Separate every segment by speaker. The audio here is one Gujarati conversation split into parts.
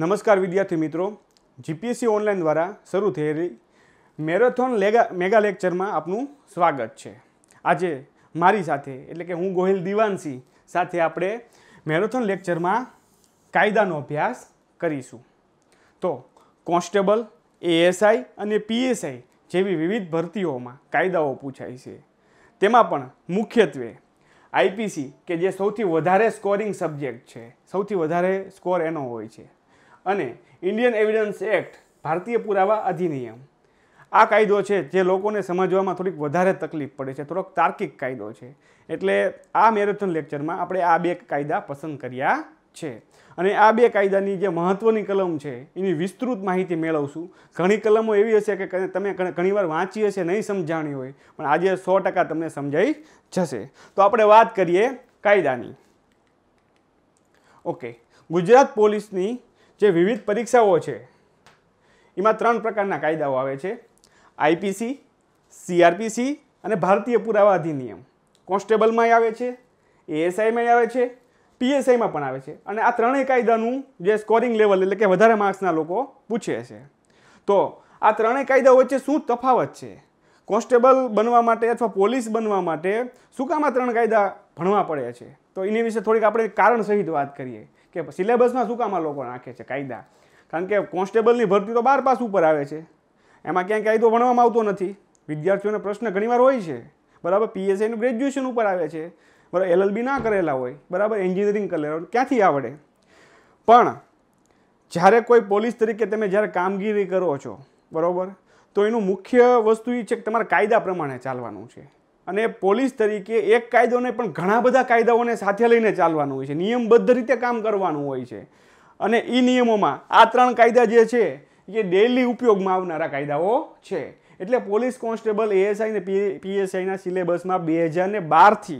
Speaker 1: નમસ્કાર વિદ્યાર્થી મિત્રો જીપીએસસી ઓનલાઈન દ્વારા શરૂ થયેલી મેરેથોન લેગા મેગા લેક્ચરમાં આપનું સ્વાગત છે આજે મારી સાથે એટલે કે હું ગોહિલ દિવાનસિંહ સાથે આપણે મેરેથોન લેક્ચરમાં કાયદાનો અભ્યાસ કરીશું તો કોન્સ્ટેબલ એએસઆઈ અને પીએસઆઈ જેવી વિવિધ ભરતીઓમાં કાયદાઓ પૂછાય છે તેમાં પણ મુખ્યત્વે આઈપીસી કે જે સૌથી વધારે સ્કોરિંગ સબ્જેક્ટ છે સૌથી વધારે સ્કોર એનો હોય છે અને ઇન્ડિયન એવિડન્સ એક્ટ ભારતીય પુરાવા અધિનિયમ આ કાયદો છે જે લોકોને સમજવામાં થોડીક વધારે તકલીફ પડે છે થોડોક તાર્કિક કાયદો છે એટલે આ મેરેથોન લેક્ચરમાં આપણે આ બે કાયદા પસંદ કર્યા છે અને આ બે કાયદાની જે મહત્ત્વની કલમ છે એની વિસ્તૃત માહિતી મેળવશું ઘણી કલમો એવી હશે કે તમે ઘણીવાર વાંચી હશે નહીં સમજાણી હોય પણ આજે સો ટકા તમને સમજાઈ જશે તો આપણે વાત કરીએ કાયદાની ઓકે ગુજરાત પોલીસની જે વિવિધ પરીક્ષાઓ છે એમાં ત્રણ પ્રકારના કાયદાઓ આવે છે આઈપીસી સીઆરપીસી અને ભારતીય પુરાવા અધિનિયમ કોન્સ્ટેબલમાંય આવે છે એએસઆઈમાંય આવે છે પીએસઆઈમાં પણ આવે છે અને આ ત્રણેય કાયદાનું જે સ્કોરિંગ લેવલ એટલે કે વધારે માર્ક્સના લોકો પૂછે છે તો આ ત્રણેય કાયદાઓ વચ્ચે શું તફાવત છે કોન્સ્ટેબલ બનવા માટે અથવા પોલીસ બનવા માટે શું કામ આ ત્રણ કાયદા ભણવા પડે છે તો એની વિશે થોડીક આપણે કારણ સહિત વાત કરીએ કે સિલેબસમાં શું કામ આ લોકો નાખે છે કાયદા કારણ કે કોન્સ્ટેબલની ભરતી તો બાર પાસ ઉપર આવે છે એમાં ક્યાંય કાયદો ભણવામાં આવતો નથી વિદ્યાર્થીઓને પ્રશ્ન ઘણીવાર હોય છે બરાબર પીએસઆઈનું ગ્રેજ્યુએશન ઉપર આવે છે બરાબર એલએલબી ના કરેલા હોય બરાબર એન્જિનિયરિંગ કરેલા હોય ક્યાંથી આવડે પણ જ્યારે કોઈ પોલીસ તરીકે તમે જ્યારે કામગીરી કરો છો બરાબર તો એનું મુખ્ય વસ્તુ એ છે કે તમારા કાયદા પ્રમાણે ચાલવાનું છે અને પોલીસ તરીકે એક કાયદોને પણ ઘણા બધા કાયદાઓને સાથે લઈને ચાલવાનું હોય છે નિયમબદ્ધ રીતે કામ કરવાનું હોય છે અને એ નિયમોમાં આ ત્રણ કાયદા જે છે એ ડેઇલી ઉપયોગમાં આવનારા કાયદાઓ છે એટલે પોલીસ કોન્સ્ટેબલ એએસઆઈ ને પીએસઆઈના સિલેબસમાં બે હજાર ને બારથી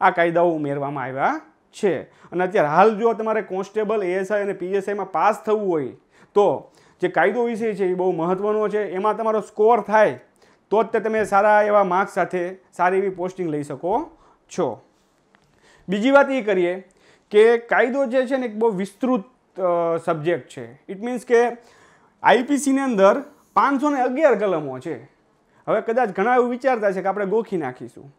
Speaker 1: આ કાયદાઓ ઉમેરવામાં આવ્યા છે અને અત્યારે હાલ જો તમારે કોન્સ્ટેબલ એએસઆઈ અને પીએસઆઈમાં પાસ થવું હોય તો જે કાયદો વિષય છે એ બહુ મહત્ત્વનો છે એમાં તમારો સ્કોર થાય તો જ તે તમે સારા એવા માર્ક્સ સાથે સારી એવી પોસ્ટિંગ લઈ શકો છો બીજી વાત એ કરીએ કે કાયદો જે છે ને એક બહુ વિસ્તૃત સબ્જેક્ટ છે ઇટ મીન્સ કે આઈપીસીની અંદર પાંચસો ને અગિયાર કલમો છે હવે કદાચ ઘણા એવું વિચારતા છે કે આપણે ગોખી નાખીશું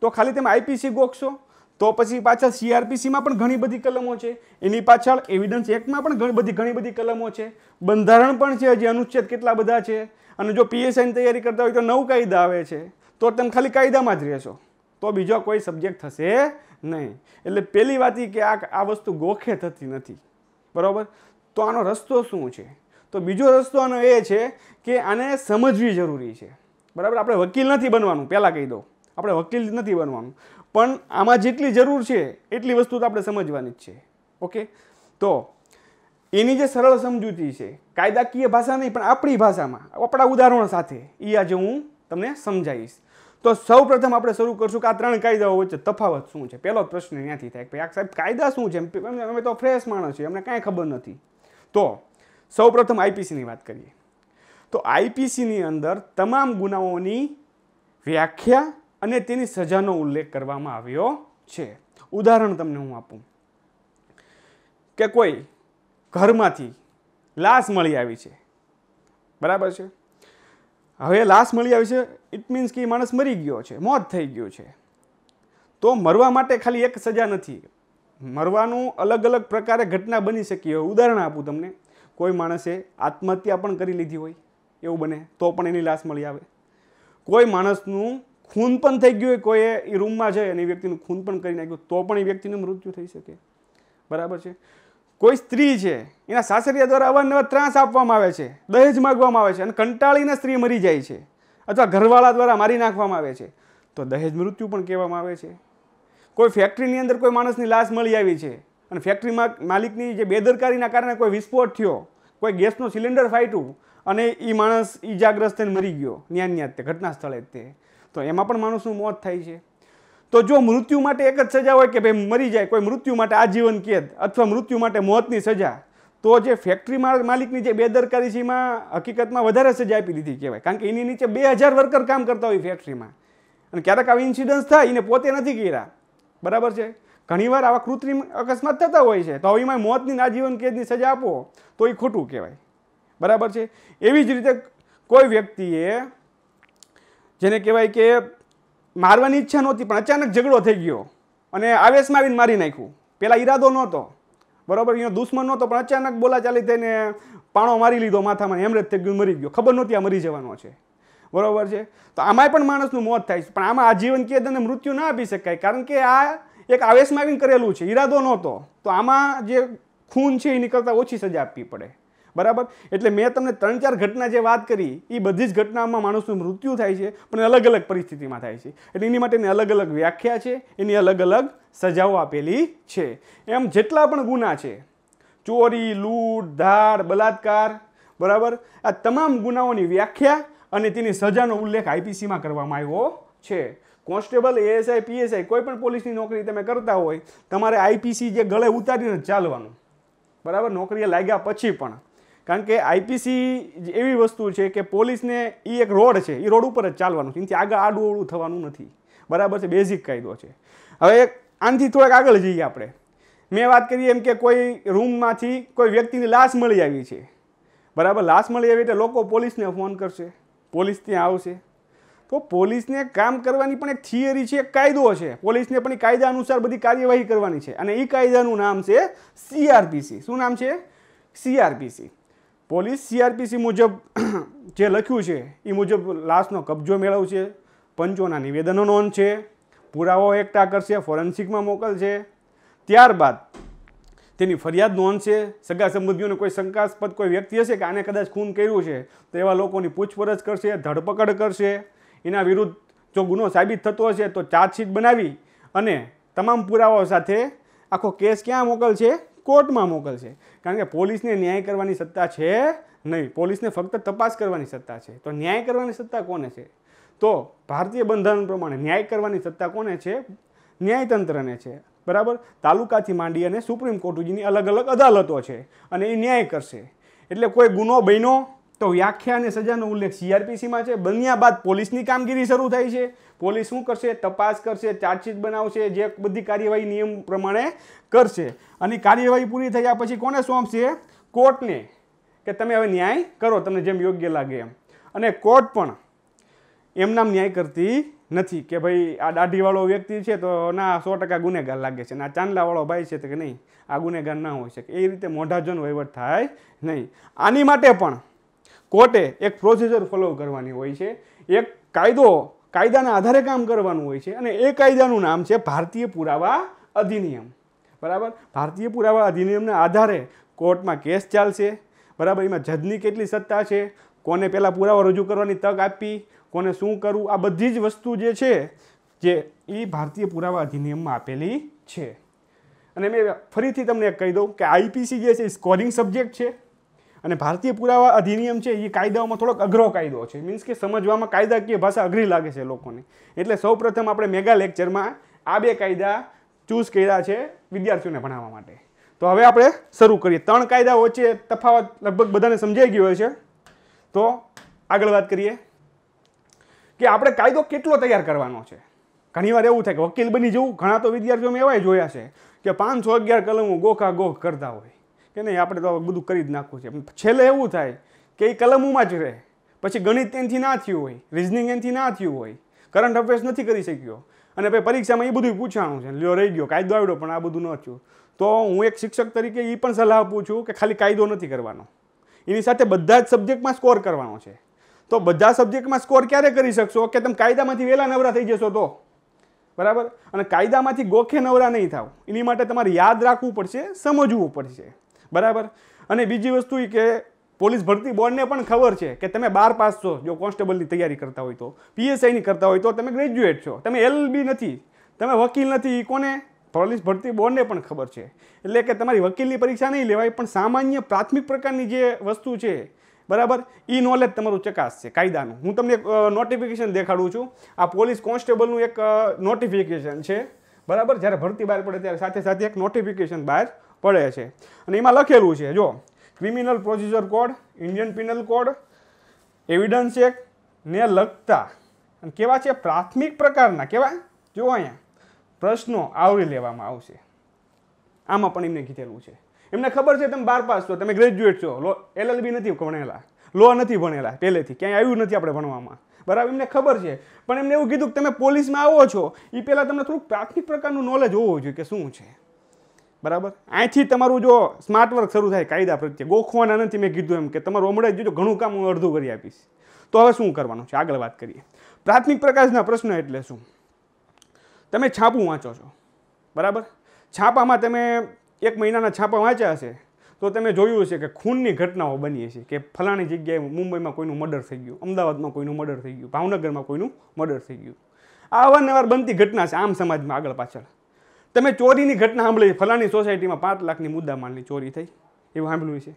Speaker 1: તો ખાલી તમે આઈપીસી ગોખશો તો પછી પાછળ સીઆરપીસીમાં પણ ઘણી બધી કલમો છે એની પાછળ એવિડન્સ એક્ટમાં પણ ઘણી બધી ઘણી બધી કલમો છે બંધારણ પણ છે હજી અનુચ્છેદ કેટલા બધા છે અને જો પીએસઆઈની તૈયારી કરતા હોય તો નવ કાયદા આવે છે તો તમે ખાલી કાયદામાં જ રહેશો તો બીજો કોઈ સબ્જેક્ટ થશે નહીં એટલે પહેલી વાત એ કે આ આ વસ્તુ ગોખે થતી નથી બરાબર તો આનો રસ્તો શું છે તો બીજો રસ્તો આનો એ છે કે આને સમજવી જરૂરી છે બરાબર આપણે વકીલ નથી બનવાનું પહેલાં કહી દઉં આપણે વકીલ નથી બનવાનું પણ આમાં જેટલી જરૂર છે એટલી વસ્તુ તો આપણે સમજવાની જ છે ઓકે તો એની જે સરળ સમજૂતી છે કાયદાકીય ભાષા નહીં પણ આપણી ભાષામાં આપણા ઉદાહરણ સાથે એ આજે હું તમને સમજાવીશ તો સૌ પ્રથમ આપણે શરૂ કરશું કે આ ત્રણ કાયદાઓ વચ્ચે તફાવત શું છે પહેલો પ્રશ્ન ત્યાંથી થાય કે આ સાહેબ કાયદા શું છે અમે તો ફ્રેશ માણસ છીએ અમને કાંઈ ખબર નથી તો સૌ પ્રથમ આઈપીસીની વાત કરીએ તો આઈપીસીની અંદર તમામ ગુનાઓની વ્યાખ્યા અને તેની સજાનો ઉલ્લેખ કરવામાં આવ્યો છે ઉદાહરણ તમને હું આપું કે કોઈ ઘરમાંથી લાશ મળી આવી છે બરાબર છે હવે લાશ મળી આવી છે ઇટ મીન્સ કે એ માણસ મરી ગયો છે મોત થઈ ગયું છે તો મરવા માટે ખાલી એક સજા નથી મરવાનું અલગ અલગ પ્રકારે ઘટના બની શકી હોય ઉદાહરણ આપું તમને કોઈ માણસે આત્મહત્યા પણ કરી લીધી હોય એવું બને તો પણ એની લાશ મળી આવે કોઈ માણસનું ખૂન પણ થઈ ગયું હોય કોઈએ એ રૂમમાં જાય અને એ વ્યક્તિનું ખૂન પણ કરી નાખ્યું તો પણ એ વ્યક્તિનું મૃત્યુ થઈ શકે બરાબર છે કોઈ સ્ત્રી છે એના સાસરિયા દ્વારા અવારનવાર ત્રાસ આપવામાં આવે છે દહેજ માગવામાં આવે છે અને કંટાળીને સ્ત્રી મરી જાય છે અથવા ઘરવાળા દ્વારા મારી નાખવામાં આવે છે તો દહેજ મૃત્યુ પણ કહેવામાં આવે છે કોઈ ફેક્ટરીની અંદર કોઈ માણસની લાશ મળી આવી છે અને ફેક્ટરીમાં માલિકની જે બેદરકારીના કારણે કોઈ વિસ્ફોટ થયો કોઈ ગેસનું સિલિન્ડર ફાટ્યું અને એ માણસ ઈજાગ્રસ્ત થઈને મરી ગયો ન્યાન ન્યાજ તે ઘટના સ્થળે તે તો એમાં પણ માણસનું મોત થાય છે તો જો મૃત્યુ માટે એક જ સજા હોય કે ભાઈ મરી જાય કોઈ મૃત્યુ માટે આજીવન કેદ અથવા મૃત્યુ માટે મોતની સજા તો જે ફેક્ટરી માલિકની જે બેદરકારી છે એમાં હકીકતમાં વધારે સજા આપી દીધી કહેવાય કારણ કે એની નીચે બે હજાર વર્કર કામ કરતા હોય ફેક્ટરીમાં અને ક્યારેક આવી ઇન્સિડન્સ થાય એને પોતે નથી કર્યા બરાબર છે ઘણીવાર આવા કૃત્રિમ અકસ્માત થતા હોય છે તો હવે એમાં મોતની નાજીવન કેદની સજા આપો તો એ ખોટું કહેવાય બરાબર છે એવી જ રીતે કોઈ વ્યક્તિએ જેને કહેવાય કે મારવાની ઈચ્છા નહોતી પણ અચાનક ઝઘડો થઈ ગયો અને આવેશમાં આવીને મારી નાખ્યું પહેલાં ઈરાદો નહોતો બરાબર એનો દુશ્મન નહોતો પણ અચાનક બોલાચાલી થઈને પાણો મારી લીધો માથામાં એમ જ થઈ ગયું મરી ગયો ખબર નહોતી આ મરી જવાનો છે બરાબર છે તો આમાંય પણ માણસનું મોત થાય છે પણ આમાં આજીવન કેદને મૃત્યુ ના આપી શકાય કારણ કે આ એક આવેશમાં આવીને કરેલું છે ઈરાદો નહોતો તો આમાં જે ખૂન છે એની કરતાં ઓછી સજા આપવી પડે બરાબર એટલે મેં તમને ત્રણ ચાર ઘટના જે વાત કરી એ બધી જ ઘટનામાં માણસનું મૃત્યુ થાય છે પણ અલગ અલગ પરિસ્થિતિમાં થાય છે એટલે એની માટેની અલગ અલગ વ્યાખ્યા છે એની અલગ અલગ સજાઓ આપેલી છે એમ જેટલા પણ ગુના છે ચોરી લૂંટ ધાડ બલાત્કાર બરાબર આ તમામ ગુનાઓની વ્યાખ્યા અને તેની સજાનો ઉલ્લેખ આઈપીસીમાં કરવામાં આવ્યો છે કોન્સ્ટેબલ એએસઆઈ પીએસઆઈ કોઈ પણ પોલીસની નોકરી તમે કરતા હોય તમારે આઈપીસી જે ગળે ઉતારીને ચાલવાનું બરાબર નોકરીએ લાગ્યા પછી પણ કારણ કે આઈપીસી એવી વસ્તુ છે કે પોલીસને એ એક રોડ છે એ રોડ ઉપર જ ચાલવાનું છે એનાથી આગળ આડું થવાનું નથી બરાબર છે બેઝિક કાયદો છે હવે આનાથી થોડાક આગળ જઈએ આપણે મેં વાત કરી એમ કે કોઈ રૂમમાંથી કોઈ વ્યક્તિની લાશ મળી આવી છે બરાબર લાશ મળી આવી એટલે લોકો પોલીસને ફોન કરશે પોલીસ ત્યાં આવશે તો પોલીસને કામ કરવાની પણ એક થિયરી છે એક કાયદો છે પોલીસને પણ કાયદા અનુસાર બધી કાર્યવાહી કરવાની છે અને એ કાયદાનું નામ છે સીઆરપીસી શું નામ છે સીઆરપીસી પોલીસ સીઆરપીસી મુજબ જે લખ્યું છે એ મુજબ લાશનો કબજો મેળવશે પંચોના નિવેદનો નોંધ છે પુરાવો એકઠા કરશે ફોરેન્સિકમાં મોકલશે ત્યારબાદ તેની ફરિયાદ નોંધશે સગા સંબંધીઓને કોઈ શંકાસ્પદ કોઈ વ્યક્તિ હશે કે આને કદાચ ખૂન કર્યું છે તો એવા લોકોની પૂછપરછ કરશે ધરપકડ કરશે એના વિરુદ્ધ જો ગુનો સાબિત થતો હશે તો ચાર્જશીટ બનાવી અને તમામ પુરાવાઓ સાથે આખો કેસ ક્યાં મોકલશે કોર્ટમાં મોકલશે કારણ કે પોલીસને ન્યાય કરવાની સત્તા છે નહીં પોલીસને ફક્ત તપાસ કરવાની સત્તા છે તો ન્યાય કરવાની સત્તા કોને છે તો ભારતીય બંધારણ પ્રમાણે ન્યાય કરવાની સત્તા કોને છે ન્યાયતંત્રને છે બરાબર તાલુકાથી માંડી અને સુપ્રીમ કોર્ટની અલગ અલગ અદાલતો છે અને એ ન્યાય કરશે એટલે કોઈ ગુનો બન્યો તો વ્યાખ્યા અને સજાનો ઉલ્લેખ સીઆરપીસીમાં છે બન્યા બાદ પોલીસની કામગીરી શરૂ થાય છે પોલીસ શું કરશે તપાસ કરશે ચાર્જશીટ બનાવશે જે બધી કાર્યવાહી નિયમ પ્રમાણે કરશે અને કાર્યવાહી પૂરી થયા પછી કોને સોંપશે કોર્ટને કે તમે હવે ન્યાય કરો તમને જેમ યોગ્ય લાગે એમ અને કોર્ટ પણ એમનામ ન્યાય કરતી નથી કે ભાઈ આ દાઢીવાળો વ્યક્તિ છે તો ના સો ટકા ગુનેગાર લાગે છે અને આ ચાંદલાવાળો ભાઈ છે તો કે નહીં આ ગુનેગાર ના હોઈ શકે એ રીતે મોઢાજોન વહીવટ થાય નહીં આની માટે પણ કોર્ટે એક પ્રોસિજર ફોલો કરવાની હોય છે એક કાયદો કાયદાના આધારે કામ કરવાનું હોય છે અને એ કાયદાનું નામ છે ભારતીય પુરાવા અધિનિયમ બરાબર ભારતીય પુરાવા અધિનિયમના આધારે કોર્ટમાં કેસ ચાલશે બરાબર એમાં જજની કેટલી સત્તા છે કોને પહેલાં પુરાવા રજૂ કરવાની તક આપી કોને શું કરવું આ બધી જ વસ્તુ જે છે જે એ ભારતીય પુરાવા અધિનિયમમાં આપેલી છે અને મેં ફરીથી તમને કહી દઉં કે આઈપીસી જે છે સ્કોરિંગ સબ્જેક્ટ છે અને ભારતીય પુરાવા અધિનિયમ છે એ કાયદાઓમાં થોડોક અઘરો કાયદો છે મીન્સ કે સમજવામાં કાયદાકીય ભાષા અઘરી લાગે છે લોકોને એટલે સૌપ્રથમ આપણે મેગા લેક્ચરમાં આ બે કાયદા ચૂઝ કર્યા છે વિદ્યાર્થીઓને ભણાવવા માટે તો હવે આપણે શરૂ કરીએ ત્રણ કાયદા વચ્ચે તફાવત લગભગ બધાને સમજાઈ ગયો છે તો આગળ વાત કરીએ કે આપણે કાયદો કેટલો તૈયાર કરવાનો છે ઘણીવાર એવું થાય કે વકીલ બની જવું ઘણા તો વિદ્યાર્થીઓ મેં એવાય જોયા છે કે પાંચસો અગિયાર કલમો ગોખા ગોખ કરતા હોય કે નહીં આપણે તો બધું કરી જ નાખવું છે છેલ્લે એવું થાય કે એ કલમોમાં જ રહે પછી ગણિત એનથી ના થયું હોય રિઝનિંગ એનથી ના થયું હોય કરંટ અફેર્સ નથી કરી શક્યો અને ભાઈ પરીક્ષામાં એ બધું પૂછવાનું છે લ્યો રહી ગયો કાયદો આવડ્યો પણ આ બધું ન થયું તો હું એક શિક્ષક તરીકે એ પણ સલાહ આપું છું કે ખાલી કાયદો નથી કરવાનો એની સાથે બધા જ સબ્જેક્ટમાં સ્કોર કરવાનો છે તો બધા સબ્જેક્ટમાં સ્કોર ક્યારે કરી શકશો કે તમે કાયદામાંથી વહેલા નવરા થઈ જશો તો બરાબર અને કાયદામાંથી ગોખે નવરા નહીં થાવ એની માટે તમારે યાદ રાખવું પડશે સમજવું પડશે બરાબર અને બીજી વસ્તુ એ કે પોલીસ ભરતી બોર્ડને પણ ખબર છે કે તમે બાર પાસ છો જો કોન્સ્ટેબલની તૈયારી કરતા હોય તો પીએસઆઈની કરતા હોય તો તમે ગ્રેજ્યુએટ છો તમે એલબી નથી તમે વકીલ નથી એ કોને પોલીસ ભરતી બોર્ડને પણ ખબર છે એટલે કે તમારી વકીલની પરીક્ષા નહીં લેવાય પણ સામાન્ય પ્રાથમિક પ્રકારની જે વસ્તુ છે બરાબર એ નોલેજ તમારું ચકાસશે કાયદાનું હું તમને એક નોટિફિકેશન દેખાડું છું આ પોલીસ કોન્સ્ટેબલનું એક નોટિફિકેશન છે બરાબર જ્યારે ભરતી બહાર પડે ત્યારે સાથે સાથે એક નોટિફિકેશન બહાર પડે છે અને એમાં લખેલું છે જો criminal procedure code Indian penal code evidence એક ને લગતા અને કેવા છે પ્રાથમિક પ્રકારના કેવા જો અહીંયા પ્રશ્નો આવરી લેવામાં આવશે આમાં પણ એમને કીધેલું છે એમને ખબર છે તમે બાર પાસ છો તમે ગ્રેજ્યુએટ છો લો એલએલબી નથી ભણેલા લો નથી ભણેલા પહેલેથી ક્યાંય આવ્યું નથી આપણે ભણવામાં બરાબર એમને ખબર છે પણ એમને એવું કીધું કે તમે પોલીસમાં આવો છો એ પહેલાં તમને થોડુંક પ્રાથમિક પ્રકારનું નોલેજ હોવું જોઈએ કે શું છે બરાબર અહીંથી તમારું જો સ્માર્ટ વર્ક શરૂ થાય કાયદા પ્રત્યે ગોખવાના નથી મેં કીધું એમ કે તમારું હમણાં જ જોજો ઘણું કામ હું અડધું કરી આપીશ તો હવે શું કરવાનું છે આગળ વાત કરીએ પ્રાથમિક પ્રકાશના પ્રશ્ન એટલે શું તમે છાપું વાંચો છો બરાબર છાપામાં તમે એક મહિનાના છાપા વાંચ્યા હશે તો તમે જોયું હશે કે ખૂનની ઘટનાઓ બની હશે કે ફલાણી જગ્યાએ મુંબઈમાં કોઈનું મર્ડર થઈ ગયું અમદાવાદમાં કોઈનું મર્ડર થઈ ગયું ભાવનગરમાં કોઈનું મર્ડર થઈ ગયું આ અવારનવાર બનતી ઘટના છે આમ સમાજમાં આગળ પાછળ તમે ચોરીની ઘટના સાંભળી ફલાણી સોસાયટીમાં પાંચ લાખની મુદ્દા માલની ચોરી થઈ એવું સાંભળ્યું છે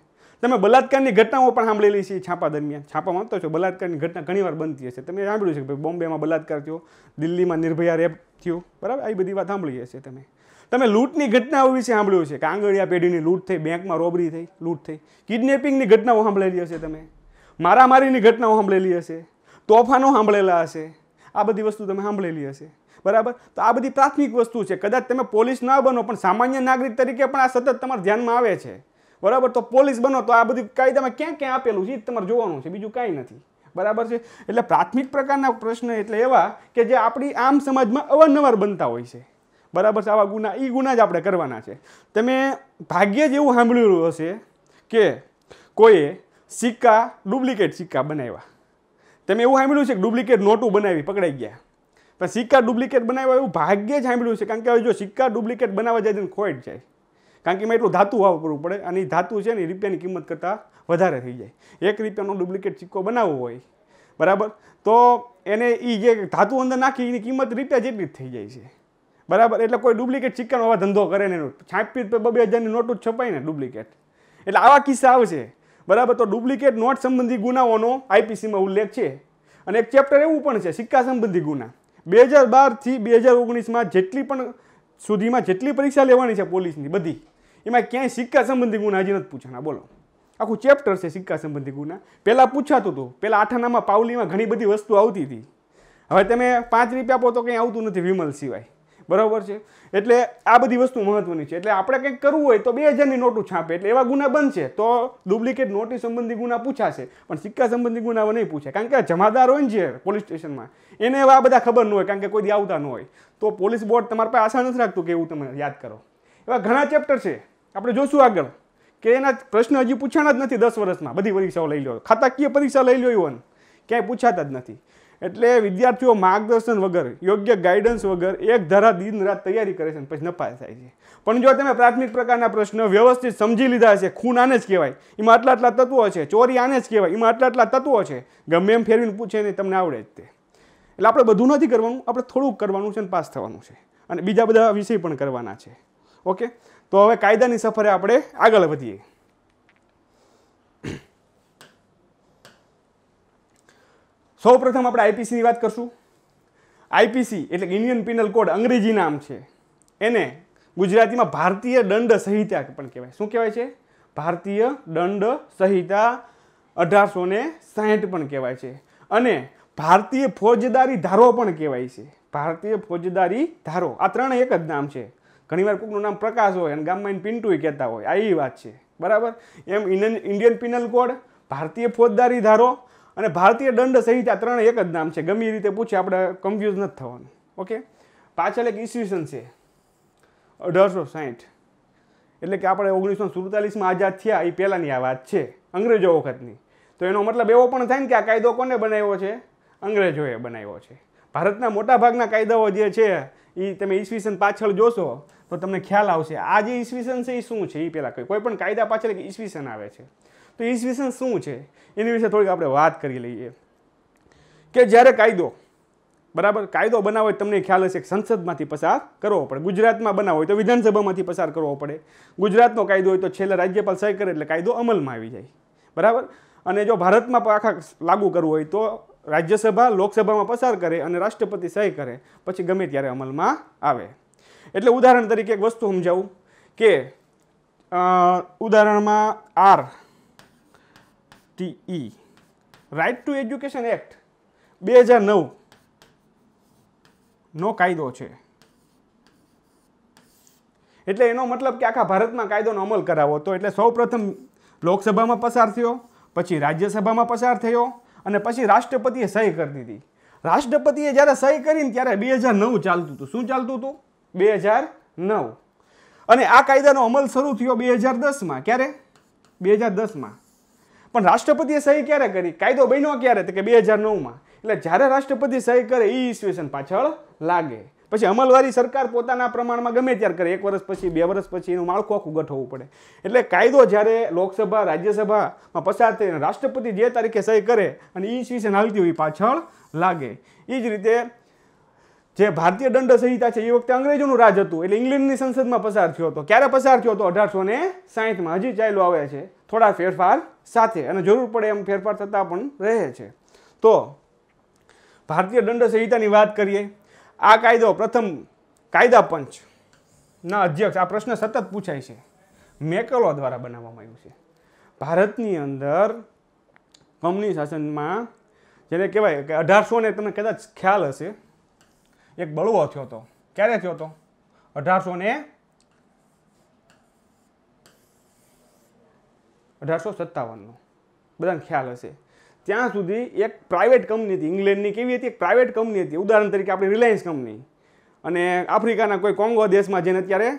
Speaker 1: તમે બલાત્કારની ઘટનાઓ પણ સાંભળેલી છે છાપા દરમિયાન છાપા તો છો બલાત્કારની ઘટના ઘણીવાર બનતી હશે તમે સાંભળ્યું છે કે ભાઈ બોમ્બેમાં બલાત્કાર થયો દિલ્હીમાં નિર્ભયા રેપ થયો બરાબર આવી બધી વાત સાંભળી હશે તમે તમે લૂંટની ઘટનાઓ વિશે સાંભળ્યું છે કે આંગળીયા પેઢીની લૂંટ થઈ બેંકમાં રોબરી થઈ લૂંટ થઈ કિડનેપિંગની ઘટનાઓ સાંભળેલી હશે તમે મારામારીની ઘટનાઓ સાંભળેલી હશે તોફાનો સાંભળેલા હશે આ બધી વસ્તુ તમે સાંભળેલી હશે બરાબર તો આ બધી પ્રાથમિક વસ્તુ છે કદાચ તમે પોલીસ ના બનો પણ સામાન્ય નાગરિક તરીકે પણ આ સતત તમારા ધ્યાનમાં આવે છે બરાબર તો પોલીસ બનો તો આ બધું કાયદામાં ક્યાં ક્યાં આપેલું છે એ તમારે જોવાનું છે બીજું કાંઈ નથી બરાબર છે એટલે પ્રાથમિક પ્રકારના પ્રશ્ન એટલે એવા કે જે આપણી આમ સમાજમાં અવારનવાર બનતા હોય છે બરાબર છે આવા ગુના એ ગુના જ આપણે કરવાના છે તમે ભાગ્યે જ એવું સાંભળ્યું હશે કે કોઈએ સિક્કા ડુપ્લિકેટ સિક્કા બનાવ્યા તમે એવું સાંભળ્યું છે કે ડુપ્લિકેટ નોટું બનાવી પકડાઈ ગયા પણ સિક્કા ડુપ્લિકેટ બનાવ્યો એવું ભાગ્યે જ સાંભળ્યું છે કારણ કે હવે જો સિક્કા ડુપ્લિકેટ બનાવવા જાય તો ખોટ જાય કારણ કે એમાં એટલું ધાતુ વાપરવું પડે અને એ ધાતુ છે ને રૂપિયાની કિંમત કરતાં વધારે થઈ જાય એક રૂપિયાનો ડુપ્લિકેટ સિક્કો બનાવવો હોય બરાબર તો એને એ જે ધાતુ અંદર નાખી એની કિંમત રૂપિયા જેટલી જ થઈ જાય છે બરાબર એટલે કોઈ ડુપ્લિકેટ સિક્કાનો આવા ધંધો કરે ને છાંપી રૂપિયા બબે હજારની નોટો જ છપાય ને ડુપ્લિકેટ એટલે આવા કિસ્સા આવશે બરાબર તો ડુપ્લિકેટ નોટ સંબંધી ગુનાઓનો આઈપીસીમાં ઉલ્લેખ છે અને એક ચેપ્ટર એવું પણ છે સિક્કા સંબંધી ગુના બે હજાર બારથી બે હજાર ઓગણીસમાં જેટલી પણ સુધીમાં જેટલી પરીક્ષા લેવાની છે પોલીસની બધી એમાં ક્યાંય સિક્કા સંબંધી ગુના હજી નથી પૂછાના બોલો આખું ચેપ્ટર છે સિક્કા સંબંધી ગુના પહેલાં પૂછાતું હતું પહેલાં આઠાનામાં પાવલીમાં ઘણી બધી વસ્તુ આવતી હતી હવે તમે પાંચ રૂપિયા આપો તો કંઈ આવતું નથી વિમલ સિવાય બરાબર છે એટલે આ બધી વસ્તુ મહત્વની છે એટલે આપણે કંઈક કરવું હોય તો બે હજારની નોટું છાપે એટલે એવા ગુના બનશે તો ડુપ્લિકેટ નોટી સંબંધી ગુના પૂછાશે પણ સિક્કા સંબંધી ગુનાઓ નહીં પૂછે કારણ કે આ જમાદાર હોય ને જે પોલીસ સ્ટેશનમાં એને હવે આ બધા ખબર ન હોય કારણ કે કોઈ આવતા ન હોય તો પોલીસ બોર્ડ તમારા પાસે આશા નથી રાખતું કે એવું તમે યાદ કરો એવા ઘણા ચેપ્ટર છે આપણે જોશું આગળ કે એના પ્રશ્ન હજી પૂછાણા જ નથી દસ વર્ષમાં બધી પરીક્ષાઓ લઈ લો ખાતાકીય પરીક્ષા લઈ લો ઇવન ક્યાંય પૂછાતા જ નથી એટલે વિદ્યાર્થીઓ માર્ગદર્શન વગર યોગ્ય ગાઈડન્સ વગર એક ધરા દિન રાત તૈયારી કરે છે અને પછી નફા થાય છે પણ જો તમે પ્રાથમિક પ્રકારના પ્રશ્ન વ્યવસ્થિત સમજી લીધા છે ખૂન આને જ કહેવાય એમાં આટલા આટલા તત્વો છે ચોરી આને જ કહેવાય એમાં આટલા આટલા તત્વો છે ગમે એમ ફેરવીને પૂછે નહીં તમને આવડે જ તે એટલે આપણે બધું નથી કરવાનું આપણે થોડુંક કરવાનું છે અને પાસ થવાનું છે અને બીજા બધા વિષય પણ કરવાના છે ઓકે તો હવે કાયદાની સફરે આપણે આગળ વધીએ સૌ પ્રથમ આપણે આઈપીસીની વાત કરશું આઈપીસી એટલે ઇન્ડિયન પિનલ કોડ અંગ્રેજી નામ છે એને ગુજરાતીમાં ભારતીય દંડ સંહિતા પણ કહેવાય શું કહેવાય છે ભારતીય દંડ સંહિતા અઢારસો સાહીઠ પણ કહેવાય છે અને ભારતીય ફોજદારી ધારો પણ કહેવાય છે ભારતીય ફોજદારી ધારો આ ત્રણ એક જ નામ છે ઘણીવાર કોકનું નામ પ્રકાશ હોય અને ગામમાં પિન્ટુ પિન્ટુય કહેતા હોય આ એ વાત છે બરાબર એમ ઇન્ડિયન પિનલ કોડ ભારતીય ફોજદારી ધારો અને ભારતીય દંડ સહિત આ ત્રણ એક જ નામ છે ગમે એ રીતે પૂછે આપણે કન્ફ્યુઝ નથી થવાનું ઓકે પાછળ એક ઈસવીસન છે અઢારસો સાહીઠ એટલે કે આપણે ઓગણીસો સુડતાલીસમાં આઝાદ થયા એ પહેલાંની આ વાત છે અંગ્રેજો વખતની તો એનો મતલબ એવો પણ થાય ને કે આ કાયદો કોને બનાવ્યો છે અંગ્રેજોએ બનાવ્યો છે ભારતના મોટાભાગના કાયદાઓ જે છે એ તમે ઈસવીસન પાછળ જોશો તો તમને ખ્યાલ આવશે આ જે ઈસવીસન છે એ શું છે એ પહેલાં કોઈ પણ કાયદા પાછળ એક ઈસવીસન આવે છે તો ઈસવીસન શું છે એની વિશે થોડીક આપણે વાત કરી લઈએ કે જ્યારે કાયદો બરાબર કાયદો બનાવો હોય તમને ખ્યાલ હશે કે સંસદમાંથી પસાર કરવો પડે ગુજરાતમાં બનાવો હોય તો વિધાનસભામાંથી પસાર કરવો પડે ગુજરાતનો કાયદો હોય તો છેલ્લે રાજ્યપાલ સહી કરે એટલે કાયદો અમલમાં આવી જાય બરાબર અને જો ભારતમાં આખા લાગુ કરવું હોય તો રાજ્યસભા લોકસભામાં પસાર કરે અને રાષ્ટ્રપતિ સહી કરે પછી ગમે ત્યારે અમલમાં આવે એટલે ઉદાહરણ તરીકે એક વસ્તુ સમજાવું કે ઉદાહરણમાં R T E right to education act બે હજાર નવ નો કાયદો છે એટલે એનો મતલબ કે આખા ભારતમાં કાયદોનો અમલ કરાવો તો એટલે સૌ લોકસભામાં પસાર થયો પછી રાજ્યસભામાં પસાર થયો અને પછી રાષ્ટ્રપતિએ સહી કરી દીધી રાષ્ટ્રપતિએ જ્યારે સહી કરીને ત્યારે બે હજાર નવ ચાલતું હતું શું ચાલતું હતું બે હજાર નવ અને આ કાયદાનો અમલ શરૂ થયો બે હજાર દસમાં ક્યારે બે હજાર દસમાં પણ રાષ્ટ્રપતિએ સહી ક્યારે કરી કાયદો બન્યો ક્યારે તો કે બે હજાર નવમાં એટલે જ્યારે રાષ્ટ્રપતિ સહી કરે એ ઈસવીસન પાછળ લાગે પછી અમલવારી સરકાર પોતાના પ્રમાણમાં ગમે ત્યારે કરે એક વર્ષ પછી બે વર્ષ પછી એનું માળખું આખું ગઠવવું પડે એટલે કાયદો જ્યારે લોકસભા રાજ્યસભામાં પસાર થઈને રાષ્ટ્રપતિ જે તારીખે સહી કરે અને એ વિશે હાલતી હોય પાછળ લાગે એ જ રીતે જે ભારતીય દંડ સંહિતા છે એ વખતે અંગ્રેજોનું રાજ હતું એટલે ઇંગ્લેન્ડની સંસદમાં પસાર થયો હતો ક્યારે પસાર થયો હતો અઢારસો ને સાહીઠમાં હજી ચાલ્યો આવે છે થોડા ફેરફાર સાથે અને જરૂર પડે એમ ફેરફાર થતા પણ રહે છે તો ભારતીય દંડ સંહિતાની વાત કરીએ આ કાયદો પ્રથમ કાયદા પંચના અધ્યક્ષ આ પ્રશ્ન સતત પૂછાય છે મેકલો દ્વારા બનાવવામાં આવ્યું છે ભારતની અંદર કમની શાસનમાં જેને કહેવાય કે અઢારસો ને તમને કદાચ ખ્યાલ હશે એક બળવો થયો હતો ક્યારે થયો હતો અઢારસો ને અઢારસો સત્તાવનનો બધાને ખ્યાલ હશે ત્યાં સુધી એક પ્રાઇવેટ કંપની હતી ઇંગ્લેન્ડની કેવી હતી એક પ્રાઇવેટ કંપની હતી ઉદાહરણ તરીકે આપણે રિલાયન્સ કંપની અને આફ્રિકાના કોઈ કોંગો દેશમાં જેને અત્યારે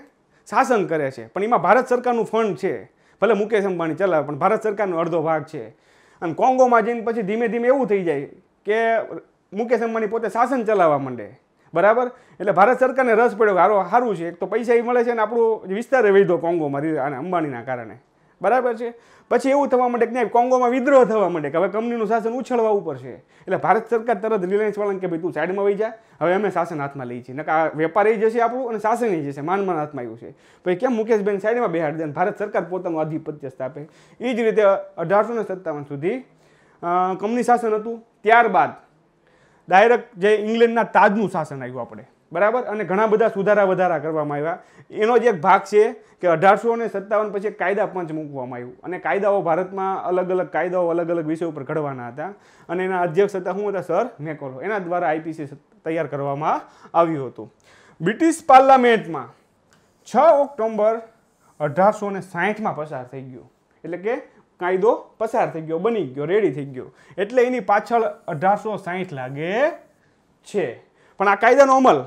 Speaker 1: શાસન કરે છે પણ એમાં ભારત સરકારનું ફંડ છે ભલે મુકેશ અંબાણી ચલાવે પણ ભારત સરકારનો અડધો ભાગ છે અને કોંગોમાં જઈને પછી ધીમે ધીમે એવું થઈ જાય કે મુકેશ અંબાણી પોતે શાસન ચલાવવા માંડે બરાબર એટલે ભારત સરકારને રસ પડ્યો હારો સારું છે એક તો પૈસા એ મળે છે અને આપણું વિસ્તાર વધ્યો કોંગોમાં અને અંબાણીના કારણે બરાબર છે પછી એવું થવા માંડે કે કોંગોમાં વિદ્રોહ થવા માંડે કે હવે કંપનીનું શાસન ઉછળવા ઉપર છે એટલે ભારત સરકાર તરત રિલાયન્સ વાળાને કે ભાઈ તું સાઈડમાં વહી જા હવે અમે શાસન હાથમાં લઈએ છીએ આ વેપારી જશે આપણું અને શાસન એ જશે માનમાન હાથમાં આવ્યું છે ભાઈ કેમ મુકેશબેન સાઈડમાં બેહાડ દે ભારત સરકાર પોતાનું આધિપત્ય સ્થાપે એ જ રીતે અઢારસો સત્તાવન સુધી કંપની શાસન હતું ત્યારબાદ ડાયરેક્ટ જે ઇંગ્લેન્ડના તાજનું શાસન આવ્યું આપણે બરાબર અને ઘણા બધા સુધારા વધારા કરવામાં આવ્યા એનો જ એક ભાગ છે કે અઢારસો ને સત્તાવન પછી કાયદા પંચ મૂકવામાં આવ્યું અને કાયદાઓ ભારતમાં અલગ અલગ કાયદાઓ અલગ અલગ વિષય ઉપર ઘડવાના હતા અને એના અધ્યક્ષ હતા શું હતા સર મેકોલો એના દ્વારા આઈપીસી તૈયાર કરવામાં આવ્યું હતું બ્રિટિશ પાર્લામેન્ટમાં છ ઓક્ટોમ્બર અઢારસો ને સાહીઠમાં પસાર થઈ ગયો એટલે કે કાયદો પસાર થઈ ગયો બની ગયો રેડી થઈ ગયો એટલે એની પાછળ અઢારસો સાહીઠ લાગે છે પણ આ કાયદાનો અમલ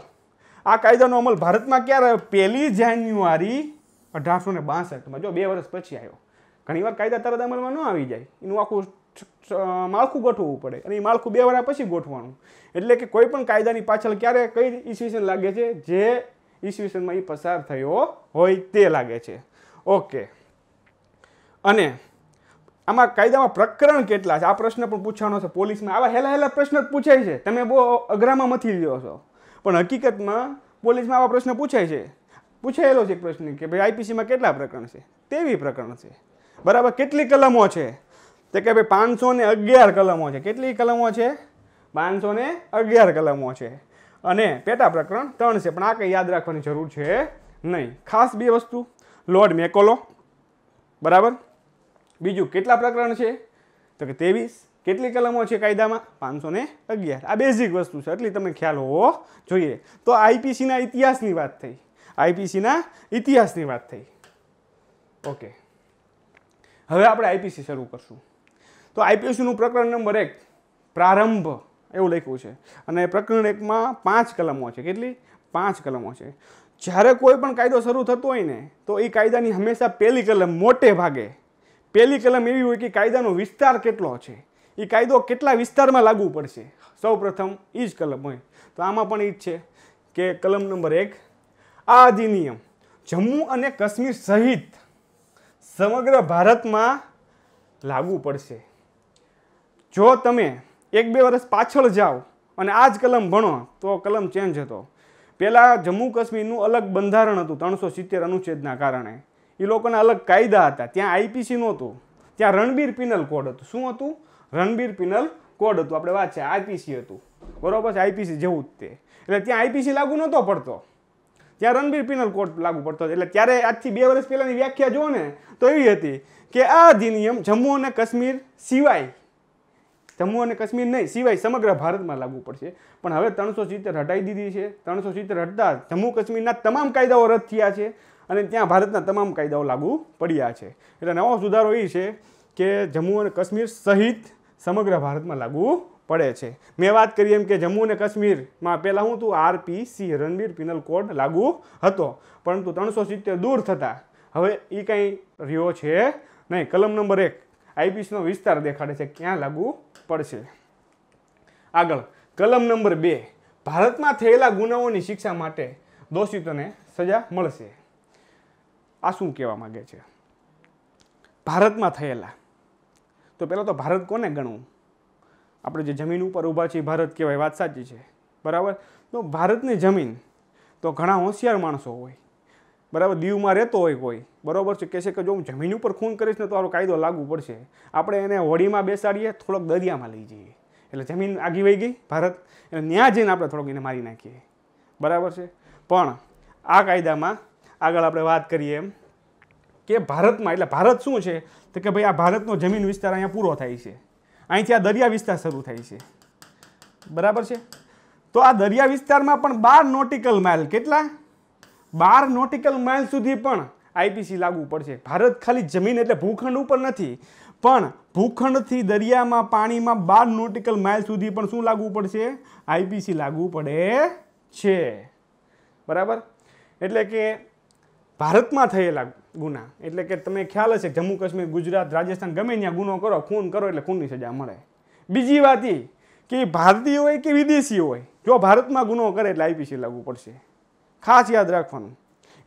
Speaker 1: આ કાયદાનો અમલ ભારતમાં ક્યારે આવ્યો પહેલી જાન્યુઆરી અઢારસો ને બાસઠમાં જો બે વર્ષ પછી આવ્યો ઘણીવાર કાયદા તરત અમલમાં ન આવી જાય એનું આખું માળખું ગોઠવવું પડે અને એ માળખું બે વાર પછી ગોઠવાનું એટલે કે કોઈ પણ કાયદાની પાછળ ક્યારે કઈ ઈસવીસન લાગે છે જે ઈસવીસનમાં એ પસાર થયો હોય તે લાગે છે ઓકે અને આમાં કાયદામાં પ્રકરણ કેટલા છે આ પ્રશ્ન પણ પૂછવાનો છે પોલીસમાં આવા હેલા હેલા પ્રશ્ન પૂછાય છે તમે બહુ અઘરામાં મથી લ્યો છો પણ હકીકતમાં પોલીસમાં આવા પ્રશ્ન પૂછાય છે પૂછાયેલો છે એક પ્રશ્ન કે ભાઈ આઈપીસીમાં કેટલા પ્રકરણ છે તેવી પ્રકરણ છે બરાબર કેટલી કલમો છે તે કે ભાઈ પાંચસો ને અગિયાર કલમો છે કેટલી કલમો છે પાંચસો ને અગિયાર કલમો છે અને પેટા પ્રકરણ ત્રણ છે પણ આ કંઈ યાદ રાખવાની જરૂર છે નહીં ખાસ બે વસ્તુ લોર્ડ મેકોલો બરાબર બીજું કેટલા પ્રકરણ છે તો કે ત્રેવીસ કેટલી કલમો છે કાયદામાં પાંચસો ને અગિયાર આ બેઝિક વસ્તુ છે એટલી તમે ખ્યાલ હોવો જોઈએ તો આઈપીસીના ઇતિહાસની વાત થઈ આઈપીસીના ઇતિહાસની વાત થઈ ઓકે હવે આપણે આઈપીસી શરૂ કરશું તો આઈપીસીનું પ્રકરણ નંબર એક પ્રારંભ એવું લખ્યું છે અને પ્રકરણ એકમાં પાંચ કલમો છે કેટલી પાંચ કલમો છે જ્યારે કોઈ પણ કાયદો શરૂ થતો હોય ને તો એ કાયદાની હંમેશા પહેલી કલમ મોટે ભાગે પહેલી કલમ એવી હોય કે કાયદાનો વિસ્તાર કેટલો છે એ કાયદો કેટલા વિસ્તારમાં લાગુ પડશે સૌપ્રથમ એ જ કલમ હોય તો આમાં પણ એ જ છે કે કલમ નંબર એક આ અધિનિયમ જમ્મુ અને કાશ્મીર સહિત સમગ્ર ભારતમાં લાગુ પડશે જો તમે એક બે વર્ષ પાછળ જાઓ અને આ જ કલમ ભણો તો કલમ ચેન્જ હતો પહેલાં જમ્મુ કાશ્મીરનું અલગ બંધારણ હતું ત્રણસો સિત્તેર અનુચ્છેદના કારણે એ લોકોના અલગ કાયદા હતા ત્યાં આઈપીસી નહોતું ત્યાં રણબીર પિનલ કોડ હતું શું હતું રણબીર પિનલ કોડ હતું આપણે વાત છે આઈપીસી હતું બરોબર છે આઈપીસી જેવું જ તે એટલે ત્યાં આઈપીસી લાગુ નહોતો પડતો ત્યાં રણબીર પિનલ કોડ લાગુ પડતો એટલે ત્યારે આજથી બે વર્ષ પહેલાંની વ્યાખ્યા જુઓ ને તો એવી હતી કે આ અધિનિયમ જમ્મુ અને કાશ્મીર સિવાય જમ્મુ અને કાશ્મીર નહીં સિવાય સમગ્ર ભારતમાં લાગુ પડશે પણ હવે ત્રણસો સિત્તેર હટાવી દીધી છે ત્રણસો સિત્તેર હટતા જમ્મુ કાશ્મીરના તમામ કાયદાઓ રદ થયા છે અને ત્યાં ભારતના તમામ કાયદાઓ લાગુ પડ્યા છે એટલે નવો સુધારો એ છે કે જમ્મુ અને કાશ્મીર સહિત સમગ્ર ભારતમાં લાગુ પડે છે મેં વાત કરી એમ કે જમ્મુ અને કાશ્મીરમાં પહેલાં શું હતું આરપીસી રણબીર પિનલ કોડ લાગુ હતો પરંતુ ત્રણસો સિત્તેર દૂર થતાં હવે એ કાંઈ રહ્યો છે નહીં કલમ નંબર એક આઈપીસીનો વિસ્તાર દેખાડે છે ક્યાં લાગુ પડશે આગળ કલમ નંબર બે ભારતમાં થયેલા ગુનાઓની શિક્ષા માટે દોષિતોને સજા મળશે આ શું કહેવા માગે છે ભારતમાં થયેલા તો પહેલાં તો ભારત કોને ગણવું આપણે જે જમીન ઉપર ઊભા છીએ ભારત કહેવાય વાત સાચી છે બરાબર તો ભારતની જમીન તો ઘણા હોશિયાર માણસો હોય બરાબર દીવમાં રહેતો હોય કોઈ બરાબર છે કહેશે કે જો હું જમીન ઉપર ખૂન કરીશ ને તો મારો કાયદો લાગુ પડશે આપણે એને હોડીમાં બેસાડીએ થોડોક દરિયામાં લઈ જઈએ એટલે જમીન આગી વહી ગઈ ભારત એટલે ત્યાં જઈને આપણે થોડોક એને મારી નાખીએ બરાબર છે પણ આ કાયદામાં આગળ આપણે વાત કરીએ એમ કે ભારતમાં એટલે ભારત શું છે તો કે ભાઈ આ ભારતનો જમીન વિસ્તાર અહીંયા પૂરો થાય છે અહીંથી આ દરિયા વિસ્તાર શરૂ થાય છે બરાબર છે તો આ દરિયા વિસ્તારમાં પણ બાર નોટિકલ માઇલ કેટલા બાર નોટિકલ માઇલ સુધી પણ આઈપીસી લાગુ પડશે ભારત ખાલી જમીન એટલે ભૂખંડ ઉપર નથી પણ ભૂખંડથી દરિયામાં પાણીમાં બાર નોટિકલ માઇલ સુધી પણ શું લાગુ પડશે આઈપીસી લાગુ પડે છે બરાબર એટલે કે ભારતમાં થયેલા ગુના એટલે કે તમે ખ્યાલ હશે જમ્મુ કાશ્મીર ગુજરાત રાજસ્થાન ગમે ત્યાં ગુનો કરો ખૂન કરો એટલે ખૂનની સજા મળે બીજી વાત એ કે ભારતીય હોય કે વિદેશી હોય જો ભારતમાં ગુનો કરે એટલે આઈપીસી લાગવું પડશે ખાસ યાદ રાખવાનું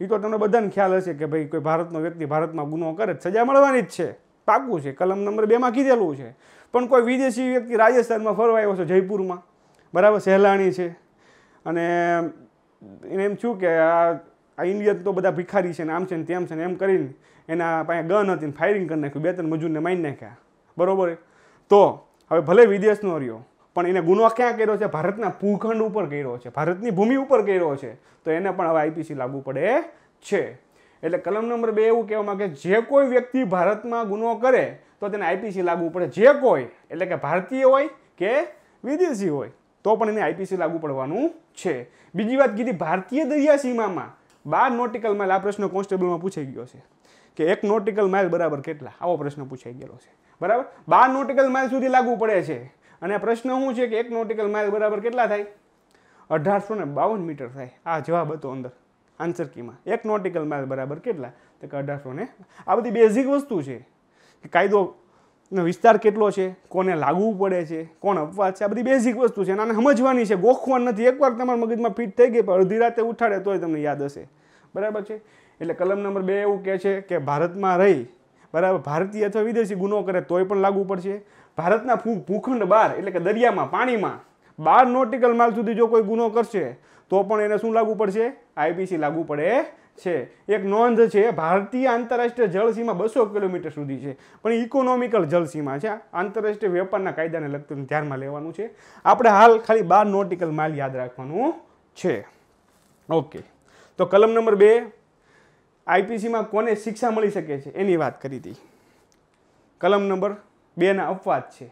Speaker 1: એ તો તમને બધાને ખ્યાલ હશે કે ભાઈ કોઈ ભારતનો વ્યક્તિ ભારતમાં ગુનો કરે સજા મળવાની જ છે પાકું છે કલમ નંબર બેમાં કીધેલું છે પણ કોઈ વિદેશી વ્યક્તિ રાજસ્થાનમાં ફરવા આવ્યો છે જયપુરમાં બરાબર સહેલાણી છે અને એને એમ છું કે આ આ ઇન્ડિયન તો બધા ભિખારી છે ને આમ છે ને તેમ છે ને એમ કરીને એના પાસે ગન હતી ફાયરિંગ કરી નાખ્યું બે ત્રણ મજૂરને મારી નાખ્યા બરાબર તો હવે ભલે વિદેશનો રહ્યો પણ એને ગુનો ક્યાં કર્યો છે ભારતના ભૂખંડ ઉપર કર્યો છે ભારતની ભૂમિ ઉપર કર્યો છે તો એને પણ હવે આઈપીસી લાગુ પડે છે એટલે કલમ નંબર બે એવું કહેવામાં કે જે કોઈ વ્યક્તિ ભારતમાં ગુનો કરે તો તેને આઈપીસી લાગુ પડે જે કોઈ એટલે કે ભારતીય હોય કે વિદેશી હોય તો પણ એને આઈપીસી લાગુ પડવાનું છે બીજી વાત કીધી ભારતીય દરિયા સીમામાં બાર નોટિકલ માઇલ આ પ્રશ્ન કોન્સ્ટેબલમાં પૂછાઈ ગયો છે કે એક નોટિકલ માઇલ બરાબર કેટલા આવો પ્રશ્ન પૂછાઈ ગયેલો છે બરાબર બાર નોટિકલ માઇલ સુધી લાગુ પડે છે અને પ્રશ્ન શું છે કે એક નોટિકલ માઇલ બરાબર કેટલા થાય અઢારસો ને બાવન મીટર થાય આ જવાબ હતો અંદર આન્સર કીમાં એક નોટિકલ માઇલ બરાબર કેટલા તો કે અઢારસો ને આ બધી બેઝિક વસ્તુ છે કે કાયદો વિસ્તાર કેટલો છે કોને લાગવું પડે છે કોણ અપવાદ છે આ બધી બેઝિક વસ્તુ છે અને સમજવાની છે ગોખવાની નથી એકવાર તમારા મગજમાં ફિટ થઈ ગઈ પણ અડધી રાતે ઉઠાડે તોય તમને યાદ હશે બરાબર છે એટલે કલમ નંબર બે એવું કહે છે કે ભારતમાં રહી બરાબર ભારતીય અથવા વિદેશી ગુનો કરે તોય પણ લાગુ પડશે ભારતના ભૂખંડ બહાર એટલે કે દરિયામાં પાણીમાં બાર નોટિકલ માલ સુધી જો કોઈ ગુનો કરશે તો પણ એને શું લાગુ પડશે આઈપીસી લાગુ પડે છે એક નોંધ છે ભારતીય આંતરરાષ્ટ્રીય જળસીમા બસો કિલોમીટર સુધી છે પણ ઇકોનોમિકલ જળસીમા છે આંતરરાષ્ટ્રીય વેપારના કાયદાને લગતું ધ્યાનમાં લેવાનું છે આપણે હાલ ખાલી બાર નોટિકલ માલ યાદ રાખવાનું છે ઓકે તો કલમ નંબર બે આઈપીસીમાં કોને શિક્ષા મળી શકે છે એની વાત કરી હતી કલમ નંબર બેના અપવાદ છે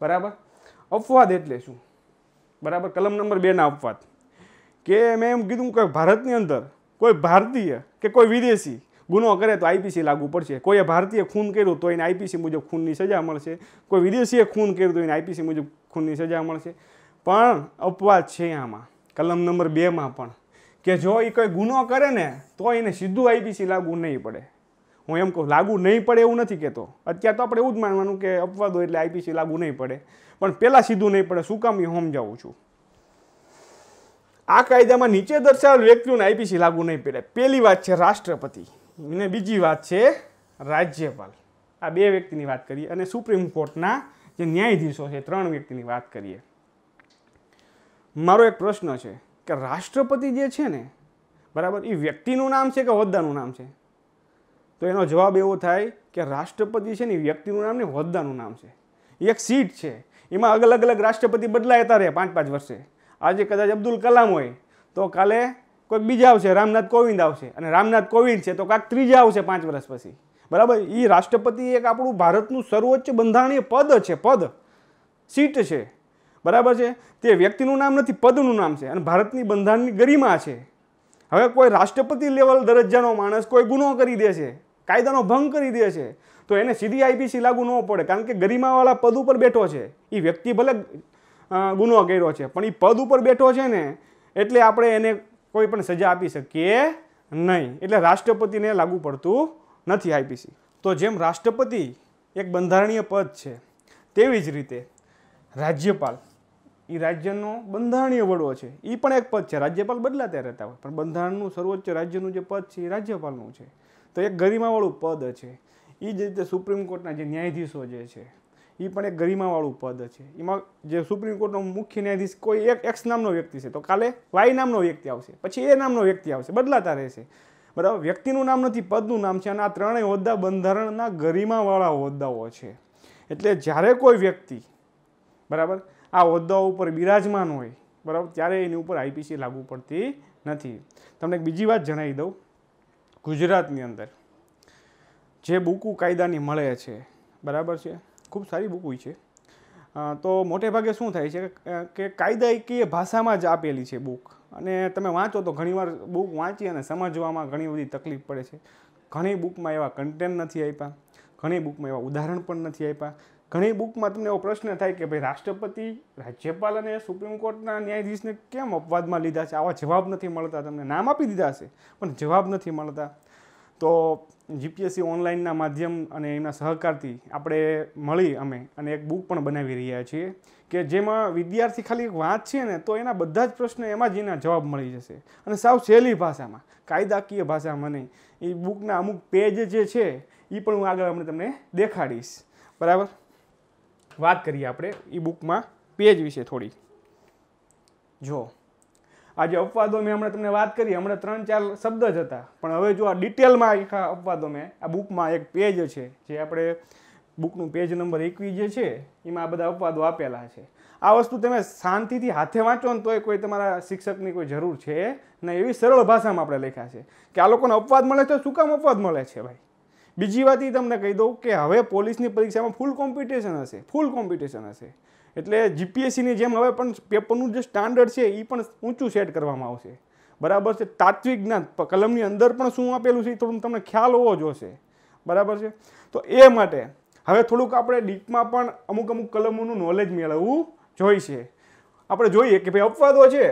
Speaker 1: બરાબર અપવાદ એટલે શું બરાબર કલમ નંબર બેના અપવાદ કે મેં એમ કીધું કે ભારતની અંદર કોઈ ભારતીય કે કોઈ વિદેશી ગુનો કરે તો આઈપીસી લાગુ પડશે કોઈએ ભારતીય ખૂન કર્યું તો એને આઈપીસી મુજબ ખૂનની સજા મળશે કોઈ વિદેશીએ ખૂન કર્યું તો એને આઈપીસી મુજબ ખૂનની સજા મળશે પણ અપવાદ છે આમાં કલમ નંબર બેમાં પણ કે જો એ કોઈ ગુનો કરે ને તો એને સીધું આઈપીસી લાગુ નહીં પડે હું એમ કહું લાગુ નહીં પડે એવું નથી કહેતો અત્યારે તો આપણે એવું જ માનવાનું કે અપવાદો એટલે આઈપીસી લાગુ નહીં પડે પણ પહેલાં સીધું નહીં પડે શું કામ એ જાઉં છું આ કાયદામાં નીચે દર્શાવેલ વ્યક્તિઓને આઈપીસી લાગુ નહીં પડે પહેલી વાત છે રાષ્ટ્રપતિ અને બીજી વાત છે રાજ્યપાલ આ બે વ્યક્તિની વાત કરીએ અને સુપ્રીમ કોર્ટના જે ન્યાયાધીશો છે ત્રણ વ્યક્તિની વાત કરીએ મારો એક પ્રશ્ન છે કે રાષ્ટ્રપતિ જે છે ને બરાબર એ વ્યક્તિનું નામ છે કે હોદ્દાનું નામ છે તો એનો જવાબ એવો થાય કે રાષ્ટ્રપતિ છે ને વ્યક્તિનું નામ ને હોદ્દાનું નામ છે એક સીટ છે એમાં અલગ અલગ રાષ્ટ્રપતિ બદલાયતા રહે પાંચ પાંચ વર્ષે આજે કદાચ અબ્દુલ કલામ હોય તો કાલે કોઈક બીજા આવશે રામનાથ કોવિંદ આવશે અને રામનાથ કોવિંદ છે તો કાંક ત્રીજા આવશે પાંચ વર્ષ પછી બરાબર એ રાષ્ટ્રપતિ એક આપણું ભારતનું સર્વોચ્ચ બંધારણીય પદ છે પદ સીટ છે બરાબર છે તે વ્યક્તિનું નામ નથી પદનું નામ છે અને ભારતની બંધારણની ગરિમા છે હવે કોઈ રાષ્ટ્રપતિ લેવલ દરજ્જાનો માણસ કોઈ ગુનો કરી દે છે કાયદાનો ભંગ કરી દે છે તો એને સીધી આઈપીસી લાગુ ન પડે કારણ કે ગરિમાવાળા પદ ઉપર બેઠો છે એ વ્યક્તિ ભલે ગુનો કર્યો છે પણ એ પદ ઉપર બેઠો છે ને એટલે આપણે એને કોઈ પણ સજા આપી શકીએ નહીં એટલે રાષ્ટ્રપતિને લાગુ પડતું નથી આઈપીસી તો જેમ રાષ્ટ્રપતિ એક બંધારણીય પદ છે તેવી જ રીતે રાજ્યપાલ એ રાજ્યનો બંધારણીય વડો છે એ પણ એક પદ છે રાજ્યપાલ બદલાતા રહેતા હોય પણ બંધારણનું સર્વોચ્ચ રાજ્યનું જે પદ છે એ રાજ્યપાલનું છે તો એક ગરિમાવાળું પદ છે એ જ રીતે સુપ્રીમ કોર્ટના જે ન્યાયાધીશો જે છે એ પણ એક ગરિમાવાળું પદ છે એમાં જે સુપ્રીમ કોર્ટનો મુખ્ય ન્યાયાધીશ કોઈ એક એક્સ નામનો વ્યક્તિ છે તો કાલે વાય નામનો વ્યક્તિ આવશે પછી એ નામનો વ્યક્તિ આવશે બદલાતા રહેશે બરાબર વ્યક્તિનું નામ નથી પદનું નામ છે અને આ ત્રણેય હોદ્દા બંધારણના ગરિમાવાળા હોદ્દાઓ છે એટલે જ્યારે કોઈ વ્યક્તિ બરાબર આ હોદ્દાઓ ઉપર બિરાજમાન હોય બરાબર ત્યારે એની ઉપર આઈપીસી લાગુ પડતી નથી તમને એક બીજી વાત જણાવી દઉં ગુજરાતની અંદર જે બુકુ કાયદાની મળે છે બરાબર છે ખૂબ સારી બુક હોય છે તો મોટે ભાગે શું થાય છે કે કાયદાકીય ભાષામાં જ આપેલી છે બુક અને તમે વાંચો તો ઘણીવાર બુક વાંચી અને સમજવામાં ઘણી બધી તકલીફ પડે છે ઘણી બુકમાં એવા કન્ટેન્ટ નથી આપ્યા ઘણી બુકમાં એવા ઉદાહરણ પણ નથી આપ્યા ઘણી બુકમાં તમને એવો પ્રશ્ન થાય કે ભાઈ રાષ્ટ્રપતિ રાજ્યપાલ અને સુપ્રીમ કોર્ટના ન્યાયાધીશને કેમ અપવાદમાં લીધા છે આવા જવાબ નથી મળતા તમને નામ આપી દીધા છે પણ જવાબ નથી મળતા તો જીપીએસસી ઓનલાઈનના માધ્યમ અને એના સહકારથી આપણે મળી અમે અને એક બુક પણ બનાવી રહ્યા છીએ કે જેમાં વિદ્યાર્થી ખાલી એક વાત છે ને તો એના બધા જ પ્રશ્નો એમાં જ એના જવાબ મળી જશે અને સાવ સહેલી ભાષામાં કાયદાકીય ભાષામાં નહીં એ બુકના અમુક પેજ જે છે એ પણ હું આગળ અમને તમને દેખાડીશ બરાબર વાત કરીએ આપણે એ બુકમાં પેજ વિશે થોડી જો આજે અપવાદો મેં હમણાં તમને વાત કરી હમણાં ત્રણ ચાર શબ્દ જ હતા પણ હવે જો આ ડિટેલમાં આખા અપવાદો મેં આ બુકમાં એક પેજ છે જે આપણે બુકનું પેજ નંબર એકવીસ જે છે એમાં આ બધા અપવાદો આપેલા છે આ વસ્તુ તમે શાંતિથી હાથે વાંચો ને તોય કોઈ તમારા શિક્ષકની કોઈ જરૂર છે ને એવી સરળ ભાષામાં આપણે લખ્યા છે કે આ લોકોને અપવાદ મળે તો શું કામ અપવાદ મળે છે ભાઈ બીજી વાત એ તમને કહી દઉં કે હવે પોલીસની પરીક્ષામાં ફૂલ કોમ્પિટિશન હશે ફૂલ કોમ્પિટિશન હશે એટલે જીપીએસસીની જેમ હવે પણ પેપરનું જે સ્ટાન્ડર્ડ છે એ પણ ઊંચું સેટ કરવામાં આવશે બરાબર છે તાત્વિક જ્ઞાન કલમની અંદર પણ શું આપેલું છે એ થોડું તમને ખ્યાલ હોવો જોશે બરાબર છે તો એ માટે હવે થોડુંક આપણે ડીપમાં પણ અમુક અમુક કલમોનું નોલેજ મેળવવું જોઈશે આપણે જોઈએ કે ભાઈ અપવાદો છે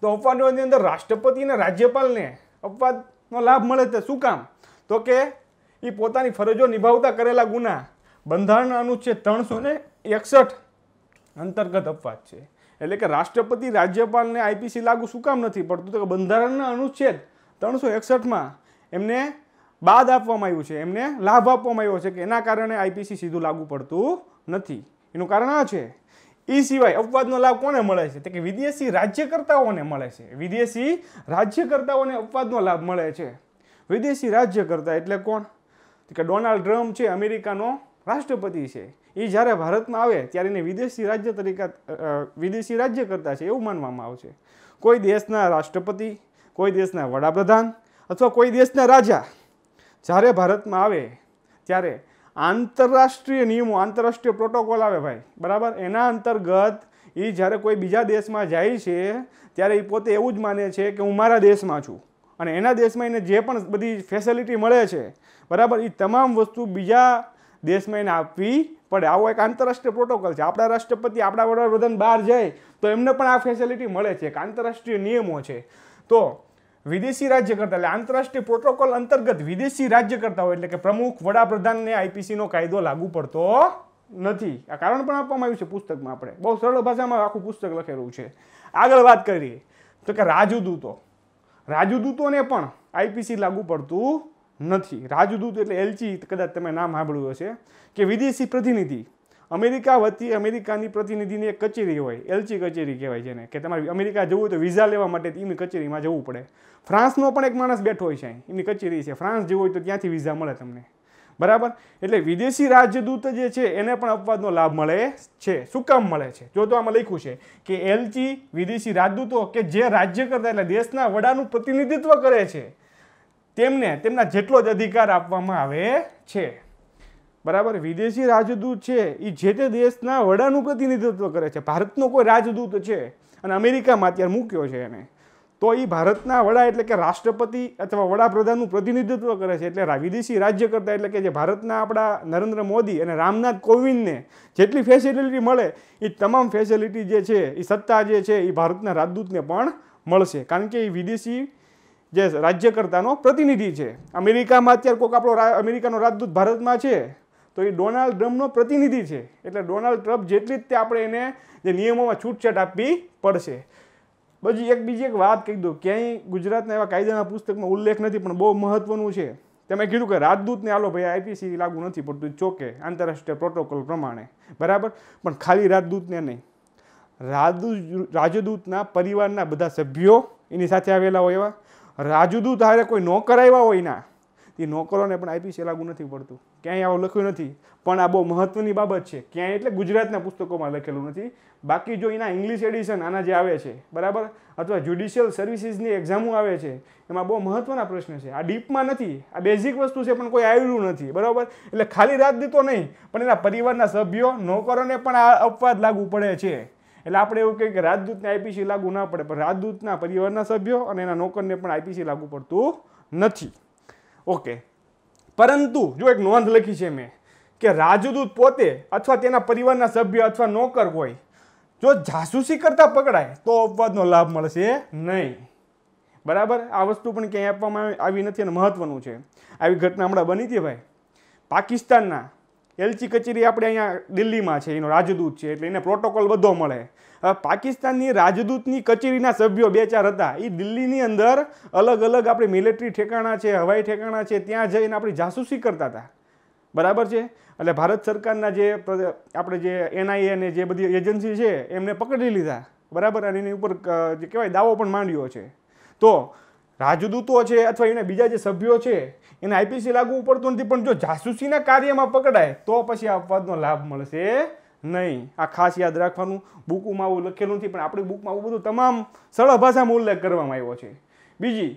Speaker 1: તો અપવાદોની અંદર રાષ્ટ્રપતિ અને રાજ્યપાલને અપવાદનો લાભ મળે છે શું કામ તો કે એ પોતાની ફરજો નિભાવતા કરેલા ગુના બંધારણ અનુચ્છેદ ત્રણસો ને એકસઠ અંતર્ગત અપવાદ છે એટલે કે રાષ્ટ્રપતિ રાજ્યપાલને આઈપીસી લાગુ શું કામ નથી પડતું તો કે બંધારણના અનુચ્છેદ ત્રણસો એકસઠમાં એમને બાદ આપવામાં આવ્યું છે એમને લાભ આપવામાં આવ્યો છે કે એના કારણે આઈપીસી સીધું લાગુ પડતું નથી એનું કારણ આ છે એ સિવાય અપવાદનો લાભ કોને મળે છે કે વિદેશી રાજ્યકર્તાઓને મળે છે વિદેશી રાજ્યકર્તાઓને અપવાદનો લાભ મળે છે વિદેશી રાજ્યકર્તા એટલે કોણ કે ડોનાલ્ડ ટ્રમ્પ છે અમેરિકાનો રાષ્ટ્રપતિ છે એ જ્યારે ભારતમાં આવે ત્યારે એને વિદેશી રાજ્ય તરીકે વિદેશી રાજ્ય કરતા છે એવું માનવામાં આવશે કોઈ દેશના રાષ્ટ્રપતિ કોઈ દેશના વડાપ્રધાન અથવા કોઈ દેશના રાજા જ્યારે ભારતમાં આવે ત્યારે આંતરરાષ્ટ્રીય નિયમો આંતરરાષ્ટ્રીય પ્રોટોકોલ આવે ભાઈ બરાબર એના અંતર્ગત એ જ્યારે કોઈ બીજા દેશમાં જાય છે ત્યારે એ પોતે એવું જ માને છે કે હું મારા દેશમાં છું અને એના દેશમાં એને જે પણ બધી ફેસિલિટી મળે છે બરાબર એ તમામ વસ્તુ બીજા દેશમાં એને આપવી પડે આવો એક આંતરરાષ્ટ્રીય પ્રોટોકોલ છે આપણા રાષ્ટ્રપતિ આપણા વડાપ્રધાન બહાર જાય તો એમને પણ આ ફેસિલિટી મળે છે એક આંતરરાષ્ટ્રીય નિયમો છે તો વિદેશી રાજ્ય કરતા એટલે આંતરરાષ્ટ્રીય પ્રોટોકોલ અંતર્ગત વિદેશી રાજ્ય કરતા હોય એટલે કે પ્રમુખ વડાપ્રધાનને આઈપીસીનો કાયદો લાગુ પડતો નથી આ કારણ પણ આપવામાં આવ્યું છે પુસ્તકમાં આપણે બહુ સરળ ભાષામાં આખું પુસ્તક લખેલું છે આગળ વાત કરીએ તો કે રાજદૂતો રાજદૂતોને પણ આઈપીસી લાગુ પડતું નથી રાજદૂત એટલે એલચી કદાચ તમે નામ સાંભળ્યું હશે કે વિદેશી પ્રતિનિધિ અમેરિકા વતી અમેરિકાની પ્રતિનિધિની એક કચેરી હોય એલચી કચેરી કહેવાય છે ને કે તમારે અમેરિકા જવું હોય તો વિઝા લેવા માટે એમની કચેરીમાં જવું પડે ફ્રાન્સનો પણ એક માણસ બેઠો હોય છે એમની કચેરી છે ફ્રાન્સ જવું હોય તો ત્યાંથી વિઝા મળે તમને બરાબર એટલે વિદેશી રાજદૂત જે છે એને પણ અપવાદનો લાભ મળે છે શું કામ મળે છે જો તો આમાં લખ્યું છે કે એલચી વિદેશી રાજદૂતો કે જે રાજ્ય કરતા એટલે દેશના વડાનું પ્રતિનિધિત્વ કરે છે તેમને તેમના જેટલો જ અધિકાર આપવામાં આવે છે બરાબર વિદેશી રાજદૂત છે એ જે તે દેશના વડાનું પ્રતિનિધિત્વ કરે છે ભારતનો કોઈ રાજદૂત છે અને અમેરિકામાં અત્યારે મૂક્યો છે એને તો એ ભારતના વડા એટલે કે રાષ્ટ્રપતિ અથવા વડાપ્રધાનનું પ્રતિનિધિત્વ કરે છે એટલે વિદેશી રાજ્ય રાજ્યકર્તા એટલે કે જે ભારતના આપણા નરેન્દ્ર મોદી અને રામનાથ કોવિંદને જેટલી ફેસિલિટી મળે એ તમામ ફેસિલિટી જે છે એ સત્તા જે છે એ ભારતના રાજદૂતને પણ મળશે કારણ કે એ વિદેશી જે રાજ્યકર્તાનો પ્રતિનિધિ છે અમેરિકામાં અત્યારે કોઈક આપણો અમેરિકાનો રાજદૂત ભારતમાં છે તો એ ડોનાલ્ડ ટ્રમ્પનો પ્રતિનિધિ છે એટલે ડોનાલ્ડ ટ્રમ્પ જેટલી જ તે આપણે એને જે નિયમોમાં છૂટછાટ આપવી પડશે બધી એક બીજી એક વાત કહી દઉં ક્યાંય ગુજરાતના એવા કાયદાના પુસ્તકમાં ઉલ્લેખ નથી પણ બહુ મહત્વનું છે તમે કીધું કે રાજદૂતને આલો ભાઈ આઈપીસી લાગુ નથી પડતું ચોકે આંતરરાષ્ટ્રીય પ્રોટોકોલ પ્રમાણે બરાબર પણ ખાલી રાજદૂતને નહીં રાજદૂત રાજદૂતના પરિવારના બધા સભ્યો એની સાથે આવેલા હોય એવા રાજદૂત હારે કોઈ નોકર આવ્યા હોય ના એ નોકરોને પણ આપી છે લાગુ નથી પડતું ક્યાંય આવું લખ્યું નથી પણ આ બહુ મહત્વની બાબત છે ક્યાંય એટલે ગુજરાતના પુસ્તકોમાં લખેલું નથી બાકી જો એના ઇંગ્લિશ એડિશન આના જે આવે છે બરાબર અથવા જ્યુડિશિયલ સર્વિસીસની એક્ઝામો આવે છે એમાં બહુ મહત્વના પ્રશ્ન છે આ ડીપમાં નથી આ બેઝિક વસ્તુ છે પણ કોઈ આવ્યું નથી બરાબર એટલે ખાલી રાત દીધો નહીં પણ એના પરિવારના સભ્યો નોકરોને પણ આ અપવાદ લાગુ પડે છે એટલે આપણે એવું કહીએ કે રાજદૂતને આઈપીસી લાગુ ના પડે પણ રાજદૂતના પરિવારના સભ્યો અને એના નોકરને પણ આઈપીસી લાગુ પડતું નથી ઓકે પરંતુ જો એક નોંધ લખી છે મેં કે રાજદૂત પોતે અથવા તેના પરિવારના સભ્ય અથવા નોકર હોય જો જાસૂસી કરતાં પકડાય તો અપવાદનો લાભ મળશે નહીં બરાબર આ વસ્તુ પણ ક્યાંય આપવામાં આવી નથી અને મહત્વનું છે આવી ઘટના હમણાં બની હતી ભાઈ પાકિસ્તાનના એલચી કચેરી આપણે અહીંયા દિલ્હીમાં છે એનો રાજદૂત છે એટલે એને પ્રોટોકોલ બધો મળે પાકિસ્તાનની રાજદૂતની કચેરીના સભ્યો બે ચાર હતા એ દિલ્હીની અંદર અલગ અલગ આપણે મિલિટરી ઠેકાણા છે હવાઈ ઠેકાણા છે ત્યાં જઈને આપણી જાસૂસી કરતા હતા બરાબર છે એટલે ભારત સરકારના જે આપણે જે એનઆઈએ ને જે બધી એજન્સી છે એમને પકડી લીધા બરાબર અને એની ઉપર જે કહેવાય દાવો પણ માંડ્યો છે તો રાજદૂતો છે અથવા એના બીજા જે સભ્યો છે એને આઈપીસી લાગુ પડતું નથી પણ જો જાસૂસીના કાર્યમાં પકડાય તો પછી આ અપવાદનો લાભ મળશે નહીં આ ખાસ યાદ રાખવાનું બુકમાં આવું લખેલું નથી પણ આપણી બુકમાં આવું બધું તમામ સરળ ભાષામાં ઉલ્લેખ કરવામાં આવ્યો છે બીજી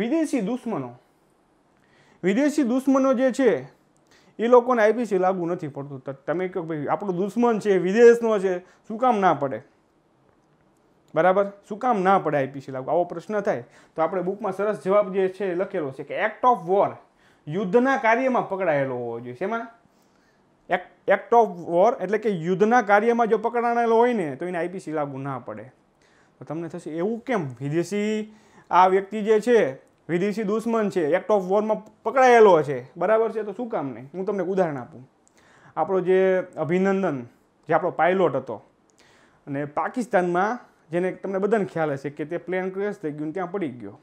Speaker 1: વિદેશી દુશ્મનો વિદેશી દુશ્મનો જે છે એ લોકોને આઈપીસી લાગુ નથી પડતું તમે કહો ભાઈ આપણો દુશ્મન છે વિદેશનો છે શું કામ ના પડે બરાબર શું કામ ના પડે આઈપીસી લાગુ આવો પ્રશ્ન થાય તો આપણે બુકમાં સરસ જવાબ જે છે લખેલો છે કે એક્ટ ઓફ વોર યુદ્ધના કાર્યમાં પકડાયેલો હોવો જોઈએ શેમાં એક્ટ ઓફ વોર એટલે કે યુદ્ધના કાર્યમાં જો પકડાયેલો હોય ને તો એને આઈપીસી લાગુ ના પડે તો તમને થશે એવું કેમ વિદેશી આ વ્યક્તિ જે છે વિદેશી દુશ્મન છે એક્ટ ઓફ વોરમાં પકડાયેલો છે બરાબર છે તો શું કામ નહીં હું તમને ઉદાહરણ આપું આપણો જે અભિનંદન જે આપણો પાયલોટ હતો અને પાકિસ્તાનમાં જેને તમને બધાને ખ્યાલ હશે કે તે પ્લેન ક્રેશ થઈ ગયું ત્યાં પડી ગયો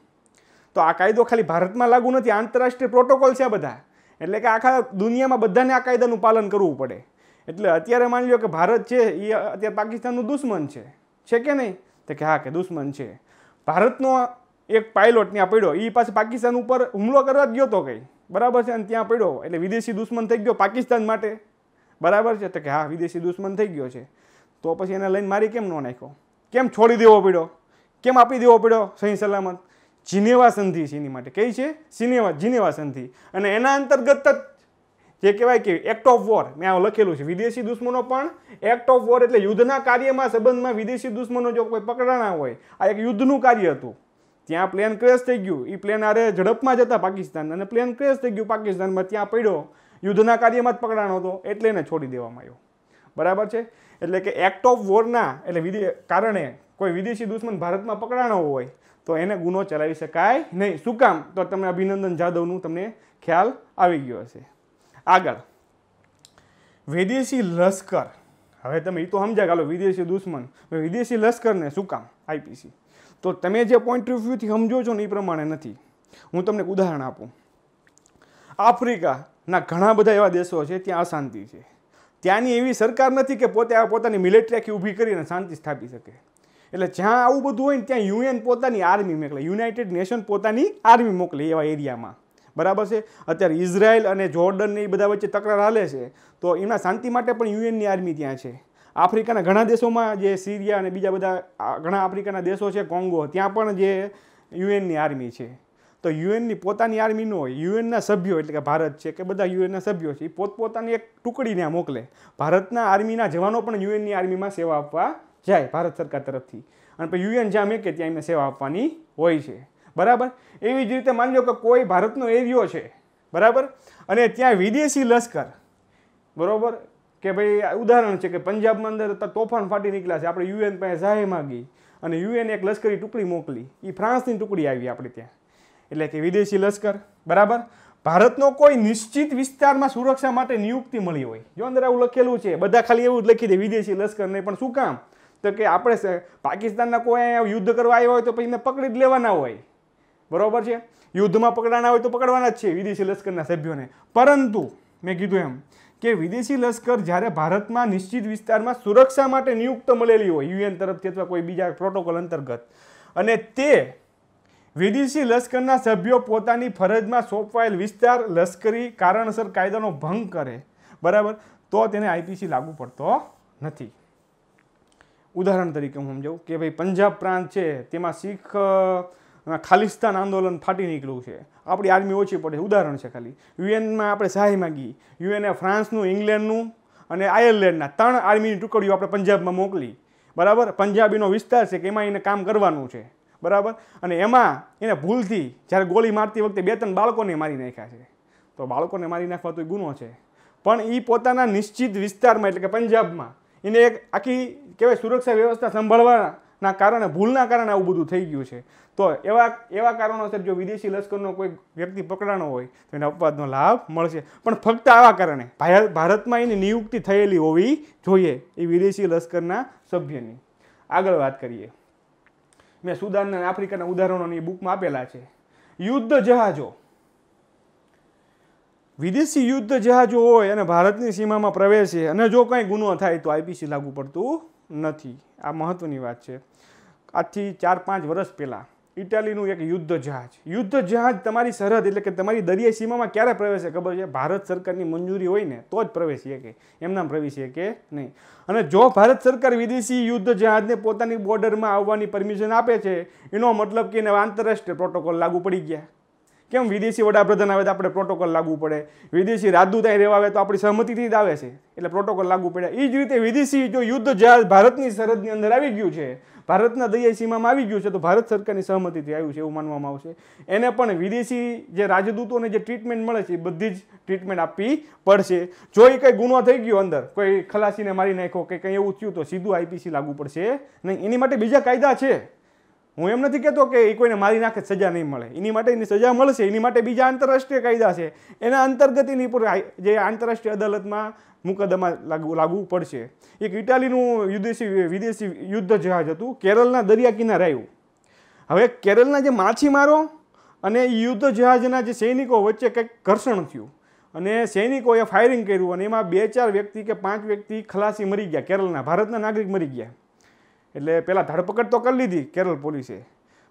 Speaker 1: તો આ કાયદો ખાલી ભારતમાં લાગુ નથી આંતરરાષ્ટ્રીય પ્રોટોકોલ છે બધા એટલે કે આખા દુનિયામાં બધાને આ કાયદાનું પાલન કરવું પડે એટલે અત્યારે માની લો કે ભારત છે એ અત્યારે પાકિસ્તાનનું દુશ્મન છે છે કે નહીં તો કે હા કે દુશ્મન છે ભારતનો એક પાયલોટ ત્યાં પડ્યો એ પાસે પાકિસ્તાન ઉપર હુમલો કરવા જ ગયો તો કંઈ બરાબર છે અને ત્યાં પડ્યો એટલે વિદેશી દુશ્મન થઈ ગયો પાકિસ્તાન માટે બરાબર છે તો કે હા વિદેશી દુશ્મન થઈ ગયો છે તો પછી એને લઈને મારી કેમ ન નાખ્યો કેમ છોડી દેવો પડ્યો કેમ આપી દેવો પડ્યો સહી સલામત જિનેવા સંધિ સીની માટે કઈ છે સિનેવા જિનેવા સંધિ અને એના અંતર્ગત જ જે કહેવાય કે એક્ટ ઓફ વોર મેં આ લખેલું છે વિદેશી દુશ્મનો પણ એક્ટ ઓફ વોર એટલે યુદ્ધના કાર્યમાં સંબંધમાં વિદેશી દુશ્મનો જો કોઈ પકડાણા હોય આ એક યુદ્ધનું કાર્ય હતું ત્યાં પ્લેન ક્રેશ થઈ ગયું એ પ્લેન આરે ઝડપમાં જતા પાકિસ્તાન અને પ્લેન ક્રેશ થઈ ગયું પાકિસ્તાનમાં ત્યાં પડ્યો યુદ્ધના કાર્યમાં જ પકડાણો હતો એટલે એને છોડી દેવામાં આવ્યો બરાબર છે એટલે કે એક્ટ ઓફ વોરના એટલે કારણે કોઈ વિદેશી દુશ્મન ભારતમાં પકડાણો હોય તો એને ગુનો ચલાવી શકાય નહીં શું કામ તો તમને અભિનંદન જાદવનું તમને ખ્યાલ આવી ગયો હશે આગળ વિદેશી લશ્કર હવે તમે એ તો સમજ્યા ગાલો વિદેશી દુશ્મન વિદેશી લશ્કરને શું કામ આઈપીસી તો તમે જે પોઈન્ટ ઓફ વ્યૂથી સમજો છો ને એ પ્રમાણે નથી હું તમને ઉદાહરણ આપું આફ્રિકાના ઘણા બધા એવા દેશો છે ત્યાં અશાંતિ છે ત્યાંની એવી સરકાર નથી કે પોતે પોતાની મિલિટરી આખી ઊભી કરીને શાંતિ સ્થાપી શકે એટલે જ્યાં આવું બધું હોય ને ત્યાં યુએન પોતાની આર્મી મોકલે યુનાઇટેડ નેશન પોતાની આર્મી મોકલે એવા એરિયામાં બરાબર છે અત્યારે ઇઝરાયલ અને જોર્ડન એ બધા વચ્ચે તકરાર હાલે છે તો એમના શાંતિ માટે પણ યુએનની આર્મી ત્યાં છે આફ્રિકાના ઘણા દેશોમાં જે સિરિયા અને બીજા બધા ઘણા આફ્રિકાના દેશો છે કોંગો ત્યાં પણ જે યુએનની આર્મી છે તો યુએનની પોતાની આર્મી ન હોય યુએનના સભ્યો એટલે કે ભારત છે કે બધા યુએનના સભ્યો છે એ પોતપોતાની એક ટુકડીને મોકલે ભારતના આર્મીના જવાનો પણ યુએનની આર્મીમાં સેવા આપવા જાય ભારત સરકાર તરફથી અને પછી યુએન જ્યાં મેં કે ત્યાં એમને સેવા આપવાની હોય છે બરાબર એવી જ રીતે માની લો કે કોઈ ભારતનો એરિયો છે બરાબર અને ત્યાં વિદેશી લશ્કર બરાબર કે ભાઈ ઉદાહરણ છે કે પંજાબમાં અંદર તોફાન ફાટી નીકળ્યા છે આપણે યુએન પાસે સહાય માગી અને યુએન એક લશ્કરી ટુકડી મોકલી એ ફ્રાન્સની ટુકડી આવી આપણે ત્યાં એટલે કે વિદેશી લશ્કર બરાબર ભારતનો કોઈ નિશ્ચિત વિસ્તારમાં સુરક્ષા માટે નિયુક્તિ મળી હોય જો અંદર આવું લખેલું છે બધા ખાલી એવું જ લખી દે વિદેશી લશ્કરને પણ શું કામ તો કે આપણે પાકિસ્તાનના કોઈ અહીંયા યુદ્ધ કરવા આવ્યા હોય તો પછી એને પકડી જ લેવાના હોય બરાબર છે યુદ્ધમાં પકડાના હોય તો પકડવાના જ છે વિદેશી લશ્કરના સભ્યોને પરંતુ મેં કીધું એમ કે વિદેશી લશ્કર જ્યારે ભારતમાં નિશ્ચિત વિસ્તારમાં સુરક્ષા માટે નિયુક્ત મળેલી હોય યુએન તરફથી અથવા કોઈ બીજા પ્રોટોકોલ અંતર્ગત અને તે વિદેશી લશ્કરના સભ્યો પોતાની ફરજમાં સોંપાયેલ વિસ્તાર લશ્કરી કારણસર કાયદાનો ભંગ કરે બરાબર તો તેને આઈપીસી લાગુ પડતો નથી ઉદાહરણ તરીકે હું સમજાવું કે ભાઈ પંજાબ પ્રાંત છે તેમાં શીખ ખાલિસ્તાન આંદોલન ફાટી નીકળ્યું છે આપણી આર્મી ઓછી પડે ઉદાહરણ છે ખાલી યુએનમાં આપણે સહાય માગી યુએને ફ્રાન્સનું ઇંગ્લેન્ડનું અને આયર્લેન્ડના ત્રણ આર્મીની ટુકડીઓ આપણે પંજાબમાં મોકલી બરાબર પંજાબીનો વિસ્તાર છે કે એમાં એને કામ કરવાનું છે બરાબર અને એમાં એને ભૂલથી જ્યારે ગોળી મારતી વખતે બે ત્રણ બાળકોને મારી નાખ્યા છે તો બાળકોને મારી નાખવા તો ગુનો છે પણ એ પોતાના નિશ્ચિત વિસ્તારમાં એટલે કે પંજાબમાં એને એક આખી કહેવાય સુરક્ષા વ્યવસ્થા સંભાળવાના કારણે ભૂલના કારણે આવું બધું થઈ ગયું છે તો એવા એવા કારણોસર જો વિદેશી લશ્કરનો કોઈ વ્યક્તિ પકડાનો હોય તો એને અપવાદનો લાભ મળશે પણ ફક્ત આવા કારણે ભારતમાં એની નિયુક્તિ થયેલી હોવી જોઈએ એ વિદેશી લશ્કરના સભ્યની આગળ વાત કરીએ મેં સુદાન અને આફ્રિકાના ઉદાહરણોની બુકમાં આપેલા છે યુદ્ધ જહાજો વિદેશી યુદ્ધ જહાજો હોય અને ભારતની સીમામાં પ્રવેશે અને જો કંઈ ગુનો થાય તો આઈપીસી લાગુ પડતું નથી આ મહત્ત્વની વાત છે આજથી ચાર પાંચ વર્ષ પહેલાં ઇટાલીનું એક યુદ્ધ જહાજ યુદ્ધ જહાજ તમારી સરહદ એટલે કે તમારી દરિયાઈ સીમામાં ક્યારે પ્રવેશે ખબર છે ભારત સરકારની મંજૂરી હોય ને તો જ પ્રવેશી કે એમના પ્રવેશી કે નહીં અને જો ભારત સરકાર વિદેશી યુદ્ધ જહાજને પોતાની બોર્ડરમાં આવવાની પરમિશન આપે છે એનો મતલબ કે એને આંતરરાષ્ટ્રીય પ્રોટોકોલ લાગુ પડી ગયા કેમ વિદેશી વડાપ્રધાન આવે તો આપણે પ્રોટોકોલ લાગુ પડે વિદેશી રાજદૂત અહીં રહેવા આવે તો આપણી સહમતિથી જ આવે છે એટલે પ્રોટોકોલ લાગુ પડે એ જ રીતે વિદેશી જો યુદ્ધ જહાજ ભારતની સરહદની અંદર આવી ગયું છે ભારતના દરિયાઈ સીમામાં આવી ગયું છે તો ભારત સરકારની સહમતિથી આવ્યું છે એવું માનવામાં આવશે એને પણ વિદેશી જે રાજદૂતોને જે ટ્રીટમેન્ટ મળે છે એ બધી જ ટ્રીટમેન્ટ આપવી પડશે જો એ કંઈ ગુનો થઈ ગયો અંદર કોઈ ખલાસીને મારી નાખ્યો કે કંઈ એવું થયું તો સીધું આઈપીસી લાગુ પડશે નહીં એની માટે બીજા કાયદા છે હું એમ નથી કહેતો કે એ કોઈને મારી નાખે સજા નહીં મળે એની માટે એની સજા મળશે એની માટે બીજા આંતરરાષ્ટ્રીય કાયદા છે એના અંતર્ગત એની પર જે આંતરરાષ્ટ્રીય અદાલતમાં મુકદ્દમા લાગુ લાગવું પડશે એક ઇટાલીનું વિદેશી વિદેશી યુદ્ધ જહાજ હતું કેરળના દરિયા કિનારે આવ્યું હવે કેરળના જે માછીમારો અને યુદ્ધ જહાજના જે સૈનિકો વચ્ચે કંઈક ઘર્ષણ થયું અને સૈનિકોએ ફાયરિંગ કર્યું અને એમાં બે ચાર વ્યક્તિ કે પાંચ વ્યક્તિ ખલાસી મરી ગયા કેરળના ભારતના નાગરિક મરી ગયા એટલે પહેલાં ધરપકડ તો કરી લીધી કેરળ પોલીસે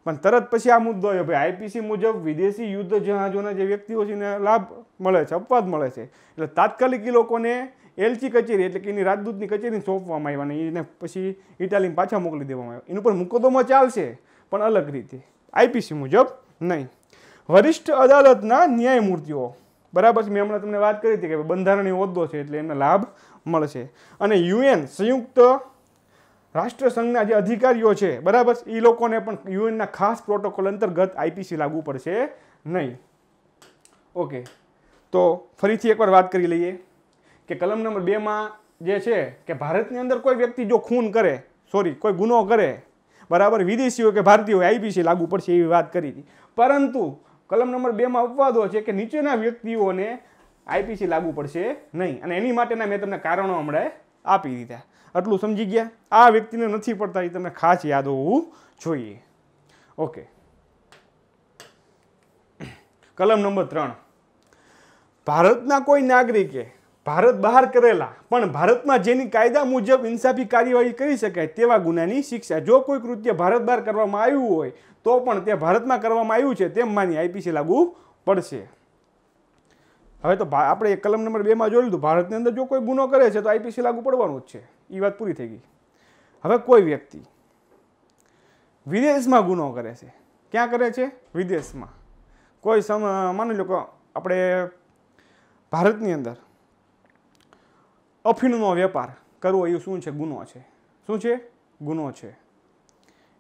Speaker 1: પણ તરત પછી આ મુદ્દો આવ્યો ભાઈ આઈપીસી મુજબ વિદેશી યુદ્ધ જહાજોના જે વ્યક્તિઓ છે એને લાભ મળે છે અપવાદ મળે છે એટલે તાત્કાલિક એ લોકોને એલચી કચેરી એટલે કે એની રાજદૂતની કચેરીને સોંપવામાં આવ્યા અને એને પછી ઇટાલીમાં પાછા મોકલી દેવામાં આવ્યા એનું પણ મુકદ્દમો ચાલશે પણ અલગ રીતે આઈપીસી મુજબ નહીં વરિષ્ઠ અદાલતના ન્યાયમૂર્તિઓ બરાબર છે મેં હમણાં તમને વાત કરી હતી કે બંધારણીય હોદ્દો છે એટલે એમને લાભ મળશે અને યુએન સંયુક્ત રાષ્ટ્રસંઘના જે અધિકારીઓ છે બરાબર એ લોકોને પણ યુએનના ખાસ પ્રોટોકોલ અંતર્ગત આઈપીસી લાગુ પડશે નહીં ઓકે તો ફરીથી એકવાર વાત કરી લઈએ કે કલમ નંબર બેમાં જે છે કે ભારતની અંદર કોઈ વ્યક્તિ જો ખૂન કરે સોરી કોઈ ગુનો કરે બરાબર વિદેશીઓ કે ભારતીયો આઈપીસી લાગુ પડશે એવી વાત કરી હતી પરંતુ કલમ નંબર બેમાં અપવાદો છે કે નીચેના વ્યક્તિઓને આઈપીસી લાગુ પડશે નહીં અને એની માટેના મેં તમને કારણો હમણાં આપી દીધા આટલું સમજી ગયા આ વ્યક્તિને નથી પડતા એ તમે ખાસ યાદ હોવું જોઈએ ઓકે કલમ નંબર ત્રણ ભારતના કોઈ નાગરિકે ભારત બહાર કરેલા પણ ભારતમાં જેની કાયદા મુજબ ઇન્સાફી કાર્યવાહી કરી શકાય તેવા ગુનાની શિક્ષા જો કોઈ કૃત્ય ભારત બહાર કરવામાં આવ્યું હોય તો પણ તે ભારતમાં કરવામાં આવ્યું છે તેમ માની આઈપીસી લાગુ પડશે હવે તો આપણે એક કલમ નંબર બેમાં જોયું લીધું ભારતની અંદર જો કોઈ ગુનો કરે છે તો આઈપીસી લાગુ પડવાનું જ છે એ વાત પૂરી થઈ ગઈ હવે કોઈ વ્યક્તિ વિદેશમાં ગુનો કરે છે ક્યાં કરે છે વિદેશમાં કોઈ સમ માની લો કે આપણે ભારતની અંદર અફીણનો વેપાર કરવો એ શું છે ગુનો છે શું છે ગુનો છે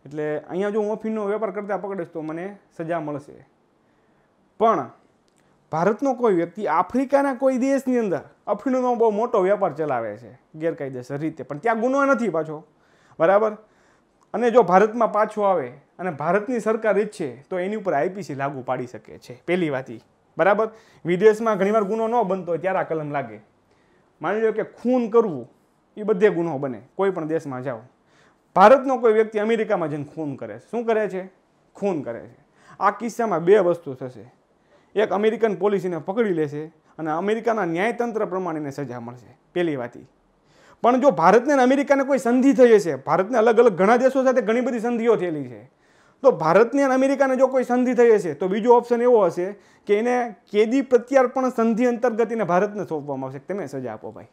Speaker 1: એટલે અહીંયા જો હું અફીણનો વેપાર કરતા પકડીશ તો મને સજા મળશે પણ ભારતનો કોઈ વ્યક્તિ આફ્રિકાના કોઈ દેશની અંદર અફીણનો બહુ મોટો વેપાર ચલાવે છે ગેરકાયદેસર રીતે પણ ત્યાં ગુનો નથી પાછો બરાબર અને જો ભારતમાં પાછો આવે અને ભારતની સરકાર ઈચ્છે તો એની ઉપર આઈપીસી લાગુ પાડી શકે છે પહેલી વાત બરાબર વિદેશમાં ઘણીવાર ગુનો ન બનતો હોય ત્યારે આ કલમ લાગે માની લો કે ખૂન કરવું એ બધે ગુનો બને કોઈ પણ દેશમાં જાઓ ભારતનો કોઈ વ્યક્તિ અમેરિકામાં જઈને ખૂન કરે છે શું કરે છે ખૂન કરે છે આ કિસ્સામાં બે વસ્તુ થશે એક અમેરિકન પોલીસીને પકડી લેશે અને અમેરિકાના ન્યાયતંત્ર પ્રમાણે એને સજા મળશે પહેલી વાત પણ જો ભારતને અને અમેરિકાને કોઈ સંધિ થઈ હશે ભારતને અલગ અલગ ઘણા દેશો સાથે ઘણી બધી સંધિઓ થયેલી છે તો ભારતને અને અમેરિકાને જો કોઈ સંધિ થઈ હશે તો બીજો ઓપ્શન એવો હશે કે એને કેદી પ્રત્યાર્પણ સંધિ અંતર્ગત એને ભારતને સોંપવામાં આવશે તમે સજા આપો ભાઈ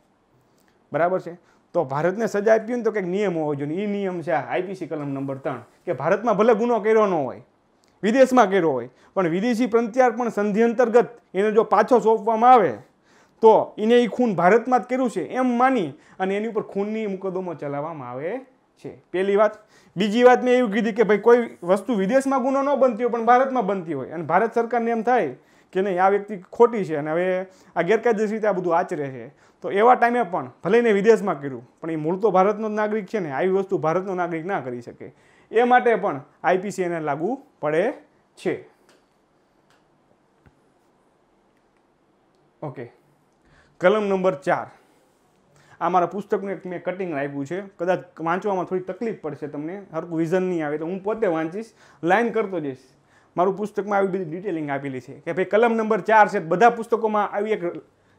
Speaker 1: બરાબર છે તો ભારતને સજા આપી હોય તો કંઈક નિયમ હોવો જોઈએ એ નિયમ છે આઈપીસી કલમ નંબર ત્રણ કે ભારતમાં ભલે ગુનો કર્યો ન હોય વિદેશમાં કર્યો હોય પણ વિદેશી પ્રત્યાર્પણ સંધિ અંતર્ગત એને જો પાછો સોંપવામાં આવે તો એને એ ખૂન ભારતમાં જ કર્યું છે એમ માની અને એની ઉપર ખૂનની મુકદમો ચલાવવામાં આવે છે પહેલી વાત બીજી વાત મેં એવું કીધી કે ભાઈ કોઈ વસ્તુ વિદેશમાં ગુનો ન બનતી હોય પણ ભારતમાં બનતી હોય અને ભારત સરકારને એમ થાય કે નહીં આ વ્યક્તિ ખોટી છે અને હવે આ ગેરકાયદેસ રીતે આ બધું આચરે છે તો એવા ટાઈમે પણ ભલે એને વિદેશમાં કર્યું પણ એ મૂળ તો ભારતનો જ નાગરિક છે ને આવી વસ્તુ ભારતનો નાગરિક ના કરી શકે એ માટે પણ આઈપીસીએને લાગુ પડે છે ઓકે કલમ નંબર ચાર આ મારા પુસ્તકનું એક મેં કટિંગ આપ્યું છે કદાચ વાંચવામાં થોડી તકલીફ પડશે તમને હરકું વિઝન નહીં આવે તો હું પોતે વાંચીશ લાઈન કરતો જઈશ મારું પુસ્તકમાં આવી બધી ડિટેલિંગ આપેલી છે કે ભાઈ કલમ નંબર ચાર છે બધા પુસ્તકોમાં આવી એક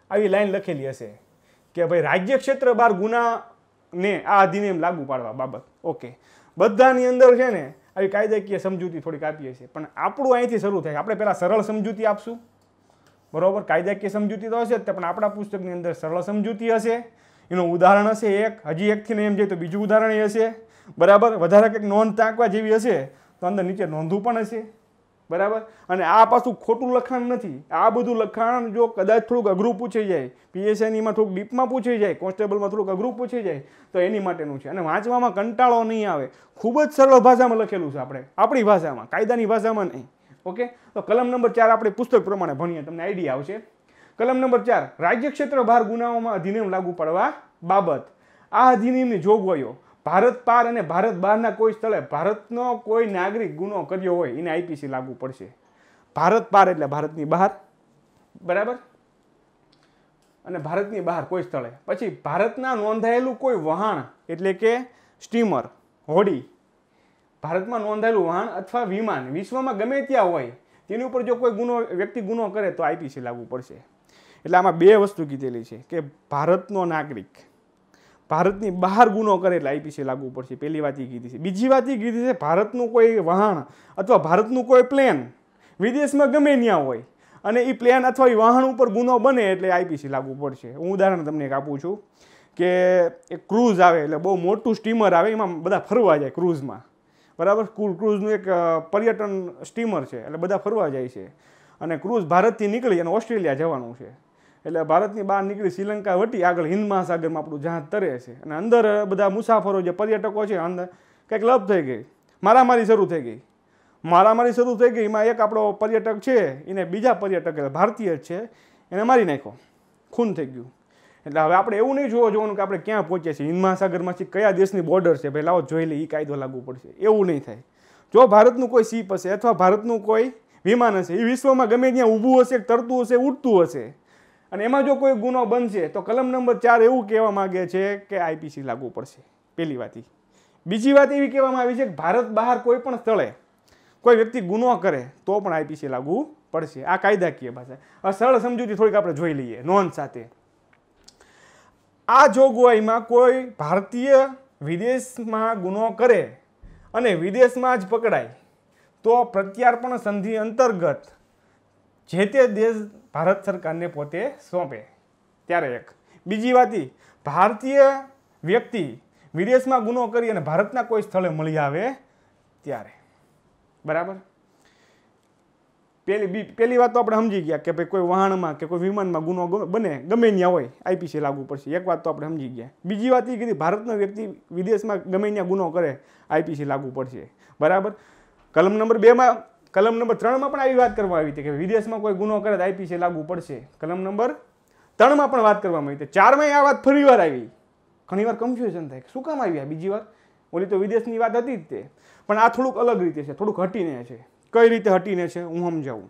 Speaker 1: આવી લાઈન લખેલી હશે કે ભાઈ રાજ્ય ક્ષેત્ર બાર ગુનાને આ અધિનિયમ લાગુ પાડવા બાબત ઓકે બધાની અંદર છે ને આવી કાયદાકીય સમજૂતી થોડીક આપીએ છીએ પણ આપણું અહીંથી શરૂ થાય આપણે પહેલાં સરળ સમજૂતી આપશું બરાબર કાયદાકીય સમજૂતી તો હશે જ પણ આપણા પુસ્તકની અંદર સરળ સમજૂતી હશે એનું ઉદાહરણ હશે એક હજી એકથી ને એમ જઈએ તો બીજું ઉદાહરણ એ હશે બરાબર વધારે કંઈક નોંધ ટાંકવા જેવી હશે તો અંદર નીચે નોંધવું પણ હશે બરાબર અને આ પાછું ખોટું લખાણ નથી આ બધું લખાણ જો કદાચ થોડુંક અઘરું પૂછાઈ જાય પીએસઆઈનીમાં થોડુંક ડીપમાં પૂછાઈ જાય કોન્સ્ટેબલમાં થોડુંક અઘરું પૂછાઈ જાય તો એની માટેનું છે અને વાંચવામાં કંટાળો નહીં આવે ખૂબ જ સરળ ભાષામાં લખેલું છે આપણે આપણી ભાષામાં કાયદાની ભાષામાં નહીં ઓકે તો કલમ નંબર ચાર આપણે પુસ્તક પ્રમાણે ભણીએ તમને આઈડિયા આવશે કલમ નંબર ચાર રાજ્ય ક્ષેત્ર બહાર ગુનાઓમાં અધિનિયમ લાગુ પડવા બાબત આ અધિનિયમની જોગવાઈઓ ભારત પાર અને ભારત બહારના કોઈ સ્થળે ભારતનો કોઈ નાગરિક ગુનો કર્યો હોય એને આઈપીસી લાગુ પડશે ભારત પાર એટલે ભારતની બહાર બરાબર અને ભારતની બહાર કોઈ સ્થળે પછી ભારતના નોંધાયેલું કોઈ વહાણ એટલે કે સ્ટીમર હોડી ભારતમાં નોંધાયેલું વહાણ અથવા વિમાન વિશ્વમાં ગમે ત્યાં હોય તેની ઉપર જો કોઈ ગુનો વ્યક્તિ ગુનો કરે તો આઈપીસી લાગુ પડશે એટલે આમાં બે વસ્તુ કીધેલી છે કે ભારતનો નાગરિક ભારતની બહાર ગુનો કરે એટલે આઈપીસી લાગુ પડશે પહેલી વાત એ કીધી છે બીજી વાત એ કીધી છે ભારતનું કોઈ વહાણ અથવા ભારતનું કોઈ પ્લેન વિદેશમાં ગમે ત્યાં હોય અને એ પ્લેન અથવા એ વાહન ઉપર ગુનો બને એટલે આઈપીસી લાગુ પડશે હું ઉદાહરણ તમને એક આપું છું કે એક ક્રૂઝ આવે એટલે બહુ મોટું સ્ટીમર આવે એમાં બધા ફરવા જાય ક્રૂઝમાં બરાબર ક્રૂઝનું એક પર્યટન સ્ટીમર છે એટલે બધા ફરવા જાય છે અને ક્રૂઝ ભારતથી નીકળી અને ઓસ્ટ્રેલિયા જવાનું છે એટલે ભારતની બહાર નીકળી શ્રીલંકા વટી આગળ હિન્દ મહાસાગરમાં આપણું જહાજ તરે છે અને અંદર બધા મુસાફરો જે પર્યટકો છે અંદર કંઈક લપ થઈ ગઈ મારામારી શરૂ થઈ ગઈ મારામારી શરૂ થઈ ગઈ એમાં એક આપણો પર્યટક છે એને બીજા પર્યટક ભારતીય જ છે એને મારી નાખ્યો ખૂન થઈ ગયું એટલે હવે આપણે એવું નહીં જોવા જોવાનું કે આપણે ક્યાં પહોંચ્યા છીએ હિન્દ મહાસાગરમાંથી કયા દેશની બોર્ડર છે ભાઈ લાવો જોઈ લે એ કાયદો લાગુ પડશે એવું નહીં થાય જો ભારતનું કોઈ સીપ હશે અથવા ભારતનું કોઈ વિમાન હશે એ વિશ્વમાં ગમે ત્યાં ઊભું હશે તરતું હશે ઉડતું હશે અને એમાં જો કોઈ ગુનો બનશે તો કલમ નંબર ચાર એવું કહેવા માગે છે કે આઈપીસી લાગુ પડશે પેલી વાત બીજી વાત એવી કહેવામાં આવી છે કે ભારત બહાર કોઈ પણ સ્થળે કોઈ વ્યક્તિ ગુનો કરે તો પણ આઈપીસી લાગુ પડશે આ કાયદાકીય ભાષા આ સરળ સમજૂતી થોડીક આપણે જોઈ લઈએ નોંધ સાથે આ જોગવાઈમાં કોઈ ભારતીય વિદેશમાં ગુનો કરે અને વિદેશમાં જ પકડાય તો પ્રત્યાર્પણ સંધિ અંતર્ગત જે તે દેશ ભારત સરકારને પોતે સોંપે ત્યારે એક બીજી વાત ભારતીય વ્યક્તિ વિદેશમાં ગુનો કરી અને ભારતના કોઈ સ્થળે મળી આવે ત્યારે બરાબર પહેલી બી પહેલી વાત તો આપણે સમજી ગયા કે ભાઈ કોઈ વાહનમાં કે કોઈ વિમાનમાં ગુનો બને ગમે ત્યાં હોય આઈપીસી લાગુ પડશે એક વાત તો આપણે સમજી ગયા બીજી વાત એ કીધી ભારતનો વ્યક્તિ વિદેશમાં ગમે ત્યાં ગુનો કરે આઈપીસી લાગુ પડશે બરાબર કલમ નંબર બેમાં કલમ નંબર ત્રણમાં પણ આવી વાત કરવામાં આવી હતી કે વિદેશમાં કોઈ ગુનો કરે આઈપી છે લાગુ પડશે કલમ નંબર ત્રણમાં પણ વાત કરવામાં આવી હતી ચારમાં આ વાત ફરીવાર આવી ઘણી વાર કન્ફ્યુઝન થાય શું કામ આવી આ બીજી વાર ઓલી તો વિદેશની વાત હતી જ તે પણ આ થોડુંક અલગ રીતે છે થોડુંક હટીને છે કઈ રીતે હટીને છે હું સમજાવું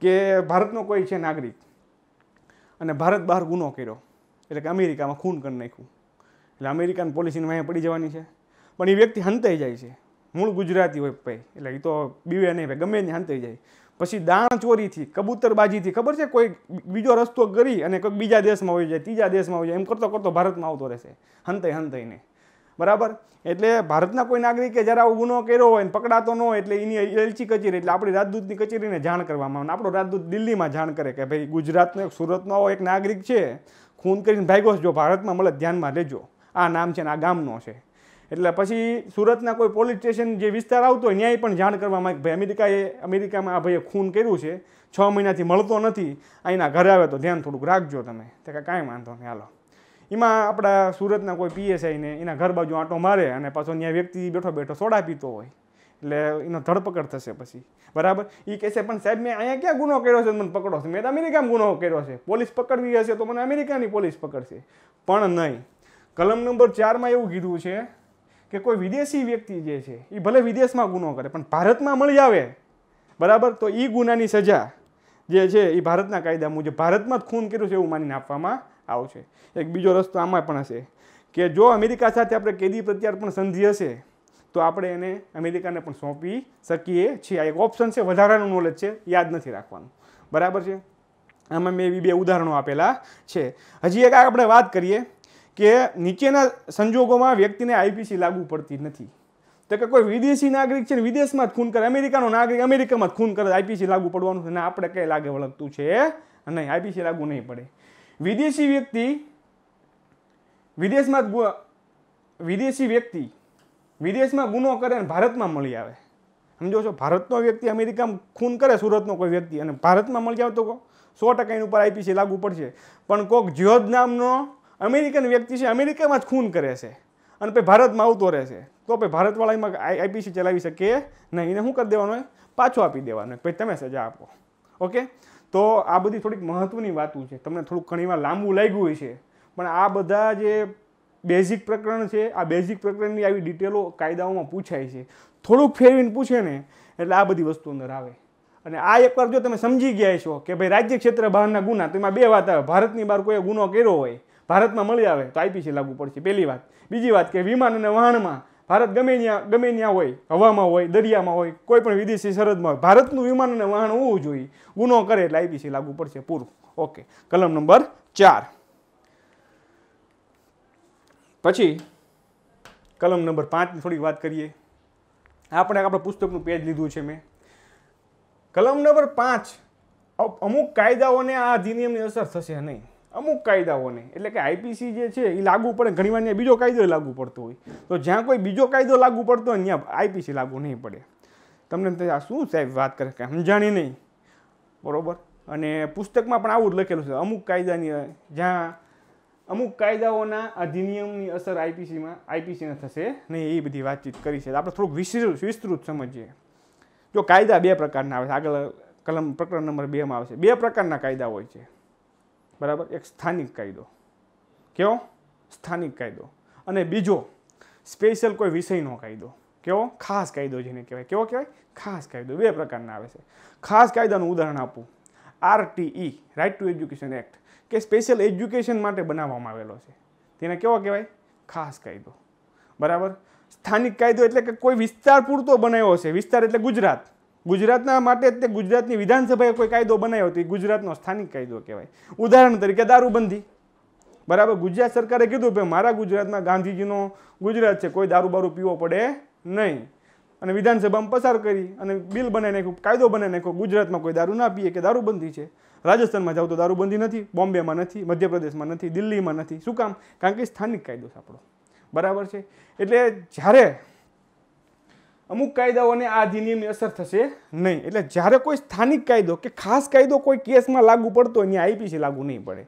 Speaker 1: કે ભારતનો કોઈ છે નાગરિક અને ભારત બહાર ગુનો કર્યો એટલે કે અમેરિકામાં ખૂન કરી નાખ્યું એટલે અમેરિકાની પોલિસીની વાંહે પડી જવાની છે પણ એ વ્યક્તિ હંતાઈ જાય છે મૂળ ગુજરાતી હોય ભાઈ એટલે એ તો બીવે નહીં ભાઈ ગમે ત્યાં હાંતે જાય પછી દાણ ચોરીથી કબૂતરબાજીથી ખબર છે કોઈ બીજો રસ્તો કરી અને કોઈક બીજા દેશમાં હોય જાય ત્રીજા દેશમાં હોય જાય એમ કરતો કરતો ભારતમાં આવતો રહેશે હંતઈ હંતઈને બરાબર એટલે ભારતના કોઈ નાગરિકે જ્યારે આવો ગુનો કર્યો હોય ને પકડાતો ન હોય એટલે એની એલચી કચેરી એટલે આપણી રાજદૂતની કચેરીને જાણ કરવામાં આવે આપણો રાજદૂત દિલ્હીમાં જાણ કરે કે ભાઈ ગુજરાતનો એક સુરતનો આવો એક નાગરિક છે ખૂન કરીને ભાગ્યો જો ભારતમાં મળે ધ્યાનમાં લેજો આ નામ છે ને આ ગામનો છે એટલે પછી સુરતના કોઈ પોલીસ સ્ટેશન જે વિસ્તાર આવતો હોય ત્યાંય પણ જાણ કરવામાં કે ભાઈ અમેરિકાએ અમેરિકામાં આ ભાઈએ ખૂન કર્યું છે છ મહિનાથી મળતો નથી અહીંના ઘરે આવે તો ધ્યાન થોડુંક રાખજો તમે તે કાંઈ કાંઈ વાંધો નહીં હાલો એમાં આપણા સુરતના કોઈ પીએસઆઈને એના ઘર બાજુ આંટો મારે અને પાછો ત્યાં વ્યક્તિ બેઠો બેઠો સોડા પીતો હોય એટલે એનો ધરપકડ થશે પછી બરાબર એ કહેશે પણ સાહેબ મેં અહીંયા ક્યાં ગુનો કર્યો છે મને પકડો છે મેં તો અમેરિકામાં ગુનો કર્યો છે પોલીસ પકડવી હશે તો મને અમેરિકાની પોલીસ પકડશે પણ નહીં કલમ નંબર ચારમાં એવું કીધું છે કે કોઈ વિદેશી વ્યક્તિ જે છે એ ભલે વિદેશમાં ગુનો કરે પણ ભારતમાં મળી આવે બરાબર તો એ ગુનાની સજા જે છે એ ભારતના કાયદા મુજબ ભારતમાં જ ખૂન કર્યું છે એવું માનીને આપવામાં આવશે એક બીજો રસ્તો આમાં પણ હશે કે જો અમેરિકા સાથે આપણે કેદી પ્રત્યાર્પણ સંધિ હશે તો આપણે એને અમેરિકાને પણ સોંપી શકીએ છીએ આ એક ઓપ્શન છે વધારાનું નોલેજ છે યાદ નથી રાખવાનું બરાબર છે આમાં મેં એવી બે ઉદાહરણો આપેલા છે હજી એક આપણે વાત કરીએ કે નીચેના સંજોગોમાં વ્યક્તિને આઈપીસી લાગુ પડતી નથી તો કે કોઈ વિદેશી નાગરિક છે વિદેશમાં જ ખૂન કરે અમેરિકાનો નાગરિક અમેરિકામાં જ ખૂન કરે આઈપીસી લાગુ પડવાનું છે અને આપણે કંઈ લાગે વળગતું છે નહીં આઈપીસી લાગુ નહીં પડે વિદેશી વ્યક્તિ વિદેશમાં જ વિદેશી વ્યક્તિ વિદેશમાં ગુનો કરે અને ભારતમાં મળી આવે સમજો છો ભારતનો વ્યક્તિ અમેરિકામાં ખૂન કરે સુરતનો કોઈ વ્યક્તિ અને ભારતમાં મળી આવે તો સો ટકા એની ઉપર આઈપીસી લાગુ પડશે પણ કોઈક જ્યોદ નામનો અમેરિકન વ્યક્તિ છે અમેરિકામાં જ ખૂન કરે છે અને પછી ભારતમાં આવતો રહેશે તો પછી ભારતવાળા એમાં આઈપીસી ચલાવી શકીએ નહીં એને શું કરી દેવાનું પાછો આપી દેવાનું પછી તમે સજા આપો ઓકે તો આ બધી થોડીક મહત્ત્વની વાતો છે તમને થોડુંક ઘણીવાર લાંબુ લાગ્યું હોય છે પણ આ બધા જે બેઝિક પ્રકરણ છે આ બેઝિક પ્રકરણની આવી ડિટેલો કાયદાઓમાં પૂછાય છે થોડુંક ફેરવીને પૂછે ને એટલે આ બધી વસ્તુ અંદર આવે અને આ એકવાર જો તમે સમજી ગયા છો કે ભાઈ રાજ્ય ક્ષેત્ર બહારના ગુના તો એમાં બે વાત આવે ભારતની બહાર કોઈ ગુનો કર્યો હોય ભારતમાં મળી આવે તો આઈપીસી લાગુ પડશે પહેલી વાત બીજી વાત કે વિમાન અને વહાણમાં ભારત ગમે ત્યાં ગમે ત્યાં હોય હવામાં હોય દરિયામાં હોય કોઈ પણ વિદેશી સરહદમાં હોય ભારતનું વિમાન અને વહાણ હોવું જોઈએ ગુનો કરે એટલે આઈપીસી લાગુ પડશે પૂરું ઓકે કલમ નંબર ચાર પછી કલમ નંબર પાંચની થોડીક વાત કરીએ આપણે આપણે પુસ્તકનું પેજ લીધું છે મેં કલમ નંબર પાંચ અમુક કાયદાઓને આ અધિનિયમની અસર થશે નહીં અમુક કાયદાઓને એટલે કે આઈપીસી જે છે એ લાગુ પડે ઘણીવાર ત્યાં બીજો કાયદો લાગુ પડતો હોય તો જ્યાં કોઈ બીજો કાયદો લાગુ પડતો હોય ત્યાં આઈપીસી લાગુ નહીં પડે તમને આ શું સાહેબ વાત કરે કે સમજાણી નહીં બરાબર અને પુસ્તકમાં પણ આવું જ લખેલું છે અમુક કાયદાની જ્યાં અમુક કાયદાઓના અધિનિયમની અસર આઈપીસીમાં આઈપીસીને થશે નહીં એ બધી વાતચીત કરી છે આપણે થોડુંક વિસ્તૃત વિસ્તૃત સમજીએ જો કાયદા બે પ્રકારના આવે છે આગળ કલમ પ્રકરણ નંબર બેમાં આવે છે બે પ્રકારના કાયદા હોય છે બરાબર એક સ્થાનિક કાયદો કયો સ્થાનિક કાયદો અને બીજો સ્પેશિયલ કોઈ વિષયનો કાયદો કેવો ખાસ કાયદો જેને કહેવાય કેવો કહેવાય ખાસ કાયદો બે પ્રકારના આવે છે ખાસ કાયદાનું ઉદાહરણ આપું RTE right to education act કે સ્પેશિયલ એજ્યુકેશન માટે બનાવવામાં આવેલો છે તેને કેવો કહેવાય ખાસ કાયદો બરાબર સ્થાનિક કાયદો એટલે કે કોઈ વિસ્તાર પૂરતો બનાવ્યો છે વિસ્તાર એટલે ગુજરાત ગુજરાતના માટે તે ગુજરાતની વિધાનસભાએ કોઈ કાયદો બનાવ્યો હતો એ ગુજરાતનો સ્થાનિક કાયદો કહેવાય ઉદાહરણ તરીકે દારૂબંધી બરાબર ગુજરાત સરકારે કીધું કે મારા ગુજરાતમાં ગાંધીજીનો ગુજરાત છે કોઈ દારૂ બારૂ પીવો પડે નહીં અને વિધાનસભામાં પસાર કરી અને બિલ બનાવી નાખ્યું કાયદો બનાવી નાખ્યો ગુજરાતમાં કોઈ દારૂ ના પીએ કે દારૂબંધી છે રાજસ્થાનમાં જાઓ તો દારૂબંધી નથી બોમ્બેમાં નથી મધ્યપ્રદેશમાં નથી દિલ્હીમાં નથી શું કામ કારણ કે સ્થાનિક કાયદો સાંપડો બરાબર છે એટલે જ્યારે અમુક કાયદાઓને આ અધિનિયમની અસર થશે નહીં એટલે જ્યારે કોઈ સ્થાનિક કાયદો કે ખાસ કાયદો કોઈ કેસમાં લાગુ પડતો હોય આઈપીસી લાગુ નહીં પડે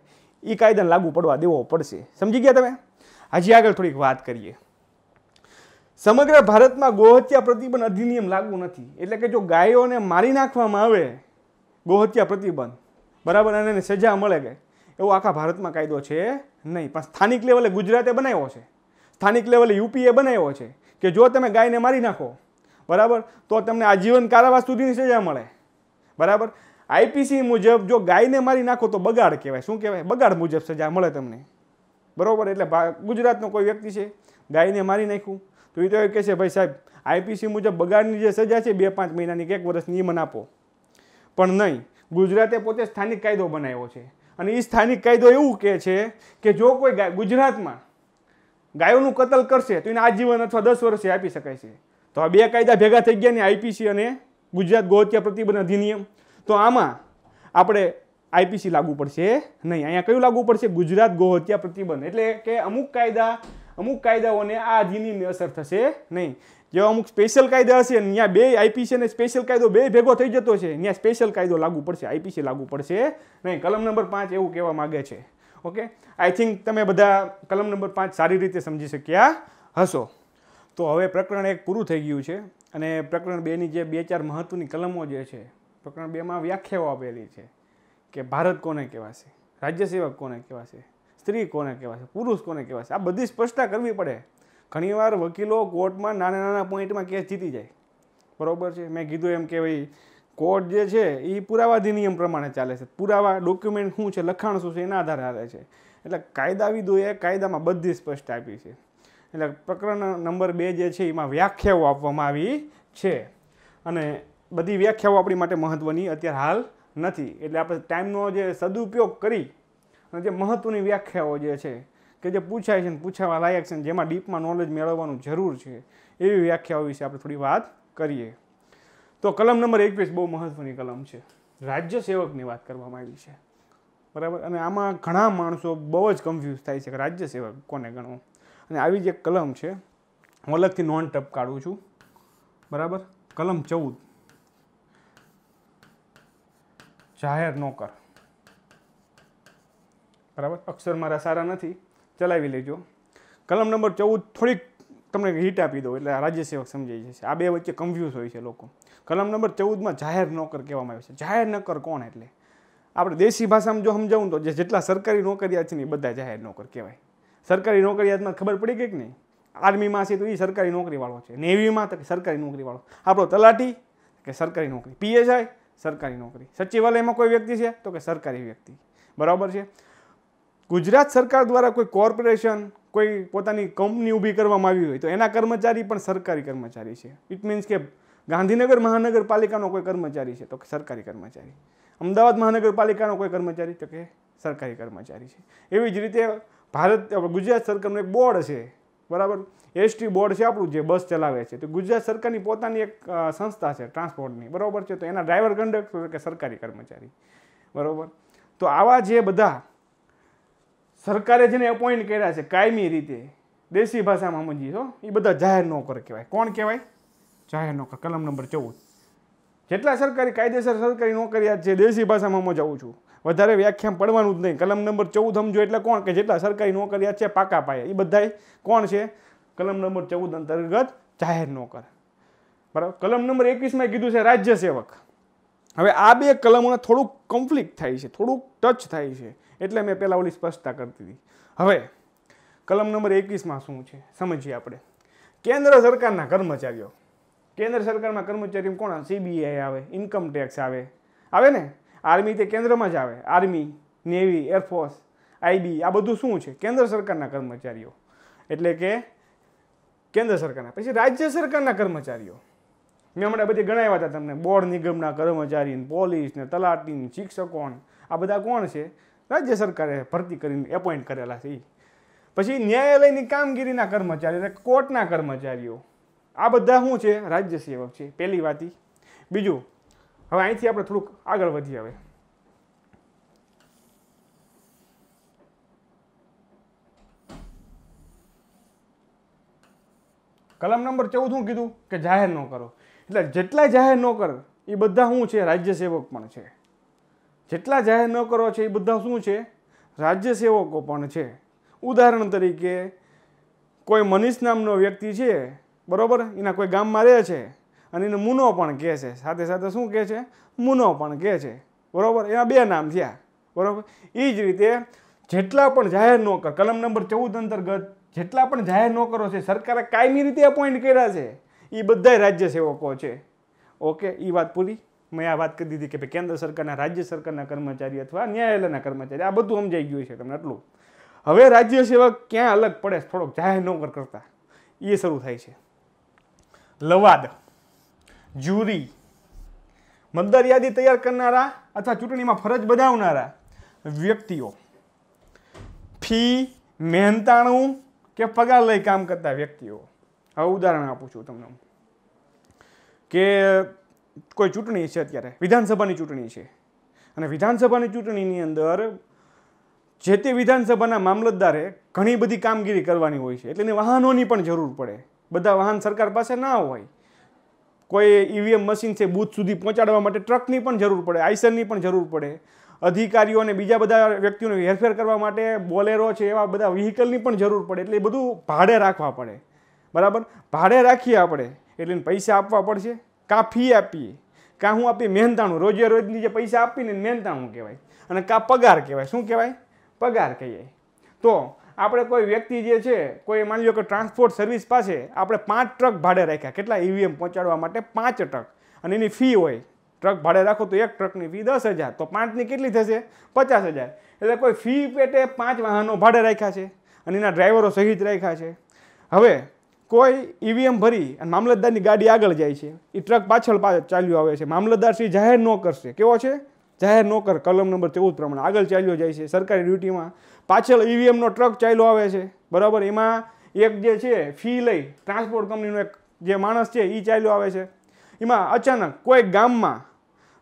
Speaker 1: એ કાયદાને લાગુ પડવા દેવો પડશે સમજી ગયા તમે હજી આગળ થોડીક વાત કરીએ સમગ્ર ભારતમાં ગોહત્યા પ્રતિબંધ અધિનિયમ લાગુ નથી એટલે કે જો ગાયોને મારી નાખવામાં આવે ગોહત્યા પ્રતિબંધ બરાબર અને એને સજા મળે કે એવો આખા ભારતમાં કાયદો છે નહીં પણ સ્થાનિક લેવલે ગુજરાતે બનાવ્યો છે સ્થાનિક લેવલે યુપીએ બનાવ્યો છે કે જો તમે ગાયને મારી નાખો બરાબર તો તમને આજીવન કારાવાસ સુધીની સજા મળે બરાબર આઈપીસી મુજબ જો ગાયને મારી નાખો તો બગાડ કહેવાય શું કહેવાય બગાડ મુજબ સજા મળે તમને બરાબર એટલે ગુજરાતનો કોઈ વ્યક્તિ છે ગાયને મારી નાખ્યું તો એ તો એ કહે છે ભાઈ સાહેબ આઈપીસી મુજબ બગાડની જે સજા છે બે પાંચ મહિનાની કે એક વર્ષની મને આપો પણ નહીં ગુજરાતે પોતે સ્થાનિક કાયદો બનાવ્યો છે અને એ સ્થાનિક કાયદો એવું કહે છે કે જો કોઈ ગુજરાતમાં ગાયોનું કતલ કરશે તો એને આજીવન અથવા દસ વર્ષે આપી શકાય છે તો આ બે કાયદા ભેગા થઈ ગયા ને આઈપીસી અને ગુજરાત ગોહત્યા પ્રતિબંધ અધિનિયમ તો આમાં આપણે આઈપીસી લાગુ પડશે નહીં અહીંયા કયું લાગુ પડશે ગુજરાત ગોહત્યા પ્રતિબંધ એટલે કે અમુક કાયદા અમુક કાયદાઓને આ અધિનિયમની અસર થશે નહીં જેવા અમુક સ્પેશિયલ કાયદા હશે ત્યાં બે આઈપીસી અને સ્પેશિયલ કાયદો બે ભેગો થઈ જતો છે ત્યાં સ્પેશિયલ કાયદો લાગુ પડશે આઈપીસી લાગુ પડશે નહીં કલમ નંબર પાંચ એવું કહેવા માગે છે ઓકે આઈ થિંક તમે બધા કલમ નંબર પાંચ સારી રીતે સમજી શક્યા હશો તો હવે પ્રકરણ એક પૂરું થઈ ગયું છે અને પ્રકરણ બેની જે બે ચાર મહત્ત્વની કલમો જે છે પ્રકરણ બેમાં વ્યાખ્યાઓ આપેલી છે કે ભારત કોને કહેવાશે રાજ્યસેવક કોને કહેવાશે સ્ત્રી કોને કહેવાશે પુરુષ કોને કહેવાશે આ બધી સ્પષ્ટતા કરવી પડે ઘણીવાર વકીલો કોર્ટમાં નાના નાના પોઈન્ટમાં કેસ જીતી જાય બરાબર છે મેં કીધું એમ કે ભાઈ કોર્ટ જે છે એ પુરાવા અધિનિયમ પ્રમાણે ચાલે છે પુરાવા ડોક્યુમેન્ટ શું છે લખાણ શું છે એના આધારે હાલે છે એટલે કાયદાવિદોએ કાયદામાં બધી સ્પષ્ટ આપી છે એટલે પ્રકરણ નંબર બે જે છે એમાં વ્યાખ્યાઓ આપવામાં આવી છે અને બધી વ્યાખ્યાઓ આપણી માટે મહત્ત્વની અત્યારે હાલ નથી એટલે આપણે ટાઈમનો જે સદુપયોગ કરી અને જે મહત્ત્વની વ્યાખ્યાઓ જે છે કે જે પૂછાય છે પૂછાવા લાયક છે જેમાં ડીપમાં નોલેજ મેળવવાનું જરૂર છે એવી વ્યાખ્યાઓ વિશે આપણે થોડી વાત કરીએ તો કલમ નંબર એકવીસ બહુ મહત્ત્વની કલમ છે રાજ્ય સેવકની વાત કરવામાં આવી છે બરાબર અને આમાં ઘણા માણસો બહુ જ કન્ફ્યુઝ થાય છે કે રાજ્ય સેવક કોને ગણવું અને આવી જ એક કલમ છે હું અલગથી નોન ટપ કાઢું છું બરાબર કલમ ચૌદ જાહેર નોકર બરાબર અક્ષર મારા સારા નથી ચલાવી લેજો કલમ નંબર ચૌદ થોડીક તમને હિટ આપી દઉં એટલે રાજ્ય સેવક સમજાઈ જશે આ બે વચ્ચે કન્ફ્યુઝ હોય છે લોકો કલમ નંબર ચૌદમાં જાહેર નોકર કહેવામાં આવે છે જાહેર નોકર કોણ એટલે આપણે દેશી ભાષામાં જો સમજાવું તો જે જેટલા સરકારી નોકરિયા છે ને એ બધા જાહેર નોકર કહેવાય સરકારી નોકરિયાતમાં ખબર પડી ગઈ કે નહીં આર્મીમાં છે તો એ સરકારી નોકરીવાળો છે નેવીમાં તો કે સરકારી નોકરીવાળો આપણો તલાટી કે સરકારી નોકરી પીએસઆઈ સરકારી નોકરી સચિવાલયમાં કોઈ વ્યક્તિ છે તો કે સરકારી વ્યક્તિ બરાબર છે ગુજરાત સરકાર દ્વારા કોઈ કોર્પોરેશન કોઈ પોતાની કંપની ઊભી કરવામાં આવી હોય તો એના કર્મચારી પણ સરકારી કર્મચારી છે ઇટ મીન્સ કે ગાંધીનગર મહાનગરપાલિકાનો કોઈ કર્મચારી છે તો કે સરકારી કર્મચારી અમદાવાદ મહાનગરપાલિકાનો કોઈ કર્મચારી તો કે સરકારી કર્મચારી છે એવી જ રીતે ભારત ગુજરાત સરકારનું એક બોર્ડ છે બરાબર એસટી બોર્ડ છે આપણું જે બસ ચલાવે છે તો ગુજરાત સરકારની પોતાની એક સંસ્થા છે ટ્રાન્સપોર્ટની બરાબર છે તો એના ડ્રાઈવર કંડક્ટર કે સરકારી કર્મચારી બરાબર તો આવા જે બધા સરકારે જેને એપોઇન્ટ કર્યા છે કાયમી રીતે દેશી ભાષામાં સમજીએ છો એ બધા જાહેર નોકર કહેવાય કોણ કહેવાય જાહેર નોકર કલમ નંબર ચૌદ જેટલા સરકારી કાયદેસર સરકારી નોકરિયાત છે દેશી ભાષામાં હું જાઉં છું વધારે વ્યાખ્યા પડવાનું જ નહીં કલમ નંબર ચૌદ સમજો એટલે કોણ કે જેટલા સરકારી નોકરિયા છે પાકા પાયા એ બધાય કોણ છે કલમ નંબર ચૌદ અંતર્ગત જાહેર નોકર બરાબર કલમ નંબર એકવીસમાં કીધું છે રાજ્ય સેવક હવે આ બે કલમોને થોડુંક કોન્ફ્લિક્ટ થાય છે થોડુંક ટચ થાય છે એટલે મેં પહેલાં ઓલી સ્પષ્ટતા કરતી હતી હવે કલમ નંબર એકવીસમાં શું છે સમજીએ આપણે કેન્દ્ર સરકારના કર્મચારીઓ કેન્દ્ર સરકારમાં કર્મચારીઓ કોણ સીબીઆઈ આવે ઇન્કમ ટેક્સ આવે આવે ને આર્મી તે કેન્દ્રમાં જ આવે આર્મી નેવી એરફોર્સ આઈબી આ બધું શું છે કેન્દ્ર સરકારના કર્મચારીઓ એટલે કે કેન્દ્ર સરકારના પછી રાજ્ય સરકારના કર્મચારીઓ મેં હમણાં બધી ગણાવ્યા હતા તમને બોર્ડ નિગમના કર્મચારી પોલીસ ને તલાટી શિક્ષકો આ બધા કોણ છે રાજ્ય સરકારે ભરતી કરીને એપોઇન્ટ કરેલા છે પછી ન્યાયાલયની કામગીરીના કર્મચારી કોર્ટના કર્મચારીઓ આ બધા શું છે રાજ્ય સેવક છે પહેલી વાત બીજું હવે અહીંથી આપણે થોડુંક આગળ વધીએ હવે કલમ નંબર ચૌદ હું કીધું કે જાહેર ન કરો એટલે જેટલા જાહેર ન કર એ બધા શું છે રાજ્ય સેવક પણ છે જેટલા જાહેર ન કરો છે એ બધા શું છે રાજ્ય સેવકો પણ છે ઉદાહરણ તરીકે કોઈ મનીષ નામનો વ્યક્તિ છે બરાબર એના કોઈ ગામમાં રહે છે અને એને મુનો પણ કહે છે સાથે સાથે શું કહે છે મુનો પણ કહે છે બરાબર એના બે નામ થયા બરાબર એ જ રીતે જેટલા પણ જાહેર નોકર કલમ નંબર ચૌદ અંતર્ગત જેટલા પણ જાહેર નોકરો છે સરકારે કાયમી રીતે અપોઇન્ટ કર્યા છે એ બધા રાજ્ય સેવકો છે ઓકે એ વાત પૂરી મેં આ વાત કરી દીધી કે ભાઈ કેન્દ્ર સરકારના રાજ્ય સરકારના કર્મચારી અથવા ન્યાયાલયના કર્મચારી આ બધું સમજાઈ ગયું છે તમને આટલું હવે રાજ્ય સેવક ક્યાં અલગ પડે થોડોક જાહેર નોકર કરતા એ શરૂ થાય છે લવાદ જ્યુરી મતદાર યાદી તૈયાર કરનારા અથવા ચૂંટણીમાં ફરજ બજાવનારા વ્યક્તિઓ ફી મહેનતાણું કે પગાર લઈ કામ કરતા વ્યક્તિઓ હવે ઉદાહરણ આપું છું તમને કે કોઈ ચૂંટણી છે અત્યારે વિધાનસભાની ચૂંટણી છે અને વિધાનસભાની ચૂંટણીની અંદર જે તે વિધાનસભાના મામલતદારે ઘણી બધી કામગીરી કરવાની હોય છે એટલે વાહનોની પણ જરૂર પડે બધા વાહન સરકાર પાસે ના હોય કોઈ ઈવીએમ મશીન છે બૂથ સુધી પહોંચાડવા માટે ટ્રકની પણ જરૂર પડે આઈસરની પણ જરૂર પડે અધિકારીઓ અને બીજા બધા વ્યક્તિઓને હેરફેર કરવા માટે બોલેરો છે એવા બધા વ્હીકલની પણ જરૂર પડે એટલે એ બધું ભાડે રાખવા પડે બરાબર ભાડે રાખીએ આપણે એટલે પૈસા આપવા પડશે કાં ફી આપીએ કાં હું આપીએ મહેનતાણું રોજે રોજની જે પૈસા આપીને મહેનતાણું કહેવાય અને કાં પગાર કહેવાય શું કહેવાય પગાર કહીએ તો આપણે કોઈ વ્યક્તિ જે છે કોઈ માની લો કે ટ્રાન્સપોર્ટ સર્વિસ પાસે આપણે પાંચ ટ્રક ભાડે રાખ્યા કેટલા ઈવીએમ e પહોંચાડવા માટે પાંચ ટ્રક અને એની ફી હોય ટ્રક ભાડે રાખો તો એક ટ્રકની ફી દસ હજાર તો પાંચની કેટલી થશે પચાસ હજાર એટલે કોઈ ફી પેટે પાંચ વાહનો ભાડે રાખ્યા છે અને એના ડ્રાઈવરો સહિત રાખ્યા છે હવે કોઈ ઈવીએમ e ભરી અને મામલતદારની ગાડી આગળ જાય છે એ ટ્રક પાછળ પાછળ ચાલ્યું આવે છે મામલતદાર શ્રી જાહેર ન કરશે કેવો છે જાહેર નોકર કલમ નંબર ચૌદ પ્રમાણે આગળ ચાલ્યો જાય છે સરકારી ડ્યુટીમાં પાછળ ઈવીએમનો e ટ્રક ચાલ્યો આવે છે બરાબર એમાં એક જે છે ફી લઈ ટ્રાન્સપોર્ટ કંપનીનો એક જે માણસ છે એ ચાલ્યો આવે છે એમાં અચાનક કોઈ ગામમાં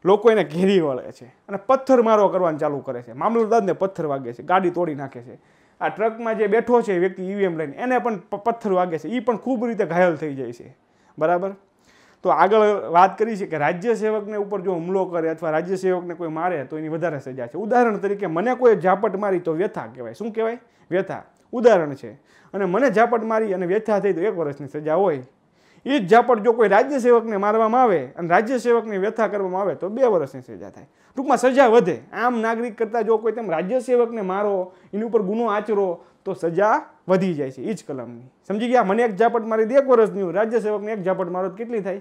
Speaker 1: લોકો એને ઘેરી વળે છે અને પથ્થર મારો કરવાનું ચાલુ કરે છે મામલતદારને પથ્થર વાગે છે ગાડી તોડી નાખે છે આ ટ્રકમાં જે બેઠો છે વ્યક્તિ ઈવીએમ e લઈને એને પણ પથ્થર વાગે છે એ પણ ખૂબ રીતે ઘાયલ થઈ જાય છે બરાબર તો આગળ વાત કરી છે કે રાજ્ય સેવકને ઉપર જો હુમલો કરે અથવા રાજ્ય સેવકને કોઈ મારે તો એની વધારે સજા છે ઉદાહરણ તરીકે મને કોઈ ઝાપટ મારી તો વ્યથા કહેવાય શું કહેવાય વ્યથા ઉદાહરણ છે અને મને ઝાપટ મારી અને વ્યથા થઈ તો એક વર્ષની સજા હોય એ જ ઝાપટ જો કોઈ રાજ્ય સેવકને મારવામાં આવે અને રાજ્ય સેવકને વ્યથા કરવામાં આવે તો બે વર્ષની સજા થાય ટૂંકમાં સજા વધે આમ નાગરિક કરતાં જો કોઈ તેમ રાજ્ય સેવકને મારો એની ઉપર ગુનો આચરો તો સજા વધી જાય છે એ જ કલમની સમજી ગયા મને એક ઝાપટ મારી એક વર્ષની હોય રાજ્ય સેવકને એક ઝાપટ મારો કેટલી થાય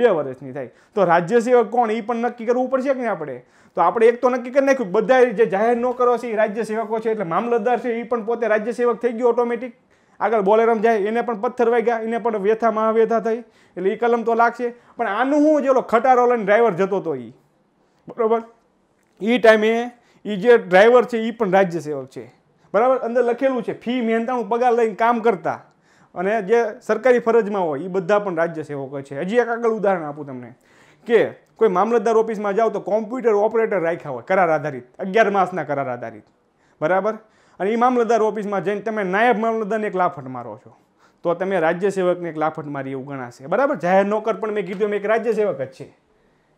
Speaker 1: બે વર્ષની થાય તો રાજ્યસેવક કોણ એ પણ નક્કી કરવું પડશે કે નહીં આપણે તો આપણે એક તો નક્કી કરી નાખ્યું બધા જે જાહેર ન કરો છે એ રાજ્ય સેવકો છે એટલે મામલતદાર છે એ પણ પોતે રાજ્યસેવક થઈ ગયો ઓટોમેટિક આગળ બોલેરમ જાય એને પણ પથ્થર વાગ્યા એને પણ વ્યથા મહાવ્યથા થઈ એટલે એ કલમ તો લાગશે પણ આનું હું જેલો ખટારો લઈને ડ્રાઈવર જતો હતો એ બરાબર એ ટાઈમે એ જે ડ્રાઈવર છે એ પણ રાજ્ય સેવક છે બરાબર અંદર લખેલું છે ફી મહેનતાણું પગાર લઈને કામ કરતા અને જે સરકારી ફરજમાં હોય એ બધા પણ રાજ્ય સેવકો છે હજી એક આગળ ઉદાહરણ આપું તમને કે કોઈ મામલતદાર ઓફિસમાં જાઓ તો કોમ્પ્યુટર ઓપરેટર રાખ્યા હોય કરાર આધારિત અગિયાર માસના કરાર આધારિત બરાબર અને એ મામલતદાર ઓફિસમાં જઈને તમે નાયબ મામલતદારને એક લાફટ મારો છો તો તમે રાજ્ય સેવકને એક લાફટ મારી એવું ગણાશે બરાબર જાહેર નોકર પણ મેં કીધું એમ એક રાજ્ય સેવક જ છે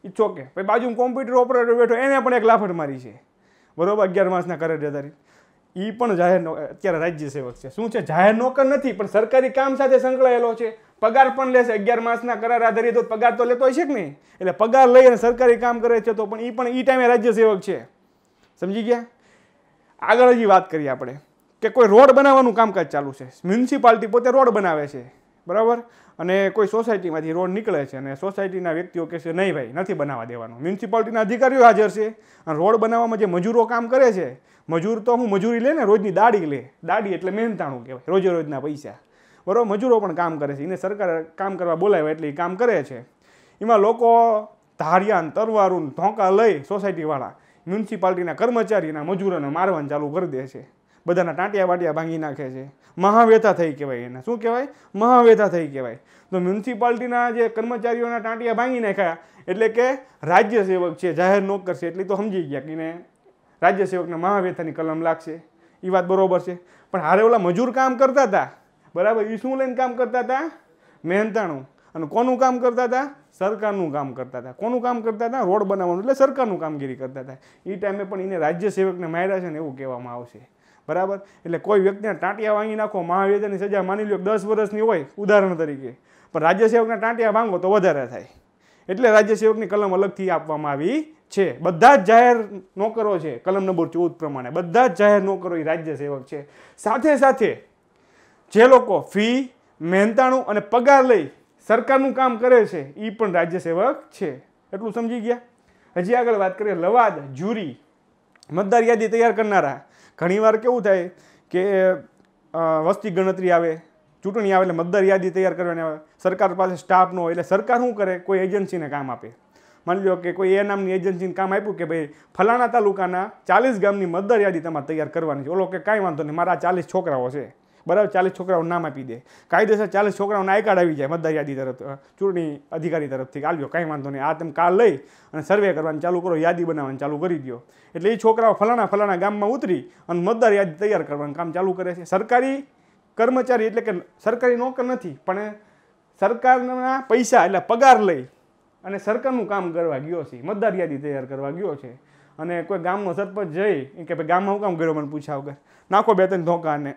Speaker 1: ઈચ્છો કે ભાઈ બાજુ કોમ્પ્યુટર ઓપરેટર બેઠો એને પણ એક લાફટ મારી છે બરાબર અગિયાર માસના કરાર આધારિત એ પણ જાહેર અત્યારે રાજ્ય સેવક છે શું છે જાહેર નોકર નથી પણ સરકારી કામ સાથે સંકળાયેલો છે પગાર પણ લેશે અગિયાર માસના કરાર આધારિત પગાર તો લેતો હશે કે નહીં એટલે પગાર લઈ અને સરકારી કામ કરે છે તો પણ એ પણ એ ટાઈમે રાજ્ય સેવક છે સમજી ગયા આગળ હજી વાત કરીએ આપણે કે કોઈ રોડ બનાવવાનું કામકાજ ચાલુ છે મ્યુનિસિપાલિટી પોતે રોડ બનાવે છે બરાબર અને કોઈ સોસાયટીમાંથી રોડ નીકળે છે અને સોસાયટીના વ્યક્તિઓ કહે છે નહીં ભાઈ નથી બનાવવા દેવાનું મ્યુનિસિપાલિટીના અધિકારીઓ હાજર છે અને રોડ બનાવવામાં જે મજૂરો કામ કરે છે મજૂર તો હું મજૂરી લે ને રોજની દાડી લે દાડી એટલે મહેનતાણું કહેવાય રોજે રોજના પૈસા બરાબર મજૂરો પણ કામ કરે છે એને સરકાર કામ કરવા બોલાવે એટલે એ કામ કરે છે એમાં લોકો ધારિયાન તરવારું ધોંકા લઈ સોસાયટીવાળા મ્યુનિસિપાલિટીના કર્મચારીના મજૂરોને મારવાનું ચાલુ કરી દે છે બધાના ટાંટિયા વાટિયા ભાંગી નાખે છે મહાવેથા થઈ કહેવાય એને શું કહેવાય મહાવેથા થઈ કહેવાય તો મ્યુનિસિપાલિટીના જે કર્મચારીઓના ટાંટિયા ભાંગી નાખ્યા એટલે કે રાજ્ય સેવક છે જાહેર નોકર છે એટલી તો સમજી ગયા કે એને રાજ્ય સેવકના મહાવેતનની કલમ લાગશે એ વાત બરોબર છે પણ હારે ઓલા મજૂર કામ કરતા હતા બરાબર એ શું લઈને કામ કરતા હતા મહેનતાણું અને કોનું કામ કરતા હતા સરકારનું કામ કરતા હતા કોનું કામ કરતા હતા રોડ બનાવવાનું એટલે સરકારનું કામગીરી કરતા હતા એ ટાઈમે પણ એને રાજ્ય સેવકને માર્યા છે ને એવું કહેવામાં આવશે બરાબર એટલે કોઈ વ્યક્તિને ટાંટિયા વાંગી નાખો મહાવેદનની સજા માની લો દસ વર્ષની હોય ઉદાહરણ તરીકે પણ રાજ્ય સેવકના ટાંટિયા ભાંગો તો વધારે થાય એટલે રાજ્ય સેવકની કલમ અલગથી આપવામાં આવી છે બધા જ જાહેર નોકરો છે કલમ નંબર ચૌદ પ્રમાણે બધા જ જાહેર નોકરો એ રાજ્ય સેવક છે સાથે સાથે જે લોકો ફી મહેનતાણું અને પગાર લઈ સરકારનું કામ કરે છે એ પણ રાજ્ય સેવક છે એટલું સમજી ગયા હજી આગળ વાત કરીએ લવાદ જ્યુરી મતદાર યાદી તૈયાર કરનારા ઘણીવાર કેવું થાય કે વસ્તી ગણતરી આવે ચૂંટણી આવે એટલે મતદાર યાદી તૈયાર કરવાની આવે સરકાર પાસે સ્ટાફ ન હોય એટલે સરકાર શું કરે કોઈ એજન્સીને કામ આપે માની લો કે કોઈ એ નામની એજન્સીને કામ આપ્યું કે ભાઈ ફલાણા તાલુકાના ચાલીસ ગામની મતદાર યાદી તમારે તૈયાર કરવાની છે ઓલો કે કાંઈ વાંધો નહીં મારા ચાલીસ છોકરાઓ છે બરાબર ચાલીસ છોકરાઓ નામ આપી દે કાયદેસર ચાલીસ છોકરાઓને આઈ કાર્ડ આવી જાય મતદાર યાદી તરફ ચૂંટણી અધિકારી તરફથી આવ્યો કાંઈ વાંધો નહીં આ તમે કાર્ડ લઈ અને સર્વે કરવાનું ચાલુ કરો યાદી બનાવવાનું ચાલુ કરી દો એટલે એ છોકરાઓ ફલાણા ફલાણા ગામમાં ઉતરી અને મતદાર યાદી તૈયાર કરવાનું કામ ચાલુ કરે છે સરકારી કર્મચારી એટલે કે સરકારી નોકર નથી પણ સરકારના પૈસા એટલે પગાર લઈ અને સરકારનું કામ કરવા ગયો છે મતદાર યાદી તૈયાર કરવા ગયો છે અને કોઈ ગામનો સરપંચ જઈ કે ભાઈ ગામમાં હું કામ કર્યો મને પૂછ્યા વગર નાખો બે ત્રણ ધોકાને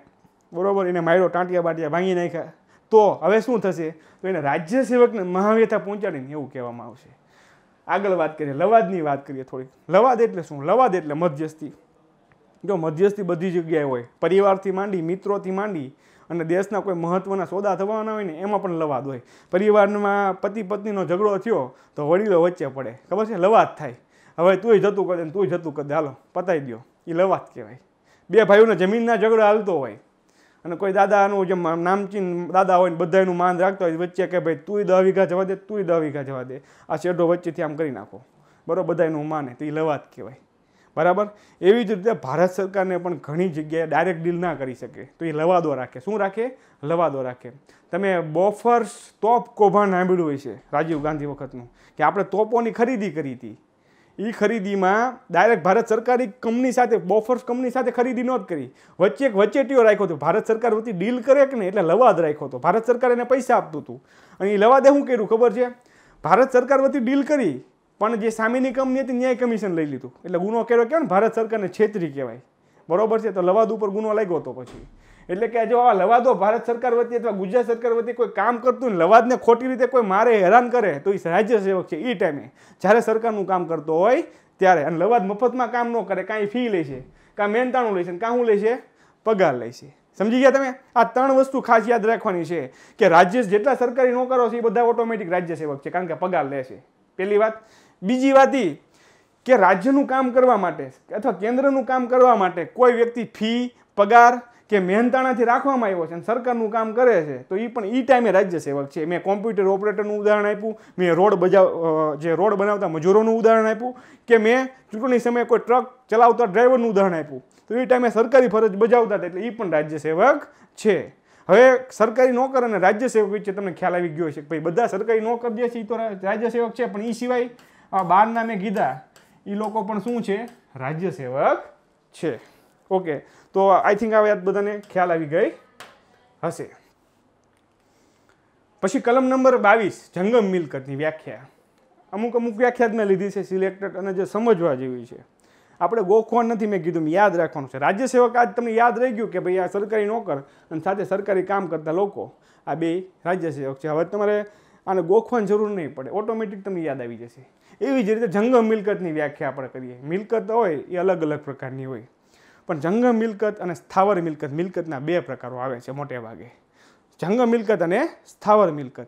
Speaker 1: બરોબર એને માયરો ટાંટિયા બાટિયા ભાંગી નાખ્યા તો હવે શું થશે તો એને રાજ્ય સેવકને મહાવ્યથા પહોંચાડીને એવું કહેવામાં આવશે આગળ વાત કરીએ લવાદની વાત કરીએ થોડી લવાદ એટલે શું લવાદ એટલે મધ્યસ્થી જો મધ્યસ્થી બધી જગ્યાએ હોય પરિવારથી માંડી મિત્રોથી માંડી અને દેશના કોઈ મહત્ત્વના સોદા થવાના હોય ને એમાં પણ લવાદ હોય પરિવારમાં પતિ પત્નીનો ઝઘડો થયો તો વડીલો વચ્ચે પડે ખબર છે લવાદ થાય હવે તુંય જતું કરે તું જતું કરે હાલો પતાવી દો એ લવાદ કહેવાય બે ભાઈઓને જમીનના ઝઘડો હાલતો હોય અને કોઈ દાદાનું જે નામચીન દાદા હોય ને બધાનું માન રાખતો હોય વચ્ચે કે ભાઈ તુંય દહ વીઘા જવા દે તુંય દહ વીઘા જવા દે આ શેઢો વચ્ચેથી આમ કરી નાખો બરાબર બધાનું માને તો એ લવાદ કહેવાય બરાબર એવી જ રીતે ભારત સરકારને પણ ઘણી જગ્યાએ ડાયરેક્ટ ડીલ ના કરી શકે તો એ લવાદો રાખે શું રાખે લવાદો રાખે તમે બોફર્સ તોપ કૌભાંડ સાંભળ્યું હોય છે રાજીવ ગાંધી વખતનું કે આપણે તોપોની ખરીદી કરી હતી એ ખરીદીમાં ડાયરેક્ટ ભારત સરકારી કંપની સાથે બોફર્સ કંપની સાથે ખરીદી નહોતી કરી વચ્ચે એક વચેટીઓ રાખ્યો હતો ભારત સરકાર વતી ડીલ કરે કે નહીં એટલે લવાદ રાખ્યો હતો ભારત સરકાર એને પૈસા આપતું હતું અને એ લવાદે શું કર્યું ખબર છે ભારત સરકાર વતી ડીલ કરી પણ જે સામેની કંપની હતી ન્યાય કમિશન લઈ લીધું એટલે ગુનો કર્યો કહેવાય ને ભારત સરકારને છેતરી કહેવાય બરોબર છે તો લવાદ ઉપર ગુનો લાગ્યો હતો પછી એટલે કે જો આ લવાદો ભારત સરકાર વતી અથવા ગુજરાત સરકાર વતી કોઈ કામ કરતું ને લવાદને ખોટી રીતે કોઈ મારે હેરાન કરે તો એ રાજ્ય સેવક છે એ ટાઈમે જ્યારે સરકારનું કામ કરતો હોય ત્યારે અને લવાદ મફતમાં કામ ન કરે કાંઈ ફી લે છે કાં મહેનતાણું લે છે કાં શું લે છે પગાર લે છે સમજી ગયા તમે આ ત્રણ વસ્તુ ખાસ યાદ રાખવાની છે કે રાજ્ય જેટલા સરકારી નોકરો છે એ બધા ઓટોમેટિક રાજ્ય સેવક છે કારણ કે પગાર લે છે પહેલી વાત બીજી વાત કે રાજ્યનું કામ કરવા માટે અથવા કેન્દ્રનું કામ કરવા માટે કોઈ વ્યક્તિ ફી પગાર કે મહેનતાણાથી રાખવામાં આવ્યો છે અને સરકારનું કામ કરે છે તો એ પણ એ ટાઈમે રાજ્ય સેવક છે મેં કોમ્પ્યુટર ઓપરેટરનું ઉદાહરણ આપ્યું મેં રોડ બજાવ જે રોડ બનાવતા મજૂરોનું ઉદાહરણ આપ્યું કે મેં ચૂંટણી સમયે કોઈ ટ્રક ચલાવતા ડ્રાઈવરનું ઉદાહરણ આપ્યું તો એ ટાઈમે સરકારી ફરજ બજાવતા હતા એટલે એ પણ રાજ્ય સેવક છે હવે સરકારી નોકર અને રાજ્ય સેવક વચ્ચે તમને ખ્યાલ આવી ગયો છે કે ભાઈ બધા સરકારી નોકર જે છે એ તો રાજ્ય સેવક છે પણ એ સિવાય આ બારના મેં કીધા એ લોકો પણ શું છે રાજ્ય સેવક છે ઓકે તો આઈ થિંક આ યાદ બધાને ખ્યાલ આવી ગઈ હશે પછી કલમ નંબર બાવીસ જંગમ મિલકતની વ્યાખ્યા અમુક અમુક વ્યાખ્યા જ મેં લીધી છે સિલેક્ટેડ અને જે સમજવા જેવી છે આપણે ગોખવણ નથી મેં કીધું યાદ રાખવાનું છે રાજ્ય સેવક આજ તમને યાદ રહી ગયું કે ભાઈ આ સરકારી નોકર અને સાથે સરકારી કામ કરતા લોકો આ બે રાજ્ય સેવક છે હવે તમારે આને ગોખવાની જરૂર નહીં પડે ઓટોમેટિક તમને યાદ આવી જશે એવી જ રીતે જંગમ મિલકતની વ્યાખ્યા આપણે કરીએ મિલકત હોય એ અલગ અલગ પ્રકારની હોય પણ જંગમ મિલકત અને સ્થાવર મિલકત મિલકતના બે પ્રકારો આવે છે મોટે ભાગે જંગમ મિલકત અને સ્થાવર મિલકત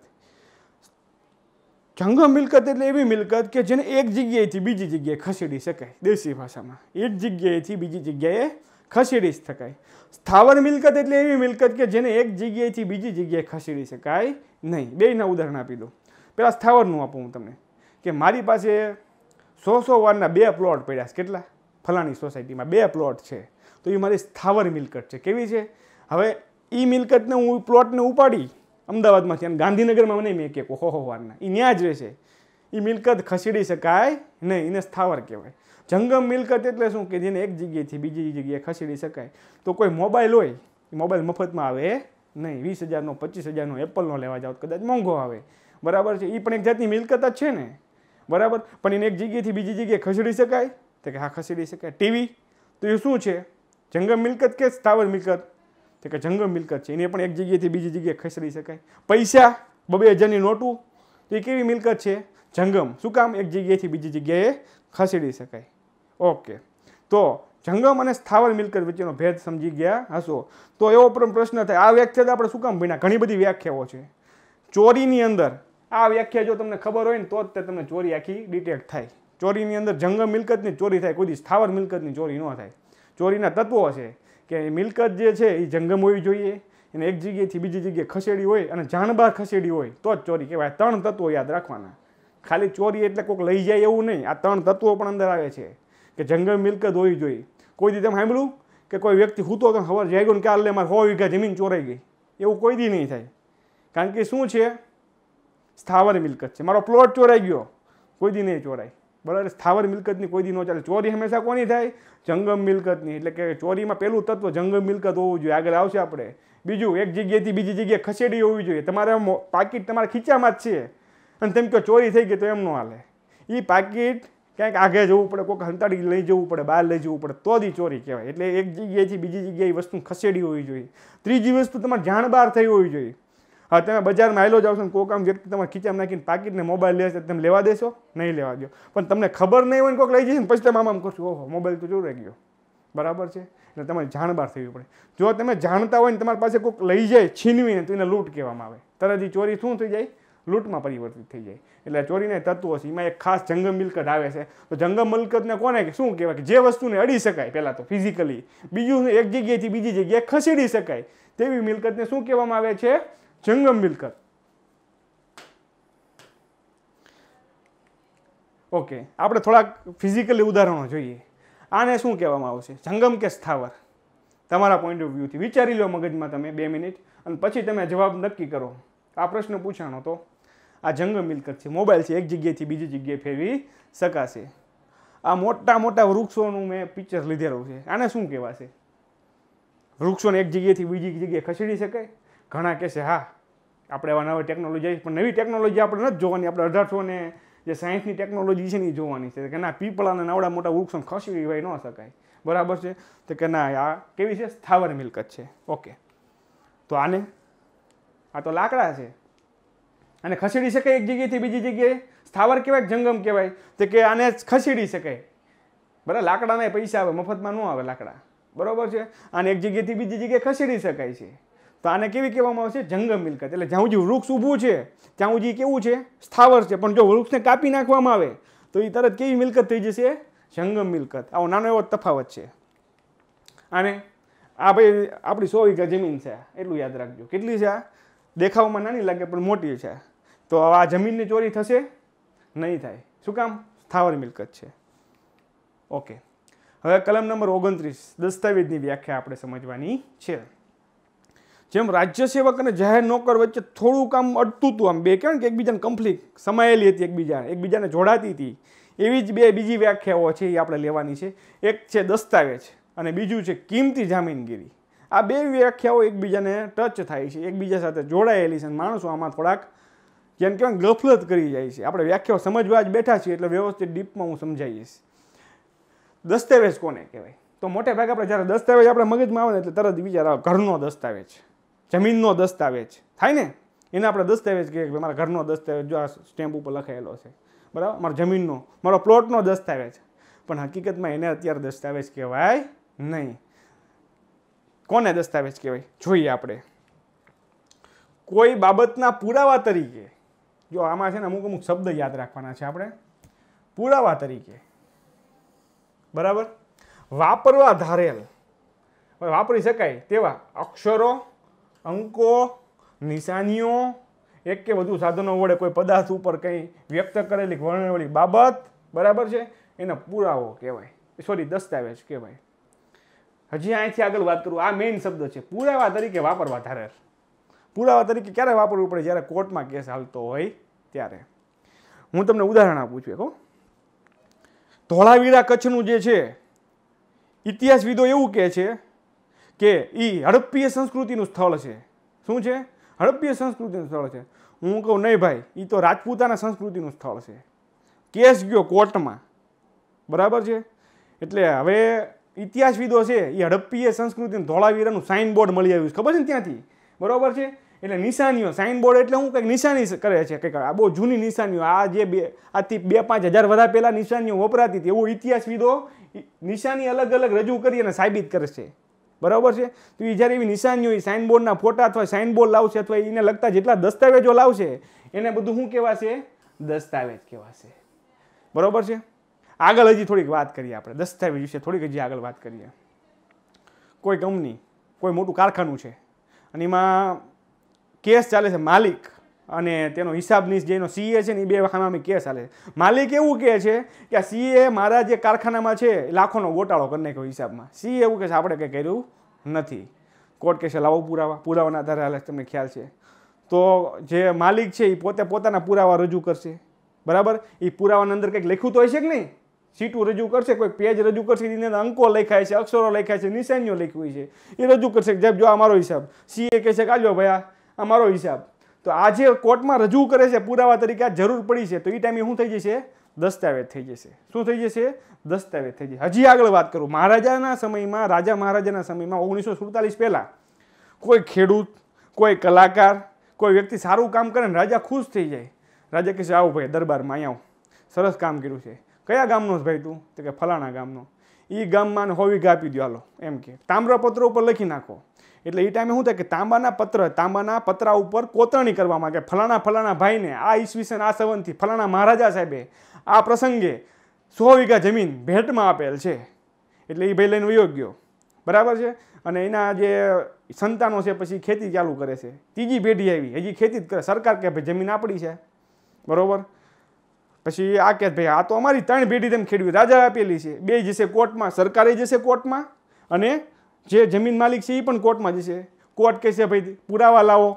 Speaker 1: જંગમ મિલકત એટલે એવી મિલકત કે જેને એક જગ્યાએથી બીજી જગ્યાએ ખસેડી શકાય દેશી ભાષામાં એક જગ્યાએથી બીજી જગ્યાએ ખસેડી શકાય સ્થાવર મિલકત એટલે એવી મિલકત કે જેને એક જગ્યાએથી બીજી જગ્યાએ ખસેડી શકાય નહીં બેયના ઉદાહરણ આપી દઉં પહેલાં સ્થાવરનું આપું હું તમને કે મારી પાસે સો સો વારના બે પ્લોટ પડ્યા છે કેટલા ફલાણી સોસાયટીમાં બે પ્લોટ છે તો એ મારી સ્થાવર મિલકત છે કેવી છે હવે એ મિલકતને હું પ્લોટને ઉપાડી અમદાવાદમાંથી અને ગાંધીનગરમાં મને મેં કે હો હો વારના એ ન્યા જ રહેશે એ મિલકત ખસેડી શકાય નહીં એને સ્થાવર કહેવાય જંગમ મિલકત એટલે શું કે જેને એક જગ્યાએથી બીજી જગ્યાએ ખસેડી શકાય તો કોઈ મોબાઈલ હોય મોબાઈલ મફતમાં આવે નહીં વીસ હજારનો પચીસ હજારનો એપલનો લેવા જાવ કદાચ મોંઘો આવે બરાબર છે એ પણ એક જાતની મિલકત જ છે ને બરાબર પણ એને એક જગ્યાએથી બીજી જગ્યાએ ખસેડી શકાય તો કે હા ખસેડી શકાય ટીવી તો એ શું છે જંગમ મિલકત કે સ્થાવર મિલકત તો કે જંગમ મિલકત છે એને પણ એક જગ્યાએથી બીજી જગ્યાએ ખસેડી શકાય પૈસા બબે હજારની નોટું તો એ કેવી મિલકત છે જંગમ શું કામ એક જગ્યાએથી બીજી જગ્યાએ ખસેડી શકાય ઓકે તો જંગમ અને સ્થાવર મિલકત વચ્ચેનો ભેદ સમજી ગયા હશો તો એવો પણ પ્રશ્ન થાય આ વ્યાખ્યા આપણે શું કામ ભણ્યા ઘણી બધી વ્યાખ્યાઓ છે ચોરીની અંદર આ વ્યાખ્યા જો તમને ખબર હોય ને તો જ તે તમને ચોરી આખી ડિટેક્ટ થાય ચોરીની અંદર જંગમ મિલકતની ચોરી થાય કોઈ સ્થાવર મિલકતની ચોરી ન થાય ચોરીના તત્વો છે કે મિલકત જે છે એ જંગમ હોવી જોઈએ એને એક જગ્યાએથી બીજી જગ્યાએ ખસેડી હોય અને જાણબાર ખસેડી હોય તો જ ચોરી કહેવાય ત્રણ તત્વો યાદ રાખવાના ખાલી ચોરી એટલે કોઈક લઈ જાય એવું નહીં આ ત્રણ તત્વો પણ અંદર આવે છે કે જંગમ મિલકત હોવી જોઈએ કોઈ દી સાંભળ્યું કે કોઈ વ્યક્તિ હૂતો તો ખબર જાગ્યો ને કે આલે મારે સો વીઘા જમીન ચોરાઈ ગઈ એવું કોઈ દી નહીં થાય કારણ કે શું છે સ્થાવર મિલકત છે મારો પ્લોટ ચોરાઈ ગયો કોઈ દી નહીં ચોરાય બરાબર સ્થાવર મિલકતની કોઈ દી ન ચાલે ચોરી હંમેશા કોની થાય જંગમ મિલકતની એટલે કે ચોરીમાં પહેલું તત્વ જંગમ મિલકત હોવું જોઈએ આગળ આવશે આપણે બીજું એક જગ્યાએથી બીજી જગ્યાએ ખસેડી હોવી જોઈએ તમારા પાકીટ તમારા ખીચામાં જ છે અને તેમ કે ચોરી થઈ ગઈ તો એમ ન હાલે એ પાકીટ ક્યાંક આગળ જવું પડે કોઈક હંતાડી લઈ જવું પડે બહાર લઈ જવું પડે તો જ ચોરી કહેવાય એટલે એક જગ્યાએથી બીજી જગ્યાએ વસ્તુ ખસેડી હોવી જોઈએ ત્રીજી વસ્તુ તમારે જાણ બહાર થઈ હોવી જોઈએ હવે તમે બજારમાં આવેલો જાવ છો ને કોઈક આમ વ્યક્તિ તમારા ખીચામાં નાખીને પાકીટને મોબાઈલ લેશે તમે લેવા દેશો નહીં લેવા દો પણ તમને ખબર નહીં હોય ને કોઈક લઈ જશે ને પછી તમે આમ આમ કરશો ઓહો મોબાઈલ તો જોઈ ગયો બરાબર છે એટલે તમારે જાણબાર થવી પડે જો તમે જાણતા હોય ને તમારી પાસે કોઈક લઈ જાય છીનવીને તો એને લૂંટ કહેવામાં આવે તરત એ ચોરી શું થઈ જાય લૂંટમાં પરિવર્તિત થઈ જાય એટલે ચોરીના તત્વો છે એમાં એક ખાસ જંગમ મિલકત આવે છે તો જંગમ મિલકતને કોને કે શું કહેવાય કે જે વસ્તુને અડી શકાય પહેલાં તો ફિઝિકલી બીજું એક જગ્યાએથી બીજી જગ્યાએ ખસેડી શકાય તેવી મિલકતને શું કહેવામાં આવે છે જંગમ મિલકત ઓકે આપણે થોડાક ફિઝિકલી ઉદાહરણો જોઈએ આને શું કહેવામાં આવશે જંગમ કે સ્થાવર તમારા પોઈન્ટ ઓફ વ્યૂથી વિચારી લો મગજમાં તમે બે મિનિટ અને પછી તમે જવાબ નક્કી કરો આ પ્રશ્ન પૂછાણો તો આ જંગમ મિલકત છે મોબાઈલ છે એક જગ્યાએથી બીજી જગ્યાએ ફેરવી શકાશે આ મોટા મોટા વૃક્ષોનું મેં પિક્ચર લીધેલું છે આને શું કહેવાશે વૃક્ષોને એક જગ્યાએથી બીજી જગ્યાએ ખસેડી શકાય ઘણા કહેશે હા આપણે આવા નવી ટેકનોલોજી આવી પણ નવી ટેકનોલોજી આપણે નથી જોવાની આપણે અઢારસો ને જે સાયન્સની ટેકનોલોજી છે ને એ જોવાની છે કે ના પીપળાના નાવડા મોટા વૃક્ષો ખસી હોય ન શકાય બરાબર છે તો કે ના આ કેવી છે સ્થાવર મિલકત છે ઓકે તો આને આ તો લાકડા છે અને ખસેડી શકાય એક જગ્યાએથી બીજી જગ્યાએ સ્થાવર કહેવાય જંગમ કહેવાય તો કે આને ખસેડી શકાય બરાબર લાકડાના પૈસા આવે મફતમાં ન આવે લાકડા બરાબર છે આને એક જગ્યાએથી બીજી જગ્યાએ ખસેડી શકાય છે તો આને કેવી કહેવામાં આવશે જંગમ મિલકત એટલે જ્યાં સુધી વૃક્ષ ઊભું છે ત્યાં સુધી કેવું છે સ્થાવર છે પણ જો વૃક્ષને કાપી નાખવામાં આવે તો એ તરત કેવી મિલકત થઈ જશે જંગમ મિલકત આવો નાનો એવો તફાવત છે અને આ ભાઈ આપણી સો વીઘા જમીન છે એટલું યાદ રાખજો કેટલી છે આ દેખાવમાં નાની લાગે પણ મોટી છે તો આ જમીનની ચોરી થશે નહીં થાય શું કામ સ્થાવર મિલકત છે ઓકે હવે કલમ નંબર ઓગણત્રીસ દસ્તાવેજની વ્યાખ્યા આપણે સમજવાની છે જેમ રાજ્ય સેવક અને જાહેર નોકર વચ્ચે થોડું કામ અટતું હતું આમ બે કારણ કે એકબીજાને કમ્પ્લીટ સમાયેલી હતી એકબીજા એકબીજાને જોડાતી હતી એવી જ બે બીજી વ્યાખ્યાઓ છે એ આપણે લેવાની છે એક છે દસ્તાવેજ અને બીજું છે કિંમતી જામીનગીરી આ બે વ્યાખ્યાઓ એકબીજાને ટચ થાય છે એકબીજા સાથે જોડાયેલી છે માણસો આમાં થોડાક જેમ કહેવાય ગફલત કરી જાય છે આપણે વ્યાખ્યાઓ સમજવા જ બેઠા છીએ એટલે વ્યવસ્થિત ડીપમાં હું સમજાઈ જઈશ દસ્તાવેજ કોને કહેવાય તો મોટે ભાગે આપણે જ્યારે દસ્તાવેજ આપણે મગજમાં આવે ને એટલે તરત વિચાર આવે ઘરનો દસ્તાવેજ જમીનનો દસ્તાવેજ થાય ને એને આપણે દસ્તાવેજ કહીએ કે મારા ઘરનો દસ્તાવેજ જો આ સ્ટેમ્પ ઉપર લખાયેલો છે બરાબર મારો જમીનનો મારો પ્લોટનો દસ્તાવેજ પણ હકીકતમાં એને અત્યારે દસ્તાવેજ કહેવાય નહીં કોને દસ્તાવેજ કહેવાય જોઈએ આપણે કોઈ બાબતના પુરાવા તરીકે જો આમાં છે ને અમુક અમુક શબ્દ યાદ રાખવાના છે આપણે પુરાવા તરીકે બરાબર વાપરવા ધારેલ વાપરી શકાય તેવા અક્ષરો અંકો નિશાનીઓ એક કે વધુ સાધનો વડે કોઈ પદાર્થ ઉપર કંઈ વ્યક્ત કરેલી વર્ણવેલી બાબત બરાબર છે એનો પુરાવો કહેવાય સોરી દસ્તાવેજ કહેવાય હજી અહીંથી આગળ વાત કરું આ મેઇન શબ્દ છે પુરાવા તરીકે વાપરવા ધારે પુરાવા તરીકે ક્યારે વાપરવું પડે જ્યારે કોર્ટમાં કેસ હાલતો હોય ત્યારે હું તમને ઉદાહરણ આપું છું કહું ધોળાવીરા કચ્છનું જે છે ઇતિહાસવિદો એવું કહે છે કે એ હડપ્પીય સંસ્કૃતિનું સ્થળ છે શું છે હડપ્પીય સંસ્કૃતિનું સ્થળ છે હું કહું નહીં ભાઈ એ તો રાજપૂતાના સંસ્કૃતિનું સ્થળ છે કેસ ગયો કોર્ટમાં બરાબર છે એટલે હવે ઇતિહાસવિદો છે એ હડપ્પીય સંસ્કૃતિનું ધોળાવીરાનું સાઇન બોર્ડ મળી આવ્યું છે ખબર છે ને ત્યાંથી બરાબર છે એટલે નિશાનીઓ સાઇન બોર્ડ એટલે હું કંઈક નિશાની કરે છે કંઈક આ બહુ જૂની નિશાનીઓ આ જે બે આથી બે પાંચ હજાર વધારે પહેલાં નિશાનીઓ વપરાતી હતી એવું ઇતિહાસવિદો નિશાની અલગ અલગ રજૂ કરી અને સાબિત કરશે બરાબર છે તો એ જ્યારે એવી નિશાનીઓ એ સાઇનબોર્ડના ફોટા અથવા સાઇનબોર્ડ લાવશે અથવા એને લગતા જેટલા દસ્તાવેજો લાવશે એને બધું શું કહેવાશે દસ્તાવેજ કહેવાશે બરાબર છે આગળ હજી થોડીક વાત કરીએ આપણે દસ્તાવેજ વિશે થોડીક હજી આગળ વાત કરીએ કોઈ કંપની કોઈ મોટું કારખાનું છે અને એમાં કેસ ચાલે છે માલિક અને તેનો હિસાબની જેનો સીએ છે ને એ બે ખાનામાં કેસ ચાલે છે માલિક એવું કહે છે કે આ સીએ મારા જે કારખાનામાં છે લાખોનો ગોટાળો કરી નાખ્યો હિસાબમાં સીએ એવું કહે છે આપણે કંઈ કર્યું નથી કોર્ટ કહેશે લાવો પુરાવા પુરાવાના આધારે હાલે તમને ખ્યાલ છે તો જે માલિક છે એ પોતે પોતાના પુરાવા રજૂ કરશે બરાબર એ પુરાવાની અંદર કંઈક લખ્યું તો હશે કે નહીં સીટું રજૂ કરશે કોઈ પેજ રજૂ કરશે એની અંદર અંકો લખાય છે અક્ષરો લખાય છે નિશાનીઓ હોય છે એ રજૂ કરશે જેમ જો આ મારો હિસાબ સીએ કહેશે કે આજો ભાઈ આ મારો હિસાબ તો આ જે કોર્ટમાં રજૂ કરે છે પુરાવા તરીકે આ જરૂર પડી છે તો એ ટાઈમે શું થઈ જશે દસ્તાવેજ થઈ જશે શું થઈ જશે દસ્તાવેજ થઈ જશે હજી આગળ વાત કરું મહારાજાના સમયમાં રાજા મહારાજાના સમયમાં ઓગણીસો સુડતાલીસ પહેલાં કોઈ ખેડૂત કોઈ કલાકાર કોઈ વ્યક્તિ સારું કામ કરે ને રાજા ખુશ થઈ જાય રાજા કહેશે આવો ભાઈ દરબારમાં અહીંયા આવો સરસ કામ કર્યું છે કયા ગામનો ભાઈ તું તો કે ફલાણા ગામનો એ ગામમાં હોવી ગાપી દો હાલો એમ કે તામ્રપત્રો ઉપર લખી નાખો એટલે એ ટાઈમે શું થાય કે તાંબાના પત્ર તાંબાના પતરા ઉપર કોતરણી કરવામાં કે ફલાણા ફલાણા ભાઈને આ ઈસવીસન આ સવનથી ફલાણા મહારાજા સાહેબે આ પ્રસંગે સો વીઘા જમીન ભેટમાં આપેલ છે એટલે એ ભાઈ લઈને યોગ્યો બરાબર છે અને એના જે સંતાનો છે પછી ખેતી ચાલુ કરે છે ત્રીજી પેઢી આવી હજી ખેતી જ કરે સરકાર કે ભાઈ જમીન આપણી છે બરાબર પછી આ કે ભાઈ આ તો અમારી ત્રણ પેઢી તેમ ખેડવી રાજા આપેલી છે બે જશે કોર્ટમાં સરકારે જશે કોર્ટમાં અને જે જમીન માલિક છે એ પણ કોર્ટમાં જશે કોર્ટ કહેશે ભાઈ પુરાવા લાવો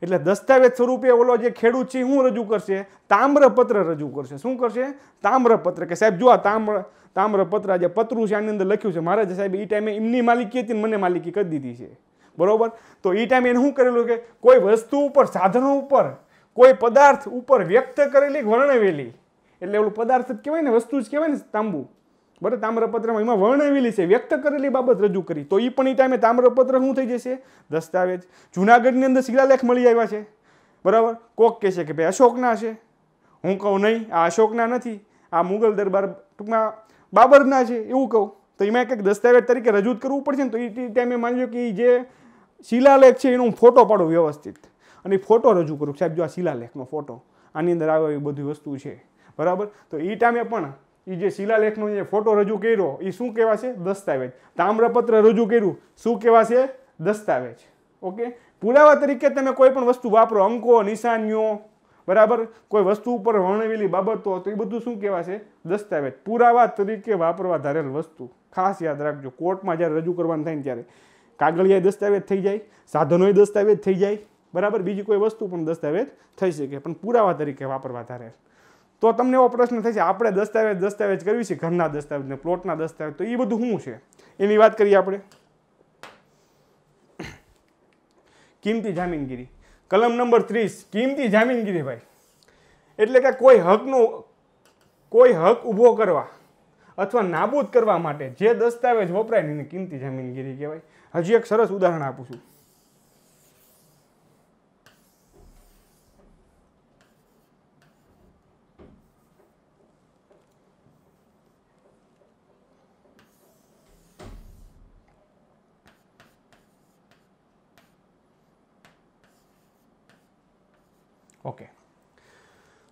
Speaker 1: એટલે દસ્તાવેજ સ્વરૂપે ઓલો જે ખેડૂત છે હું રજૂ કરશે તામ્રપત્ર રજૂ કરશે શું કરશે તામ્રપત્ર કે સાહેબ જો આ તામ્ર તામ્રપત્ર જે પત્રું છે આની અંદર લખ્યું છે જે સાહેબ એ ટાઈમે એમની માલિકી હતી મને માલિકી કરી દીધી છે બરોબર તો એ ટાઈમે એને શું કરેલું કે કોઈ વસ્તુ ઉપર સાધનો ઉપર કોઈ પદાર્થ ઉપર વ્યક્ત કરેલી વર્ણવેલી એટલે ઓલું પદાર્થ જ કહેવાય ને વસ્તુ જ કહેવાય ને તાંબુ બરાબર તામ્રપત્રમાં એમાં વર્ણવેલી છે વ્યક્ત કરેલી બાબત રજૂ કરી તો એ પણ એ ટાઈમે તામ્રપત્ર શું થઈ જશે દસ્તાવેજ જૂનાગઢની અંદર શિલાલેખ મળી આવ્યા છે બરાબર કોક કહે છે કે ભાઈ અશોકના છે હું કહું નહીં આ અશોકના નથી આ મુગલ દરબાર ટૂંકમાં બાબરના છે એવું કહું તો એમાં કંઈક દસ્તાવેજ તરીકે રજૂ કરવું પડશે ને તો એ ટાઈમે માનજો કે જે શિલાલેખ છે એનો હું ફોટો પાડું વ્યવસ્થિત અને ફોટો રજૂ કરું સાહેબ જો આ શિલાલેખનો ફોટો આની અંદર આવે એવી બધી વસ્તુ છે બરાબર તો એ ટાઈમે પણ એ જે શિલાલેખનો જે ફોટો રજૂ કર્યો એ શું કહેવાશે દસ્તાવેજ તામ્રપત્ર રજૂ કર્યું શું કહેવાશે દસ્તાવેજ ઓકે પુરાવા તરીકે તમે કોઈ પણ વસ્તુ વાપરો અંકો નિશાનીઓ બરાબર કોઈ વસ્તુ ઉપર વર્ણવેલી બાબતો તો એ બધું શું કહેવાશે દસ્તાવેજ પુરાવા તરીકે વાપરવા ધારેલ વસ્તુ ખાસ યાદ રાખજો કોર્ટમાં જ્યારે રજૂ કરવાનું થાય ને ત્યારે કાગળિયા દસ્તાવેજ થઈ જાય સાધનોય દસ્તાવેજ થઈ જાય બરાબર બીજી કોઈ વસ્તુ પણ દસ્તાવેજ થઈ શકે પણ પુરાવા તરીકે વાપરવા ધારેલ તો તમને એવો પ્રશ્ન થશે આપણે દસ્તાવેજ દસ્તાવેજ કરવી છે ઘરના દસ્તાવેજ ને પ્લોટના દસ્તાવેજ તો એ બધું શું છે એની વાત કરીએ આપણે કિંમતી જામીનગીરી કલમ નંબર ત્રીસ કિંમતી જામીનગીરી ભાઈ એટલે કે કોઈ હકનો કોઈ હક ઊભો કરવા અથવા નાબૂદ કરવા માટે જે દસ્તાવેજ વપરાય એને કિંમતી જામીનગીરી કહેવાય હજી એક સરસ ઉદાહરણ આપું છું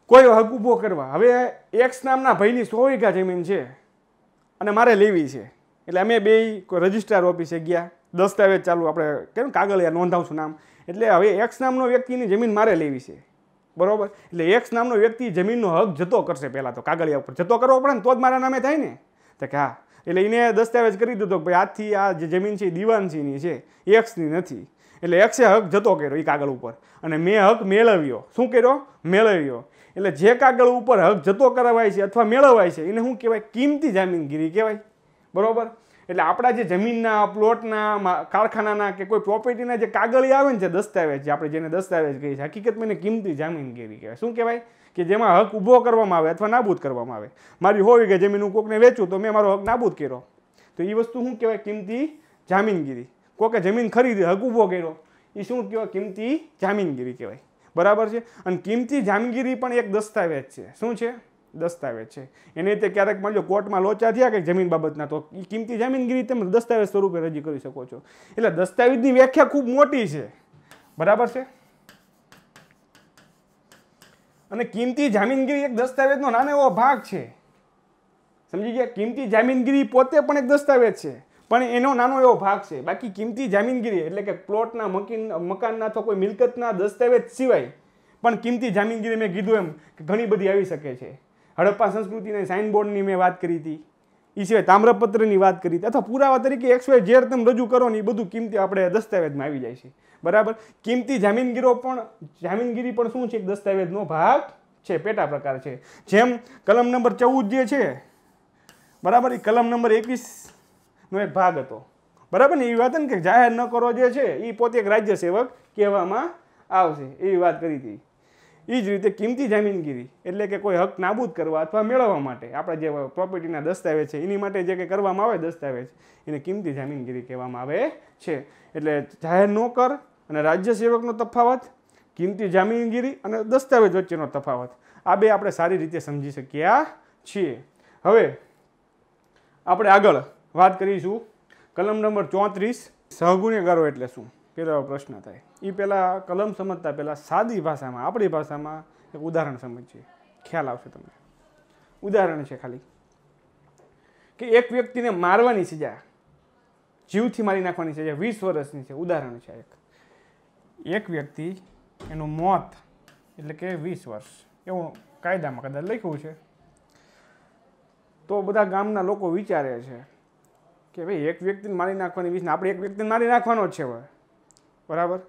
Speaker 1: કોઈ હક ઊભો કરવા હવે એક્સ નામના ભાઈની સો વીઘા જમીન છે અને મારે લેવી છે એટલે અમે બે કોઈ રજિસ્ટ્રાર ઓફિસે ગયા દસ્તાવેજ ચાલુ આપણે કેમ કાગળ નોંધાવશું નામ એટલે હવે એક્સ નામનો વ્યક્તિની જમીન મારે લેવી છે બરાબર એટલે એક્સ નામનો વ્યક્તિ જમીનનો હક જતો કરશે પહેલાં તો કાગળિયા ઉપર જતો કરવો પડે ને તો જ મારા નામે થાય ને તો કે હા એટલે એને દસ્તાવેજ કરી દીધો કે ભાઈ આજથી આ જે જમીન છે એ દીવાનસિંહની છે એક્સની નથી એટલે એક્સે હક જતો કર્યો એ કાગળ ઉપર અને મેં હક મેળવ્યો શું કર્યો મેળવ્યો એટલે જે કાગળ ઉપર હક જતો કરાવાય છે અથવા મેળવાય છે એને શું કહેવાય કિંમતી જામીનગીરી કહેવાય બરાબર એટલે આપણા જે જમીનના પ્લોટના કારખાનાના કે કોઈ પ્રોપર્ટીના જે કાગળી આવે ને જે દસ્તાવેજ આપણે જેને દસ્તાવેજ કહીએ છીએ હકીકતમાં એને કિંમતી જામીનગીરી કહેવાય શું કહેવાય કે જેમાં હક ઊભો કરવામાં આવે અથવા નાબૂદ કરવામાં આવે મારી હોય કે જમીન હું કોકને વેચું તો મેં મારો હક નાબૂદ કર્યો તો એ વસ્તુ શું કહેવાય કિંમતી જામીનગીરી કોકે જમીન ખરીદી હક ઊભો કર્યો એ શું કહેવાય કિંમતી જામીનગીરી કહેવાય બરાબર છે અને કિંમતી જામગીરી પણ એક દસ્તાવેજ છે શું છે દસ્તાવેજ છે એને તે ક્યારેક માની કોર્ટમાં લોચા થયા કે જમીન બાબતના તો કિંમતી જામીનગીરી તમે દસ્તાવેજ સ્વરૂપે રજૂ કરી શકો છો એટલે દસ્તાવેજની વ્યાખ્યા ખૂબ મોટી છે બરાબર છે અને કિંમતી જામીનગીરી એક દસ્તાવેજનો નાનો એવો ભાગ છે સમજી ગયા કિંમતી જામીનગીરી પોતે પણ એક દસ્તાવેજ છે પણ એનો નાનો એવો ભાગ છે બાકી કિંમતી જામીનગીરી એટલે કે પ્લોટના મકીન મકાનના અથવા કોઈ મિલકતના દસ્તાવેજ સિવાય પણ કિંમતી જામીનગીરી મેં કીધું એમ કે ઘણી બધી આવી શકે છે હડપ્પા સંસ્કૃતિના સાઇનબોર્ડની મેં વાત કરી હતી એ સિવાય તામ્રપત્રની વાત કરી હતી અથવા પુરાવા તરીકે એક્સ વાય ઝેર તમે રજૂ કરો ને એ બધું કિંમતી આપણે દસ્તાવેજમાં આવી જાય છે બરાબર કિંમતી જામીનગીરો પણ જામીનગીરી પણ શું છે દસ્તાવેજનો ભાગ છે પેટા પ્રકાર છે જેમ કલમ નંબર ચૌદ જે છે બરાબર એ કલમ નંબર એકવીસ નો એક ભાગ હતો બરાબર ને એવી વાત ને કે જાહેર ન કરો જે છે એ પોતે એક રાજ્ય સેવક કહેવામાં આવશે એવી વાત કરી હતી એ જ રીતે કિંમતી જામીનગીરી એટલે કે કોઈ હક નાબૂદ કરવા અથવા મેળવવા માટે આપણા જે પ્રોપર્ટીના દસ્તાવેજ છે એની માટે જે કંઈ કરવામાં આવે દસ્તાવેજ એને કિંમતી જામીનગીરી કહેવામાં આવે છે એટલે જાહેર નોકર અને રાજ્ય સેવકનો તફાવત કિંમતી જામીનગીરી અને દસ્તાવેજ વચ્ચેનો તફાવત આ બે આપણે સારી રીતે સમજી શક્યા છીએ હવે આપણે આગળ વાત કરીશું કલમ નંબર ચોત્રીસ સહગુણ્યગારો એટલે શું પહેલો પ્રશ્ન થાય એ પહેલાં કલમ સમજતા પહેલાં સાદી ભાષામાં આપણી ભાષામાં એક ઉદાહરણ સમજીએ ખ્યાલ આવશે તમને ઉદાહરણ છે ખાલી કે એક વ્યક્તિને મારવાની સજા જીવથી મારી નાખવાની સજા વીસ વર્ષની છે ઉદાહરણ છે એક એક વ્યક્તિ એનું મોત એટલે કે વીસ વર્ષ એવું કાયદામાં કદાચ લખ્યું છે તો બધા ગામના લોકો વિચારે છે કે ભાઈ એક વ્યક્તિને મારી નાખવાની વીસને આપણે એક વ્યક્તિને મારી નાખવાનો છે હવે બરાબર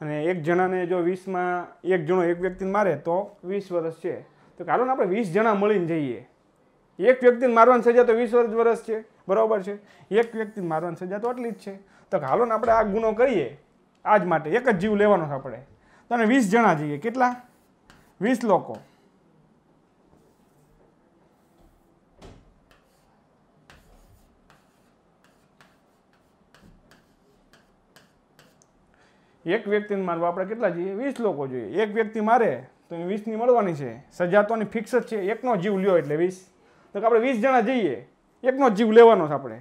Speaker 1: અને એક જણાને જો વીસમાં એક જણો એક વ્યક્તિને મારે તો વીસ વર્ષ છે તો ચાલો ને આપણે વીસ જણા મળીને જઈએ એક વ્યક્તિને મારવાની સજા તો વીસ વર્ષ વર્ષ છે બરાબર છે એક વ્યક્તિને મારવાની સજા તો આટલી જ છે તો હાલો ને આપણે આ ગુનો કરીએ આજ માટે એક જ જીવ લેવાનો આપણે તો વીસ જણા જઈએ કેટલા વીસ લોકો એક વ્યક્તિને મારવા આપણે કેટલા જોઈએ વીસ લોકો જોઈએ એક વ્યક્તિ મારે તો એ વીસની મળવાની છે સજા તો એની ફિક્સ જ છે એકનો જીવ લ્યો એટલે વીસ તો કે આપણે વીસ જણા જઈએ એકનો જીવ લેવાનો છે આપણે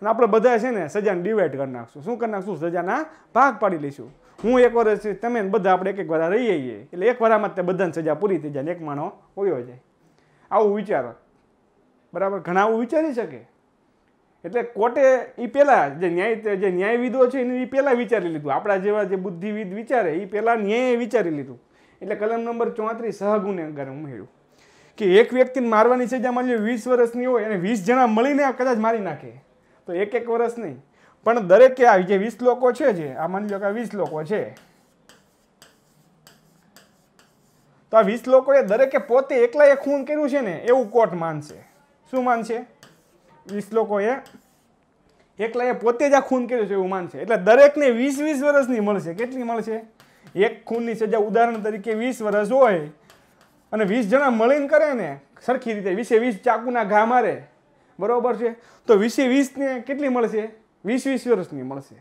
Speaker 1: અને આપણે બધા છે ને સજાને ડિવાઈડ કરી નાખશું શું કરી નાખશું સજાના ભાગ પાડી લઈશું હું એક વર્ષ તમે બધા આપણે એક એક વાર રહી જઈએ એટલે એક વાળામાં તે બધાને સજા પૂરી થઈ જાય એક માણો ઓયો જાય આવું વિચારો બરાબર ઘણા આવું વિચારી શકે એટલે કોર્ટે એ પહેલાં જે ન્યાય જે ન્યાયવિદો છે એને એ પહેલાં વિચારી લીધું આપણા જેવા જે બુદ્ધિવિદ વિચારે એ પહેલાં ન્યાયે વિચારી લીધું એટલે કલમ નંબર ચોત્રીસ સહગુનેગાર ઉમેર્યું કે એક વ્યક્તિને મારવાની સજા માની લો વીસ વર્ષની હોય એને વીસ જણા મળીને કદાચ મારી નાખે તો એક એક વર્ષ નહીં પણ દરેકે આ જે વીસ લોકો છે જે આ માની લો કે આ વીસ લોકો છે તો આ વીસ લોકોએ દરેકે પોતે એકલાએ ખૂન કર્યું છે ને એવું કોર્ટ માનશે શું માનશે એ શ્લોકોએ એકલાએ પોતે જ આ ખૂન કર્યું છે એવું માનશે એટલે દરેકને વીસ વીસ વર્ષની મળશે કેટલી મળશે એક ખૂનની સજા ઉદાહરણ તરીકે વીસ વર્ષ હોય અને વીસ જણા મળીને કરે ને સરખી રીતે વીસે વીસ ચાકુના ઘા મારે બરાબર છે તો વીસે વીસને કેટલી મળશે વીસ વીસ વર્ષની મળશે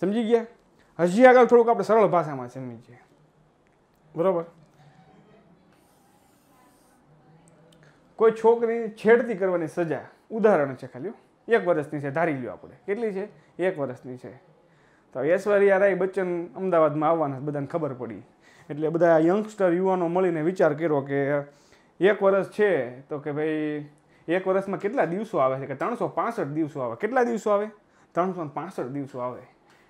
Speaker 1: સમજી ગયા હજી આગળ થોડુંક આપણે સરળ ભાષામાં સમજીએ બરાબર કોઈ છોકરીની છેડતી કરવાની સજા ઉદાહરણ છે ખાલી એક વર્ષની છે ધારી લ્યો આપણે કેટલી છે એક વર્ષની છે તો ઐશ્વર્યા રાય બચ્ચન અમદાવાદમાં આવવાના બધાને ખબર પડી એટલે બધા યંગસ્ટર યુવાનો મળીને વિચાર કર્યો કે એક વર્ષ છે તો કે ભાઈ એક વર્ષમાં કેટલા દિવસો આવે છે કે ત્રણસો પાસઠ દિવસો આવે કેટલા દિવસો આવે ત્રણસો પાસઠ દિવસો આવે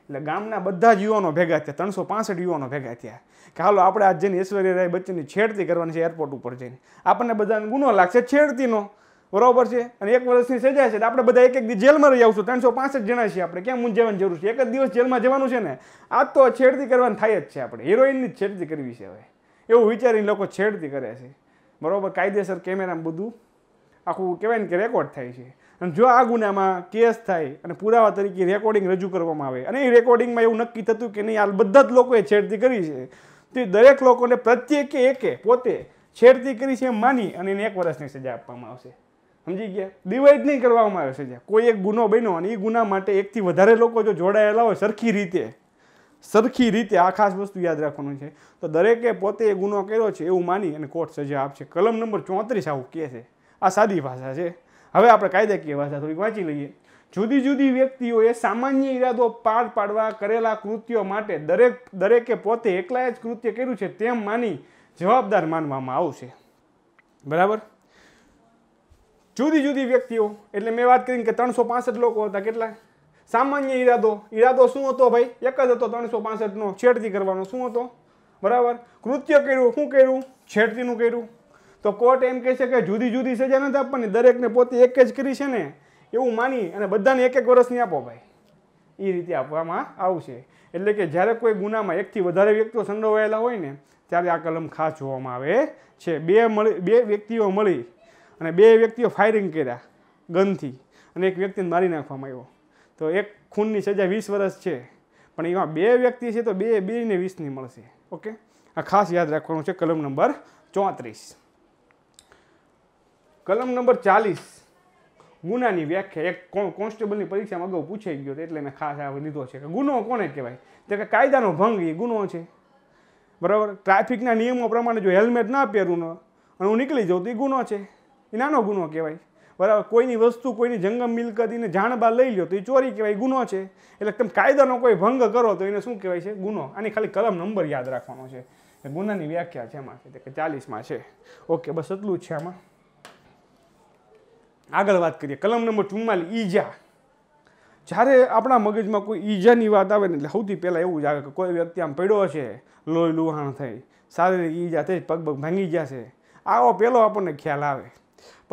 Speaker 1: એટલે ગામના બધા જ યુવાનો ભેગા થયા ત્રણસો પાસઠ યુવાનો ભેગા થયા કે હાલો આપણે આજે જઈને ઐશ્વર્યા રાય બચ્ચનની છેડતી કરવાની છે એરપોર્ટ ઉપર જઈને આપણને બધાને ગુનો લાગશે છેડતીનો બરાબર છે અને એક વર્ષની સજા છે આપણે બધા એક એક જેલમાં રહી આવશું ત્રણસો પાસઠ જણા છીએ આપણે ક્યાં મૂંઝાવાની જરૂર છે એક જ દિવસ જેલમાં જવાનું છે ને આ તો છેડતી કરવાની થાય જ છે આપણે હિરોઈનની જ છેડતી કરવી છે હવે એવું વિચારીને લોકો છેડતી કરે છે બરાબર કાયદેસર કેમેરામાં બધું આખું કહેવાય ને કે રેકોર્ડ થાય છે અને જો આ ગુનામાં કેસ થાય અને પુરાવા તરીકે રેકોર્ડિંગ રજૂ કરવામાં આવે અને એ રેકોર્ડિંગમાં એવું નક્કી થતું કે નહીં આ બધા જ લોકોએ છેડતી કરી છે તે દરેક લોકોને પ્રત્યેકે એકે પોતે છેડતી કરી છે એમ માની અને એને એક વર્ષની સજા આપવામાં આવશે સમજી ગયા ડિવાઈડ નહીં કરવામાં આવે છે સજા કોઈ એક ગુનો બન્યો અને એ ગુના માટે એકથી વધારે લોકો જો જોડાયેલા હોય સરખી રીતે સરખી રીતે આ ખાસ વસ્તુ યાદ રાખવાનું છે તો દરેકે પોતે એ ગુનો કર્યો છે એવું માની અને કોર્ટ સજા આપશે કલમ નંબર ચોત્રીસ આવું કહે છે આ સાદી ભાષા છે હવે આપણે કાયદાકીય ભાષા થોડીક વાંચી લઈએ જુદી જુદી વ્યક્તિઓએ સામાન્ય ઈરાદો પાર પાડવા કરેલા કૃત્યો માટે દરેક દરેકે પોતે એકલા જ કૃત્ય કર્યું છે તેમ માની જવાબદાર માનવામાં આવશે બરાબર જુદી જુદી વ્યક્તિઓ એટલે મેં વાત કરીને કે ત્રણસો પાસઠ લોકો હતા કેટલા સામાન્ય ઈરાદો ઈરાદો શું હતો ભાઈ એક જ હતો ત્રણસો પાસઠનો છેડતી કરવાનો શું હતો બરાબર કૃત્ય કર્યું શું કર્યું છેડતીનું કર્યું તો કોર્ટ એમ કહે છે કે જુદી જુદી સજા નથી આપવાની દરેકને પોતે એક જ કરી છે ને એવું માની અને બધાને એક એક વર્ષની આપો ભાઈ એ રીતે આપવામાં આવશે એટલે કે જ્યારે કોઈ ગુનામાં એકથી વધારે વ્યક્તિઓ સંડોવાયેલા હોય ને ત્યારે આ કલમ ખાસ જોવામાં આવે છે બે મળી બે વ્યક્તિઓ મળી અને બે વ્યક્તિઓ ફાયરિંગ કર્યા ગનથી અને એક વ્યક્તિને મારી નાખવામાં આવ્યો તો એક ખૂનની સજા વીસ વર્ષ છે પણ એમાં બે વ્યક્તિ છે તો બે બેને વીસની મળશે ઓકે આ ખાસ યાદ રાખવાનું છે કલમ નંબર ચોત્રીસ કલમ નંબર ચાલીસ ગુનાની વ્યાખ્યા એક કોણ કોન્સ્ટેબલની પરીક્ષામાં અગાઉ પૂછાઈ ગયો એટલે મેં ખાસ આ લીધો છે કે ગુનો કોને કહેવાય તો કે કાયદાનો ભંગ એ ગુનો છે બરાબર ટ્રાફિકના નિયમો પ્રમાણે જો હેલ્મેટ ના પહેરવું અને હું નીકળી જાઉં તો એ ગુનો છે એ નાનો ગુનો કહેવાય બરાબર કોઈની વસ્તુ કોઈની જંગમ મિલકતીને જાણબાર લઈ લો તો એ ચોરી કહેવાય ગુનો છે એટલે તમે કાયદાનો કોઈ ભંગ કરો તો એને શું કહેવાય છે ગુનો આની ખાલી કલમ નંબર યાદ રાખવાનો છે ગુનાની વ્યાખ્યા છે એમાં એટલે કે ચાલીસમાં છે ઓકે બસ એટલું જ છે આમાં આગળ વાત કરીએ કલમ નંબર ચુમ્માલી ઈજા જ્યારે આપણા મગજમાં કોઈ ઈજાની વાત આવે ને એટલે સૌથી પહેલાં એવું જ આવે કે કોઈ વ્યક્તિ આમ પડ્યો છે લોહી લુહાણ થઈ શારીરિક ઈજા થઈ પગ પગ ભાંગી જશે આવો પહેલો આપણને ખ્યાલ આવે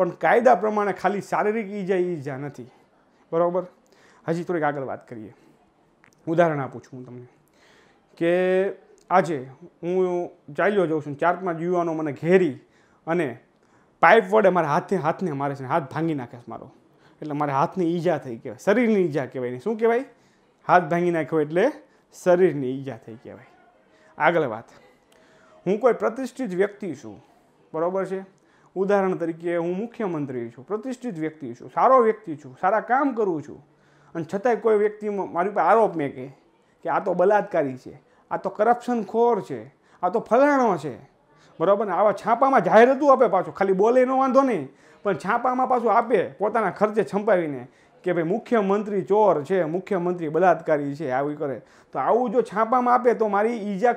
Speaker 1: પણ કાયદા પ્રમાણે ખાલી શારીરિક ઈજા ઈજા નથી બરાબર હજી થોડીક આગળ વાત કરીએ ઉદાહરણ આપું છું હું તમને કે આજે હું ચાલ્યો જાઉં છું ચાર પાંચ યુવાનો મને ઘેરી અને પાઇપ વડે મારા હાથે હાથને મારે છે હાથ ભાંગી નાખે છે મારો એટલે મારે હાથની ઈજા થઈ કહેવાય શરીરની ઈજા કહેવાય ને શું કહેવાય હાથ ભાંગી નાખ્યો એટલે શરીરની ઈજા થઈ કહેવાય આગળ વાત હું કોઈ પ્રતિષ્ઠિત વ્યક્તિ છું બરાબર છે ઉદાહરણ તરીકે હું મુખ્યમંત્રી છું પ્રતિષ્ઠિત વ્યક્તિ છું સારો વ્યક્તિ છું સારા કામ કરું છું અને છતાંય કોઈ વ્યક્તિ મારી પર આરોપ મેકે કે આ તો બલાત્કારી છે આ તો કરપ્શન ખોર છે આ તો ફલાણો છે બરાબર ને આવા છાપામાં જાહેરાતું આપે પાછું ખાલી બોલે એનો વાંધો નહીં પણ છાપામાં પાછું આપે પોતાના ખર્ચે છંપાવીને કે ભાઈ મુખ્યમંત્રી ચોર છે મુખ્યમંત્રી બલાત્કારી છે આવી કરે તો આવું જો છાપામાં આપે તો મારી ઈજા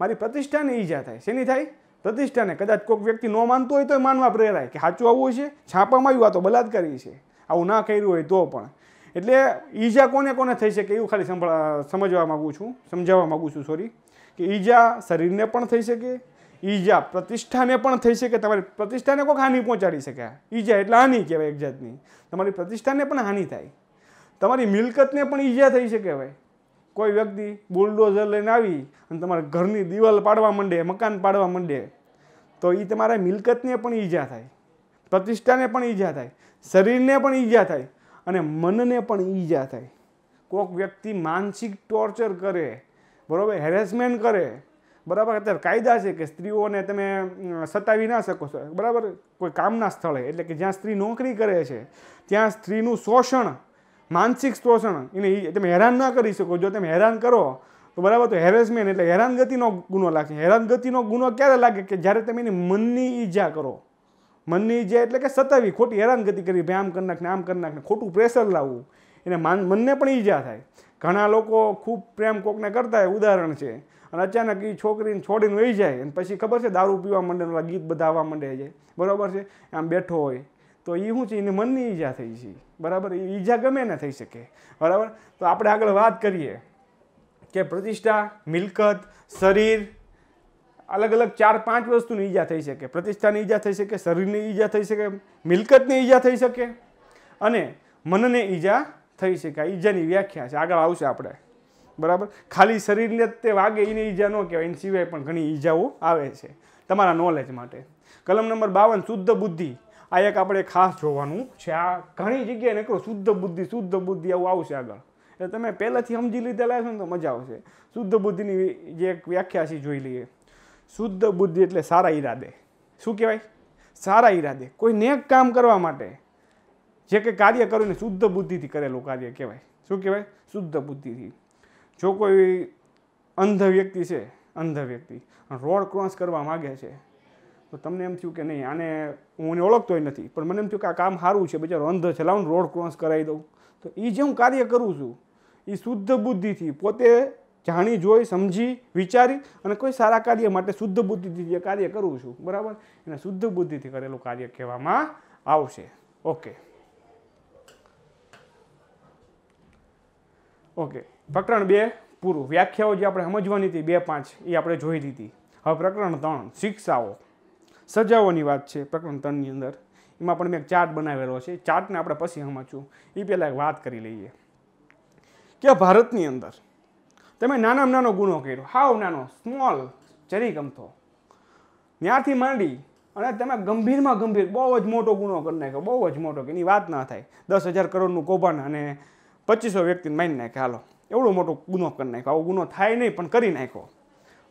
Speaker 1: મારી પ્રતિષ્ઠાને ઈજા થાય શેની થાય પ્રતિષ્ઠાને કદાચ કોઈક વ્યક્તિ ન માનતો હોય તો માનવા પ્રેરાય કે સાચું આવું છે છાપામાં આવ્યું આ તો બલાત્કારી છે આવું ના કર્યું હોય તો પણ એટલે ઈજા કોને કોને થઈ શકે એવું ખાલી સમજવા માગું છું સમજાવવા માગું છું સોરી કે ઈજા શરીરને પણ થઈ શકે ઈજા પ્રતિષ્ઠાને પણ થઈ શકે તમારી પ્રતિષ્ઠાને કોઈક હાનિ પહોંચાડી શકે ઈજા એટલે હાનિ કહેવાય એક જાતની તમારી પ્રતિષ્ઠાને પણ હાનિ થાય તમારી મિલકતને પણ ઈજા થઈ શકે ભાઈ કોઈ વ્યક્તિ બુલડોઝર લઈને આવી અને તમારા ઘરની દિવાલ પાડવા માંડે મકાન પાડવા માંડે તો એ તમારા મિલકતને પણ ઈજા થાય પ્રતિષ્ઠાને પણ ઈજા થાય શરીરને પણ ઈજા થાય અને મનને પણ ઈજા થાય કોઈક વ્યક્તિ માનસિક ટોર્ચર કરે બરાબર હેરેસમેન્ટ કરે બરાબર અત્યારે કાયદા છે કે સ્ત્રીઓને તમે સતાવી ના શકો છો બરાબર કોઈ કામના સ્થળે એટલે કે જ્યાં સ્ત્રી નોકરી કરે છે ત્યાં સ્ત્રીનું શોષણ માનસિક શોષણ એને તમે હેરાન ના કરી શકો જો તમે હેરાન કરો તો બરાબર તો હેરેસમેન્ટ એટલે હેરાનગતિનો ગુનો લાગે હેરાનગતિનો ગુનો ક્યારે લાગે કે જ્યારે તમે એની મનની ઈજા કરો મનની ઈજા એટલે કે સતાવી ખોટી હેરાનગતિ કરી ભાઈ આમ કરી નાખને આમ કરી નાખને ખોટું પ્રેશર લાવવું એને માન મનને પણ ઈજા થાય ઘણા લોકો ખૂબ પ્રેમ કોકને કરતા હોય ઉદાહરણ છે અને અચાનક એ છોકરીને છોડીને વહી જાય અને પછી ખબર છે દારૂ પીવા માંડે ગીત બધા આવવા માંડે છે બરાબર છે આમ બેઠો હોય તો એ શું છે એને મનની ઈજા થઈ છે બરાબર એ ઈજા ગમે ને થઈ શકે બરાબર તો આપણે આગળ વાત કરીએ કે પ્રતિષ્ઠા મિલકત શરીર અલગ અલગ ચાર પાંચ વસ્તુની ઈજા થઈ શકે પ્રતિષ્ઠાની ઈજા થઈ શકે શરીરની ઈજા થઈ શકે મિલકતની ઈજા થઈ શકે અને મનને ઈજા થઈ શકે આ ઈજાની વ્યાખ્યા છે આગળ આવશે આપણે બરાબર ખાલી શરીરને તે વાગે એની ઈજા ન કહેવાય એની સિવાય પણ ઘણી ઈજાઓ આવે છે તમારા નોલેજ માટે કલમ નંબર બાવન શુદ્ધ બુદ્ધિ આ એક આપણે ખાસ જોવાનું છે આ ઘણી જગ્યાએ નીકળો શુદ્ધ બુદ્ધિ શુદ્ધ બુદ્ધિ આવું આવશે આગળ એટલે તમે પહેલાંથી સમજી લીધેલા છો ને તો મજા આવશે શુદ્ધ બુદ્ધિની જે એક વ્યાખ્યા છે જોઈ લઈએ શુદ્ધ બુદ્ધિ એટલે સારા ઈરાદે શું કહેવાય સારા ઈરાદે કોઈ નેક કામ કરવા માટે જે કંઈ કાર્ય કર્યું ને શુદ્ધ બુદ્ધિથી કરેલું કાર્ય કહેવાય શું કહેવાય શુદ્ધ બુદ્ધિથી જો કોઈ અંધ વ્યક્તિ છે અંધ વ્યક્તિ રોડ ક્રોસ કરવા માગે છે તો તમને એમ થયું કે નહીં આને હું એને ઓળખતોય નથી પણ મને એમ થયું કે આ કામ સારું છે બચારો અંધ છે લાવું રોડ ક્રોસ કરાવી દઉં તો એ જે હું કાર્ય કરું છું એ શુદ્ધ બુદ્ધિથી પોતે જાણી જોઈ સમજી વિચારી અને કોઈ સારા કાર્ય માટે શુદ્ધ બુદ્ધિથી જે કાર્ય કરું છું બરાબર એને શુદ્ધ બુદ્ધિથી કરેલું કાર્ય કહેવામાં આવશે ઓકે ઓકે પ્રકરણ બે પૂરું વ્યાખ્યાઓ જે આપણે સમજવાની હતી બે પાંચ એ આપણે જોઈ લીધી હવે પ્રકરણ ત્રણ શિક્ષાઓ સજાઓની વાત છે પ્રકરણ ત્રણની અંદર એમાં પણ મેં એક ચાર્ટ બનાવેલો છે ચાર્ટને આપણે પછી હમાચું એ પહેલાં એક વાત કરી લઈએ કે ભારતની અંદર તમે નાનામાં નાનો ગુનો કર્યો હાવ નાનો સ્મોલ ચરી ગમતો ત્યાંથી માંડી અને તમે ગંભીરમાં ગંભીર બહુ જ મોટો ગુનો કરી નાખ્યો બહુ જ મોટો એની વાત ના થાય દસ હજાર કરોડનું કૌભાંડ અને પચીસો વ્યક્તિને મારી નાખે હાલો એવડો મોટો ગુનો કરી નાખ્યો આવો ગુનો થાય નહીં પણ કરી નાખ્યો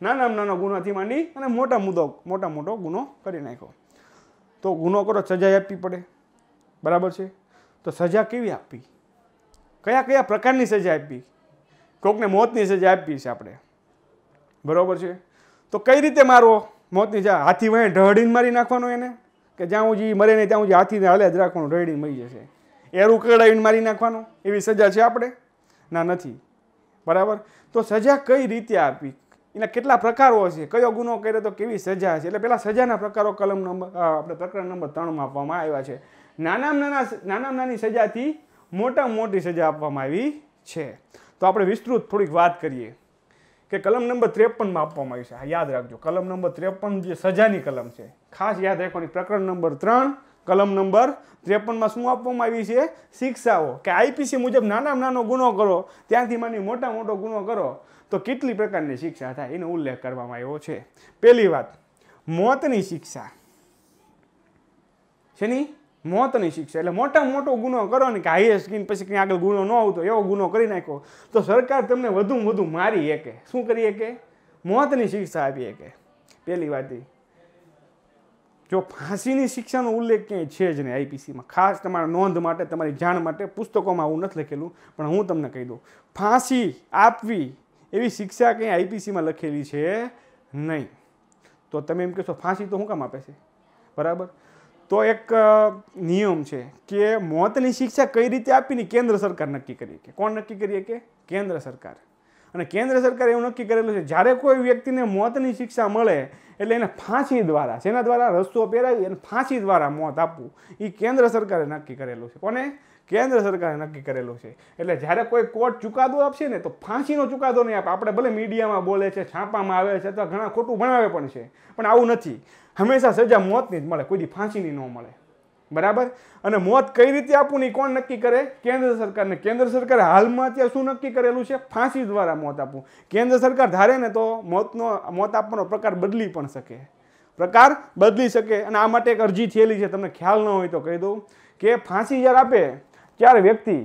Speaker 1: નાનામાં નાના ગુનાથી માંડી અને મોટા મુદ્દો મોટા મોટો ગુનો કરી નાખ્યો તો ગુનો કરો સજા આપવી પડે બરાબર છે તો સજા કેવી આપવી કયા કયા પ્રકારની સજા આપવી કોકને મોતની સજા આપવી છે આપણે બરાબર છે તો કઈ રીતે મારવો મોતની સજા હાથી વહે ઢહડીને મારી નાખવાનો એને કે જ્યાં સુધી મરે નહીં ત્યાં હું હાથીને હાલે જ રાખવાનું ઢહડીને મરી જશે એરું કડાવીને મારી નાખવાનું એવી સજા છે આપણે ના નથી બરાબર તો સજા કઈ રીતે આપવી એના કેટલા પ્રકારો છે કયો ગુનો કર્યો તો કેવી સજા છે એટલે પહેલાં સજાના પ્રકારો કલમ નંબર આપણે પ્રકરણ નંબર ત્રણમાં આપવામાં આવ્યા છે નાનામાં નાના નાનામાં નાની સજાથી મોટામાં મોટી સજા આપવામાં આવી છે તો આપણે વિસ્તૃત થોડીક વાત કરીએ કે કલમ નંબર ત્રેપનમાં આપવામાં આવી છે યાદ રાખજો કલમ નંબર ત્રેપન જે સજાની કલમ છે ખાસ યાદ રાખવાની પ્રકરણ નંબર ત્રણ કલમ નંબર ત્રેપનમાં શું આપવામાં આવી છે શિક્ષાઓ કે આઈપીસી મુજબ નાનામાં નાનો ગુનો કરો ત્યાંથી માની મોટા મોટો ગુનો કરો તો કેટલી પ્રકારની શિક્ષા થાય એનો ઉલ્લેખ કરવામાં આવ્યો છે પહેલી વાત મોતની શિક્ષા છે શેની મોતની શિક્ષા એટલે મોટા મોટો ગુનો કરો ને કે હાઈએસ્ટ ગીન પછી કંઈ આગળ ગુનો ન આવતો એવો ગુનો કરી નાખ્યો તો સરકાર તમને વધુ વધુ મારી શકે શું કરી શકે મોતની શિક્ષા આપી શકે પહેલી વાત જો ફાંસીની શિક્ષાનો ઉલ્લેખ ક્યાંય છે જ નહીં આઈપીસીમાં ખાસ તમારા નોંધ માટે તમારી જાણ માટે પુસ્તકોમાં આવું નથી લખેલું પણ હું તમને કહી દઉં ફાંસી આપવી એવી શિક્ષા કંઈ આઈપીસીમાં લખેલી છે નહીં તો તમે એમ કહેશો ફાંસી તો શું કામ આપે છે બરાબર તો એક નિયમ છે કે મોતની શિક્ષા કઈ રીતે આપીને કેન્દ્ર સરકાર નક્કી કરી કે કોણ નક્કી કરીએ કે કેન્દ્ર સરકાર અને કેન્દ્ર સરકારે એવું નક્કી કરેલું છે જ્યારે કોઈ વ્યક્તિને મોતની શિક્ષા મળે એટલે એને ફાંસી દ્વારા જેના દ્વારા રસ્તો પહેરાવી અને ફાંસી દ્વારા મોત આપવું એ કેન્દ્ર સરકારે નક્કી કરેલું છે કોને કેન્દ્ર સરકારે નક્કી કરેલો છે એટલે જ્યારે કોઈ કોર્ટ ચુકાદો આપશે ને તો ફાંસીનો ચુકાદો નહીં આપે આપણે ભલે મીડિયામાં બોલે છે છાપામાં આવે છે અથવા ઘણા ખોટું ભણાવે પણ છે પણ આવું નથી હંમેશા સજા મોતની જ મળે કોઈથી ફાંસીની ન મળે બરાબર અને મોત કઈ રીતે આપવું એ કોણ નક્કી કરે કેન્દ્ર સરકારને કેન્દ્ર સરકારે હાલમાં અત્યારે શું નક્કી કરેલું છે ફાંસી દ્વારા મોત આપવું કેન્દ્ર સરકાર ધારે ને તો મોતનો મોત આપવાનો પ્રકાર બદલી પણ શકે પ્રકાર બદલી શકે અને આ માટે એક અરજી થયેલી છે તમને ખ્યાલ ન હોય તો કહી દઉં કે ફાંસી જ્યારે આપે ત્યારે વ્યક્તિ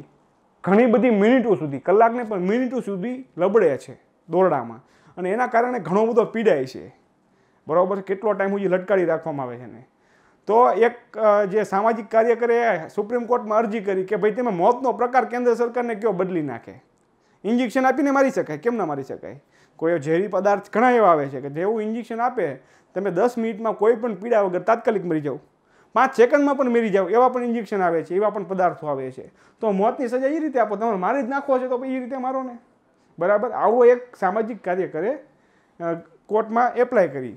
Speaker 1: ઘણી બધી મિનિટો સુધી કલાકને પણ મિનિટો સુધી લબડે છે દોરડામાં અને એના કારણે ઘણો બધો પીડાય છે બરાબર કેટલો ટાઈમ સુધી લટકાડી રાખવામાં આવે છે ને તો એક જે સામાજિક કાર્યકરે સુપ્રીમ કોર્ટમાં અરજી કરી કે ભાઈ તમે મોતનો પ્રકાર કેન્દ્ર સરકારને કયો બદલી નાખે ઇન્જેક્શન આપીને મારી શકાય કેમ ના મારી શકાય કોઈ ઝેરી પદાર્થ ઘણા એવા આવે છે કે જેવું ઇન્જેક્શન આપે તમે દસ મિનિટમાં કોઈ પણ પીડા વગર તાત્કાલિક મરી જાઓ પાંચ સેકન્ડમાં પણ મરી જાવ એવા પણ ઇન્જેક્શન આવે છે એવા પણ પદાર્થો આવે છે તો મોતની સજા એ રીતે આપો તમારે મારી જ નાખવો છે તો એ રીતે મારો ને બરાબર આવો એક સામાજિક કાર્ય કરે કોર્ટમાં એપ્લાય કરી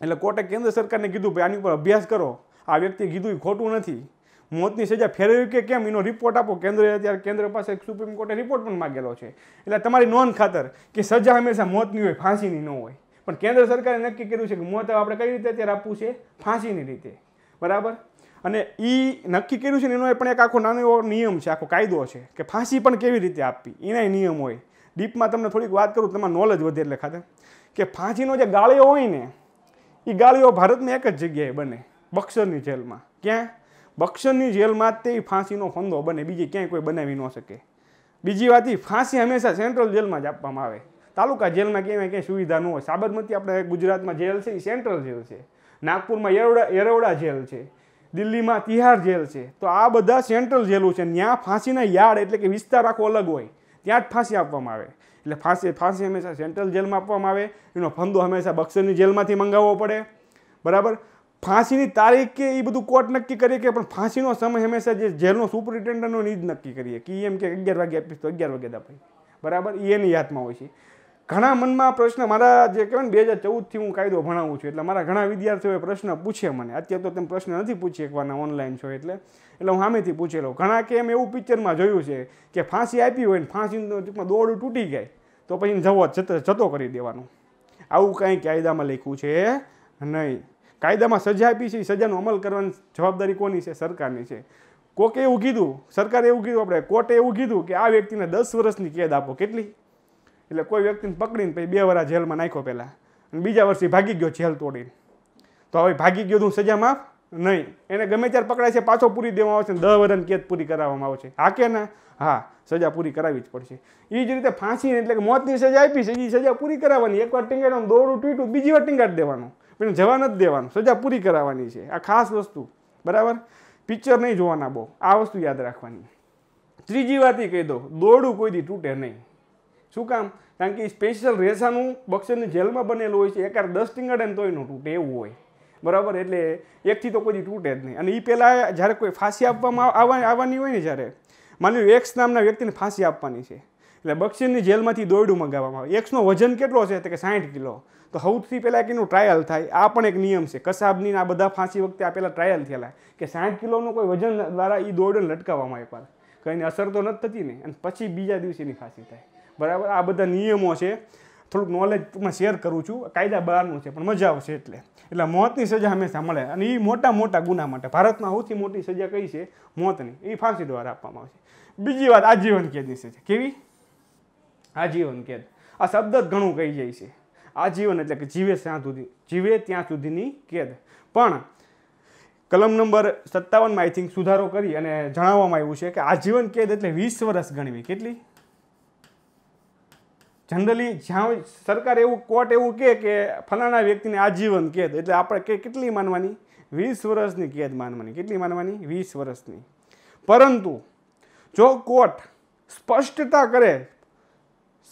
Speaker 1: એટલે કોર્ટે કેન્દ્ર સરકારને કીધું ભાઈ આની ઉપર અભ્યાસ કરો આ વ્યક્તિએ કીધું એ ખોટું નથી મોતની સજા ફેરવી કે કેમ એનો રિપોર્ટ આપો કેન્દ્રએ અત્યારે કેન્દ્ર પાસે સુપ્રીમ કોર્ટે રિપોર્ટ પણ માગેલો છે એટલે તમારી નોંધ ખાતર કે સજા હંમેશા મોતની હોય ફાંસીની ન હોય પણ કેન્દ્ર સરકારે નક્કી કર્યું છે કે મોત આપણે કઈ રીતે અત્યારે આપવું છે ફાંસીની રીતે બરાબર અને એ નક્કી કર્યું છે ને એનો પણ એક આખો નાનો એવો નિયમ છે આખો કાયદો છે કે ફાંસી પણ કેવી રીતે આપવી એનાય નિયમ હોય ડીપમાં તમને થોડીક વાત કરું તમારા નોલેજ વધે એટલે ખાતે કે ફાંસીનો જે ગાળીઓ હોય ને એ ગાળીઓ ભારતમાં એક જ જગ્યાએ બને બક્સરની જેલમાં ક્યાં બક્સરની જેલમાં તે ફાંસીનો ફંદો બને બીજી ક્યાંય કોઈ બનાવી ન શકે બીજી વાત એ ફાંસી હંમેશા સેન્ટ્રલ જેલમાં જ આપવામાં આવે તાલુકા જેલમાં ક્યાંય ક્યાંય સુવિધા ન હોય સાબરમતી આપણે ગુજરાતમાં જેલ છે એ સેન્ટ્રલ જેલ છે નાગપુરમાં એરવડા એરવડા જેલ છે દિલ્હીમાં તિહાર જેલ છે તો આ બધા સેન્ટ્રલ જેલો છે ત્યાં ફાંસીના યાર્ડ એટલે કે વિસ્તાર આખો અલગ હોય ત્યાં જ ફાંસી આપવામાં આવે એટલે ફાંસી ફાંસી હંમેશા સેન્ટ્રલ જેલમાં આપવામાં આવે એનો ફંદો હંમેશા બક્સરની જેલમાંથી મંગાવવો પડે બરાબર ફાંસીની તારીખ કે એ બધું કોર્ટ નક્કી કરીએ કે પણ ફાંસીનો સમય હંમેશા જે જેલનો સુપરિન્ટેન્ડન્ટનો એ જ નક્કી કરીએ કે એમ કે અગિયાર વાગે આપીશ તો અગિયાર વાગે જ બરાબર એ એની યાદમાં હોય છે ઘણા મનમાં પ્રશ્ન મારા જે કહેવાય બે હજાર ચૌદથી હું કાયદો ભણાવું છું એટલે મારા ઘણા વિદ્યાર્થીઓએ પ્રશ્ન પૂછે મને અત્યારે તો તેમ પ્રશ્ન નથી પૂછી શકવાના ઓનલાઈન છો એટલે એટલે હું સામેથી પૂછેલો ઘણા કે એમ એવું પિક્ચરમાં જોયું છે કે ફાંસી આપી હોય ને ફાંસીનો ટૂંકમાં દોડ તૂટી જાય તો પછી જવો જતો કરી દેવાનું આવું કાંઈ કાયદામાં લખ્યું છે નહીં કાયદામાં સજા આપી છે સજાનો અમલ કરવાની જવાબદારી કોની છે સરકારની છે કોકે એવું કીધું સરકારે એવું કીધું આપણે કોર્ટે એવું કીધું કે આ વ્યક્તિને દસ વર્ષની કેદ આપો કેટલી એટલે કોઈ વ્યક્તિને પકડીને પછી બે વરા જેલમાં નાખ્યો પહેલાં અને બીજા વર્ષે ભાગી ગયો જેલ તોડીને તો હવે ભાગી ગયો તું સજા માફ નહીં એને ગમે ત્યારે પકડાય છે પાછો પૂરી દેવામાં આવશે દસ વર્ષની કેદ પૂરી કરાવવામાં આવશે હા કે ના હા સજા પૂરી કરાવી જ પડશે એ જ રીતે ફાંસી એટલે કે મોતની સજા આપી છે એ સજા પૂરી કરાવવાની એકવાર ટીંગાડવાનું દોડું તૂટ્યું બીજી વાર ટીંગાડી દેવાનું પણ જવા નથી દેવાનું સજા પૂરી કરાવવાની છે આ ખાસ વસ્તુ બરાબર પિક્ચર નહીં જોવાના બહુ આ વસ્તુ યાદ રાખવાની ત્રીજી વાતથી કહી દો દોડું કોઈ દી તૂટે નહીં શું કામ કારણ કે એ સ્પેશિયલ રેસાનું બક્સરની જેલમાં બનેલું હોય છે એકાર દસ ટીંગડે ને તોય ન તૂટે એવું હોય બરાબર એટલે એકથી તો કોઈ તૂટે જ નહીં અને એ પહેલાં જ્યારે કોઈ ફાંસી આપવામાં આવવાની હોય ને જ્યારે માની લો એક્સ નામના વ્યક્તિને ફાંસી આપવાની છે એટલે બક્ષીરની જેલમાંથી દોયડું મગાવવામાં આવે એક્સનો વજન કેટલો છે તો કે સાઠ કિલો તો સૌથી પહેલાં એનું ટ્રાયલ થાય આ પણ એક નિયમ છે કસાબની આ બધા ફાંસી વખતે આ પહેલાં ટ્રાયલ થયેલા કે સાઠ કિલોનું કોઈ વજન દ્વારા એ દોરડને લટકાવવામાં આવ્યા કંઈની અસર તો નથી થતી ને અને પછી બીજા દિવસે એની ફાંસી થાય બરાબર આ બધા નિયમો છે થોડુંક નોલેજ ટૂંકમાં શેર કરું છું કાયદા બહારનું છે પણ મજા આવશે એટલે એટલે મોતની સજા હંમેશા મળે અને એ મોટા મોટા ગુના માટે ભારતમાં સૌથી મોટી સજા કઈ છે મોતની એ ફાંસી દ્વારા આપવામાં આવશે બીજી વાત આજીવન કેદની સજા કેવી આજીવન કેદ આ શબ્દ જ ઘણું કહી જાય છે આજીવન એટલે કે જીવે ત્યાં સુધી જીવે ત્યાં સુધીની કેદ પણ કલમ નંબર સત્તાવનમાં આઈ થિંક સુધારો કરી અને જણાવવામાં આવ્યું છે કે આજીવન કેદ એટલે વીસ વર્ષ ગણવી કેટલી જનરલી જ્યાં સરકાર એવું કોર્ટ એવું કહે કે ફલાણા વ્યક્તિને આજીવન કેદ એટલે આપણે કે કેટલી માનવાની વીસ વર્ષની કેદ માનવાની કેટલી માનવાની વીસ વર્ષની પરંતુ જો કોર્ટ સ્પષ્ટતા કરે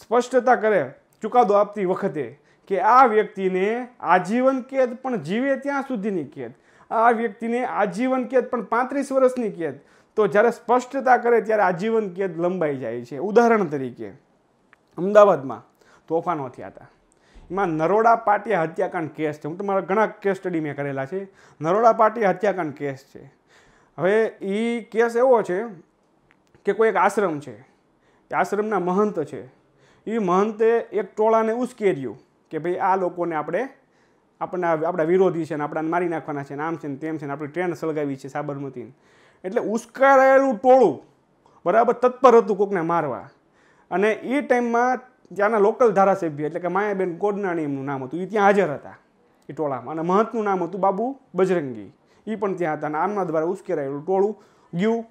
Speaker 1: સ્પષ્ટતા કરે ચુકાદો આપતી વખતે કે આ વ્યક્તિને આજીવન કેદ પણ જીવે ત્યાં સુધીની કેદ આ વ્યક્તિને આજીવન કેદ પણ પાંત્રીસ વર્ષની કેદ તો જ્યારે સ્પષ્ટતા કરે ત્યારે આજીવન કેદ લંબાઈ જાય છે ઉદાહરણ તરીકે અમદાવાદમાં તોફાનો થયા હતા એમાં નરોડા પાટી હત્યાકાંડ કેસ છે હું તમારા ઘણા કેસ સ્ટડી મેં કરેલા છે નરોડા પાટિયા હત્યાકાંડ કેસ છે હવે એ કેસ એવો છે કે કોઈ એક આશ્રમ છે એ આશ્રમના મહંત છે એ મહંતે એક ટોળાને ઉશ્કેર્યું કે ભાઈ આ લોકોને આપણે આપણને આપણા વિરોધી છે ને આપણાને મારી નાખવાના છે ને આમ છે ને તેમ છે ને આપણી ટ્રેન સળગાવી છે સાબરમતીને એટલે ઉશ્કારાયેલું ટોળું બરાબર તત્પર હતું કોકને મારવા અને એ ટાઈમમાં ત્યાંના લોકલ ધારાસભ્ય એટલે કે માયાબેન કોડનાણી એમનું નામ હતું એ ત્યાં હાજર હતા એ ટોળામાં અને મહંતનું નામ હતું બાબુ બજરંગી એ પણ ત્યાં હતા અને આમના દ્વારા ઉશ્કેરાયેલું ટોળું ગયું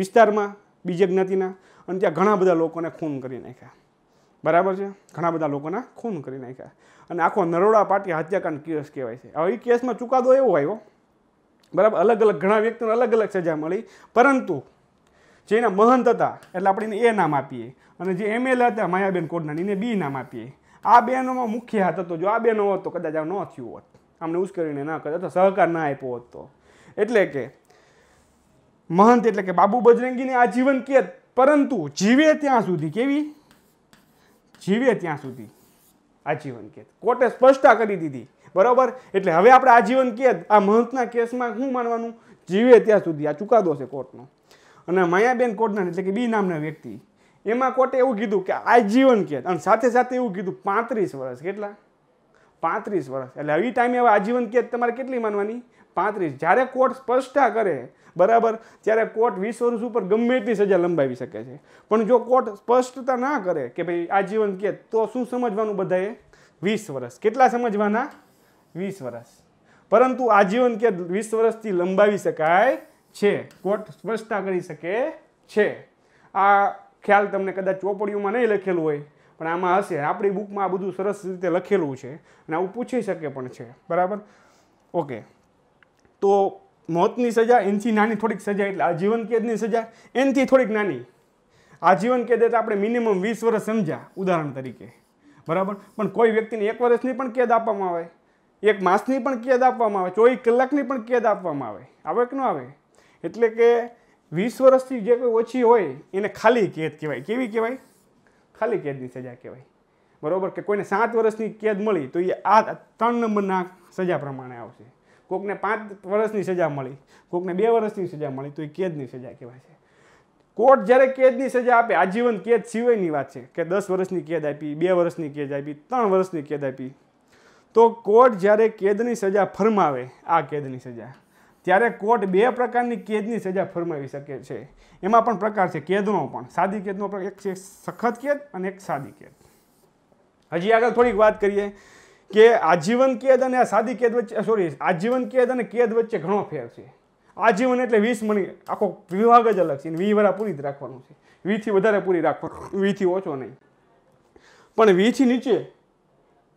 Speaker 1: વિસ્તારમાં બીજી જ્ઞાતિના અને ત્યાં ઘણા બધા લોકોને ખૂન કરી નાખ્યા બરાબર છે ઘણા બધા લોકોના ખૂન કરી નાખ્યા અને આખો નરોડા પાટી હત્યાકાંડ કેસ કહેવાય છે હવે એ કેસમાં ચુકાદો એવો આવ્યો બરાબર અલગ અલગ ઘણા વ્યક્તિઓને અલગ અલગ સજા મળી પરંતુ જેના મહંત હતા એટલે આપણે એ નામ આપીએ અને જે એમએલ હતા માયાબેન કોડનાની એને બી નામ આપીએ આ બેનોમાં મુખ્ય હાથ હતો જો આ બેનો હોત તો કદાચ આ ન થયું હોત આમને ઉશ્કેરીને ના કરે તો સહકાર ના આપ્યો હોત તો એટલે કે મહંત એટલે કે બાબુ બજરંગીને જીવન કેદ પરંતુ જીવે ત્યાં સુધી કેવી જીવે ત્યાં સુધી આજીવન કેદ કોર્ટે સ્પષ્ટતા કરી દીધી બરાબર એટલે હવે આપણે આજીવન કેદ આ મહંતના કેસમાં શું માનવાનું જીવે ત્યાં સુધી આ ચુકાદો છે કોર્ટનો અને માયાબેન કોર્ટના એટલે કે બી નામના વ્યક્તિ એમાં કોર્ટે એવું કીધું કે આજીવન કેદ અને સાથે સાથે એવું કીધું પાંત્રીસ વર્ષ કેટલા પાંત્રીસ વર્ષ એટલે એ ટાઈમે હવે આજીવન કેદ તમારે કેટલી માનવાની પાંત્રીસ જ્યારે કોર્ટ સ્પષ્ટતા કરે બરાબર ત્યારે કોર્ટ વીસ વર્ષ ઉપર ગમે એટલી સજા લંબાવી શકે છે પણ જો કોર્ટ સ્પષ્ટતા ના કરે કે ભાઈ આજીવન કેદ તો શું સમજવાનું બધાએ વીસ વર્ષ કેટલા સમજવાના વીસ વર્ષ પરંતુ આજીવન કેદ વીસ વર્ષથી લંબાવી શકાય છે કોર્ટ સ્પષ્ટતા કરી શકે છે આ ખ્યાલ તમને કદાચ ચોપડીઓમાં નહીં લખેલું હોય પણ આમાં હશે આપણી બુકમાં આ બધું સરસ રીતે લખેલું છે અને આવું પૂછી શકે પણ છે બરાબર ઓકે તો મોતની સજા એનથી નાની થોડીક સજા એટલે આજીવન કેદની સજા એનથી થોડીક નાની આજીવન કેદ એટલે આપણે મિનિમમ વીસ વર્ષ સમજ્યા ઉદાહરણ તરીકે બરાબર પણ કોઈ વ્યક્તિને એક વર્ષની પણ કેદ આપવામાં આવે એક માસની પણ કેદ આપવામાં આવે ચોવીસ કલાકની પણ કેદ આપવામાં આવે આવે કે ન આવે એટલે કે વીસ વર્ષથી જે કોઈ ઓછી હોય એને ખાલી કેદ કહેવાય કેવી કહેવાય ખાલી કેદની સજા કહેવાય બરાબર કે કોઈને સાત વર્ષની કેદ મળી તો એ આ ત્રણ નંબરના સજા પ્રમાણે આવશે કોકને પાંચ વર્ષની સજા મળી કોકને બે વર્ષની સજા મળી તો એ કેદની સજા કહેવાય છે કોર્ટ જ્યારે કેદની સજા આપે આજીવન કેદ સિવાયની વાત છે કે દસ વર્ષની કેદ આપી બે વર્ષની કેદ આપી ત્રણ વર્ષની કેદ આપી તો કોર્ટ જ્યારે કેદની સજા ફરમાવે આ કેદની સજા ત્યારે કોર્ટ બે પ્રકારની કેદની સજા ફરમાવી શકે છે એમાં પણ પ્રકાર છે કેદનો પણ સાદી કેદનો પણ એક છે સખત કેદ અને એક સાદી કેદ હજી આગળ થોડીક વાત કરીએ કે આજીવન કેદ અને આ સાદી કેદ વચ્ચે સોરી આજીવન કેદ અને કેદ વચ્ચે ઘણો ફેર છે આજીવન એટલે વીસ મણી આખો વિભાગ જ અલગ છે વી વરા પૂરી જ રાખવાનું છે વીથી વધારે પૂરી રાખવાનું વીથી ઓછો નહીં પણ વીથી નીચે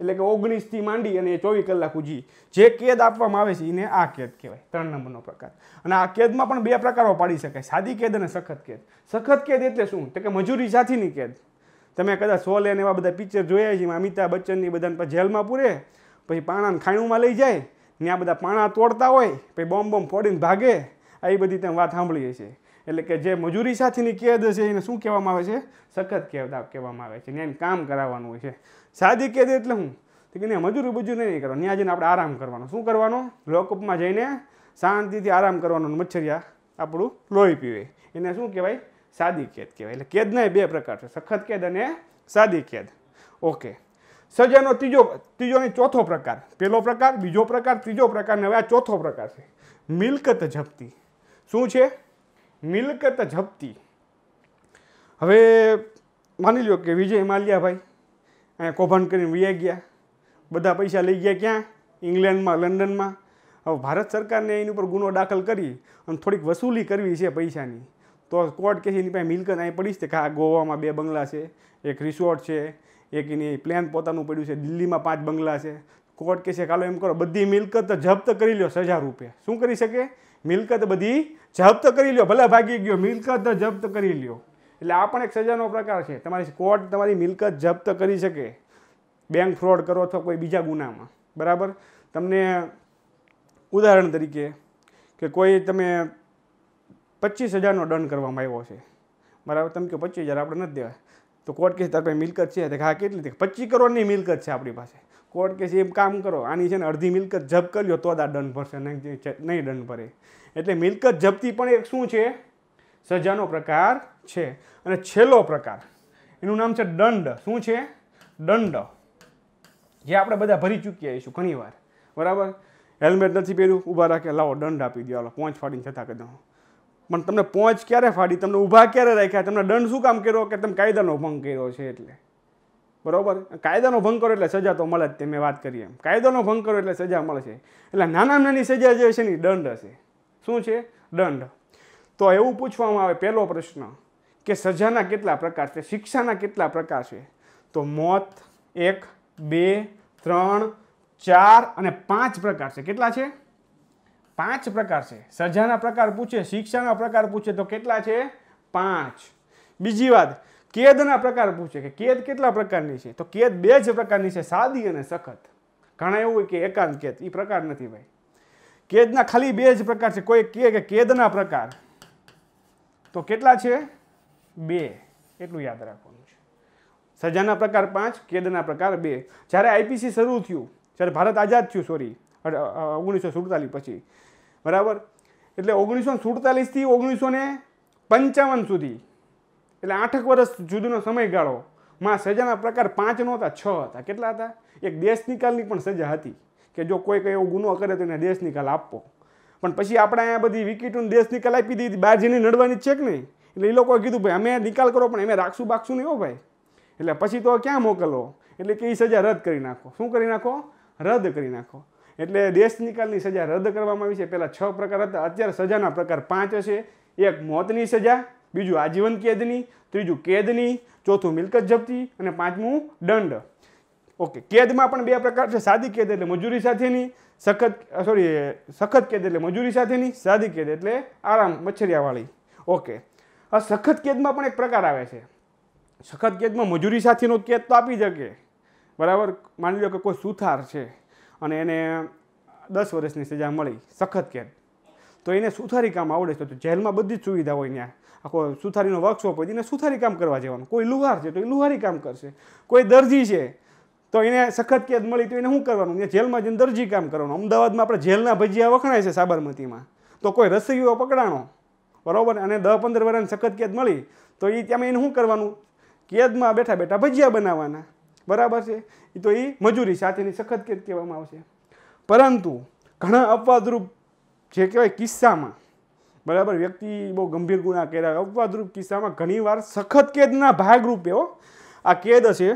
Speaker 1: એટલે કે ઓગણીસથી માંડી અને ચોવીસ કલાક ઉજી જે કેદ આપવામાં આવે છે એને આ કેદ કહેવાય ત્રણ નંબરનો પ્રકાર અને આ કેદમાં પણ બે પ્રકારો પાડી શકાય સાદી કેદ અને સખત કેદ સખત કેદ એટલે શું તો કે મજૂરી સાથીની કેદ તમે કદાચ સોલે ને એવા બધા પિક્ચર જોયા છે અમિતાભ બચ્ચનની બધાને જેલમાં પૂરે પછી પાણાને ખાણુંમાં લઈ જાય ને આ બધા પાણા તોડતા હોય પછી બોમ્બ બોમ્બ ફોડીને ભાગે આવી બધી ત્યાં વાત સાંભળીએ છીએ એટલે કે જે મજૂરી સાથેની કેદ છે એને શું કહેવામાં આવે છે સખત કેદ કહેવામાં આવે છે ને એને કામ કરાવવાનું હોય છે સાદી કહી દે એટલે હું તો કે નહીં મજૂરી બજૂરી નહીં કરવાનું ત્યાં જઈને આપણે આરામ કરવાનો શું કરવાનો લોકઅપમાં જઈને શાંતિથી આરામ કરવાનો મચ્છરિયા આપણું લોહી પીવે એને શું કહેવાય સાદી કેદ કહેવાય એટલે કેદના બે પ્રકાર છે સખત કેદ અને સાદી કેદ ઓકે સજાનો ત્રીજો ત્રીજો અને ચોથો પ્રકાર પહેલો પ્રકાર બીજો પ્રકાર ત્રીજો પ્રકાર ને હવે આ ચોથો પ્રકાર છે મિલકત જપ્તી શું છે મિલકત જપ્તી હવે માની લો કે વિજય માલ્યાભાઈ અહીંયા કૌભાંડ કરીને વૈયા ગયા બધા પૈસા લઈ ગયા ક્યાં ઇંગ્લેન્ડમાં લંડનમાં હવે ભારત સરકારને એની ઉપર ગુનો દાખલ કરી અને થોડીક વસૂલી કરવી છે પૈસાની તો કોર્ટ કે એની પાસે મિલકત અહીં પડી છે કે આ ગોવામાં બે બંગલા છે એક રિસોર્ટ છે એક એની પ્લેન પોતાનું પડ્યું છે દિલ્હીમાં પાંચ બંગલા છે કોર્ટ કે છે કાલો એમ કરો બધી મિલકત જપ્ત કરી લો સજા રૂપે શું કરી શકે મિલકત બધી જપ્ત કરી લ્યો ભલે ભાગી ગયો મિલકત જપ્ત કરી લ્યો એટલે આ પણ એક સજાનો પ્રકાર છે તમારી કોર્ટ તમારી મિલકત જપ્ત કરી શકે બેંક ફ્રોડ કરો અથવા કોઈ બીજા ગુનામાં બરાબર તમને ઉદાહરણ તરીકે કે કોઈ તમે પચીસ હજારનો દંડ કરવામાં આવ્યો છે બરાબર તમે કહો પચીસ હજાર આપણે નથી દેવા તો કોર્ટ કહે તારી મિલકત છે તો હા કેટલી પચીસ કરોડની મિલકત છે આપણી પાસે કોર્ટ કહે છે એમ કામ કરો આની છે ને અડધી મિલકત જપ્ત કરી લો તો જ આ દંડ ભરશે નહીં દંડ ભરે એટલે મિલકત જપ્તી પણ એક શું છે સજાનો પ્રકાર છે અને છેલ્લો પ્રકાર એનું નામ છે દંડ શું છે દંડ જે આપણે બધા ભરી ચૂક્યા હશું ઘણીવાર બરાબર હેલ્મેટ નથી પહેર્યું ઊભા રાખે લાવો દંડ આપી દો હાલો પહોંચ ફાડીને થતા કરી દો પણ તમને પહોંચ ક્યારે ફાડી તમને ઊભા ક્યારે રાખ્યા તમને દંડ શું કામ કર્યો કે તમે કાયદાનો ભંગ કર્યો છે એટલે બરાબર કાયદાનો ભંગ કરો એટલે સજા તો મળે જ તે મેં વાત કરી એમ કાયદાનો ભંગ કરો એટલે સજા મળશે એટલે નાના નાની સજા જે છે ને દંડ હશે શું છે દંડ તો એવું પૂછવામાં આવે પહેલો પ્રશ્ન કે સજાના કેટલા પ્રકાર છે શિક્ષાના કેટલા પ્રકાર છે તો મોત એક બે ત્રણ ચાર અને પાંચ પ્રકાર છે કેટલા છે પાંચ પ્રકાર છે સજાના પ્રકાર પૂછે શિક્ષાના પ્રકાર પૂછે તો કેટલા છે પાંચ બીજી વાત કેદના પ્રકાર પૂછે કે કેદ કેટલા પ્રકારની છે તો કેદ બે જ પ્રકારની છે સાદી અને સખત ઘણા એવું હોય કે એકાંત કેદ એ પ્રકાર નથી ભાઈ કેદના ખાલી બે જ પ્રકાર છે કોઈ કે કેદના પ્રકાર તો કેટલા છે બે એટલું યાદ રાખવાનું છે સજાના પ્રકાર પાંચ કેદના પ્રકાર બે જ્યારે આઈપીસી શરૂ થયું જ્યારે ભારત આઝાદ થયું સોરી ઓગણીસો સુડતાલીસ પછી બરાબર એટલે ઓગણીસો સુડતાલીસથી ઓગણીસો ને પંચાવન સુધી એટલે આઠક વર્ષ જુદનો સમયગાળો માં સજાના પ્રકાર પાંચ નહોતા છ હતા કેટલા હતા એક દેશ નિકાલની પણ સજા હતી કે જો કોઈ કંઈ એવો ગુનો કરે તો એને દેશ નિકાલ આપવો પણ પછી આપણે અહીંયા બધી વિકેટોને દેશ નિકાલ આપી દીધી બહાર જઈને નડવાની જ છે કે નહીં એટલે એ લોકોએ કીધું ભાઈ અમે નિકાલ કરો પણ અમે રાખશું બાખશું નહીં હો ભાઈ એટલે પછી તો ક્યાં મોકલો એટલે કે એ સજા રદ કરી નાખો શું કરી નાખો રદ કરી નાખો એટલે દેશ નિકાલની સજા રદ કરવામાં આવી છે પહેલાં છ પ્રકાર હતા અત્યારે સજાના પ્રકાર પાંચ હશે એક મોતની સજા બીજું આજીવન કેદની ત્રીજું કેદની ચોથું મિલકત જપ્તી અને પાંચમું દંડ ઓકે કેદમાં પણ બે પ્રકાર છે સાદી કેદ એટલે મજૂરી સાથેની સખત સોરી સખત કેદ એટલે મજૂરી સાથેની સાદી કેદ એટલે આરામ મચ્છરિયાવાળી ઓકે આ સખત કેદમાં પણ એક પ્રકાર આવે છે સખત કેદમાં મજૂરી સાથેનો કેદ તો આપી શકે બરાબર માની લો કે કોઈ સુથાર છે અને એને દસ વર્ષની સજા મળી સખત કેદ તો એને સુથારી કામ આવડે છે તો જેલમાં બધી જ સુવિધા હોય ત્યાં આખો સુથારીનો વર્કશોપ હોય એને સુથારી કામ કરવા જવાનું કોઈ લુહાર છે તો એ લુહારી કામ કરશે કોઈ દરજી છે તો એને સખત કેદ મળી તો એને શું કરવાનું એ જેલમાં જઈને દરજી કામ કરવાનું અમદાવાદમાં આપણે જેલના ભજીયા વખણાય છે સાબરમતીમાં તો કોઈ રસોઈઓ પકડાણો બરાબર અને દસ પંદર વર્ષની સખત કેદ મળી તો એ ત્યાં એને શું કરવાનું કેદમાં બેઠા બેઠા ભજીયા બનાવવાના બરાબર છે એ તો એ મજૂરી સાથેની સખત કેદ કહેવામાં આવશે પરંતુ ઘણા અપવાદરૂપ જે કહેવાય કિસ્સામાં બરાબર વ્યક્તિ બહુ ગંભીર ગુના કર્યા અપવાદરૂપ કિસ્સામાં ઘણીવાર સખત કેદના ભાગરૂપે આ કેદ હશે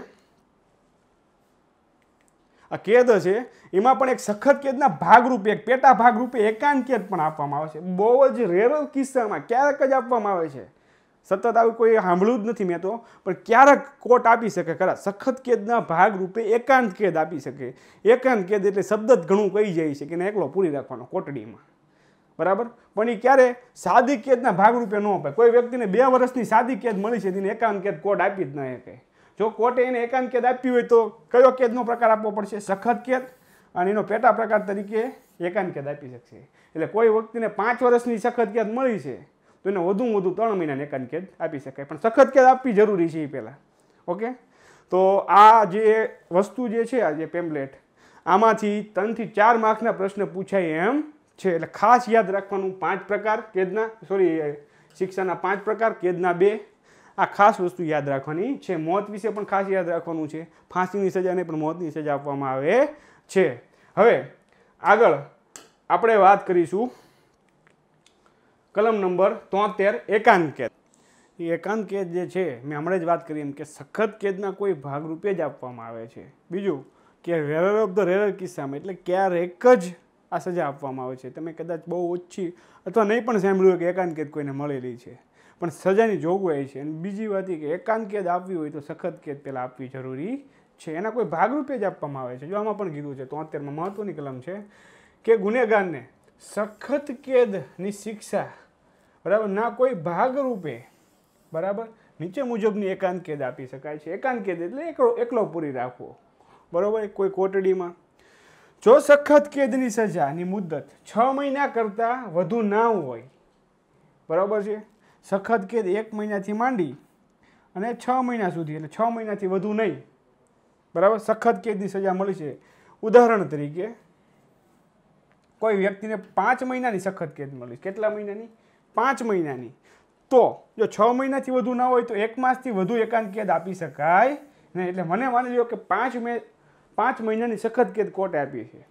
Speaker 1: આ કેદ છે એમાં પણ એક સખત કેદના ભાગરૂપે એક પેટા ભાગરૂપે એકાંત કેદ પણ આપવામાં આવે છે બહુ જ રેર કિસ્સામાં ક્યારેક જ આપવામાં આવે છે સતત આવું કોઈ સાંભળ્યું જ નથી મેં તો પણ ક્યારેક કોર્ટ આપી શકે ખરા સખત કેદના ભાગરૂપે એકાંત કેદ આપી શકે એકાંત કેદ એટલે શબ્દ જ ઘણું કહી જાય છે કે એને એકલો પૂરી રાખવાનો કોટડીમાં બરાબર પણ એ ક્યારે સાદી કેદના ભાગરૂપે ન અપાય કોઈ વ્યક્તિને બે વર્ષની સાદી કેદ મળી છે તેને એકાંત કેદ કોર્ટ આપી જ ન શકે જો કોર્ટે એને એકાંત કેદ આપી હોય તો કયો કેદનો પ્રકાર આપવો પડશે સખત કેદ અને એનો પેટા પ્રકાર તરીકે એકાંત કેદ આપી શકશે એટલે કોઈ વ્યક્તિને પાંચ વર્ષની સખત કેદ મળી છે તો એને વધુમાં વધુ ત્રણ મહિનાની એકાંત કેદ આપી શકાય પણ સખત કેદ આપવી જરૂરી છે એ પહેલાં ઓકે તો આ જે વસ્તુ જે છે આ જે પેમ્પલેટ આમાંથી ત્રણથી ચાર માર્ક્સના પ્રશ્ન પૂછાય એમ છે એટલે ખાસ યાદ રાખવાનું પાંચ પ્રકાર કેદના સોરી શિક્ષાના પાંચ પ્રકાર કેદના બે આ ખાસ વસ્તુ યાદ રાખવાની છે મોત વિશે પણ ખાસ યાદ રાખવાનું છે ફાંસીની સજાને પણ મોતની સજા આપવામાં આવે છે હવે આગળ આપણે વાત કરીશું કલમ નંબર તોતેર એકાંત કેદ એ એકાંત કેદ જે છે મેં હમણાં જ વાત કરી એમ કે સખત કેદના કોઈ ભાગરૂપે જ આપવામાં આવે છે બીજું કે રેરર ઓફ ધ રેરર કિસ્સામાં એટલે ક્યારેક જ આ સજા આપવામાં આવે છે તમે કદાચ બહુ ઓછી અથવા નહીં પણ સાંભળ્યું કે એકાંત કેદ કોઈને મળેલી છે પણ સજાની જોગવાઈ છે અને બીજી વાત એ કે એકાંત કેદ આપવી હોય તો સખત કેદ પહેલાં આપવી જરૂરી છે એના કોઈ ભાગરૂપે જ આપવામાં આવે છે જો આમાં પણ કીધું છે તો અત્યારમાં મહત્ત્વની કલમ છે કે ગુનેગારને સખત કેદની શિક્ષા બરાબર ના કોઈ ભાગરૂપે બરાબર નીચે મુજબની એકાંત કેદ આપી શકાય છે એકાંત કેદ એટલે એકલો એકલો પૂરી રાખવો બરાબર કોઈ કોટડીમાં જો સખત કેદની સજાની મુદત છ મહિના કરતાં વધુ ના હોય બરાબર છે સખત કેદ એક મહિનાથી માંડી અને છ મહિના સુધી એટલે છ મહિનાથી વધુ નહીં બરાબર સખત કેદની સજા મળી છે ઉદાહરણ તરીકે કોઈ વ્યક્તિને પાંચ મહિનાની સખત કેદ મળી કેટલા મહિનાની પાંચ મહિનાની તો જો છ મહિનાથી વધુ ના હોય તો એક માસથી વધુ એકાંત કેદ આપી શકાય નહીં એટલે મને માની લો કે પાંચ મે પાંચ મહિનાની સખત કેદ કોર્ટ આપી છે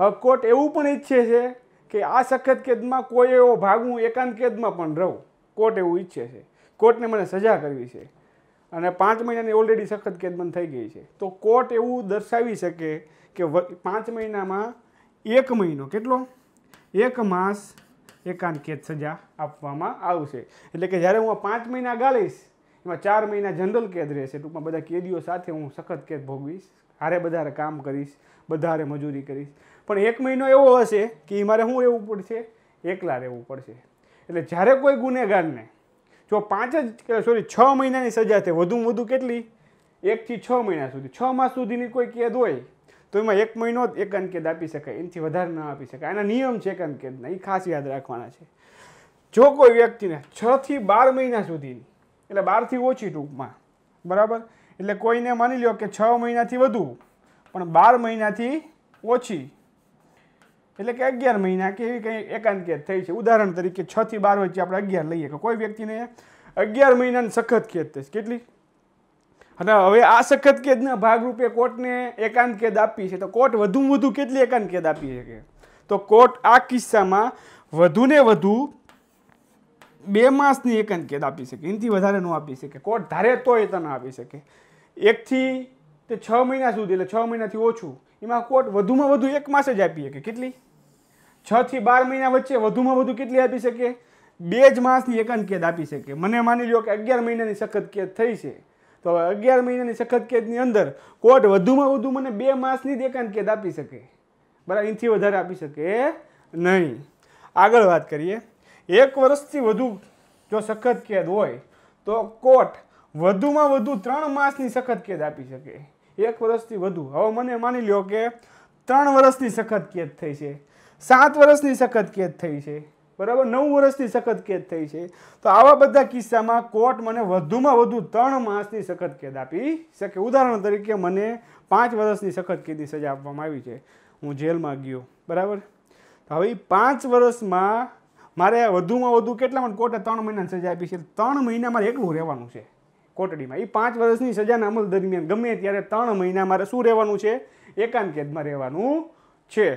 Speaker 1: હવે કોર્ટ એવું પણ ઈચ્છે છે કે આ સખત કેદમાં કોઈ એવો ભાગ હું એકાંત કેદમાં પણ રહું કોર્ટ એવું ઈચ્છે છે કોર્ટને મને સજા કરવી છે અને પાંચ મહિનાની ઓલરેડી સખત કેદબંધ થઈ ગઈ છે તો કોર્ટ એવું દર્શાવી શકે કે પાંચ મહિનામાં એક મહિનો કેટલો એક માસ એકાંત કેદ સજા આપવામાં આવશે એટલે કે જ્યારે હું પાંચ મહિના ગાળીશ એમાં ચાર મહિના જનરલ કેદ રહેશે ટૂંકમાં બધા કેદીઓ સાથે હું સખત કેદ ભોગવીશ હારે બધારે કામ કરીશ બધારે મજૂરી કરીશ પણ એક મહિનો એવો હશે કે મારે શું રહેવું પડશે એકલા રહેવું પડશે એટલે જ્યારે કોઈ ગુનેગારને જો પાંચ જ સોરી છ મહિનાની સજા છે વધુમાં વધુ કેટલી એકથી છ મહિના સુધી છ માસ સુધીની કોઈ કેદ હોય તો એમાં એક મહિનો જ એક કેદ આપી શકાય એનાથી વધારે ન આપી શકાય આના નિયમ છે એકાંત કેદના એ ખાસ યાદ રાખવાના છે જો કોઈ વ્યક્તિને છથી બાર મહિના સુધીની એટલે બારથી ઓછી ટૂંકમાં બરાબર એટલે કોઈને માની લ્યો કે છ મહિનાથી વધુ પણ બાર મહિનાથી ઓછી એટલે કે અગિયાર મહિના કે એવી કંઈ એકાંત કેદ થઈ છે ઉદાહરણ તરીકે છ થી બાર વચ્ચે આપણે અગિયાર લઈએ કે કોઈ વ્યક્તિને અગિયાર મહિનાની સખત કેદ થઈ કેટલી અને હવે આ સખત કેદના ભાગરૂપે કોર્ટને એકાંત કેદ આપી છે તો કોર્ટ વધુમાં વધુ કેટલી એકાંત કેદ આપી શકે તો કોર્ટ આ કિસ્સામાં વધુને વધુ બે માસની એકાંત કેદ આપી શકે એનાથી વધારે ન આપી શકે કોર્ટ ધારે તો એ તને આપી શકે એકથી તે છ મહિના સુધી એટલે છ મહિનાથી ઓછું એમાં કોર્ટ વધુમાં વધુ એક માસ જ આપી શકે કેટલી છ થી બાર મહિના વચ્ચે વધુમાં વધુ કેટલી આપી શકે બે જ માસની એકાંત કેદ આપી શકે મને માની લો કે અગિયાર મહિનાની સખત કેદ થઈ છે તો હવે અગિયાર મહિનાની સખત કેદની અંદર કોર્ટ વધુમાં વધુ મને બે માસની જ એકાંત કેદ આપી શકે બરાબર એનાથી વધારે આપી શકે નહીં આગળ વાત કરીએ એક વર્ષથી વધુ જો સખત કેદ હોય તો કોર્ટ વધુમાં વધુ ત્રણ માસની સખત કેદ આપી શકે એક વર્ષથી વધુ હવે મને માની લો કે ત્રણ વર્ષની સખત કેદ થઈ છે સાત વર્ષની સખત કેદ થઈ છે બરાબર નવ વર્ષની સખત કેદ થઈ છે તો આવા બધા કિસ્સામાં કોર્ટ મને વધુમાં વધુ ત્રણ માસની સખત કેદ આપી શકે ઉદાહરણ તરીકે મને પાંચ વર્ષની સખત કેદની સજા આપવામાં આવી છે હું જેલમાં ગયો બરાબર હવે પાંચ વર્ષમાં મારે વધુમાં વધુ કેટલા મને કોર્ટે ત્રણ મહિનાની સજા આપી છે ત્રણ મહિના મારે એકલું રહેવાનું છે કોટડીમાં એ પાંચ વર્ષની સજાના અમલ દરમિયાન ગમે ત્યારે ત્રણ મહિના મારે શું રહેવાનું છે એકાંત કેદમાં રહેવાનું છે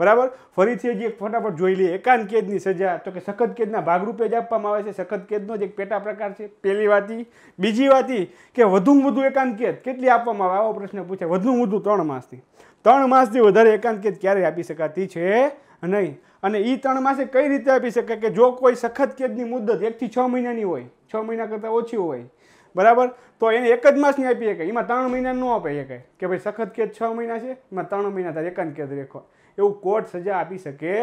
Speaker 1: બરાબર ફરીથી હજી એક ફટાફટ જોઈ લઈએ એકાંત કેદની સજા તો કે સખત કેદના ભાગરૂપે જ આપવામાં આવે છે સખત કેદનો જ એક પેટા પ્રકાર છે પહેલી વાતી બીજી વાતી કે વધુમાં વધુ એકાંત કેદ કેટલી આપવામાં આવે આવો પ્રશ્ન પૂછે વધુમાં વધુ ત્રણ માસથી ત્રણ માસથી વધારે એકાંત કેદ ક્યારેય આપી શકાતી છે નહીં અને એ ત્રણ માસે કઈ રીતે આપી શકાય કે જો કોઈ સખત કેદની મુદત એકથી છ મહિનાની હોય છ મહિના કરતાં ઓછી હોય બરાબર તો એને એક જ માસની આપી શકાય એમાં ત્રણ મહિના ન આપી શકાય કે ભાઈ સખત કેદ છ મહિના છે એમાં ત્રણ મહિના તારે એકાંત કેદ રેખો એવું કોર્ટ સજા આપી શકે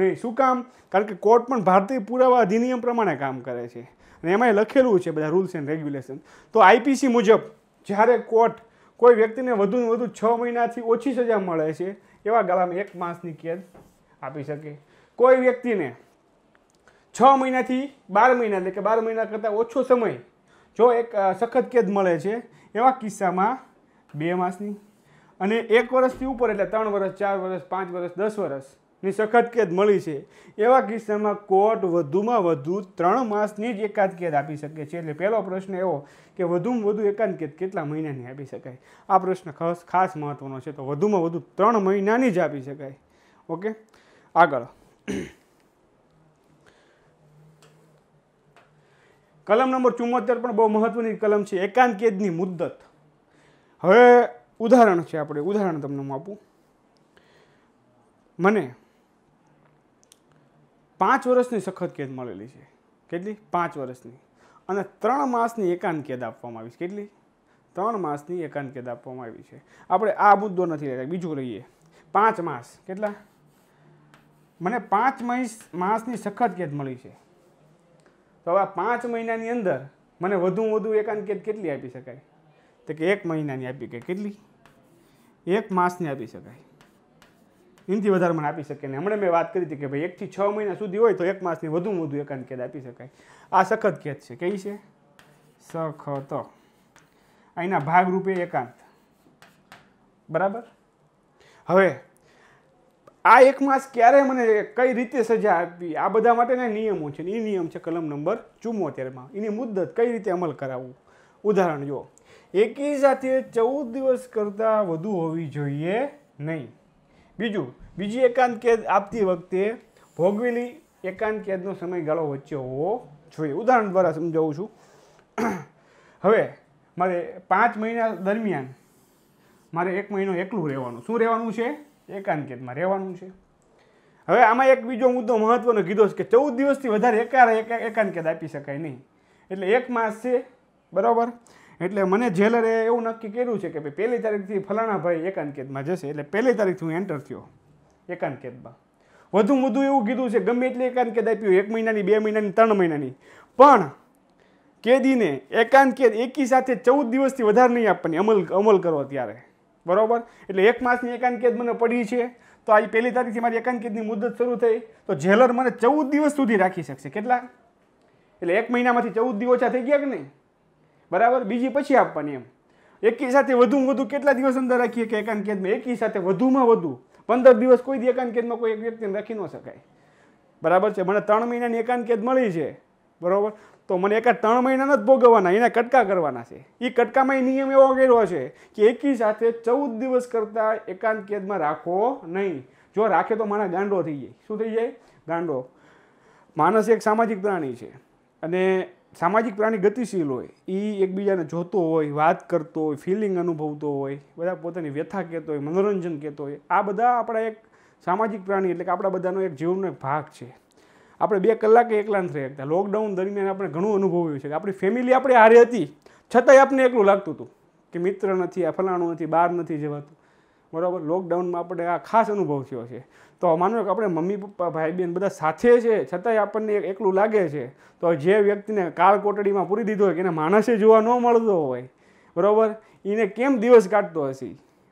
Speaker 1: નહીં શું કામ કારણ કે કોર્ટ પણ ભારતીય પુરાવા અધિનિયમ પ્રમાણે કામ કરે છે અને એમાં લખેલું છે બધા રૂલ્સ એન્ડ રેગ્યુલેશન તો આઈપીસી મુજબ જ્યારે કોર્ટ કોઈ વ્યક્તિને વધુને વધુ છ મહિનાથી ઓછી સજા મળે છે એવા ગાળામાં એક માસની કેદ આપી શકે કોઈ વ્યક્તિને છ મહિનાથી બાર મહિના એટલે કે બાર મહિના કરતાં ઓછો સમય જો એક સખત કેદ મળે છે એવા કિસ્સામાં બે માસની અને એક વર્ષથી ઉપર એટલે ત્રણ વર્ષ ચાર વર્ષ પાંચ વર્ષ દસ વર્ષની સખત કેદ મળી છે એવા કિસ્સામાં કોર્ટ વધુમાં વધુ ત્રણ માસની જ એકાદ કેદ આપી શકે છે એટલે પહેલો પ્રશ્ન એવો કે વધુમાં વધુ એકાદ કેદ કેટલા મહિનાની આપી શકાય આ પ્રશ્ન ખાસ ખાસ મહત્ત્વનો છે તો વધુમાં વધુ ત્રણ મહિનાની જ આપી શકાય ઓકે આગળ કલમ નંબર ચુમ્મોતેર પણ બહુ મહત્વની કલમ છે એકાંત કેદની મુદ્દત હવે ઉદાહરણ છે આપણે ઉદાહરણ તમને હું આપું મને પાંચ વર્ષની સખત કેદ મળેલી છે કેટલી પાંચ વર્ષની અને ત્રણ માસની એકાંત કેદ આપવામાં આવી છે કેટલી ત્રણ માસની એકાંત કેદ આપવામાં આવી છે આપણે આ મુદ્દો નથી લેતા બીજું રહીએ પાંચ માસ કેટલા મને પાંચ માસની સખત કેદ મળી છે તો હવે પાંચ મહિનાની અંદર મને વધુ વધુ એકાંત કેદ કેટલી આપી શકાય તો કે એક મહિનાની આપી કે કેટલી એક માસને આપી શકાય એનાથી વધારે મને આપી શકે ને હમણાં મેં વાત કરી હતી કે ભાઈ એકથી છ મહિના સુધી હોય તો એક માસની વધુમાં વધુ એકાંત કેદ આપી શકાય આ સખત કેદ છે કઈ છે સખત અહીંના ભાગરૂપે એકાંત બરાબર હવે આ એક માસ ક્યારે મને કઈ રીતે સજા આપવી આ બધા માટેના નિયમો છે એ નિયમ છે કલમ નંબર ચુમ્મોતેરમાં એની મુદ્દત કઈ રીતે અમલ કરાવવું ઉદાહરણ જુઓ એકી સાથે ચૌદ દિવસ કરતાં વધુ હોવી જોઈએ નહીં બીજું બીજી એકાંત કેદ આપતી વખતે ભોગવેલી એકાંત કેદનો સમયગાળો વચ્ચે હોવો જોઈએ ઉદાહરણ દ્વારા સમજાવું છું હવે મારે પાંચ મહિના દરમિયાન મારે એક મહિનો એકલું રહેવાનું શું રહેવાનું છે એકાંત કેદમાં રહેવાનું છે હવે આમાં એક બીજો મુદ્દો મહત્ત્વનો કીધો છે કે ચૌદ દિવસથી વધારે એકા એકાંત કેદ આપી શકાય નહીં એટલે એક માસ છે બરાબર એટલે મને જેલરે એવું નક્કી કર્યું છે કે ભાઈ પહેલી તારીખથી ફલાણા ભાઈ એકાંત જશે એટલે પહેલી તારીખથી હું એન્ટર થયો એકાંત વધુ વધુ એવું કીધું છે ગમે એટલે એકાંત કેદ આપ્યું એક મહિનાની બે મહિનાની ત્રણ મહિનાની પણ કેદીને એકાંત એકી સાથે ચૌદ દિવસથી વધારે નહીં આપવાની અમલ અમલ કરો ત્યારે બરાબર એટલે એક માસની એકાંત મને પડી છે તો આજે પહેલી તારીખથી મારી એકાંત મુદત શરૂ થઈ તો જેલર મને ચૌદ દિવસ સુધી રાખી શકશે કેટલા એટલે એક મહિનામાંથી ચૌદ દિવસ ઓછા થઈ ગયા કે નહીં બરાબર બીજી પછી આપવાની એમ એકી સાથે વધુમાં વધુ કેટલા દિવસ અંદર રાખીએ કે એકાંત કેદમાં એકી સાથે વધુમાં વધુ પંદર દિવસ કોઈ એકાંત કેદમાં કોઈ એક વ્યક્તિને રાખી ન શકાય બરાબર છે મને ત્રણ મહિનાની એકાંત કેદ મળી છે બરાબર તો મને એકા ત્રણ મહિના જ ભોગવવાના એના કટકા કરવાના છે એ કટકામાં એ નિયમ એવો કર્યો છે કે એકી સાથે ચૌદ દિવસ કરતાં એકાંત કેદમાં રાખો નહીં જો રાખે તો મારા ગાંડો થઈ જાય શું થઈ જાય ગાંડો માણસ એક સામાજિક પ્રાણી છે અને સામાજિક પ્રાણી ગતિશીલ હોય એ એકબીજાને જોતો હોય વાત કરતો હોય ફિલિંગ અનુભવતો હોય બધા પોતાની વ્યથા કહેતો હોય મનોરંજન કહેતો હોય આ બધા આપણા એક સામાજિક પ્રાણી એટલે કે આપણા બધાનો એક જીવનનો એક ભાગ છે આપણે બે કલાક એકલા નથી શકતા લોકડાઉન દરમિયાન આપણે ઘણું અનુભવ્યું છે કે આપણી ફેમિલી આપણે હારી હતી છતાંય આપણે એકલું લાગતું હતું કે મિત્ર નથી આ ફલાણું નથી બહાર નથી જવાતું બરાબર લોકડાઉનમાં આપણે આ ખાસ અનુભવ થયો છે તો માનો કે આપણે મમ્મી પપ્પા ભાઈ બહેન બધા સાથે છે છતાંય આપણને એકલું લાગે છે તો જે વ્યક્તિને કાળ કોટડીમાં પૂરી દીધો હોય કે એને માણસે જોવા ન મળતો હોય બરાબર એને કેમ દિવસ કાઢતો હશે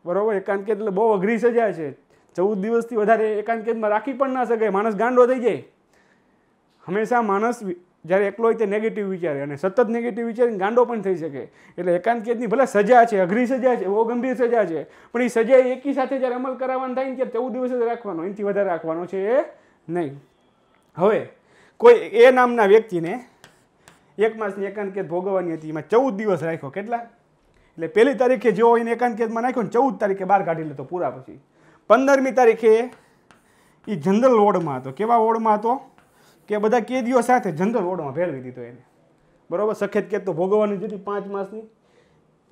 Speaker 1: બરાબર એકાંત એટલે બહુ અઘરી સજા છે ચૌદ દિવસથી વધારે એકાંત રાખી પણ ના શકે માણસ ગાંડો થઈ જાય હંમેશા માણસ જ્યારે એકલો હોય તે નેગેટિવ વિચારે અને સતત નેગેટિવ વિચારીને ગાંડો પણ થઈ શકે એટલે એકાંત કેદની ભલે સજા છે અઘરી સજા છે બહુ ગંભીર સજા છે પણ એ સજા એકી સાથે જ્યારે અમલ કરાવવાનું થાય ને ત્યારે ચૌદ દિવસ જ રાખવાનો એનાથી વધારે રાખવાનો છે એ નહીં હવે કોઈ એ નામના વ્યક્તિને એક માસની એકાંત કેદ ભોગવવાની હતી એમાં ચૌદ દિવસ રાખ્યો કેટલા એટલે પહેલી તારીખે જેવો એને એકાંત કેદમાં નાખ્યો ને ચૌદ તારીખે બહાર કાઢી લેતો પૂરા પછી પંદરમી તારીખે એ જનરલ વોર્ડમાં હતો કેવા વોર્ડમાં હતો કે બધા કેદીઓ સાથે જંગલ વોર્ડમાં ફેરવી દીધો એને બરાબર સખેદ કેદ તો ભોગવવાની જ હતી પાંચ માસની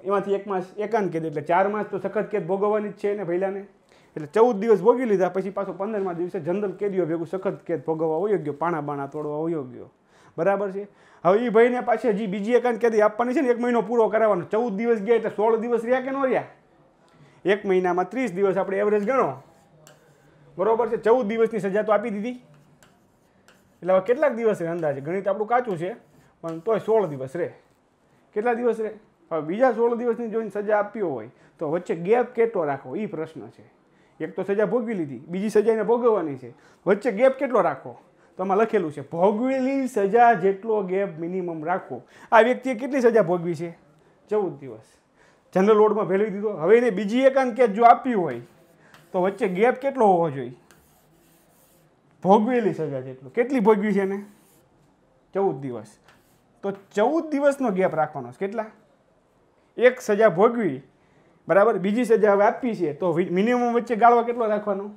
Speaker 1: એમાંથી એક માસ એકાંત કેદ એટલે ચાર માસ તો સખત કેદ ભોગવવાની જ છે એને ભૈલાને એટલે ચૌદ દિવસ ભોગી લીધા પછી પાછો પંદરમા દિવસે જનરલ કેદીઓ ભેગું સખત કેદ ભોગવવા વયો ગયો પાણા બાણા તોડવા વયો ગયો બરાબર છે હવે એ ભાઈને પાછી હજી બીજી એકાંત કેદી આપવાની છે ને એક મહિનો પૂરો કરાવવાનો ચૌદ દિવસ ગયા એટલે સોળ દિવસ રહ્યા કે ન રહ્યા એક મહિનામાં ત્રીસ દિવસ આપણે એવરેજ ગણો બરાબર છે ચૌદ દિવસની સજા તો આપી દીધી એટલે હવે કેટલાક દિવસ રહે અંદાજે ગણિત આપણું કાચું છે પણ તોય સોળ દિવસ રહે કેટલા દિવસ રહે હવે બીજા સોળ દિવસની જોઈને સજા આપ્યો હોય તો વચ્ચે ગેપ કેટલો રાખવો એ પ્રશ્ન છે એક તો સજા ભોગવી લીધી બીજી સજા એને ભોગવવાની છે વચ્ચે ગેપ કેટલો રાખવો તો આમાં લખેલું છે ભોગવેલી સજા જેટલો ગેપ મિનિમમ રાખવો આ વ્યક્તિએ કેટલી સજા ભોગવી છે ચૌદ દિવસ જનરલ વોર્ડમાં ભેળવી દીધો હવે એને બીજી એકાંત કેસ જો આપી હોય તો વચ્ચે ગેપ કેટલો હોવો જોઈએ ભોગવેલી સજા છે કેટલી ભોગવી છે એને ચૌદ દિવસ તો ચૌદ દિવસનો ગેપ રાખવાનો છે કેટલા એક સજા ભોગવી બરાબર બીજી સજા હવે આપવી છે તો મિનિમમ વચ્ચે ગાળવા કેટલો રાખવાનો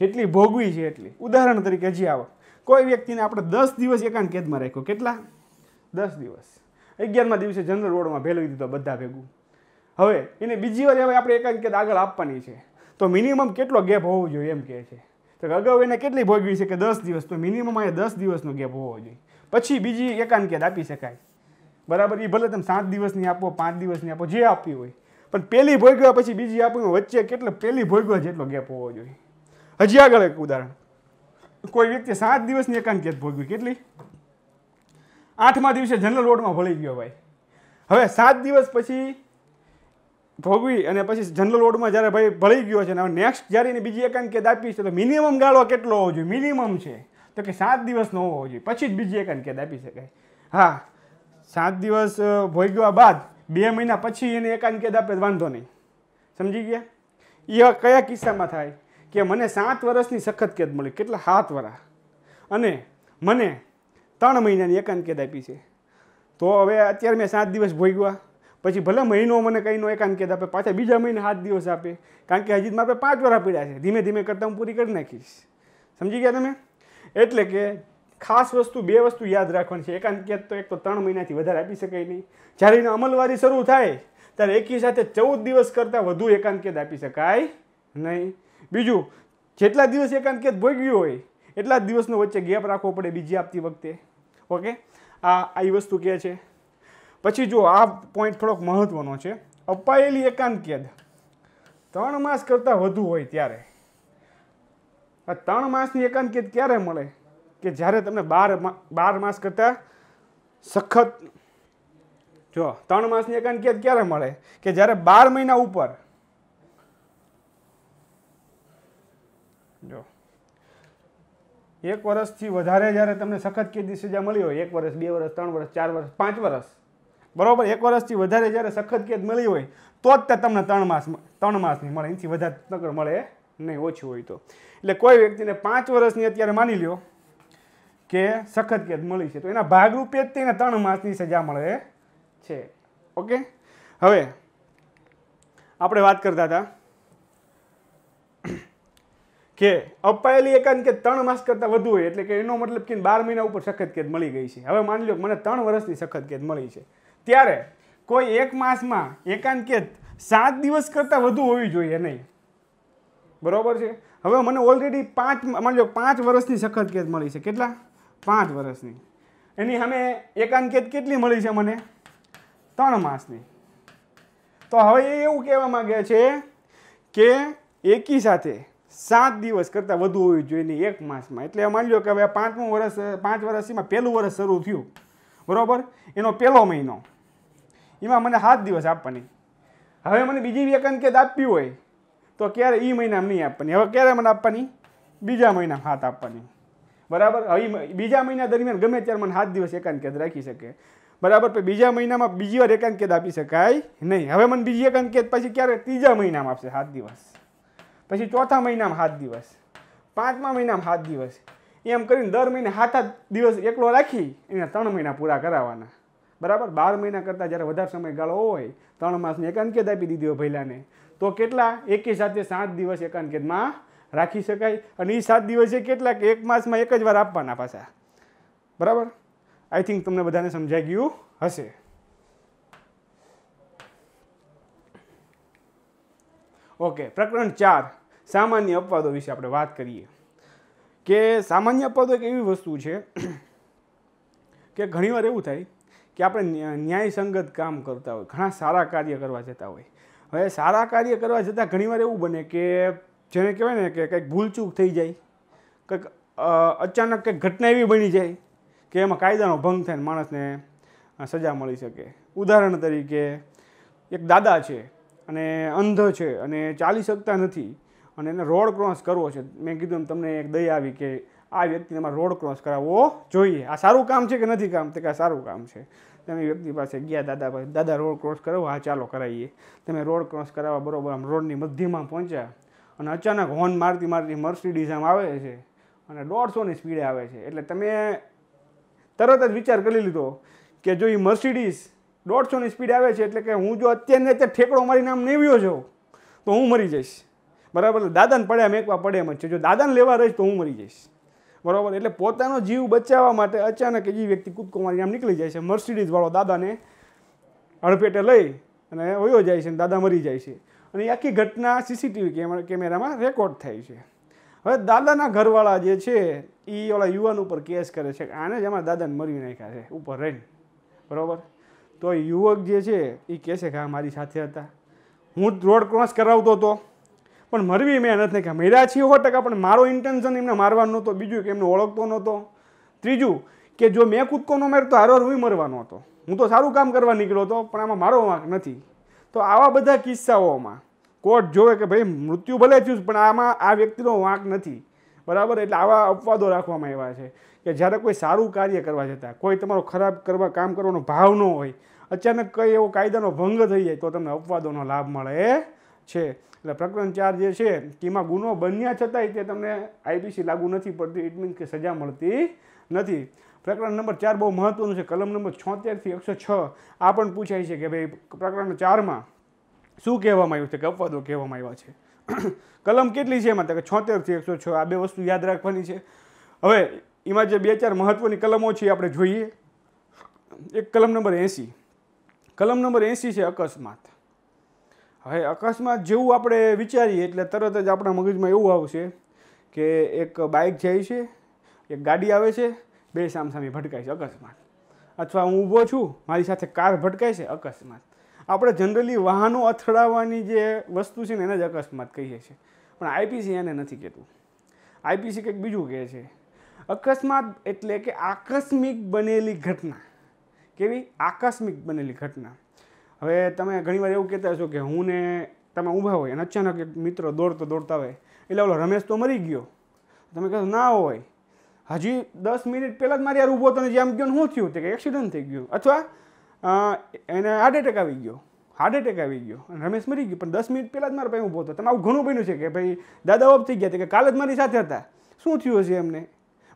Speaker 1: જેટલી ભોગવી છે એટલી ઉદાહરણ તરીકે હજી આવો કોઈ વ્યક્તિને આપણે દસ દિવસ એકાંત કેદમાં રાખ્યો કેટલા દસ દિવસ અગિયારમાં દિવસે જનરલ રોડમાં ભેળવી દીધો બધા ભેગું હવે એને બીજી વાર હવે આપણે એકાંત કેદ આગળ આપવાની છે તો મિનિમમ કેટલો ગેપ હોવો જોઈએ એમ કહે છે તો અગાઉ એને કેટલી ભોગવી છે કે દસ દિવસ તો મિનિમમ અહીંયા દસ દિવસનો ગેપ હોવો જોઈએ પછી બીજી એકાંકેદ આપી શકાય બરાબર એ ભલે તમે સાત દિવસની આપો પાંચ દિવસની આપો જે આપવી હોય પણ પહેલી ભોગવ્યા પછી બીજી આપવી વચ્ચે કેટલો પહેલી ભોગવ્યા જેટલો ગેપ હોવો જોઈએ હજી આગળ એક ઉદાહરણ કોઈ વ્યક્તિ સાત દિવસની એકાંકેદ ભોગવી કેટલી આઠમા દિવસે જનરલ રોડમાં ભળી ગયો ભાઈ હવે સાત દિવસ પછી ભોગવી અને પછી જનરલ વોર્ડમાં જ્યારે ભાઈ ભળી ગયો છે અને હવે નેક્સ્ટ જ્યારે એની બીજી એકાંત કેદ આપી છે તો મિનિમમ ગાળો કેટલો હોવો જોઈએ મિનિમમ છે તો કે સાત દિવસનો હોવો જોઈએ પછી જ બીજી એકાંત કેદ આપી શકાય હા સાત દિવસ ભોગવા બાદ બે મહિના પછી એને એકાંત કેદ આપે વાંધો નહીં સમજી ગયા એ કયા કિસ્સામાં થાય કે મને સાત વર્ષની સખત કેદ મળી કેટલા સાત વર્ષ અને મને ત્રણ મહિનાની એકાંત કેદ આપી છે તો હવે અત્યારે મેં સાત દિવસ ભોગવા પછી ભલે મહિનો મને કંઈનો એકાંત કહેતા આપે પાછા બીજા મહિને સાત દિવસ આપે કારણ કે હજી આપણે પાંચ વાર પીડ્યા છે ધીમે ધીમે કરતા હું પૂરી કરી નાખીશ સમજી ગયા તમે એટલે કે ખાસ વસ્તુ બે વસ્તુ યાદ રાખવાની છે એકાંતિયત તો એક તો ત્રણ મહિનાથી વધારે આપી શકાય નહીં જ્યારે એનો અમલવારી શરૂ થાય ત્યારે એકી સાથે ચૌદ દિવસ કરતાં વધુ એકાંતિયત આપી શકાય નહીં બીજું જેટલા દિવસ એકાંત એકાંતિયત ભોગવ્યું હોય એટલા જ દિવસનો વચ્ચે ગેપ રાખવો પડે બીજી આપતી વખતે ઓકે આ આ વસ્તુ કહે છે પછી જો આ પોઈન્ટ થોડોક મહત્ત્વનો છે અપાયેલી એકાંત કેદ ત્રણ માસ કરતાં વધુ હોય ત્યારે આ ત્રણ માસની એકાંત કેદ ક્યારે મળે કે જ્યારે તમને બાર બાર માસ કરતાં સખત જો ત્રણ માસની એકાંત કેદ ક્યારે મળે કે જ્યારે બાર મહિના ઉપર જો એક વર્ષથી વધારે જ્યારે તમને સખત કેદની સજા મળી હોય એક વર્ષ બે વર્ષ ત્રણ વર્ષ ચાર વર્ષ પાંચ વર્ષ બરાબર એક વર્ષથી વધારે જ્યારે સખત કેદ મળી હોય તો જ ત્યાં તમને ત્રણ માસ ત્રણ માસની મળે એનાથી વધારે નકર મળે નહીં ઓછું હોય તો એટલે કોઈ વ્યક્તિને પાંચ વર્ષની અત્યારે માની લ્યો કે સખત કેદ મળી છે તો એના ભાગરૂપે જ તેને ત્રણ માસની સજા મળે છે ઓકે હવે આપણે વાત કરતા હતા કે અપાયેલી એકાંત કે ત્રણ માસ કરતાં વધુ હોય એટલે કે એનો મતલબ કે બાર મહિના ઉપર સખત કેદ મળી ગઈ છે હવે માની લો મને ત્રણ વર્ષની સખત કેદ મળી છે ત્યારે કોઈ એક માસમાં એકાંકિત સાત દિવસ કરતાં વધુ હોવી જોઈએ નહીં બરાબર છે હવે મને ઓલરેડી પાંચ માની લો પાંચ વર્ષની સખત કેદ મળી છે કેટલા પાંચ વર્ષની એની સામે એકાંકિત કેટલી મળી છે મને ત્રણ માસની તો હવે એ એવું કહેવા માગે છે કે એકી સાથે સાત દિવસ કરતાં વધુ હોવી જોઈએ નહીં એક માસમાં એટલે માની લો કે હવે પાંચમું વર્ષ પાંચ વર્ષમાં પહેલું વર્ષ શરૂ થયું બરાબર એનો પહેલો મહિનો એમાં મને સાત દિવસ આપવાની હવે મને બીજી વેકન કેદ આપવી હોય તો ક્યારે એ મહિનામાં નહીં આપવાની હવે ક્યારે મને આપવાની બીજા મહિનામાં હાથ આપવાની બરાબર હવે બીજા મહિના દરમિયાન ગમે ત્યારે મને સાત દિવસ એકાંત કેદ રાખી શકે બરાબર પછી બીજા મહિનામાં બીજી વાર એકાંત કેદ આપી શકાય નહીં હવે મને બીજી એકાંત કેદ પછી ક્યારે ત્રીજા મહિનામાં આપશે સાત દિવસ પછી ચોથા મહિનામાં સાત દિવસ પાંચમા મહિનામાં સાત દિવસ એમ કરીને દર મહિને સાત આઠ દિવસ એકલો રાખી એને ત્રણ મહિના પૂરા કરાવવાના બરાબર બાર મહિના કરતાં જ્યારે વધારે સમયગાળો હોય ત્રણ માસની એકાંકેદ આપી દીધી હોય ભૈલાને તો કેટલા એકી સાથે સાત દિવસ એકાંકેદમાં રાખી શકાય અને એ સાત દિવસે કેટલા કે એક માસમાં એક જ વાર આપવાના પાછા બરાબર આઈ થિંક તમને બધાને સમજાઈ ગયું હશે ઓકે પ્રકરણ ચાર સામાન્ય અપવાદો વિશે આપણે વાત કરીએ કે સામાન્ય અપવાદો એક એવી વસ્તુ છે કે ઘણીવાર એવું થાય કે આપણે ન્યાયસંગત કામ કરતા હોય ઘણા સારા કાર્ય કરવા જતા હોય હવે સારા કાર્ય કરવા જતાં ઘણીવાર એવું બને કે જેને કહેવાય ને કે કંઈક ભૂલચૂક થઈ જાય કંઈક અચાનક કંઈક ઘટના એવી બની જાય કે એમાં કાયદાનો ભંગ થાય માણસને સજા મળી શકે ઉદાહરણ તરીકે એક દાદા છે અને અંધ છે અને ચાલી શકતા નથી અને એને રોડ ક્રોસ કરવો છે મેં કીધું તમને એક દયા આવી કે આ વ્યક્તિને અમારે રોડ ક્રોસ કરાવવો જોઈએ આ સારું કામ છે કે નથી કામ તે કાં સારું કામ છે તમે વ્યક્તિ પાસે ગયા દાદા પાસે દાદા રોડ ક્રોસ કરાવો હા ચાલો કરાવીએ તમે રોડ ક્રોસ કરાવવા બરાબર આમ રોડની મધ્યમાં પહોંચ્યા અને અચાનક હોર્ન મારતી મારતી મર્સિડીઝ આમ આવે છે અને દોઢસોની સ્પીડે આવે છે એટલે તમે તરત જ વિચાર કરી લીધો કે જો એ મર્સિડીઝ દોઢસોની સ્પીડ આવે છે એટલે કે હું જો અત્યારને અત્યારે ઠેકડો મારી નામ નેવ્યો છું તો હું મરી જઈશ બરાબર દાદાને પડ્યા મેકવા પડે એમ જ છે જો દાદાને લેવા રહીશ તો હું મરી જઈશ બરાબર એટલે પોતાનો જીવ બચાવવા માટે અચાનક એ વ્યક્તિ કૂદકો મારી આમ નીકળી જાય છે મર્સિડીઝવાળો દાદાને હડપેટે લઈ અને ઓયો જાય છે અને દાદા મરી જાય છે અને એ આખી ઘટના સીસીટીવી કેમેરામાં રેકોર્ડ થાય છે હવે દાદાના ઘરવાળા જે છે એ ઓલા યુવાન ઉપર કેસ કરે છે આને જ અમારા દાદાને મરી નાખ્યા છે ઉપર રહીને બરાબર તો યુવક જે છે એ કહે છે કે આ મારી સાથે હતા હું રોડ ક્રોસ કરાવતો હતો પણ મરવી મેં નથી કે મર્યા છીએ સો ટકા પણ મારો ઇન્ટેન્શન એમને મારવાનો નહોતો બીજું કે એમને ઓળખતો નહોતો ત્રીજું કે જો મેં કૂદકો ન માર્યો તો હારો હું મરવાનો હતો હું તો સારું કામ કરવા નીકળ્યો હતો પણ આમાં મારો વાંક નથી તો આવા બધા કિસ્સાઓમાં કોર્ટ જોવે કે ભાઈ મૃત્યુ ભલે થયું પણ આમાં આ વ્યક્તિનો વાંક નથી બરાબર એટલે આવા અપવાદો રાખવામાં આવ્યા છે કે જ્યારે કોઈ સારું કાર્ય કરવા જતા કોઈ તમારો ખરાબ કરવા કામ કરવાનો ભાવ ન હોય અચાનક કંઈ એવો કાયદાનો ભંગ થઈ જાય તો તમને અપવાદોનો લાભ મળે છે એટલે પ્રકરણ ચાર જે છે તેમાં ગુનો બન્યા છતાંય તે તમને આઈપીસી લાગુ નથી પડતી ઇટ મીન્સ કે સજા મળતી નથી પ્રકરણ નંબર ચાર બહુ મહત્ત્વનું છે કલમ નંબર છોતેરથી એકસો છ આ પણ પૂછાય છે કે ભાઈ પ્રકરણ ચારમાં શું કહેવામાં આવ્યું છે કે અપવાદો કહેવામાં આવ્યા છે કલમ કેટલી છે એમાં કે છોતેરથી એકસો છ આ બે વસ્તુ યાદ રાખવાની છે હવે એમાં જે બે ચાર મહત્ત્વની કલમો છે આપણે જોઈએ એક કલમ નંબર એંસી કલમ નંબર એંસી છે અકસ્માત હવે અકસ્માત જેવું આપણે વિચારીએ એટલે તરત જ આપણા મગજમાં એવું આવશે કે એક બાઇક જાય છે એક ગાડી આવે છે બે સામસામે ભટકાય છે અકસ્માત અથવા હું ઊભો છું મારી સાથે કાર ભટકાય છે અકસ્માત આપણે જનરલી વાહનો અથડાવવાની જે વસ્તુ છે ને એને જ અકસ્માત કહીએ છીએ પણ આઈપીસી એને નથી કહેતું આઈપીસી કંઈક બીજું કહે છે અકસ્માત એટલે કે આકસ્મિક બનેલી ઘટના કેવી આકસ્મિક બનેલી ઘટના હવે તમે ઘણીવાર એવું કહેતા હશો કે હું ને તમે ઊભા હોય અને અચાનક એક મિત્ર દોડતો દોડતા હોય એટલે ઓલો રમેશ તો મરી ગયો તમે કહો ના હોય હજી દસ મિનિટ પહેલાં જ મારી યાર ઊભો તને જેમ ગયો ને શું થયું કે એક્સિડન્ટ થઈ ગયું અથવા એને હાર્ટ એટેક આવી ગયો હાર્ટ એટેક આવી ગયો અને રમેશ મરી ગયો પણ દસ મિનિટ પહેલાં જ મારા ભાઈ ઊભો હતો તમે આવું ઘણું બન્યું છે કે ભાઈ દાદા ઓફ થઈ ગયા કે કાલે જ મારી સાથે હતા શું થયું હશે એમને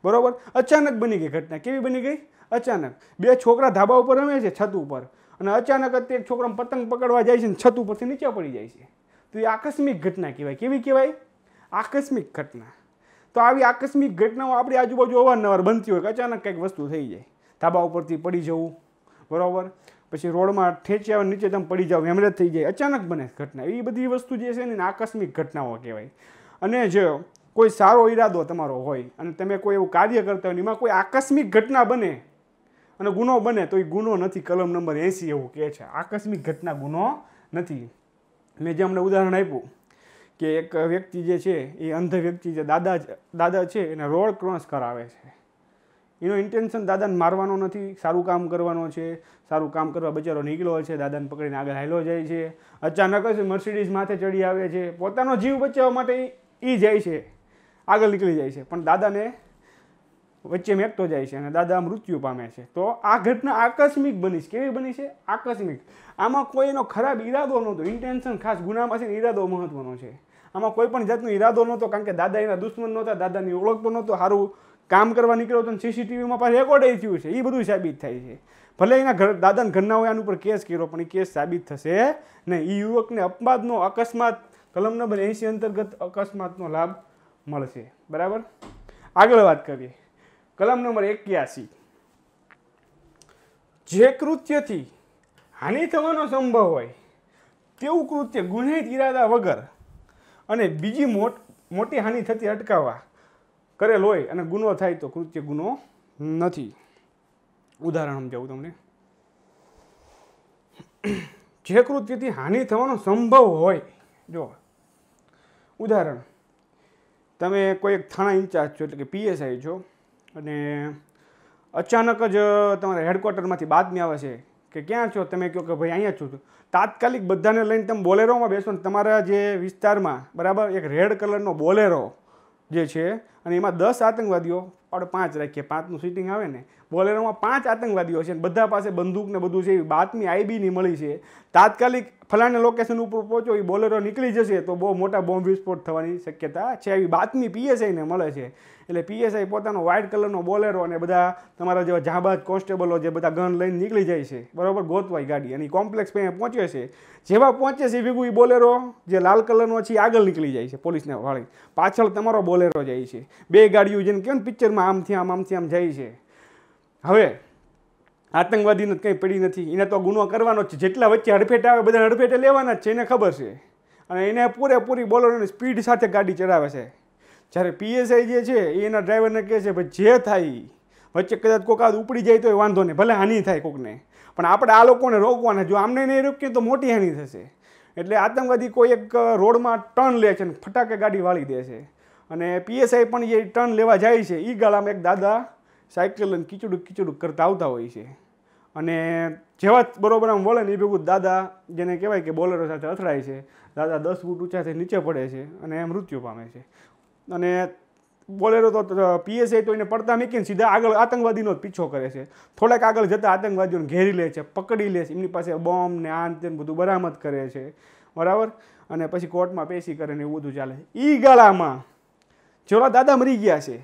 Speaker 1: બરાબર અચાનક બની ગઈ ઘટના કેવી બની ગઈ અચાનક બે છોકરા ધાબા ઉપર રમે છે છત ઉપર અને અચાનક જ તે એક છોકરાને પતંગ પકડવા જાય છે ને છત ઉપરથી નીચે પડી જાય છે તો એ આકસ્મિક ઘટના કહેવાય કેવી કહેવાય આકસ્મિક ઘટના તો આવી આકસ્મિક ઘટનાઓ આપણી આજુબાજુ અવારનવાર બનતી હોય કે અચાનક કંઈક વસ્તુ થઈ જાય ધાબા ઉપરથી પડી જવું બરાબર પછી રોડમાં ઠેચ્યા નીચે તમે પડી જાવ હેમરેજ થઈ જાય અચાનક બને ઘટના એ બધી વસ્તુ જે છે ને આકસ્મિક ઘટનાઓ કહેવાય અને જો કોઈ સારો ઈરાદો તમારો હોય અને તમે કોઈ એવું કાર્ય કરતા હોય એમાં કોઈ આકસ્મિક ઘટના બને અને ગુનો બને તો એ ગુનો નથી કલમ નંબર એસી એવું કહે છે આકસ્મિક ઘટના ગુનો નથી મેં જે અમને ઉદાહરણ આપ્યું કે એક વ્યક્તિ જે છે એ અંધ વ્યક્તિ જે દાદા દાદા છે એને રોડ ક્રોસ કરાવે છે એનો ઇન્ટેન્શન દાદાને મારવાનો નથી સારું કામ કરવાનો છે સારું કામ કરવા બચારો નીકળ્યો છે દાદાને પકડીને આગળ હાલ્યો જાય છે અચાનક જ મર્સિડીઝ માથે ચડી આવે છે પોતાનો જીવ બચાવવા માટે એ જાય છે આગળ નીકળી જાય છે પણ દાદાને વચ્ચે મેકતો જાય છે અને દાદા મૃત્યુ પામે છે તો આ ઘટના આકસ્મિક બની છે કેવી બની છે આકસ્મિક આમાં કોઈ એનો ખરાબ ઈરાદો નહોતો ઇન્ટેન્શન ખાસ ગુનામાંથી ઈરાદો મહત્વનો છે આમાં કોઈ પણ જાતનો ઈરાદો નહોતો કારણ કે દાદા એના દુશ્મન નહોતા દાદાની ઓળખતો નહોતો સારું કામ કરવા નીકળ્યો હતો સીસીટીવીમાં પાસે રેકોર્ડ થયું છે એ બધું સાબિત થાય છે ભલે એના ઘર દાદાના ઘરના હોય આનું ઉપર કેસ કર્યો પણ એ કેસ સાબિત થશે ને એ યુવકને અપવાદનો અકસ્માત કલમ નંબર એંસી અંતર્ગત અકસ્માતનો લાભ મળશે બરાબર આગળ વાત કરીએ કલમ નંબર એક્યાસી જે કૃત્યથી હાનિ થવાનો સંભવ હોય તેવું કૃત્ય ગુનેહિત ઈરાદા વગર અને બીજી મોટ મોટી હાનિ થતી અટકાવવા કરેલ હોય અને ગુનો થાય તો કૃત્ય ગુનો નથી ઉદાહરણ સમજાવું તમને જે કૃત્યથી હાનિ થવાનો સંભવ હોય જો ઉદાહરણ તમે કોઈ એક થાણા ઇન્ચાર્જ છો એટલે કે પીએસઆઈ છો અને અચાનક જ તમારા હેડક્વાર્ટરમાંથી બાતમી આવે છે કે ક્યાં છો તમે કહો કે ભાઈ અહીંયા છું તાત્કાલિક બધાને લઈને તમે બોલેરોમાં બેસો ને તમારા જે વિસ્તારમાં બરાબર એક રેડ કલરનો બોલેરો જે છે અને એમાં દસ આતંકવાદીઓ આપણે પાંચ રાખીએ પાંચનું સિટિંગ આવે ને બોલેરોમાં પાંચ આતંકવાદીઓ છે બધા પાસે બંદૂક ને બધું છે એવી બાતમી આઈબીની મળી છે તાત્કાલિક ફલાણને લોકેશન ઉપર પહોંચો એ બોલરો નીકળી જશે તો બહુ મોટા બોમ્બ વિસ્ફોટ થવાની શક્યતા છે આવી બાતમી પીએસઆઈને મળે છે એટલે પીએસઆઈ પોતાનો વ્હાઇટ કલરનો બોલેરો અને બધા તમારા જેવા જાંબાજ કોન્સ્ટેબલો જે બધા ગન લઈને નીકળી જાય છે બરાબર ગોતવાય ગાડી અને કોમ્પ્લેક્સ પર પહોંચે છે જેવા પહોંચે છે ભેગું એ બોલેરો જે લાલ કલરનો છે આગળ નીકળી જાય છે પોલીસને વાળી પાછળ તમારો બોલેરો જાય છે બે ગાડીઓ જેને કેમ પિક્ચરમાં આમથી આમ આમથી આમ જાય છે હવે આતંકવાદીને કંઈ પડી નથી એને તો ગુનો કરવાનો છે જેટલા વચ્ચે હડફેટ આવે બધા હડફેટે લેવાના જ છે એને ખબર છે અને એને પૂરેપૂરી બોલરોની સ્પીડ સાથે ગાડી ચડાવે છે જ્યારે પીએસઆઈ જે છે એ એના ડ્રાઈવરને કહે છે ભાઈ જે થાય વચ્ચે કદાચ કોક આદ ઉપડી જાય તો એ વાંધો નહીં ભલે હાનિ થાય કોકને પણ આપણે આ લોકોને રોકવાના જો આમને નહીં રોકીએ તો મોટી હાનિ થશે એટલે આતંકવાદી કોઈ એક રોડમાં ટર્ન લે છે અને ફટાકે ગાડી વાળી દે છે અને પીએસઆઈ પણ જે ટર્ન લેવા જાય છે એ ગાળામાં એક દાદા સાયકલ અને કીચડું કીચડું કરતા આવતા હોય છે અને જેવા બરોબર આમ વળે ને એ ભેગું દાદા જેને કહેવાય કે બોલરો સાથે અથડાય છે દાદા દસ ફૂટ ઊંચાથી નીચે પડે છે અને મૃત્યુ પામે છે અને બોલેરો તો પીએસઆઈ તો એને પડતા મૂકીને સીધા આગળ આતંકવાદીનો જ પીછો કરે છે થોડાક આગળ જતાં આતંકવાદીઓને ઘેરી લે છે પકડી લે છે એમની પાસે બોમ્બ ને આ તે બધું બરામદ કરે છે બરાબર અને પછી કોર્ટમાં પેશી કરે ને એવું બધું ચાલે એ ગાળામાં જેવા દાદા મરી ગયા છે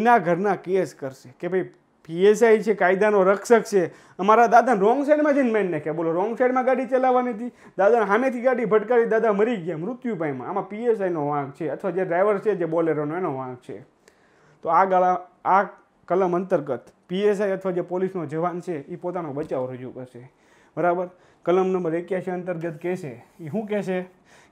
Speaker 1: એના ઘરના કેસ કરશે કે ભાઈ પીએસઆઈ છે કાયદાનો રક્ષક છે અમારા દાદા રોંગ સાઈડમાં જઈને મારી નાખ્યા બોલો રોંગ સાઈડમાં ગાડી ચલાવવાની હતી દાદાને સામેથી ગાડી ભટકાવી દાદા મરી ગયા મૃત્યુ પામ્યા આમાં પીએસઆઈનો વાંક છે અથવા જે ડ્રાઈવર છે જે બોલેરોનો એનો વાંક છે તો આ ગાળા આ કલમ અંતર્ગત પીએસઆઈ અથવા જે પોલીસનો જવાન છે એ પોતાનો બચાવ રજૂ કરશે બરાબર કલમ નંબર એક્યાસી અંતર્ગત કહેશે એ શું કહેશે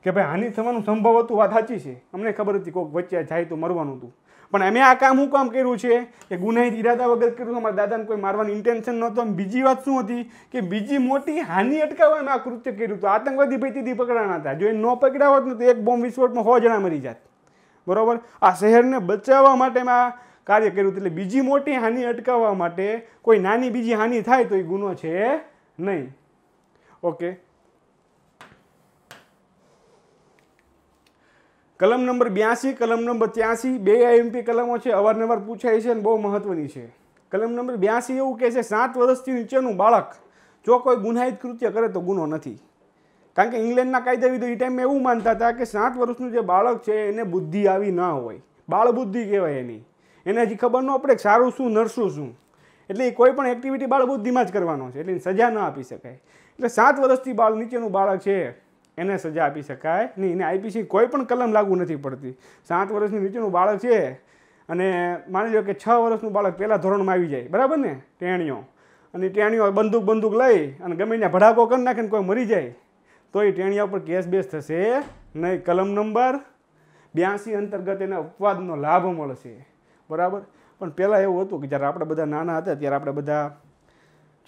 Speaker 1: કે ભાઈ હાની થવાનું સંભવ હતું વાત સાચી છે અમને ખબર હતી કોઈક વચ્ચે જાય તો મરવાનું હતું પણ અમે આ કામ હું કામ કર્યું છે કે ગુનાહિત ઈરાદા વગર કર્યું અમારા દાદાને કોઈ મારવાનું ઇન્ટેન્શન નહોતું બીજી વાત શું હતી કે બીજી મોટી હાનિ અટકાવવામાં આ કૃત્ય કર્યું હતું આતંકવાદી ભાઈ ભયથી પકડાના હતા જો એ ન પકડ્યા ને તો એક બોમ્બ વિસ્ફોટમાં સો જણા મરી જાત બરાબર આ શહેરને બચાવવા માટે મેં કાર્ય કર્યું એટલે બીજી મોટી હાનિ અટકાવવા માટે કોઈ નાની બીજી હાનિ થાય તો એ ગુનો છે નહીં ઓકે કલમ નંબર બ્યાસી કલમ નંબર ત્યાસી બે આઈએમપી કલમો છે અવારનવાર પૂછાય છે અને બહુ મહત્વની છે કલમ નંબર બ્યાસી એવું કહે છે સાત વર્ષથી નીચેનું બાળક જો કોઈ ગુનાહિત કૃત્ય કરે તો ગુનો નથી કારણ કે ઇંગ્લેન્ડના કાયદા કાયદાવિદો એ ટાઈમે એવું માનતા હતા કે સાત વર્ષનું જે બાળક છે એને બુદ્ધિ આવી ના હોય બાળબુદ્ધિ કહેવાય એની એને હજી ખબર ન પડે સારું શું નરસું શું એટલે એ કોઈ પણ એક્ટિવિટી બાળબુદ્ધિમાં જ કરવાનો છે એટલે સજા ન આપી શકાય એટલે સાત વર્ષથી બાળ નીચેનું બાળક છે એને સજા આપી શકાય નહીં એને આઈપીસી કોઈ પણ કલમ લાગુ નથી પડતી સાત વર્ષની નીચેનું બાળક છે અને માની લો કે છ વર્ષનું બાળક પહેલાં ધોરણમાં આવી જાય બરાબર ને ટેણીઓ અને ટેણીઓ બંદૂક બંદૂક લઈ અને ગમે ત્યાં ભડાકો કરી નાખીને કોઈ મરી જાય તો એ ટેણીયા ઉપર કેસ બેસ થશે નહીં કલમ નંબર બ્યાસી અંતર્ગત એને અપવાદનો લાભ મળશે બરાબર પણ પહેલાં એવું હતું કે જ્યારે આપણે બધા નાના હતા ત્યારે આપણે બધા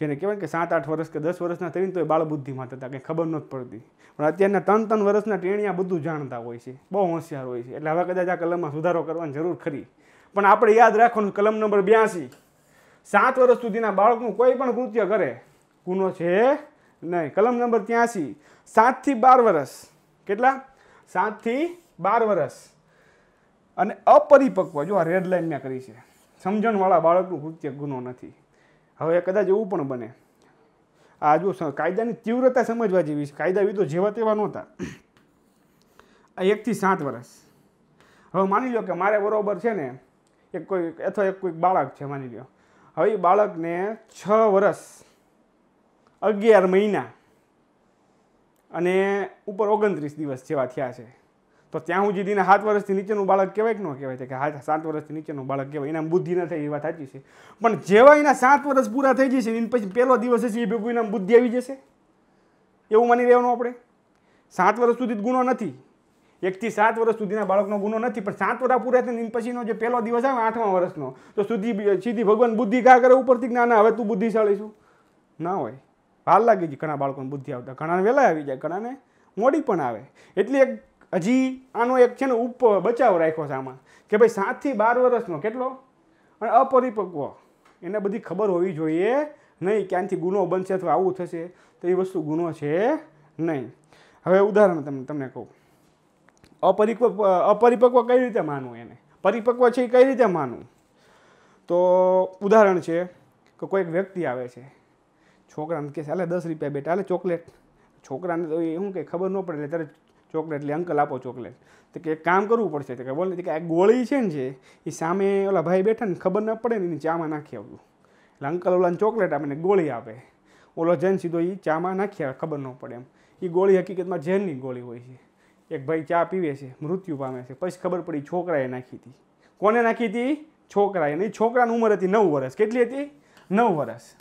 Speaker 1: જેને કહેવાય કે સાત આઠ વર્ષ કે દસ વર્ષના થઈને તો એ બાળબુદ્ધિમાં થતા કંઈ ખબર નથી પડતી પણ અત્યારના ત્રણ ત્રણ વર્ષના ટેણિયા બધું જાણતા હોય છે બહુ હોશિયાર હોય છે એટલે હવે કદાચ આ કલમમાં સુધારો કરવાની જરૂર ખરી પણ આપણે યાદ રાખવાનું કલમ નંબર બ્યાસી સાત વર્ષ સુધીના બાળકનું કોઈ પણ કૃત્ય કરે ગુનો છે નહીં કલમ નંબર ત્યાંસી સાતથી બાર વર્ષ કેટલા સાતથી બાર વર્ષ અને અપરિપક્વ જો આ રેડ લાઇન મેં કરી છે સમજણવાળા બાળકનું કૃત્ય ગુનો નથી હવે કદાચ એવું પણ બને આ જો કાયદાની તીવ્રતા સમજવા જેવી છે કાયદાવિદો જેવા તેવા નહોતા આ એકથી સાત વર્ષ હવે માની લો કે મારે બરાબર છે ને એક કોઈ અથવા એક કોઈક બાળક છે માની લો હવે એ બાળકને છ વર્ષ અગિયાર મહિના અને ઉપર ઓગણત્રીસ દિવસ જેવા થયા છે તો ત્યાં હું દીદીને સાત વર્ષથી નીચેનું બાળક કહેવાય કે ન કહેવાય કે હા સાત વર્ષથી નીચેનું બાળક કહેવાય એના બુદ્ધિ ન થાય એ વાત સાચી છે પણ જેવા એના સાત વર્ષ પૂરા થઈ જશે એની પછી પહેલો દિવસ હશે એ ભેગું એના બુદ્ધિ આવી જશે એવું માની રહેવાનું આપણે સાત વર્ષ સુધી જ ગુનો નથી એકથી સાત વર્ષ સુધીના બાળકનો ગુનો નથી પણ સાત વર્ષ પૂરા થઈને પછીનો જે પહેલો દિવસ આવે આઠમા વર્ષનો તો સુધી સીધી ભગવાન બુદ્ધિ કા કરે ઉપરથી ના ના હવે તું બુદ્ધિશાળી છું ના હોય વાર લાગી જાય ઘણા બાળકોને બુદ્ધિ આવતા ઘણાને વહેલા આવી જાય ઘણાને મોડી પણ આવે એટલે એક હજી આનો એક છે ને ઉપ બચાવ રાખ્યો છે આમાં કે ભાઈ સાતથી બાર વર્ષનો કેટલો અને અપરિપક્વ એને બધી ખબર હોવી જોઈએ નહીં ક્યાંથી ગુનો બનશે અથવા આવું થશે તો એ વસ્તુ ગુનો છે નહીં હવે ઉદાહરણ તમને તમને કહું અપરિપક્વ અપરિપક્વ કઈ રીતે માનવું એને પરિપક્વ છે એ કઈ રીતે માનવું તો ઉદાહરણ છે કે કોઈક વ્યક્તિ આવે છે છોકરાને કહે છે હાલે દસ રૂપિયા બેટા હાલે ચોકલેટ છોકરાને તો એ શું કંઈ ખબર ન પડે એટલે ત્યારે ચોકલેટ એટલે અંકલ આપો ચોકલેટ તો કે એક કામ કરવું પડશે તો કે બોલે કે આ ગોળી છે ને જે એ સામે ઓલા ભાઈ બેઠા ને ખબર ન પડે ને એની ચામાં નાખી આવતું એટલે અંકલ ઓલાને ચોકલેટ આપે ને ગોળી આપે ઓલો જૈન સીધો એ ચામાં નાખી આવે ખબર ન પડે એમ એ ગોળી હકીકતમાં જૈનની ગોળી હોય છે એક ભાઈ ચા પીવે છે મૃત્યુ પામે છે પછી ખબર પડી છોકરાએ નાખી હતી કોને નાખી હતી છોકરાએ અને એ છોકરાની ઉંમર હતી નવ વર્ષ કેટલી હતી નવ વર્ષ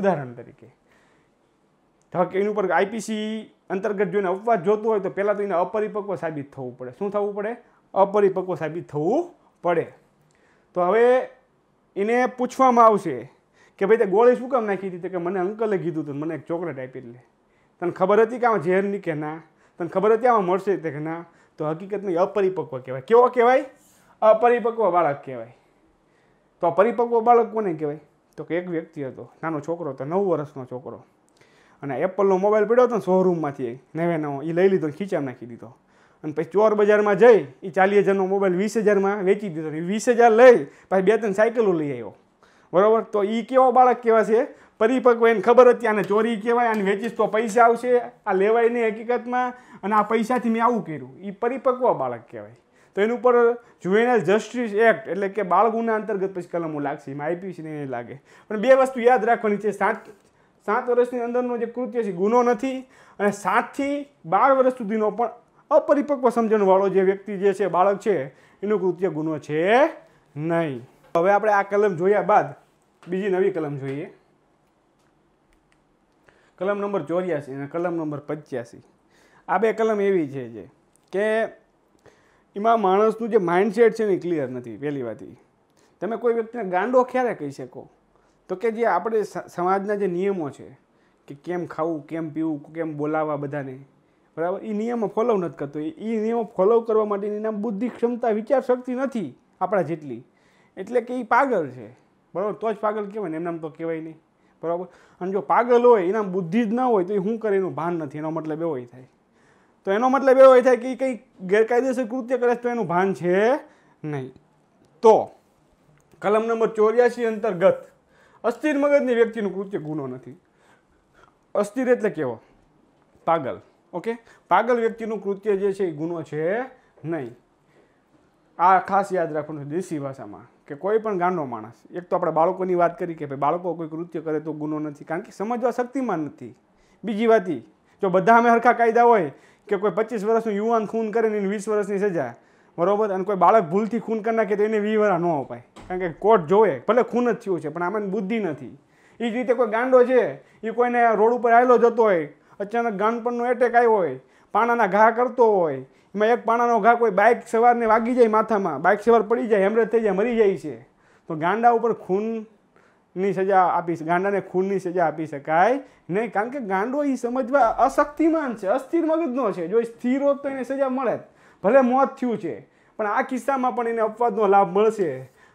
Speaker 1: ઉદાહરણ તરીકે હક એની ઉપર આઈપીસી અંતર્ગત જોઈને અપવાદ જોતો હોય તો પહેલાં તો એને અપરિપક્વ સાબિત થવું પડે શું થવું પડે અપરિપક્વ સાબિત થવું પડે તો હવે એને પૂછવામાં આવશે કે ભાઈ તે ગોળી શું કામ નાખી હતી કે મને અંકલે કીધું હતું મને એક ચોકલેટ આપી લે તને ખબર હતી કે આમાં ઝેરની કે ના તને ખબર હતી આમાં મળશે તે કે ના તો હકીકતમાં અપરિપક્વ કહેવાય કેવો કહેવાય અપરિપક્વ બાળક કહેવાય તો અપરિપક્વ બાળક કોને કહેવાય તો કે એક વ્યક્તિ હતો નાનો છોકરો હતો નવ વર્ષનો છોકરો અને એપલનો મોબાઈલ પડ્યો હતો ને શોરૂમમાંથી નવે નવો એ લઈ લીધો ખીચામાં નાખી દીધો અને પછી ચોર બજારમાં જઈ એ ચાલી હજારનો મોબાઈલ વીસ હજારમાં વેચી દીધો એ વીસ હજાર લઈ પછી બે ત્રણ સાયકલો લઈ આવ્યો બરાબર તો એ કેવો બાળક કહેવા છે પરિપક્વ એને ખબર હતી આને ચોરી કહેવાય આને વેચીશ તો પૈસા આવશે આ લેવાય નહીં હકીકતમાં અને આ પૈસાથી મેં આવું કર્યું એ પરિપક્વ બાળક કહેવાય તો એની ઉપર જુવેનાઇલ જસ્ટિસ એક્ટ એટલે કે બાળ ગુના અંતર્ગત પછી કલમો લાગશે એમાં આઈપીસી નહીં લાગે પણ બે વસ્તુ યાદ રાખવાની છે સાત સાત વર્ષની અંદરનો જે કૃત્ય છે ગુનો નથી અને સાતથી બાર વર્ષ સુધીનો પણ અપરિપક્વ સમજણવાળો જે વ્યક્તિ જે છે બાળક છે એનું કૃત્ય ગુનો છે નહીં હવે આપણે આ કલમ જોયા બાદ બીજી નવી કલમ જોઈએ કલમ નંબર ચોર્યાસી અને કલમ નંબર પચ્યાસી આ બે કલમ એવી છે જે કે એમાં માણસનું જે માઇન્ડસેટ છે ને ક્લિયર નથી પહેલી વાત તમે કોઈ વ્યક્તિને ગાંડો ક્યારે કહી શકો તો કે જે આપણે સમાજના જે નિયમો છે કે કેમ ખાવું કેમ પીવું કેમ બોલાવવા બધાને બરાબર એ નિયમો ફોલો નથી કરતો એ નિયમો ફોલો કરવા માટેની નામ બુદ્ધિ ક્ષમતા વિચાર શક્તિ નથી આપણા જેટલી એટલે કે એ પાગલ છે બરાબર તો જ પાગલ કહેવાય ને એમનામ તો કહેવાય નહીં બરાબર અને જો પાગલ હોય એનામ બુદ્ધિ જ ના હોય તો એ શું કરે એનું ભાન નથી એનો મતલબ એવો થાય તો એનો મતલબ એવો થાય કે એ કંઈ ગેરકાયદેસર કૃત્ય કરે તો એનું ભાન છે નહીં તો કલમ નંબર ચોર્યાસી અંતર્ગત અસ્થિર મગજની વ્યક્તિનું કૃત્ય ગુનો નથી અસ્થિર એટલે કેવો પાગલ ઓકે પાગલ વ્યક્તિનું કૃત્ય જે છે એ ગુનો છે નહીં આ ખાસ યાદ રાખવાનું દેશી ભાષામાં કે કોઈ પણ ગાંડો માણસ એક તો આપણે બાળકોની વાત કરી કે ભાઈ બાળકો કોઈ કૃત્ય કરે તો ગુનો નથી કારણ કે સમજવા શક્તિમાં નથી બીજી વાત જો બધા અમે હરખા કાયદા હોય કે કોઈ પચીસ વર્ષનું યુવાન ખૂન કરે ને વીસ વર્ષની સજા બરોબર અને કોઈ બાળક ભૂલથી ખૂન કરી નાખે તો એને વિવરા ન અપાય કારણ કે કોર્ટ જોવે ભલે ખૂન જ થયું છે પણ આમાં બુદ્ધિ નથી એ જ રીતે કોઈ ગાંડો છે એ કોઈને રોડ ઉપર આવેલો જતો હોય અચાનક ગાંડપણનો એટેક આવ્યો હોય પાણાના ઘા કરતો હોય એમાં એક પાણાનો ઘા કોઈ બાઇક સવારને વાગી જાય માથામાં બાઇક સવાર પડી જાય હેમરેજ થઈ જાય મરી જાય છે તો ગાંડા ઉપર ખૂનની સજા આપી ગાંડાને ખૂનની સજા આપી શકાય નહીં કારણ કે ગાંડો એ સમજવા અશક્તિમાન છે અસ્થિર મગજનો છે જો એ સ્થિર હોત તો એને સજા મળે જ ભલે મોત થયું છે પણ આ કિસ્સામાં પણ એને અપવાદનો લાભ મળશે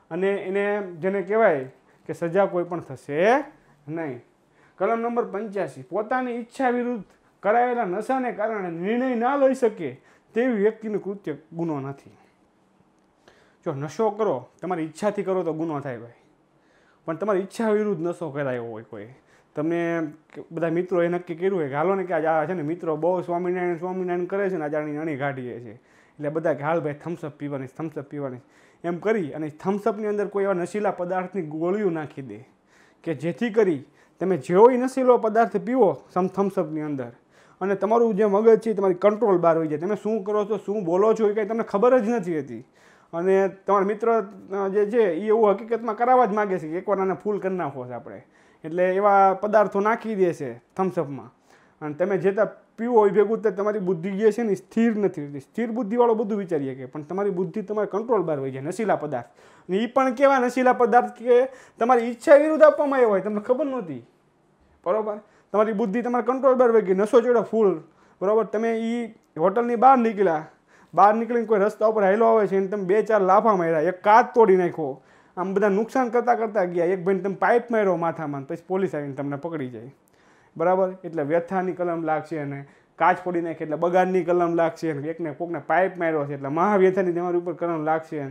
Speaker 1: અને એને જેને કહેવાય કે સજા કોઈ પણ થશે નહીં કલમ નંબર પંચ્યાસી પોતાની ઈચ્છા વિરુદ્ધ કરાયેલા નશાને કારણે નિર્ણય ના લઈ શકે તેવી વ્યક્તિનું કૃત્ય ગુનો નથી જો નશો કરો તમારી ઈચ્છાથી કરો તો ગુનો થાય ભાઈ પણ તમારી ઈચ્છા વિરુદ્ધ નશો કરાયો હોય કોઈ તમને બધા મિત્રો એ નક્કી કર્યું હોય કે હાલો ને કે આ છે ને મિત્રો બહુ સ્વામિનારાયણ સ્વામિનારાયણ કરે છે ને આજે આની નાની ગાઢીએ છે એટલે બધા કે હાલ ભાઈ થમ્સઅપ પીવાની થમ્સઅપ પીવાની એમ કરી અને થમ્સઅપની અંદર કોઈ એવા નશીલા પદાર્થની ગોળીઓ નાખી દે કે જેથી કરી તમે જેવો નશીલો પદાર્થ પીવો સમ થમ્સઅપની અંદર અને તમારું જે મગજ છે તમારી કંટ્રોલ બહાર હોય જાય તમે શું કરો છો શું બોલો છો એ કંઈ તમને ખબર જ નથી હતી અને તમારા મિત્ર જે છે એ એવું હકીકતમાં કરાવવા જ માગે છે કે એકવાર આને ફૂલ કરી નાખો છે આપણે એટલે એવા પદાર્થો નાખી દે છે થમ્સઅપમાં અને તમે જે પીવો હોય ભેગું તો તમારી બુદ્ધિ જે છે ને સ્થિર નથી રહેતી સ્થિર બુદ્ધિવાળો બધું વિચારીએ કે પણ તમારી બુદ્ધિ તમારે કંટ્રોલ બહાર હોય છે નશીલા પદાર્થ ને એ પણ કેવા નશીલા પદાર્થ કે તમારી ઈચ્છા વિરુદ્ધ આપવામાં આવ્યો હોય તમને ખબર નહોતી બરાબર તમારી બુદ્ધિ તમારા કંટ્રોલ બહાર વહી ગઈ નશો ચડ્યો ફૂલ બરાબર તમે એ હોટલની બહાર નીકળ્યા બહાર નીકળીને કોઈ રસ્તા ઉપર હાઈલો આવે છે અને તમે બે ચાર લાફા માર્યા એક કાચ તોડી નાખો આમ બધા નુકસાન કરતાં કરતાં ગયા એક ભાઈને તમે પાઇપ માર્યો માથામાં પછી પોલીસ આવીને તમને પકડી જાય બરાબર એટલે વ્યથાની કલમ લાગશે અને કાચ પડી નાખે એટલે બગાડની કલમ લાગશે અને એકને કોકને પાઇપ માર્યો છે એટલે મહાવ્યથાની તમારી ઉપર કલમ લાગશે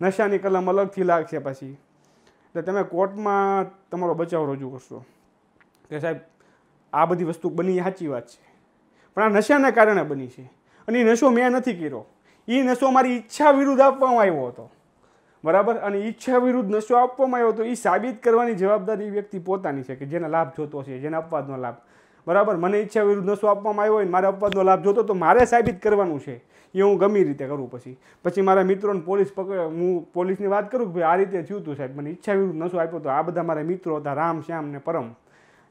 Speaker 1: નશાની કલમ અલગથી લાગશે પછી એટલે તમે કોર્ટમાં તમારો બચાવ રજૂ કરશો કે સાહેબ આ બધી વસ્તુ બની સાચી વાત છે પણ આ નશાના કારણે બની છે અને એ નશો મેં નથી કર્યો એ નશો મારી ઈચ્છા વિરુદ્ધ આપવામાં આવ્યો હતો બરાબર અને ઈચ્છા વિરુદ્ધ નશો આપવામાં આવ્યો તો એ સાબિત કરવાની જવાબદારી વ્યક્તિ પોતાની છે કે જેને લાભ જોતો છે જેને અપવાદનો લાભ બરાબર મને ઈચ્છા વિરુદ્ધ નશો આપવામાં આવ્યો હોય મારે અપવાદનો લાભ જોતો તો મારે સાબિત કરવાનું છે એ હું ગમી રીતે કરું પછી પછી મારા મિત્રોને પોલીસ પકડ હું પોલીસની વાત કરું કે ભાઈ આ રીતે થયું હતું સાહેબ મને ઈચ્છા વિરુદ્ધ નશો આપ્યો તો આ બધા મારા મિત્રો હતા રામ શ્યામ ને પરમ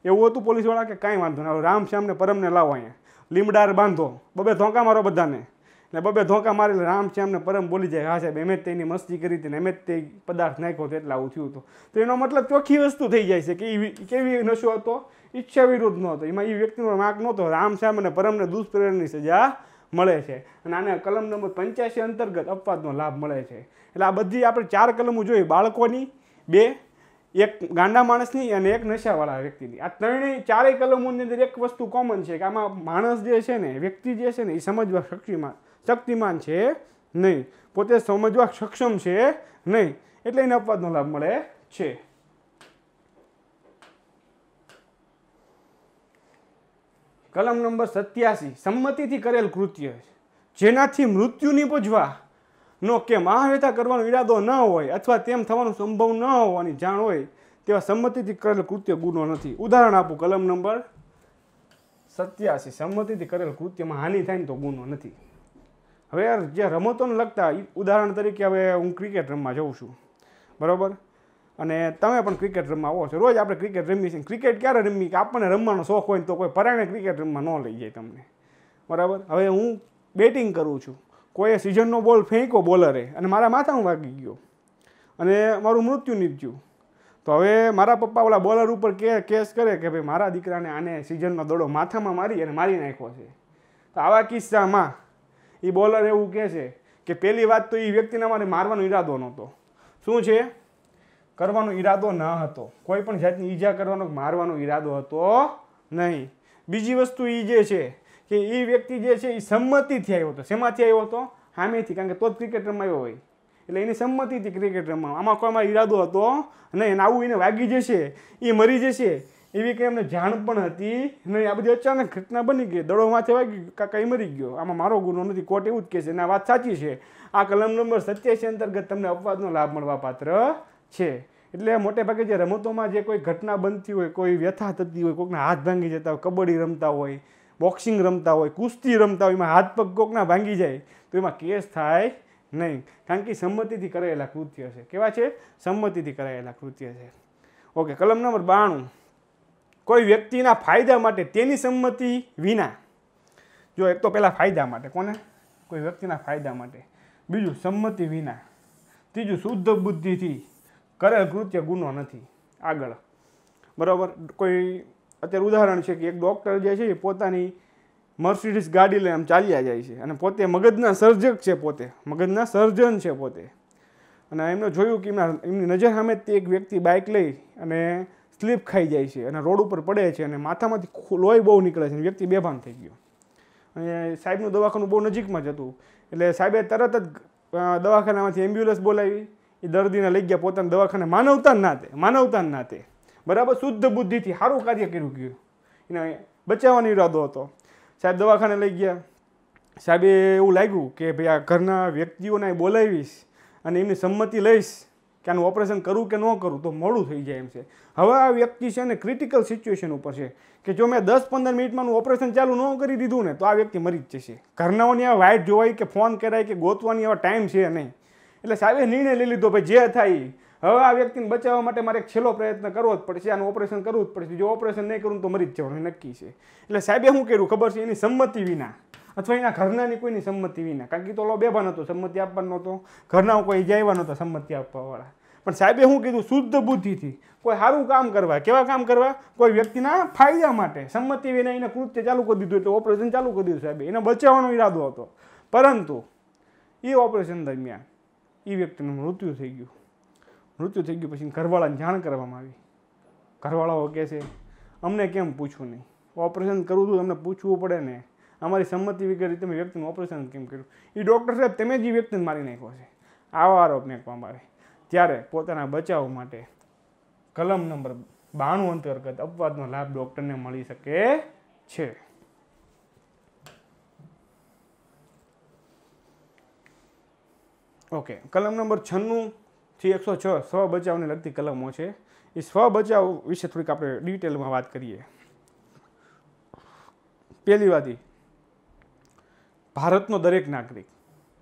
Speaker 1: એવું હતું પોલીસવાળા કે કાંઈ વાંધો નહીં રામ શ્યામ ને પરમને લાવો અહીંયા લીમડાર બાંધો બબે ધોંકા મારો બધાને ને બબે ધોકા મારેલા રામશ્યામને પરમ બોલી જાય હા સાહેબ એમ જ તેની મસ્તી કરી હતી ને એમ જ તે પદાર્થ નાખ્યો હતો એટલા આવું થયું હતું તો એનો મતલબ ચોખ્ખી વસ્તુ થઈ જાય છે કે એ કેવી નશો હતો ઈચ્છા વિરુદ્ધ નહોતો એમાં એ વ્યક્તિનો માર્ગ નહોતો રામ રામશ્યામ અને પરમને દુષ્પ્રેરણની સજા મળે છે અને આને કલમ નંબર પંચ્યાસી અંતર્ગત અપવાદનો લાભ મળે છે એટલે આ બધી આપણે ચાર કલમો જોઈએ બાળકોની બે એક ગાંડા માણસની અને એક નશાવાળા વ્યક્તિની આ ત્રણેય ચારેય કલમોની અંદર એક વસ્તુ કોમન છે કે આમાં માણસ જે છે ને વ્યક્તિ જે છે ને એ સમજવા શક્તિમાં શક્તિમાન છે નહીં પોતે સમજવા સક્ષમ છે નહીં એટલે એને અપવાદનો લાભ મળે છે કલમ નંબર સત્યાસી સંમતિથી કરેલ કૃત્ય જેનાથી મૃત્યુ નિપજવા નો કે મહાવ્યથા કરવાનો ઈરાદો ન હોય અથવા તેમ થવાનો સંભવ ન હોવાની જાણ હોય તેવા સંમતિથી કરેલ કૃત્ય ગુનો નથી ઉદાહરણ આપું કલમ નંબર સત્યાસી સંમતિથી કરેલ કૃત્યમાં હાનિ થાય ને તો ગુનો નથી હવે યાર જે રમતોને લગતા ઉદાહરણ તરીકે હવે હું ક્રિકેટ રમવા જઉં છું બરાબર અને તમે પણ ક્રિકેટ રમવા આવો છો રોજ આપણે ક્રિકેટ રમીએ છીએ ક્રિકેટ ક્યારે રમી કે આપણને રમવાનો શોખ હોય ને તો કોઈ પરાણે ક્રિકેટ રમવા ન લઈ જાય તમને બરાબર હવે હું બેટિંગ કરું છું કોઈએ સિઝનનો બોલ ફેંક્યો બોલરે અને મારા માથામાં વાગી ગયો અને મારું મૃત્યુ નીપજ્યું તો હવે મારા પપ્પા ઓલા બોલર ઉપર કે કેસ કરે કે ભાઈ મારા દીકરાને આને સિઝનનો દોડો માથામાં મારી અને મારી નાખ્યો છે તો આવા કિસ્સામાં એ બોલર એવું કહે છે કે પહેલી વાત તો એ વ્યક્તિને અમારે મારવાનો ઈરાદો નહોતો શું છે કરવાનો ઈરાદો ન હતો કોઈ પણ જાતની ઈજા કરવાનો મારવાનો ઈરાદો હતો નહીં બીજી વસ્તુ એ જે છે કે એ વ્યક્તિ જે છે એ સંમતિથી આવ્યો હતો શેમાંથી આવ્યો હતો સામેથી કારણ કે તો જ ક્રિકેટ રમાયો હોય એટલે એની સંમતિથી ક્રિકેટ રમવા આમાં કોઈ ઈરાદો હતો નહીં અને આવું એને વાગી જશે એ મરી જશે એવી કંઈ અમને જાણ પણ હતી નહીં આ બધી અચાનક ઘટના બની ગઈ દડો માથે વાગી કાકા મરી ગયો આમાં મારો ગુનો નથી કોર્ટ એવું જ કહે છે અને આ વાત સાચી છે આ કલમ નંબર સત્યાસી અંતર્ગત તમને અપવાદનો લાભ મળવા પાત્ર છે એટલે મોટે ભાગે જે રમતોમાં જે કોઈ ઘટના બનતી હોય કોઈ વ્યથા થતી હોય કોઈકના હાથ ભાંગી જતા હોય કબડ્ડી રમતા હોય બોક્સિંગ રમતા હોય કુસ્તી રમતા હોય એમાં હાથ પગ કોકના ભાંગી જાય તો એમાં કેસ થાય નહીં કારણ કે સંમતિથી કરાયેલા કૃત્ય છે કેવા છે સંમતિથી કરાયેલા કૃત્ય છે ઓકે કલમ નંબર બાણું કોઈ વ્યક્તિના ફાયદા માટે તેની સંમતિ વિના જો એક તો પહેલાં ફાયદા માટે કોને કોઈ વ્યક્તિના ફાયદા માટે બીજું સંમતિ વિના ત્રીજું શુદ્ધ બુદ્ધિથી કરેલ કૃત્ય ગુનો નથી આગળ બરાબર કોઈ અત્યારે ઉદાહરણ છે કે એક ડૉક્ટર જે છે એ પોતાની મર્સિડીસ ગાડી લઈ આમ ચાલ્યા જાય છે અને પોતે મગજના સર્જક છે પોતે મગજના સર્જન છે પોતે અને એમને જોયું કે એમના એમની નજર સામે તે એક વ્યક્તિ બાઇક લઈ અને સ્લીપ ખાઈ જાય છે અને રોડ ઉપર પડે છે અને માથામાંથી લોહી બહુ નીકળે છે અને વ્યક્તિ બેભાન થઈ ગયો અને સાહેબનું દવાખાનું બહુ નજીકમાં જ હતું એટલે સાહેબે તરત જ દવાખાનામાંથી એમ્બ્યુલન્સ બોલાવી એ દર્દીને લઈ ગયા પોતાના દવાખાને માનવતા ના તે માનવતા તે બરાબર શુદ્ધ બુદ્ધિથી સારું કાર્ય કર્યું ગયું એને બચાવવાનો ઈરાદો હતો સાહેબ દવાખાને લઈ ગયા સાહેબે એવું લાગ્યું કે ભાઈ આ ઘરના વ્યક્તિઓને બોલાવીશ અને એમની સંમતિ લઈશ કે આનું ઓપરેશન કરું કે ન કરવું તો મોડું થઈ જાય એમ છે હવે આ વ્યક્તિ છે ને ક્રિટિકલ સિચ્યુએશન ઉપર છે કે જો મેં દસ પંદર મિનિટમાં ઓપરેશન ચાલુ ન કરી દીધું ને તો આ વ્યક્તિ મરી જ જશે ઘરનાઓની આ વાઇટ જોવાય કે ફોન કરાય કે ગોતવાની એવા ટાઈમ છે નહીં એટલે સાહેબે નિર્ણય લઈ લીધો ભાઈ જે થાય હવે આ વ્યક્તિને બચાવવા માટે મારે એક છેલ્લો પ્રયત્ન કરવો જ પડશે આનું ઓપરેશન કરવું જ પડશે જો ઓપરેશન નહીં કરું તો મરી જ જવાનું નક્કી છે એટલે સાહેબે શું કર્યું ખબર છે એની સંમતિ વિના અથવા એના ઘરનાની કોઈની સંમતિ વિના કારણ કે તો લો બેભાન હતો સંમતિ આપવાનો હતો ઘરના કોઈ જાય નહોતા સંમતિ આપવાવાળા પણ સાહેબે શું કીધું શુદ્ધ બુદ્ધિથી કોઈ સારું કામ કરવા કેવા કામ કરવા કોઈ વ્યક્તિના ફાયદા માટે સંમતિ વિના એને કૃત્ય ચાલુ કરી દીધું એટલે ઓપરેશન ચાલુ કરી દીધું સાહેબે એને બચાવવાનો ઈરાદો હતો પરંતુ એ ઓપરેશન દરમિયાન એ વ્યક્તિનું મૃત્યુ થઈ ગયું મૃત્યુ થઈ ગયું પછી ઘરવાળાને જાણ કરવામાં આવી ઘરવાળાઓ કહે છે અમને કેમ પૂછવું નહીં ઓપરેશન કરવું હતું તમને પૂછવું પડે ને અમારી સંમતિ વગર તમે વ્યક્તિનું ઓપરેશન કેમ કર્યું એ ડૉક્ટર સાહેબ તમે જ વ્યક્તિને મારી નાખ્યો છે આવો આરોપ નાખવામાં આવે ત્યારે પોતાના બચાવ માટે કલમ નંબર બાણું અંતર્ગત અપવાદનો લાભ ડૉક્ટરને મળી શકે છે ઓકે કલમ નંબર છન્નું થી એકસો છ સ્વ બચાવને લગતી કલમો છે એ સ્વ બચાવ વિશે થોડીક આપણે ડિટેલમાં વાત કરીએ પહેલી વાત ભારતનો દરેક નાગરિક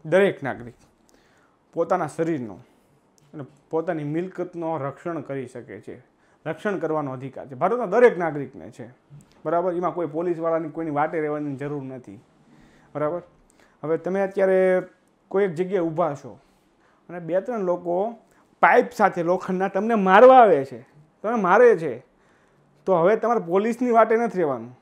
Speaker 1: દરેક નાગરિક પોતાના શરીરનો અને પોતાની મિલકતનો રક્ષણ કરી શકે છે રક્ષણ કરવાનો અધિકાર છે ભારતના દરેક નાગરિકને છે બરાબર એમાં કોઈ પોલીસવાળાની કોઈની વાટે રહેવાની જરૂર નથી બરાબર હવે તમે અત્યારે કોઈ એક જગ્યાએ ઊભા છો અને બે ત્રણ લોકો પાઇપ સાથે લોખંડના તમને મારવા આવે છે તમે મારે છે તો હવે તમારે પોલીસની વાટે નથી રહેવાનું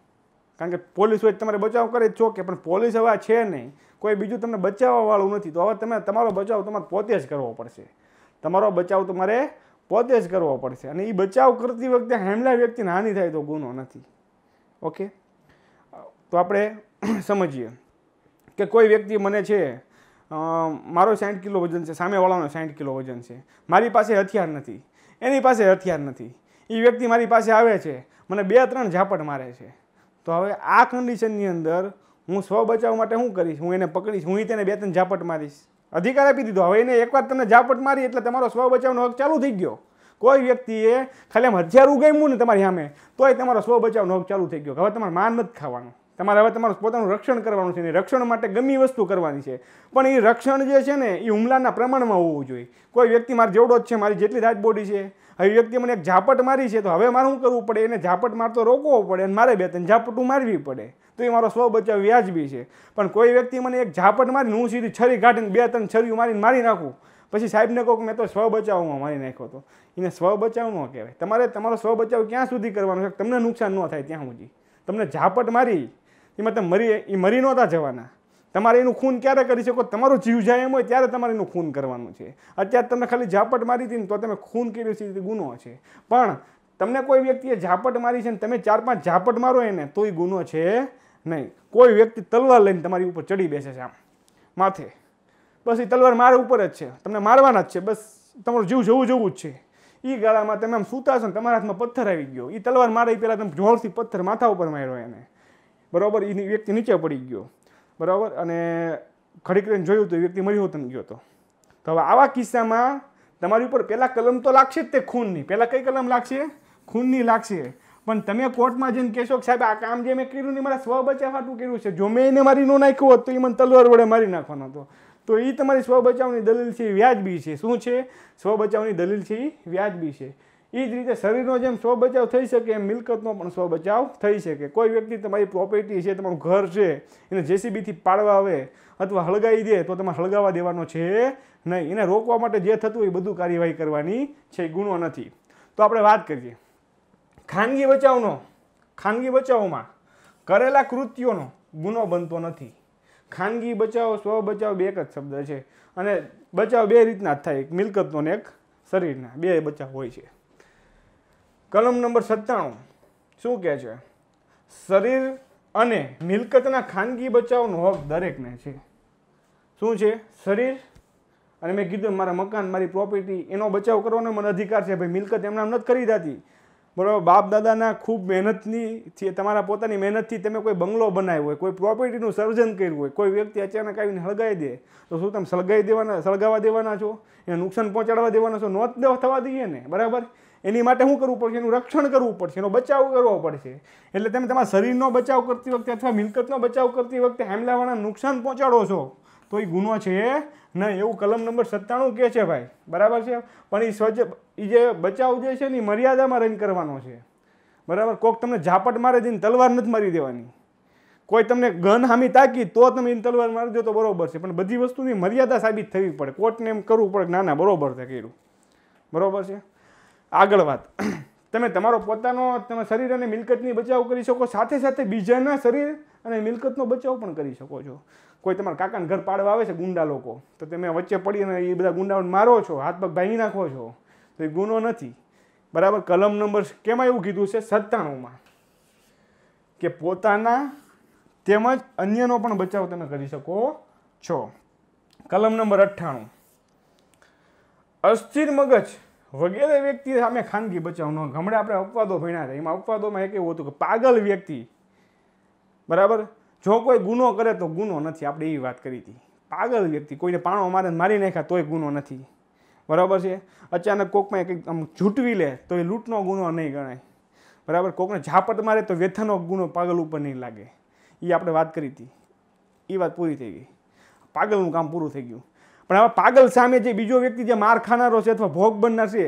Speaker 1: કારણ કે પોલીસ હોય તમારે બચાવ કરે જ છો કે પણ પોલીસ હવે છે નહીં કોઈ બીજું તમને બચાવવાવાળું નથી તો હવે તમે તમારો બચાવ તમારે પોતે જ કરવો પડશે તમારો બચાવ તમારે પોતે જ કરવો પડશે અને એ બચાવ કરતી વખતે હેમલા વ્યક્તિને હાનિ થાય તો ગુનો નથી ઓકે તો આપણે સમજીએ કે કોઈ વ્યક્તિ મને છે મારો સાઠ કિલો વજન છે સામેવાળાનો સાઠ કિલો વજન છે મારી પાસે હથિયાર નથી એની પાસે હથિયાર નથી એ વ્યક્તિ મારી પાસે આવે છે મને બે ત્રણ ઝાપટ મારે છે તો હવે આ કન્ડિશનની અંદર હું સ્વ બચાવ માટે શું કરીશ હું એને પકડીશ હું તેને બે ત્રણ ઝાપટ મારીશ અધિકાર આપી દીધો હવે એને એકવાર તમને ઝાપટ મારી એટલે તમારો સ્વ બચાવનો હક ચાલુ થઈ ગયો કોઈ વ્યક્તિએ ખાલી આમ હથિયાર ઉગામ્યું ને તમારી સામે તોય તમારો સ્વ બચાવનો હક ચાલુ થઈ ગયો હવે તમારે માન નથી ખાવાનું તમારે હવે તમારું પોતાનું રક્ષણ કરવાનું છે ને રક્ષણ માટે ગમી વસ્તુ કરવાની છે પણ એ રક્ષણ જે છે ને એ હુમલાના પ્રમાણમાં હોવું જોઈએ કોઈ વ્યક્તિ મારે જેવડો જ છે મારી જેટલી રાજબોડી છે હવે વ્યક્તિ મને એક ઝાપટ મારી છે તો હવે મારે શું કરવું પડે એને ઝાપટ મારતો રોકવો પડે અને મારે બે ત્રણ ઝાપટું મારવી પડે તો એ મારો સ્વ બચાવ વ્યાજબી છે પણ કોઈ વ્યક્તિ મને એક ઝાપટ મારીને હું સીધી છરી કાઢીને બે ત્રણ છરીઓ મારીને મારી નાખું પછી સાહેબને કહું મેં તો સ્વ બચાવમાં મારી નાખ્યો હતો એને સ્વ બચાવ ન કહેવાય તમારે તમારો સ્વ બચાવ ક્યાં સુધી કરવાનો છે તમને નુકસાન ન થાય ત્યાં સુધી તમને ઝાપટ મારી એમાં તમે મરી એ મરી નહોતા જવાના તમારે એનું ખૂન ક્યારે કરી શકો તમારો જીવ જાય એમ હોય ત્યારે તમારે એનું ખૂન કરવાનું છે અત્યારે તમે ખાલી ઝાપટ મારી હતી ને તો તમે ખૂન કર્યું છે તે ગુનો છે પણ તમને કોઈ વ્યક્તિએ ઝાપટ મારી છે ને તમે ચાર પાંચ ઝાપટ મારો એને તોય ગુનો છે નહીં કોઈ વ્યક્તિ તલવાર લઈને તમારી ઉપર ચડી બેસે છે આમ માથે બસ એ તલવાર મારા ઉપર જ છે તમને મારવાના જ છે બસ તમારું જીવ જવું જવું જ છે એ ગાળામાં તમે આમ સૂતા છો ને તમારા હાથમાં પથ્થર આવી ગયો એ તલવાર મારે પહેલાં તમે જોરથી પથ્થર માથા ઉપર માર્યો એને બરાબર એ વ્યક્તિ નીચે પડી ગયો બરાબર અને ઘડીક જોયું તો એ વ્યક્તિ મરી હોતન ગયો હતો તો હવે આવા કિસ્સામાં તમારી ઉપર પહેલાં કલમ તો લાગશે જ તે ખૂનની પહેલાં કઈ કલમ લાગશે ખૂનની લાગશે પણ તમે કોર્ટમાં જઈને કહેશો કે સાહેબ આ કામ જે મેં કર્યું ને મારા સ્વ બચાવ હાટું કર્યું છે જો મેં એને મારી ન નાખ્યું હોત તો એ મને તલવાર વડે મારી નાખવાનો હતો તો એ તમારી સ્વ બચાવની દલીલ છે વ્યાજબી છે શું છે સ્વ બચાવની દલીલ છે એ વ્યાજબી છે એ જ રીતે શરીરનો જેમ સ્વ બચાવ થઈ શકે એમ મિલકતનો પણ સ્વ બચાવ થઈ શકે કોઈ વ્યક્તિ તમારી પ્રોપર્ટી છે તમારું ઘર છે એને જેસીબીથી પાડવા આવે અથવા હળગાવી દે તો તમારે હળગાવા દેવાનો છે નહીં એને રોકવા માટે જે થતું હોય એ બધું કાર્યવાહી કરવાની છે ગુનો નથી તો આપણે વાત કરીએ ખાનગી બચાવનો ખાનગી બચાવમાં કરેલા કૃત્યોનો ગુનો બનતો નથી ખાનગી બચાવ સ્વ બચાવ બે એક જ શબ્દ છે અને બચાવ બે રીતના જ થાય એક મિલકતનો ને એક શરીરના બે બચાવ હોય છે કલમ નંબર સત્તાણું શું કહે છે શરીર અને મિલકતના ખાનગી બચાવનો હક દરેકને છે શું છે શરીર અને મેં કીધું મારા મકાન મારી પ્રોપર્ટી એનો બચાવ કરવાનો મને અધિકાર છે ભાઈ મિલકત એમના નથી કરી ખરીદાતી બરાબર બાપ દાદાના ખૂબ મહેનતની તમારા પોતાની મહેનતથી તમે કોઈ બંગલો બનાવ્યો હોય કોઈ પ્રોપર્ટીનું સર્જન કર્યું હોય કોઈ વ્યક્તિ અચાનક આવીને સળગાવી દે તો શું તમે સળગાવી દેવાના સળગાવવા દેવાના છો એને નુકસાન પહોંચાડવા દેવાના છો નોંધ થવા દઈએ ને બરાબર એની માટે શું કરવું પડશે એનું રક્ષણ કરવું પડશે એનો બચાવ કરવો પડશે એટલે તમે તમારા શરીરનો બચાવ કરતી વખતે અથવા મિલકતનો બચાવ કરતી વખતે હામલાવાળા નુકસાન પહોંચાડો છો તો એ ગુનો છે નહીં એવું કલમ નંબર સત્તાણું કહે છે ભાઈ બરાબર છે પણ એ સ્વચ્છ એ જે બચાવ જે છે ને એ મર્યાદામાં રહીને કરવાનો છે બરાબર કોઈક તમને ઝાપટ મારે જઈને તલવાર નથી મારી દેવાની કોઈ તમને ગન હામી તાકી તો તમે એની તલવાર મારી દો તો બરોબર છે પણ બધી વસ્તુની મર્યાદા સાબિત થવી પડે કોર્ટને એમ કરવું પડે ના ના બરોબર છે કર્યું બરોબર છે આગળ વાત તમે તમારો પોતાનો તમે શરીર અને મિલકતની બચાવ કરી શકો સાથે સાથે બીજાના શરીર અને મિલકતનો બચાવ પણ કરી શકો છો કોઈ તમારા કાકાને ઘર પાડવા આવે છે ગુંડા લોકો તો તમે વચ્ચે પડી અને એ બધા ગુંડાઓને મારો છો હાથ પગ ભાંગી નાખો છો તો એ ગુનો નથી બરાબર કલમ નંબર કેમાં એવું કીધું છે સત્તાણુંમાં કે પોતાના તેમજ અન્યનો પણ બચાવ તમે કરી શકો છો કલમ નંબર અઠ્ઠાણું અસ્થિર મગજ વગેરે વ્યક્તિ સામે ખાનગી બચાવનો ગમડે આપણે અપવાદો ભણ્યા હતા એમાં અપવાદોમાં એક એવું હતું કે પાગલ વ્યક્તિ બરાબર જો કોઈ ગુનો કરે તો ગુનો નથી આપણે એવી વાત કરી હતી પાગલ વ્યક્તિ કોઈને પાણો મારે મારી નાખ્યા તોય ગુનો નથી બરાબર છે અચાનક કોકમાં કંઈક આમ ઝૂંટવી લે તો એ લૂંટનો ગુનો નહીં ગણાય બરાબર કોકને ઝાપટ મારે તો વ્યથાનો ગુનો પાગલ ઉપર નહીં લાગે એ આપણે વાત કરી હતી એ વાત પૂરી થઈ ગઈ પાગલનું કામ પૂરું થઈ ગયું પણ આવા પાગલ સામે જે બીજો વ્યક્તિ જે માર ખાનારો છે અથવા ભોગ બનનાર છે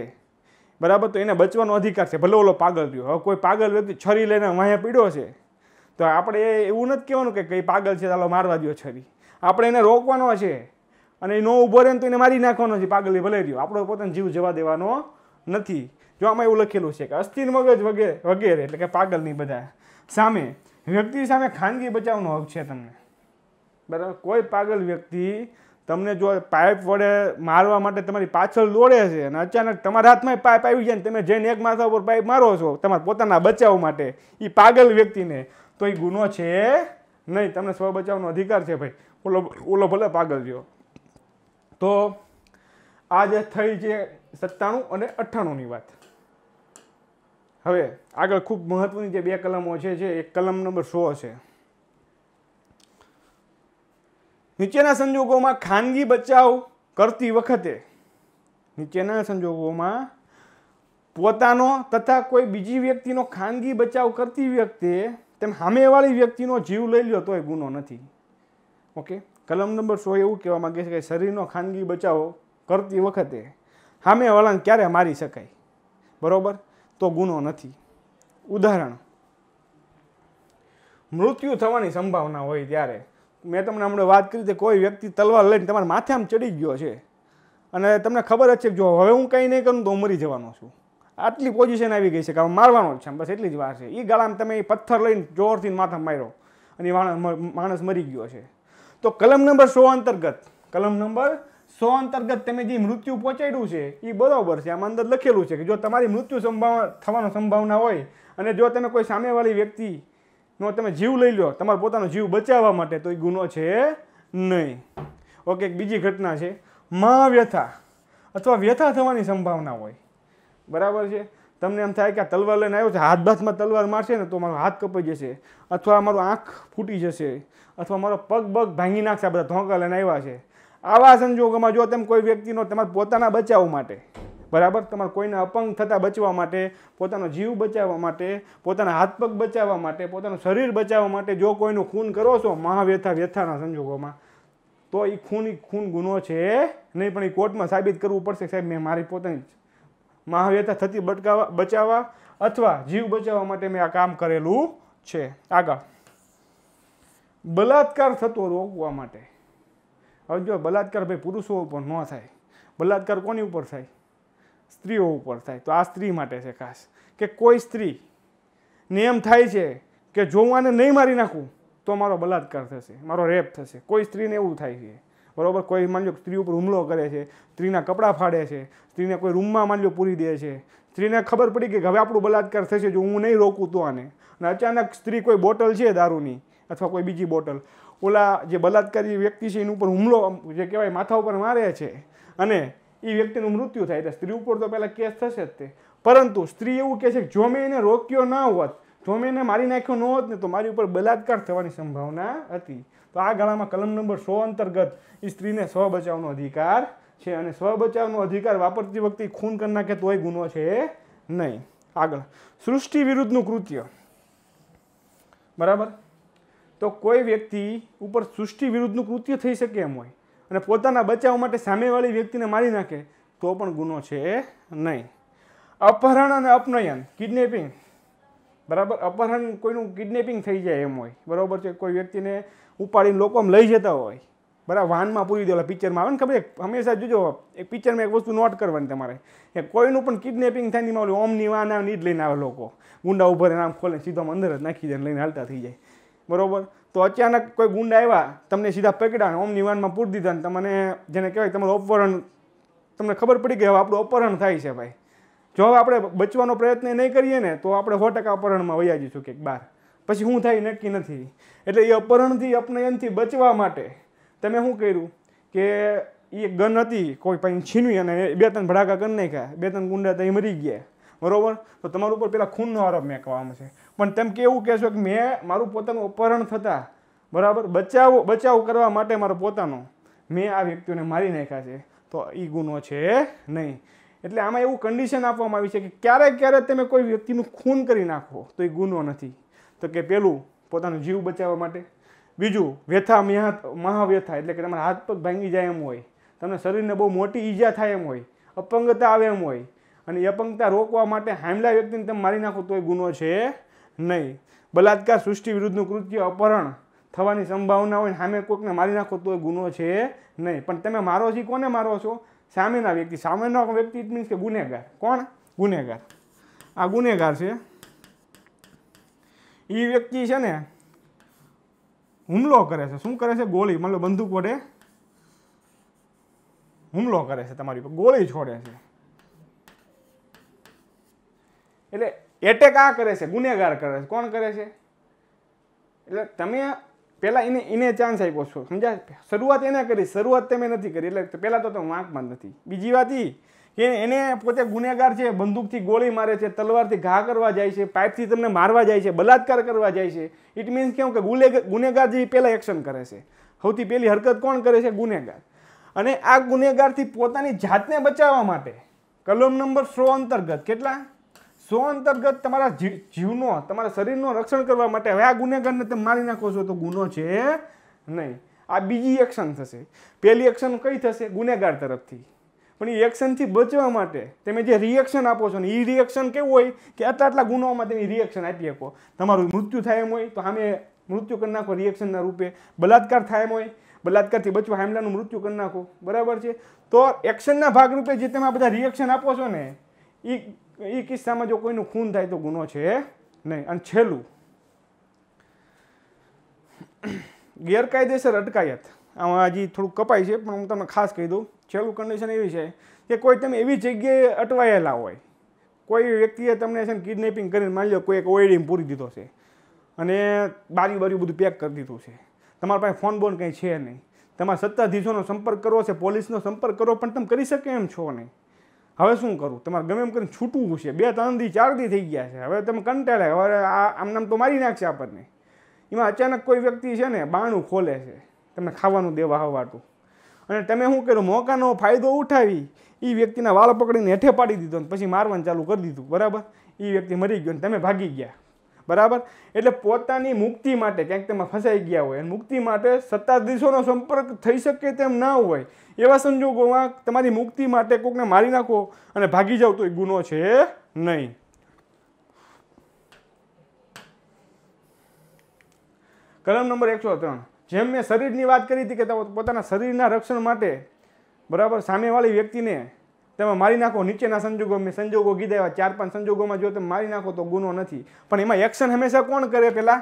Speaker 1: બરાબર તો એને બચવાનો અધિકાર છે ભલે ઓલો પાગલ રહ્યો હવે કોઈ પાગલ વ્યક્તિ છરી લઈને વાંહે પીડ્યો છે તો આપણે એવું નથી કહેવાનું કે કંઈ પાગલ છે ચાલો મારવા દો છરી આપણે એને રોકવાનો છે અને એ ન ઊભો રહે તો એને મારી નાખવાનો છે પાગલ ભલે રહ્યો આપણો પોતાનો જીવ જવા દેવાનો નથી જો આમાં એવું લખેલું છે કે અસ્થિર મગજ વગેરે વગેરે એટલે કે પાગલ નહીં બધા સામે વ્યક્તિ સામે ખાનગી બચાવવાનો હક છે તમને બરાબર કોઈ પાગલ વ્યક્તિ તમને જો પાઇપ વડે મારવા માટે તમારી પાછળ દોડે છે અને અચાનક તમારા હાથમાં પાઇપ આવી જાય ને તમે જઈને એક માથા ઉપર પાઇપ મારો છો તમારા પોતાના બચાવ માટે એ પાગલ વ્યક્તિને તો એ ગુનો છે નહીં તમને સ્વ બચાવનો અધિકાર છે ભાઈ ઓલો ઓલો ભલે પાગલ રહ્યો તો આ જે થઈ છે સત્તાણું અને અઠ્ઠાણુંની વાત હવે આગળ ખૂબ મહત્વની જે બે કલમો છે જે એક કલમ નંબર સો છે નીચેના સંજોગોમાં ખાનગી બચાવ કરતી વખતે નીચેના સંજોગોમાં પોતાનો તથા કોઈ બીજી વ્યક્તિનો ખાનગી બચાવ કરતી વખતે તેમ સામેવાળી વ્યક્તિનો જીવ લઈ લ્યો તોય ગુનો નથી ઓકે કલમ નંબર સો એવું કહેવા માગે છે કે શરીરનો ખાનગી બચાવ કરતી વખતે સામેવાળાને ક્યારે મારી શકાય બરાબર તો ગુનો નથી ઉદાહરણ મૃત્યુ થવાની સંભાવના હોય ત્યારે મેં તમને હમણાં વાત કરી તે કોઈ વ્યક્તિ તલવાર લઈને તમારા માથે આમ ચડી ગયો છે અને તમને ખબર જ છે કે જો હવે હું કંઈ નહીં કરું તો હું મરી જવાનો છું આટલી પોઝિશન આવી ગઈ છે કે હવે મારવાનો જ છે બસ એટલી જ વાર છે એ ગાળામાં તમે એ પથ્થર લઈને જોરથી માથા માર્યો અને માણસ માણસ મરી ગયો છે તો કલમ નંબર સો અંતર્ગત કલમ નંબર સો અંતર્ગત તમે જે મૃત્યુ પહોંચાડ્યું છે એ બરાબર છે આમાં અંદર લખેલું છે કે જો તમારી મૃત્યુ સંભાવના થવાનો સંભાવના હોય અને જો તમે કોઈ સામેવાળી વ્યક્તિ નો તમે જીવ લઈ લો તમારો પોતાનો જીવ બચાવવા માટે તો એ ગુનો છે નહીં ઓકે એક બીજી ઘટના છે મહાવ્યથા અથવા વ્યથા થવાની સંભાવના હોય બરાબર છે તમને એમ થાય કે આ તલવાર લઈને આવ્યો છે હાથ બાથમાં તલવાર મારશે ને તો મારો હાથ કપાઈ જશે અથવા મારો આંખ ફૂટી જશે અથવા મારો પગ પગ ભાંગી નાખશે આ બધા ધોંકા લઈને આવ્યા છે આવા સંજોગોમાં જો તેમ કોઈ વ્યક્તિનો તમારા પોતાના બચાવ માટે બરાબર તમારે કોઈને અપંગ થતાં બચવા માટે પોતાનો જીવ બચાવવા માટે પોતાના હાથ પગ બચાવવા માટે પોતાનું શરીર બચાવવા માટે જો કોઈનું ખૂન કરો છો મહાવ્યથા વ્યથાના સંજોગોમાં તો એ ખૂન ખૂન ગુનો છે નહીં પણ એ કોર્ટમાં સાબિત કરવું પડશે સાહેબ મેં મારી પોતાની મહાવ્યથા થતી બટકાવા બચાવવા અથવા જીવ બચાવવા માટે મેં આ કામ કરેલું છે આગળ બલાત્કાર થતો રોકવા માટે હવે જો બલાત્કાર ભાઈ પુરુષો ઉપર ન થાય બલાત્કાર કોની ઉપર થાય સ્ત્રીઓ ઉપર થાય તો આ સ્ત્રી માટે છે ખાસ કે કોઈ સ્ત્રી નિયમ થાય છે કે જો હું આને નહીં મારી નાખું તો મારો બલાત્કાર થશે મારો રેપ થશે કોઈ સ્ત્રીને એવું થાય છે બરાબર કોઈ માની લો સ્ત્રી ઉપર હુમલો કરે છે સ્ત્રીના કપડાં ફાડે છે સ્ત્રીને કોઈ રૂમમાં માની લો પૂરી દે છે સ્ત્રીને ખબર પડી કે હવે આપણું બલાત્કાર થશે જો હું નહીં રોકું તો આને અને અચાનક સ્ત્રી કોઈ બોટલ છે દારૂની અથવા કોઈ બીજી બોટલ ઓલા જે બલાત્કારી વ્યક્તિ છે એની ઉપર હુમલો જે કહેવાય માથા ઉપર મારે છે અને એ વ્યક્તિનું મૃત્યુ થાય એટલે સ્ત્રી ઉપર તો પહેલાં કેસ થશે જ તે પરંતુ સ્ત્રી એવું કહે છે કે જો મેં એને રોક્યો ન હોત જો મેં એને મારી નાખ્યો ન હોત ને તો મારી ઉપર બલાત્કાર થવાની સંભાવના હતી તો આ ગાળામાં કલમ નંબર સો અંતર્ગત એ સ્ત્રીને સ્વ બચાવનો અધિકાર છે અને સ્વ બચાવનો અધિકાર વાપરતી વખતે ખૂન કરી નાખે તોય ગુનો છે નહીં આગળ સૃષ્ટિ વિરુદ્ધનું કૃત્ય બરાબર તો કોઈ વ્યક્તિ ઉપર સૃષ્ટિ વિરુદ્ધનું કૃત્ય થઈ શકે એમ હોય અને પોતાના બચાવ માટે સામેવાળી વ્યક્તિને મારી નાખે તો પણ ગુનો છે નહીં અપહરણ અને અપનયન કિડનેપિંગ બરાબર અપહરણ કોઈનું કિડનેપિંગ થઈ જાય એમ હોય બરાબર છે કોઈ વ્યક્તિને ઉપાડીને લોકો લઈ જતા હોય બરાબર વાનમાં પૂરી દેવાલા પિક્ચરમાં આવે ને ખબર હંમેશા જોજો એક પિક્ચરમાં એક વસ્તુ નોટ કરવાની તમારે કે કોઈનું પણ કિડનેપિંગ થાય નહીં ઓમ ઓમની વાન આવે જ લઈને આવે લોકો ગુંડા ઉભરે નામ ખોલે સીધો અંદર જ નાખી દે લઈને હાલતા થઈ જાય બરાબર તો અચાનક કોઈ ગુંડા આવ્યા તમને સીધા પકડ્યા ને ઓમની વાનમાં પૂરી દીધા ને તમને જેને કહેવાય તમારું અપહરણ તમને ખબર પડી કે હવે આપણું અપહરણ થાય છે ભાઈ જો હવે આપણે બચવાનો પ્રયત્ન નહીં કરીએ ને તો આપણે સો ટકા અપહરણમાં વૈયા જઈશું કંઈક બહાર પછી શું થાય નક્કી નથી એટલે એ અપહરણથી અપનયનથી બચવા માટે તમે શું કર્યું કે એ ગન હતી કોઈ પાસે છીનવી અને બે ત્રણ ભડાકા ગન નાખ્યા બે ત્રણ ગુંડા ત્યાં મરી ગયા બરાબર તો તમારા ઉપર પેલા ખૂનનો આરોપ મેં કહેવામાં છે પણ તેમ કે એવું કહેશો કે મેં મારું પોતાનું અપહરણ થતાં બરાબર બચાવ બચાવ કરવા માટે મારો પોતાનો મેં આ વ્યક્તિઓને મારી નાખ્યા છે તો એ ગુનો છે નહીં એટલે આમાં એવું કન્ડિશન આપવામાં આવી છે કે ક્યારેક ક્યારેક તમે કોઈ વ્યક્તિનું ખૂન કરી નાખો તો એ ગુનો નથી તો કે પેલું પોતાનો જીવ બચાવવા માટે બીજું વ્યથા મહાવ્યથા એટલે કે તમારા હાથ પગ ભાંગી જાય એમ હોય તમને શરીરને બહુ મોટી ઈજા થાય એમ હોય અપંગતા આવે એમ હોય અને એ અપંગતા રોકવા માટે હાંમલા વ્યક્તિને તમે મારી નાખો તો એ ગુનો છે નહીં બલાત્કાર સૃષ્ટિ વિરુદ્ધનું કૃત્ય અપહરણ થવાની સંભાવના હોય સામે કોઈકને મારી નાખો તો એ ગુનો છે નહીં પણ તમે મારો છે કોને મારો છો સામેના વ્યક્તિ સામેનો વ્યક્તિ ઇટ મીન્સ કે ગુનેગાર કોણ ગુનેગાર આ ગુનેગાર છે એ વ્યક્તિ છે ને હુમલો કરે છે શું કરે છે ગોળી મતલબ બંદૂક વડે હુમલો કરે છે તમારી ઉપર ગોળી છોડે છે એટલે એટેક આ કરે છે ગુનેગાર કરે છે કોણ કરે છે એટલે તમે પહેલાં એને એને ચાન્સ આપ્યો છો સમજાય શરૂઆત એને કરી શરૂઆત તમે નથી કરી એટલે પહેલાં તો તમે વાંકમાં નથી બીજી વાત કે એને પોતે ગુનેગાર છે બંદૂકથી ગોળી મારે છે તલવારથી ઘા કરવા જાય છે પાઇપથી તમને મારવા જાય છે બલાત્કાર કરવા જાય છે ઇટ મીન્સ કેવું કે ગુલે ગુનેગાર જે પહેલાં એક્શન કરે છે સૌથી પહેલી હરકત કોણ કરે છે ગુનેગાર અને આ ગુનેગારથી પોતાની જાતને બચાવવા માટે કલમ નંબર સો અંતર્ગત કેટલા સો અંતર્ગત તમારા જીવનો તમારા શરીરનું રક્ષણ કરવા માટે હવે આ ગુનેગારને તમે મારી નાખો છો તો ગુનો છે નહીં આ બીજી એક્શન થશે પહેલી એક્શન કઈ થશે ગુનેગાર તરફથી પણ એ એક્શનથી બચવા માટે તમે જે રિએક્શન આપો છો ને એ રિએક્શન કેવું હોય કે આટલા આટલા ગુનાઓમાં તમે રિએક્શન આપી શકો તમારું મૃત્યુ થાય એમ હોય તો સામે મૃત્યુ કરી નાખો રિએક્શનના રૂપે બલાત્કાર થાય એમ હોય બલાત્કારથી બચવા હામલાનું મૃત્યુ કરી નાખો બરાબર છે તો એક્શનના ભાગરૂપે જે તમે આ બધા રિએક્શન આપો છો ને એ એ કિસ્સામાં જો કોઈનું ખૂન થાય તો ગુનો છે નહીં અને છેલ્લું ગેરકાયદેસર અટકાયત આમાં હજી થોડુંક કપાય છે પણ હું તમને ખાસ કહી દઉં છેલ્લું કન્ડિશન એવી છે કે કોઈ તમે એવી જગ્યાએ અટવાયેલા હોય કોઈ વ્યક્તિએ તમને છે ને કિડનેપિંગ કરીને માની લો કોઈ એક ઓઈડીમ પૂરી દીધો છે અને બારી બારી બધું પેક કરી દીધું છે તમારા પાસે ફોન બોન કંઈ છે નહીં તમારા સત્તાધીશોનો સંપર્ક કરવો છે પોલીસનો સંપર્ક કરવો પણ તમે કરી શકે એમ છો નહીં હવે શું કરું તમારે ગમે એમ કરીને છૂટવું છે બે ત્રણથી ચારથી થઈ ગયા છે હવે તમે કંટાળે હવે આ આમનામ તો મારી નાખશે આપણને એમાં અચાનક કોઈ વ્યક્તિ છે ને બાણું ખોલે છે તમને ખાવાનું દેવા હવાટું અને તમે શું કર્યું મોકાનો ફાયદો ઉઠાવી એ વ્યક્તિના વાળ પકડીને હેઠે પાડી દીધો ને પછી મારવાનું ચાલુ કરી દીધું બરાબર એ વ્યક્તિ મરી ગયો ને તમે ભાગી ગયા બરાબર એટલે પોતાની મુક્તિ માટે ક્યાંક તેમાં ફસાઈ ગયા હોય અને મુક્તિ માટે સત્તાધીશોનો સંપર્ક થઈ શકે તેમ ન હોય એવા સંજોગોમાં તમારી મુક્તિ માટે કોકને મારી નાખો અને ભાગી જાવ તો એ ગુનો છે નહીં કલમ નંબર એકસો ત્રણ જેમ મેં શરીરની વાત કરી હતી કે પોતાના શરીરના રક્ષણ માટે બરાબર સામેવાળી વ્યક્તિને તમે મારી નાખો નીચેના સંજોગો મેં સંજોગો કીધા એવા ચાર પાંચ સંજોગોમાં જો તમે મારી નાખો તો ગુનો નથી પણ એમાં એક્શન હંમેશા કોણ કરે પહેલાં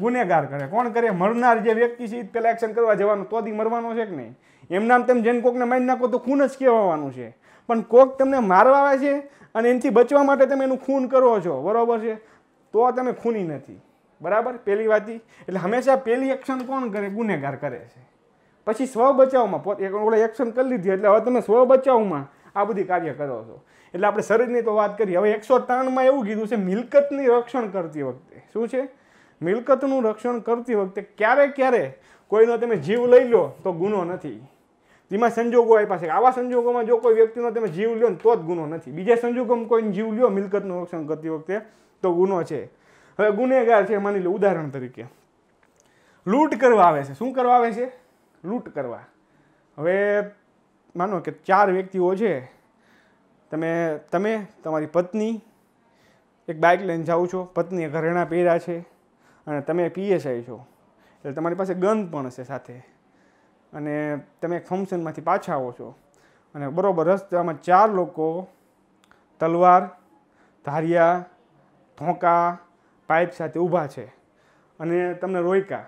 Speaker 1: ગુનેગાર કરે કોણ કરે મરનાર જે વ્યક્તિ છે એ પહેલાં એક્શન કરવા જવાનું તો મરવાનો છે કે નહીં એમ તેમ જેને કોકને મારી નાખો તો ખૂન જ કહેવાનું છે પણ કોક તમને મારવા આવે છે અને એનાથી બચવા માટે તમે એનું ખૂન કરો છો બરાબર છે તો તમે ખૂની નથી બરાબર પેલી વાત એટલે હંમેશા પેલી એક્શન કોણ કરે ગુનેગાર કરે છે પછી સ્વ બચાવમાં પોતે ઓલા એક્શન કરી લીધી એટલે હવે તમે સ્વ બચાવમાં આ બધી કાર્ય કરો છો એટલે આપણે શરીરની તો વાત કરીએ હવે એકસો ત્રણમાં એવું કીધું છે મિલકતની રક્ષણ કરતી વખતે શું છે મિલકતનું રક્ષણ કરતી વખતે ક્યારે ક્યારે કોઈનો તમે જીવ લઈ લો તો ગુનો નથી તેમાં સંજોગો આપ્યા છે આવા સંજોગોમાં જો કોઈ વ્યક્તિનો તમે જીવ લ્યો તો જ ગુનો નથી બીજા સંજોગોમાં કોઈ જીવ લ્યો મિલકતનું રક્ષણ કરતી વખતે તો ગુનો છે હવે ગુનેગાર છે માની લો ઉદાહરણ તરીકે લૂંટ કરવા આવે છે શું કરવા આવે છે લૂંટ કરવા હવે માનો કે ચાર વ્યક્તિઓ છે તમે તમે તમારી પત્ની એક બાઇક લઈને જાઓ છો પત્નીએ ઘરેણાં પહેર્યા છે અને તમે પીએસઆઈ છો એટલે તમારી પાસે ગન પણ હશે સાથે અને તમે એક ફંક્શનમાંથી પાછા આવો છો અને બરાબર રસ્તામાં ચાર લોકો તલવાર ધારિયા ધોકા પાઇપ સાથે ઊભા છે અને તમને રોયકા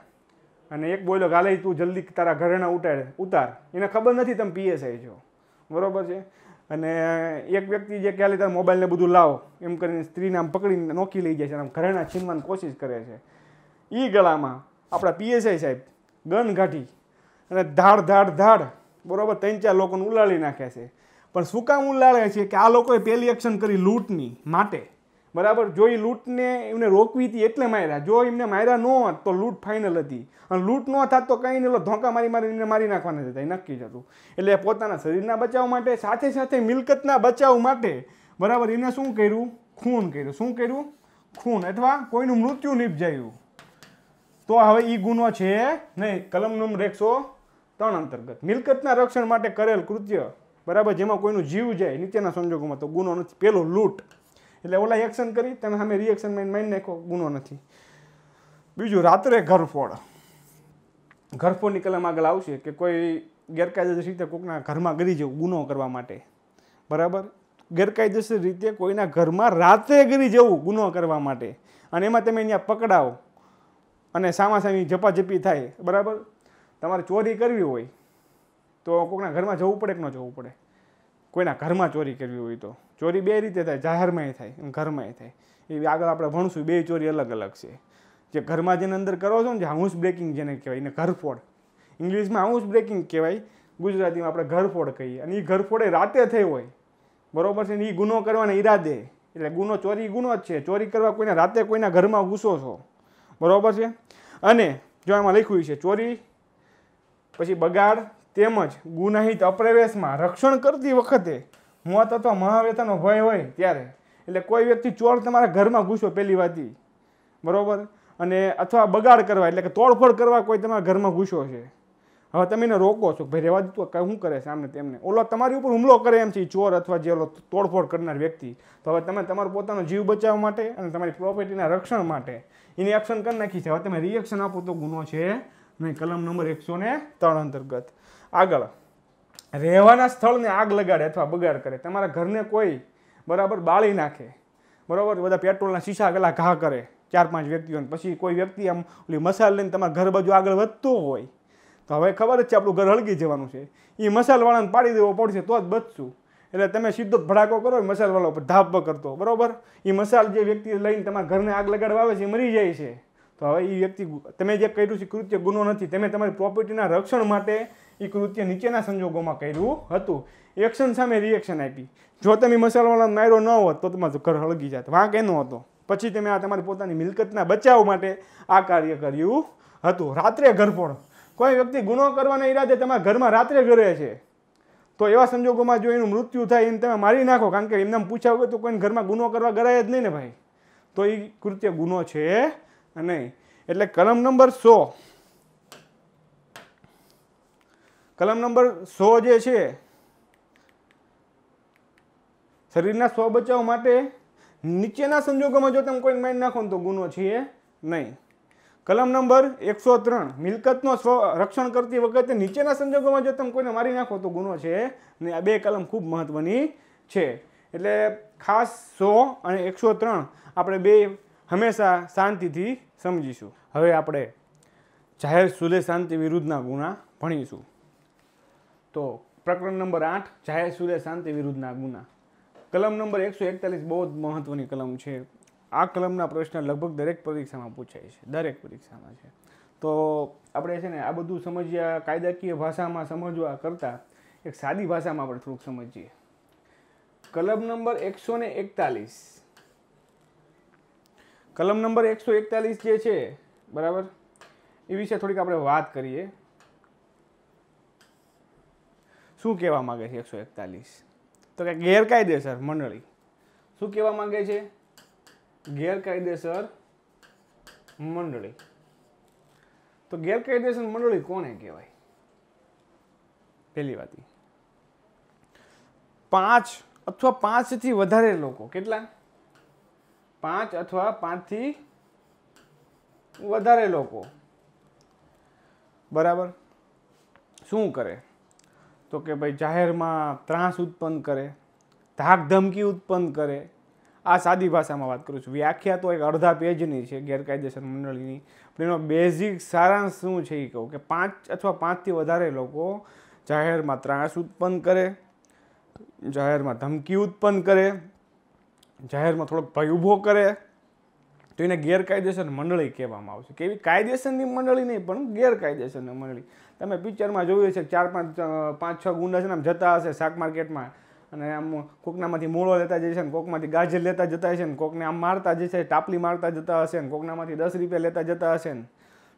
Speaker 1: અને એક બોયલો ગાલે તું જલ્દી તારા ઘરેણા ઉતાર ઉતાર એને ખબર નથી તમે પીએસઆઈ છો બરાબર છે અને એક વ્યક્તિ જે ક્યારે તારા મોબાઈલને બધું લાવો એમ કરીને સ્ત્રીને આમ પકડીને નોકી લઈ જાય છે આમ ઘરેણા છીનવાની કોશિશ કરે છે એ ગળામાં આપણા પીએસઆઈ સાહેબ ગન ઘાટી અને ધાડ ધાડ ધાડ બરાબર ત્રણ ચાર લોકોને ઉલાળી નાખે છે પણ શું કામ ઉલાળે છે કે આ લોકોએ પહેલી એક્શન કરી લૂંટની માટે બરાબર જો એ લૂંટને એમને રોકવી હતી એટલે માર્યા જો એમને માર્યા ન હોત તો લૂંટ ફાઇનલ હતી અને લૂંટ ન થાત તો કંઈ નહીં એટલે ધોકા મારી મારી એમને મારી નાખવાના હતા એ નક્કી જ હતું એટલે પોતાના શરીરના બચાવ માટે સાથે સાથે મિલકતના બચાવ માટે બરાબર એને શું કર્યું ખૂન કર્યું શું કર્યું ખૂન અથવા કોઈનું મૃત્યુ નિપજાયું તો હવે એ ગુનો છે નહીં કલમ નંબર એકસો ત્રણ અંતર્ગત મિલકતના રક્ષણ માટે કરેલ કૃત્ય બરાબર જેમાં કોઈનું જીવ જાય નીચેના સંજોગોમાં તો ગુનો નથી પહેલો લૂંટ એટલે ઓલા એક્શન કરી તમે સામે રિએક્શન માઇન્ડ માઇન્ડ નાખો ગુનો નથી બીજું રાત્રે ઘરફોડ ઘરફોડની કલમ આગળ આવશે કે કોઈ ગેરકાયદેસર રીતે કોઈકના ઘરમાં ગરી જવું ગુનો કરવા માટે બરાબર ગેરકાયદેસર રીતે કોઈના ઘરમાં રાત્રે ગરી જવું ગુનો કરવા માટે અને એમાં તમે અહીંયા પકડાવો અને સામાસામી ઝપાઝપી થાય બરાબર તમારે ચોરી કરવી હોય તો કોકના ઘરમાં જવું પડે કે ન જવું પડે કોઈના ઘરમાં ચોરી કરવી હોય તો ચોરી બે રીતે થાય જાહેરમાંય થાય ઘરમાંય થાય એ આગળ આપણે ભણશું બે ચોરી અલગ અલગ છે જે ઘરમાં જેને અંદર કરો છો ને જે હાઉસ બ્રેકિંગ જેને કહેવાય એને ઘરફોડ ઇંગ્લિશમાં હાઉસ બ્રેકિંગ કહેવાય ગુજરાતીમાં આપણે ઘરફોડ કહીએ અને એ ઘરફોડ એ રાતે થઈ હોય બરાબર છે ને એ ગુનો કરવાના ઈરાદે એટલે ગુનો ચોરી ગુનો જ છે ચોરી કરવા કોઈને રાતે કોઈના ઘરમાં ગુસ્સો છો બરોબર છે અને જો આમાં લખ્યું છે ચોરી પછી બગાડ તેમજ ગુનાહિત અપ્રવેશમાં રક્ષણ કરતી વખતે મોત અથવા મહાવ્યથાનો ભય હોય ત્યારે એટલે કોઈ વ્યક્તિ ચોર તમારા ઘરમાં ઘૂસો પહેલી વાત બરાબર અને અથવા બગાડ કરવા એટલે કે તોડફોડ કરવા કોઈ તમારા ઘરમાં ઘૂસો છે હવે તમે એને રોકો છો ભાઈ રહેવા દીધું શું કરે છે આમને તેમને ઓલો તમારી ઉપર હુમલો કરે એમ છે ચોર અથવા જે ઓલો તોડફોડ કરનાર વ્યક્તિ તો હવે તમે તમારો પોતાનો જીવ બચાવવા માટે અને તમારી પ્રોપર્ટીના રક્ષણ માટે એની એક્શન કરી નાખી છે હવે તમે રિએક્શન આપો તો ગુનો છે નહીં કલમ નંબર એકસો ને ત્રણ અંતર્ગત આગળ રહેવાના સ્થળને આગ લગાડે અથવા બગાડ કરે તમારા ઘરને કોઈ બરાબર બાળી નાખે બરાબર બધા પેટ્રોલના શીશા પેલા ઘા કરે ચાર પાંચ વ્યક્તિઓને પછી કોઈ વ્યક્તિ આમ ઓલી મસાલ લઈને તમારા ઘર બાજુ આગળ વધતો હોય તો હવે ખબર જ છે આપણું ઘર હળગી જવાનું છે એ મસાલવાળાને પાડી દેવો પડશે તો જ બચશું એટલે તમે સીધો ભડાકો કરો મસાલવાળા પર ધાપ કરતો બરાબર એ મસાલ જે વ્યક્તિ લઈને તમારા ઘરને આગ લગાડવા આવે છે એ મરી જાય છે તો હવે એ વ્યક્તિ તમે જે કર્યું છે કૃત્ય ગુનો નથી તમે તમારી પ્રોપર્ટીના રક્ષણ માટે એ કૃત્ય નીચેના સંજોગોમાં કર્યું હતું એક્શન સામે રિએક્શન આપી જો તમે મસાલાવાળા માર્યો ન હોત તો તમારું ઘર હળગી જાત વાંક એનો હતો પછી તમે આ તમારી પોતાની મિલકતના બચાવ માટે આ કાર્ય કર્યું હતું રાત્રે ઘરફોડ કોઈ વ્યક્તિ ગુનો કરવાના ઈરાદે તમારા ઘરમાં રાત્રે ઘરે છે તો એવા સંજોગોમાં જો એનું મૃત્યુ થાય એમ તમે મારી નાખો કારણ કે એમને પૂછાવ તો કોઈ ઘરમાં ગુનો કરવા ગરાય જ નહીં ને ભાઈ તો એ કૃત્ય ગુનો છે નહીં એટલે કલમ નંબર સો કલમ નંબર સો જે છે શરીરના સ્વ બચાવ માટે નીચેના સંજોગોમાં જો તમે કોઈ માઇન્ડ નાખો તો ગુનો છે નહીં કલમ નંબર એકસો ત્રણ મિલકતનો સ્વ રક્ષણ કરતી વખતે નીચેના સંજોગોમાં જો તમે કોઈને મારી નાખો તો ગુનો છે ને આ બે કલમ ખૂબ મહત્ત્વની છે એટલે ખાસ સો અને એકસો ત્રણ આપણે બે હંમેશા શાંતિથી સમજીશું હવે આપણે જાહેર સુલે શાંતિ વિરુદ્ધના ગુના ભણીશું તો પ્રકરણ નંબર આઠ જાહેર સૂર્ય શાંતિ વિરુદ્ધના ગુના કલમ નંબર એકસો એકતાલીસ બહુ જ મહત્ત્વની કલમ છે આ કલમના પ્રશ્ન લગભગ દરેક પરીક્ષામાં પૂછાય છે દરેક પરીક્ષામાં છે તો આપણે છે ને આ બધું સમજ્યા કાયદાકીય ભાષામાં સમજવા કરતાં એક સાદી ભાષામાં આપણે થોડુંક સમજીએ કલમ નંબર એકસો ને એકતાલીસ કલમ નંબર એકસો એકતાલીસ જે છે બરાબર એ વિશે થોડીક આપણે વાત કરીએ શું કહેવા માગે છે એકસો એકતાલીસ તો કે ગેરકાયદેસર મંડળી શું કહેવા માગે છે ગેરકાયદેસર મંડળી તો ગેરકાયદેસર મંડળી કોને કહેવાય પહેલી વાત પાંચ અથવા પાંચથી વધારે લોકો કેટલા પાંચ અથવા પાંચથી વધારે લોકો બરાબર શું કરે તો કે ભાઈ જાહેરમાં ત્રાસ ઉત્પન્ન કરે ધાક ધમકી ઉત્પન્ન કરે આ સાદી ભાષામાં વાત કરું છું વ્યાખ્યા તો એક અડધા પેજની છે ગેરકાયદેસર મંડળીની પણ એનો બેઝિક સારાંશ શું છે એ કહું કે પાંચ અથવા પાંચથી વધારે લોકો જાહેરમાં ત્રાસ ઉત્પન્ન કરે જાહેરમાં ધમકી ઉત્પન્ન કરે જાહેરમાં થોડોક ભય ઊભો કરે તો એને ગેરકાયદેસર મંડળી કહેવામાં આવશે કેવી કાયદેસરની મંડળી નહીં પણ ગેરકાયદેસરની મંડળી તમે પિક્ચરમાં જોયું છે ચાર પાંચ પાંચ છ ગુંડા છે ને આમ જતા હશે શાક માર્કેટમાં અને આમ કોકનામાંથી મૂળો લેતા જશે ને કોકમાંથી ગાજર લેતા જતા હશે ને કોકને આમ મારતા જ છે ટાપલી મારતા જતા હશે ને કોકનામાંથી દસ રૂપિયા લેતા જતા હશે ને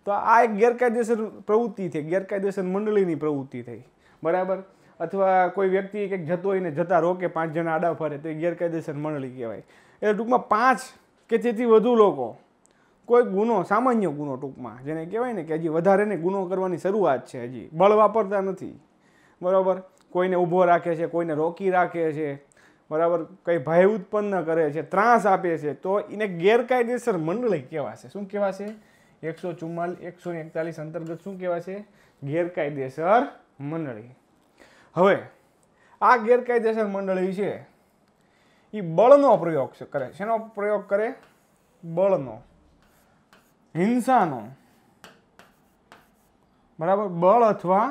Speaker 1: તો આ એક ગેરકાયદેસર પ્રવૃત્તિ થઈ ગેરકાયદેસર મંડળીની પ્રવૃત્તિ થઈ બરાબર અથવા કોઈ વ્યક્તિ કંઈક જતો હોય ને જતા રોકે પાંચ જણા આડા ફરે તો એ ગેરકાયદેસર મંડળી કહેવાય એટલે ટૂંકમાં પાંચ કે તેથી વધુ લોકો કોઈ ગુનો સામાન્ય ગુનો ટૂંકમાં જેને કહેવાય ને કે હજી વધારે ને ગુનો કરવાની શરૂઆત છે હજી બળ વાપરતા નથી બરાબર કોઈને ઊભો રાખે છે કોઈને રોકી રાખે છે બરાબર કંઈ ભય ઉત્પન્ન કરે છે ત્રાસ આપે છે તો એને ગેરકાયદેસર મંડળી કહેવાશે શું કહેવાશે એકસો ચુમ્માલ એકસો એકતાલીસ અંતર્ગત શું કહેવાશે ગેરકાયદેસર મંડળી હવે આ ગેરકાયદેસર મંડળી છે એ બળનો પ્રયોગ કરે શેનો પ્રયોગ કરે બળનો હિંસાનો બરાબર બળ અથવા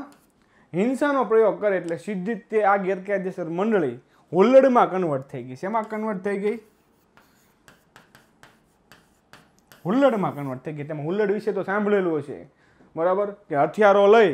Speaker 1: હિંસાનો પ્રયોગ કરે એટલે સિદ્ધિત તે આ ગેરકાયદેસર મંડળી હુલ્લડમાં કન્વર્ટ થઈ ગઈ શેમાં કન્વર્ટ થઈ ગઈ હુલ્લડમાં કન્વર્ટ થઈ ગઈ તેમાં હુલ્લડ વિશે તો સાંભળેલું હશે બરાબર કે હથિયારો લઈ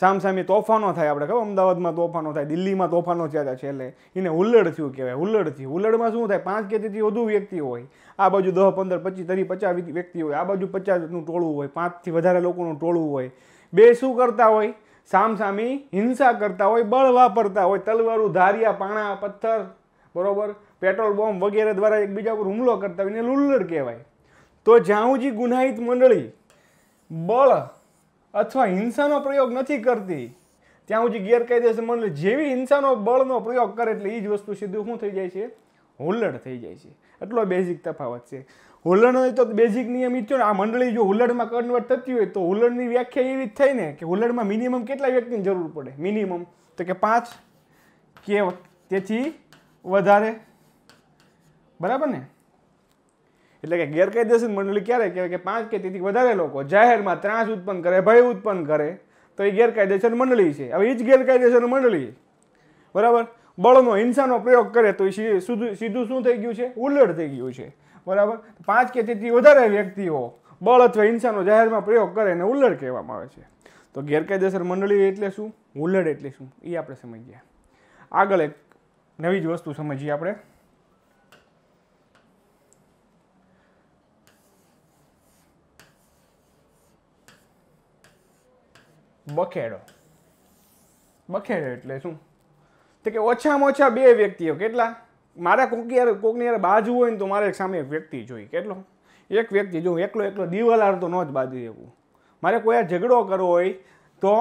Speaker 1: સામસામી તોફાનો થાય આપણે ખબર અમદાવાદમાં તોફાનો થાય દિલ્હીમાં તોફાનો થયા હતા છેલ્લે એને હુલ્લડ થયું કહેવાય હુલ્લડ થયું હુલ્લડમાં શું થાય પાંચ કે તેથી વધુ વ્યક્તિ હોય આ બાજુ દસ પંદર પચીસ તરી પચાસ વ્યક્તિ હોય આ બાજુ પચાસનું ટોળું હોય પાંચથી વધારે લોકોનું ટોળું હોય બે શું કરતા હોય સામસામી હિંસા કરતા હોય બળ વાપરતા હોય તલવારું ધારિયા પાણા પથ્થર બરોબર પેટ્રોલ બોમ્બ વગેરે દ્વારા એકબીજા પર હુમલો કરતા હોય એને લુલ્લડ કહેવાય તો જાઉજી ગુનાહિત મંડળી બળ અથવા હિંસાનો પ્રયોગ નથી કરતી ત્યાં હું જે ગેરકાયદેસર મંડળ જેવી હિંસાનો બળનો પ્રયોગ કરે એટલે એ જ વસ્તુ સીધું શું થઈ જાય છે હુલ્લડ થઈ જાય છે એટલો બેઝિક તફાવત છે હુલ્લડનો તો બેઝિક નિયમ એ ને આ મંડળી જો હુલ્લડમાં કન્વર્ટ થતી હોય તો હુલ્લડની વ્યાખ્યા એવી જ થાય ને કે હુલ્લડમાં મિનિમમ કેટલા વ્યક્તિની જરૂર પડે મિનિમમ તો કે પાંચ કે તેથી વધારે બરાબર ને એટલે કે ગેરકાયદેસર મંડળી ક્યારે કહેવાય કે પાંચ કે તેથી વધારે લોકો જાહેરમાં ત્રાસ ઉત્પન્ન કરે ભય ઉત્પન્ન કરે તો એ ગેરકાયદેસર મંડળી છે હવે એ જ ગેરકાયદેસર મંડળી બરાબર બળનો હિંસાનો પ્રયોગ કરે તો એ સીધું સીધું શું થઈ ગયું છે ઉલ્લડ થઈ ગયું છે બરાબર પાંચ કે તેથી વધારે વ્યક્તિઓ બળ અથવા હિંસાનો જાહેરમાં પ્રયોગ કરે એને ઉલ્લડ કહેવામાં આવે છે તો ગેરકાયદેસર મંડળી એટલે શું ઉલ્લડ એટલે શું એ આપણે સમજીએ આગળ એક નવી જ વસ્તુ સમજીએ આપણે બખેડો બખેડો એટલે શું તો કે ઓછામાં ઓછા બે વ્યક્તિઓ કેટલા મારા કોક યાર કોકની યાર બાજુ હોય ને તો મારે સામે એક વ્યક્તિ જોઈએ કેટલો એક વ્યક્તિ જો એકલો એકલો દિવાલાર તો ન જ બાજુ શકું મારે કોઈ આ ઝઘડો કરવો હોય તો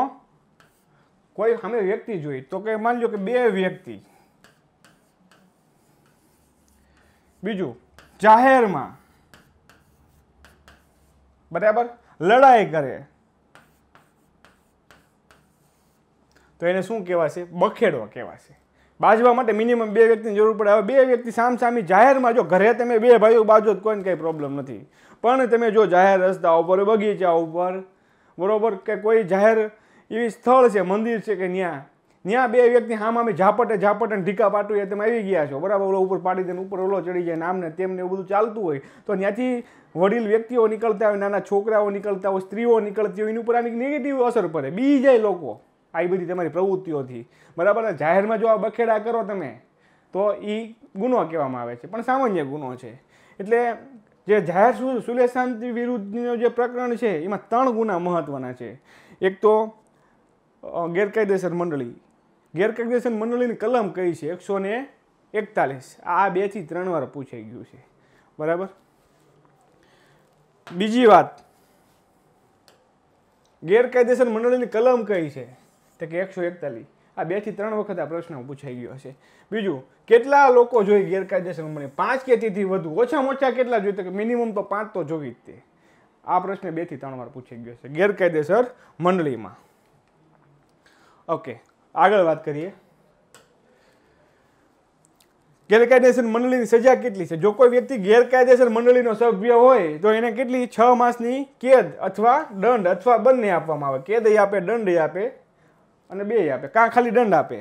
Speaker 1: કોઈ સામે વ્યક્તિ જોઈ તો કે માનજો કે બે વ્યક્તિ બીજું જાહેરમાં બરાબર લડાઈ કરે તો એને શું કહેવાશે બખેડો કહેવાશે બાજવા માટે મિનિમમ બે વ્યક્તિની જરૂર પડે હવે બે વ્યક્તિ સામસામી જાહેરમાં જો ઘરે તમે બે ભાઈઓ બાજો જ કોઈને કંઈ પ્રોબ્લેમ નથી પણ તમે જો જાહેર રસ્તા ઉપર બગીચા ઉપર બરાબર કે કોઈ જાહેર એવી સ્થળ છે મંદિર છે કે ત્યાં ત્યાં બે વ્યક્તિ હામામે ઝાપટે ઝાપટ અને ઢીકા પાટું એ તમે આવી ગયા છો બરાબર ઓલો ઉપર પાડી દેને ઉપર ઓલો ચડી જાય નામને તેમને એવું બધું ચાલતું હોય તો ત્યાંથી વડીલ વ્યક્તિઓ નીકળતા હોય નાના છોકરાઓ નીકળતા હોય સ્ત્રીઓ નીકળતી હોય એની ઉપર આની નેગેટિવ અસર પડે બી જાય લોકો આવી બધી તમારી પ્રવૃત્તિઓથી બરાબર જાહેરમાં જો આ બખેડા કરો તમે તો એ ગુનો કહેવામાં આવે છે પણ સામાન્ય ગુનો છે એટલે જે જાહેર સુલેશાંતિ વિરુદ્ધનો જે પ્રકરણ છે એમાં ત્રણ ગુના મહત્ત્વના છે એક તો ગેરકાયદેસર મંડળી ગેરકાયદેસર મંડળીની કલમ કઈ છે એકસો ને એકતાલીસ આ બેથી ત્રણ વાર પૂછાઈ ગયું છે બરાબર બીજી વાત ગેરકાયદેસર મંડળીની કલમ કઈ છે તો કે એકસો એકતાલીસ આ બેથી ત્રણ વખત આ પ્રશ્ન પૂછાઈ ગયો હશે બીજું કેટલા લોકો જોઈ ગેરકાયદેસર ઉંમરે પાંચ કે તેથી વધુ ઓછામાં ઓછા કેટલા જોઈએ તો કે મિનિમમ તો પાંચ તો જોવી જ તે આ પ્રશ્ન બેથી ત્રણ વાર પૂછાઈ ગયો છે ગેરકાયદેસર મંડળીમાં ઓકે આગળ વાત કરીએ ગેરકાયદેસર મંડળીની સજા કેટલી છે જો કોઈ વ્યક્તિ ગેરકાયદેસર મંડળીનો સભ્ય હોય તો એને કેટલી છ માસની કેદ અથવા દંડ અથવા બંને આપવામાં આવે કેદ આપે દંડ આપે અને બે આપે કાં ખાલી દંડ આપે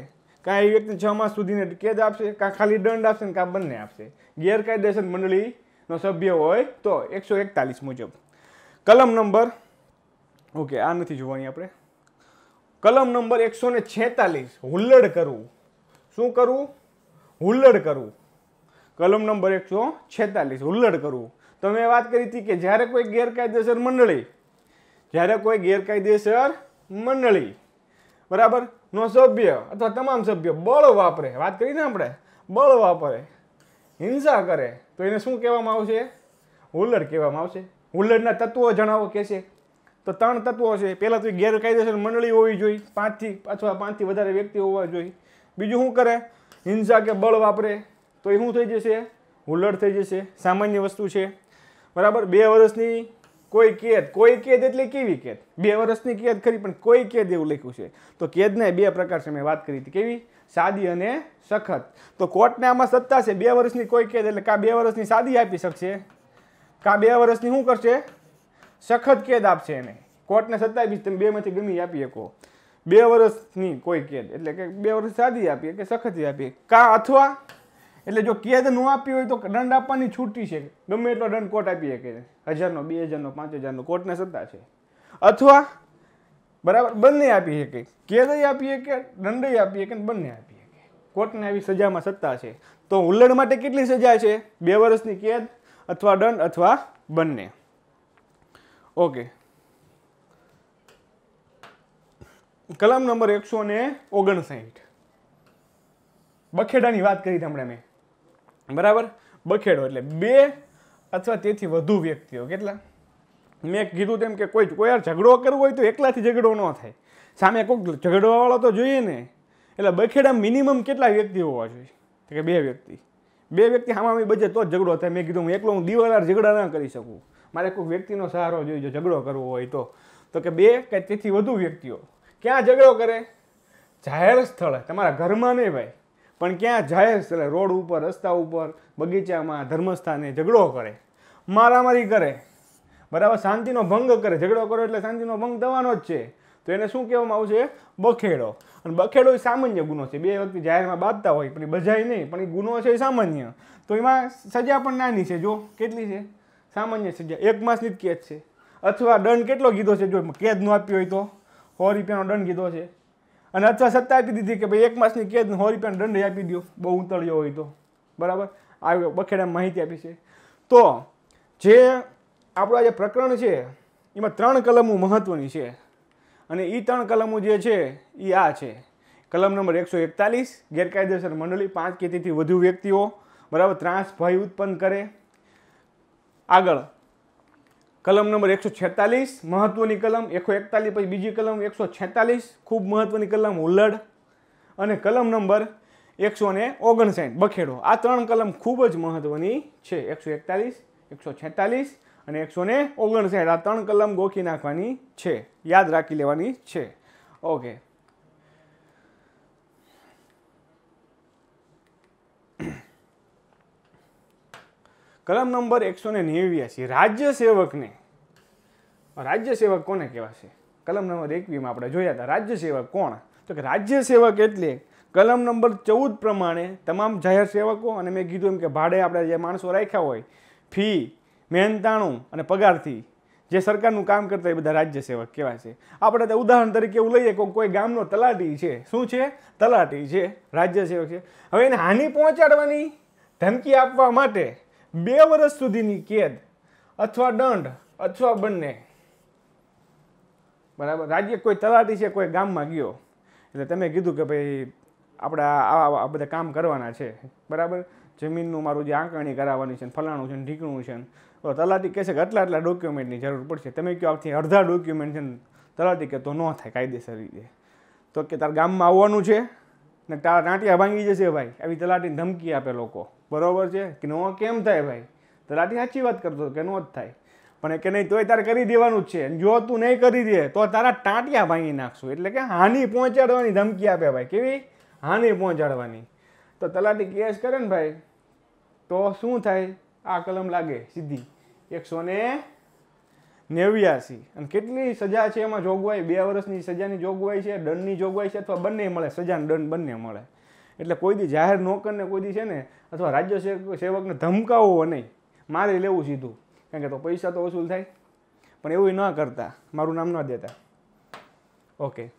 Speaker 1: કાં એ વ્યક્તિને છ માસ સુધીને કેદ આપશે કાં ખાલી દંડ આપશે ને કાં બંને આપશે ગેરકાયદેસર મંડળીનો સભ્ય હોય તો એકસો એકતાલીસ મુજબ કલમ નંબર ઓકે આ નથી જોવાની આપણે કલમ નંબર એકસો ને છેતાલીસ હુલ્લડ કરવું શું કરવું હુલ્લડ કરવું કલમ નંબર એકસો છેતાલીસ હુલ્લડ કરવું તમે વાત કરી હતી કે જ્યારે કોઈ ગેરકાયદેસર મંડળી જ્યારે કોઈ ગેરકાયદેસર મંડળી બરાબર નો સભ્ય અથવા તમામ સભ્ય બળ વાપરે વાત કરીને આપણે બળ વાપરે હિંસા કરે તો એને શું કહેવામાં આવશે હુલ્લડ કહેવામાં આવશે હુલ્લડના તત્વો જણાવો કે છે તો ત્રણ તત્વો છે પહેલાં તો ગેરકાયદેસર મંડળી હોવી જોઈએ પાંચથી અથવા પાંચથી વધારે વ્યક્તિ હોવા જોઈએ બીજું શું કરે હિંસા કે બળ વાપરે તો એ શું થઈ જશે હુલ્લડ થઈ જશે સામાન્ય વસ્તુ છે બરાબર બે વર્ષની કોઈ કેદ કોઈ કેદ એટલે કેવી કેદ બે વર્ષની કેદ ખરી પણ કોઈ કેદ એવું લખ્યું છે તો કેદને બે પ્રકાર છે મેં વાત કરી હતી કેવી સાદી અને સખત તો કોર્ટને આમાં સત્તા છે બે વર્ષની કોઈ કેદ એટલે કા બે વર્ષની સાદી આપી શકશે કા બે વર્ષની શું કરશે સખત કેદ આપશે એને કોર્ટને સત્તા આપી તમે બેમાંથી ગમી આપી શકો બે વર્ષની કોઈ કેદ એટલે કે બે વર્ષ સાદી આપીએ કે સખત આપીએ કાં અથવા એટલે જો કેદ ન આપી હોય તો દંડ આપવાની છૂટી છે ગમે એટલો દંડ કોર્ટ આપી શકે છે હજારનો બે હજારનો પાંચ હજારનો કોર્ટને સત્તા છે અથવા બરાબર બંને આપી શકે કેદય આપી શકે દંડય આપી શકે બંને આપી શકે કોર્ટને આવી સજામાં સત્તા છે તો હુલ્લડ માટે કેટલી સજા છે બે વર્ષની કેદ અથવા દંડ અથવા બંને ઓકે કલમ નંબર એકસો ને ઓગણસાઠ બખેડાની વાત કરી હમણાં મેં બરાબર બખેડો એટલે બે અથવા તેથી વધુ વ્યક્તિઓ કેટલા મેં કીધું તેમ કે કોઈ કોઈ યાર ઝઘડો કરવો હોય તો એકલાથી ઝઘડો ન થાય સામે કોઈક ઝઘડવાવાળો તો જોઈએ ને એટલે બખેડા મિનિમમ કેટલા વ્યક્તિ હોવા જોઈએ કે બે વ્યક્તિ બે વ્યક્તિ સામે બજે તો જ ઝઘડો થાય મેં કીધું હું એકલો હું દિવાળાર ઝઘડા ન કરી શકું મારે કોઈ વ્યક્તિનો સહારો જોઈએ જો ઝઘડો કરવો હોય તો તો કે બે કે તેથી વધુ વ્યક્તિઓ ક્યાં ઝઘડો કરે જાહેર સ્થળે તમારા ઘરમાં નહીં ભાઈ પણ ક્યાં જાય એટલે રોડ ઉપર રસ્તા ઉપર બગીચામાં ધર્મસ્થાને ઝઘડો કરે મારામારી કરે બરાબર શાંતિનો ભંગ કરે ઝઘડો કરો એટલે શાંતિનો ભંગ થવાનો જ છે તો એને શું કહેવામાં આવશે બખેડો અને બખેડો એ સામાન્ય ગુનો છે બે વ્યક્તિ જાહેરમાં બાંધતા હોય પણ એ બજાય નહીં પણ એ ગુનો છે એ સામાન્ય તો એમાં સજા પણ નાની છે જો કેટલી છે સામાન્ય સજા એક માસની જ કેદ છે અથવા દંડ કેટલો કીધો છે જો કેદ નો આપ્યો હોય તો સો રૂપિયાનો દંડ કીધો છે અને અથવા સત્તા આપી દીધી કે ભાઈ એક માસની કેદ સો પણ દંડ આપી દો બહુ ઉતળ્યો હોય તો બરાબર આ બખેડા માહિતી આપી છે તો જે આપણું જે પ્રકરણ છે એમાં ત્રણ કલમો મહત્ત્વની છે અને એ ત્રણ કલમો જે છે એ આ છે કલમ નંબર એકસો એકતાલીસ ગેરકાયદેસર મંડળી પાંચ કે તેથી વધુ વ્યક્તિઓ બરાબર ત્રાસ ભય ઉત્પન્ન કરે આગળ કલમ નંબર એકસો છેતાલીસ મહત્ત્વની કલમ એકસો એકતાલીસ પછી બીજી કલમ એકસો છેતાલીસ ખૂબ મહત્ત્વની કલમ ઉલ્લડ અને કલમ નંબર એકસો ને ઓગણસાઠ બખેડો આ ત્રણ કલમ ખૂબ જ મહત્ત્વની છે એકસો એકતાલીસ એકસો છેતાલીસ અને એકસો ને ઓગણસાઠ આ ત્રણ કલમ ગોખી નાખવાની છે યાદ રાખી લેવાની છે ઓકે કલમ નંબર એકસો ને નેવ્યાસી રાજ્ય સેવકને રાજ્ય સેવક કોને કહેવાશે કલમ નંબર એકવીમાં આપણે જોયા હતા રાજ્ય સેવક કોણ તો કે રાજ્ય સેવક એટલે કલમ નંબર ચૌદ પ્રમાણે તમામ જાહેર સેવકો અને મેં કીધું એમ કે ભાડે આપણે જે માણસો રાખ્યા હોય ફી મહેનતાણું અને પગારથી જે સરકારનું કામ કરતા એ બધા રાજ્ય સેવક કહેવાય છે આપણે તો ઉદાહરણ તરીકે એવું લઈએ કે કોઈ ગામનો તલાટી છે શું છે તલાટી છે રાજ્ય સેવક છે હવે એને હાનિ પહોંચાડવાની ધમકી આપવા માટે બે વર્ષ સુધીની કેદ અથવા દંડ અથવા બંને બરાબર રાજ્ય કોઈ તલાટી છે કોઈ ગામમાં ગયો એટલે તમે કીધું કે ભાઈ આપણે આ બધા કામ કરવાના છે બરાબર જમીનનું મારું જે આંકણી કરાવવાની છે ફલાણું છે ઢીકણું છે તો તલાટી કહેશે કે આટલા આટલા ડોક્યુમેન્ટની જરૂર પડશે તમે કહો આથી અડધા ડોક્યુમેન્ટ છે તલાટી કે તો ન થાય કાયદેસર રીતે તો કે તારા ગામમાં આવવાનું છે ને તારા નાટિયા ભાંગી જશે ભાઈ આવી તલાટીને ધમકી આપે લોકો બરાબર છે કે નો કેમ થાય ભાઈ તો લાઠી સાચી વાત કરતો કે નો જ થાય પણ કે નહીં તોય તારે કરી દેવાનું જ છે જો તું નહીં કરી દે તો તારા ટાંટિયા ભાંગી નાખશું એટલે કે હાની પહોંચાડવાની ધમકી આપે ભાઈ કેવી હાની પહોંચાડવાની તો તલાટી કેસ કરે ને ભાઈ તો શું થાય આ કલમ લાગે સીધી એકસો ને નેવ્યાસી અને કેટલી સજા છે એમાં જોગવાઈ બે વર્ષની સજાની જોગવાઈ છે દંડની જોગવાઈ છે અથવા બંને મળે સજાને દંડ બંને મળે એટલે કોઈ દી જાહેર નોકરને કોઈ દી છે ને અથવા રાજ્ય સેવકને ધમકાવવો નહીં મારે લેવું સીધું કારણ કે તો પૈસા તો વસૂલ થાય પણ એવું ન કરતા મારું નામ ન દેતા ઓકે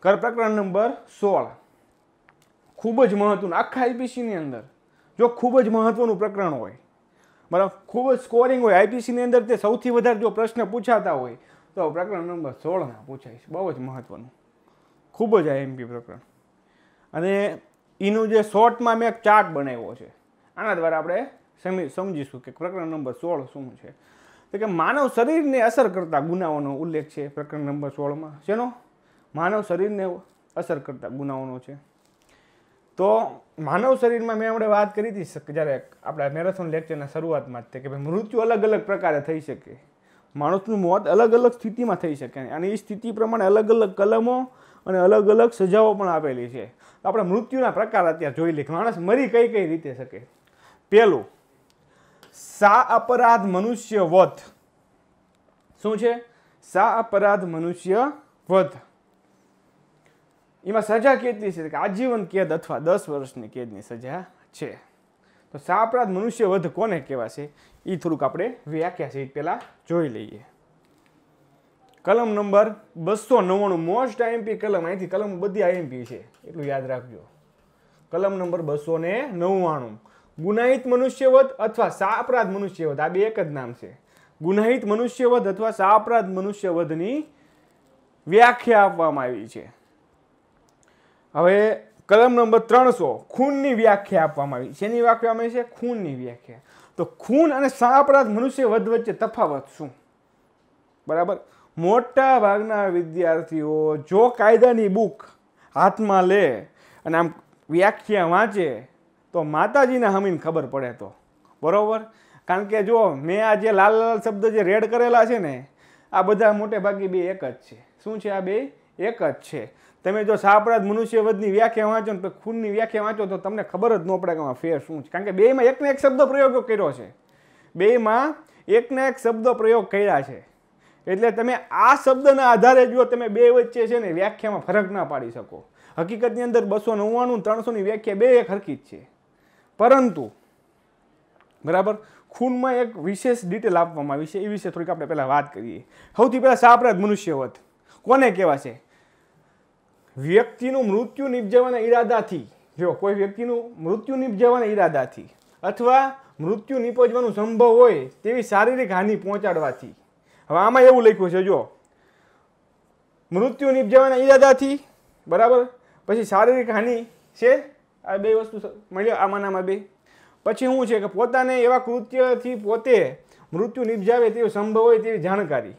Speaker 1: કર પ્રકરણ નંબર સોળ ખૂબ જ મહત્વનું આખા આઈપીસીની અંદર જો ખૂબ જ મહત્વનું પ્રકરણ હોય બરાબર ખૂબ જ સ્કોરિંગ હોય આઈપીસીની અંદર તે સૌથી વધારે જો પ્રશ્ન પૂછાતા હોય તો પ્રકરણ નંબર સોળના પૂછાય છે બહુ જ મહત્વનું ખૂબ જ આઈએમપી પ્રકરણ અને એનું જે શોર્ટમાં મેં એક ચાર્ટ બનાવ્યો છે આના દ્વારા આપણે સમી સમજીશું કે પ્રકરણ નંબર સોળ શું છે તો કે માનવ શરીરને અસર કરતા ગુનાઓનો ઉલ્લેખ છે પ્રકરણ નંબર સોળમાં શેનો માનવ શરીરને અસર કરતા ગુનાઓનો છે તો માનવ શરીરમાં મેં આપણે વાત કરી હતી જ્યારે આપણા મેરેથોન લેક્ચરના શરૂઆતમાં જ કે ભાઈ મૃત્યુ અલગ અલગ પ્રકારે થઈ શકે માણસનું મોત અલગ અલગ સ્થિતિમાં થઈ શકે અને એ સ્થિતિ પ્રમાણે અલગ અલગ કલમો અને અલગ અલગ સજાઓ પણ આપેલી છે આપણે મૃત્યુના પ્રકાર અત્યારે જોઈ લઈએ માણસ મરી કઈ કઈ રીતે શકે પહેલું સા અપરાધ મનુષ્ય વધ શું છે સા અપરાધ મનુષ્ય વધ એમાં સજા કેટલી છે કે આજીવન કેદ અથવા દસ વર્ષની કેદની સજા છે તો સા અપરાધ મનુષ્ય વધ કોને કહેવાશે એ થોડુંક આપણે વ્યાખ્યા છે એ પહેલાં જોઈ લઈએ કલમ નંબર બસો નવ્વાણું મોસ્ટ આઈએમપી કલમ અહીંથી કલમ બધી આઈએમપી છે એટલું યાદ રાખજો કલમ નંબર બસો ને નવ્વાણું ગુનાહિત મનુષ્યવધ અથવા સાપરાધ મનુષ્યવધ આ બે એક જ નામ છે ગુનાહિત મનુષ્યવધ અથવા સાપરાધ મનુષ્યવધની વ્યાખ્યા આપવામાં આવી છે હવે કલમ નંબર ત્રણસો ખૂનની વ્યાખ્યા આપવામાં આવી શેની વ્યાખ્યામાં છે ખૂનની વ્યાખ્યા તો ખૂન અને સાપરાધ મનુષ્યવધ વચ્ચે તફાવત શું બરાબર મોટા ભાગના વિદ્યાર્થીઓ જો કાયદાની બુક હાથમાં લે અને આમ વ્યાખ્યા વાંચે તો માતાજીના હમીને ખબર પડે તો બરાબર કારણ કે જો મેં આ જે લાલ લાલ શબ્દ જે રેડ કરેલા છે ને આ બધા મોટે ભાગે બે એક જ છે શું છે આ બે એક જ છે તમે જો સાપરાધ મનુષ્યવધની વ્યાખ્યા વાંચો ને ખૂનની વ્યાખ્યા વાંચો તો તમને ખબર જ ન પડે કે આમાં ફેર શું છે કારણ કે બેમાં એકને એક શબ્દ પ્રયોગ કર્યો છે બેમાં એકને એક શબ્દ પ્રયોગ કર્યા છે એટલે તમે આ શબ્દના આધારે જો તમે બે વચ્ચે છે ને વ્યાખ્યામાં ફરક ના પાડી શકો હકીકતની અંદર બસો નવ્વાણું ત્રણસોની વ્યાખ્યા બે એક હરકી જ છે પરંતુ બરાબર ખૂનમાં એક વિશેષ ડિટેલ આપવામાં આવી છે એ વિશે થોડીક આપણે પહેલાં વાત કરીએ સૌથી પહેલાં સાપરાધ મનુષ્યવત કોને કહેવાશે વ્યક્તિનું મૃત્યુ નિપજાવવાના ઈરાદાથી જો કોઈ વ્યક્તિનું મૃત્યુ નિપજાવવાના ઈરાદાથી અથવા મૃત્યુ નિપજવાનું સંભવ હોય તેવી શારીરિક હાનિ પહોંચાડવાથી હવે આમાં એવું લખ્યું છે જો મૃત્યુ નિપજાવાના ઈરાદાથી બરાબર પછી શારીરિક હાનિ છે આ બે વસ્તુ મળ્યો આમાંનામાં બે પછી શું છે કે પોતાને એવા કૃત્યથી પોતે મૃત્યુ નિપજાવે તેવો સંભવ હોય તેવી જાણકારી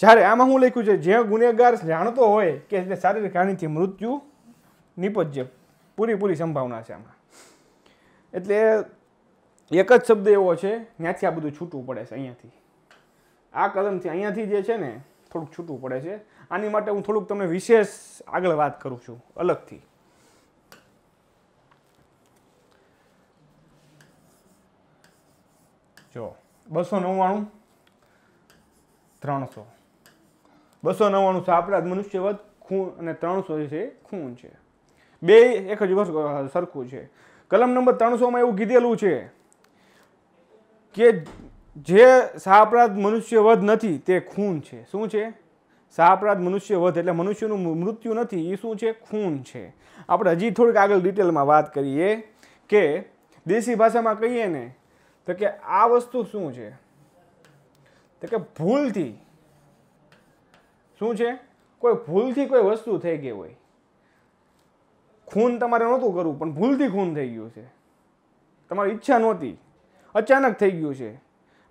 Speaker 1: જ્યારે આમાં હું લખ્યું છે જે ગુનેગાર જાણતો હોય કે એને શારીરિક હાનિથી મૃત્યુ નિપજે પૂરીપૂરી સંભાવના છે આમાં એટલે એક જ શબ્દ એવો છે ત્યાંથી આ બધું છૂટવું પડે છે અહીંયાથી આ કલમથી અહીંયાથી જે છે ને થોડુંક છૂટું પડે છે આની માટે હું થોડુંક તમને વિશેષ આગળ વાત કરું છું અલગથી જો બસો નવ્વાણું ત્રણસો બસો નવ્વાણું છે સાપરાધ મનુષ્યવધ ખૂન અને ત્રણસો જે છે ખૂન છે બે એક જ સરખું છે કલમ નંબર ત્રણસોમાં એવું કીધેલું છે કે જે સાપરાધ મનુષ્યવધ નથી તે ખૂન છે શું છે સાપરાધ મનુષ્યવધ એટલે મનુષ્યનું મૃત્યુ નથી એ શું છે ખૂન છે આપણે હજી થોડીક આગળ ડિટેલમાં વાત કરીએ કે દેશી ભાષામાં કહીએ ને તો કે આ વસ્તુ શું છે તો કે ભૂલથી શું છે કોઈ ભૂલથી કોઈ વસ્તુ થઈ ગઈ હોય ખૂન તમારે નહોતું કરવું પણ ભૂલથી ખૂન થઈ ગયું છે તમારી ઈચ્છા નહોતી અચાનક થઈ ગયું છે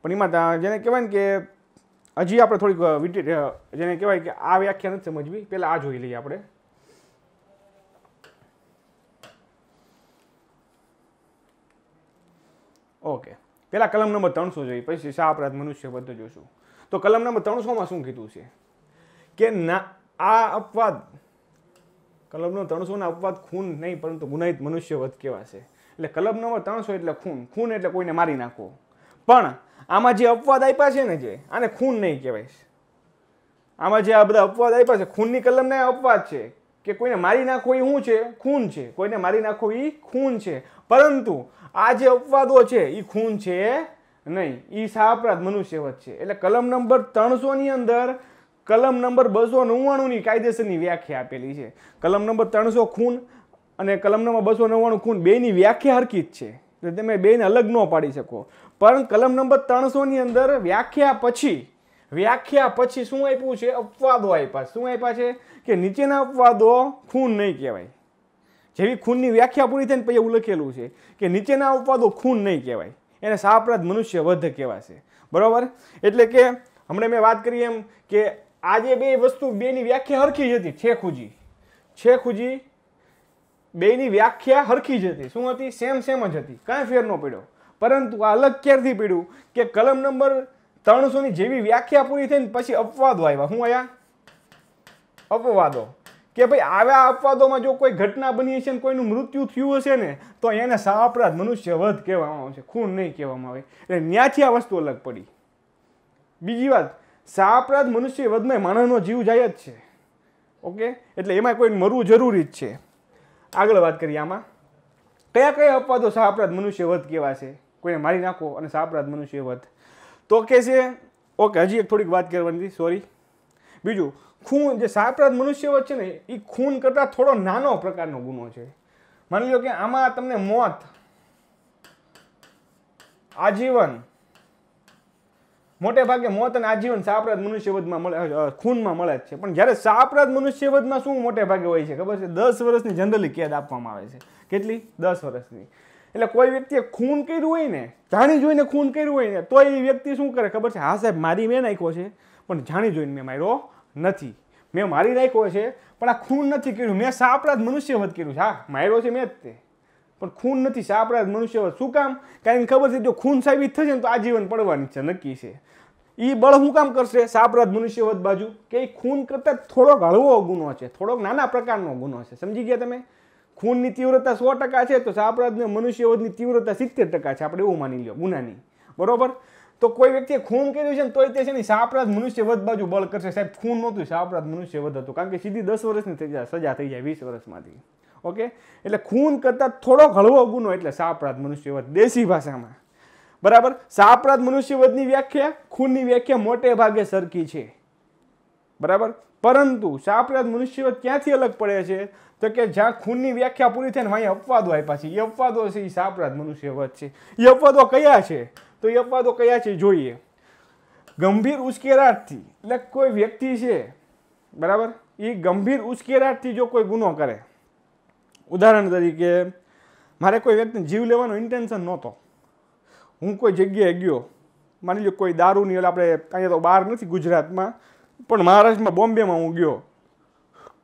Speaker 1: પણ એમાં જેને કહેવાય ને કે હજી આપણે થોડીક જેને કહેવાય કે આ વ્યાખ્યા નથી સમજવી પહેલાં આ જોઈ લઈએ આપણે ઓકે પહેલાં કલમ નંબર ત્રણસો જોઈએ પછી શા અપરાધ મનુષ્ય બધું જોશું તો કલમ નંબર ત્રણસોમાં શું કીધું છે કે ના આ અપવાદ કલમનો ત્રણસોના અપવાદ ખૂન નહીં પરંતુ ગુનાહિત મનુષ્ય વધ કહેવાશે એટલે કલમ નંબર ત્રણસો એટલે ખૂન ખૂન એટલે કોઈને મારી નાખવો પણ આમાં જે અપવાદ આપ્યા છે ને જે આને ખૂન નહીં કહેવાય આમાં જે આ બધા અપવાદ આપ્યા છે ખૂનની કલમને અપવાદ છે કે કોઈને મારી નાખવો એ શું છે ખૂન છે કોઈને મારી નાખવો એ ખૂન છે પરંતુ આ જે અપવાદો છે એ ખૂન છે નહીં એ સાપરાધ મનુષ્યવત છે એટલે કલમ નંબર ત્રણસોની અંદર કલમ નંબર બસો નવ્વાણુંની કાયદેસરની વ્યાખ્યા આપેલી છે કલમ નંબર ત્રણસો ખૂન અને કલમ નંબર બસો નવ્વાણું ખૂન બેની વ્યાખ્યા હરકી છે એટલે તમે બેને અલગ ન પાડી શકો પણ કલમ નંબર ત્રણસોની અંદર વ્યાખ્યા પછી વ્યાખ્યા પછી શું આપ્યું છે અપવાદો આપ્યા શું આપ્યા છે કે નીચેના અપવાદો ખૂન નહીં કહેવાય જેવી ખૂનની વ્યાખ્યા પૂરી થઈને પછી એવું લખેલું છે કે નીચેના અપવાદો ખૂન નહીં કહેવાય એને સાપરાધ મનુષ્ય વધ કહેવાશે બરાબર એટલે કે હમણાં મેં વાત કરી એમ કે આજે બે વસ્તુ બેની વ્યાખ્યા હરખી જ હતી છે ખુજી છે ખુજી બેની વ્યાખ્યા હરખી જ હતી શું હતી સેમ સેમ જ હતી કાંઈ ફેર ન પડ્યો પરંતુ આ અલગ ક્યારથી પીડ્યું કે કલમ નંબર ત્રણસોની જેવી વ્યાખ્યા પૂરી થઈને પછી અપવાદો આવ્યા હું આવ્યા અપવાદો કે ભાઈ આવ્યા અપવાદોમાં જો કોઈ ઘટના બની હશે ને કોઈનું મૃત્યુ થયું હશે ને તો એને સા અપરાધ મનુષ્ય વધ કહેવામાં આવશે ખૂન નહીં કહેવામાં આવે એટલે ન્યાથી આ વસ્તુ અલગ પડી બીજી વાત સા અપરાધ મનુષ્ય વધમાં માણસનો જીવ જાય જ છે ઓકે એટલે એમાં કોઈ મરવું જરૂરી જ છે આગળ વાત કરીએ આમાં કયા કયા અપવાદો સાપરાધ મનુષ્ય વધ કહેવાશે કોઈને મારી નાખો અને સાપરાધ મનુષ્ય વધ તો કે છે ઓકે હજી એક થોડીક વાત કરવાની સોરી બીજું ખૂન જે સાપરાધ મનુષ્યવત છે ને એ ખૂન કરતાં થોડો નાનો પ્રકારનો ગુનો છે માની લો કે આમાં તમને મોત આજીવન મોટે ભાગે મોત અને આજીવન સાપરાધ મનુષ્યવધમાં મળે ખૂનમાં મળે જ છે પણ જ્યારે સાપરાધ મનુષ્યવધમાં શું મોટે ભાગે હોય છે ખબર છે દસ વર્ષની જનરલી કેદ આપવામાં આવે છે કેટલી દસ વર્ષની એટલે કોઈ વ્યક્તિએ ખૂન કર્યું હોય ને જાણી જોઈને ખૂન કર્યું હોય ને તો એ વ્યક્તિ શું કરે ખબર છે હા સાહેબ મારી મેં નાખ્યો છે પણ જાણી જોઈને મેં માર્યો નથી મેં મારી નાખ્યો છે પણ આ ખૂન નથી કર્યું મેં સાપરાધ મનુષ્યવત કર્યું છે હા માર્યો છે મેં જ તે પણ ખૂન નથી સાપરાધ મનુષ્યવત શું કામ કારણ કે ખબર છે જો ખૂન સાબિત થશે ને તો આજીવન પડવાની છે નક્કી છે એ બળ શું કામ કરશે સાપરાધ મનુષ્યવત બાજુ કે એ ખૂન કરતાં થોડોક હળવો ગુનો છે થોડોક નાના પ્રકારનો ગુનો છે સમજી ગયા તમે ખૂનની તીવ્રતા સો ટકા છે તો સાપરાધને મનુષ્યવધની તીવ્રતા સિત્તેર ટકા છે આપણે એવું માની લો ગુનાની બરોબર તો કોઈ વ્યક્તિએ ખૂન કર્યું છે ને તોય તે છે ને સાપરાધ મનુષ્યવધ બાજુ બળ કરશે સાહેબ ખૂન નહોતું સાપરાધ મનુષ્યવધ હતું કારણ કે સીધી દસ વર્ષની થઈ જાય સજા થઈ જાય વીસ વર્ષમાંથી ઓકે એટલે ખૂન કરતાં થોડોક હળવો ગુનો એટલે સાપરાધ મનુષ્યવધ દેશી ભાષામાં બરાબર સાપરાધ મનુષ્યવધની વ્યાખ્યા ખૂનની વ્યાખ્યા મોટે ભાગે સરખી છે બરાબર પરંતુ સાપરાધ મનુષ્યવધ ક્યાંથી અલગ પડે છે તો કે જ્યાં ખૂનની વ્યાખ્યા પૂરી થઈને અહીંયા અપવાદો આપ્યા છે એ અપવાદો છે એ સાપરાધ મનુષ્યવત છે એ અપવાદો કયા છે તો એ અપવાદો કયા છે જોઈએ ગંભીર ઉશ્કેરાટથી એટલે કોઈ વ્યક્તિ છે બરાબર એ ગંભીર ઉશ્કેરાટથી જો કોઈ ગુનો કરે ઉદાહરણ તરીકે મારે કોઈ વ્યક્તિને જીવ લેવાનો ઇન્ટેન્શન નહોતો હું કોઈ જગ્યાએ ગયો માની લો કોઈ દારૂની એટલે આપણે અહીંયા તો બહાર નથી ગુજરાતમાં પણ મહારાષ્ટ્રમાં બોમ્બેમાં હું ગયો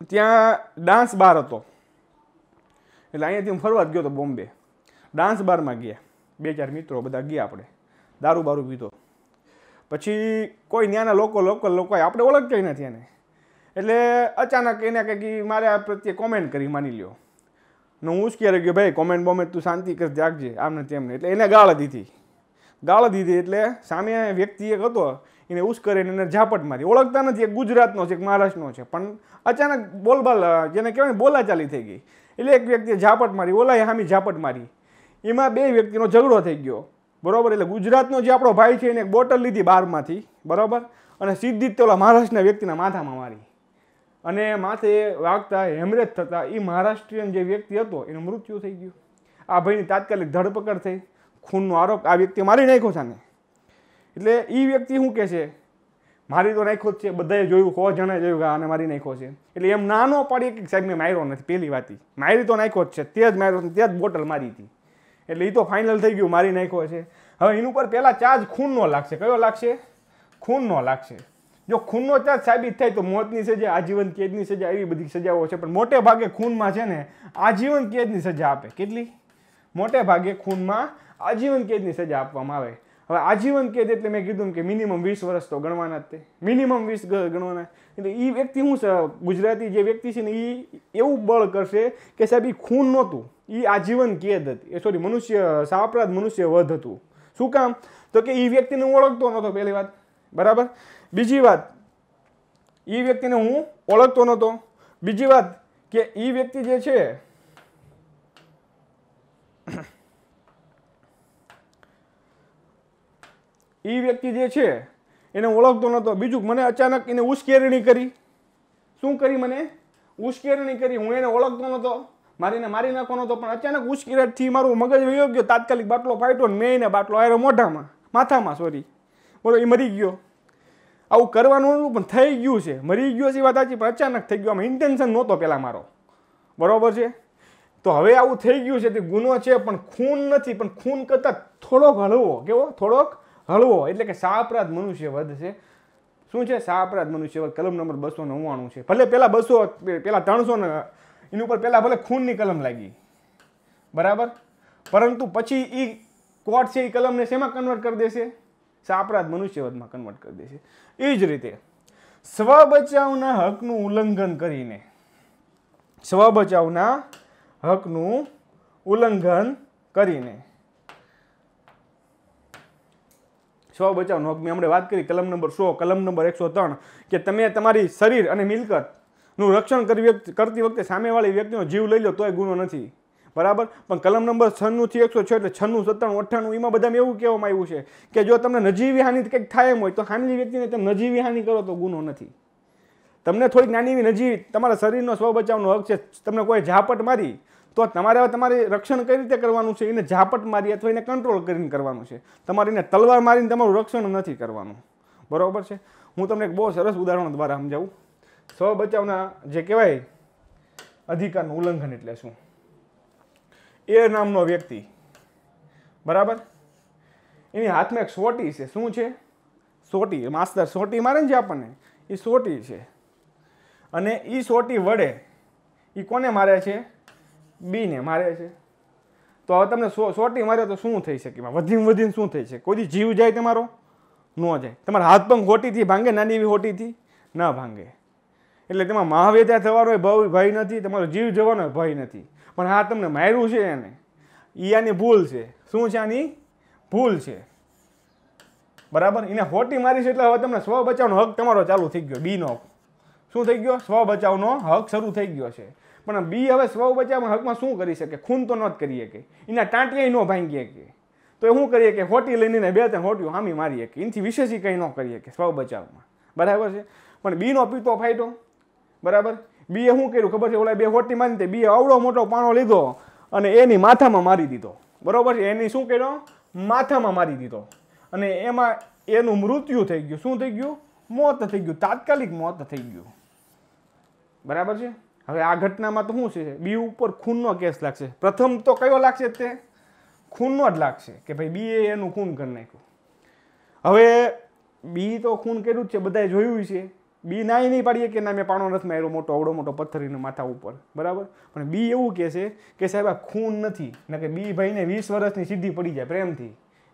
Speaker 1: ત્યાં ડાન્સ બાર હતો એટલે અહીંયાથી હું ફરવા જ ગયો હતો બોમ્બે ડાન્સ બારમાં ગયા બે ચાર મિત્રો બધા ગયા આપણે દારૂ બારૂ પીધો પછી કોઈ ત્યાંના લોકો લોકલ લોકો આપણે ઓળખતા નથી એને એટલે અચાનક એને કંઈક આ પ્રત્યે કોમેન્ટ કરી માની લ્યો ને હું ઉશ્કેરી ગયો ભાઈ કોમેન્ટ બોમેન્ટ તું શાંતિ કર જાગજે આમને તેમને એટલે એને ગાળ દીધી ગાળ દીધી એટલે સામે વ્યક્તિ એક હતો એને ઉશ્કરે એને ઝાપટ મારી ઓળખતા નથી એક ગુજરાતનો છે એક મહારાષ્ટ્રનો છે પણ અચાનક બોલબાલ જેને કહેવાય બોલાચાલી થઈ ગઈ એટલે એક વ્યક્તિએ ઝાપટ મારી ઓલાએ હામી ઝાપટ મારી એમાં બે વ્યક્તિનો ઝઘડો થઈ ગયો બરાબર એટલે ગુજરાતનો જે આપણો ભાઈ છે એને એક બોટલ લીધી બારમાંથી બરાબર અને સીધી જ ઓલા મહારાષ્ટ્રના વ્યક્તિના માથામાં મારી અને માથે વાગતા હેમરેજ થતાં એ મહારાષ્ટ્રીયન જે વ્યક્તિ હતો એનું મૃત્યુ થઈ ગયું આ ભાઈની તાત્કાલિક ધરપકડ થઈ ખૂનનો આરોપ આ વ્યક્તિ મારી નાખ્યો છે ને એટલે એ વ્યક્તિ શું કહે છે મારી તો નાખ્યો જ છે બધાએ જોયું સો જણા જોયું કે આને મારી નાખ્યો છે એટલે એમ નાનો પાડી કે સાહેબ મેં માર્યો નથી પહેલી વાત મારી તો નાખ્યો જ છે તે જ માર્યો તે જ બોટલ મારી હતી એટલે એ તો ફાઇનલ થઈ ગયું મારી નાખ્યો છે હવે એની ઉપર પહેલાં ચાર્જ ખૂનનો લાગશે કયો લાગશે ખૂનનો લાગશે જો ખૂનનો ચાર્જ સાબિત થાય તો મોતની સજા આજીવન કેદની સજા એવી બધી સજાઓ છે પણ મોટે ભાગે ખૂનમાં છે ને આજીવન કેદની સજા આપે કેટલી મોટે ભાગે ખૂનમાં આજીવન કેદની સજા આપવામાં આવે હવે આજીવન કેદ એટલે મેં કીધું કે મિનિમમ વીસ વર્ષ તો ગણવાના જ તે મિનિમમ વીસ ગણવાના એટલે એ વ્યક્તિ શું છે ગુજરાતી જે વ્યક્તિ છે ને એ એવું બળ કરશે કે સાહેબ એ ખૂન નહોતું એ આજીવન કેદ હતી એ સોરી મનુષ્ય સાપરાધ મનુષ્ય વધ હતું શું કામ તો કે એ વ્યક્તિને હું ઓળખતો નહોતો પહેલી વાત બરાબર બીજી વાત એ વ્યક્તિને હું ઓળખતો નહોતો બીજી વાત કે એ વ્યક્તિ જે છે એ વ્યક્તિ જે છે એને ઓળખતો નહોતો બીજું મને અચાનક એને ઉશ્કેરણી કરી શું કરી મને ઉશ્કેરણી કરી હું એને ઓળખતો નહોતો મારીને મારી નાખવાનો નહોતો પણ અચાનક ઉશ્કેરટથી મારું મગજ વયો ગયો તાત્કાલિક બાટલો ફાટ્યો ને મેં એને બાટલો આવ્યો મોઢામાં માથામાં સોરી બોલો એ મરી ગયો આવું કરવાનું પણ થઈ ગયું છે મરી ગયો છે વાત સાચી પણ અચાનક થઈ ગયો આમ ઇન્ટેન્શન નહોતો પહેલાં મારો બરાબર છે તો હવે આવું થઈ ગયું છે તે ગુનો છે પણ ખૂન નથી પણ ખૂન કરતાં થોડોક હળવો કેવો થોડોક હળવો એટલે કે સાપરાધ મનુષ્યવધ છે શું છે સાપરાધ મનુષ્યવધ કલમ નંબર બસો નવ્વાણું છે ભલે પહેલાં બસો પહેલાં ત્રણસો ને એની ઉપર પહેલાં ભલે ખૂનની કલમ લાગી બરાબર પરંતુ પછી એ કોર્ટ છે એ કલમને શેમાં કન્વર્ટ કરી દેશે સાપરાધ મનુષ્યવધમાં કન્વર્ટ કરી દેશે એ જ રીતે સ્વ બચાવના હકનું ઉલ્લંઘન કરીને સ્વ બચાવના હકનું ઉલ્લંઘન કરીને છ બચાવનો હક મેં હમણાં વાત કરી કલમ નંબર સો કલમ નંબર એકસો ત્રણ કે તમે તમારી શરીર અને મિલકતનું રક્ષણ કરી કરતી વખતે સામેવાળી વ્યક્તિનો જીવ લઈ લો તોય ગુનો નથી બરાબર પણ કલમ નંબર છન્નુંથી એકસો છ એટલે છન્નું સત્તાણું અઠ્ઠાણું એમાં બધામાં એવું કહેવામાં આવ્યું છે કે જો તમને નજીવી હાનિ કંઈક થાય એમ હોય તો હાનિની વ્યક્તિને તમે નજીવી હાનિ કરો તો ગુનો નથી તમને થોડીક નાની એવી નજીવી તમારા શરીરનો સ્વ બચાવનો હક છે તમને કોઈ ઝાપટ મારી તો તમારે હવે તમારે રક્ષણ કઈ રીતે કરવાનું છે એને ઝાપટ મારી અથવા એને કંટ્રોલ કરીને કરવાનું છે તમારે એને તલવાર મારીને તમારું રક્ષણ નથી કરવાનું બરાબર છે હું તમને એક બહુ સરસ ઉદાહરણ દ્વારા સમજાવું સ્વ બચાવના જે કહેવાય અધિકારનું ઉલ્લંઘન એટલે શું એ નામનો વ્યક્તિ બરાબર એની હાથમાં એક સોટી છે શું છે સોટી માસ્તર સોટી મારે ને છે આપણને એ સોટી છે અને એ સોટી વડે એ કોને મારે છે બીને મારે છે તો હવે તમને સો સોટી માર્યો તો શું થઈ શકે વધીને વધીને શું થઈ શકે કોઈ જીવ જાય તમારો ન જાય તમારા હાથ પગ હોટીથી ભાંગે નાની એવી હોટીથી ન ભાંગે એટલે તેમાં મહાવેદા થવાનો ભય ભય નથી તમારો જીવ જવાનો ભય નથી પણ હા તમને માર્યું છે એને એ આની ભૂલ છે શું છે આની ભૂલ છે બરાબર એને હોટી મારી છે એટલે હવે તમને સ્વ બચાવનો હક તમારો ચાલુ થઈ ગયો બીનો શું થઈ ગયો સ્વ બચાવનો હક શરૂ થઈ ગયો છે પણ બી હવે સ્વ બચાવવાના હકમાં શું કરી શકે ખૂન તો ન જ કરી કે એના ટાંટિયા ન ભાંગીએ કે તો એ શું કરીએ કે હોટી લઈને બે ત્રણ હોટીઓ હામી મારી કે એનાથી વિશેષ કંઈ ન કરીએ કે સ્વ બચાવમાં બરાબર છે પણ બીનો પીતો ફાયટો બરાબર બીએ શું કર્યું ખબર છે ઓલા બે હોટી માની બીએ અવડો મોટો પાણો લીધો અને એની માથામાં મારી દીધો બરાબર છે એની શું કર્યો માથામાં મારી દીધો અને એમાં એનું મૃત્યુ થઈ ગયું શું થઈ ગયું મોત થઈ ગયું તાત્કાલિક મોત થઈ ગયું બરાબર છે હવે આ ઘટનામાં તો શું છે બી ઉપર ખૂનનો કેસ લાગશે પ્રથમ તો કયો લાગશે તે ખૂનનો જ લાગશે કે ભાઈ બી એ એનું ખૂન કરી નાખ્યું હવે બી તો ખૂન કર્યું જ છે બધાએ જોયું છે બી નાય નહીં પાડીએ કે ના મેં પાણો નથી માર્યો મોટો આવડો મોટો પથ્થરીનો માથા ઉપર બરાબર પણ બી એવું કહે છે કે સાહેબ આ ખૂન નથી ને કે બી ભાઈને વીસ વર્ષની સીધી પડી જાય પ્રેમથી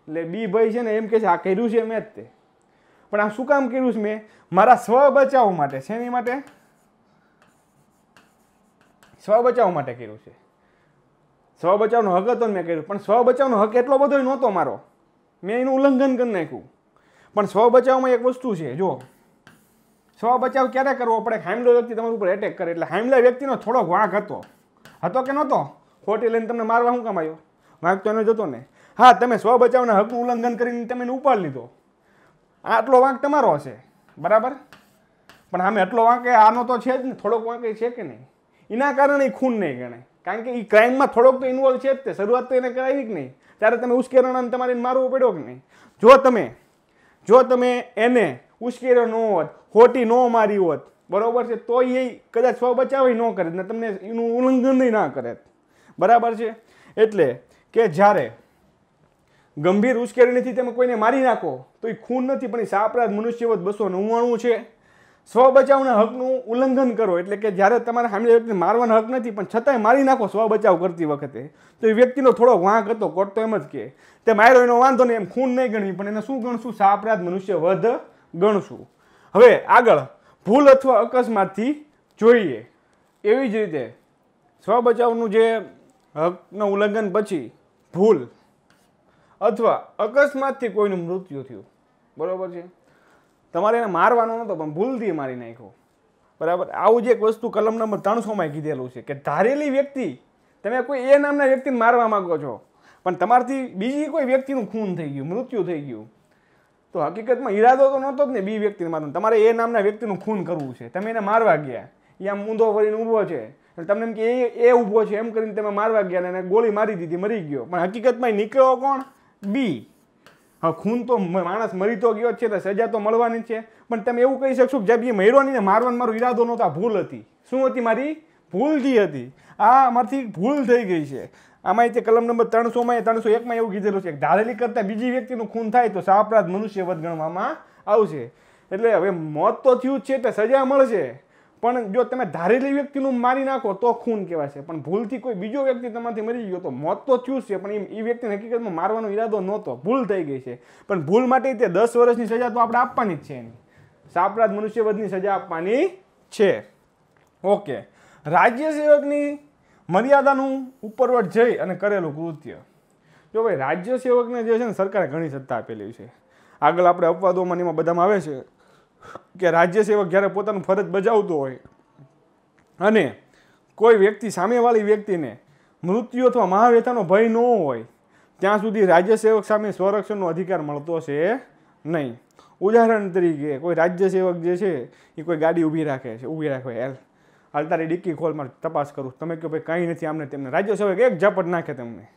Speaker 1: એટલે બી ભાઈ છે ને એમ કહે છે આ કર્યું છે મેં જ તે પણ આ શું કામ કર્યું છે મેં મારા સ્વ બચાવ માટે શેની માટે સ્વ બચાવ માટે કર્યું છે સ્વ બચાવનો હક હતો મેં કર્યું પણ સ્વ બચાવનો હક એટલો બધો નહોતો મારો મેં એનું ઉલ્લંઘન કરી નાખ્યું પણ સ્વ બચાવમાં એક વસ્તુ છે જો સ્વ બચાવ ક્યારે કરવો પડે હામલો વ્યક્તિ તમારી ઉપર એટેક કરે એટલે હામલા વ્યક્તિનો થોડોક વાઘ હતો હતો કે નહોતો ખોટી લઈને તમને મારવા શું કમાયો વાઘ તો એનો જતો ને હા તમે સ્વ બચાવના હકનું ઉલ્લંઘન કરીને તમે એને ઉપાડ લીધો આટલો વાંક તમારો હશે બરાબર પણ આમે એટલો વાંક આનો તો છે જ ને થોડોક વાંક છે કે નહીં એના કારણે ખૂન નહીં ગણાય કારણ કે એ ક્રાઇમમાં થોડોક તો ઇન્વોલ્વ છે જ તે શરૂઆત તો એને કરાવી જ નહીં ત્યારે તમે ઉશ્કેરણાને તમારે મારવું પડ્યો કે નહીં જો તમે જો તમે એને ઉશ્કેર્યો ન હોત ખોટી ન મારી હોત બરાબર છે તો એ કદાચ સ્વ બચાવે ન કરે ને તમને એનું ઉલ્લંઘન ના કરે બરાબર છે એટલે કે જ્યારે ગંભીર ઉશ્કેરણીથી તમે કોઈને મારી નાખો તો એ ખૂન નથી પણ એ સાપરાધ મનુષ્યવત બસો નવ્વાણું છે સ્વ બચાવના હકનું ઉલ્લંઘન કરો એટલે કે જ્યારે તમારે સામે વ્યક્તિ મારવાનો હક નથી પણ છતાંય મારી નાખો સ્વ બચાવ કરતી વખતે તો એ વ્યક્તિનો થોડો વાંક હતો કોર્ટ તો એમ જ કે તે માર્યો એનો વાંધો નહીં એમ ખૂન નહીં ગણવી પણ એને શું ગણશું સાપરાધ મનુષ્ય વધ ગણશું હવે આગળ ભૂલ અથવા અકસ્માતથી જોઈએ એવી જ રીતે સ્વ બચાવનું જે હકનું ઉલ્લંઘન પછી ભૂલ અથવા અકસ્માતથી કોઈનું મૃત્યુ થયું બરાબર છે તમારે એને મારવાનો નહોતો પણ ભૂલથી મારી નાખ્યો બરાબર આવું જ એક વસ્તુ કલમ નંબર ત્રણસોમાં કીધેલું છે કે ધારેલી વ્યક્તિ તમે કોઈ એ નામના વ્યક્તિને મારવા માગો છો પણ તમારથી બીજી કોઈ વ્યક્તિનું ખૂન થઈ ગયું મૃત્યુ થઈ ગયું તો હકીકતમાં ઈરાદો તો નહોતો જ ને બી વ્યક્તિને મારવાનું તમારે એ નામના વ્યક્તિનું ખૂન કરવું છે તમે એને મારવા ગયા એ આમ ઊંધો ફરીને ઊભો છે તમને એમ કે એ એ ઊભો છે એમ કરીને તમે મારવા ગયા અને ગોળી મારી દીધી મરી ગયો પણ હકીકતમાં નીકળ્યો કોણ બી હા ખૂન તો માણસ મરી તો ગયો છે તો સજા તો મળવાની છે પણ તમે એવું કહી શકશો કે જબ એ મેળવાની ને મારવાનો મારો ઈરાદો નહોતો ભૂલ હતી શું હતી મારી ભૂલથી હતી આ અમારથી ભૂલ થઈ ગઈ છે આમાં તે કલમ નંબર ત્રણસોમાં એ ત્રણસો એકમાં એવું કીધેલું છે કે ધારેલી કરતાં બીજી વ્યક્તિનું ખૂન થાય તો સાપરાધ મનુષ્યવત ગણવામાં આવશે એટલે હવે મોત તો થયું જ છે તો સજા મળશે પણ જો તમે ધારેલી વ્યક્તિનું મારી નાખો તો ખૂન કહેવાય છે પણ ભૂલથી કોઈ બીજો વ્યક્તિ તમારાથી મરી ગયો તો મોત તો થયું છે પણ એ વ્યક્તિને હકીકતમાં મારવાનો ઈરાદો નહોતો ભૂલ થઈ ગઈ છે પણ ભૂલ માટે તે દસ વર્ષની સજા તો આપણે આપવાની જ છે એની સાપરાધ મનુષ્યવધની સજા આપવાની છે ઓકે રાજ્ય સેવકની મર્યાદાનું ઉપરવટ જઈ અને કરેલું કૃત્ય જો ભાઈ રાજ્ય સેવકને જે છે ને સરકારે ઘણી સત્તા આપેલી છે આગળ આપણે અપવાદોમાં એમાં બધામાં આવે છે કે રાજ્ય સેવક જ્યારે પોતાનું ફરજ બજાવતો હોય અને કોઈ વ્યક્તિ સામેવાળી વ્યક્તિને મૃત્યુ અથવા મહાવ્યથાનો ભય ન હોય ત્યાં સુધી રાજ્ય સેવક સામે સ્વરક્ષણનો અધિકાર મળતો છે નહીં ઉદાહરણ તરીકે કોઈ રાજ્ય સેવક જે છે એ કોઈ ગાડી ઊભી રાખે છે ઊભી રાખે એલ હાલ તારી ડિક્કી ખોલમાં તપાસ કરું તમે કહો ભાઈ કંઈ નથી આમને તેમને રાજ્ય સેવક એક ઝાપટ નાખે તમને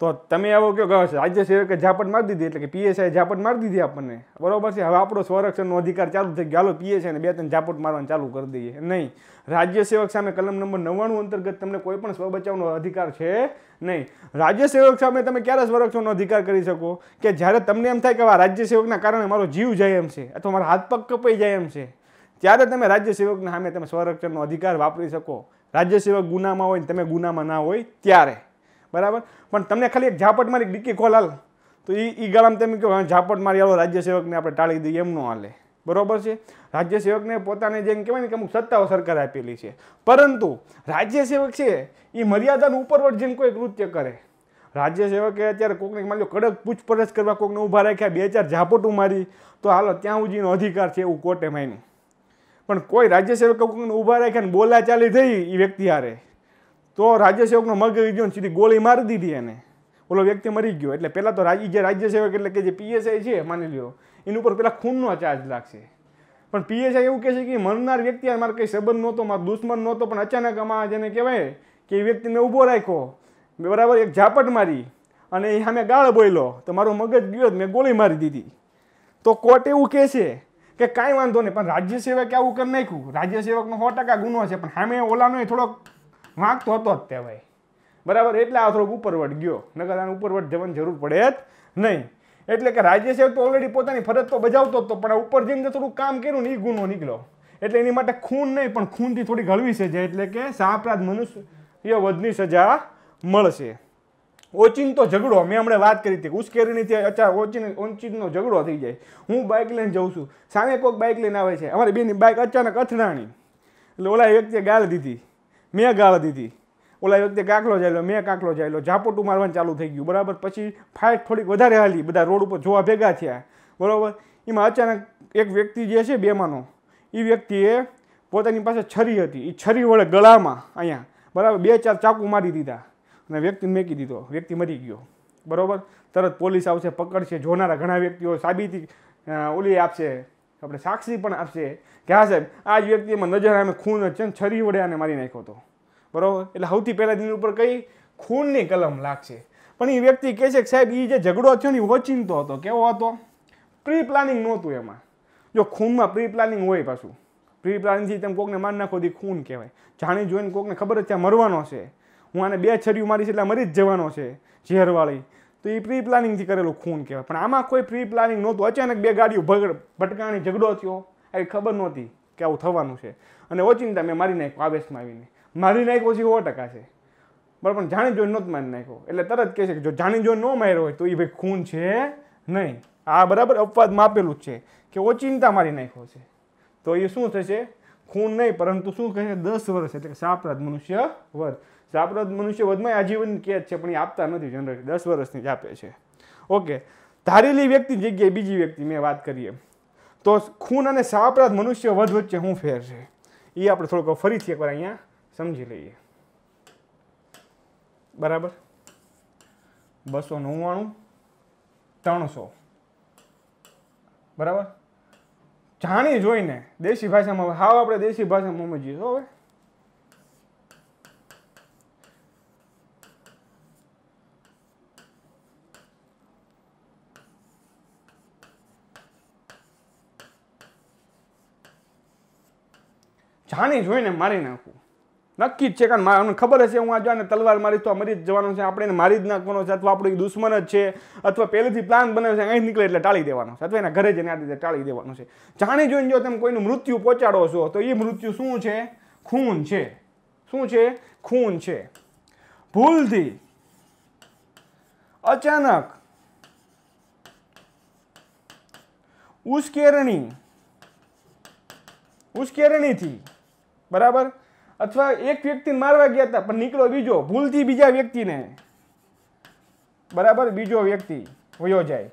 Speaker 1: તો તમે આવો કયો કહો છો રાજ્ય સેવકે ઝાપટ મારી દીધી એટલે કે પીએસઆઈ ઝાપટ મારી દીધી આપણને બરોબર છે હવે આપણો સ્વરક્ષણનો અધિકાર ચાલુ થઈ ગયો હાલો પીએસઆઈને બે ત્રણ ઝાપટ મારવાનું ચાલુ કરી દઈએ નહીં રાજ્ય સેવક સામે કલમ નંબર નવ્વાણું અંતર્ગત તમને કોઈ પણ સ્વબચાવનો અધિકાર છે નહીં રાજ્ય સેવક સામે તમે ક્યારે સ્વરક્ષણનો અધિકાર કરી શકો કે જ્યારે તમને એમ થાય કે આ રાજ્ય સેવકના કારણે મારો જીવ જાય એમ છે અથવા મારા હાથ પગ કપાઈ જાય એમ છે ત્યારે તમે રાજ્ય સેવકના સામે તમે સ્વરક્ષણનો અધિકાર વાપરી શકો રાજ્ય સેવક ગુનામાં હોય ને તમે ગુનામાં ના હોય ત્યારે બરાબર પણ તમને ખાલી એક ઝાપટ મારી ડીકી ખોલાલ તો એ એ ગાળામાં તમે કહો ઝાપટ મારી આવો રાજ્ય સેવકને આપણે ટાળી દઈએ એમ હાલે બરોબર છે રાજ્ય સેવકને પોતાને જેમ કહેવાય ને કે અમુક સત્તાઓ સરકાર આપેલી છે પરંતુ રાજ્ય સેવક છે એ મર્યાદાનું ઉપરવટ જેમ કોઈ કૃત્ય કરે રાજ્ય સેવકે અત્યારે કોકને માની લો કડક પૂછપરછ કરવા કોકને ઊભા રાખ્યા બે ચાર ઝાપટું મારી તો હાલો ત્યાં સુધીનો અધિકાર છે એવું કોર્ટે માન્યું પણ કોઈ રાજ્ય સેવક કોકને ઊભા રાખ્યા ને બોલા ચાલી થઈ એ વ્યક્તિ હારે તો રાજ્યસેવકનો મગ ગયો ને સીધી ગોળી મારી દીધી એને ઓલો વ્યક્તિ મરી ગયો એટલે પહેલાં તો રાજ્ય જે રાજ્યસેવક એટલે કે જે પીએસઆઈ છે માની લ્યો એની ઉપર પહેલાં ખૂનનો ચાર્જ લાગશે પણ પીએસઆઈ એવું કહે છે કે મરનાર વ્યક્તિ મારે કંઈ સંબંધ નહોતો મારો દુશ્મન નહોતો પણ અચાનક આમાં જેને કહેવાય કે એ વ્યક્તિને ઊભો રાખ્યો બરાબર એક ઝાપટ મારી અને એ સામે ગાળ બોલ્યો તો મારું મગજ ગયો મેં ગોળી મારી દીધી તો કોર્ટ એવું કહે છે કે કાંઈ વાંધો નહીં પણ રાજ્ય સેવકે આવું કરી નાખ્યું રાજ્ય સેવકનો સો ટકા ગુનો છે પણ સામે ઓલાનો થોડોક વાંકતો હતો જ તે ભાઈ બરાબર એટલે આ થોડોક ઉપરવટ ગયો નકર આને ઉપરવટ જવાની જરૂર પડે જ નહીં એટલે કે રાજ્ય સેવક તો ઓલરેડી પોતાની ફરજ તો બજાવતો હતો પણ ઉપર જઈને થોડું કામ કર્યું ને એ ગુનો નીકળ્યો એટલે એની માટે ખૂન નહીં પણ ખૂનથી થોડી હળવી સજા એટલે કે સાપરાધ મનુષ્ય વધની સજા મળશે ઓચિંતો ઝઘડો મેં હમણાં વાત કરી હતી ઉશ્કેરીની ત્યાં અચ્છા ઓચિન ઓચિંતનો ઝઘડો થઈ જાય હું બાઇક લઈને જઉં છું સામે કોઈક બાઇક લઈને આવે છે અમારી બેની બાઇક અચાનક અથડાણી એટલે ઓલા વ્યક્તિએ ગાળ દીધી મેં ગાળ દીધી ઓલા વ્યક્તિ કાકલો જાયલો મેં કાકલો જાયલો ઝાપોટું મારવાનું ચાલુ થઈ ગયું બરાબર પછી ફાઇટ થોડીક વધારે હાલી બધા રોડ ઉપર જોવા ભેગા થયા બરાબર એમાં અચાનક એક વ્યક્તિ જે છે બેમાંનો એ વ્યક્તિએ પોતાની પાસે છરી હતી એ છરી વડે ગળામાં અહીંયા બરાબર બે ચાર ચાકુ મારી દીધા અને વ્યક્તિ મેકી દીધો વ્યક્તિ મરી ગયો બરાબર તરત પોલીસ આવશે પકડશે જોનારા ઘણા વ્યક્તિઓ સાબિતી ઓલી આપશે આપણે સાક્ષી પણ આપશે કે હા સાહેબ આ જ વ્યક્તિ એમાં નજર અમે ખૂન છે છરી વડે આને મારી નાખ્યો હતો બરાબર એટલે સૌથી પહેલાં તેની ઉપર કઈ ખૂનની કલમ લાગશે પણ એ વ્યક્તિ કહે છે કે સાહેબ એ જે ઝઘડો થયો ને એ ઓચિંતો હતો કેવો હતો પ્રી પ્લાનિંગ નહોતું એમાં જો ખૂનમાં પ્રી પ્લાનિંગ હોય પાછું પ્રી પ્લાનિંગથી તમે કોકને મારી નાખો દી ખૂન કહેવાય જાણી જોઈને કોકને ખબર જ ત્યાં મરવાનો છે હું આને બે છરીઓ છે એટલે મરી જ જવાનો છે ઝેરવાળી તો એ પ્રી પ્લાનિંગથી કરેલું ખૂન કહેવાય પણ આમાં કોઈ પ્રી પ્લાનિંગ નહોતું અચાનક બે ગાડીઓ ભટકાણી ઝઘડો થયો આવી ખબર નહોતી કે આવું થવાનું છે અને ઓચિંતા મેં મારી નાખ્યું આવેશમાં આવીને મારી નાખ્યો છે સો ટકા છે બરાબર પણ જાણી જોઈને નહોતું મારી નાખ્યો એટલે તરત કહે છે કે જો જાણી જોઈને ન માર્યો હોય તો એ ભાઈ ખૂન છે નહીં આ બરાબર અપવાદ માપેલું જ છે કે ઓચિંતા મારી નાખ્યો છે તો એ શું થશે ખૂન નહીં પરંતુ શું કહે છે દસ વર્ષ એટલે કે સાપરાધ મનુષ્ય વધ સાપરાધ મનુષ્ય વધમાં આજીવન કેદ છે પણ એ આપતા નથી જનરલી દસ વર્ષની જ આપે છે ઓકે ધારેલી વ્યક્તિ જગ્યાએ બીજી વ્યક્તિ મેં વાત કરીએ તો ખૂન અને સાપરાધ મનુષ્ય વધ વચ્ચે શું ફેર છે એ આપણે થોડુંક ફરીથી એકવાર અહીંયા સમજી લઈએ બરાબર બસો નવ્વાણું ત્રણસો બરાબર જાણી જોઈને દેશી ભાષામાં હાવ આપણે દેશી ભાષામાં સમજીએ હવે જાણી જોઈને મારી નાખું નક્કી જ છે કારણ મને ખબર હશે હું આ જો તલવાર મારી તો મરી જ જવાનો છે આપણે એને મારી જ નાખવાનો છે અથવા આપણો દુશ્મન જ છે અથવા પહેલેથી પ્લાન બનાવ્યો છે અહીં નીકળે એટલે ટાળી દેવાનો છે અથવા એના ઘરે જઈને આ રીતે ટાળી દેવાનો છે જાણી જોઈને જો તમે કોઈનું મૃત્યુ પહોંચાડો છો તો એ મૃત્યુ શું છે ખૂન છે શું છે ખૂન છે ભૂલથી અચાનક ઉશ્કેરણી ઉશ્કેરણીથી બરાબર અથવા એક વ્યક્તિને મારવા ગયા હતા પણ નીકળો બીજો ભૂલથી બીજા વ્યક્તિને બરાબર બીજો વ્યક્તિ વયો જાય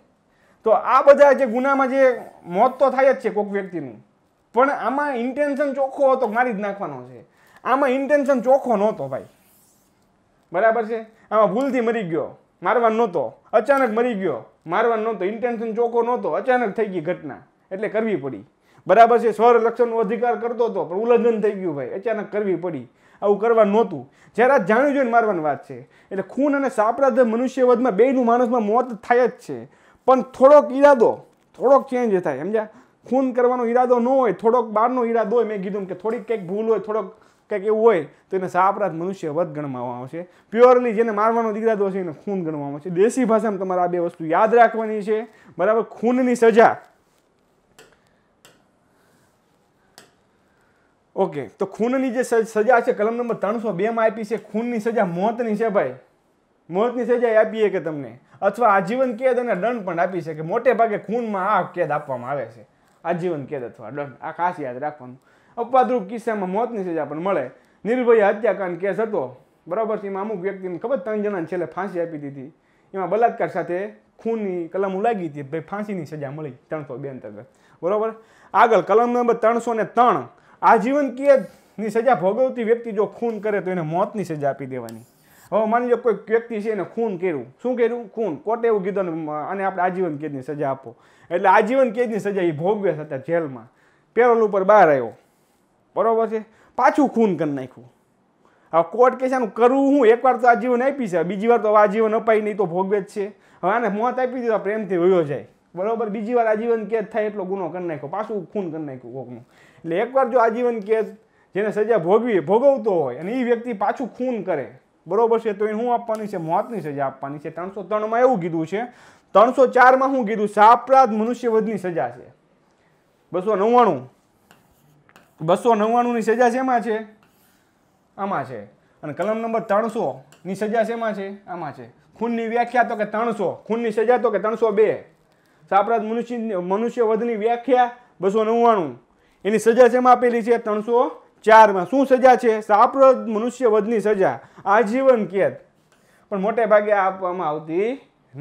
Speaker 1: તો આ બધા જે ગુનામાં જે મોત તો થાય જ છે કોઈક વ્યક્તિનું પણ આમાં ઇન્ટેન્શન ચોખ્ખો હતો મારી જ નાખવાનો છે આમાં ઇન્ટેન્શન ચોખ્ખો નહોતો ભાઈ બરાબર છે આમાં ભૂલથી મરી ગયો મારવા નહોતો અચાનક મરી ગયો મારવા નહોતો ઇન્ટેન્શન ચોખ્ખો નહોતો અચાનક થઈ ગઈ ઘટના એટલે કરવી પડી બરાબર છે સ્વર લક્ષણનો અધિકાર કરતો હતો પણ ઉલ્લંઘન થઈ ગયું ભાઈ અચાનક કરવી પડી આવું કરવા નહોતું જ્યારે આ જાણ્યું જોઈને મારવાની વાત છે એટલે ખૂન અને સાપરાધ મનુષ્યવધમાં બેયનું માણસમાં મોત થાય જ છે પણ થોડોક ઈરાદો થોડોક ચેન્જ થાય સમજ્યા ખૂન કરવાનો ઈરાદો ન હોય થોડોક બહારનો ઈરાદો હોય મેં કીધું કે થોડીક કંઈક ભૂલ હોય થોડોક કંઈક એવું હોય તો એને સાપરાધ મનુષ્ય વધ ગણવામાં આવશે પ્યોરલી જેને મારવાનો ઈરાદો છે એને ખૂન ગણવામાં આવશે દેશી ભાષામાં તમારે આ બે વસ્તુ યાદ રાખવાની છે બરાબર ખૂનની સજા ઓકે તો ખૂનની જે સજા છે કલમ નંબર ત્રણસો બેમાં આપી છે ખૂનની સજા મોતની છે ભાઈ મોતની સજા આપીએ કે તમને અથવા આજીવન કેદ અને દંડ પણ આપી છે કે મોટે ભાગે ખૂનમાં આ કેદ આપવામાં આવે છે આજીવન કેદ અથવા દંડ આ ખાસ યાદ રાખવાનું અપવાદરૂપ કિસ્સામાં મોતની સજા પણ મળે નિર્ભય હત્યાકાંડ કેસ હતો બરાબર છે એમાં અમુક વ્યક્તિને ખબર ત્રણ જણાને છેલ્લે ફાંસી આપી દીધી એમાં બલાત્કાર સાથે ખૂનની કલમ લાગી હતી ભાઈ ફાંસીની સજા મળી ત્રણસો બે અંતર્ગત બરાબર આગળ કલમ નંબર ત્રણસો ને ત્રણ આજીવન કેદની સજા ભોગવતી વ્યક્તિ જો ખૂન કરે તો એને મોતની સજા આપી દેવાની હવે માની લો કોઈ વ્યક્તિ છે એને ખૂન કર્યું શું કર્યું ખૂન કોર્ટે એવું કીધું અને આપણે આજીવન કેદની સજા આપો એટલે આજીવન કેદની સજા એ ભોગવે હતા જેલમાં પેરોલ ઉપર બહાર આવ્યો બરાબર છે પાછું ખૂન કરી નાખ્યું હવે કોર્ટ કે છે આનું કરવું હું એકવાર તો આજીવન આપી છે બીજી વાર તો આજીવન અપાય નહીં તો ભોગવે જ છે હવે આને મોત આપી દીધું પ્રેમથી વયો જાય બરાબર બીજી વાર આજીવન કેદ થાય એટલો ગુનો કરી નાખ્યો પાછું ખૂન કરી નાખ્યું કોકનું એટલે એકવાર જો આજીવન કે જેને સજા ભોગવી ભોગવતો હોય અને એ વ્યક્તિ પાછું ખૂન કરે બરોબર છે તો એ શું આપવાની છે મોતની સજા આપવાની છે ત્રણસો ત્રણમાં એવું કીધું છે ત્રણસો ચારમાં શું કીધું સાપરાધ મનુષ્યવધની સજા છે બસો નવ્વાણું બસો નવ્વાણુંની સજા શેમાં છે આમાં છે અને કલમ નંબર ત્રણસોની સજા શેમાં છે આમાં છે ખૂનની વ્યાખ્યા તો કે ત્રણસો ખૂનની સજા તો કે ત્રણસો બે સાપરાધ મનુષ્ય મનુષ્યવધની વ્યાખ્યા બસો નવ્વાણું એની સજા શેમાં આપેલી છે ત્રણસો ચારમાં શું સજા છે સાપરોધ મનુષ્ય વધની સજા આજીવન કેદ પણ મોટે ભાગે આ આપવામાં આવતી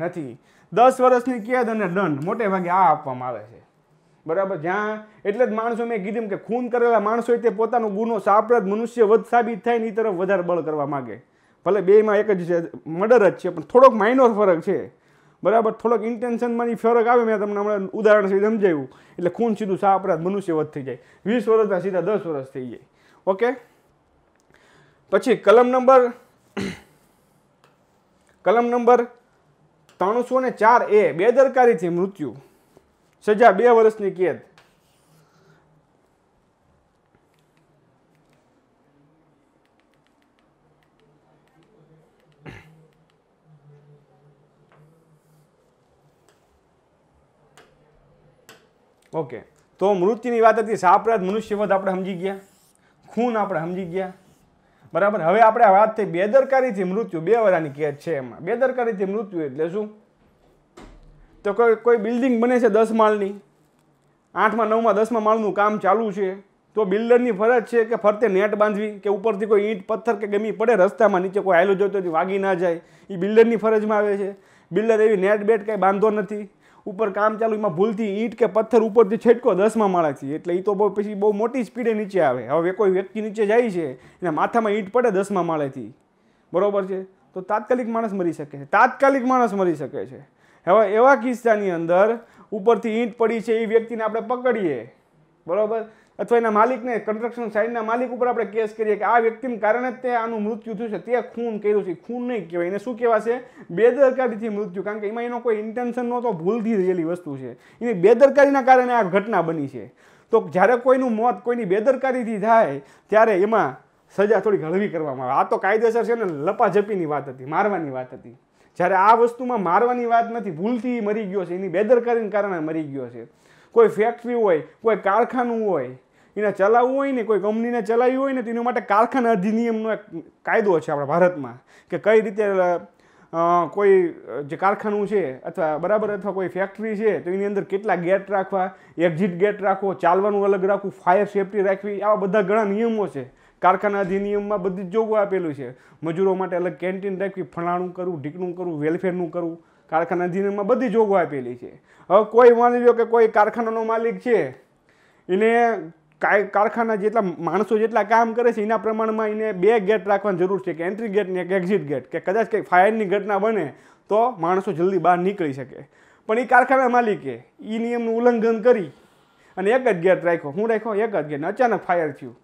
Speaker 1: નથી દસ વર્ષની કેદ અને દંડ મોટે ભાગે આ આપવામાં આવે છે બરાબર જ્યાં એટલે જ માણસો મેં કીધું કે ખૂન કરેલા માણસો તે પોતાનો ગુનો સાપરાધ મનુષ્ય વધ સાબિત થાય એની તરફ વધારે બળ કરવા માગે ભલે બેમાં એક જ છે મર્ડર જ છે પણ થોડોક માઇનોર ફરક છે બરાબર થોડોક ઇન્ટેન્શનમાંની ફરક આવે મેં તમને હમણાં ઉદાહરણ સહિત સમજાવ્યું એટલે ખૂન સીધું સા અપરાધ મનુષ્યવધ થઈ જાય વીસ વર્ષના સીધા દસ વર્ષ થઈ જાય ઓકે પછી કલમ નંબર કલમ નંબર ત્રણસો ને ચાર એ બેદરકારીથી મૃત્યુ સજા બે વર્ષની કેદ ઓકે તો મૃત્યુની વાત હતી સાપરાધ મનુષ્યવધ આપણે સમજી ગયા ખૂન આપણે સમજી ગયા બરાબર હવે આપણે આ વાત થઈ બેદરકારીથી મૃત્યુ બે વરાની કેદ છે એમાં બેદરકારીથી મૃત્યુ એટલે શું તો કોઈ કોઈ બિલ્ડિંગ બને છે દસ માળની આઠમાં નવમાં દસમાં માળનું કામ ચાલુ છે તો બિલ્ડરની ફરજ છે કે ફરતે નેટ બાંધવી કે ઉપરથી કોઈ ઈંટ પથ્થર કે ગમી પડે રસ્તામાં નીચે કોઈ આયલો જોતો વાગી ના જાય એ બિલ્ડરની ફરજમાં આવે છે બિલ્ડર એવી નેટ બેટ કંઈ બાંધો નથી ઉપર કામ ચાલુ એમાં ભૂલથી ઈંટ કે પથ્થર ઉપરથી છેટકો દસમાં માળાથી એટલે એ તો બહુ પછી બહુ મોટી સ્પીડે નીચે આવે હવે કોઈ વ્યક્તિ નીચે જાય છે એના માથામાં ઈંટ પડે દસમાં માળેથી બરોબર છે તો તાત્કાલિક માણસ મરી શકે છે તાત્કાલિક માણસ મરી શકે છે હવે એવા કિસ્સાની અંદર ઉપરથી ઈંટ પડી છે એ વ્યક્તિને આપણે પકડીએ બરાબર અથવા એના માલિકને કન્સ્ટ્રક્શન સાઇટના માલિક ઉપર આપણે કેસ કરીએ કે આ વ્યક્તિને કારણે તે આનું મૃત્યુ થયું છે તે ખૂન કર્યું છે ખૂન નહીં કહેવાય એને શું કહેવાશે બેદરકારીથી મૃત્યુ કારણ કે એમાં એનો કોઈ ઇન્ટેન્શન નહોતો ભૂલથી રહેલી વસ્તુ છે એની બેદરકારીના કારણે આ ઘટના બની છે તો જ્યારે કોઈનું મોત કોઈની બેદરકારીથી થાય ત્યારે એમાં સજા થોડી હળવી કરવામાં આવે આ તો કાયદેસર છે ને લપાઝપીની વાત હતી મારવાની વાત હતી જ્યારે આ વસ્તુમાં મારવાની વાત નથી ભૂલથી મરી ગયો છે એની બેદરકારીને કારણે મરી ગયો છે કોઈ ફેક્ટરી હોય કોઈ કારખાનું હોય એને ચલાવવું હોય ને કોઈ કંપનીને ચલાવી હોય ને તો એના માટે કારખાના અધિનિયમનો એક કાયદો છે આપણા ભારતમાં કે કઈ રીતે કોઈ જે કારખાનું છે અથવા બરાબર અથવા કોઈ ફેક્ટરી છે તો એની અંદર કેટલા ગેટ રાખવા એક્ઝિટ ગેટ રાખવો ચાલવાનું અલગ રાખવું ફાયર સેફટી રાખવી આવા બધા ઘણા નિયમો છે કારખાના અધિનિયમમાં બધી જ જોગવાઈ આપેલું છે મજૂરો માટે અલગ કેન્ટીન રાખવી ફલાણું કરવું ઢીકણું કરવું વેલફેરનું કરવું કારખાના અધિનિયમમાં બધી જોગવાઈ આપેલી છે હવે કોઈ માની લો કે કોઈ કારખાનાનો માલિક છે એને કારખાના જેટલા માણસો જેટલા કામ કરે છે એના પ્રમાણમાં એને બે ગેટ રાખવાની જરૂર છે કે એન્ટ્રી ગેટ ને એક એક્ઝિટ ગેટ કે કદાચ કંઈક ફાયરની ઘટના બને તો માણસો જલ્દી બહાર નીકળી શકે પણ એ કારખાના માલિકે એ નિયમનું ઉલ્લંઘન કરી અને એક જ ગેટ રાખ્યો હું રાખ્યો એક જ ગેટ અચાનક ફાયર થયું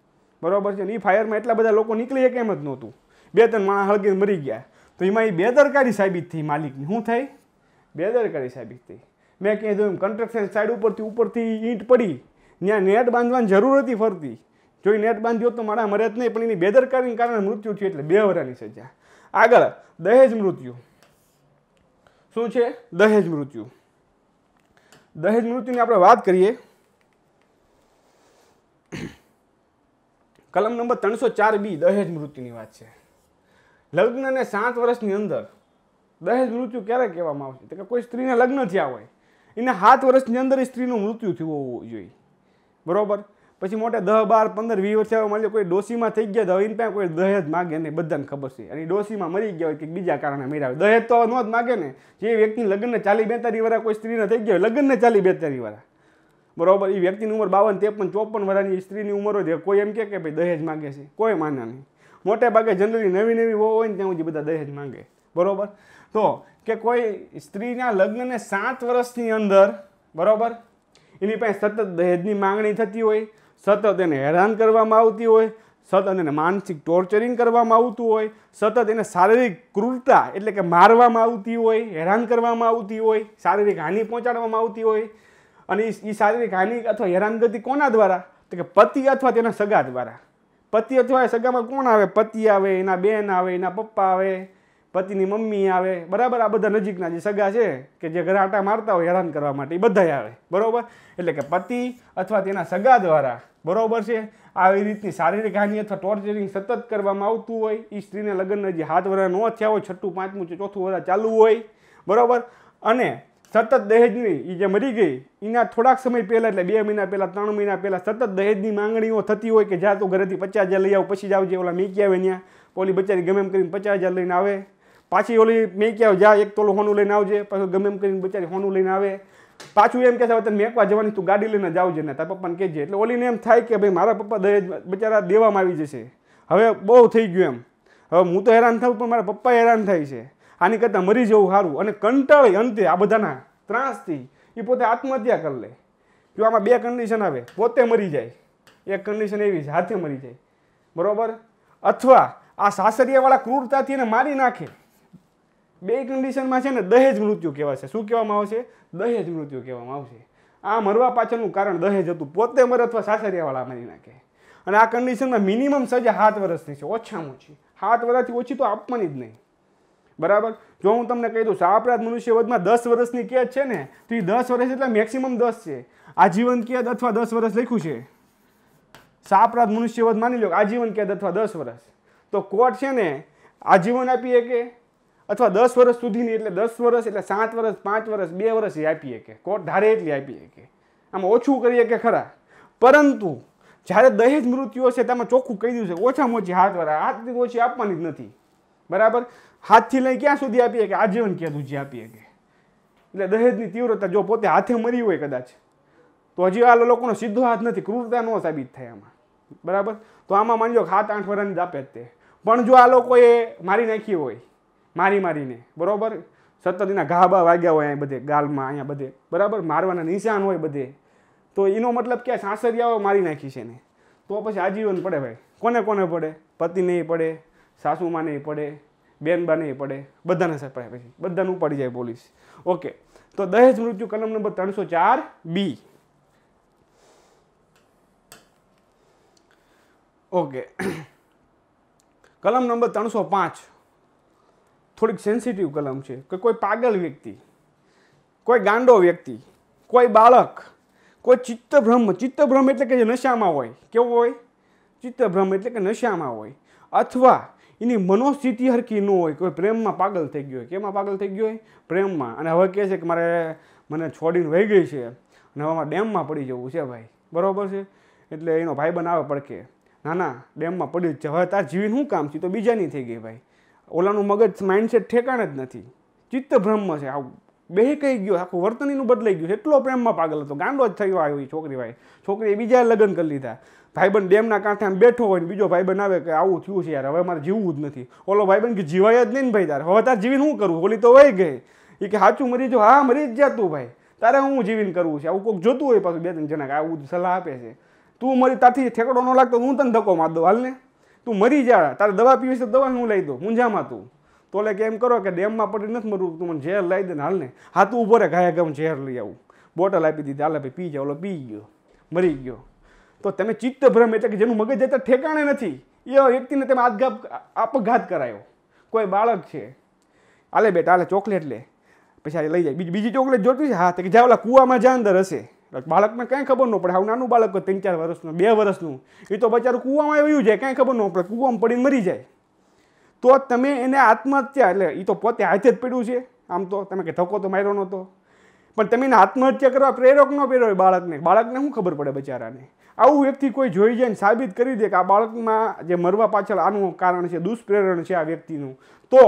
Speaker 1: બરાબર છે ને એ ફાયરમાં એટલા બધા લોકો નીકળી શકે એમ જ નહોતું બે ત્રણ માણસ હળગીને મરી ગયા તો એમાં એ બેદરકારી સાબિત થઈ માલિકની શું થઈ બેદરકારી સાબિત થઈ મેં ક્યાંય જોયું કન્સ્ટ્રક્શન સાઈડ ઉપરથી ઉપરથી ઈંટ પડી ત્યાં નેટ બાંધવાની જરૂર હતી ફરતી જો એ નેટ બાંધ્યો તો મારા મર્યાદ નહીં પણ એની બેદરકારીને કારણે મૃત્યુ થયું એટલે બે વરાની સજા આગળ દહેજ મૃત્યુ શું છે દહેજ મૃત્યુ દહેજ મૃત્યુની આપણે વાત કરીએ કલમ નંબર ત્રણસો ચાર બી દહેજ મૃત્યુની વાત છે લગ્નને સાત વર્ષની અંદર દહેજ મૃત્યુ ક્યારે કહેવામાં આવશે કે કોઈ સ્ત્રીને લગ્ન થયા હોય એને સાત વર્ષની અંદર એ સ્ત્રીનું મૃત્યુ થયું હોવું જોઈએ બરોબર પછી મોટે દહ બાર પંદર વીસ વર્ષે મળી કોઈ ડોસીમાં થઈ ગયા તો હવે પાસે કોઈ દહેજ માગે નહીં બધાને ખબર છે અને ડોસીમાં મરી ગયા હોય કે બીજા કારણે મર્યા હોય દહેજ તો ન જ માગે ને જે વ્યક્તિ લગ્નને ચાલી બેતારી વાળા કોઈ સ્ત્રીને થઈ ગયા હોય લગ્નને ચાલી બેતારી વાળા બરાબર એ વ્યક્તિની ઉંમર બાવન ત્રેપન ચોપન વર્ષની સ્ત્રીની ઉંમર હોય કોઈ એમ કે ભાઈ દહેજ માગે છે કોઈ માને નહીં મોટે ભાગે જનરલી નવી નવી વહુ હોય ને ત્યાં સુધી બધા દહેજ માગે બરાબર તો કે કોઈ સ્ત્રીના લગ્નને સાત વર્ષની અંદર બરાબર એની પાસે સતત દહેજની માંગણી થતી હોય સતત એને હેરાન કરવામાં આવતી હોય સતત એને માનસિક ટોર્ચરિંગ કરવામાં આવતું હોય સતત એને શારીરિક ક્રૂરતા એટલે કે મારવામાં આવતી હોય હેરાન કરવામાં આવતી હોય શારીરિક હાનિ પહોંચાડવામાં આવતી હોય અને એ શારીરિક હાનિ અથવા હેરાનગતિ કોના દ્વારા તો કે પતિ અથવા તેના સગા દ્વારા પતિ અથવા એ સગામાં કોણ આવે પતિ આવે એના બેન આવે એના પપ્પા આવે પતિની મમ્મી આવે બરાબર આ બધા નજીકના જે સગા છે કે જે ઘરે આટા મારતા હોય હેરાન કરવા માટે એ બધા આવે બરાબર એટલે કે પતિ અથવા તેના સગા દ્વારા બરાબર છે આવી રીતની શારીરિક હાનિ અથવા ટોર્ચરિંગ સતત કરવામાં આવતું હોય એ સ્ત્રીને લગ્નના જે હાથ વરા નો થયા હોય છઠ્ઠું પાંચમું ચોથું વરા ચાલુ હોય બરાબર અને સતત દહેજની એ જે મરી ગઈ એના થોડાક સમય પહેલાં એટલે બે મહિના પહેલાં ત્રણ મહિના પહેલાં સતત દહેજની માંગણીઓ થતી હોય કે જા તું ઘરેથી પચાસ હજાર લઈ આવ પછી જ આવજે ઓલા મીકી આવે ત્યાં પોલી બચારી ગમે એમ કરીને પચાસ હજાર લઈને આવે પાછી ઓલી મેં ક્યાં જા એક તોલું હોનું લઈને આવજે પાછું ગમે એમ કરીને બચારી હોનું લઈને આવે પાછું એમ કે છે તને મેકવા જવાની તું ગાડી લઈને જાવજે ને તારા પપ્પાને કહેજે એટલે ઓલીને એમ થાય કે ભાઈ મારા પપ્પા દહેજ બચારા દેવામાં આવી જશે હવે બહુ થઈ ગયું એમ હવે હું તો હેરાન થાઉં પણ મારા પપ્પા હેરાન થાય છે આની કરતાં મરી જવું સારું અને કંટાળે અંતે આ બધાના ત્રાસથી એ પોતે આત્મહત્યા કરી લે જો આમાં બે કન્ડિશન આવે પોતે મરી જાય એક કન્ડિશન એવી છે હાથે મરી જાય બરાબર અથવા આ સાસરિયાવાળા ક્રૂરતાથી એને મારી નાખે બે કન્ડિશનમાં છે ને દહેજ મૃત્યુ કહેવાય છે શું કહેવામાં આવશે દહેજ મૃત્યુ કહેવામાં આવશે આ મરવા પાછળનું કારણ દહેજ હતું પોતે મરે અથવા સાસરિયાવાળા મારી નાખે અને આ કન્ડિશનમાં મિનિમમ સજા સાત વર્ષની છે ઓછામાં ઓછી સાત વર્ષથી ઓછી તો આપવાની જ નહીં બરાબર જો હું તમને કહી દઉં મનુષ્ય વધમાં દસ વર્ષની કેદ છે ને તો એ દસ વર્ષ એટલે મેક્સિમમ દસ છે આજીવન કેદ અથવા દસ વર્ષ લખ્યું છે મનુષ્ય વધ માની લો આજીવન કેદ અથવા દસ વર્ષ તો કોર્ટ છે ને આજીવન આપીએ કે અથવા દસ વર્ષ સુધીની એટલે દસ વર્ષ એટલે સાત વર્ષ પાંચ વર્ષ બે વર્ષ એ આપી શકે કોર્ટ ધારે એટલી આપી શકે આમાં ઓછું કરી શકે ખરા પરંતુ જ્યારે દહેજ મૃત્યુ હશે તેમાં ચોખ્ખું કહી દીધું છે ઓછામાં ઓછી હાથ વાર હાથથી ઓછી આપવાની જ નથી બરાબર હાથથી લઈ ક્યાં સુધી આપી શકે આજીવન ક્યાં સુધી આપી શકે એટલે દહેજની તીવ્રતા જો પોતે હાથે મરી હોય કદાચ તો હજી આ લોકોનો સીધો હાથ નથી ક્રૂરતા નો સાબિત થાય આમાં બરાબર તો આમાં માની લો હાથ આઠ વર્ષની જ આપે જ તે પણ જો આ લોકોએ મારી નાખી હોય મારી મારીને બરાબર સતત એના ઘા બા વાગ્યા હોય અહીંયા બધે ગાલમાં અહીંયા બધે બરાબર મારવાના નિશાન હોય બધે તો એનો મતલબ કે સાસરિયાઓ મારી નાખી છે ને તો પછી આજીવન પડે ભાઈ કોને કોને પડે પતિ નહીં પડે નહીં પડે નહીં પડે બધાને સપાય પછી બધાને ઉપાડી જાય પોલીસ ઓકે તો દહેજ મૃત્યુ કલમ નંબર ત્રણસો ચાર બી ઓકે કલમ નંબર ત્રણસો પાંચ થોડીક સેન્સિટિવ કલમ છે કે કોઈ પાગલ વ્યક્તિ કોઈ ગાંડો વ્યક્તિ કોઈ બાળક કોઈ ચિત્તભ્રમ ચિત્તભ્રમ એટલે કે જે નશામાં હોય કેવો હોય ચિત્તભ્રમ એટલે કે નશામાં હોય અથવા એની મનોસ્થિતિ હરકી ન હોય કોઈ પ્રેમમાં પાગલ થઈ ગયો હોય કેમાં પાગલ થઈ ગયો હોય પ્રેમમાં અને હવે કહે છે કે મારે મને છોડીને વહી ગઈ છે અને હવે મારે ડેમમાં પડી જવું છે ભાઈ બરાબર છે એટલે એનો ભાઈ બનાવે પડકે ના ના ડેમમાં પડી જ હવે તાર જીવીને શું કામ છે તો બીજાની થઈ ગઈ ભાઈ ઓલાનું મગજ માઇન્ડસેટ ઠેકાણે જ નથી ચિત્ત બ્રહ્મ છે આવું બે કહી ગયો આખું વર્તનીનું બદલાઈ ગયું એટલો પ્રેમમાં પાગલ હતો ગાંડો જ થયો આવ્યો એ છોકરી ભાઈ છોકરીએ બીજા લગ્ન કરી લીધા ભાઈબંધ ડેમના કાંઠે આમ બેઠો હોય ને બીજો ભાઈબંધ આવે કે આવું થયું છે યાર હવે મારે જીવવું જ નથી ઓલો ભાઈબંધ કે જીવાય જ નહીં ને ભાઈ તારે હવે તારે જીવીને શું કરવું ઓલી તો વહી ગઈ એ કે સાચું મરી જો હા મરી જ તું ભાઈ તારે હું જીવીને કરવું છે આવું કોઈક જોતું હોય પાછું બે ત્રણ જણા આવું સલાહ આપે છે તું મારી તાથી ઠેકડો ન લાગતો હું તને ધક્કો માર દઉં હાલને તું મરી જા તારે દવા પીવી છે દવા હું લઈ દઉં ઊંઝામાં તું તો લે કે એમ કરો કે ડેમમાં પડી નથી મરવું તું મને ઝેર લઈ દે ને હાલને હા તું ઊભો રે ઘાયા ગામ ઝેર લઈ આવું બોટલ આપી દીધી હાલે ભાઈ પી જાઓ ઓલો પી ગયો મરી ગયો તો તમે ચિત્ત ચિત્તભ્રમ એટલે કે જેનું મગજ જતા ઠેકાણે નથી એ વ્યક્તિને તમે આપઘાત આપઘાત કરાયો કોઈ બાળક છે આલે બેટા આલે ચોકલેટ લે પછી લઈ જાય બીજી બીજી ચોકલેટ જોતી છે હા તો કે જાવલા કૂવામાં જા અંદર હશે બાળકને કાંઈ ખબર ન પડે આવું નાનું બાળક હોય ત્રણ ચાર વર્ષનું બે વર્ષનું એ તો બચારું કૂવામાં આવ્યું જાય કાંઈ ખબર ન પડે કૂવામાં પડીને મરી જાય તો તમે એને આત્મહત્યા એટલે એ તો પોતે હાથે જ પડ્યું છે આમ તો તમે કે ધક્કો તો માર્યો નહોતો પણ તમે એને આત્મહત્યા કરવા પ્રેરક ન પહેર્યો હોય બાળકને બાળકને શું ખબર પડે બચારાને આવું વ્યક્તિ કોઈ જોઈ જાય ને સાબિત કરી દે કે આ બાળકમાં જે મરવા પાછળ આનું કારણ છે દુષ્પ્રેરણ છે આ વ્યક્તિનું તો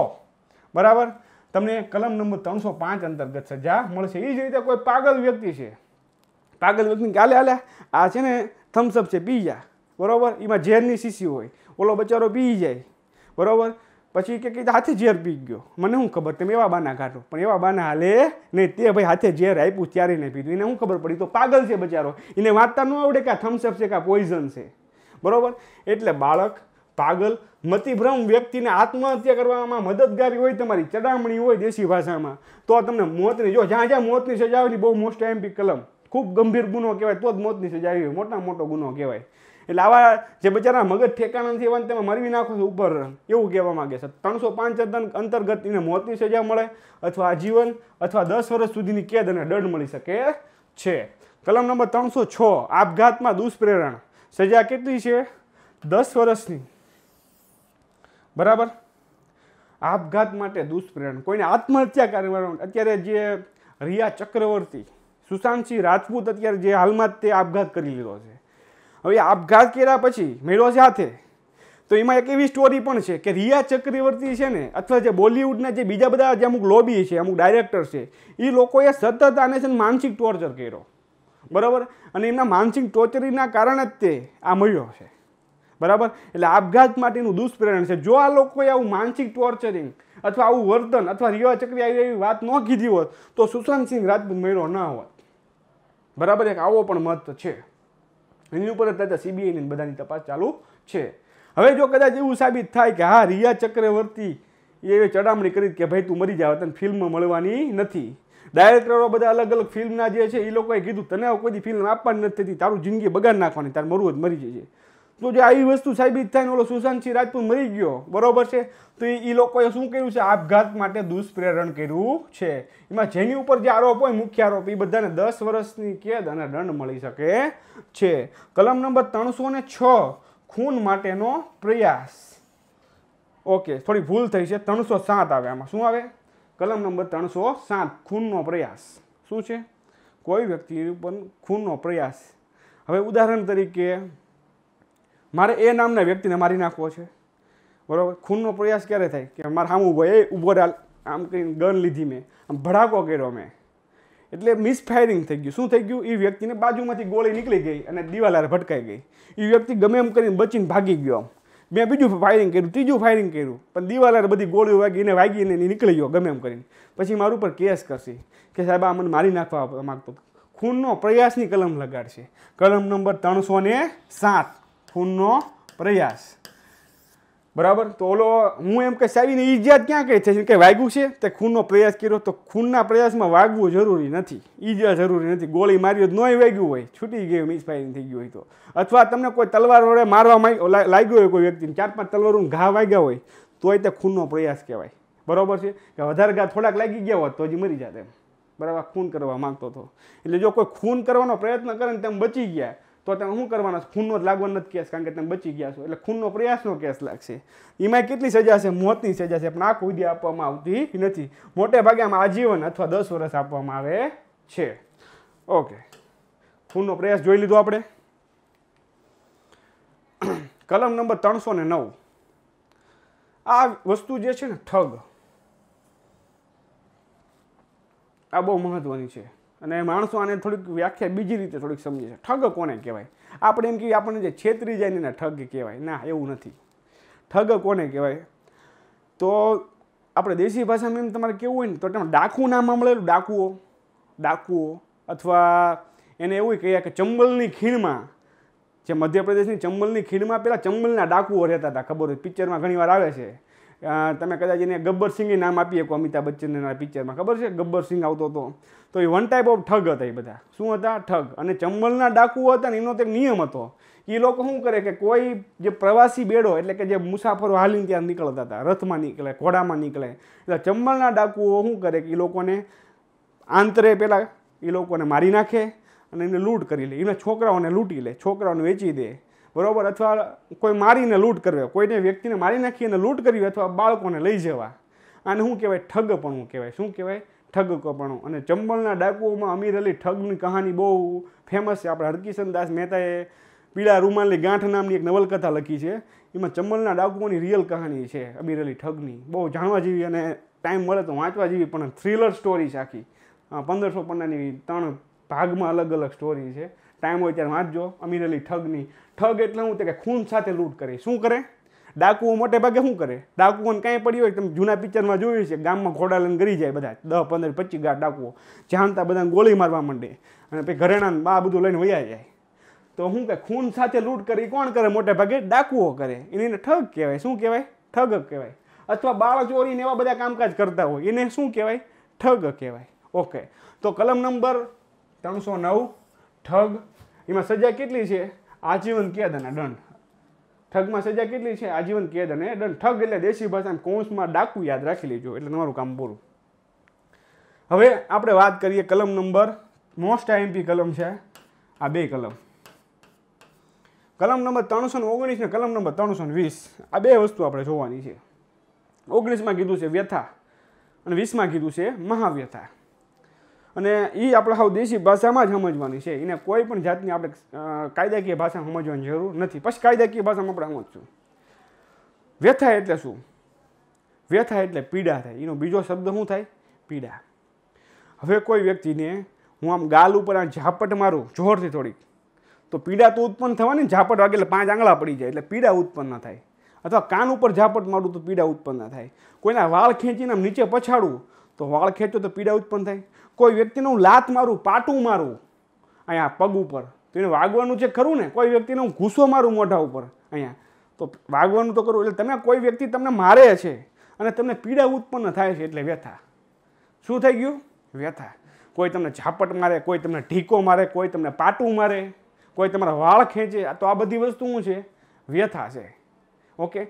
Speaker 1: બરાબર તમને કલમ નંબર ત્રણસો પાંચ અંતર્ગત સજા મળશે એ જ રીતે કોઈ પાગલ વ્યક્તિ છે પાગલ નથી ગાલે હાલે આ છે ને થમ્સઅપ છે પી જા બરાબર એમાં ઝેરની શીશી હોય ઓલો બચારો પી જાય બરાબર પછી કે હાથે ઝેર પી ગયો મને શું ખબર તમે એવા બાના કાઢો પણ એવા બાના હાલે નહીં તે ભાઈ હાથે ઝેર આપ્યું ત્યારે નહીં પીધું એને શું ખબર પડી તો પાગલ છે બચારો એને વાંચતા ન આવડે કે આ થમ્સઅપ છે કે આ પોઈઝન છે બરાબર એટલે બાળક પાગલ મતિભ્રમ વ્યક્તિને આત્મહત્યા કરવામાં મદદગારી હોય તમારી ચડામણી હોય દેશી ભાષામાં તો તમને મોતની જો જ્યાં જ્યાં મોતની સજા હોય બહુ મોસ્ટ એમ્પી કલમ ખૂબ ગંભીર ગુનો કહેવાય તો જ મોતની સજા આવી મોટા મોટો ગુનો કહેવાય એટલે આવા જે બચારા મગજ ઠેકાણા નથી એવા તમે મરવી નાખો છો ઉપર એવું કહેવા માગે છે ત્રણસો પાંચ અંતર્ગત એને મોતની સજા મળે અથવા આજીવન અથવા દસ વર્ષ સુધીની કેદ અને દંડ મળી શકે છે કલમ નંબર ત્રણસો છ આપઘાતમાં દુષ્પ્રેરણ સજા કેટલી છે દસ વર્ષની બરાબર આપઘાત માટે દુષ્પ્રેરણ કોઈને આત્મહત્યા કરવાનું અત્યારે જે રિયા ચક્રવર્તી સુશાંતસિંહ રાજપૂત અત્યારે જે હાલમાં જ તે આપઘાત કરી લીધો છે હવે આપઘાત કર્યા પછી મેળો સાથે તો એમાં એક એવી સ્ટોરી પણ છે કે રિયા ચક્રવર્તી છે ને અથવા જે બોલિવૂડના જે બીજા બધા જે અમુક લોબી છે અમુક ડાયરેક્ટર છે એ લોકોએ સતત આને છે માનસિક ટોર્ચર કર્યો બરાબર અને એમના માનસિક ટોર્ચરીના કારણે જ તે આ મળ્યો છે બરાબર એટલે આપઘાત માટેનું દુષ્પ્રેરણ છે જો આ લોકોએ આવું માનસિક ટોર્ચરિંગ અથવા આવું વર્તન અથવા રિયા ચક્રી આવી એવી વાત ન કીધી હોત તો સુશાંત સિંહ રાજપૂત મેળો ન હોત બરાબર એક આવો પણ મત છે એની ઉપર જ સીબીઆઈની બધાની તપાસ ચાલુ છે હવે જો કદાચ એવું સાબિત થાય કે હા રિયા ચક્રવર્તી એ ચડામણી કરી કે ભાઈ તું મરી જાવ તને ફિલ્મ મળવાની નથી ડાયરેક્ટરો બધા અલગ અલગ ફિલ્મના જે છે એ લોકોએ કીધું તને કોઈ ફિલ્મ આપવાની નથી તારું જિંદગી બગાડ નાખવાની તારે મરવું જ મરી જશે તો જે આવી વસ્તુ સાબિત થાય ને ઓલો સુશાંત સિંહ રાજપૂત મરી ગયો બરોબર છે તો એ લોકોએ શું કર્યું છે આપઘાત માટે દુષ્પ્રેરણ કર્યું છે એમાં જેની ઉપર જે આરોપ હોય મુખ્ય આરોપ એ બધાને દસ વર્ષની કેદ અને દંડ મળી શકે છે કલમ નંબર ત્રણસો ને છ ખૂન માટેનો પ્રયાસ ઓકે થોડી ભૂલ થઈ છે ત્રણસો સાત આવે આમાં શું આવે કલમ નંબર ત્રણસો સાત ખૂનનો પ્રયાસ શું છે કોઈ વ્યક્તિ ઉપર ખૂનનો પ્રયાસ હવે ઉદાહરણ તરીકે મારે એ નામના વ્યક્તિને મારી નાખવો છે બરાબર ખૂનનો પ્રયાસ ક્યારે થાય કે મારે આમ ઊભો એ ઊભો ડાલ આમ કરીને ગન લીધી મેં આમ ભડાકો કર્યો મેં એટલે મિસફાયરિંગ થઈ ગયું શું થઈ ગયું એ વ્યક્તિને બાજુમાંથી ગોળી નીકળી ગઈ અને દિવાલ ભટકાઈ ગઈ એ વ્યક્તિ ગમે એમ કરીને બચીને ભાગી ગયો આમ મેં બીજું ફાયરિંગ કર્યું ત્રીજું ફાયરિંગ કર્યું પણ દિવાલાર બધી ગોળીઓ વાગી એને વાગી નીકળી ગયો ગમે એમ કરીને પછી મારું ઉપર કેસ કરશે કે સાહેબ આ મને મારી નાખવા માગતો ખૂનનો પ્રયાસની કલમ લગાડશે કલમ નંબર ત્રણસો ને સાત ખૂનનો પ્રયાસ બરાબર તો ઓલો હું એમ કે સાવીને ઈજાદ ક્યાં કહે છે કે વાગ્યું છે તે ખૂનનો પ્રયાસ કર્યો તો ખૂનના પ્રયાસમાં વાગવું જરૂરી નથી ઈજા જરૂરી નથી ગોળી માર્યો નોય વાગ્યું હોય છૂટી ગયું મિસફાયરિંગ થઈ ગયું હોય તો અથવા તમને કોઈ તલવાર વડે મારવા લાગ્યો હોય કોઈ વ્યક્તિને ચાર પાંચ તલવારોને ઘા વાગ્યા હોય તોય તે ખૂનનો પ્રયાસ કહેવાય બરાબર છે કે વધારે ઘા થોડાક લાગી ગયા હોત તો હજી મરી જાત એમ બરાબર ખૂન કરવા માગતો હતો એટલે જો કોઈ ખૂન કરવાનો પ્રયત્ન કરે ને તેમ બચી ગયા તો તમે શું કરવાના ખૂનનો જ લાગવાનો નથી કેસ કારણ કે તમે બચી ગયા છો એટલે ખૂનનો પ્રયાસનો કેસ લાગશે એમાં કેટલી સજા છે મોતની સજા છે પણ આ કોઈ આપવામાં આવતી નથી મોટે ભાગે આમાં આજીવન અથવા દસ વર્ષ આપવામાં આવે છે ઓકે ખૂનનો પ્રયાસ જોઈ લીધો આપણે કલમ નંબર ત્રણસો ને નવ આ વસ્તુ જે છે ને ઠગ આ બહુ મહત્વની છે અને માણસો આને થોડીક વ્યાખ્યા બીજી રીતે થોડીક સમજે છે ઠગ કોને કહેવાય આપણે એમ કહીએ આપણને જે છેતરી જાય ને ઠગ કહેવાય ના એવું નથી ઠગ કોને કહેવાય તો આપણે દેશી ભાષામાં એમ તમારે કેવું હોય ને તો તમે ડાકુ નામ સાંભળેલું ડાકુઓ ડાકુઓ અથવા એને એવું કહીએ કે ચંબલની ખીણમાં જે મધ્યપ્રદેશની ચંબલની ખીણમાં પહેલાં ચંબલના ડાકુઓ રહેતા હતા ખબર હોય પિક્ચરમાં ઘણીવાર આવે છે તમે કદાચ એને ગબ્બર સિંહે નામ આપીએ શકો અમિતાભ બચ્ચનના પિક્ચરમાં ખબર છે ગબ્બર સિંહ આવતો હતો તો એ વન ટાઈપ ઓફ ઠગ હતા એ બધા શું હતા ઠગ અને ચંબલના ડાકુ હતા ને એનો એક નિયમ હતો એ લોકો શું કરે કે કોઈ જે પ્રવાસી બેડો એટલે કે જે મુસાફરો હાલીને ત્યાં નીકળતા હતા રથમાં નીકળે ઘોડામાં નીકળે એટલે ચંબલના ડાકુઓ શું કરે કે એ લોકોને આંતરે પહેલાં એ લોકોને મારી નાખે અને એને લૂંટ કરી લે એના છોકરાઓને લૂંટી લે છોકરાઓને વેચી દે બરાબર અથવા કોઈ મારીને લૂંટ કરવે કોઈને વ્યક્તિને મારી નાખી અને લૂંટ કરવી અથવા બાળકોને લઈ જવા આને શું કહેવાય ઠગપણું કહેવાય શું કહેવાય ઠગકપણું અને ચંબલના ડાકુઓમાં અમીર અલી ઠગની કહાની બહુ ફેમસ છે આપણે હરકિશન દાસ મહેતાએ પીળા રૂમાલની ગાંઠ નામની એક નવલકથા લખી છે એમાં ચંબલના ડાકુઓની રિયલ કહાની છે અમીર અલી ઠગની બહુ જાણવા જેવી અને ટાઈમ મળે તો વાંચવા જેવી પણ થ્રિલર સ્ટોરી છે આખી પંદરસો પન્નાની ત્રણ ભાગમાં અલગ અલગ સ્ટોરી છે ટાઈમ હોય ત્યારે વાંચજો અમીરઅલી ઠગની ઠગ એટલે હું કે ખૂન સાથે લૂંટ કરે શું કરે ડાકુઓ મોટે ભાગે શું કરે ડાકુઓને કાંઈ પડ્યું હોય તમે જૂના પિક્ચરમાં જોયું છે ગામમાં ઘોડા લઈને ગરી જાય બધા દસ પંદર પચીસ ગાઢ ડાકુઓ જાણતા બધાને ગોળી મારવા માંડે અને પછી ઘરેણાને બા બધું લઈને વયા જાય તો શું કે ખૂન સાથે લૂંટ કરી કોણ કરે મોટે ભાગે ડાકુઓ કરે એને ઠગ કહેવાય શું કહેવાય ઠગ કહેવાય અથવા બાળચોરીને એવા બધા કામકાજ કરતા હોય એને શું કહેવાય ઠગ કહેવાય ઓકે તો કલમ નંબર ત્રણસો નવ ઠગ એમાં સજા કેટલી છે આજીવન કેદ અને દંડ ઠગમાં સજા કેટલી છે આજીવન કેદ અને દંડ ઠગ એટલે દેશી ભાષામાં કૌંસમાં ડાકુ યાદ રાખી લેજો એટલે તમારું કામ પૂરું હવે આપણે વાત કરીએ કલમ નંબર મોસ્ટ આઈએમપી કલમ છે આ બે કલમ કલમ નંબર ત્રણસો ઓગણીસ ને કલમ નંબર ત્રણસો વીસ આ બે વસ્તુ આપણે જોવાની છે ઓગણીસમાં કીધું છે વ્યથા અને વીસમાં કીધું છે મહાવ્યથા અને એ આપણે સાવ દેશી ભાષામાં જ સમજવાની છે એને કોઈ પણ જાતની આપણે કાયદાકીય ભાષા સમજવાની જરૂર નથી પછી કાયદાકીય ભાષામાં આપણે સમજશું વ્યથા એટલે શું વ્યથા એટલે પીડા થાય એનો બીજો શબ્દ શું થાય પીડા હવે કોઈ વ્યક્તિને હું આમ ગાલ ઉપર આ ઝાપટ મારું જોરથી થોડીક તો પીડા તો ઉત્પન્ન થવાની ઝાપટ વાગે એટલે પાંચ આંગળા પડી જાય એટલે પીડા ઉત્પન્ન ન થાય અથવા કાન ઉપર ઝાપટ મારું તો પીડા ઉત્પન્ન ન થાય કોઈના વાળ ખેંચીને આમ નીચે પછાડું તો વાળ ખેંચો તો પીડા ઉત્પન્ન થાય કોઈ વ્યક્તિનું લાત મારું પાટું મારું અહીંયા પગ ઉપર તો એને વાગવાનું છે ખરું ને કોઈ વ્યક્તિને હું ગુસ્સો મારું મોઢા ઉપર અહીંયા તો વાગવાનું તો કરું એટલે તમે કોઈ વ્યક્તિ તમને મારે છે અને તમને પીડા ઉત્પન્ન થાય છે એટલે વ્યથા શું થઈ ગયું વ્યથા કોઈ તમને ઝાપટ મારે કોઈ તમને ઢીકો મારે કોઈ તમને પાટું મારે કોઈ તમારા વાળ ખેંચે તો આ બધી વસ્તુ શું છે વ્યથા છે ઓકે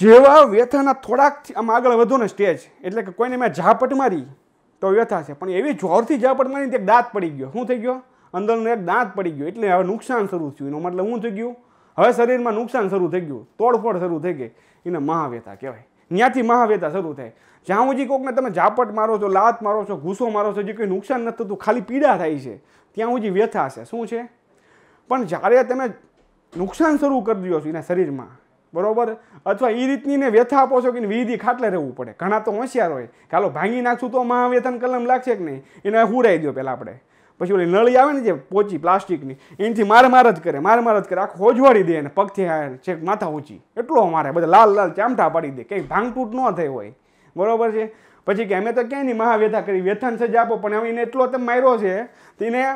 Speaker 1: જેવા વ્યથાના થોડાક આમ આગળ વધો ને સ્ટેજ એટલે કે કોઈને મેં ઝાપટ મારી તો વ્યથા છે પણ એવી જોરથી ઝાપટ મારી ત્યાં દાંત પડી ગયો શું થઈ ગયો અંદરનો એક દાંત પડી ગયો એટલે હવે નુકસાન શરૂ થયું એનો મતલબ શું થઈ ગયું હવે શરીરમાં નુકસાન શરૂ થઈ ગયું તોડફોડ શરૂ થઈ ગઈ એને મહાવ્યથા કહેવાય ત્યાંથી મહાવ્યથા શરૂ થાય જ્યાં સુધી કોકને તમે ઝાપટ મારો છો લાત મારો છો ગુસ્સો મારો છો જે કોઈ નુકસાન નથી થતું ખાલી પીડા થાય છે ત્યાં સુધી વ્યથા છે શું છે પણ જ્યારે તમે નુકસાન શરૂ કરી દો છો એના શરીરમાં બરોબર અથવા એ રીતની ને વ્યથા આપો છો કે વિધિ ખાટલે રહેવું પડે ઘણા તો હોશિયાર હોય કે હાલો ભાંગી નાખશું તો મહાવ્યથન કલમ લાગશે કે નહીં એને હુરાઈ દો પહેલાં આપણે પછી ઓલી નળી આવે ને જે પોચી પ્લાસ્ટિકની એનાથી માર માર જ કરે માર માર જ કરે આખો હોજવાડી દે અને પગથી છેક માથા ઊંચી એટલો મારે બધા લાલ લાલ ચામઠા પાડી દે કંઈ ભાંગતૂટ ન થઈ હોય બરોબર છે પછી કે અમે તો ક્યાંય નહીં મહાવ્યથા કરી વ્યથન સજા આપો પણ હવે એને એટલો તમે માર્યો છે તેને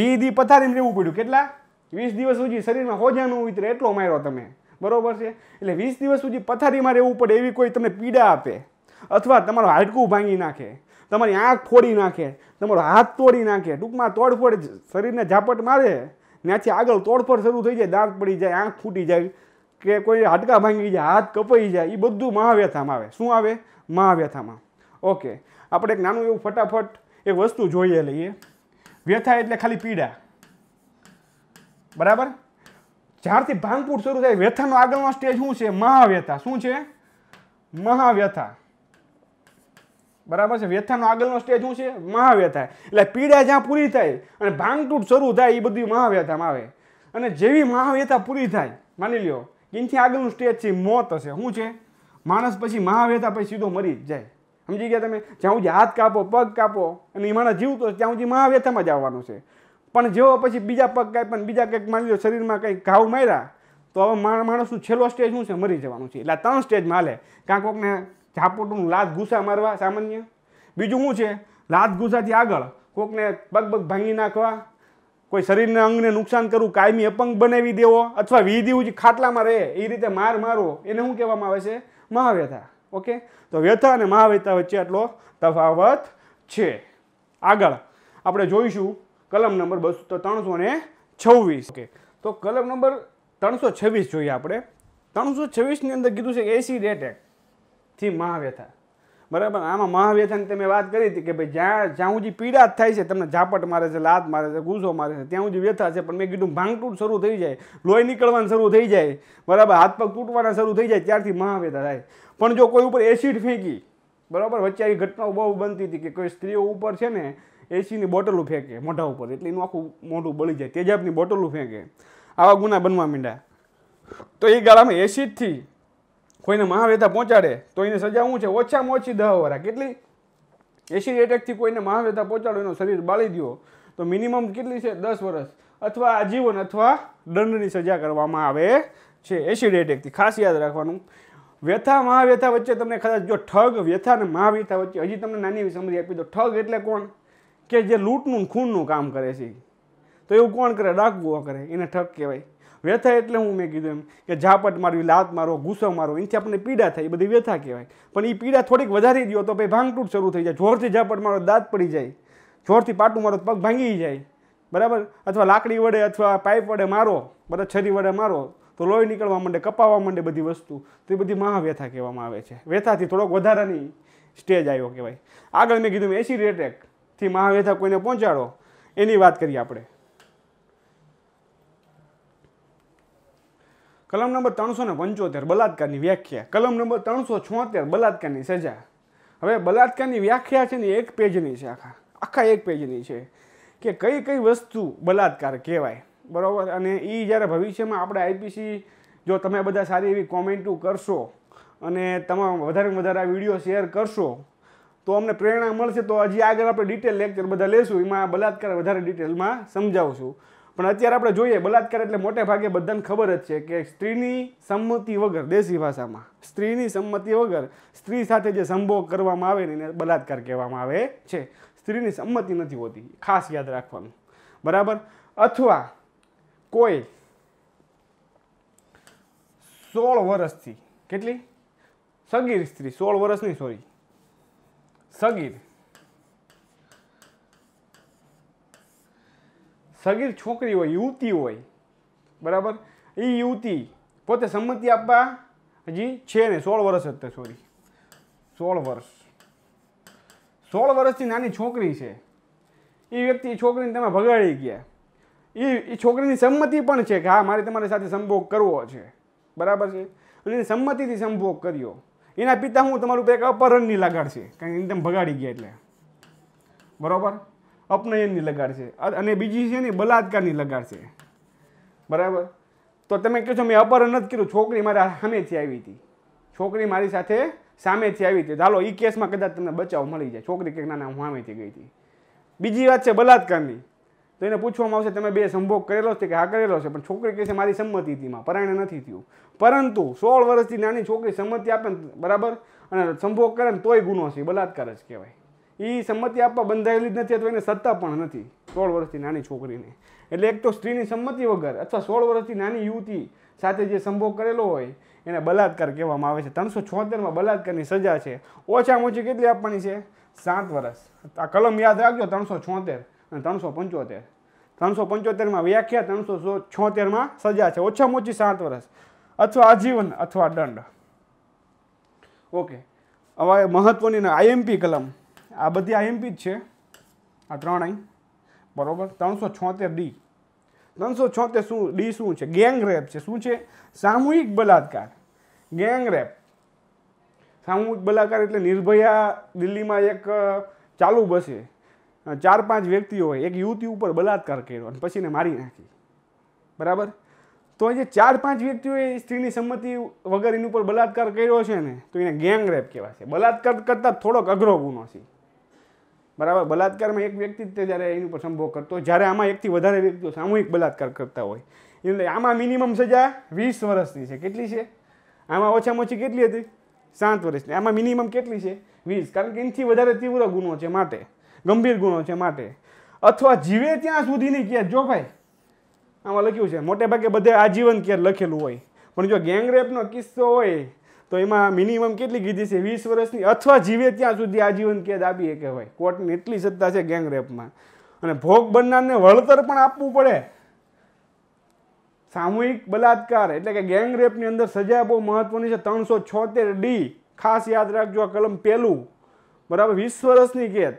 Speaker 1: વીસ દી પથારીમાં રહેવું પડ્યું કેટલા વીસ દિવસ સુધી શરીરમાં હોજાનું ઉતરે એટલો માર્યો તમે બરોબર છે એટલે વીસ દિવસ સુધી પથારીમાં રહેવું પડે એવી કોઈ તમને પીડા આપે અથવા તમારું હાડકું ભાંગી નાખે તમારી આંખ ફોડી નાખે તમારો હાથ તોડી નાખે ટૂંકમાં તોડફોડ શરીરને ઝાપટ મારે ત્યાંથી આગળ તોડફોડ શરૂ થઈ જાય દાંત પડી જાય આંખ ફૂટી જાય કે કોઈ હાડકા ભાંગી જાય હાથ કપાઈ જાય એ બધું મહાવ્યથામાં આવે શું આવે મહાવ્યથામાં ઓકે આપણે એક નાનું એવું ફટાફટ એક વસ્તુ જોઈએ લઈએ વ્યથા એટલે ખાલી પીડા બરાબર જ્યારથી ભાંગફૂટ શરૂ થાય વ્યથાનો આગળનો સ્ટેજ શું છે મહાવ્યથા શું છે મહાવ્યથા બરાબર છે વ્યથાનો આગળનો સ્ટેજ શું છે મહાવ્યથા એટલે પીડા જ્યાં પૂરી થાય અને ભાંગતૂટ શરૂ થાય એ બધી મહાવ્યથામાં આવે અને જેવી મહાવ્યથા પૂરી થાય માની લ્યો એનાથી આગળનું સ્ટેજ છે મોત હશે શું છે માણસ પછી મહાવ્યથા પછી સીધો મરી જ જાય સમજી ગયા તમે જ્યાં સુધી હાથ કાપો પગ કાપો અને એ માણસ જીવતો ત્યાં સુધી મહાવ્યથામાં જ આવવાનું છે પણ જેવો પછી બીજા પગ કાંઈ પણ બીજા કંઈક માની લો શરીરમાં કંઈક ઘાવ માર્યા તો હવે માણસનું છેલ્લો સ્ટેજ શું છે મરી જવાનું છે એટલે ત્રણ સ્ટેજમાં હાલે કાં કોકને ઝાપોટનું લાત ઘૂસા મારવા સામાન્ય બીજું શું છે લાત ઘૂસાથી આગળ કોકને બગ બગ ભાંગી નાખવા કોઈ શરીરના અંગને નુકસાન કરવું કાયમી અપંગ બનાવી દેવો અથવા વિધિ જે ખાટલામાં રહે એ રીતે માર મારવો એને શું કહેવામાં આવે છે મહાવ્યથા ઓકે તો વ્યથા અને મહાવ્યથા વચ્ચે આટલો તફાવત છે આગળ આપણે જોઈશું કલમ નંબર બસો તો ત્રણસો ને છવ્વીસ ઓકે તો કલમ નંબર ત્રણસો છવ્વીસ જોઈએ આપણે ત્રણસો છવ્વીસની અંદર કીધું છે કે એસિડ એટેકથી મહાવ્યથા બરાબર આમાં મહાવ્યથાની તમે વાત કરી હતી કે ભાઈ જ્યાં જ્યાં સુધી પીડા જ થાય છે તમને ઝાપટ મારે છે લાત મારે છે ગુસ્સો મારે છે ત્યાં સુધી વ્યથા છે પણ મેં કીધું ભાંગતૂટ શરૂ થઈ જાય લોહી નીકળવાનું શરૂ થઈ જાય બરાબર હાથ પગ તૂટવાના શરૂ થઈ જાય ત્યારથી મહાવ્યથા થાય પણ જો કોઈ ઉપર એસિડ ફેંકી બરાબર વચ્ચે આવી ઘટનાઓ બહુ બનતી હતી કે કોઈ સ્ત્રીઓ ઉપર છે ને એસીની બોટલો ફેંકે મોઢા ઉપર એટલે એનું આખું મોઢું બળી જાય તેજાબની બોટલો ફેંકે આવા ગુના બનવા માંડ્યા તો એ ગાળામાં એસીથી કોઈને મહાવ્યથા પહોંચાડે તો એને સજા શું છે ઓછામાં ઓછી દહ વરા કેટલી એસિડ એટેકથી કોઈને મહાવ્યથા પહોંચાડો એનું શરીર બાળી દો તો મિનિમમ કેટલી છે દસ વર્ષ અથવા આજીવન અથવા દંડની સજા કરવામાં આવે છે એસિડ એટેકથી ખાસ યાદ રાખવાનું વ્યથા મહાવ્યથા વચ્ચે તમને ખાસ જો ઠગ વ્યથા અને મહાવ્યથા વચ્ચે હજી તમને નાની એવી સમજ આપી દો ઠગ એટલે કોણ કે જે લૂંટનું ખૂનનું કામ કરે છે તો એવું કોણ કરે ડાકુઓ કરે એને ઠગ કહેવાય વ્યથા એટલે હું મેં કીધું એમ કે ઝાપટ મારવી લાત મારો ગુસ્સો મારો એનાથી આપણને પીડા થાય એ બધી વ્યથા કહેવાય પણ એ પીડા થોડીક વધારી દો તો ભાઈ ભાંગતૂટ શરૂ થઈ જાય જોરથી ઝાપટ મારો દાંત પડી જાય જોરથી પાટું મારો પગ ભાંગી જાય બરાબર અથવા લાકડી વડે અથવા પાઇપ વડે મારો બધા છરી વડે મારો તો લોહી નીકળવા માંડે કપાવવા માંડે બધી વસ્તુ તો એ બધી મહાવ્યથા કહેવામાં આવે છે વ્યથાથી થોડોક વધારાની સ્ટેજ આવ્યો કહેવાય આગળ મેં કીધું એસિડ એટેક થી મહાવ્યથા કોઈને પહોંચાડો એની વાત કરીએ આપણે કલમ નંબર ત્રણસો ને પંચોતેર બલાત્કારની વ્યાખ્યા કલમ નંબર ત્રણસો છોતેર બલાત્કારની સજા હવે બલાત્કારની વ્યાખ્યા છે ને એક પેજની છે આખા આખા એક પેજની છે કે કઈ કઈ વસ્તુ બલાત્કાર કહેવાય બરાબર અને એ જ્યારે ભવિષ્યમાં આપણે આઈપીસી જો તમે બધા સારી એવી કોમેન્ટો કરશો અને તમામ વધારે વધારે આ વિડીયો શેર કરશો તો અમને પ્રેરણા મળશે તો હજી આગળ આપણે ડિટેલ લેક્ચર બધા લેશું એમાં બલાત્કાર વધારે ડિટેલમાં સમજાવશું પણ અત્યારે આપણે જોઈએ બલાત્કાર એટલે મોટે ભાગે બધાને ખબર જ છે કે સ્ત્રીની સંમતિ વગર દેશી ભાષામાં સ્ત્રીની સંમતિ વગર સ્ત્રી સાથે જે સંભોગ કરવામાં આવે ને એને બલાત્કાર કહેવામાં આવે છે સ્ત્રીની સંમતિ નથી હોતી ખાસ યાદ રાખવાનું બરાબર અથવા કોઈ સોળ વર્ષથી કેટલી સગીર સ્ત્રી સોળ વર્ષની સોરી સગીર સગીર છોકરી હોય યુવતી હોય બરાબર એ યુવતી પોતે સંમતિ આપવા હજી છે ને સોળ વર્ષ જ સોરી સોળ વર્ષ સોળ વર્ષથી નાની છોકરી છે એ વ્યક્તિ છોકરીને તમે ભગાડી ગયા એ એ છોકરીની સંમતિ પણ છે કે હા મારે તમારી સાથે સંભોગ કરવો છે બરાબર છે અને સંમતિથી સંભોગ કર્યો એના પિતા હું તમારું પેક અપહરણની લગાડ છે કારણ કે તમે ભગાડી ગયા એટલે બરાબર અપનયનની લગાડ છે અને બીજી છે ને બલાત્કારની લગાડ છે બરાબર તો તમે કહો છો મેં અપહરણ જ કર્યું છોકરી મારા સામેથી આવી હતી છોકરી મારી સાથે સામેથી આવી હતી ચાલો એ કેસમાં કદાચ તમને બચાવ મળી જાય છોકરી કંઈક નાના હું સામેથી ગઈ હતી બીજી વાત છે બલાત્કારની તો એને પૂછવામાં આવશે તમે બે સંભોગ કરેલો છે કે હા કરેલો છે પણ છોકરી કહે છે મારી સંમતિથીમાં પરાયણ નથી થયું પરંતુ સોળ વર્ષથી નાની છોકરી સંમતિ આપે ને બરાબર અને સંભોગ કરે ને તોય ગુનો છે બલાત્કાર જ કહેવાય એ સંમતિ આપવા બંધાયેલી જ નથી અથવા એને સત્તા પણ નથી સોળ વર્ષથી નાની છોકરીને એટલે એક તો સ્ત્રીની સંમતિ વગર અથવા સોળ વર્ષથી નાની યુવતી સાથે જે સંભોગ કરેલો હોય એને બલાત્કાર કહેવામાં આવે છે ત્રણસો છોતેરમાં બલાત્કારની સજા છે ઓછામાં ઓછી કેટલી આપવાની છે સાત વર્ષ આ કલમ યાદ રાખજો ત્રણસો છોતેર અને ત્રણસો પંચોતેર ત્રણસો પંચોતેરમાં વ્યાખ્યા ત્રણસો છોતેરમાં સજા છે ઓછામાં ઓછી સાત વર્ષ અથવા આજીવન અથવા દંડ ઓકે હવે મહત્વની આઈએમપી કલમ આ બધી આઈએમપી જ છે આ ત્રણ અહીં બરાબર ત્રણસો છોતેર ડી ત્રણસો છોતેર શું ડી શું છે ગેંગ રેપ છે શું છે સામૂહિક બલાત્કાર ગેંગ રેપ સામૂહિક બલાત્કાર એટલે નિર્ભયા દિલ્હીમાં એક ચાલુ બસે ચાર પાંચ વ્યક્તિઓએ એક યુવતી ઉપર બલાત્કાર કર્યો અને પછી એને મારી નાખી બરાબર તો જે ચાર પાંચ વ્યક્તિઓએ સ્ત્રીની સંમતિ વગર એની ઉપર બલાત્કાર કર્યો છે ને તો એને ગેંગ રેપ કહેવાય છે બલાત્કાર કરતાં થોડોક અઘરો ગુનો છે બરાબર બલાત્કારમાં એક વ્યક્તિ જ તે જ્યારે એની ઉપર સંભોગ કરતો જ્યારે આમાં એકથી વધારે વ્યક્તિઓ સામૂહિક બલાત્કાર કરતા હોય એટલે આમાં મિનિમમ સજા વીસ વર્ષની છે કેટલી છે આમાં ઓછામાં ઓછી કેટલી હતી સાત વર્ષની આમાં મિનિમમ કેટલી છે વીસ કારણ કે એનાથી વધારે તીવ્ર ગુનો છે માટે ગંભીર ગુણો છે માટે અથવા જીવે ત્યાં સુધીની કેદ જો ભાઈ આમાં લખ્યું છે મોટે ભાગે બધે આજીવન કેદ લખેલું હોય પણ જો ગેંગરેપનો કિસ્સો હોય તો એમાં મિનિમમ કેટલી કીધી છે વીસ વર્ષની અથવા જીવે ત્યાં સુધી આજીવન કેદ આપી શકે હોય કોર્ટની એટલી સત્તા છે ગેંગરેપમાં અને ભોગ બનનારને વળતર પણ આપવું પડે સામૂહિક બલાત્કાર એટલે કે ગેંગરેપની અંદર સજા બહુ મહત્વની છે ત્રણસો છોતેર ડી ખાસ યાદ રાખજો આ કલમ પહેલું બરાબર વીસ વર્ષની કેદ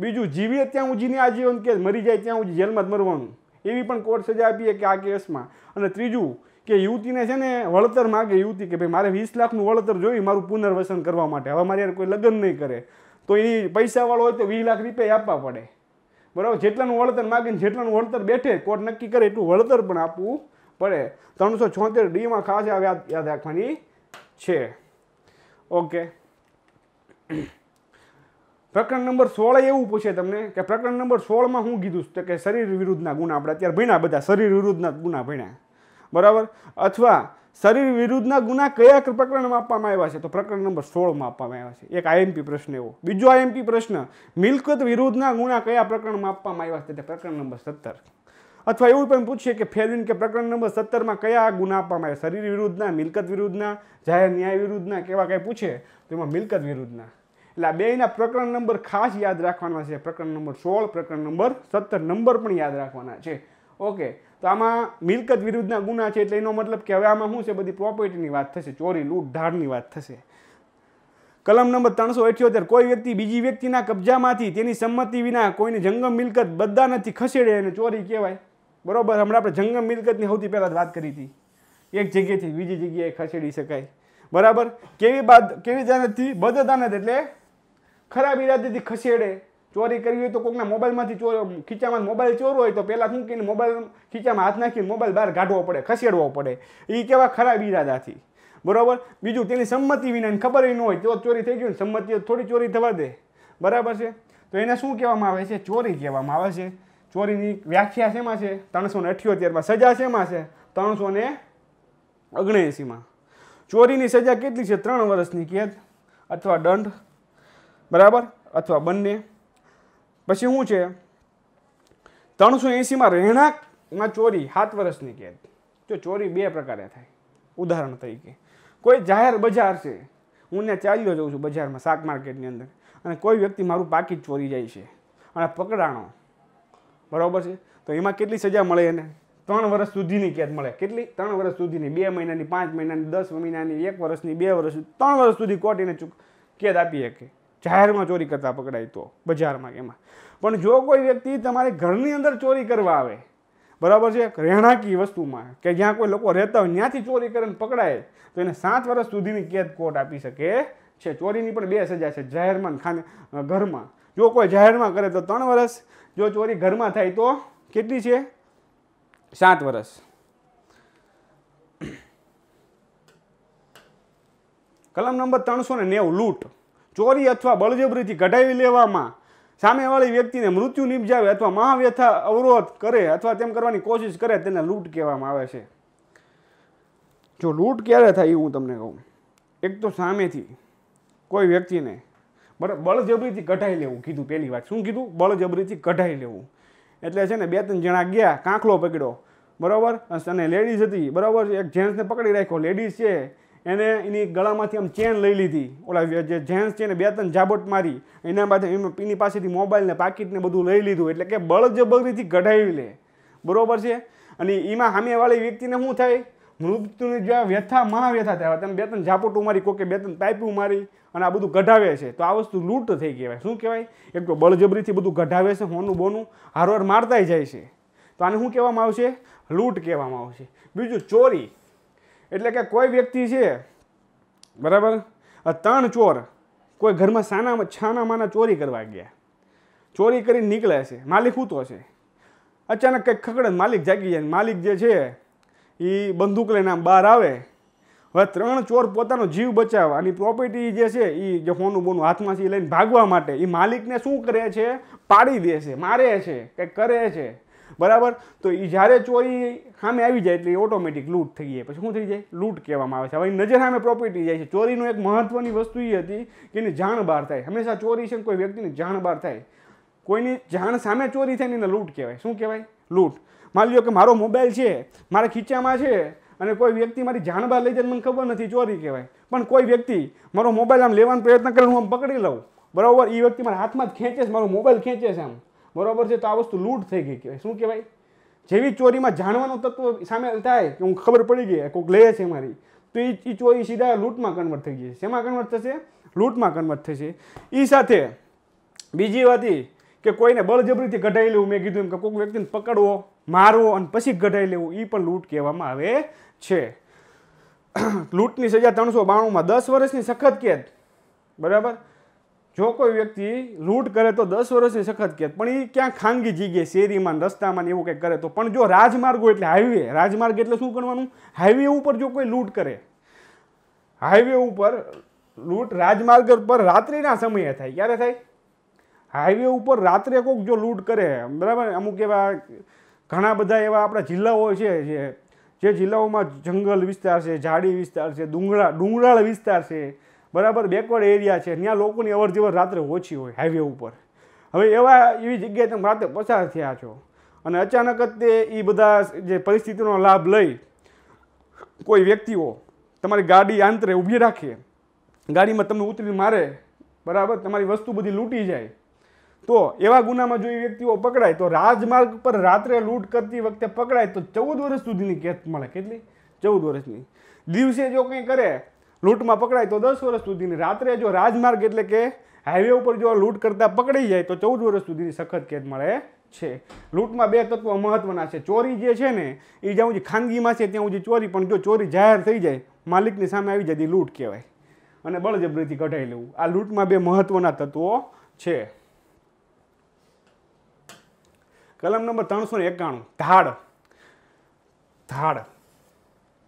Speaker 1: બીજું જીવીએ ત્યાં ઉજીને આજીવન કે મરી જાય ત્યાં ઊંચી જેલમાં જ મરવાનું એવી પણ કોર્ટ સજા આપીએ કે આ કેસમાં અને ત્રીજું કે યુવતીને છે ને વળતર માગે યુવતી કે ભાઈ મારે વીસ લાખનું વળતર જોઈ મારું પુનર્વસન કરવા માટે હવે મારે કોઈ લગ્ન નહીં કરે તો એ પૈસાવાળો હોય તો વીસ લાખ રૂપિયા આપવા પડે બરાબર જેટલાનું વળતર માગે જેટલાનું વળતર બેઠે કોર્ટ નક્કી કરે એટલું વળતર પણ આપવું પડે ત્રણસો છોતેર ડીમાં ખાસ આ યાદ યાદ રાખવાની છે ઓકે પ્રકરણ નંબર સોળ એવું પૂછે તમને કે પ્રકરણ નંબર સોળમાં શું કીધું તો કે શરીર વિરુદ્ધના ગુના આપણે અત્યારે ભણ્યા બધા શરીર વિરુદ્ધના ગુના ભણ્યા બરાબર અથવા શરીર વિરુદ્ધના ગુના કયા પ્રકરણમાં આપવામાં આવ્યા છે તો પ્રકરણ નંબર સોળમાં આપવામાં આવ્યા છે એક આઈએમપી પ્રશ્ન એવો બીજો આઈએમપી પ્રશ્ન મિલકત વિરુદ્ધના ગુના કયા પ્રકરણમાં આપવામાં આવ્યા છે તે પ્રકરણ નંબર સત્તર અથવા એવું પણ પૂછીએ કે ફેરવીન કે પ્રકરણ નંબર સત્તરમાં કયા ગુના આપવામાં આવ્યા શરીર વિરુદ્ધના મિલકત વિરુદ્ધના જાહેર ન્યાય વિરુદ્ધના કેવા કંઈ પૂછે તો એમાં મિલકત વિરુદ્ધના એટલે આ બેયના પ્રકરણ નંબર ખાસ યાદ રાખવાના છે પ્રકરણ નંબર સોળ પ્રકરણ નંબર સત્તર નંબર પણ યાદ રાખવાના છે ઓકે તો આમાં મિલકત વિરુદ્ધના ગુના છે એટલે એનો મતલબ કે હવે આમાં શું છે બધી પ્રોપર્ટીની વાત થશે ચોરી લૂંટ ધાડની વાત થશે કલમ નંબર ત્રણસો અઠ્યોતેર કોઈ વ્યક્તિ બીજી વ્યક્તિના કબજામાંથી તેની સંમતિ વિના કોઈની જંગમ મિલકત બધા નથી ખસેડે એને ચોરી કહેવાય બરાબર હમણાં આપણે જંગમ મિલકતની સૌથી પહેલાં વાત કરી હતી એક જગ્યાએથી બીજી જગ્યાએ ખસેડી શકાય બરાબર કેવી બાદ કેવી નથી બદ નથી એટલે ખરાબ ઈરાદેથી ખસેડે ચોરી કરવી હોય તો કોઈકના મોબાઈલમાંથી ચોર ખીચામાં મોબાઈલ ચોર હોય તો પહેલાં શું કહીને મોબાઈલ ખીચામાં હાથ નાખીને મોબાઈલ બહાર કાઢવો પડે ખસેડવો પડે એ કેવા ખરાબ ઈરાદાથી બરાબર બીજું તેની સંમતિ વિના ખબર ન હોય તો ચોરી થઈ ગયું સંમતિ થોડી ચોરી થવા દે બરાબર છે તો એને શું કહેવામાં આવે છે ચોરી કહેવામાં આવે છે ચોરીની વ્યાખ્યા શેમાં છે ત્રણસો ને અઠ્યોતેરમાં સજા શેમાં છે ત્રણસો ને ઓગણએંસીમાં ચોરીની સજા કેટલી છે ત્રણ વર્ષની કેદ અથવા દંડ બરાબર અથવા બંને પછી શું છે ત્રણસો એંસીમાં રહેણાંકમાં ચોરી સાત વર્ષની કેદ જો ચોરી બે પ્રકારે થાય ઉદાહરણ તરીકે કોઈ જાહેર બજાર છે હું ત્યાં ચાલ્યો જાઉં છું બજારમાં શાક માર્કેટની અંદર અને કોઈ વ્યક્તિ મારું પાકી ચોરી જાય છે અને પકડાણો બરાબર છે તો એમાં કેટલી સજા મળે એને ત્રણ વર્ષ સુધીની કેદ મળે કેટલી ત્રણ વર્ષ સુધીની બે મહિનાની પાંચ મહિનાની દસ મહિનાની એક વર્ષની બે વર્ષ ત્રણ વર્ષ સુધી કોર્ટ એને કેદ આપી શકે જાહેરમાં ચોરી કરતા પકડાય તો બજારમાં એમાં પણ જો કોઈ વ્યક્તિ તમારે ઘરની અંદર ચોરી કરવા આવે બરાબર છે રહેણાંકી વસ્તુમાં કે જ્યાં કોઈ લોકો રહેતા હોય ત્યાંથી ચોરી કરીને પકડાય તો એને સાત વર્ષ સુધીની કેદ કોર્ટ આપી શકે છે ચોરીની પણ બે સજા છે જાહેરમાં ખાને ઘરમાં જો કોઈ જાહેરમાં કરે તો ત્રણ વર્ષ જો ચોરી ઘરમાં થાય તો કેટલી છે સાત વર્ષ કલમ નંબર ત્રણસો ને નેવું લૂંટ ચોરી અથવા બળજબરીથી કઢાવી લેવામાં સામેવાળી વ્યક્તિને મૃત્યુ નિપજાવે અથવા મહાવ્યથા અવરોધ કરે અથવા તેમ કરવાની કોશિશ કરે તેને લૂંટ કહેવામાં આવે છે જો લૂંટ ક્યારે થાય એ હું તમને કહું એક તો સામેથી કોઈ વ્યક્તિને બરાબર બળજબરીથી કઢાવી લેવું કીધું પહેલી વાત શું કીધું બળજબરીથી કઢાઈ લેવું એટલે છે ને બે ત્રણ જણા ગયા કાંકલો પકડ્યો બરાબર અને લેડીઝ હતી બરાબર એક જેન્ટ્સને પકડી રાખ્યો લેડીઝ છે એને એની ગળામાંથી આમ ચેન લઈ લીધી ઓલા જે જેન્ટ્સ છે એને બે ત્રણ ઝાબટ મારી એના બાદ એની પાસેથી મોબાઈલને પાકીટને બધું લઈ લીધું એટલે કે બળજબરીથી કઢાવી લે બરોબર છે અને એમાં સામેવાળી વ્યક્તિને શું થાય મૃત્યુની જ્યાં વ્યથા મહાવ્યથા થાય તમે બે ત્રણ ઝાપટું મારી કોકે બે ત્રણ પાઇપું મારી અને આ બધું ગઢાવે છે તો આ વસ્તુ લૂંટ થઈ કહેવાય શું કહેવાય એક તો બળજબરીથી બધું ગઢાવે છે હોનું બોનું હારવાર મારતાય જાય છે તો આને શું કહેવામાં આવશે લૂંટ કહેવામાં આવશે બીજું ચોરી એટલે કે કોઈ વ્યક્તિ છે બરાબર ત્રણ ચોર કોઈ ઘરમાં સાનામાં છાના ચોરી કરવા ગયા ચોરી કરીને નીકળે છે માલિક ઉતો છે અચાનક કંઈક ખકડે માલિક જાગી જાય માલિક જે છે એ બંદૂક લઈને આમ બહાર આવે હવે ત્રણ ચોર પોતાનો જીવ બચાવવા અને પ્રોપર્ટી જે છે એ જે હોનું બોનું હાથમાંથી લઈને ભાગવા માટે એ માલિકને શું કરે છે પાડી દે છે મારે છે કંઈક કરે છે બરાબર તો એ જ્યારે ચોરી સામે આવી જાય એટલે ઓટોમેટિક લૂંટ થઈ જાય પછી શું થઈ જાય લૂંટ કહેવામાં આવે છે હવે નજર સામે પ્રોપર્ટી જાય છે ચોરીનું એક મહત્ત્વની વસ્તુ એ હતી કે એની જાણ બહાર થાય હંમેશા ચોરી છે કોઈ વ્યક્તિની જાણ બહાર થાય કોઈની જાણ સામે ચોરી થાય ને એને લૂંટ કહેવાય શું કહેવાય લૂંટ માની લો કે મારો મોબાઈલ છે મારા ખીચામાં છે અને કોઈ વ્યક્તિ મારી જાણ બહાર લઈ જાય મને ખબર નથી ચોરી કહેવાય પણ કોઈ વ્યક્તિ મારો મોબાઈલ આમ લેવાનો પ્રયત્ન કરે હું આમ પકડી લઉં બરાબર એ વ્યક્તિ મારા હાથમાં જ ખેંચે છે મારો મોબાઈલ ખેંચે છે આમ બરાબર છે તો આ વસ્તુ લૂંટ થઈ ગઈ કહેવાય શું કહેવાય જેવી ચોરીમાં જાણવાનું તત્વ સામેલ થાય કે હું ખબર પડી ગઈ કોઈક લે છે મારી તો એ ચોરી સીધા લૂંટમાં કન્વર્ટ થઈ જશે શેમાં કન્વર્ટ થશે લૂંટમાં કન્વર્ટ થશે એ સાથે બીજી વાત કે કોઈને બળજબરીથી કઢાઈ લેવું મેં કીધું એમ કે કોઈક વ્યક્તિને પકડવો મારવો અને પછી કઢાઈ લેવું એ પણ લૂંટ કહેવામાં આવે છે લૂંટની સજા ત્રણસો બાણુંમાં દસ વર્ષની સખત કેદ બરાબર જો કોઈ વ્યક્તિ લૂંટ કરે તો દસ વર્ષની સખત કેદ પણ એ ક્યાં ખાનગી જગ્યાએ શેરીમાં રસ્તામાં એવું કંઈક કરે તો પણ જો રાજમાર્ગો એટલે હાઈવે રાજમાર્ગ એટલે શું કરવાનું હાઈવે ઉપર જો કોઈ લૂંટ કરે હાઈવે ઉપર લૂંટ રાજમાર્ગ પર રાત્રિના સમયે થાય ક્યારે થાય હાઈવે ઉપર રાત્રે કોઈક જો લૂંટ કરે બરાબર અમુક એવા ઘણા બધા એવા આપણા જિલ્લાઓ છે જે જે જિલ્લાઓમાં જંગલ વિસ્તાર છે ઝાડી વિસ્તાર છે ડુંગળા ડુંગરાળ વિસ્તાર છે બરાબર બેકવર્ડ એરિયા છે ત્યાં લોકોની અવરજવર રાત્રે ઓછી હોય હાઈવે ઉપર હવે એવા એવી જગ્યાએ તમે રાતે પસાર થયા છો અને અચાનક જ તે એ બધા જે પરિસ્થિતિનો લાભ લઈ કોઈ વ્યક્તિઓ તમારી ગાડી આંતરે ઊભી રાખે ગાડીમાં તમને ઉતરી મારે બરાબર તમારી વસ્તુ બધી લૂંટી જાય તો એવા ગુનામાં જો એ વ્યક્તિઓ પકડાય તો રાજમાર્ગ પર રાત્રે લૂંટ કરતી વખતે પકડાય તો ચૌદ વર્ષ સુધીની કેદ મળે કેટલી ચૌદ વર્ષની દિવસે જો કંઈ કરે લૂંટમાં પકડાય તો દસ વર્ષ સુધીની રાત્રે જો રાજમાર્ગ એટલે કે હાઈવે ઉપર જો લૂંટ કરતાં પકડાઈ જાય તો ચૌદ વર્ષ સુધીની સખત કેદ મળે છે લૂંટમાં બે તત્વો મહત્વના છે ચોરી જે છે ને એ જ્યાં સુધી ખાનગીમાં છે ત્યાં સુધી ચોરી પણ જો ચોરી જાહેર થઈ જાય માલિકની સામે આવી જાય લૂંટ કહેવાય અને બળજબરીથી કઢાઈ લેવું આ લૂંટમાં બે મહત્વના તત્વો છે કલમ નંબર ત્રણસો એકાણું ધાડ ધાડ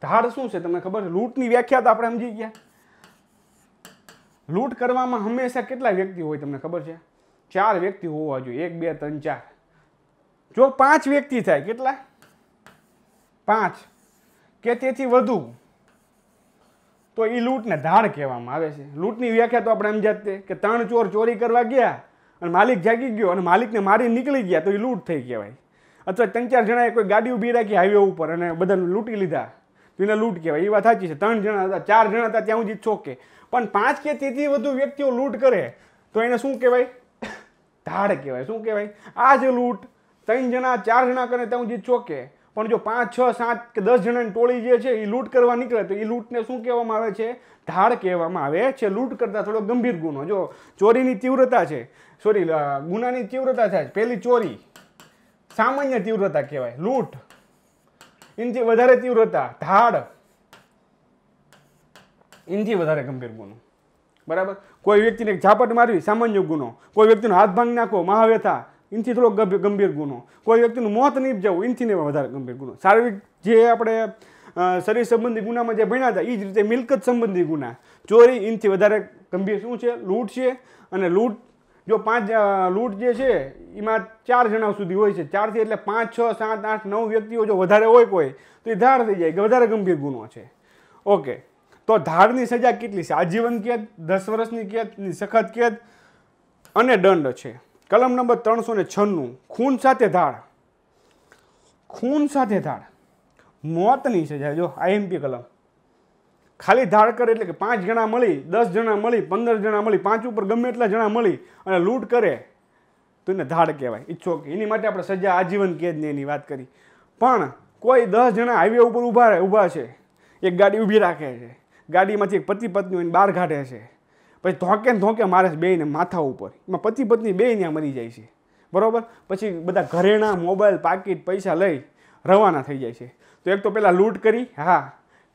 Speaker 1: ધાડ શું છે તમને ખબર છે લૂંટની વ્યાખ્યા તો આપણે સમજી ગયા લૂંટ કરવામાં હંમેશા કેટલા વ્યક્તિ હોય તમને ખબર છે ચાર વ્યક્તિ હોવા જોઈએ એક બે ત્રણ ચાર જો પાંચ વ્યક્તિ થાય કેટલા પાંચ કે તેથી વધુ તો એ લૂંટને ધાડ કહેવામાં આવે છે લૂંટની વ્યાખ્યા તો આપણે એમ જાતે કે ત્રણ ચોર ચોરી કરવા ગયા અને માલિક જાગી ગયો અને માલિકને મારી નીકળી ગયા તો એ લૂંટ થઈ કહેવાય અથવા ત્રણ ચાર જણાએ કોઈ ગાડી ઊભી રાખી હાઈવે ઉપર અને બધાને લૂંટી લીધા તો એને લૂંટ કહેવાય એ વાત સાચી છે ત્રણ જણા હતા ચાર જણા હતા ત્યાં સુધી છોકે પણ પાંચ કે તેથી વધુ વ્યક્તિઓ લૂંટ કરે તો એને શું કહેવાય ધાડ કહેવાય શું કહેવાય આ જે લૂંટ ત્રણ જણા ચાર જણા કરે ત્યાં સુધી ચોકે પણ જો પાંચ છ સાત કે દસ જણાની ટોળી જે છે એ લૂંટ કરવા નીકળે તો એ લૂંટને શું કહેવામાં આવે છે ધાડ કહેવામાં આવે છે લૂંટ કરતાં થોડો ગંભીર ગુનો જો ચોરીની તીવ્રતા છે સોરી ગુનાની તીવ્રતા થાય પહેલી ચોરી સામાન્ય તીવ્રતા કહેવાય લૂંટ એનાથી વધારે તીવ્રતા ધાડ એનાથી વધારે ગંભીર ગુનો બરાબર કોઈ વ્યક્તિને ઝાપટ મારવી સામાન્ય ગુનો કોઈ વ્યક્તિનો હાથ ભાંગી નાખવો મહાવ્યથા એનાથી થોડો ગંભીર ગુનો કોઈ વ્યક્તિનું મોત નીપ જવું એનાથી વધારે ગંભીર ગુનો શારીરિક જે આપણે શરીર સંબંધી ગુનામાં જે ભણ્યા હતા એ જ રીતે મિલકત સંબંધી ગુના ચોરી એનાથી વધારે ગંભીર શું છે લૂંટ છે અને લૂંટ જો પાંચ લૂંટ જે છે એમાં ચાર જણા સુધી હોય છે ચારથી એટલે પાંચ છ સાત આઠ નવ વ્યક્તિઓ જો વધારે હોય કોઈ તો એ ધાર થઈ જાય કે વધારે ગંભીર ગુનો છે ઓકે તો ધારની સજા કેટલી છે આજીવન કેદ દસ વર્ષની કેદની સખત કેદ અને દંડ છે કલમ નંબર ત્રણસો ને છન્નું ખૂન સાથે ધાર ખૂન સાથે ધાર મોતની સજા જો આઈએમપી કલમ ખાલી ધાડ કરે એટલે કે પાંચ જણા મળી દસ જણા મળી પંદર જણા મળી પાંચ ઉપર ગમે એટલા જણા મળી અને લૂંટ કરે તો એને ધાડ કહેવાય ઈચ્છો કે એની માટે આપણે સજા આજીવન કેદની એની વાત કરી પણ કોઈ દસ જણા હાઈવે ઉપર ઊભા રહે ઊભા છે એક ગાડી ઊભી રાખે છે ગાડીમાંથી એક પતિ પત્ની હોય બહાર કાઢે છે પછી ધોકે ને ધોકે મારે બેયને માથા ઉપર એમાં પતિ પત્ની બે ત્યાં મરી જાય છે બરાબર પછી બધા ઘરેણાં મોબાઈલ પાકીટ પૈસા લઈ રવાના થઈ જાય છે તો એક તો પહેલાં લૂંટ કરી હા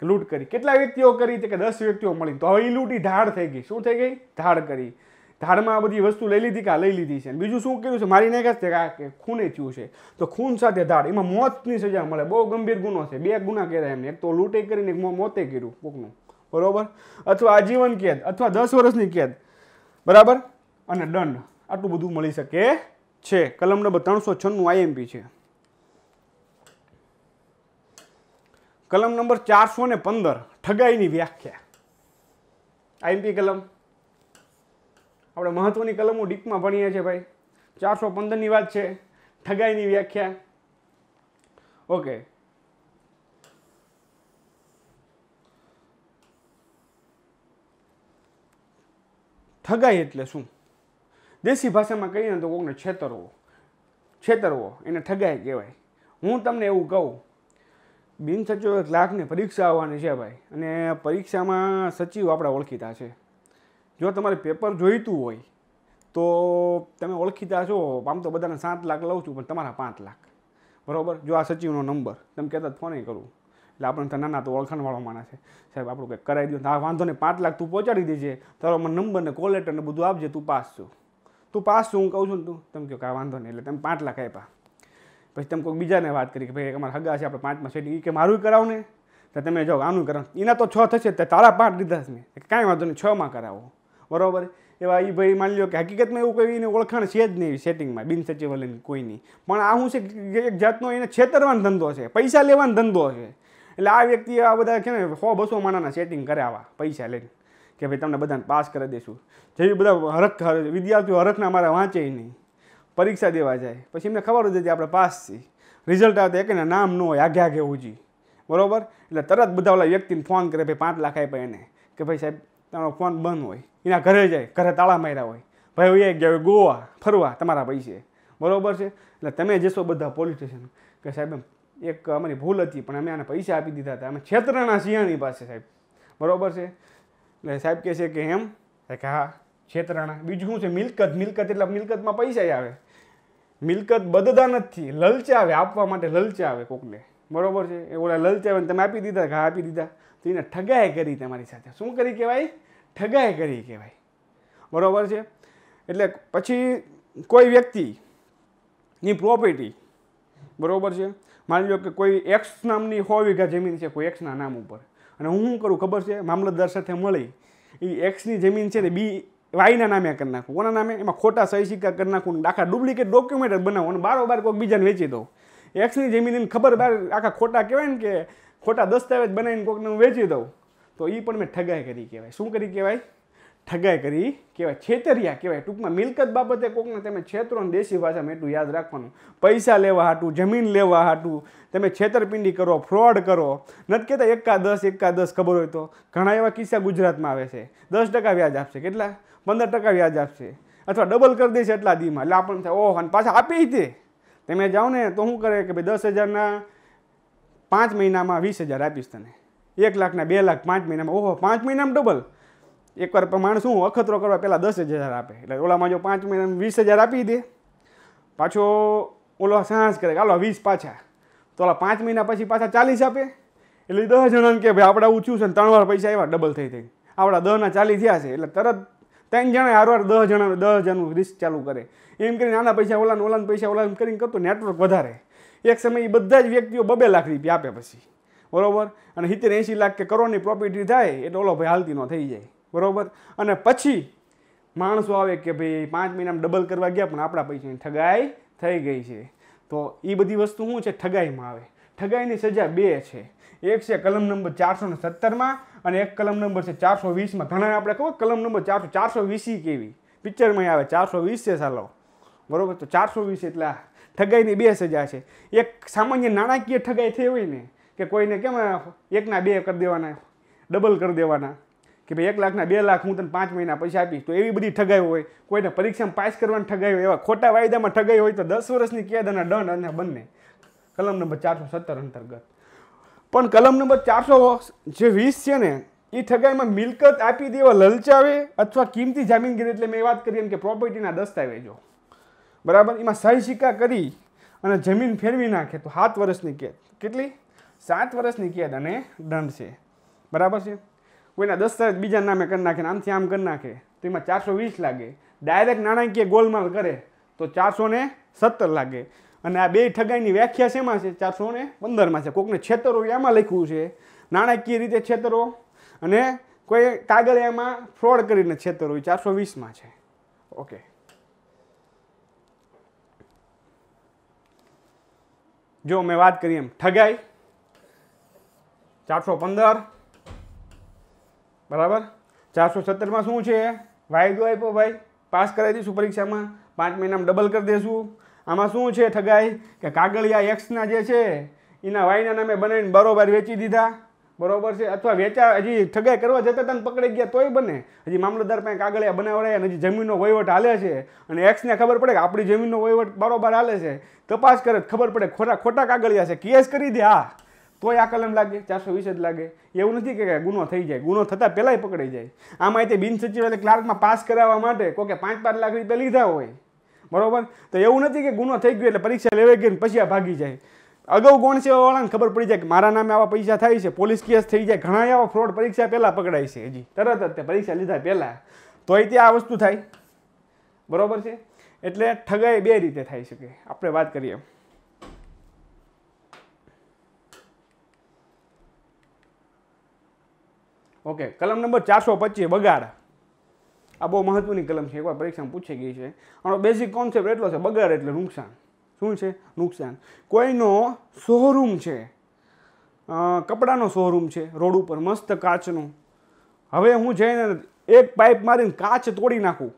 Speaker 1: લૂંટ કરી કેટલા વ્યક્તિઓ કરી કે દસ વ્યક્તિઓ મળી તો હવે એ લૂંટી ધાડ થઈ ગઈ શું થઈ ગઈ ધાડ કરી ધાડમાં આ બધી વસ્તુ લઈ લીધી કે આ લઈ લીધી છે બીજું શું કર્યું છે મારી નાખ્યા છે કે ખૂને થયું છે તો ખૂન સાથે ધાડ એમાં મોતની સજા મળે બહુ ગંભીર ગુનો છે બે ગુના કર્યા એમને એક તો લૂંટે કરીને એક મોતે કર્યું કોકનું બરાબર અથવા આજીવન કેદ અથવા દસ વર્ષની કેદ બરાબર અને દંડ આટલું બધું મળી શકે છે કલમ નંબર ત્રણસો છન્નું આઈએમપી છે કલમ નંબર ચારસો ને પંદર ઠગાઈની વ્યાખ્યા આઈએમપી કલમ આપણે મહત્વની કલમો ડીપમાં ભણીએ છીએ ભાઈ ચારસો પંદરની વાત છે ઠગાઈની વ્યાખ્યા ઓકે ઠગાઈ એટલે શું દેશી ભાષામાં કહીએ ને તો કોઈને છેતરવો છેતરવો એને ઠગાઈ કહેવાય હું તમને એવું કહું બિન બિનસચિવ ક્લાર્કની પરીક્ષા આવવાની છે ભાઈ અને પરીક્ષામાં સચિવ આપણે ઓળખીતા છે જો તમારે પેપર જોઈતું હોય તો તમે ઓળખીતા છો આમ તો બધાને સાત લાખ લઉં છું પણ તમારા પાંચ લાખ બરાબર જો આ સચિવનો નંબર તમે કહેતા ફોને કરું એટલે આપણે તો નાના તો ઓળખાણવાળો માણસ છે સાહેબ આપણું કંઈક કરાવી દઉં આ વાંધો ને પાંચ લાખ તું પહોંચાડી દેજે તારો મને નંબર ને કોલેટર ને બધું આપજે તું પાસ છું તું પાસ છું હું કહું છું ને તું તમે કહો કે વાંધો નહીં એટલે તમે પાંચ લાખ આપ્યા પછી તમે કોઈ બીજાને વાત કરી કે ભાઈ અમારા હગા છે આપણે પાંચમાં સેટિંગ એ કે મારું કરાવો ને તો તમે જાઓ આનું કરો એના તો છ થશે તો તારા પાંચ લીધા છે ને કાંઈ વાંધો નહીં છમાં કરાવો બરાબર એવા એ ભાઈ માની લો કે હકીકતમાં એવું કોઈ ઓળખાણ છે જ નહીં સેટિંગમાં બિન સચિવાલયની કોઈની પણ આ શું છે એક જાતનો એને છેતરવાનો ધંધો છે પૈસા લેવાનો ધંધો છે એટલે આ વ્યક્તિ આ બધા છે ને સો બસો માણાના સેટિંગ કરાવવા પૈસા લઈને કે ભાઈ તમને બધાને પાસ કરી દઈશું જેવી બધા હરખ વિદ્યાર્થીઓ હરખના મારા વાંચે નહીં પરીક્ષા દેવા જાય પછી એમને ખબર હતી કે આપણે પાસ છીએ રિઝલ્ટ આવતા એક એના નામ ન હોય આગે આગે ઉજી બરાબર એટલે તરત બધા ઓલા વ્યક્તિને ફોન કરે ભાઈ પાંચ લાખ આપ્યા એને કે ભાઈ સાહેબ તમારો ફોન બંધ હોય એના ઘરે જાય ઘરે તાળા માર્યા હોય ભાઈ હોય ગયા હોય ગોવા ફરવા તમારા પૈસે બરાબર છે એટલે તમે જશો બધા પોલીસ સ્ટેશન કે સાહેબ એમ એક અમારી ભૂલ હતી પણ અમે આને પૈસા આપી દીધા હતા અમે છેતરાણા સિંહાની પાસે સાહેબ બરાબર છે એટલે સાહેબ કહે છે કે એમ કે હા છેતરાણા બીજું શું છે મિલકત મિલકત એટલે મિલકતમાં પૈસા આવે મિલકત બદતા નથી લલચાવે આપવા માટે લલચાવે કોકને બરાબર છે એ ઓલા લલચાવે તમે આપી દીધા ઘા આપી દીધા તો એને ઠગાઈ કરી તમારી સાથે શું કરી કહેવાય ઠગાઈ કરી કહેવાય બરાબર છે એટલે પછી કોઈ વ્યક્તિની પ્રોપર્ટી બરાબર છે માની લો કે કોઈ એક્સ નામની સો વીઘા જમીન છે કોઈ એક્સના નામ ઉપર અને હું શું કરું ખબર છે મામલતદાર સાથે મળી એ એક્સની જમીન છે ને બી વાઈના નામે કરી નાખું કોના નામે એમાં ખોટા સહી સિક્કા કરી નાખું અને આખા ડુપ્લિકેટ ડોક્યુમેન્ટ જ બનાવું અને બારોબાર કોઈક બીજાને વેચી દઉં એક્સની જમીનની ખબર બહાર આખા ખોટા કહેવાય ને કે ખોટા દસ્તાવેજ બનાવીને કોઈકને હું વેચી દઉં તો એ પણ મેં ઠગાઈ કરી કહેવાય શું કરી કહેવાય ઠગાઈ કરી કહેવાય છેતરિયા કહેવાય ટૂંકમાં મિલકત બાબતે કોકને તમે છેતરો દેશી ભાષામાં એટલું યાદ રાખવાનું પૈસા લેવા હાટું જમીન લેવા હાટું તમે છેતરપિંડી કરો ફ્રોડ કરો નથી કહેતા એકા દસ એકા દસ ખબર હોય તો ઘણા એવા કિસ્સા ગુજરાતમાં આવે છે દસ ટકા વ્યાજ આપશે કેટલા પંદર ટકા વ્યાજ આપશે અથવા ડબલ કરી દેશે એટલા દીમાં એટલે આપણને થાય ઓહ અને પાછા આપી તે તમે જાઓ ને તો શું કરે કે ભાઈ દસ હજારના પાંચ મહિનામાં વીસ હજાર આપીશ તને એક લાખના બે લાખ પાંચ મહિનામાં ઓહો પાંચ મહિનામાં ડબલ એકવાર પ્રમાણ શું અખતરો કરવા પહેલાં દસ હજાર આપે એટલે ઓલામાં જો પાંચ મહિના વીસ હજાર આપી દે પાછો ઓલો સાહસ કરે હાલો વીસ પાછા તો ઓલા પાંચ મહિના પછી પાછા ચાલીસ આપે એટલે દસ જણાને કે ભાઈ આપણે ઊંચું છે ને ત્રણ વાર પૈસા આવ્યા ડબલ થઈ થઈ આપણા દહના ચાલી થયા છે એટલે તરત ત્રણ જણા હારવાર દસ જણા દસ જણનું રિસ્ક ચાલુ કરે એમ કરીને નાના પૈસા ઓલાને ઓલાને પૈસા ઓલાને કરીને કરતો નેટવર્ક વધારે એક સમય એ બધા જ વ્યક્તિઓ બબે લાખ રૂપિયા આપે પછી બરાબર અને સિત્તેર એંશી લાખ કે કરોડની પ્રોપર્ટી થાય એટલે ઓલો ભાઈ હાલતી ન થઈ જાય બરાબર અને પછી માણસો આવે કે ભાઈ પાંચ મહિનામાં ડબલ કરવા ગયા પણ આપણા પૈસાની ઠગાઈ થઈ ગઈ છે તો એ બધી વસ્તુ શું છે ઠગાઈમાં આવે ઠગાઈની સજા બે છે એક છે કલમ નંબર ચારસો ને સત્તરમાં અને એક કલમ નંબર છે ચારસો વીસમાં ઘણા આપણે કહો કલમ નંબર ચારસો ચારસો વીસી કેવી પિક્ચરમાં આવે ચારસો વીસ છે સાલો બરાબર તો ચારસો વીસ એટલે ઠગાઈની બે સજા છે એક સામાન્ય નાણાકીય ઠગાઈ થઈ હોય ને કે કોઈને કેમ એકના બે કરી દેવાના ડબલ કરી દેવાના કે ભાઈ એક લાખના બે લાખ હું તને પાંચ મહિના પૈસા આપીશ તો એવી બધી ઠગાઈ હોય કોઈને પરીક્ષામાં પાસ કરવાની ઠગાઈ હોય એવા ખોટા વાયદામાં ઠગાઈ હોય તો દસ વર્ષની કેદ અને દંડ અને બંને કલમ નંબર ચારસો સત્તર અંતર્ગત પણ કલમ નંબર ચારસો જે વીસ છે ને એ ઠગાઈમાં મિલકત આપી દેવા લલચાવે અથવા કિંમતી જામીનગીરી એટલે મેં વાત કરી એમ કે પ્રોપર્ટીના દસ્તાવેજો બરાબર એમાં સહી સિક્કા કરી અને જમીન ફેરવી નાખે તો સાત વર્ષની કેદ કેટલી સાત વર્ષની કેદ અને દંડ છે બરાબર છે કોઈના દસ તારીખ બીજા નામે કરી નાખે આમથી આમ કરી નાખે તો એમાં ચારસો વીસ લાગે ડાયરેક્ટ નાણાકીય ગોલમાલ કરે તો ચારસો ને સત્તર લાગે અને આ બે ઠગાઈની વ્યાખ્યા શેમાં છે ચારસો ને પંદરમાં છે કોકને છેતરો એમાં લખ્યું છે નાણાકીય રીતે છેતરો અને કોઈ કાગળ એમાં ફ્રોડ કરીને છેતરો એ ચારસો વીસમાં છે ઓકે જો મેં વાત કરી એમ ઠગાઈ ચારસો પંદર બરાબર ચારસો સત્તરમાં શું છે વાયદો આપ્યો ભાઈ પાસ કરાવી દઈશું પરીક્ષામાં પાંચ મહિનામાં ડબલ કરી દઈશું આમાં શું છે ઠગાઈ કે કાગળિયા એક્સના જે છે એના વાયના નામે બનાવીને બરોબર વેચી દીધા બરોબર છે અથવા વેચા હજી ઠગાઈ કરવા જતા તને પકડી ગયા તોય બને હજી મામલતદાર પાસે કાગળિયા બનાવડાય અને હજી જમીનનો વહીવટ હાલે છે અને એક્સને ખબર પડે કે આપણી જમીનનો વહીવટ બરોબર હાલે છે તપાસ કરે ખબર પડે ખોટા ખોટા કાગળિયા છે કેસ કરી દે આ તોય આ કલમ લાગે ચારસો વીસ જ લાગે એવું નથી કે ગુનો થઈ જાય ગુનો થતાં પહેલાંય પકડાઈ જાય આમાં તે બિન સચિવાલય ક્લાર્કમાં પાસ કરાવવા માટે કોઈ કે પાંચ પાંચ લાખ રૂપિયા લીધા હોય બરાબર તો એવું નથી કે ગુનો થઈ ગયો એટલે પરીક્ષા લેવાઈ ગઈ ને પછી આ ભાગી જાય અગાઉ ગૌણ સેવાવાળાને ખબર પડી જાય કે મારા નામે આવા પૈસા થાય છે પોલીસ કેસ થઈ જાય ઘણા આવા ફ્રોડ પરીક્ષા પહેલાં પકડાય છે હજી તરત જ તે પરીક્ષા લીધા પહેલાં તોય તે આ વસ્તુ થાય બરાબર છે એટલે ઠગાઈ બે રીતે થઈ શકે આપણે વાત કરીએ ઓકે કલમ નંબર ચારસો પચીસ બગાડ આ બહુ મહત્વની કલમ છે એકવાર પરીક્ષામાં પૂછી ગઈ છે આનો બેઝિક કોન્સેપ્ટ એટલો છે બગાડ એટલે નુકસાન શું છે નુકસાન કોઈનો શોરૂમ છે કપડાનો શોરૂમ છે રોડ ઉપર મસ્ત કાચનો હવે હું જઈને એક પાઇપ મારીને કાચ તોડી નાખું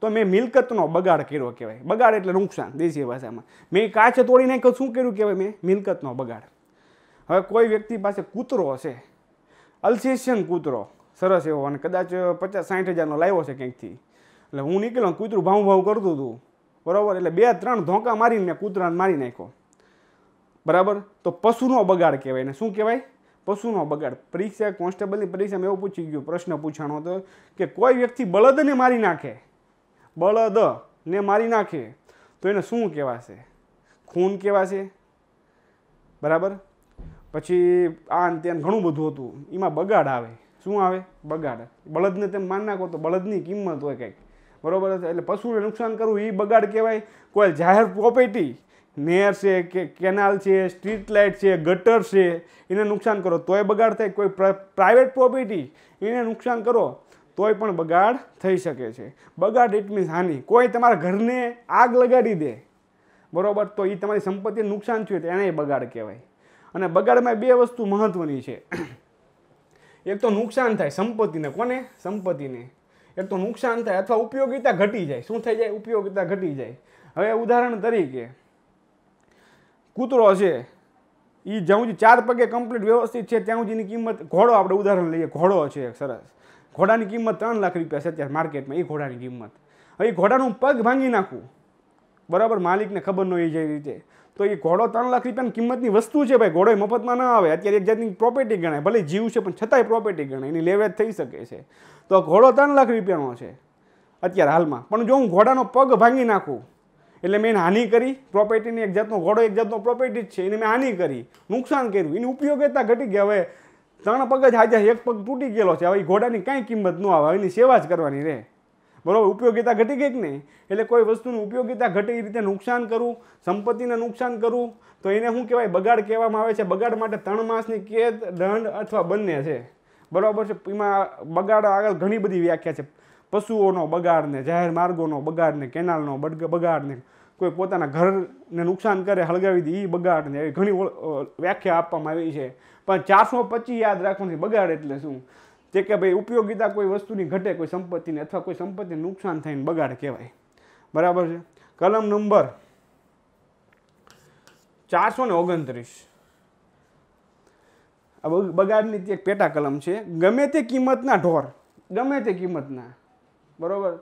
Speaker 1: તો મેં મિલકતનો બગાડ કર્યો કહેવાય બગાડ એટલે નુકસાન દેશી ભાષામાં મેં કાચ તોડી નાખ્યો શું કર્યું કહેવાય મેં મિલકતનો બગાડ હવે કોઈ વ્યક્તિ પાસે કૂતરો હશે અલ્સેશિયન કૂતરો સરસ એવો અને કદાચ પચાસ સાઠ હજારનો લાવ્યો છે ક્યાંકથી એટલે હું નીકળ્યો કૂતરું ભાવ ભાવ કરતું હતું બરાબર એટલે બે ત્રણ ધોકા મારીને મેં કૂતરાને મારી નાખ્યો બરાબર તો પશુનો બગાડ કહેવાય ને શું કહેવાય પશુનો બગાડ પરીક્ષા કોન્સ્ટેબલની પરીક્ષામાં એવું પૂછી ગયું પ્રશ્ન પૂછાણો હતો કે કોઈ વ્યક્તિ બળદને મારી નાખે બળદ ને મારી નાખે તો એને શું કહેવાશે ખૂન કહેવાશે બરાબર પછી આ અંતે ઘણું બધું હતું એમાં બગાડ આવે શું આવે બગાડ બળદને તેમ માન નાખો તો બળદની કિંમત હોય કંઈક બરાબર એટલે પશુને નુકસાન કરવું એ બગાડ કહેવાય કોઈ જાહેર પ્રોપર્ટી નેર છે કે કેનાલ છે સ્ટ્રીટ લાઇટ છે ગટર છે એને નુકસાન કરો તોય બગાડ થાય કોઈ પ્રાઇવેટ પ્રોપર્ટી એને નુકસાન કરો તોય પણ બગાડ થઈ શકે છે બગાડ ઇટ મીન્સ હાનિ કોઈ તમારા ઘરને આગ લગાડી દે બરાબર તો એ તમારી સંપત્તિને નુકસાન થયું તો એને બગાડ કહેવાય અને બગાડમાં બે વસ્તુ મહત્વની છે એક તો નુકસાન થાય સંપત્તિને કોને સંપત્તિને એક તો નુકસાન થાય અથવા ઉપયોગિતા ઘટી જાય શું થઈ જાય ઉપયોગિતા ઘટી જાય હવે ઉદાહરણ તરીકે કૂતરો છે એ જ્યાં ચાર પગે કમ્પ્લીટ વ્યવસ્થિત છે ત્યાં સુધીની કિંમત ઘોડો આપણે ઉદાહરણ લઈએ ઘોડો છે સરસ ઘોડાની કિંમત ત્રણ લાખ રૂપિયા છે અત્યારે માર્કેટમાં એ ઘોડાની કિંમત હવે એ ઘોડાનું પગ ભાંગી નાખું બરાબર માલિકને ખબર ન હોય જે રીતે તો એ ઘોડો ત્રણ લાખ રૂપિયાની કિંમતની વસ્તુ છે ભાઈ ઘોડો મફતમાં ના આવે અત્યારે એક જાતની પ્રોપર્ટી ગણાય ભલે જીવ છે પણ છતાંય પ્રોપર્ટી ગણાય એની લેવેજ થઈ શકે છે તો ઘોડો ત્રણ લાખ રૂપિયાનો છે અત્યારે હાલમાં પણ જો હું ઘોડાનો પગ ભાંગી નાખું એટલે મેં એને હાનિ કરી પ્રોપર્ટીની એક જાતનો ઘોડો એક જાતનો પ્રોપર્ટી જ છે એને મેં હાનિ કરી નુકસાન કર્યું એની ઉપયોગીતા ઘટી ગઈ હવે ત્રણ પગ જ હાજર એક પગ તૂટી ગયેલો છે હવે એ ઘોડાની કાંઈ કિંમત ન આવે એની સેવા જ કરવાની રહે બરાબર ઉપયોગિતા ઘટી ગઈ કે નહીં એટલે કોઈ વસ્તુની ઉપયોગિતા ઘટે એ રીતે નુકસાન કરવું સંપત્તિને નુકસાન કરવું તો એને શું કહેવાય બગાડ કહેવામાં આવે છે બગાડ માટે ત્રણ માસની કેદ દંડ અથવા બંને છે બરાબર છે એમાં બગાડ આગળ ઘણી બધી વ્યાખ્યા છે પશુઓનો બગાડને જાહેર માર્ગોનો બગાડને કેનાલનો બગાડને કોઈ પોતાના ઘરને નુકસાન કરે હળગાવી દે એ બગાડને એવી ઘણી વ્યાખ્યા આપવામાં આવી છે પણ ચારસો પચીસ યાદ રાખવાની બગાડ એટલે શું તે કે ભાઈ ઉપયોગીતા કોઈ વસ્તુની ઘટે કોઈ સંપત્તિને અથવા કોઈ સંપત્તિને નુકસાન થઈને બગાડ કહેવાય બરાબર છે કલમ નંબર ચારસો ને ઓગણત્રીસ આ બગાડની એક પેટા કલમ છે ગમે તે કિંમતના ઢોર ગમે તે કિંમતના બરાબર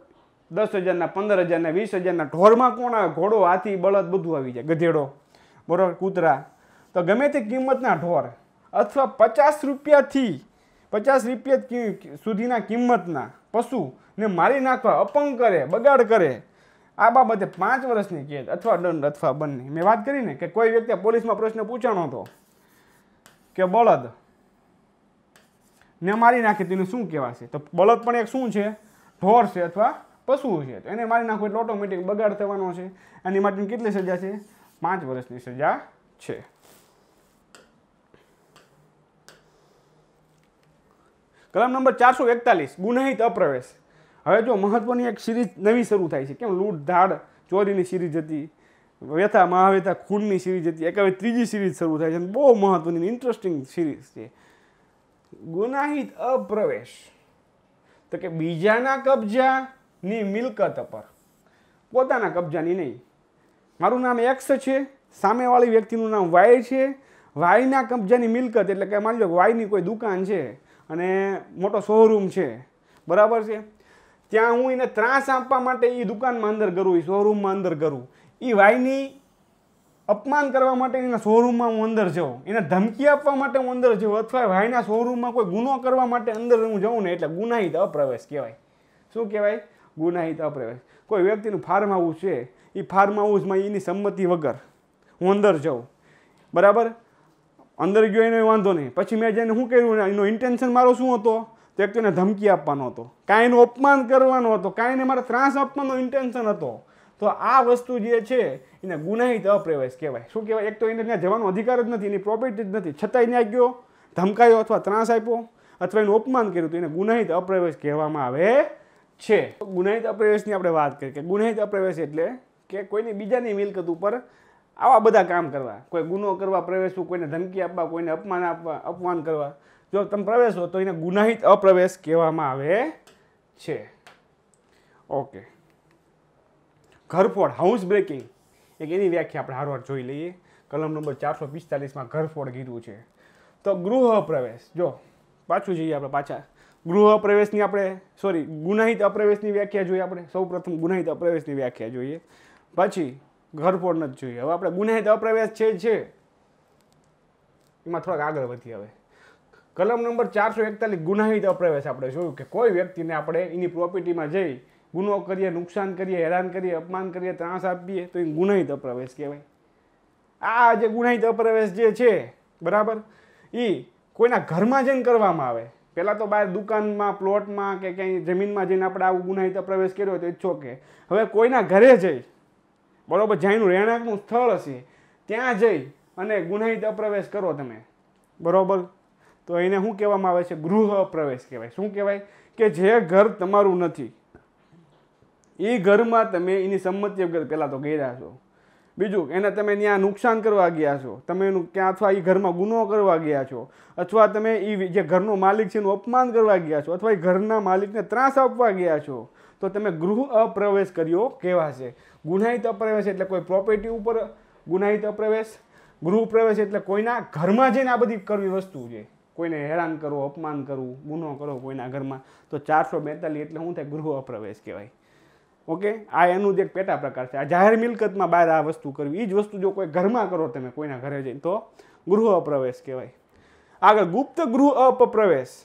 Speaker 1: દસ હજારના પંદર હજારના વીસ હજારના ઢોરમાં કોણ આવે ઘોડો હાથી બળદ બધું આવી જાય ગધેડો બરાબર કૂતરા તો ગમે તે કિંમતના ઢોર અથવા પચાસ રૂપિયાથી પચાસ રૂપિયા સુધીના કિંમતના પશુને મારી નાખવા અપંગ કરે બગાડ કરે આ બાબતે પાંચ વર્ષની કેદ અથવા દંડ અથવા બંને મેં વાત કરીને કે કોઈ વ્યક્તિએ પોલીસમાં પ્રશ્ન પૂછાણો હતો કે બળદ ને મારી નાખે તેને શું કહેવાશે તો બળદ પણ એક શું છે ઢોર છે અથવા પશુ છે તો એને મારી નાખવું એટલે ઓટોમેટિક બગાડ થવાનો છે એની માટેની કેટલી સજા છે પાંચ વર્ષની સજા છે કલમ નંબર ચારસો એકતાલીસ ગુનાહિત અપ્રવેશ હવે જો મહત્વની એક સિરીઝ નવી શરૂ થાય છે કેમ લૂંટ ધાડ ચોરીની સિરીઝ હતી વ્યથા મહાવ્યથા ખૂનની સિરીઝ હતી એક હવે ત્રીજી સિરીઝ શરૂ થાય છે બહુ મહત્વની ઇન્ટરેસ્ટિંગ સિરીઝ છે ગુનાહિત અપ્રવેશ તો કે બીજાના કબજાની મિલકત પર પોતાના કબજાની નહીં મારું નામ એક્સ છે સામેવાળી વ્યક્તિનું નામ વાય છે વાયના કબજાની મિલકત એટલે કે માની લો વાયની કોઈ દુકાન છે અને મોટો શોરૂમ છે બરાબર છે ત્યાં હું એને ત્રાસ આપવા માટે એ દુકાનમાં અંદર કરું એ શોરૂમમાં અંદર કરું એ વાયની અપમાન કરવા માટે એના શોરૂમમાં હું અંદર જાઉં એને ધમકી આપવા માટે હું અંદર જાઉં અથવા ભાઈના શોરૂમમાં કોઈ ગુનો કરવા માટે અંદર હું જાઉં ને એટલે ગુનાહિત અપ્રવેશ કહેવાય શું કહેવાય ગુનાહિત અપ્રવેશ કોઈ વ્યક્તિનું ફાર્મ હાઉસ છે એ ફાર્મ હાઉસમાં એની સંમતિ વગર હું અંદર જાઉં બરાબર અંદર ગયો એનો વાંધો નહીં પછી મેં જેને શું કર્યું એનો ઇન્ટેન્શન મારો શું હતો તો એક તો એને ધમકી આપવાનો હતો કાંઈ એનું અપમાન કરવાનો હતો કાંઈ એને મારે ત્રાસ આપવાનો ઇન્ટેન્શન હતો તો આ વસ્તુ જે છે એને ગુનાહિત અપ્રવેશ કહેવાય શું કહેવાય એક તો એને ત્યાં જવાનો અધિકાર જ નથી એની પ્રોપર્ટી જ નથી છતાંય ત્યાં ગયો ધમકાયો અથવા ત્રાસ આપ્યો અથવા એનું અપમાન કર્યું તો એને ગુનાહિત અપ્રવેશ કહેવામાં આવે છે ગુનાહિત અપ્રવેશની આપણે વાત કરીએ કે ગુનાહિત અપ્રવેશ એટલે કે કોઈની બીજાની મિલકત ઉપર આવા બધા કામ કરવા કોઈ ગુનો કરવા પ્રવેશવું કોઈને ધમકી આપવા કોઈને અપમાન આપવા અપમાન કરવા જો તમે પ્રવેશો તો એને ગુનાહિત અપ્રવેશ કહેવામાં આવે છે ઓકે ઘરફોડ હાઉસ બ્રેકિંગ એક એની વ્યાખ્યા આપણે હારવાર જોઈ લઈએ કલમ નંબર ચારસો પિસ્તાલીસમાં ઘરફોડ કીધું છે તો ગૃહ પ્રવેશ જો પાછું જઈએ આપણે પાછા ગૃહ પ્રવેશની આપણે સોરી ગુનાહિત અપ્રવેશની વ્યાખ્યા જોઈએ આપણે સૌ પ્રથમ ગુનાહિત અપ્રવેશની વ્યાખ્યા જોઈએ પછી ઘરફોડ નથી જોઈએ હવે આપણે ગુનાહિત અપ્રવેશ છે છે એમાં થોડાક આગળ વધીએ હવે કલમ નંબર ચારસો એકતાલીસ ગુનાહિત અપ્રવેશ આપણે જોયું કે કોઈ વ્યક્તિને આપણે એની પ્રોપર્ટીમાં જઈ ગુનો કરીએ નુકસાન કરીએ હેરાન કરીએ અપમાન કરીએ ત્રાસ આપીએ તો એ ગુનાહિત અપ્રવેશ કહેવાય આ જે ગુનાહિત અપ્રવેશ જે છે બરાબર એ કોઈના ઘરમાં જઈને કરવામાં આવે પહેલાં તો બહાર દુકાનમાં પ્લોટમાં કે ક્યાંય જમીનમાં જઈને આપણે આવું ગુનાહિત પ્રવેશ કર્યો તો ઇચ્છો કે હવે કોઈના ઘરે જઈ બરાબર જ્યાંનું રહેણાંકનું સ્થળ હશે ત્યાં જઈ અને ગુનાહિત અપ્રવેશ કરો તમે બરાબર તો એને શું કહેવામાં આવે છે ગૃહ અપ્રવેશ કહેવાય શું કહેવાય કે જે ઘર તમારું નથી એ ઘરમાં તમે એની સંમતિ વગર પહેલાં તો ગયા છો બીજું એને તમે ત્યાં નુકસાન કરવા ગયા છો તમે એનું ક્યાં અથવા એ ઘરમાં ગુનો કરવા ગયા છો અથવા તમે એ જે ઘરનો માલિક છે એનું અપમાન કરવા ગયા છો અથવા એ ઘરના માલિકને ત્રાસ આપવા ગયા છો તો તમે ગૃહ અપ્રવેશ કર્યો કહેવાશે ગુનાહિત અપ્રવેશ એટલે કોઈ પ્રોપર્ટી ઉપર ગુનાહિત અપ્રવેશ ગૃહ પ્રવેશ એટલે કોઈના ઘરમાં જઈને આ બધી કરવી વસ્તુ છે કોઈને હેરાન કરવો અપમાન કરવું ગુનો કરો કોઈના ઘરમાં તો ચારસો બેતાલીસ એટલે શું થાય ગૃહ અપ્રવેશ કહેવાય ઓકે આ એનું જ એક પેટા પ્રકાર છે આ જાહેર મિલકતમાં બહાર આ વસ્તુ કરવી એ જ વસ્તુ જો કોઈ ઘરમાં કરો તમે કોઈના ઘરે જઈને તો ગૃહ અપ્રવેશ કહેવાય આગળ ગુપ્ત ગૃહ અપપ્રવેશ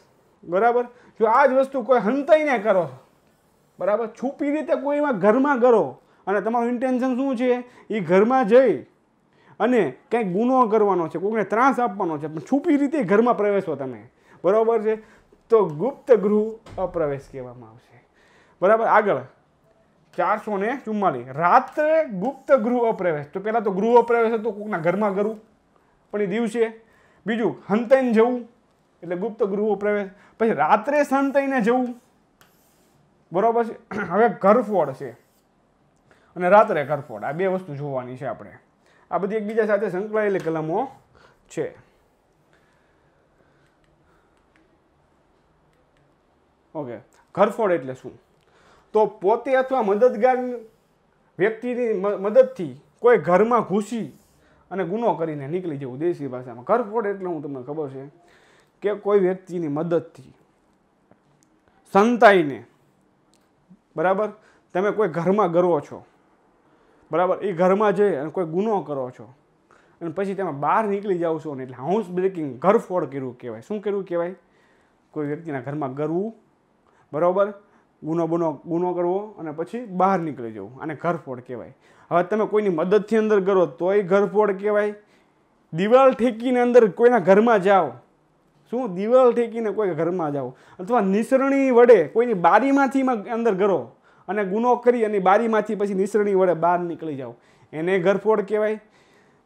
Speaker 1: બરાબર જો આ જ વસ્તુ કોઈ હંતાઈને કરો બરાબર છુપી રીતે કોઈમાં ઘરમાં કરો અને તમારું ઇન્ટેન્શન શું છે એ ઘરમાં જઈ અને કંઈક ગુનો કરવાનો છે કોઈને ત્રાસ આપવાનો છે પણ છુપી રીતે ઘરમાં પ્રવેશો તમે બરાબર છે તો ગુપ્ત ગૃહ અપ્રવેશ કહેવામાં આવશે બરાબર આગળ ચારસો ને ચુમ્માલીસ રાત્રે ગુપ્ત ગૃહ અપ્રવેશ તો પહેલાં તો ગૃહ અપ્રવેશ હતો કોઈના ઘરમાં કરું પણ એ દિવસે બીજું હંતઈને જવું એટલે ગુપ્ત ગૃહ પ્રવેશ પછી રાત્રે સંતઈને જવું બરાબર છે હવે ઘરફોડ છે અને રાત્રે ઘરફોડ આ બે વસ્તુ જોવાની છે આપણે આ બધી એકબીજા સાથે સંકળાયેલી કલમો છે ઓકે ઘરફોડ એટલે શું તો પોતે અથવા મદદગાર વ્યક્તિની મદદથી કોઈ ઘરમાં ઘૂસી અને ગુનો કરીને નીકળી જવું દેશી ભાષામાં ઘરફોડ એટલે હું તમને ખબર છે કે કોઈ વ્યક્તિની મદદથી સંતાઈને બરાબર તમે કોઈ ઘરમાં ગરો છો બરાબર એ ઘરમાં જઈ અને કોઈ ગુનો કરો છો અને પછી તમે બહાર નીકળી જાઓ છો ને એટલે હાઉસ બ્રેકિંગ ઘરફોડ કર્યું કહેવાય શું કર્યું કહેવાય કોઈ વ્યક્તિના ઘરમાં ગરવું બરાબર ગુનો બનો ગુનો કરવો અને પછી બહાર નીકળી જવું આને ઘરફોડ કહેવાય હવે તમે કોઈની મદદથી અંદર કરો તોય ઘરફોડ કહેવાય દિવાલ ઠેકીને અંદર કોઈના ઘરમાં જાઓ શું દિવાલ ઠેકીને કોઈ ઘરમાં જાઓ અથવા નિસરણી વડે કોઈની બારીમાંથી અંદર ગરો અને ગુનો કરી અને બારીમાંથી પછી નિસરણી વડે બહાર નીકળી જાઓ એને ઘરફોડ કહેવાય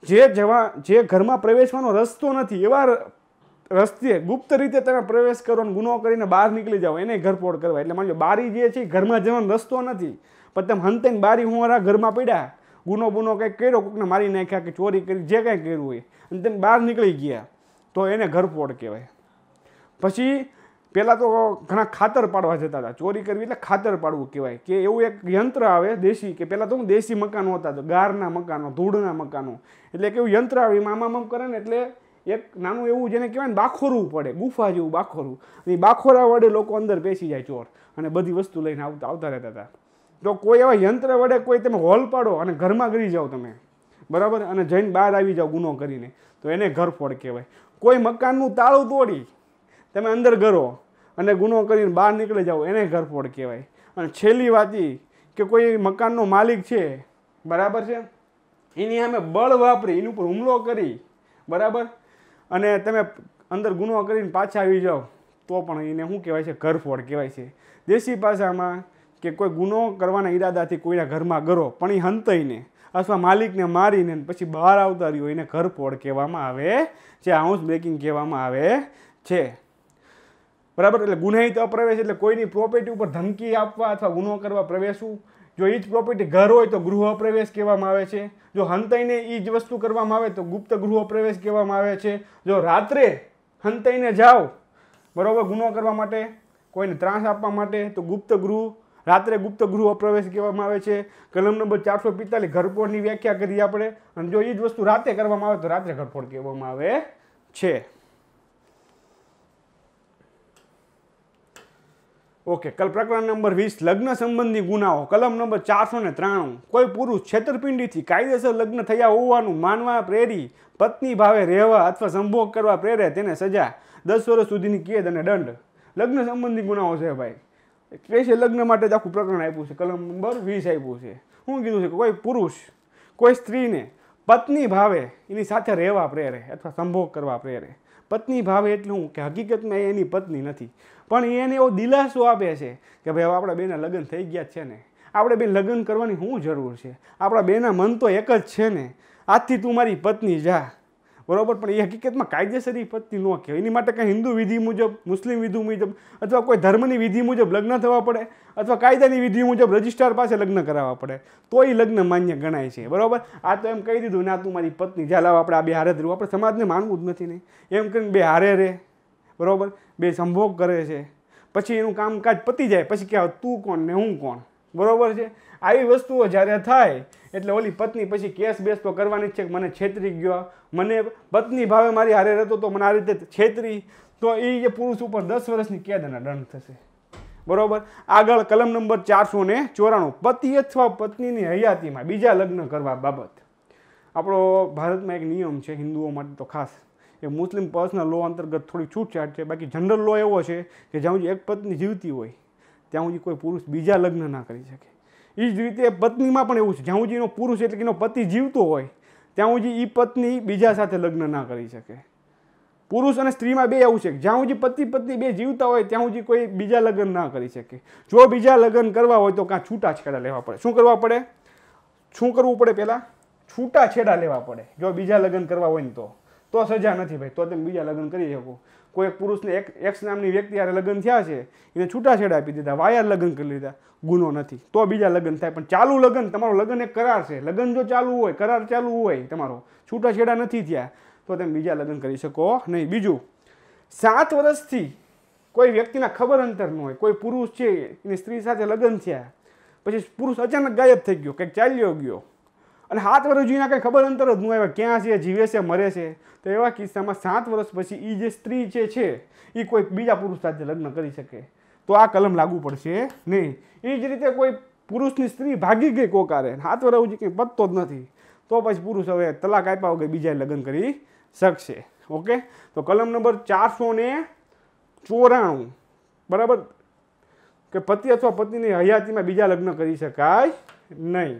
Speaker 1: જે જવા જે ઘરમાં પ્રવેશવાનો રસ્તો નથી એવા રસ્તે ગુપ્ત રીતે તમે પ્રવેશ કરો અને ગુનો કરીને બહાર નીકળી જાઓ એને ઘરફોડ કરવા એટલે માનજો બારી જે છે ઘરમાં જવાનો રસ્તો નથી પણ તમે હંતેને બારી હોવારા ઘરમાં પડ્યા ગુનો બુનો કંઈક કર્યો કોઈકને મારી નાખ્યા કે ચોરી કરી જે કાંઈ કર્યું હોય અને તેમ બહાર નીકળી ગયા તો એને ઘરફોડ કહેવાય પછી પહેલાં તો ઘણા ખાતર પાડવા જતા હતા ચોરી કરવી એટલે ખાતર પાડવું કહેવાય કે એવું એક યંત્ર આવે દેશી કે પહેલાં તો હું દેશી મકાનો હતા ગારના મકાનો ધૂળના મકાનો એટલે કે એવું યંત્ર આવે એમાં આમામ કરે ને એટલે એક નાનું એવું જેને કહેવાય ને બાખોરવું પડે ગુફા જેવું બાખોરવું એ બાખોરા વડે લોકો અંદર બેસી જાય ચોર અને બધી વસ્તુ લઈને આવતા આવતા રહેતા હતા તો કોઈ એવા યંત્ર વડે કોઈ તમે હોલ પાડો અને ઘરમાં ગરી જાઓ તમે બરાબર અને જઈને બહાર આવી જાઓ ગુનો કરીને તો એને ઘરફોડ કહેવાય કોઈ મકાનનું તાળું તોડી તમે અંદર ગરો અને ગુનો કરીને બહાર નીકળી જાઓ એને ઘરફોડ કહેવાય અને છેલ્લી વાતી કે કોઈ મકાનનો માલિક છે બરાબર છે એની સામે બળ વાપરી એની ઉપર હુમલો કરી બરાબર અને તમે અંદર ગુનો કરીને પાછા આવી જાઓ તો પણ એને શું કહેવાય છે ઘરફોડ કહેવાય છે દેશી ભાષામાં કે કોઈ ગુનો કરવાના ઈરાદાથી કોઈના ઘરમાં ગરો પણ એ હંતઈને અથવા માલિકને મારીને પછી બહાર આવતા રહ્યો એને ઘરફોડ કહેવામાં આવે છે હાઉસ બ્રેકિંગ કહેવામાં આવે છે બરાબર એટલે ગુનાહિત અપ્રવેશ એટલે કોઈની પ્રોપર્ટી ઉપર ધમકી આપવા અથવા ગુનો કરવા પ્રવેશવું જો એ જ પ્રોપર્ટી ઘર હોય તો ગૃહ અપ્રવેશ કહેવામાં આવે છે જો હંતાઈને એ જ વસ્તુ કરવામાં આવે તો ગુપ્ત ગૃહ અપ્રવેશ કહેવામાં આવે છે જો રાત્રે હંતાઈને જાઓ બરાબર ગુનો કરવા માટે કોઈને ત્રાસ આપવા માટે તો ગુપ્ત ગૃહ રાત્રે ગુપ્ત ગૃહ અપ્રવેશ કહેવામાં આવે છે કલમ નંબર ચારસો પિસ્તાલીસ ઘરફોડની વ્યાખ્યા કરી આપણે અને જો એ જ વસ્તુ રાતે કરવામાં આવે તો રાત્રે ઘરફોડ કહેવામાં આવે છે ઓકે કલ પ્રકરણ નંબર વીસ લગ્ન સંબંધી ગુનાઓ કલમ નંબર ચારસો ને ત્રાણું કોઈ પુરુષ છેતરપિંડીથી કાયદેસર લગ્ન થયા હોવાનું માનવા પ્રેરી પત્ની ભાવે રહેવા અથવા સંભોગ કરવા પ્રેરે તેને સજા દસ વર્ષ સુધીની કેદ અને દંડ લગ્ન સંબંધી ગુનાઓ છે ભાઈ છે લગ્ન માટે જ આખું પ્રકરણ આપ્યું છે કલમ નંબર વીસ આપ્યું છે શું કીધું છે કે કોઈ પુરુષ કોઈ સ્ત્રીને પત્ની ભાવે એની સાથે રહેવા પ્રેરે અથવા સંભોગ કરવા પ્રેરે પત્ની ભાવે એટલે હું કે હકીકતમાં એની પત્ની નથી પણ એને એવો દિલાસો આપે છે કે ભાઈ હવે આપણા બેના લગ્ન થઈ ગયા છે ને આપણે બે લગ્ન કરવાની શું જરૂર છે આપણા બેના મન તો એક જ છે ને આજથી તું મારી પત્ની જા બરાબર પણ એ હકીકતમાં કાયદેસરી પત્ની ન કહેવાય એની માટે કાંઈ હિન્દુ વિધિ મુજબ મુસ્લિમ વિધિ મુજબ અથવા કોઈ ધર્મની વિધિ મુજબ લગ્ન થવા પડે અથવા કાયદાની વિધિ મુજબ રજિસ્ટ્રાર પાસે લગ્ન કરાવવા પડે તો એ લગ્ન માન્ય ગણાય છે બરાબર આ તો એમ કહી દીધું ને આ તું મારી પત્ની જા લાવ આપણે આ બે હારે ધરું આપણે સમાજને માનવું જ નથી ને એમ કરીને બે હારે રે બરાબર બે સંભોગ કરે છે પછી એનું કામકાજ પતી જાય પછી કે તું કોણ ને હું કોણ બરાબર છે આવી વસ્તુઓ જ્યારે થાય એટલે ઓલી પત્ની પછી કેસ બેસ તો કરવાની જ છે મને છેતરી ગયો મને પત્ની ભાવે મારી હારે રહેતો તો મને આ રીતે છેતરી તો એ જે પુરુષ ઉપર દસ વર્ષની કેદ અને દંડ થશે બરાબર આગળ કલમ નંબર ચારસો ને ચોરાણું પતિ અથવા પત્નીની હયાતીમાં બીજા લગ્ન કરવા બાબત આપણો ભારતમાં એક નિયમ છે હિન્દુઓ માટે તો ખાસ કે મુસ્લિમ પર્સનલ લો અંતર્ગત થોડી છૂટછાટ છે બાકી જનરલ લો એવો છે કે જ્યાં સુધી એક પત્ની જીવતી હોય ત્યાં સુધી કોઈ પુરુષ બીજા લગ્ન ના કરી શકે એ જ રીતે પત્નીમાં પણ એવું છે જ્યાં સુધી એનો પુરુષ એટલે કે એનો પતિ જીવતો હોય ત્યાં સુધી એ પત્ની બીજા સાથે લગ્ન ના કરી શકે પુરુષ અને સ્ત્રીમાં બે એવું છે જ્યાં સુધી પતિ પત્ની બે જીવતા હોય ત્યાં સુધી કોઈ બીજા લગ્ન ના કરી શકે જો બીજા લગ્ન કરવા હોય તો કાં છૂટાછેડા લેવા પડે શું કરવા પડે શું કરવું પડે પહેલાં છૂટાછેડા લેવા પડે જો બીજા લગ્ન કરવા હોય ને તો તો સજા નથી ભાઈ તો તમે બીજા લગ્ન કરી શકો કોઈ એક પુરુષને એક એક્સ નામની વ્યક્તિ હારે લગ્ન થયા છે એને છૂટાછેડા આપી દીધા વાયર લગ્ન કરી લીધા ગુનો નથી તો બીજા લગ્ન થાય પણ ચાલુ લગ્ન તમારું લગ્ન એક કરાર છે લગ્ન જો ચાલુ હોય કરાર ચાલુ હોય તમારો છૂટાછેડા નથી થયા તો તમે બીજા લગ્ન કરી શકો નહીં બીજું સાત વર્ષથી કોઈ વ્યક્તિના ખબર અંતર ન હોય કોઈ પુરુષ છે એની સ્ત્રી સાથે લગ્ન થયા પછી પુરુષ અચાનક ગાયબ થઈ ગયો કંઈક ચાલ્યો ગયો અને સાત વર્ષ જૂના કંઈ ખબર અંતર જ ન આવે ક્યાં છે જીવે છે મરે છે તો એવા કિસ્સામાં સાત વર્ષ પછી એ જે સ્ત્રી જે છે એ કોઈ બીજા પુરુષ સાથે લગ્ન કરી શકે તો આ કલમ લાગુ પડશે નહીં એ જ રીતે કોઈ પુરુષની સ્ત્રી ભાગી ગઈ કોકારે હાથ વરવું છે કંઈ પતતો જ નથી તો પછી પુરુષ હવે તલાક આપ્યા વગર બીજાએ લગ્ન કરી શકશે ઓકે તો કલમ નંબર ચારસો ને ચોરાણું બરાબર કે પતિ અથવા પત્નીની હયાતીમાં બીજા લગ્ન કરી શકાય નહીં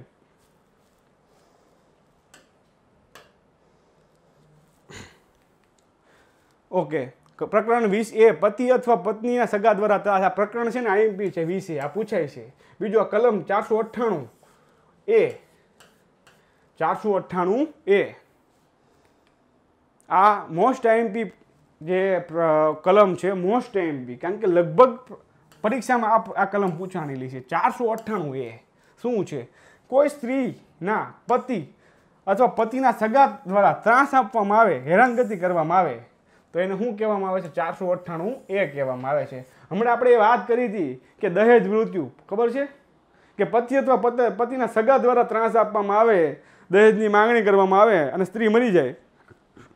Speaker 1: ઓકે પ્રકરણ વીસ એ પતિ અથવા પત્નીના સગા દ્વારા આ પ્રકરણ છે ને આઈએમપી છે વીસ એ આ પૂછાય છે બીજો કલમ ચારસો અઠ્ઠાણું એ ચારસો અઠ્ઠાણું એ આ મોસ્ટ આઈએમપી જે કલમ છે મોસ્ટ આઈએમપી કારણ કે લગભગ પરીક્ષામાં આ આ કલમ પૂછાણેલી છે ચારસો અઠ્ઠાણું એ શું છે કોઈ સ્ત્રીના પતિ અથવા પતિના સગા દ્વારા ત્રાસ આપવામાં આવે હેરાનગતિ કરવામાં આવે તો એને શું કહેવામાં આવે છે ચારસો અઠ્ઠાણું એ કહેવામાં આવે છે હમણાં આપણે વાત કરી હતી કે દહેજ મૃત્યુ ખબર છે કે પતિ અથવા પતિના સગા દ્વારા ત્રાસ આપવામાં આવે દહેજની માગણી કરવામાં આવે અને સ્ત્રી મરી જાય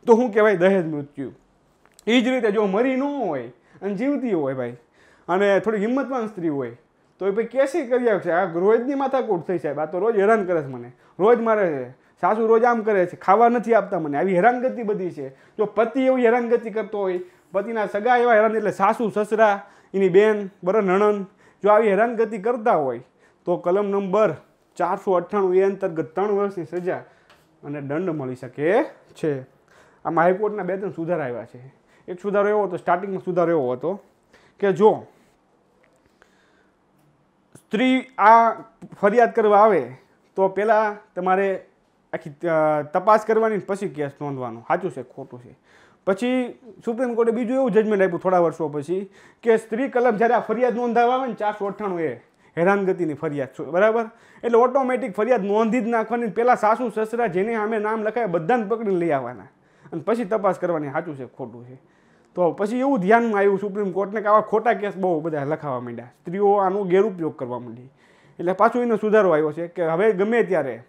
Speaker 1: તો શું કહેવાય દહેજ મૃત્યુ એ જ રીતે જો મરી ન હોય અને જીવતી હોય ભાઈ અને થોડી હિંમતવાન સ્ત્રી હોય તો એ ભાઈ કેસી કરી આવશે આ રોજની માથાકૂટ થઈ સાહેબ આ તો રોજ હેરાન કરે છે મને રોજ મારે છે સાસુ રોજ આમ કરે છે ખાવા નથી આપતા મને આવી હેરાનગતિ બધી છે જો પતિ એવી હેરાનગતિ કરતો હોય પતિના સગા એવા હેરાન એટલે સાસુ સસરા એની બેન બરાબર નણન જો આવી હેરાનગતિ કરતા હોય તો કલમ નંબર ચારસો અઠ્ઠાણું એ અંતર્ગત ત્રણ વર્ષની સજા અને દંડ મળી શકે છે આમાં હાઈકોર્ટના બે ત્રણ સુધારા આવ્યા છે એક સુધારો એવો હતો સ્ટાર્ટિંગમાં સુધારો એવો હતો કે જો સ્ત્રી આ ફરિયાદ કરવા આવે તો પહેલાં તમારે આખી તપાસ કરવાની પછી કેસ નોંધવાનો સાચું છે ખોટું છે પછી સુપ્રીમ કોર્ટે બીજું એવું જજમેન્ટ આપ્યું થોડા વર્ષો પછી કે સ્ત્રી કલમ જ્યારે આ ફરિયાદ નોંધાવા આવે ને ચારસો અઠ્ઠાણું એ હેરાનગતિની ફરિયાદ બરાબર એટલે ઓટોમેટિક ફરિયાદ નોંધી જ નાખવાની પહેલાં સાસુ સસરા જેને સામે નામ લખાય બધાને પકડીને લઈ આવવાના અને પછી તપાસ કરવાની સાચું છે ખોટું છે તો પછી એવું ધ્યાનમાં આવ્યું સુપ્રીમ કોર્ટને કે આવા ખોટા કેસ બહુ બધા લખાવા માંડ્યા સ્ત્રીઓ આનો ગેરઉપયોગ કરવા માંડી એટલે પાછું એનો સુધારો આવ્યો છે કે હવે ગમે ત્યારે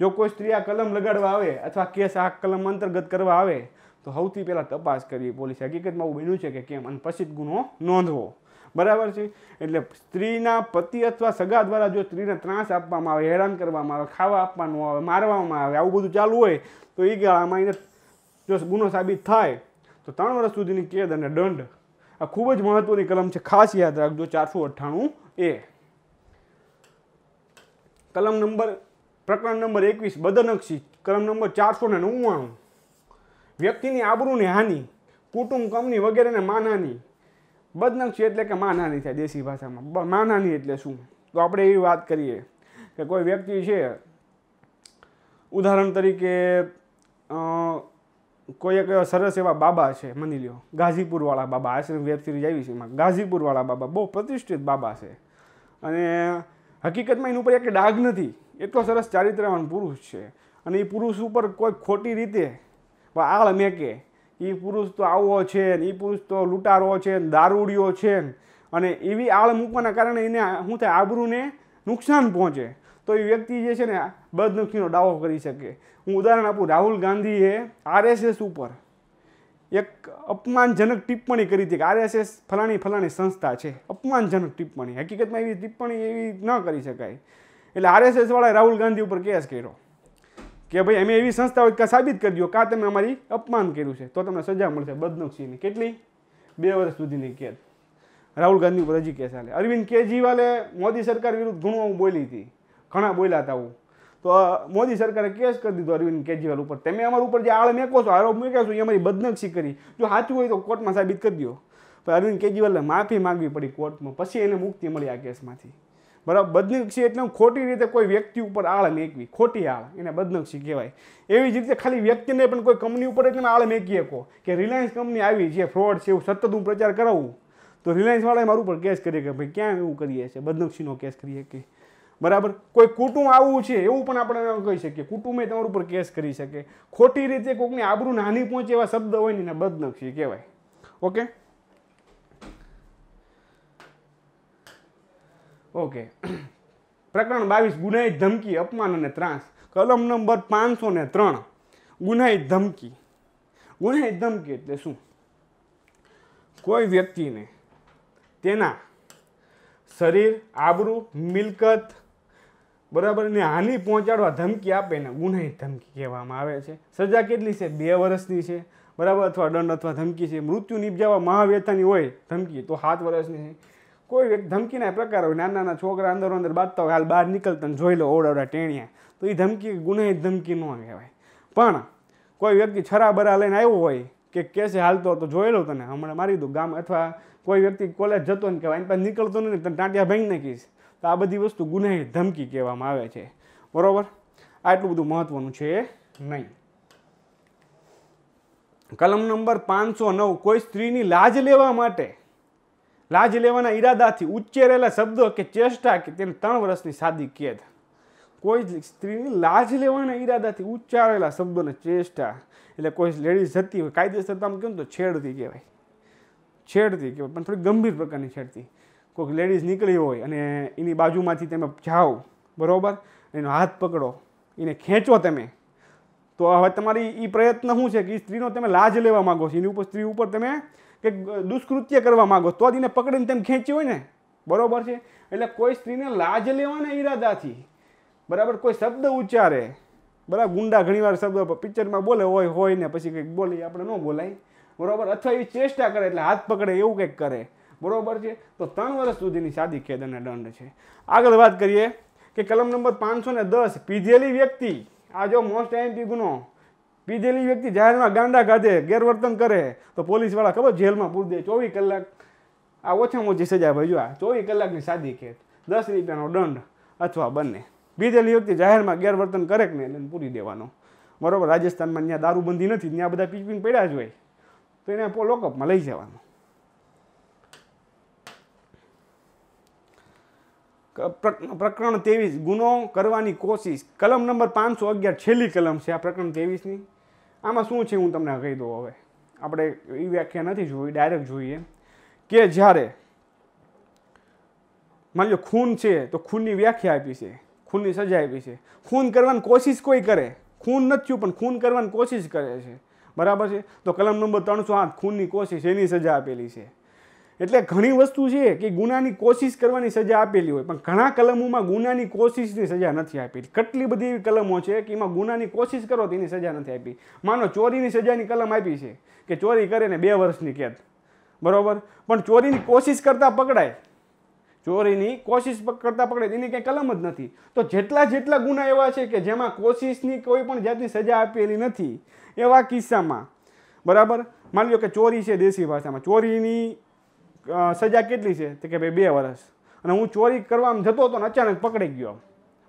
Speaker 1: જો કોઈ સ્ત્રી આ કલમ લગાડવા આવે અથવા કેસ આ કલમ અંતર્ગત કરવા આવે તો સૌથી પહેલાં તપાસ કરવી પોલીસે હકીકતમાં એવું બન્યું છે કે કેમ અને પછી ગુનો નોંધવો બરાબર છે એટલે સ્ત્રીના પતિ અથવા સગા દ્વારા જો સ્ત્રીને ત્રાસ આપવામાં આવે હેરાન કરવામાં આવે ખાવા આપવાનું આવે મારવામાં આવે આવું બધું ચાલુ હોય તો એ ગાળામાં એને જો ગુનો સાબિત થાય તો ત્રણ વર્ષ સુધીની કેદ અને દંડ આ ખૂબ જ મહત્વની કલમ છે ખાસ યાદ રાખજો ચારસો અઠ્ઠાણું એ કલમ નંબર પ્રકરણ નંબર એકવીસ બદનક્ષી ક્રમ નંબર ચારસો ને નવ્વાણું વ્યક્તિની આબરૂની હાનિ કુટુંબ કંપની વગેરેને માનહાની બદનક્ષી એટલે કે માનહાની થાય દેશી ભાષામાં માનહાની એટલે શું તો આપણે એવી વાત કરીએ કે કોઈ વ્યક્તિ છે ઉદાહરણ તરીકે કોઈ એક સરસ એવા બાબા છે માની લ્યો ગાઝીપુરવાળા બાબા આશ્રમ વેબ સિરીઝ આવી છે એમાં ગાઝીપુરવાળા બાબા બહુ પ્રતિષ્ઠિત બાબા છે અને હકીકતમાં એની ઉપર એક ડાઘ નથી એટલો સરસ ચારિત્રવાન પુરુષ છે અને એ પુરુષ ઉપર કોઈ ખોટી રીતે આળ મેકે એ પુરુષ તો આવો છે ને એ પુરુષ તો લૂંટારો છે ને દારૂડિયો છે અને એવી આળ મૂકવાના કારણે એને શું થાય આબરૂને નુકસાન પહોંચે તો એ વ્યક્તિ જે છે ને બદનક્ષીનો દાવો કરી શકે હું ઉદાહરણ આપું રાહુલ ગાંધીએ આરએસએસ ઉપર એક અપમાનજનક ટિપ્પણી કરી હતી કે આરએસએસ ફલાણી ફલાણી સંસ્થા છે અપમાનજનક ટિપ્પણી હકીકતમાં એવી ટિપ્પણી એવી ન કરી શકાય એટલે આરએસએસવાળાએ રાહુલ ગાંધી ઉપર કેસ કર્યો કે ભાઈ અમે એવી સંસ્થા હોય કે સાબિત કરી દો કાં તમે અમારી અપમાન કર્યું છે તો તમને સજા મળશે બદનક્ષીની કેટલી બે વર્ષ સુધીની કેદ રાહુલ ગાંધી ઉપર હજી કેસ ચાલે અરવિંદ કેજરીવાલે મોદી સરકાર વિરુદ્ધ ઘણું બોલી હતી ઘણા બોલ્યા હતા આવું તો મોદી સરકારે કેસ કરી દીધો અરવિંદ કેજરીવાલ ઉપર તમે અમારા ઉપર જે આળ મેકો છો આરોપ મેક્યો છો એ અમારી બદનક્ષી કરી જો સાચું હોય તો કોર્ટમાં સાબિત કરી દો પણ અરવિંદ કેજરીવાલને માફી માંગવી પડી કોર્ટમાં પછી એને મુક્તિ મળી આ કેસમાંથી બરાબર બદનક્ષી એટલે ખોટી રીતે કોઈ વ્યક્તિ ઉપર આળ મેંકવી ખોટી આળ એને બદનક્ષી કહેવાય એવી જ રીતે ખાલી વ્યક્તિને પણ કોઈ કંપની ઉપર એટલે આળ મેકી શકો કે રિલાયન્સ કંપની આવી છે ફ્રોડ છે એવું સતત હું પ્રચાર કરાવું તો રિલાયન્સવાળાએ મારું પર કેસ કરીએ કે ભાઈ ક્યાં એવું કરીએ છીએ બદનક્ષીનો કેસ કરીએ કે બરાબર કોઈ કુટુંબ આવું છે એવું પણ આપણે કહી શકીએ કુટુંબે તમારું ઉપર કેસ કરી શકે ખોટી રીતે કોઈકની આબરૂ નાની પહોંચે એવા શબ્દ હોય ને એને બદનક્ષી કહેવાય ઓકે ઓકે પ્રકરણ બાવીસ ગુનાહિત ધમકી અપમાન અને ત્રાસ કલમ નંબર પાંચસો ને ત્રણ ગુનાહિત ધમકી ગુનાહિત ધમકી એટલે શું કોઈ વ્યક્તિને તેના શરીર આબરૂ મિલકત બરાબર ને હાનિ પહોંચાડવા ધમકી આપે એને ગુનાહિત ધમકી કહેવામાં આવે છે સજા કેટલી છે બે વર્ષની છે બરાબર અથવા દંડ અથવા ધમકી છે મૃત્યુ નિપજાવવા મહાવ્યથાની હોય ધમકી તો સાત વર્ષની છે કોઈ એક ધમકીના પ્રકાર હોય નાના નાના છોકરા અંદર અંદર બાંધતા હોય હાલ બહાર નીકળતા જોઈ લો ઓડા ઓડા તો એ ધમકી ગુનાહિત ધમકી ન કહેવાય પણ કોઈ વ્યક્તિ છરાબરા લઈને આવ્યો હોય કે કેસે હાલતો તો જોયેલો તને હમણાં મારી દઉં ગામ અથવા કોઈ વ્યક્તિ કોલેજ જતો ને કહેવાય એની પાસે નીકળતો નહીં તને ટાંટિયા ભાઈ નાખીશ તો આ બધી વસ્તુ ગુનાહિત ધમકી કહેવામાં આવે છે બરાબર આટલું બધું મહત્વનું છે નહીં કલમ નંબર પાંચસો નવ કોઈ સ્ત્રીની લાજ લેવા માટે લાજ લેવાના ઈરાદાથી ઉચ્ચેરેલા શબ્દો કે ચેષ્ટા કે તેને ત્રણ વર્ષની સાદી કેદ કોઈ સ્ત્રીની લાજ લેવાના ઈરાદાથી ઉચ્ચારેલા શબ્દોને ચેષ્ટા એટલે કોઈ લેડીઝ જતી હોય કાયદેસર તમે કેમ તો છેડતી કહેવાય છેડતી કહેવાય પણ થોડી ગંભીર પ્રકારની છેડતી કોઈક લેડીઝ નીકળી હોય અને એની બાજુમાંથી તમે જાઓ બરાબર એનો હાથ પકડો એને ખેંચો તમે તો હવે તમારી એ પ્રયત્ન શું છે કે સ્ત્રીનો તમે લાજ લેવા માગો છો એની ઉપર સ્ત્રી ઉપર તમે કે દુષ્કૃત્ય કરવા માગો તો જ એને પકડીને તેમ ખેંચી હોય ને બરોબર છે એટલે કોઈ સ્ત્રીને લાજ લેવાના ઈરાદાથી બરાબર કોઈ શબ્દ ઉચ્ચારે બરાબર ગુંડા ઘણીવાર શબ્દ પિક્ચરમાં બોલે હોય હોય ને પછી કંઈક બોલી આપણે ન બોલાય બરાબર અથવા એ ચેષ્ટા કરે એટલે હાથ પકડે એવું કંઈક કરે બરોબર છે તો ત્રણ વર્ષ સુધીની સાદી ખેદ અને દંડ છે આગળ વાત કરીએ કે કલમ નંબર પાંચસો ને દસ પીધેલી વ્યક્તિ આ જો મોસ્ટ એમ્પી ગુનો પીધેલી વ્યક્તિ જાહેરમાં ગાંડા ગાધે ગેરવર્તન કરે તો પોલીસવાળા ખબર જેલમાં પૂરી દે ચોવીસ કલાક આ ઓછામાં ઓછી સજા ભાઈ આ ચોવીસ કલાકની સાદી ખેત દસ રૂપિયાનો દંડ અથવા બંને પીધેલી વ્યક્તિ જાહેરમાં ગેરવર્તન કરે કે નહીં એને પૂરી દેવાનો બરોબર રાજસ્થાનમાં ત્યાં દારૂબંધી નથી ત્યાં બધા પીપીન પડ્યા જ હોય તો એને લોકઅપમાં લઈ જવાનું પ્રકરણ ત્રેવીસ ગુનો કરવાની કોશિશ કલમ નંબર પાંચસો અગિયાર છેલ્લી કલમ છે આ પ્રકરણ ત્રેવીસની આમાં શું છે હું તમને કહી દઉં હવે આપણે એ વ્યાખ્યા નથી જોવી ડાયરેક્ટ જોઈએ કે જ્યારે માની લો ખૂન છે તો ખૂનની વ્યાખ્યા આપી છે ખૂનની સજા આપી છે ખૂન કરવાની કોશિશ કોઈ કરે ખૂન નથી થયું પણ ખૂન કરવાની કોશિશ કરે છે બરાબર છે તો કલમ નંબર ત્રણસો આઠ ખૂનની કોશિશ એની સજા આપેલી છે એટલે ઘણી વસ્તુ છે કે ગુનાની કોશિશ કરવાની સજા આપેલી હોય પણ ઘણા કલમોમાં ગુનાની કોશિશની સજા નથી આપેલી કેટલી બધી એવી કલમો છે કે એમાં ગુનાની કોશિશ કરો તેની સજા નથી આપી માનો ચોરીની સજાની કલમ આપી છે કે ચોરી કરે ને બે વર્ષની કેદ બરાબર પણ ચોરીની કોશિશ કરતાં પકડાય ચોરીની કોશિશ કરતાં પકડે તેની કંઈ કલમ જ નથી તો જેટલા જેટલા ગુના એવા છે કે જેમાં કોશિશની કોઈ પણ જાતની સજા આપેલી નથી એવા કિસ્સામાં બરાબર માની લો કે ચોરી છે દેશી ભાષામાં ચોરીની સજા કેટલી છે તો કે ભાઈ બે વર્ષ અને હું ચોરી કરવા જતો હતો ને અચાનક પકડાઈ ગયો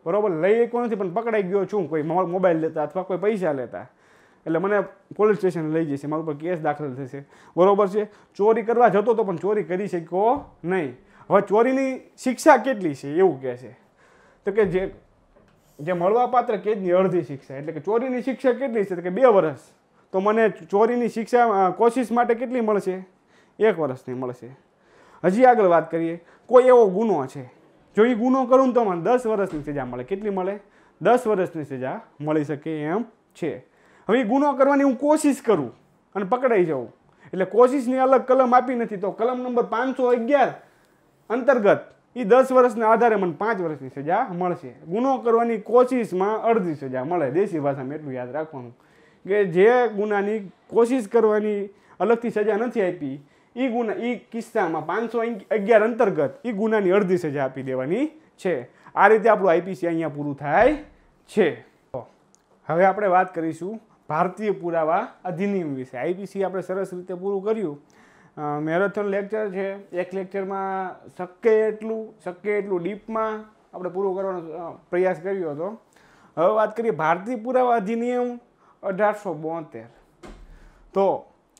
Speaker 1: બરાબર લઈ કોઈ નથી પણ પકડાઈ ગયો છું કોઈ મોબાઈલ લેતા અથવા કોઈ પૈસા લેતા એટલે મને પોલીસ સ્ટેશન લઈ જશે મારા ઉપર કેસ દાખલ થશે બરાબર છે ચોરી કરવા જતો હતો પણ ચોરી કરી શક્યો નહીં હવે ચોરીની શિક્ષા કેટલી છે એવું કહે છે તો કે જે જે મળવા મળવાપાત્ર કેદની અડધી શિક્ષા એટલે કે ચોરીની શિક્ષા કેટલી છે તો કે બે વર્ષ તો મને ચોરીની શિક્ષા કોશિશ માટે કેટલી મળશે એક વર્ષની મળશે હજી આગળ વાત કરીએ કોઈ એવો ગુનો છે જો એ ગુનો કરું તો મને દસ વર્ષની સજા મળે કેટલી મળે દસ વર્ષની સજા મળી શકે એમ છે હવે એ ગુનો કરવાની હું કોશિશ કરું અને પકડાઈ જાઉં એટલે કોશિશની અલગ કલમ આપી નથી તો કલમ નંબર પાંચસો અગિયાર અંતર્ગત એ દસ વર્ષના આધારે મને પાંચ વર્ષની સજા મળશે ગુનો કરવાની કોશિશમાં અડધી સજા મળે દેશી ભાષામાં એટલું યાદ રાખવાનું કે જે ગુનાની કોશિશ કરવાની અલગથી સજા નથી આપી એ ગુના એ કિસ્સામાં પાંચસો અગિયાર અંતર્ગત એ ગુનાની અડધી સજા આપી દેવાની છે આ રીતે આપણું આઈપીસી અહીંયા પૂરું થાય છે હવે આપણે વાત કરીશું ભારતીય પુરાવા અધિનિયમ વિશે આઈપીસી આપણે સરસ રીતે પૂરું કર્યું મેરેથોન લેક્ચર છે એક લેક્ચરમાં શક્ય એટલું શક્ય એટલું ડીપમાં આપણે પૂરો કરવાનો પ્રયાસ કર્યો હતો હવે વાત કરીએ ભારતીય પુરાવા અધિનિયમ અઢારસો બોતેર તો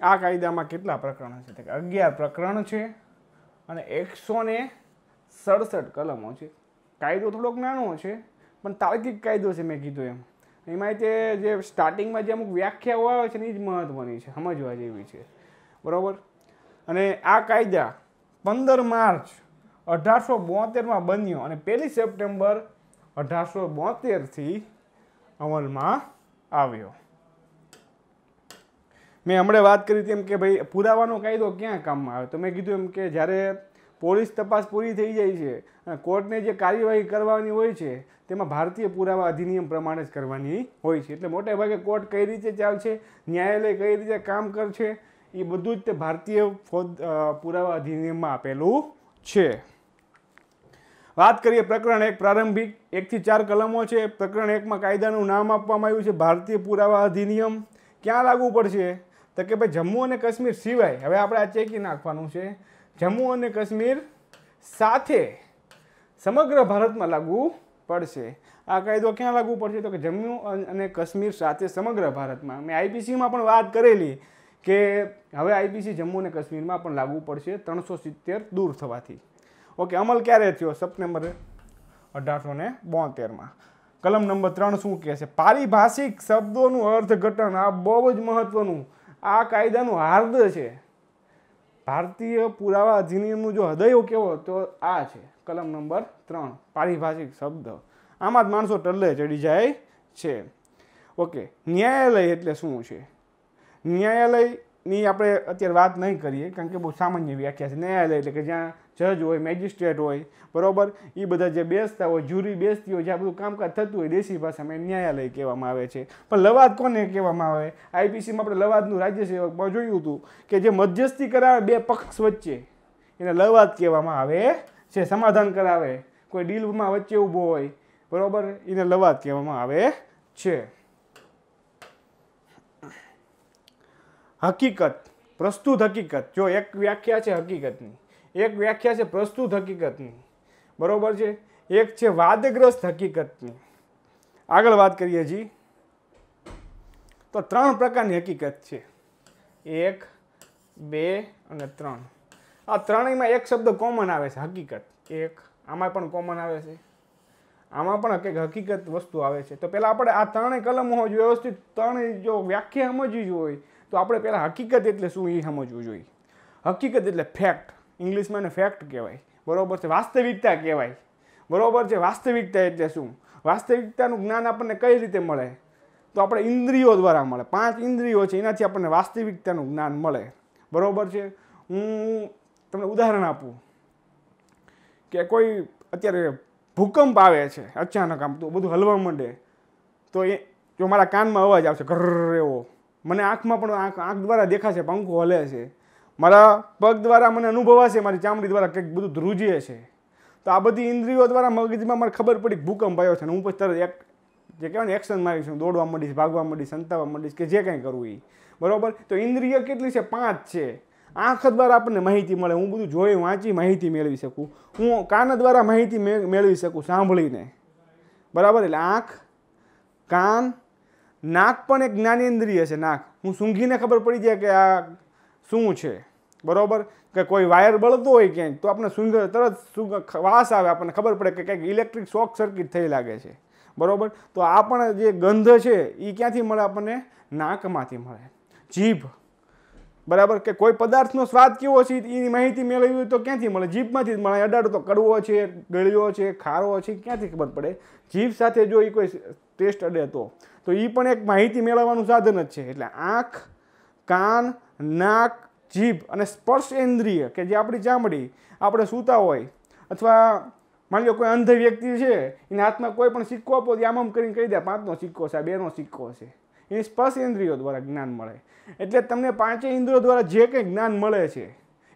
Speaker 1: આ કાયદામાં કેટલા પ્રકરણો છે કે અગિયાર પ્રકરણ છે અને એકસો ને સડસઠ કલમો છે કાયદો થોડોક નાનો છે પણ તાર્કિક કાયદો છે મેં કીધું એમ એમાં તે જે સ્ટાર્ટિંગમાં જે અમુક વ્યાખ્યાઓ આવે છે ને જ મહત્ત્વની છે સમજવા જેવી છે બરાબર અને આ કાયદા પંદર માર્ચ અઢારસો બોતેરમાં બન્યો અને પહેલી સપ્ટેમ્બર અઢારસો બોતેરથી અમલમાં આવ્યો મેં હમણાં વાત કરી હતી એમ કે ભાઈ પુરાવાનો કાયદો ક્યાં કામમાં આવે તો મેં કીધું એમ કે જ્યારે પોલીસ તપાસ પૂરી થઈ જાય છે અને કોર્ટને જે કાર્યવાહી કરવાની હોય છે તેમાં ભારતીય પુરાવા અધિનિયમ પ્રમાણે જ કરવાની હોય છે એટલે મોટે ભાગે કોર્ટ કઈ રીતે ચાલશે ન્યાયાલય કઈ રીતે કામ કરશે એ બધું જ તે ભારતીય ફોજ પુરાવા અધિનિયમમાં આપેલું છે વાત કરીએ પ્રકરણ એક પ્રારંભિક એકથી ચાર કલમો છે પ્રકરણ એકમાં કાયદાનું નામ આપવામાં આવ્યું છે ભારતીય પુરાવા અધિનિયમ ક્યાં લાગુ પડશે તો કે ભાઈ જમ્મુ અને કશ્મીર સિવાય હવે આપણે આ ચેકી નાખવાનું છે જમ્મુ અને કાશ્મીર સાથે સમગ્ર ભારતમાં લાગવું પડશે આ કાયદો ક્યાં લાગવું પડશે તો કે જમ્મુ અને કાશ્મીર સાથે સમગ્ર ભારતમાં મેં આઈપીસીમાં પણ વાત કરેલી કે હવે આઈપીસી જમ્મુ અને કાશ્મીરમાં પણ લાગવું પડશે ત્રણસો સિત્તેર દૂર થવાથી ઓકે અમલ ક્યારે થયો સપ્ટેમ્બર અઢારસો ને બોતેરમાં કલમ નંબર ત્રણ શું કહે છે પારિભાષિક શબ્દોનું અર્થઘટન આ બહુ જ મહત્વનું આ કાયદાનું હાર્દ છે ભારતીય પુરાવા અધિનિયમનું જો હૃદય કેવો તો આ છે કલમ નંબર ત્રણ પારિભાષિક શબ્દ આમાં જ માણસો ટલ્લે ચડી જાય છે ઓકે ન્યાયાલય એટલે શું છે ન્યાયાલય ની આપણે અત્યારે વાત નહીં કરીએ કારણ કે બહુ સામાન્ય વ્યાખ્યા છે ન્યાયાલય એટલે કે જ્યાં જજ હોય મેજિસ્ટ્રેટ હોય બરાબર એ બધા જે બેસતા હોય જ્યુરી બેસતી હોય જ્યાં બધું કામકાજ થતું હોય દેશી ભાષામાં ન્યાયાલય કહેવામાં આવે છે પણ લવાદ કોને કહેવામાં આવે આઈપીસીમાં આપણે લવાદનું રાજ્ય સેવકમાં જોયું હતું કે જે મધ્યસ્થી કરાવે બે પક્ષ વચ્ચે એને લવાદ કહેવામાં આવે છે સમાધાન કરાવે કોઈ ડીલમાં વચ્ચે ઊભો હોય બરાબર એને લવાદ કહેવામાં આવે છે હકીકત પ્રસ્તુત હકીકત જો એક વ્યાખ્યા છે હકીકતની એક વ્યાખ્યા છે પ્રસ્તુત હકીકતની બરાબર છે એક છે વાદગ્રસ્ત હકીકતની આગળ વાત કરીએ જી તો ત્રણ પ્રકારની હકીકત છે એક બે અને ત્રણ આ ત્રણેયમાં એક શબ્દ કોમન આવે છે હકીકત એક આમાં પણ કોમન આવે છે આમાં પણ કંઈક હકીકત વસ્તુ આવે છે તો પહેલાં આપણે આ ત્રણેય કલમો જો વ્યવસ્થિત ત્રણેય જો વ્યાખ્યા સમજવી હોય તો આપણે પહેલાં હકીકત એટલે શું એ સમજવું જોઈએ હકીકત એટલે ફેક્ટ ઇંગ્લિશમાં એને ફેક્ટ કહેવાય બરાબર છે વાસ્તવિકતા કહેવાય બરાબર છે વાસ્તવિકતા એટલે શું વાસ્તવિકતાનું જ્ઞાન આપણને કઈ રીતે મળે તો આપણે ઇન્દ્રિયો દ્વારા મળે પાંચ ઇન્દ્રિયો છે એનાથી આપણને વાસ્તવિકતાનું જ્ઞાન મળે બરાબર છે હું તમને ઉદાહરણ આપું કે કોઈ અત્યારે ભૂકંપ આવે છે અચાનક આમ તો બધું હલવા માંડે તો એ જો મારા કાનમાં અવાજ આવશે ઘર એવો મને આંખમાં પણ આંખ આંખ દ્વારા દેખાશે પંખો હલે છે મારા પગ દ્વારા મને અનુભવાશે મારી ચામડી દ્વારા કંઈક બધું ધ્રુજીએ છે તો આ બધી ઇન્દ્રિયો દ્વારા મગજમાં મને ખબર પડી ભૂકંપ આવ્યો છે અને હું પછી તરત એક જે કહેવાય ને એક્શન મારીશ હું દોડવા માંડીશ ભાગવા માંડીશ સંતાવા માંડીશ કે જે કાંઈ કરવું એ બરાબર તો ઇન્દ્રિય કેટલી છે પાંચ છે આંખ દ્વારા આપણને માહિતી મળે હું બધું જોઈ વાંચી માહિતી મેળવી શકું હું કાન દ્વારા માહિતી મેળવી શકું સાંભળીને બરાબર એટલે આંખ કાન નાક પણ એક જ્ઞાનેન્દ્રિય છે નાક હું સૂંઘીને ખબર પડી જાય કે આ શું છે બરાબર કે કોઈ વાયર બળતો હોય ક્યાંય તો આપણે સૂંઘ તરત વાસ આવે આપણને ખબર પડે કે કંઈક ઇલેક્ટ્રિક શોક સર્કિટ થઈ લાગે છે બરાબર તો આ પણ જે ગંધ છે એ ક્યાંથી મળે આપણને નાકમાંથી મળે જીભ બરાબર કે કોઈ પદાર્થનો સ્વાદ કેવો છે એની માહિતી મેળવી હોય તો ક્યાંથી મળે જીભમાંથી જ મળે અડાડો તો કડવો છે ગળ્યો છે ખારો છે ક્યાંથી ખબર પડે જીભ સાથે જો એ કોઈ ટેસ્ટ અડે તો તો એ પણ એક માહિતી મેળવવાનું સાધન જ છે એટલે આંખ કાન નાક જીભ અને સ્પર્શ ઇન્દ્રિય કે જે આપણી ચામડી આપણે સૂતા હોય અથવા માની લો કોઈ અંધ વ્યક્તિ છે એના હાથમાં કોઈ પણ સિક્કો આપો તો આમ આમ કરીને કહી દે પાંચનો સિક્કો છે આ બેનો સિક્કો છે એ સ્પર્શ ઇન્દ્રિયો દ્વારા જ્ઞાન મળે એટલે તમને પાંચે ઇન્દ્રિયો દ્વારા જે કંઈ જ્ઞાન મળે છે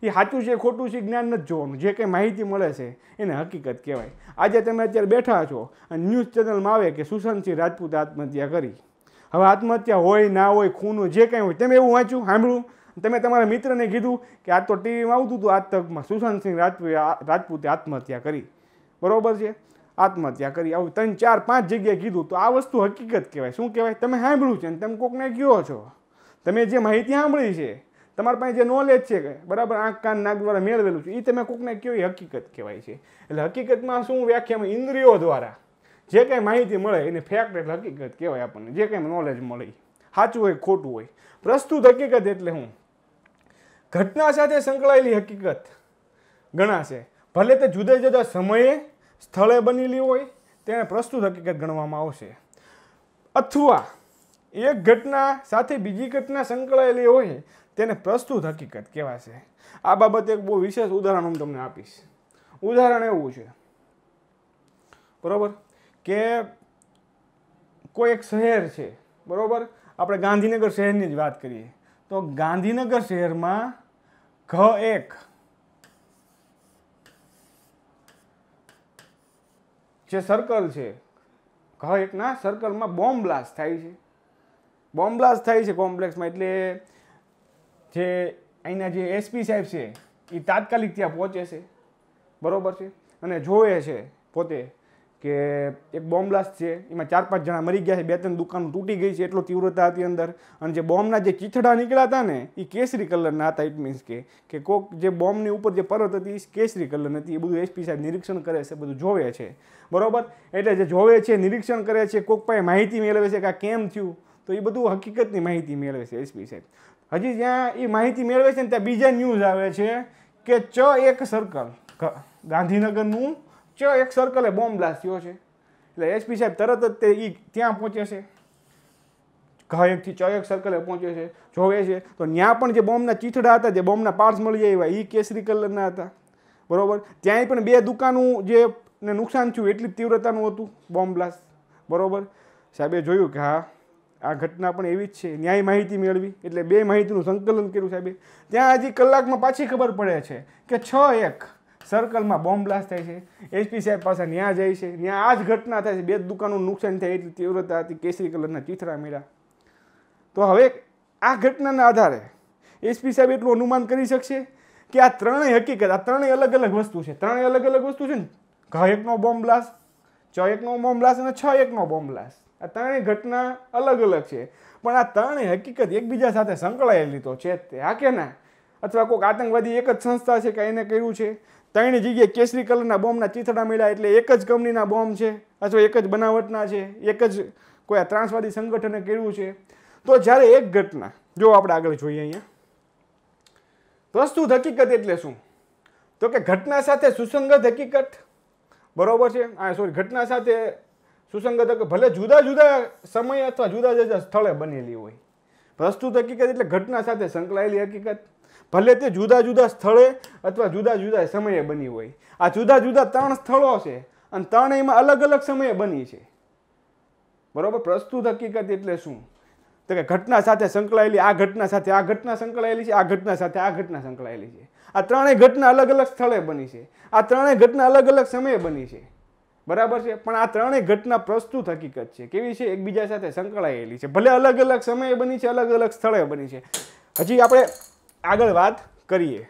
Speaker 1: એ સાચું છે ખોટું છે જ્ઞાન નથી જોવાનું જે કંઈ માહિતી મળે છે એને હકીકત કહેવાય આજે તમે અત્યારે બેઠા છો અને ન્યૂઝ ચેનલમાં આવે કે સુશાંતસિંહ રાજપૂતે આત્મહત્યા કરી હવે આત્મહત્યા હોય ના હોય ખૂનું જે કંઈ હોય તમે એવું વાંચ્યું સાંભળ્યું તમે તમારા મિત્રને કીધું કે આ તો ટીવીમાં આવતું હતું આજ તકમાં સુશાંતસિંહ રાજપૂત રાજપૂતે આત્મહત્યા કરી બરાબર છે આત્મહત્યા કરી આવું ત્રણ ચાર પાંચ જગ્યાએ કીધું તો આ વસ્તુ હકીકત કહેવાય શું કહેવાય તમે સાંભળ્યું છે અને તમે કોકને કયો છો તમે જે માહિતી સાંભળી છે તમારી પાસે જે નોલેજ છે કે બરાબર આંખ કાન નાક દ્વારા મેળવેલું છે એ તમે કોકને કેવી હકીકત કહેવાય છે એટલે હકીકતમાં શું વ્યાખ્યામાં ઇન્દ્રિયો દ્વારા જે કાંઈ માહિતી મળે એને ફેક્ટ એટલે હકીકત કહેવાય આપણને જે કાંઈ નોલેજ મળે સાચું હોય ખોટું હોય પ્રસ્તુત હકીકત એટલે હું ઘટના સાથે સંકળાયેલી હકીકત ગણાશે ભલે તે જુદા જુદા સમયે સ્થળે બનેલી હોય તેને પ્રસ્તુત હકીકત ગણવામાં આવશે અથવા એક ઘટના સાથે બીજી ઘટના સંકળાયેલી હોય તેને પ્રસ્તુત હકીકત કહેવાશે આ બાબતે એક બહુ વિશેષ ઉદાહરણ હું તમને આપીશ ઉદાહરણ એવું છે બરાબર કે કોઈ એક શહેર છે બરાબર આપણે ગાંધીનગર શહેરની જ વાત કરીએ તો ગાંધીનગર શહેરમાં ઘ એક જે સર્કલ છે ઘ એકના સર્કલમાં બોમ્બ બ્લાસ્ટ થાય છે બોમ્બ બ્લાસ્ટ થાય છે કોમ્પ્લેક્સમાં એટલે જે અહીંના જે એસપી સાહેબ છે એ તાત્કાલિક ત્યાં પહોંચે છે બરાબર છે અને જોવે છે પોતે કે એક બોમ્બ છે એમાં ચાર પાંચ જણા મરી ગયા છે બે ત્રણ દુકાનો તૂટી ગઈ છે એટલો તીવ્રતા હતી અંદર અને જે બોમ્બના જે ચીથડા નીકળ્યા હતા ને એ કેસરી કલરના હતા ઇટ મીન્સ કે કે કોક જે બોમ્બની ઉપર જે પરત હતી એ કેસરી કલર નથી એ બધું એસપી સાહેબ નિરીક્ષણ કરે છે બધું જોવે છે બરાબર એટલે જે જોવે છે નિરીક્ષણ કરે છે કોક પાસે માહિતી મેળવે છે કે આ કેમ થયું તો એ બધું હકીકતની માહિતી મેળવે છે એસપી સાહેબ હજી જ્યાં એ માહિતી મેળવે છે ને ત્યાં બીજા ન્યૂઝ આવે છે કે ચ એક સર્કલ ગાંધીનગરનું ચ એક સર્કલે બોમ્બ બ્લાસ્ટ થયો છે એટલે એસપી સાહેબ તરત જ તે એ ત્યાં પહોંચે છે ઘાયકથી ચ એક સર્કલે પહોંચે છે જોવે છે તો ત્યાં પણ જે બોમ્બના ચીથડા હતા જે બોમ્બના પાર્ટ્સ મળી જાય એવા એ કેસરી કલરના હતા બરાબર ત્યાંય પણ બે દુકાનું જે ને નુકસાન થયું એટલી તીવ્રતાનું હતું બોમ્બ બ્લાસ્ટ બરાબર સાહેબે જોયું કે હા આ ઘટના પણ એવી જ છે ન્યાય માહિતી મેળવી એટલે બે માહિતીનું સંકલન કર્યું સાહેબે ત્યાં હજી કલાકમાં પાછી ખબર પડે છે કે છ એક સર્કલમાં બોમ્બ બ્લાસ્ટ થાય છે એસપી સાહેબ પાસે ન્યા જાય છે ત્યાં આ જ ઘટના થાય છે બે દુકાનનું નુકસાન થાય એટલી તીવ્રતા હતી કેસરી કલરના ચીથરા મેળા તો હવે આ ઘટનાના આધારે એસપી સાહેબ એટલું અનુમાન કરી શકશે કે આ ત્રણેય હકીકત આ ત્રણેય અલગ અલગ વસ્તુ છે ત્રણેય અલગ અલગ વસ્તુ છે ને ઘ એકનો બોમ્બ બ્લાસ્ટ છ એકનો બોમ્બ બ્લાસ્ટ અને છ એકનો બોમ્બ બ્લાસ્ટ આ ત્રણેય ઘટના અલગ અલગ છે પણ આ ત્રણેય હકીકત એકબીજા સાથે સંકળાયેલી તો છે તે હા કે ના અથવા કોઈક આતંકવાદી એક જ સંસ્થા છે કે એને કહ્યું છે ત્રણેય જગ્યાએ કેસરી કલરના બોમ્બના ચીથડા મળ્યા એટલે એક જ કંપનીના બોમ્બ છે અથવા એક જ બનાવટના છે એક જ કોઈ ત્રાસવાદી સંગઠને કર્યું છે તો જ્યારે એક ઘટના જો આપણે આગળ જોઈએ અહીંયા પ્રસ્તુત હકીકત એટલે શું તો કે ઘટના સાથે સુસંગત હકીકત બરોબર છે આ સોરી ઘટના સાથે સુસંગત ભલે જુદા જુદા સમયે અથવા જુદા જુદા સ્થળે બનેલી હોય પ્રસ્તુત હકીકત એટલે ઘટના સાથે સંકળાયેલી હકીકત ભલે તે જુદા જુદા સ્થળે અથવા જુદા જુદા સમયે બની હોય આ જુદા જુદા ત્રણ સ્થળો છે અને ત્રણેયમાં અલગ અલગ સમયે બની છે બરાબર પ્રસ્તુત હકીકત એટલે શું તો કે ઘટના સાથે સંકળાયેલી આ ઘટના સાથે આ ઘટના સંકળાયેલી છે આ ઘટના સાથે આ ઘટના સંકળાયેલી છે આ ત્રણેય ઘટના અલગ અલગ સ્થળે બની છે આ ત્રણેય ઘટના અલગ અલગ સમયે બની છે બરાબર છે પણ આ ત્રણેય ઘટના પ્રસ્તુત હકીકત છે કેવી છે એકબીજા સાથે સંકળાયેલી છે ભલે અલગ અલગ સમયે બની છે અલગ અલગ સ્થળે બની છે હજી આપણે આગળ વાત કરીએ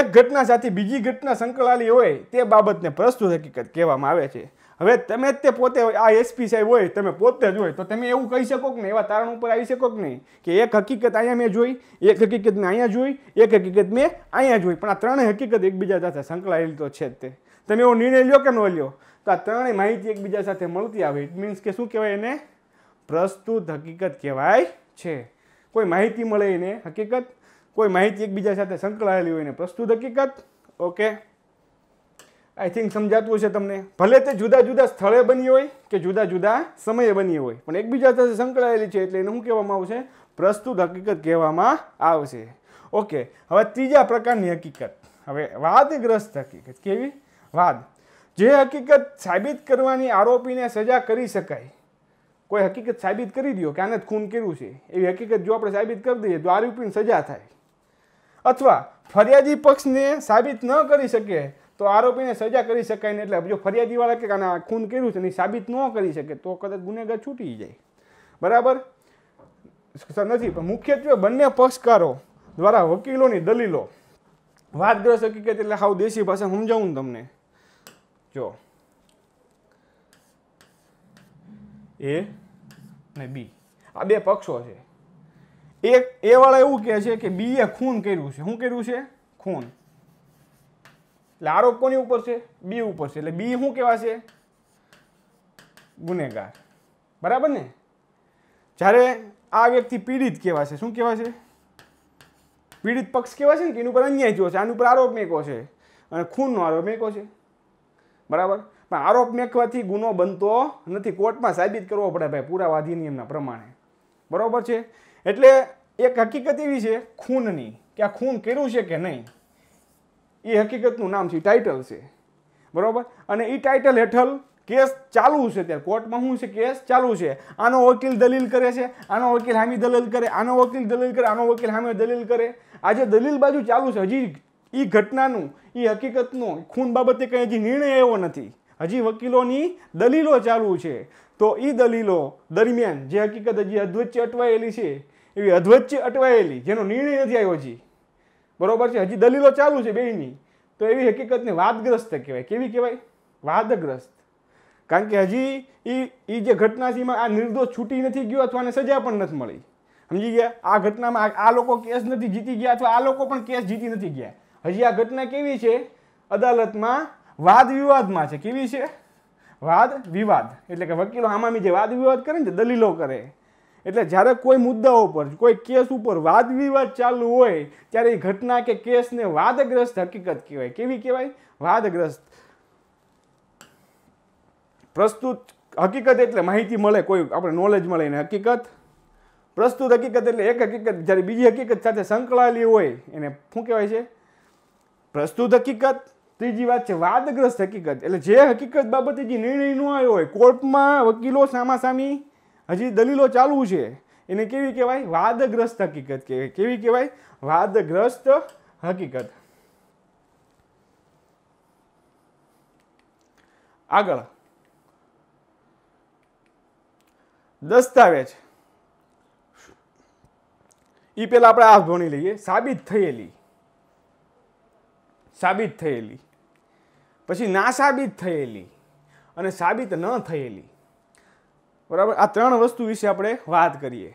Speaker 1: એક ઘટના સાથે બીજી ઘટના સંકળાયેલી હોય તે બાબતને પ્રસ્તુત હકીકત કહેવામાં આવે છે હવે તમે તે પોતે આ એસપી સાહેબ હોય તમે પોતે જ હોય તો તમે એવું કહી શકો કે નહીં એવા તારણ ઉપર આવી શકો કે નહીં કે એક હકીકત અહીંયા મેં જોઈ એક હકીકત મેં અહીંયા જોઈ એક હકીકત મેં અહીંયા જોઈ પણ આ ત્રણેય હકીકત એકબીજા સાથે સંકળાયેલી તો છે જ તે તમે એવો નિર્ણય લ્યો કે ન લ્યો તો આ ત્રણેય માહિતી એકબીજા સાથે મળતી આવે ઇટ મીન્સ કે શું કહેવાય એને પ્રસ્તુત હકીકત કહેવાય છે કોઈ માહિતી મળે એને હકીકત કોઈ માહિતી એકબીજા સાથે સંકળાયેલી હોય એને પ્રસ્તુત હકીકત ઓકે આઈ થિંક સમજાતું છે તમને ભલે તે જુદા જુદા સ્થળે બની હોય કે જુદા જુદા સમયે બની હોય પણ એકબીજા સાથે સંકળાયેલી છે એટલે એને શું કહેવામાં આવશે પ્રસ્તુત હકીકત કહેવામાં આવશે ઓકે હવે ત્રીજા પ્રકારની હકીકત હવે વાદગ્રસ્ત હકીકત કેવી વાદ જે હકીકત સાબિત કરવાની આરોપીને સજા કરી શકાય કોઈ હકીકત સાબિત કરી દો કે આને ખૂન કર્યું છે એવી હકીકત જો આપણે સાબિત કરી દઈએ તો આરોપીને સજા થાય અથવા ફરિયાદી પક્ષને સાબિત ન કરી શકે તો આરોપીને સજા કરી શકાય ને એટલે જો ફરિયાદીવાળા કે આના ખૂન કર્યું છે ને સાબિત ન કરી શકે તો કદાચ ગુનેગાર છૂટી જાય બરાબર નથી પણ મુખ્યત્વે બંને પક્ષકારો દ્વારા વકીલોની દલીલો વાદગ્રસ્ત હકીકત એટલે સાવ દેશી ભાષા સમજાવું તમને જો એ ને બી આ બે પક્ષો છે એક એ વાળા એવું કહે છે કે બી એ ખૂન કર્યું છે શું કર્યું છે ખૂન એટલે આરોપ કોની ઉપર છે બી ઉપર છે એટલે બી શું કહેવાશે ગુનેગાર બરાબર ને જ્યારે આ વ્યક્તિ પીડિત કહેવાશે શું કહેવાશે પીડિત પક્ષ કહેવાશે ને કે એની ઉપર અન્યાય થયો છે આની ઉપર આરોપ મેકો છે અને ખૂનનો આરોપ મેકો છે બરાબર પણ આરોપ મેકવાથી ગુનો બનતો નથી કોર્ટમાં સાબિત કરવો પડે ભાઈ પુરાવા અધિનિયમના પ્રમાણે બરાબર છે એટલે એક હકીકત એવી છે ખૂનની કે આ ખૂન કર્યું છે કે નહીં એ હકીકતનું નામ છે ટાઇટલ છે બરાબર અને એ ટાઇટલ હેઠળ કેસ ચાલુ છે ત્યારે કોર્ટમાં શું છે કેસ ચાલુ છે આનો વકીલ દલીલ કરે છે આનો વકીલ હામી દલીલ કરે આનો વકીલ દલીલ કરે આનો વકીલ હામી દલીલ કરે આજે દલીલ બાજુ ચાલુ છે હજી એ ઘટનાનું એ હકીકતનો ખૂન બાબતે કંઈ હજી નિર્ણય એવો નથી હજી વકીલોની દલીલો ચાલુ છે તો એ દલીલો દરમિયાન જે હકીકત હજી અધ્વચ્ચે અટવાયેલી છે એવી અધ્વચ્ચે અટવાયેલી જેનો નિર્ણય નથી આવ્યો હજી બરોબર છે હજી દલીલો ચાલુ છે બેયની તો એવી હકીકતને વાદગ્રસ્ત કહેવાય કેવી કહેવાય વાદગ્રસ્ત કારણ કે હજી એ એ જે ઘટના છે એમાં આ નિર્દોષ છૂટી નથી ગયો અથવા આને સજા પણ નથી મળી સમજી ગયા આ ઘટનામાં આ લોકો કેસ નથી જીતી ગયા અથવા આ લોકો પણ કેસ જીતી નથી ગયા હજી આ ઘટના કેવી છે અદાલતમાં વાદ વિવાદમાં છે કેવી છે વાદ વિવાદ એટલે કે વકીલો આમામી જે વાદ વિવાદ કરે ને દલીલો કરે એટલે જ્યારે કોઈ મુદ્દાઓ પર કોઈ કેસ ઉપર વાદ વિવાદ ચાલુ હોય ત્યારે એ ઘટના કે કેસને વાદગ્રસ્ત હકીકત કહેવાય કેવી કહેવાય વાદગ્રસ્ત પ્રસ્તુત હકીકત એટલે માહિતી મળે કોઈ આપણે નોલેજ મળે એને હકીકત પ્રસ્તુત હકીકત એટલે એક હકીકત જ્યારે બીજી હકીકત સાથે સંકળાયેલી હોય એને શું કહેવાય છે પ્રસ્તુત હકીકત ત્રીજી વાત છે વાદગ્રસ્ત હકીકત એટલે જે હકીકત બાબતે જે નિર્ણય નો આવ્યો હોય કોર્ટમાં વકીલો સામાસામી હજી દલીલો ચાલુ છે એને કેવી કહેવાય વાદગ્રસ્ત હકીકત કહેવાય કેવી કહેવાય વાદગ્રસ્ત હકીકત આગળ દસ્તાવેજ એ પહેલાં આપણે આ ભણી લઈએ સાબિત થયેલી સાબિત થયેલી પછી ના સાબિત થયેલી અને સાબિત ન થયેલી બરાબર આ ત્રણ વસ્તુ વિશે આપણે વાત કરીએ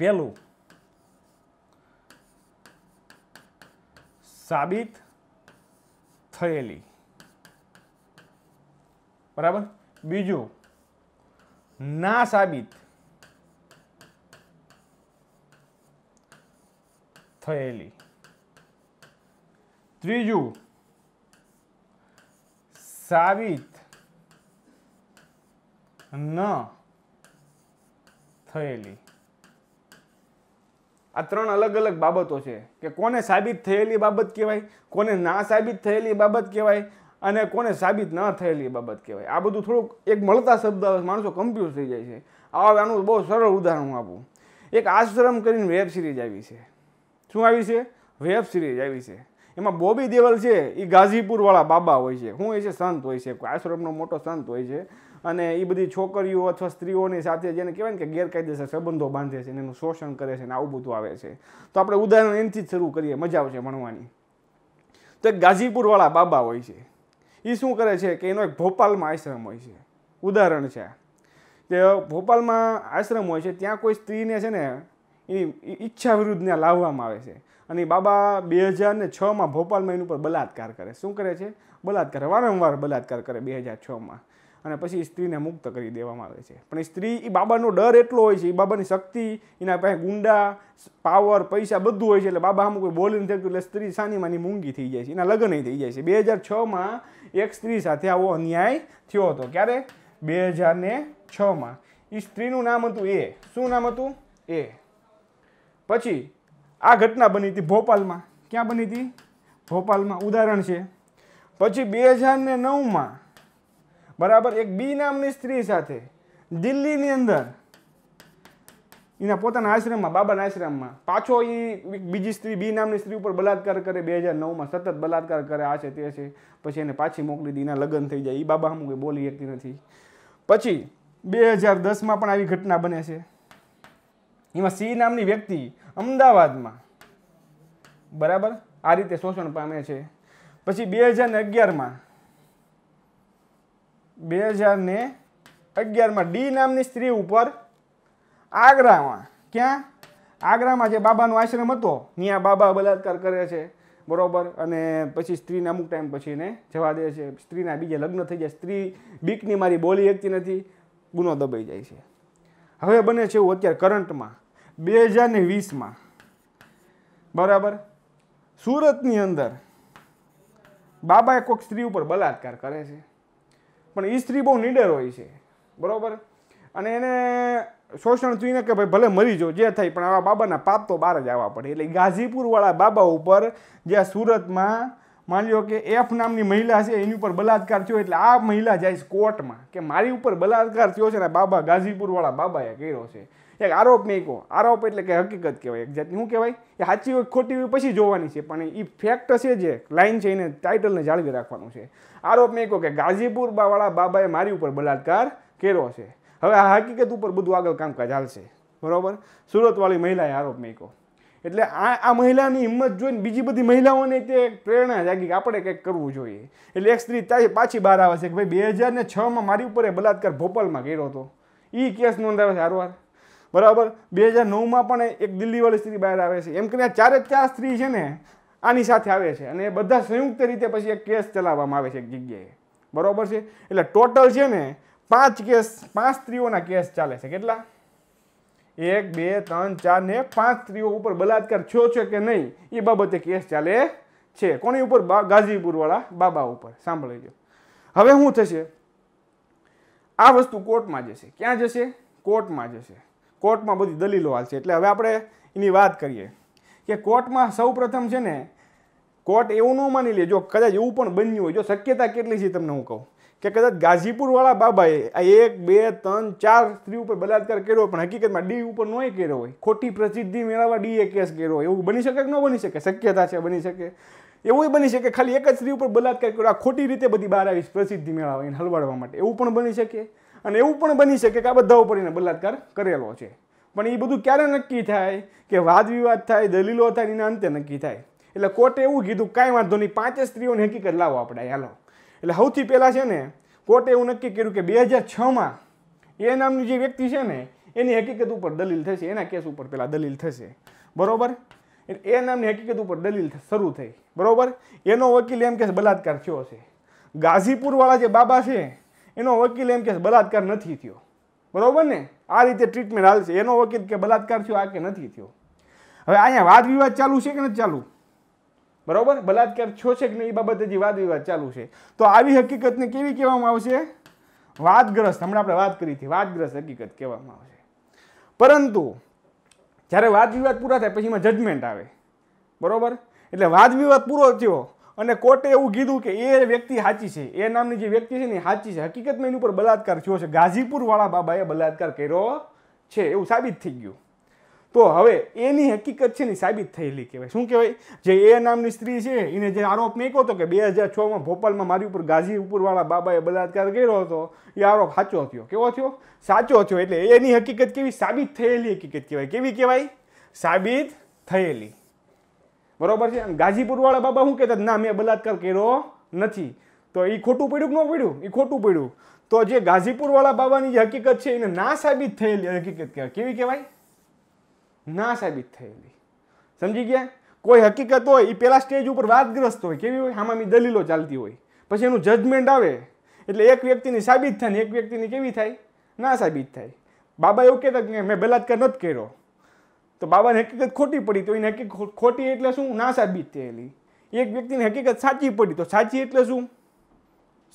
Speaker 1: પેલું સાબિત થયેલી બરાબર બીજું ના સાબિત થયેલી ત્રીજું સાબિત ન થયેલી આ ત્રણ અલગ અલગ બાબતો છે કે કોને સાબિત થયેલી બાબત કહેવાય કોને ના સાબિત થયેલી બાબત કહેવાય અને કોને સાબિત ન થયેલી બાબત કહેવાય આ બધું થોડુંક એક મળતા શબ્દ માણસો કમ્પ્યુઝ થઈ જાય છે આવાનું બહુ સરળ ઉદાહરણ હું આપું એક આશ્રમ કરીને વેબ સિરીઝ આવી છે શું આવી છે વેબ સિરીઝ આવી છે એમાં બોબી દેવલ છે એ ગાઝીપુરવાળા બાબા હોય છે હું એ છે સંત હોય છે આશ્રમનો મોટો સંત હોય છે અને એ બધી છોકરીઓ અથવા સ્ત્રીઓની સાથે જેને કહેવાય ને કે ગેરકાયદેસર સંબંધો બાંધે છે અને એનું શોષણ કરે છે અને આવું બધું આવે છે તો આપણે ઉદાહરણ એનથી જ શરૂ કરીએ મજા આવશે ભણવાની તો એક ગાઝીપુરવાળા બાબા હોય છે એ શું કરે છે કે એનો એક ભોપાલમાં આશ્રમ હોય છે ઉદાહરણ છે કે ભોપાલમાં આશ્રમ હોય છે ત્યાં કોઈ સ્ત્રીને છે ને એ ઈચ્છા વિરુદ્ધને લાવવામાં આવે છે અને બાબા બે હજાર ને છમાં ભોપાલમાં એની ઉપર બલાત્કાર કરે શું કરે છે બલાત્કાર વારંવાર બલાત્કાર કરે બે હજાર છમાં અને પછી સ્ત્રીને મુક્ત કરી દેવામાં આવે છે પણ એ સ્ત્રી એ બાબાનો ડર એટલો હોય છે એ બાબાની શક્તિ એના પાસે ગુંડા પાવર પૈસા બધું હોય છે એટલે બાબા આમ કોઈ બોલી નથી એટલે સ્ત્રી સાનીમાંની મૂંગી થઈ જાય છે એના લગ્ન થઈ જાય છે બે હજાર છમાં એક સ્ત્રી સાથે આવો અન્યાય થયો હતો ક્યારે બે હજાર ને છમાં એ સ્ત્રીનું નામ હતું એ શું નામ હતું એ પછી આ ઘટના બની હતી ભોપાલમાં ક્યાં બની હતી ભોપાલમાં ઉદાહરણ છે પછી બે હજાર ને નવમાં બરાબર એક બી નામની સ્ત્રી સાથે દિલ્હીની અંદર એના પોતાના આશ્રમમાં બાબાના આશ્રમમાં પાછો એ બીજી સ્ત્રી બી નામની સ્ત્રી ઉપર બલાત્કાર કરે બે હજાર નવમાં સતત બલાત્કાર કરે આ છે તે છે પછી એને પાછી મોકલી દી એના લગ્ન થઈ જાય એ બાબા હમું કંઈ બોલી શકતી નથી પછી બે હજાર દસમાં પણ આવી ઘટના બને છે એમાં સિંહ નામની વ્યક્તિ અમદાવાદમાં બરાબર આ રીતે શોષણ પામે છે પછી બે હજાર અગિયારમાં બે હજાર ને અગિયારમાં ડી નામની સ્ત્રી ઉપર આગ્રામાં ક્યાં આગ્રામાં જે બાબાનો આશ્રમ હતો ત્યાં બાબા બલાત્કાર કરે છે બરોબર અને પછી સ્ત્રીને અમુક ટાઈમ પછી એને જવા દે છે સ્ત્રીના બીજે લગ્ન થઈ જાય સ્ત્રી બીકની મારી બોલી શકતી નથી ગુનો દબાઈ જાય છે હવે બને છે એવું અત્યારે કરંટમાં બે હજાર ને વીસમાં બરાબર સુરતની અંદર બાબાએ કોઈક સ્ત્રી ઉપર બલાત્કાર કરે છે પણ એ સ્ત્રી બહુ નીડર હોય છે બરાબર અને એને શોષણ થઈને કે ભાઈ ભલે મરી જાઓ જે થાય પણ આવા બાબાના પાપ તો બહાર જ આવવા પડે એટલે ગાઝીપુરવાળા બાબા ઉપર જ્યાં સુરતમાં માની લો કે એફ નામની મહિલા છે એની ઉપર બલાત્કાર થયો એટલે આ મહિલા જાય કોર્ટમાં કે મારી ઉપર બલાત્કાર થયો છે ને બાબા ગાઝીપુરવાળા બાબાએ કર્યો છે એક આરોપ મૂક્યો આરોપ એટલે કે હકીકત કહેવાય એક જાતની શું કહેવાય એ સાચી હોય ખોટી હોય પછી જોવાની છે પણ એ ફેક્ટ છે જે લાઈન છે એને ટાઇટલને જાળવી રાખવાનું છે આરોપ મૂક્યો કે ગાઝીપુર વાળા બાબાએ મારી ઉપર બળાત્કાર કર્યો છે હવે આ હકીકત ઉપર બધું આગળ કામકાજ ચાલશે બરાબર સુરતવાળી મહિલાએ આરોપ મૂક્યો એટલે આ આ મહિલાની હિંમત જોઈને બીજી બધી મહિલાઓને તે પ્રેરણા જાગી કે આપણે કંઈક કરવું જોઈએ એટલે એક સ્ત્રી પાછી બહાર આવે છે કે ભાઈ બે હજાર ને છમાં મારી ઉપર એ બળાત્કાર ભોપાલમાં કર્યો હતો એ કેસ નોંધાવે છે હારવાર બરાબર બે હજાર નવમાં પણ એક દિલ્હીવાળી સ્ત્રી બહાર આવે છે એમ કરીને ચારે ચાર સ્ત્રી છે ને આની સાથે આવે છે અને બધા સંયુક્ત રીતે પછી એક કેસ ચલાવવામાં આવે છે એક જગ્યાએ બરાબર છે એટલે ટોટલ છે ને પાંચ કેસ પાંચ સ્ત્રીઓના કેસ ચાલે છે કેટલા એક બે ત્રણ ચાર ને પાંચ સ્ત્રીઓ ઉપર બલાત્કાર છો છે કે નહીં એ બાબતે કેસ ચાલે છે કોની ઉપર ગાઝીપુરવાળા બાબા ઉપર સાંભળી લો હવે શું થશે આ વસ્તુ કોર્ટમાં જશે ક્યાં જશે કોર્ટમાં જશે કોર્ટમાં બધી દલીલો હાલશે એટલે હવે આપણે એની વાત કરીએ કે કોર્ટમાં સૌપ્રથમ છે ને કોર્ટ એવું ન માની લે જો કદાચ એવું પણ બન્યું હોય જો શક્યતા કેટલી છે તમને હું કહું કે કદાચ ગાઝીપુરવાળા બાબાએ આ એક બે ત્રણ ચાર સ્ત્રી ઉપર બલાત્કાર કર્યો પણ હકીકતમાં ડી ઉપર નોય કર્યો હોય ખોટી પ્રસિદ્ધિ મેળવવા ડીએ કેસ કર્યો હોય એવું બની શકે કે ન બની શકે શક્યતા છે બની શકે એવું બની શકે ખાલી એક જ સ્ત્રી ઉપર બલાત્કાર કર્યો આ ખોટી રીતે બધી બહાર આવીશ પ્રસિદ્ધિ મેળવવા એને હલવાડવા માટે એવું પણ બની શકે અને એવું પણ બની શકે કે આ બધા ઉપર એને બલાત્કાર કરેલો છે પણ એ બધું ક્યારે નક્કી થાય કે વાદ વિવાદ થાય દલીલો થાય એના અંતે નક્કી થાય એટલે કોર્ટે એવું કીધું કાંઈ વાંધો નહીં પાંચે સ્ત્રીઓને હકીકત લાવો આપણે હાલો એટલે સૌથી પહેલાં છે ને કોર્ટે એવું નક્કી કર્યું કે બે હજાર છમાં એ નામની જે વ્યક્તિ છે ને એની હકીકત ઉપર દલીલ થશે એના કેસ ઉપર પહેલાં દલીલ થશે બરાબર એ નામની હકીકત ઉપર દલીલ શરૂ થઈ બરાબર એનો વકીલ એમ કે બલાત્કાર થયો છે ગાઝીપુરવાળા જે બાબા છે એનો વકીલ એમ કે બલાત્કાર નથી થયો બરાબર ને આ રીતે ટ્રીટમેન્ટ હાલશે એનો વકીલ કે બલાત્કાર થયો આ કે નથી થયો હવે અહીંયા વાદ વિવાદ ચાલુ છે કે નથી ચાલુ બરાબર બલાત્કાર થયો છે કે નહીં એ બાબતે જે વાદ વિવાદ ચાલુ છે તો આવી હકીકતને કેવી કહેવામાં આવશે વાદગ્રસ્ત હમણાં આપણે વાત કરી હતી વાદગ્રસ્ત હકીકત કહેવામાં આવશે પરંતુ જ્યારે વાદ વિવાદ પૂરા થાય પછી એમાં જજમેન્ટ આવે બરાબર એટલે વાદ વિવાદ પૂરો થયો અને કોર્ટે એવું કીધું કે એ વ્યક્તિ સાચી છે એ નામની જે વ્યક્તિ છે ને સાચી છે હકીકતમાં એની ઉપર બલાત્કાર થયો છે ગાઝીપુરવાળા બાબાએ બલાત્કાર કર્યો છે એવું સાબિત થઈ ગયું તો હવે એની હકીકત છે ને સાબિત થયેલી કહેવાય શું કહેવાય જે એ નામની સ્ત્રી છે એને જે આરોપ મેંક્યો હતો કે બે હજાર છમાં ભોપાલમાં મારી ઉપર ગાઝીપુરવાળા બાબાએ બલાત્કાર કર્યો હતો એ આરોપ સાચો થયો કેવો થયો સાચો થયો એટલે એની હકીકત કેવી સાબિત થયેલી હકીકત કહેવાય કેવી કહેવાય સાબિત થયેલી બરોબર છે ગાઝીપુરવાળા બાબા શું કહેતા ના મેં બલાત્કાર કર્યો નથી તો એ ખોટું પડ્યું કે ન પડ્યું એ ખોટું પડ્યું તો જે ગાઝીપુરવાળા બાબાની જે હકીકત છે એને ના સાબિત થયેલી હકીકત કહેવાય કેવી કહેવાય ના સાબિત થયેલી સમજી ગયા કોઈ હકીકત હોય એ પહેલાં સ્ટેજ ઉપર વાતગ્રસ્ત હોય કેવી હોય આમાં દલીલો ચાલતી હોય પછી એનું જજમેન્ટ આવે એટલે એક વ્યક્તિની સાબિત થાય ને એક વ્યક્તિની કેવી થાય ના સાબિત થાય બાબા એવું કહેતા કે મેં બલાત્કાર નથી કર્યો તો બાબાની હકીકત ખોટી પડી તો એની હકીકત ખોટી એટલે શું ના સાબિત થયેલી એક વ્યક્તિની હકીકત સાચી પડી તો સાચી એટલે શું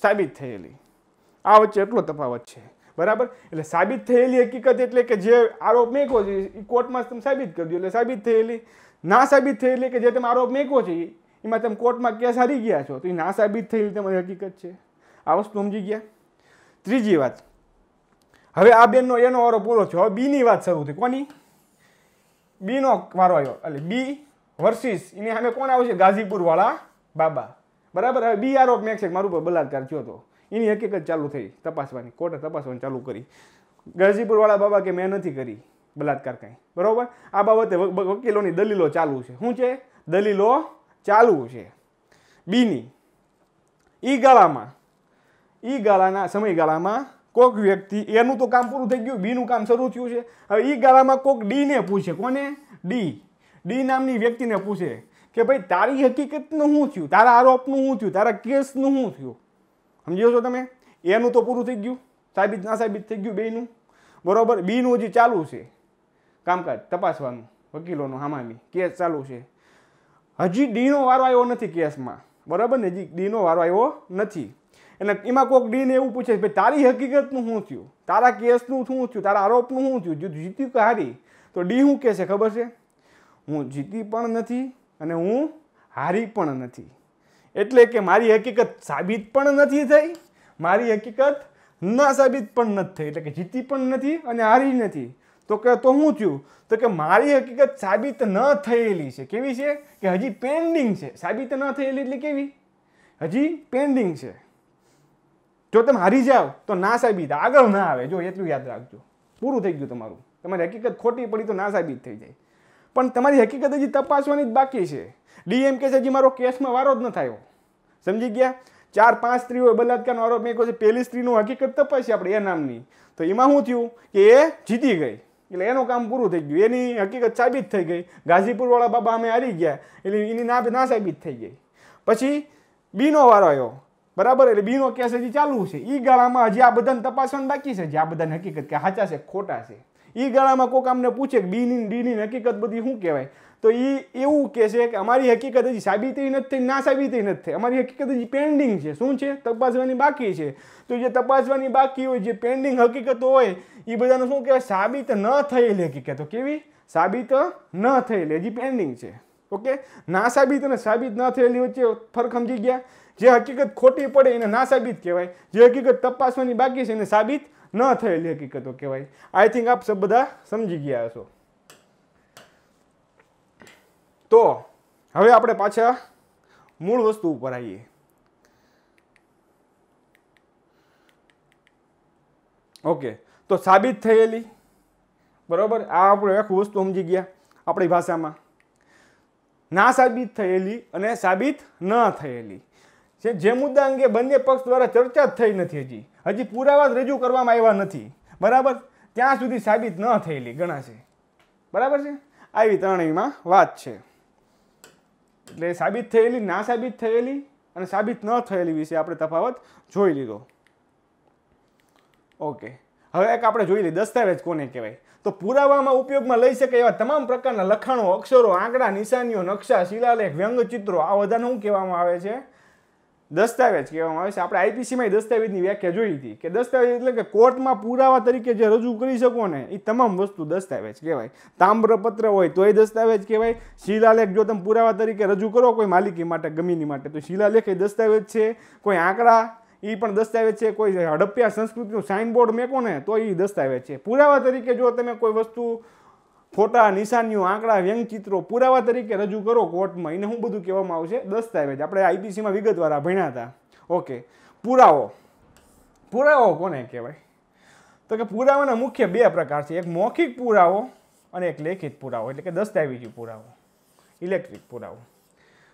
Speaker 1: સાબિત થયેલી આ વચ્ચે એટલો તફાવત છે બરાબર એટલે સાબિત થયેલી હકીકત એટલે કે જે આરોપ મેંકો છે એ કોર્ટમાં તમે સાબિત કરી એટલે સાબિત થયેલી ના સાબિત થયેલી કે જે તમે આરોપ મેકો છે એમાં તમે કોર્ટમાં કેસ હારી ગયા છો તો એ ના સાબિત થયેલી તમારી હકીકત છે આ વસ્તુ સમજી ગયા ત્રીજી વાત હવે આ બેનનો એનો આરોપ પૂરો છે હવે બીની વાત શરૂ થઈ કોની બીનો વારો આવ્યો એટલે બી વર્સિસ એની સામે કોણ આવશે ગાઝીપુરવાળા બાબા બરાબર હવે બી આરોપ મેં છે મારું પર બલાત્કાર થયો હતો એની હકીકત ચાલુ થઈ તપાસવાની કોર્ટે તપાસવાની ચાલુ કરી ગાઝીપુરવાળા બાબા કે મેં નથી કરી બલાત્કાર કંઈ બરાબર આ બાબતે વકીલોની દલીલો ચાલુ છે શું છે દલીલો ચાલુ છે બીની ઈ ગાળામાં ઈ ગાળાના સમયગાળામાં કોક વ્યક્તિ એનું તો કામ પૂરું થઈ ગયું બીનું કામ શરૂ થયું છે હવે એ ગાળામાં કોક ડીને પૂછે કોને ડી ડી નામની વ્યક્તિને પૂછે કે ભાઈ તારી હકીકતનું શું થયું તારા આરોપનું શું થયું તારા કેસનું શું થયું સમજો છો તમે એનું તો પૂરું થઈ ગયું સાબિત ના સાબિત થઈ ગયું બેનું બરાબર બીનું હજી ચાલુ છે કામકાજ તપાસવાનું વકીલોનું હામાની કેસ ચાલુ છે હજી ડીનો વારો આવ્યો નથી કેસમાં બરાબર ને હજી ડીનો વારો આવ્યો નથી એટલે એમાં કોઈક ડીને એવું પૂછે છે ભાઈ તારી હકીકતનું શું થયું તારા કેસનું શું થયું તારા આરોપનું શું થયું જીતી કે હારી તો ડી શું કહે છે ખબર છે હું જીતી પણ નથી અને હું હારી પણ નથી એટલે કે મારી હકીકત સાબિત પણ નથી થઈ મારી હકીકત ના સાબિત પણ નથી થઈ એટલે કે જીતી પણ નથી અને હારી નથી તો કે તો શું થયું તો કે મારી હકીકત સાબિત ન થયેલી છે કેવી છે કે હજી પેન્ડિંગ છે સાબિત ન થયેલી એટલે કેવી હજી પેન્ડિંગ છે જો તમે હારી જાઓ તો ના સાબિત આગળ ના આવે જો એટલું યાદ રાખજો પૂરું થઈ ગયું તમારું તમારી હકીકત ખોટી પડી તો ના સાબિત થઈ જાય પણ તમારી હકીકત હજી તપાસવાની જ બાકી છે ડીએમ કે છે હજી મારો કેસમાં વારો જ ન થયો સમજી ગયા ચાર પાંચ સ્ત્રીઓ બલાત્કારનો આરોપ મેં કહ્યું છે પહેલી સ્ત્રીનું હકીકત તપાસી આપણે એ નામની તો એમાં શું થયું કે એ જીતી ગઈ એટલે એનું કામ પૂરું થઈ ગયું એની હકીકત સાબિત થઈ ગઈ ગાઝીપુરવાળા બાબા અમે હારી ગયા એટલે એની ના ના સાબિત થઈ ગઈ પછી બીનો વારો આવ્યો બરાબર એટલે બીનો કેસ હજી ચાલુ છે એ ગાળામાં હજી આ બધાને તપાસવાનું બાકી છે જે આ બધાની હકીકત કે સાચા છે ખોટા છે એ ગાળામાં કોઈક આમને પૂછે કે બીની ડીની હકીકત બધી શું કહેવાય તો એ એવું કહે છે કે અમારી હકીકત હજી સાબિતી નથી થઈ ના સાબિતી નથી થઈ અમારી હકીકત હજી પેન્ડિંગ છે શું છે તપાસવાની બાકી છે તો જે તપાસવાની બાકી હોય જે પેન્ડિંગ હકીકત હોય એ બધાને શું કહેવાય સાબિત ન થયેલી હકીકતો કેવી સાબિત ન થયેલી હજી પેન્ડિંગ છે ઓકે ના સાબિત અને સાબિત ન થયેલી વચ્ચે ફરક સમજી ગયા જે હકીકત ખોટી પડે એને ના સાબિત કહેવાય જે હકીકત તપાસવાની બાકી છે એને સાબિત ન થયેલી હકીકતો કહેવાય આઈ થિંક આપ બધા સમજી ગયા હશો તો હવે આપણે પાછા મૂળ વસ્તુ ઉપર આવીએ ઓકે તો સાબિત થયેલી બરાબર આ આપણે આખું વસ્તુ સમજી ગયા આપણી ભાષામાં ના સાબિત થયેલી અને સાબિત ન થયેલી છે જે મુદ્દા અંગે બંને પક્ષ દ્વારા ચર્ચા જ થઈ નથી હજી હજી પુરાવા જ રજૂ કરવામાં આવ્યા નથી બરાબર ત્યાં સુધી સાબિત ન થયેલી ગણાશે બરાબર છે આવી ત્રણેયમાં વાત છે એટલે સાબિત થયેલી ના સાબિત થયેલી અને સાબિત ન થયેલી વિશે આપણે તફાવત જોઈ લીધો ઓકે હવે એક આપણે જોઈ લઈએ દસ્તાવેજ કોને કહેવાય તો પુરાવામાં ઉપયોગમાં લઈ શકે એવા તમામ પ્રકારના લખાણો અક્ષરો આંકડા નિશાનીઓ નકશા શિલાલેખ વ્યંગચિત્રો આ બધાને શું કહેવામાં આવે છે દસ્તાવેજ કહેવામાં આવે છે આપણે આઈપીસીમાં દસ્તાવેજની વ્યાખ્યા જોઈ હતી કે દસ્તાવેજ એટલે કે કોર્ટમાં પુરાવા તરીકે જે રજૂ કરી શકો ને એ તમામ વસ્તુ દસ્તાવેજ કહેવાય તામ્રપત્ર હોય તો એ દસ્તાવેજ કહેવાય શિલાલેખ જો તમે પુરાવા તરીકે રજૂ કરો કોઈ માલિકી માટે ગમીની માટે તો શિલાલેખ એ દસ્તાવેજ છે કોઈ આંકડા એ પણ દસ્તાવેજ છે કોઈ હડપ્યા સંસ્કૃતિનું સાઇનબોર્ડ મેકો ને તો એ દસ્તાવેજ છે પુરાવા તરીકે જો તમે કોઈ વસ્તુ ફોટા નિશાનીઓ આંકડા વ્યંગચિત્રો પુરાવા તરીકે રજૂ કરો કોર્ટમાં એને શું બધું કહેવામાં આવશે દસ્તાવેજ આપણે આઈપીસીમાં વિગતવાર ભણ્યા હતા ઓકે પુરાવો પુરાવો કોને કહેવાય તો કે પુરાવાના મુખ્ય બે પ્રકાર છે એક મૌખિક પુરાવો અને એક લેખિત પુરાવો એટલે કે દસ્તાવેજી પુરાવો ઇલેક્ટ્રિક પુરાવો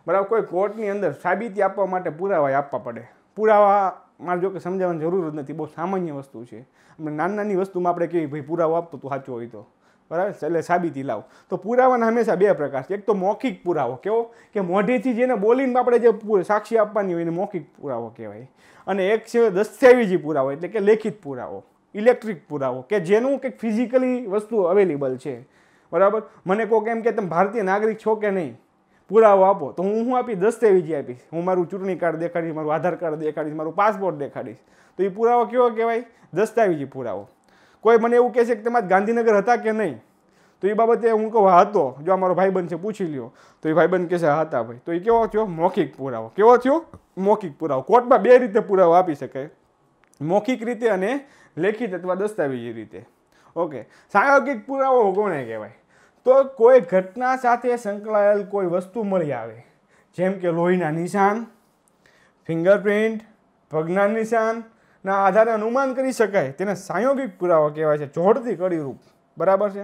Speaker 1: બરાબર કોઈ કોર્ટની અંદર સાબિતી આપવા માટે પુરાવા આપવા પડે પુરાવા મારે જો કે સમજાવવાની જરૂર જ નથી બહુ સામાન્ય વસ્તુ છે નાની નાની વસ્તુમાં આપણે કહીએ ભાઈ પુરાવો આપતો તું સાચો હોય તો બરાબર એટલે સાબિતી લાવો તો પુરાવાના હંમેશા બે પ્રકાર છે એક તો મૌખિક પુરાવો કેવો કે મોઢેથી જેને બોલીને આપણે જે સાક્ષી આપવાની હોય એને મૌખિક પુરાવો કહેવાય અને એક છે દસ્તાવેજી પુરાવો એટલે કે લેખિત પુરાવો ઇલેક્ટ્રિક પુરાવો કે જેનું કંઈક ફિઝિકલી વસ્તુ અવેલેબલ છે બરાબર મને કહો કેમ કે તમે ભારતીય નાગરિક છો કે નહીં પુરાવો આપો તો હું હું આપી દસ્તાવેજી આપીશ હું મારું ચૂંટણી કાર્ડ દેખાડીશ મારું આધાર કાર્ડ દેખાડીશ મારું પાસપોર્ટ દેખાડીશ તો એ પુરાવો કેવો કહેવાય દસ્તાવેજી પુરાવો કોઈ મને એવું કહે છે કે તમે ગાંધીનગર હતા કે નહીં તો એ બાબતે હું કહું હતો જો અમારો ભાઈબંધ છે પૂછી લ્યો તો એ ભાઈબંધ કહેશે હતા ભાઈ તો એ કેવો થયો મૌખિક પુરાવો કેવો થયો મૌખિક પુરાવો કોર્ટમાં બે રીતે પુરાવો આપી શકાય મૌખિક રીતે અને લેખિત અથવા દસ્તાવેજી રીતે ઓકે પ્રાયોગિક પુરાવો કોને કહેવાય તો કોઈ ઘટના સાથે સંકળાયેલ કોઈ વસ્તુ મળી આવે જેમ કે લોહીના નિશાન ફિંગરપ્રિન્ટ પગના નિશાન ના આધારે અનુમાન કરી શકાય તેને સાયોગિક પુરાવા કહેવાય છે જોડતી કડીરૂપ બરાબર છે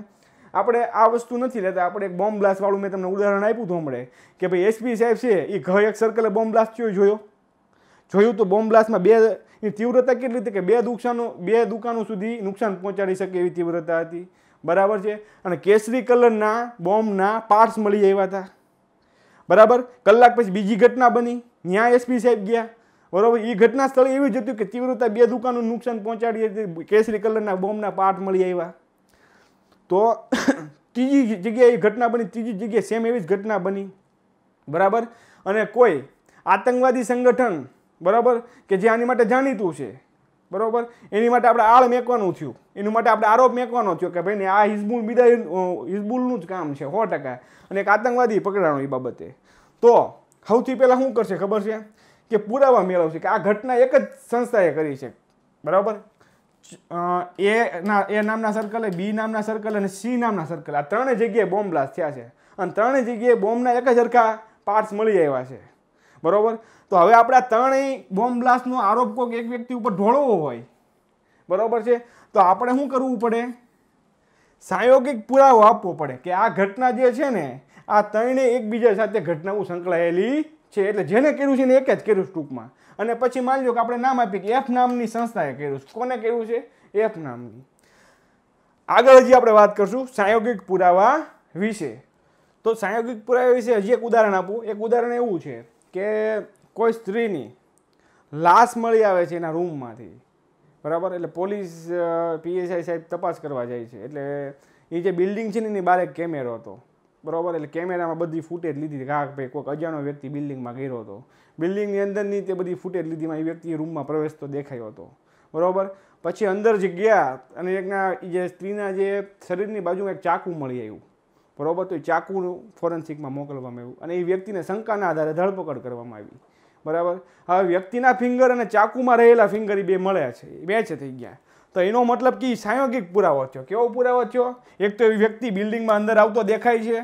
Speaker 1: આપણે આ વસ્તુ નથી લેતા આપણે એક બોમ્બ બ્લાસ્ટવાળું મેં તમને ઉદાહરણ આપ્યું હતું હમણે કે ભાઈ એસપી સાહેબ છે એ ઘ એક સર્કલે બોમ્બ બ્લાસ્ટ થયો જોયો જોયું તો બોમ્બ બ્લાસ્ટમાં બે એની તીવ્રતા કેટલી હતી કે બે દુકાનો બે દુકાનો સુધી નુકસાન પહોંચાડી શકે એવી તીવ્રતા હતી બરાબર છે અને કેસરી કલરના બોમ્બના પાર્ટ્સ મળી આવ્યા હતા બરાબર કલાક પછી બીજી ઘટના બની ત્યાં એસપી સાહેબ ગયા બરોબર એ ઘટના સ્થળે એવી જ હતું કે તીવ્રતા બે દુકાનનું નુકસાન પહોંચાડી હતી કેસરી કલરના બોમ્બના પાર્ટ મળી આવ્યા તો ત્રીજી જગ્યાએ એ ઘટના બની ત્રીજી જગ્યાએ સેમ એવી જ ઘટના બની બરાબર અને કોઈ આતંકવાદી સંગઠન બરાબર કે જે આની માટે જાણીતું છે બરાબર એની માટે આપણે આળ મેકવાનું થયું એની માટે આપણે આરોપ મેકવાનો થયો કે ભાઈ આ હિઝબુલ બીજા હિઝબુલનું જ કામ છે સો ટકા અને એક આતંકવાદી પકડાણો એ બાબતે તો સૌથી પહેલાં શું કરશે ખબર છે કે પુરાવા મેળવશે કે આ ઘટના એક જ સંસ્થાએ કરી છે બરાબર એ ના એ નામના સર્કલ બી નામના સર્કલ અને સી નામના સર્કલ આ ત્રણેય જગ્યાએ બોમ્બ બ્લાસ્ટ થયા છે અને ત્રણેય જગ્યાએ બોમ્બના એક જ હરખા પાર્ટ્સ મળી આવ્યા છે બરાબર તો હવે આપણે આ ત્રણેય બોમ્બ બ્લાસ્ટનો આરોપ કોઈક એક વ્યક્તિ ઉપર ઢોળવો હોય બરાબર છે તો આપણે શું કરવું પડે સાયોગિક પુરાવો આપવો પડે કે આ ઘટના જે છે ને આ ત્રણેય એકબીજા સાથે ઘટનાઓ સંકળાયેલી છે એટલે જેને કર્યું છે એને એક જ કર્યું ટૂંકમાં અને પછી માની લો કે આપણે નામ આપીએ કે એફ નામની સંસ્થાએ કર્યું છે કોને કર્યું છે એફ નામની આગળ હજી આપણે વાત કરશું સાયોગિક પુરાવા વિશે તો સાયોગિક પુરાવા વિશે હજી એક ઉદાહરણ આપું એક ઉદાહરણ એવું છે કે કોઈ સ્ત્રીની લાશ મળી આવે છે એના રૂમમાંથી બરાબર એટલે પોલીસ પીએસઆઈ સાહેબ તપાસ કરવા જાય છે એટલે એ જે બિલ્ડિંગ છે ને એની બહાર એક કેમેરો હતો બરાબર એટલે કેમેરામાં બધી ફૂટેજ લીધી કે આ ભાઈ કોઈક અજાણો વ્યક્તિ બિલ્ડિંગમાં ગયો હતો બિલ્ડિંગની અંદરની તે બધી ફૂટેજ લીધીમાં એ વ્યક્તિ રૂમમાં પ્રવેશતો દેખાયો હતો બરાબર પછી અંદર જે ગયા અને એકના જે સ્ત્રીના જે શરીરની બાજુમાં એક ચાકુ મળી આવ્યું બરાબર તો એ ચાકુનું ફોરેન્સિકમાં મોકલવામાં આવ્યું અને એ વ્યક્તિને શંકાના આધારે ધરપકડ કરવામાં આવી બરાબર હવે વ્યક્તિના ફિંગર અને ચાકુમાં રહેલા ફિંગર એ બે મળ્યા છે બે મેચ થઈ ગયા તો એનો મતલબ કે સાયોગિક પુરાવો થયો કેવો પુરાવો થયો એક તો એ વ્યક્તિ બિલ્ડિંગમાં અંદર આવતો દેખાય છે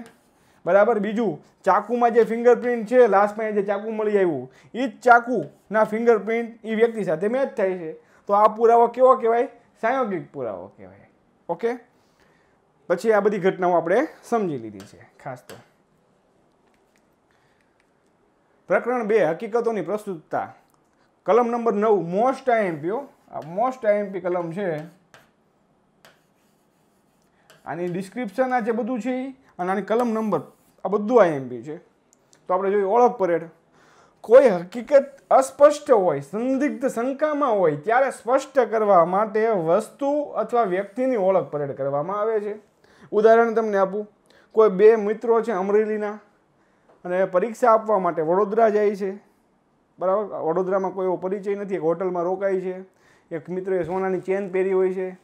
Speaker 1: બરાબર બીજું ચાકુમાં જે ફિંગરપ્રિન્ટ છે લાસ્ટમાં જે ચાકુ મળી આવ્યું એ જ ચાકુના ફિંગરપ્રિન્ટ એ વ્યક્તિ સાથે મેચ થાય છે તો આ પુરાવો કેવો કહેવાય સાયોગિક પુરાવો કહેવાય ઓકે પછી આ બધી ઘટનાઓ આપણે સમજી લીધી છે ખાસ તો પ્રકરણ બે હકીકતોની પ્રસ્તુતતા કલમ નંબર નવ મોસ્ટ આઈ આઈએમપીઓ આ મોસ્ટ આઈએમપી કલમ છે આની ડિસ્ક્રિપ્શન આ જે બધું છે અને આની કલમ નંબર આ બધું આઈએમપી છે તો આપણે જોઈએ ઓળખ પરેડ કોઈ હકીકત અસ્પષ્ટ હોય સંદિગ્ધ શંકામાં હોય ત્યારે સ્પષ્ટ કરવા માટે વસ્તુ અથવા વ્યક્તિની ઓળખ પરેડ કરવામાં આવે છે ઉદાહરણ તમને આપું કોઈ બે મિત્રો છે અમરેલીના અને પરીક્ષા આપવા માટે વડોદરા જાય છે બરાબર વડોદરામાં કોઈ એવો પરિચય નથી એક હોટલમાં રોકાય છે એક મિત્રએ સોનાની ચેન પહેરી હોય છે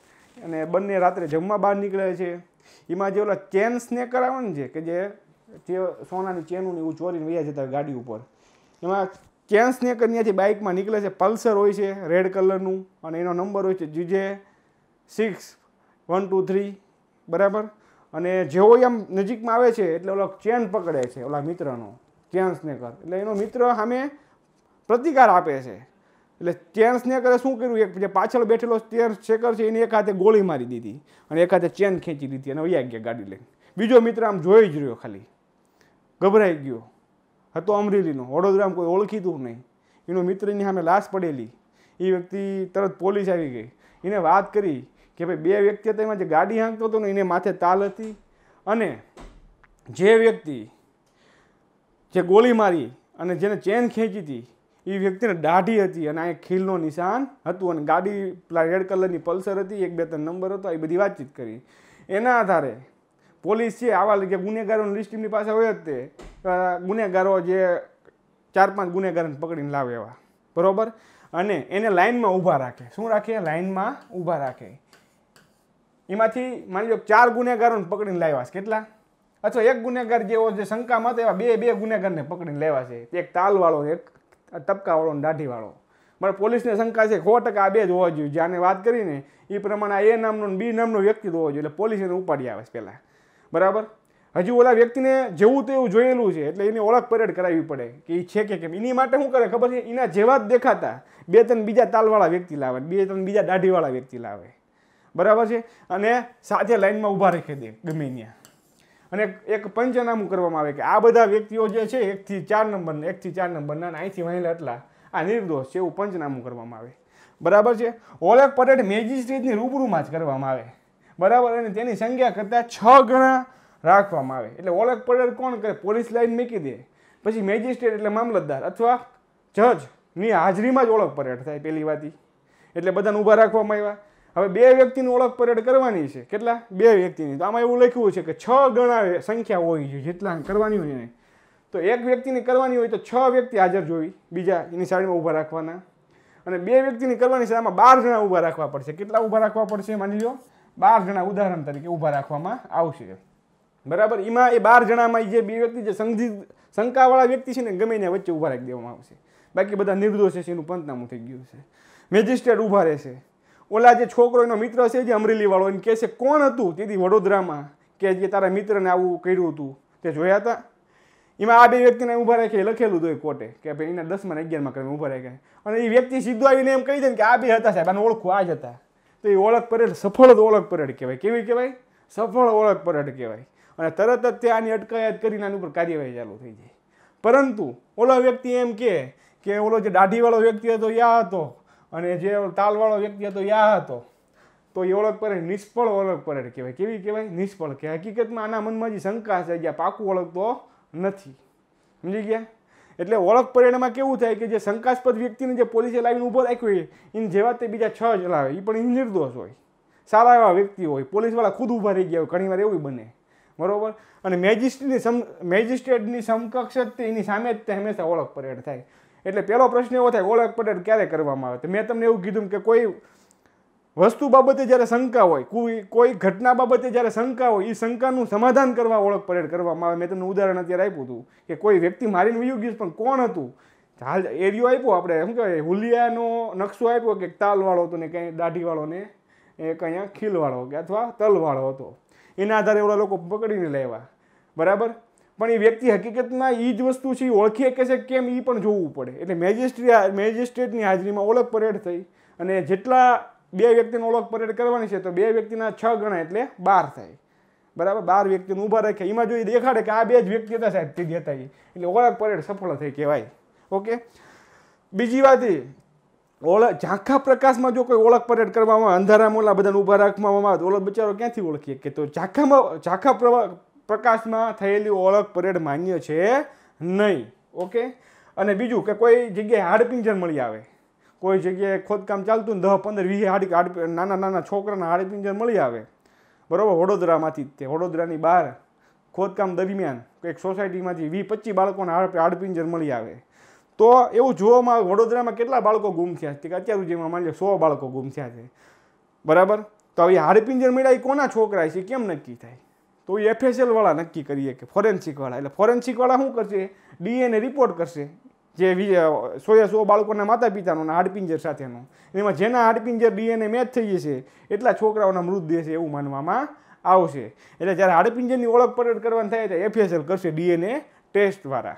Speaker 1: અને બંને રાત્રે જમવા બહાર નીકળે છે એમાં જે ઓલા ચેન સ્નેકર આવે ને છે કે જે જે સોનાની ચેનોને એવું ચોરીને વૈયા જતા ગાડી ઉપર એમાં ચેન સ્નેકર ત્યાંથી બાઇકમાં નીકળે છે પલ્સર હોય છે રેડ કલરનું અને એનો નંબર હોય છે GJ six one two three બરાબર અને જેવો એમ નજીકમાં આવે છે એટલે ઓલો ચેન પકડે છે ઓલા મિત્રનો ચેન સ્નેકર એટલે એનો મિત્ર સામે પ્રતિકાર આપે છે એટલે ચેન્સને સ્નેકરે શું કર્યું એક જે પાછળ બેઠેલો ચેન શેકર છે એને એક હાથે ગોળી મારી દીધી અને એક હાથે ચેન ખેંચી લીધી અને વૈયા ગયા ગાડી લઈને બીજો મિત્ર આમ જોઈ જ રહ્યો ખાલી ગભરાઈ ગયો હતો અમરેલીનો વડોદરામાં કોઈ ઓળખીતું નહીં એનો મિત્રની સામે લાશ પડેલી એ વ્યક્તિ તરત પોલીસ આવી ગઈ એને વાત કરી કે ભાઈ બે વ્યક્તિ હતા એમાં જે ગાડી હાંકતો હતો ને એને માથે તાલ હતી અને જે વ્યક્તિ જે ગોળી મારી અને જેને ચેન ખેંચી હતી એ વ્યક્તિને દાઢી હતી અને આ એક ખીલનો નિશાન હતું અને ગાડી પેલા રેડ કલરની પલ્સર હતી એક બે ત્રણ નંબર હતો એ બધી વાતચીત કરી એના આધારે પોલીસ છે આવા કે ગુનેગારોની લિસ્ટ પાસે હોય જ તે ગુનેગારો જે ચાર પાંચ ગુનેગારોને પકડીને લાવે એવા બરાબર અને એને લાઇનમાં ઊભા રાખે શું રાખે લાઇનમાં ઊભા રાખે એમાંથી માની લો ચાર ગુનેગારોને પકડીને લાવ્યા છે કેટલા અથવા એક ગુનેગાર જેવો જે શંકામાં હતો એવા બે બે ગુનેગારને પકડીને લેવા છે એક તાલવાળો એક તબકાવાળો અને દાઢીવાળો પણ પોલીસને શંકા છે સો ટકા આ બે જ હોવા જોઈએ જ્યાંને વાત કરીને એ પ્રમાણે આ એ નામનો બી નામનો વ્યક્તિ હોવો જોઈએ એટલે પોલીસ એને ઉપાડી આવે છે પહેલાં બરાબર હજુ ઓલા વ્યક્તિને જેવું તેવું જોયેલું છે એટલે એની ઓળખ પરેડ કરાવવી પડે કે એ છે કે કેમ એની માટે શું કરે ખબર છે એના જેવા જ દેખાતા બે ત્રણ બીજા તાલવાળા વ્યક્તિ લાવે બે ત્રણ બીજા દાઢીવાળા વ્યક્તિ લાવે બરાબર છે અને સાથે લાઇનમાં ઊભા રાખી દે ગમે ત્યાં અને એક પંચનામું કરવામાં આવે કે આ બધા વ્યક્તિઓ જે છે એકથી ચાર નંબરના એકથી ચાર નંબરના અને અહીંથી વહેલા એટલા આ નિર્દોષ છે એવું પંચનામું કરવામાં આવે બરાબર છે ઓળખ પરેડ મેજિસ્ટ્રેટની રૂબરૂમાં જ કરવામાં આવે બરાબર અને તેની સંખ્યા કરતાં છ ગણા રાખવામાં આવે એટલે ઓળખ પરેડ કોણ કરે પોલીસ લાઈન મૂકી દે પછી મેજિસ્ટ્રેટ એટલે મામલતદાર અથવા જજની હાજરીમાં જ ઓળખ પરેડ થાય પહેલી વાતી એટલે બધાને ઊભા રાખવામાં આવ્યા હવે બે વ્યક્તિની ઓળખ પરેડ કરવાની છે કેટલા બે વ્યક્તિની તો આમાં એવું લખ્યું છે કે છ ગણા સંખ્યા હોવી જોઈએ જેટલા કરવાની હોય એને તો એક વ્યક્તિની કરવાની હોય તો છ વ્યક્તિ હાજર જોઈ બીજા એની સાઈડમાં ઊભા રાખવાના અને બે વ્યક્તિની કરવાની છે આમાં બાર જણા ઊભા રાખવા પડશે કેટલા ઊભા રાખવા પડશે માની લો બાર જણા ઉદાહરણ તરીકે ઊભા રાખવામાં આવશે બરાબર એમાં એ બાર જણામાં જે બે વ્યક્તિ જે સંધિત શંકાવાળા વ્યક્તિ છે ને ગમે એને વચ્ચે ઊભા રાખી દેવામાં આવશે બાકી બધા નિર્દોષ છે એનું પંચનામું થઈ ગયું છે મેજિસ્ટ્રેટ ઊભા રહેશે ઓલા જે છોકરો એનો મિત્ર છે જે અમરેલીવાળો એને કહે છે કોણ હતું તેથી વડોદરામાં કે જે તારા મિત્રને આવું કર્યું હતું તે જોયા હતા એમાં આ બે વ્યક્તિને ઊભા રાખે લખેલું હતું એ કોર્ટે કે ભાઈ એના દસમાં અગિયારમાં કરીને ઊભા રાખે અને એ વ્યક્તિ સીધો આવીને એમ કહી દે કે આ બે હતા સાહેબ આને ઓળખું આ જ હતા તો એ ઓળખ પરેડ સફળ ઓળખ પરેડ કહેવાય કેવી કહેવાય સફળ ઓળખ પરેડ કહેવાય અને તરત જ તે આની અટકાયત કરીને આની ઉપર કાર્યવાહી ચાલુ થઈ જાય પરંતુ ઓલો વ્યક્તિ એમ કે ઓલો જે દાઢીવાળો વ્યક્તિ હતો એ આ હતો અને જે તાલવાળો વ્યક્તિ હતો યા હતો તો એ ઓળખ પરેડ નિષ્ફળ ઓળખ પરેડ કહેવાય કેવી કહેવાય નિષ્ફળ કે હકીકતમાં આના મનમાં જે શંકા છે જ્યાં પાકું ઓળખતો નથી સમજી ગયા એટલે ઓળખ પરેડમાં કેવું થાય કે જે શંકાસ્પદ વ્યક્તિને જે પોલીસે લાવીને ઊભો રાખ્યો હોય એને જેવા તે બીજા છ જણાવે એ પણ નિર્દોષ હોય સારા એવા વ્યક્તિ હોય પોલીસવાળા ખુદ ઊભા રહી ગયા હોય ઘણીવાર એવું બને બરાબર અને મેજિસ્ટ્રેટની સમ મેજિસ્ટ્રેટની સમકક્ષ જ તે એની સામે જ તે હંમેશા ઓળખ પરેડ થાય એટલે પહેલો પ્રશ્ન એવો થાય ઓળખ પટેલ ક્યારે કરવામાં આવે મેં તમને એવું કીધું કે કોઈ વસ્તુ બાબતે જ્યારે શંકા હોય કોઈ કોઈ ઘટના બાબતે જ્યારે શંકા હોય એ શંકાનું સમાધાન કરવા ઓળખ પરેડ કરવામાં આવે મેં તમને ઉદાહરણ અત્યારે આપ્યું હતું કે કોઈ વ્યક્તિ મારીને વયું ગયું પણ કોણ હતું હાલ એરિયો આપ્યો આપણે શું કહેવાય હુલિયાનો નકશો આપ્યો કે તાલવાળો હતો ને ક્યાંય દાઢીવાળો ને એક અહીંયા ખીલવાળો કે અથવા તલવાળો હતો એના આધારે એવડા લોકો પકડીને લેવા બરાબર પણ એ વ્યક્તિ હકીકતમાં એ જ વસ્તુ છે એ ઓળખી શકે છે કેમ એ પણ જોવું પડે એટલે મેજિસ્ટ્રી મેજિસ્ટ્રેટની હાજરીમાં ઓળખ પરેડ થઈ અને જેટલા બે વ્યક્તિનો ઓળખ પરેડ કરવાની છે તો બે વ્યક્તિના છ ગણા એટલે બાર થાય બરાબર બાર વ્યક્તિને ઊભા રાખે એમાં જો એ દેખાડે કે આ બે જ વ્યક્તિ હતા સાહેબ તે હતા એટલે ઓળખ પરેડ સફળ થઈ કહેવાય ઓકે બીજી વાત એ ઓળખ ઝાંખા પ્રકાશમાં જો કોઈ ઓળખ પરેડ કરવામાં અંધારામાં બધાને ઊભા રાખવામાં આવે ઓળખ બિચારો ક્યાંથી ઓળખીએ કે તો ઝાંખામાં ઝાંખા પ્રકાશમાં થયેલી ઓળખ પરેડ માન્ય છે નહીં ઓકે અને બીજું કે કોઈ જગ્યાએ હાડપિંજર મળી આવે કોઈ જગ્યાએ ખોદકામ ચાલતું દસ પંદર વીસ હાડ હાડ નાના નાના છોકરાના હાડપિંજર મળી આવે બરાબર વડોદરામાંથી તે વડોદરાની બહાર ખોદકામ દરમિયાન એક સોસાયટીમાંથી વી પચીસ બાળકોના હાડ હાડપિંજર મળી આવે તો એવું જોવામાં આવે વડોદરામાં કેટલા બાળકો ગુમ થયા છે કે અત્યાર સુધીમાં માની લો સો બાળકો ગુમ થયા છે બરાબર તો હવે હાડપિંજર મળ્યા એ કોના છોકરા છે કેમ નક્કી થાય તો એ એફએસએલવાળા નક્કી કરીએ કે ફોરેન્સિકવાળા એટલે ફોરેન્સિકવાળા શું કરશે ડીએનએ રિપોર્ટ કરશે જે સોએ સો બાળકોના માતા પિતાનો હાડપિંજર સાથેનો એમાં જેના હાડપિંજર ડીએનએ મેચ થઈ જશે એટલા છોકરાઓના મૃતદેહ છે એવું માનવામાં આવશે એટલે જ્યારે હાડપિંજરની ઓળખ પરેડ કરવાની થાય ત્યારે એફએસએલ કરશે ડીએનએ ટેસ્ટ દ્વારા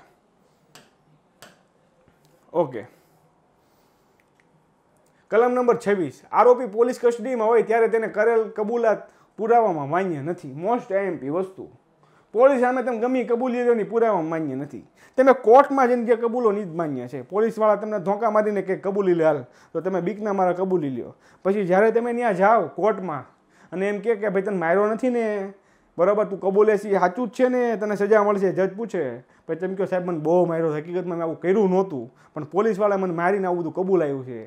Speaker 1: ઓકે કલમ નંબર છવ્વીસ આરોપી પોલીસ કસ્ટડીમાં હોય ત્યારે તેને કરેલ કબૂલાત પુરાવામાં માન્ય નથી મોસ્ટ એમપી વસ્તુ પોલીસ સામે તમે ગમી કબૂલી લો પુરાવામાં માન્ય નથી તમે કોર્ટમાં જઈને કે કબૂલોની જ માન્ય છે પોલીસવાળા તમને ધોંકા મારીને કે કબૂલી લે હાલ તો તમે બીકના મારા કબૂલી લ્યો પછી જ્યારે તમે ત્યાં જાઓ કોર્ટમાં અને એમ કે કે ભાઈ તને માર્યો નથી ને બરાબર તું કબૂલે છે સાચું જ છે ને તને સજા મળશે જજ પૂછે પછી તમે કહો સાહેબ મને બહુ માર્યો હકીકતમાં મેં આવું કર્યું નહોતું પણ પોલીસવાળા મને મારીને આવું બધું કબૂલાયું છે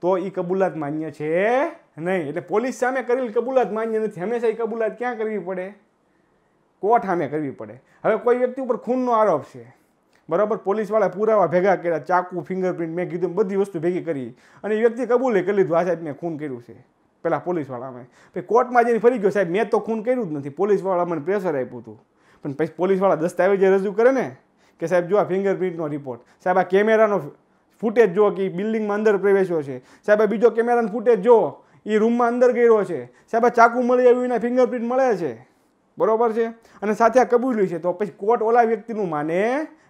Speaker 1: તો એ કબૂલાત માન્ય છે નહીં એટલે પોલીસ સામે કરેલી કબૂલાત માન્ય નથી હંમેશા એ કબૂલાત ક્યાં કરવી પડે કોર્ટ સામે કરવી પડે હવે કોઈ વ્યક્તિ ઉપર ખૂનનો આરોપ છે બરાબર પોલીસવાળા પુરાવા ભેગા કર્યા ચાકુ ફિંગરપ્રિન્ટ મેં કીધું બધી વસ્તુ ભેગી કરી અને એ વ્યક્તિ કબૂલે કરી લીધું આ સાહેબ મેં ખૂન કર્યું છે પહેલાં પોલીસવાળા અમે પછી કોર્ટમાં જઈને ફરી ગયો સાહેબ મેં તો ખૂન કર્યું જ નથી પોલીસવાળા મને પ્રેશર આપ્યું હતું પણ પછી પોલીસવાળા દસ્તાવેજે રજૂ કરે ને કે સાહેબ જો આ ફિંગરપ્રિન્ટનો રિપોર્ટ સાહેબ આ કેમેરાનો ફૂટેજ જુઓ કે બિલ્ડિંગમાં અંદર પ્રવેશ્યો છે સાહેબ બીજો કેમેરાનો ફૂટેજ જો એ રૂમમાં અંદર ગયો છે સાહેબ ચાકુ મળી આવ્યું એના ફિંગરપ્રિન્ટ મળે છે બરાબર છે અને સાથે આ કબૂલ્યું છે તો પછી કોર્ટ ઓલા વ્યક્તિનું માને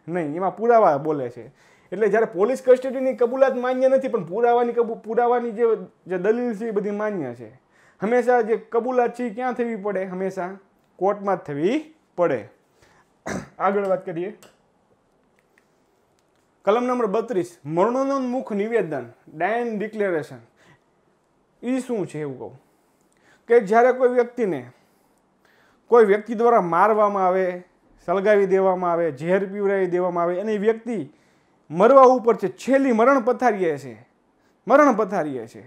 Speaker 1: નહીં એમાં પુરાવા બોલે છે એટલે જ્યારે પોલીસ કસ્ટડીની કબૂલાત માન્ય નથી પણ પુરાવાની કબૂ પુરાવાની જે જે દલીલ છે એ બધી માન્ય છે હંમેશા જે કબૂલાત છે એ ક્યાં થવી પડે હંમેશા કોર્ટમાં જ થવી પડે આગળ વાત કરીએ કલમ નંબર બત્રીસ મરણોન્મુખ નિવેદન ડાયન ડિક્લેરેશન એ શું છે એવું કહું કે જ્યારે કોઈ વ્યક્તિને કોઈ વ્યક્તિ દ્વારા મારવામાં આવે સળગાવી દેવામાં આવે ઝેર પીવડાવી દેવામાં આવે અને એ વ્યક્તિ મરવા ઉપર છે છેલ્લી મરણ પથારીએ છે મરણ પથારીએ છે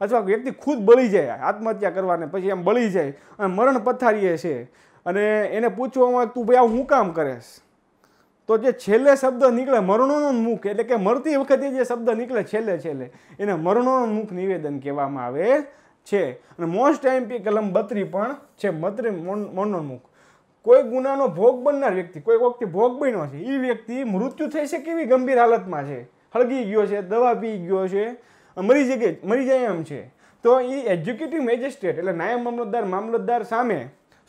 Speaker 1: અથવા વ્યક્તિ ખુદ બળી જાય આત્મહત્યા કરવાને પછી એમ બળી જાય અને મરણ પથારીએ છે અને એને પૂછવામાં તું ભાઈ આવું હું કામ કરેશ તો જે છેલ્લે શબ્દ નીકળે મરણોનો મુખ એટલે કે મરતી વખતે જે શબ્દ નીકળે છેલ્લે છેલ્લે એને મરણોનો મુખ નિવેદન કહેવામાં આવે છે અને મોસ્ટ એમપી કલમ બત્રી પણ છે મત્રી મરણોન્મુખ કોઈ ગુનાનો ભોગ બનનાર વ્યક્તિ કોઈ વખતે ભોગ બન્યો છે એ વ્યક્તિ મૃત્યુ થઈ છે કેવી ગંભીર હાલતમાં છે હળગી ગયો છે દવા પી ગયો છે મરી જગ્યાએ મરી જાય એમ છે તો એ એક્ઝિક્યુટિવ મેજિસ્ટ્રેટ એટલે નાયબ મામલતદાર મામલતદાર સામે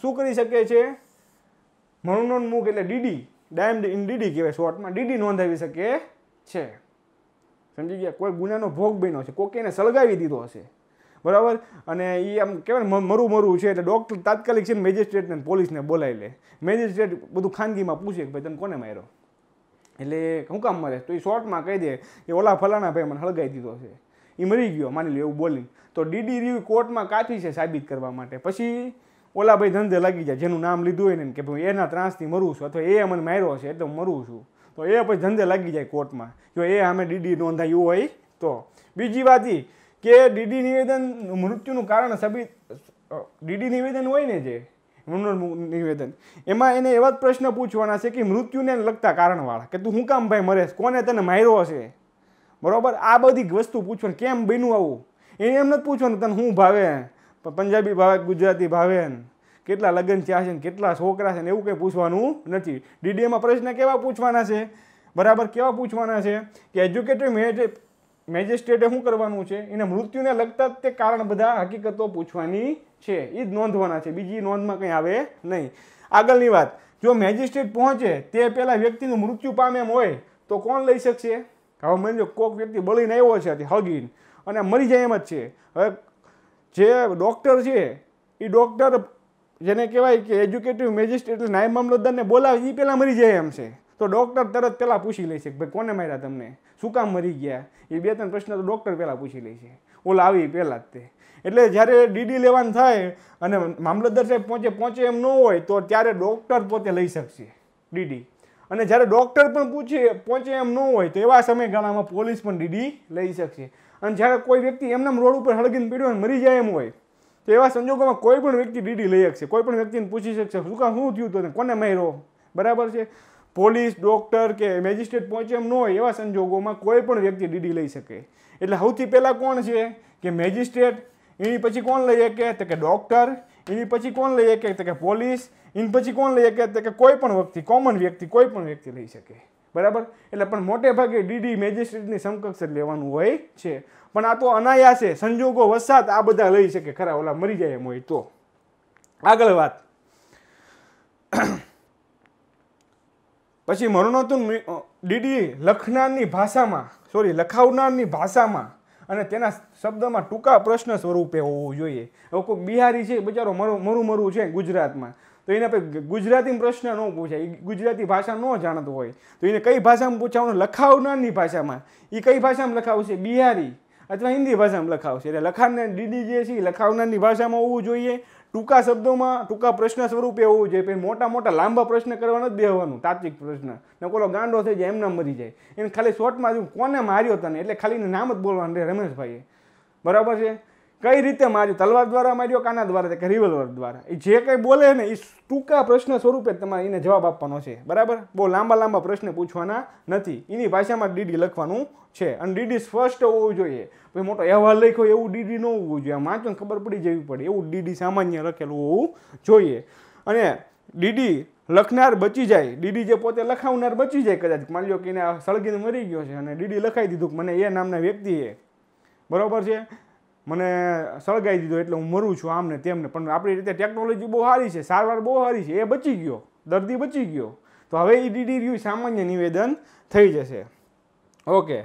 Speaker 1: શું કરી શકે છે મરણોન્મુખ એટલે ડીડી ડાયમ્ડ ઇન ડીડી કહેવાય શોર્ટમાં ડીડી નોંધાવી શકે છે સમજી ગયા કોઈ ગુનાનો ભોગ બન્યો છે કોકે એને સળગાવી દીધો હશે બરાબર અને એ આમ કહેવાય મરું મરું છે એટલે ડૉક્ટર તાત્કાલિક છે મેજિસ્ટ્રેટને પોલીસને બોલાવી લે મેજિસ્ટ્રેટ બધું ખાનગીમાં પૂછે કે ભાઈ તને કોને માર્યો એટલે હું કામ મારે તો એ શોર્ટમાં કહી દે કે ઓલા ફલાણા ભાઈ મને સળગાવી દીધો છે એ મરી ગયો માની લો એવું બોલી તો ડીડી રિવ્યુ કોર્ટમાં કાચી છે સાબિત કરવા માટે પછી ઓલા ભાઈ ધંધે લાગી જાય જેનું નામ લીધું હોય ને કે ભાઈ એના ત્રાસથી મરું છું અથવા એ મને માર્યો છે એટલે હું મરું છું તો એ પછી ધંધે લાગી જાય કોર્ટમાં જો એ અમે ડીડી નોંધાયું હોય તો બીજી વાત એ કે ડીડી નિવેદન મૃત્યુનું કારણ સાબિત ડીડી નિવેદન હોય ને જે નિવેદન એમાં એને એવા જ પ્રશ્ન પૂછવાના છે કે મૃત્યુને લગતા કારણવાળા કે તું હું કામ ભાઈ મરે કોને તને માર્યો હશે બરાબર આ બધી વસ્તુ પૂછવાનું કેમ બન્યું આવું એને એમ નથી પૂછવાનું તને શું ભાવે પણ પંજાબી ભાવે ગુજરાતી ભાવે કેટલા લગ્ન થયા છે ને કેટલા છોકરા છે ને એવું કંઈ પૂછવાનું નથી ડીડીએમાં પ્રશ્ન કેવા પૂછવાના છે બરાબર કેવા પૂછવાના છે કે એજ્યુકેટેડ મેજિસ્ટ્રેટે શું કરવાનું છે એને મૃત્યુને લગતા તે કારણ બધા હકીકતો પૂછવાની છે એ જ નોંધવાના છે બીજી નોંધમાં કંઈ આવે નહીં આગળની વાત જો મેજિસ્ટ્રેટ પહોંચે તે પહેલાં વ્યક્તિનું મૃત્યુ પામે એમ હોય તો કોણ લઈ શકશે હવે મને જો કોઈક વ્યક્તિ બળીને આવ્યો છે હગીન અને મરી જાય એમ જ છે હવે જે ડૉક્ટર છે એ ડૉક્ટર જેને કહેવાય કે એજ્યુકેટિવ મેજિસ્ટ્રેટ એટલે નાયબ મામલતદારને બોલાવે એ પહેલાં મરી જાય એમ છે તો ડૉક્ટર તરત પહેલાં પૂછી લે છે કે ભાઈ કોને માર્યા તમને શું કામ મરી ગયા એ બે ત્રણ પ્રશ્ન તો ડૉક્ટર પહેલાં પૂછી લે છે ઓલા આવી પહેલાં જ તે એટલે જ્યારે ડીડી લેવાનું થાય અને મામલતદાર સાહેબ પહોંચે પહોંચે એમ ન હોય તો ત્યારે ડૉક્ટર પોતે લઈ શકશે ડીડી અને જ્યારે ડૉક્ટર પણ પૂછે પહોંચે એમ ન હોય તો એવા સમયગાળામાં પોલીસ પણ ડીડી લઈ શકશે અને જ્યારે કોઈ વ્યક્તિ એમના રોડ ઉપર હળગીને પીડ્યો અને મરી જાય એમ હોય તો એવા સંજોગોમાં કોઈ પણ વ્યક્તિ ડીડી લઈ શકશે કોઈ પણ વ્યક્તિને પૂછી શકશે શું કામ શું થયું તો કોને માર્યો બરાબર છે પોલીસ ડૉક્ટર કે મેજિસ્ટ્રેટ પહોંચે એમ ન હોય એવા સંજોગોમાં કોઈ પણ વ્યક્તિ ડીડી લઈ શકે એટલે સૌથી પહેલાં કોણ છે કે મેજિસ્ટ્રેટ એની પછી કોણ લઈ શકે તો કે ડૉક્ટર એની પછી કોણ લઈ શકે તો કે પોલીસ એની પછી કોણ લઈ શકે તો કે કોઈ પણ વ્યક્તિ કોમન વ્યક્તિ કોઈ પણ વ્યક્તિ લઈ શકે બરાબર એટલે પણ મોટે ભાગે ડીડી મેજિસ્ટ્રેટની સમકક્ષ જ લેવાનું હોય છે પણ આ તો અનાયાસે સંજોગો વસાત આ બધા લઈ શકે ખરા ઓલા મરી જાય એમ હોય તો આગળ વાત પછી મરણોત્તર ડીડી લખનારની ભાષામાં સોરી લખાવનારની ભાષામાં અને તેના શબ્દમાં ટૂંકા પ્રશ્ન સ્વરૂપે હોવું જોઈએ હવે કોઈક બિહારી છે બિચારો મરું મરું છે ગુજરાતમાં તો એને આપણે ગુજરાતીમાં પ્રશ્ન ન પૂછાય ગુજરાતી ભાષા ન જાણતો હોય તો એને કઈ ભાષામાં પૂછાવાનું લખાવનારની ભાષામાં એ કઈ ભાષામાં લખાવશે બિહારી અથવા હિન્દી ભાષામાં લખાવશે એટલે લખાણના ડીડી જે છે એ લખાવનારની ભાષામાં હોવું જોઈએ ટૂંકા શબ્દોમાં ટૂંકા પ્રશ્ન સ્વરૂપે હોવું જોઈએ પણ મોટા મોટા લાંબા પ્રશ્ન કરવાનો જ દેવાનું તાત્વિક પ્રશ્ન ને કોલો ગાંડો થઈ જાય એમના મરી જાય એને ખાલી શોર્ટમાં કોને માર્યો તને એટલે ખાલી નામ જ બોલવાનું રહે રમેશભાઈએ બરાબર છે કઈ રીતે માર્યું તલવાર દ્વારા માર્યો કાના દ્વારા કે રિવોલ્વર દ્વારા એ જે કંઈ બોલે ને એ ટૂંકા પ્રશ્ન સ્વરૂપે તમારે એને જવાબ આપવાનો છે બરાબર બહુ લાંબા લાંબા પ્રશ્ન પૂછવાના નથી એની ભાષામાં ડીડી લખવાનું છે અને ડીડી સ્પષ્ટ હોવું જોઈએ ભાઈ મોટો અહેવાલ લખ્યો એવું ડીડી ન હોવું જોઈએ આમ વાંચો ખબર પડી જવી પડે એવું ડીડી સામાન્ય લખેલું હોવું જોઈએ અને ડીડી લખનાર બચી જાય ડીડી જે પોતે લખાવનાર બચી જાય કદાચ માની લો કે એને સળગીને મરી ગયો છે અને ડીડી લખાવી દીધું કે મને એ નામના વ્યક્તિએ બરાબર છે મને સળગાવી દીધો એટલે હું મરું છું આમને તેમને પણ આપણી રીતે ટેકનોલોજી બહુ સારી છે સારવાર બહુ સારી છે એ બચી ગયો દર્દી બચી ગયો તો હવે એ ડીડી રહ્યું સામાન્ય નિવેદન થઈ જશે ઓકે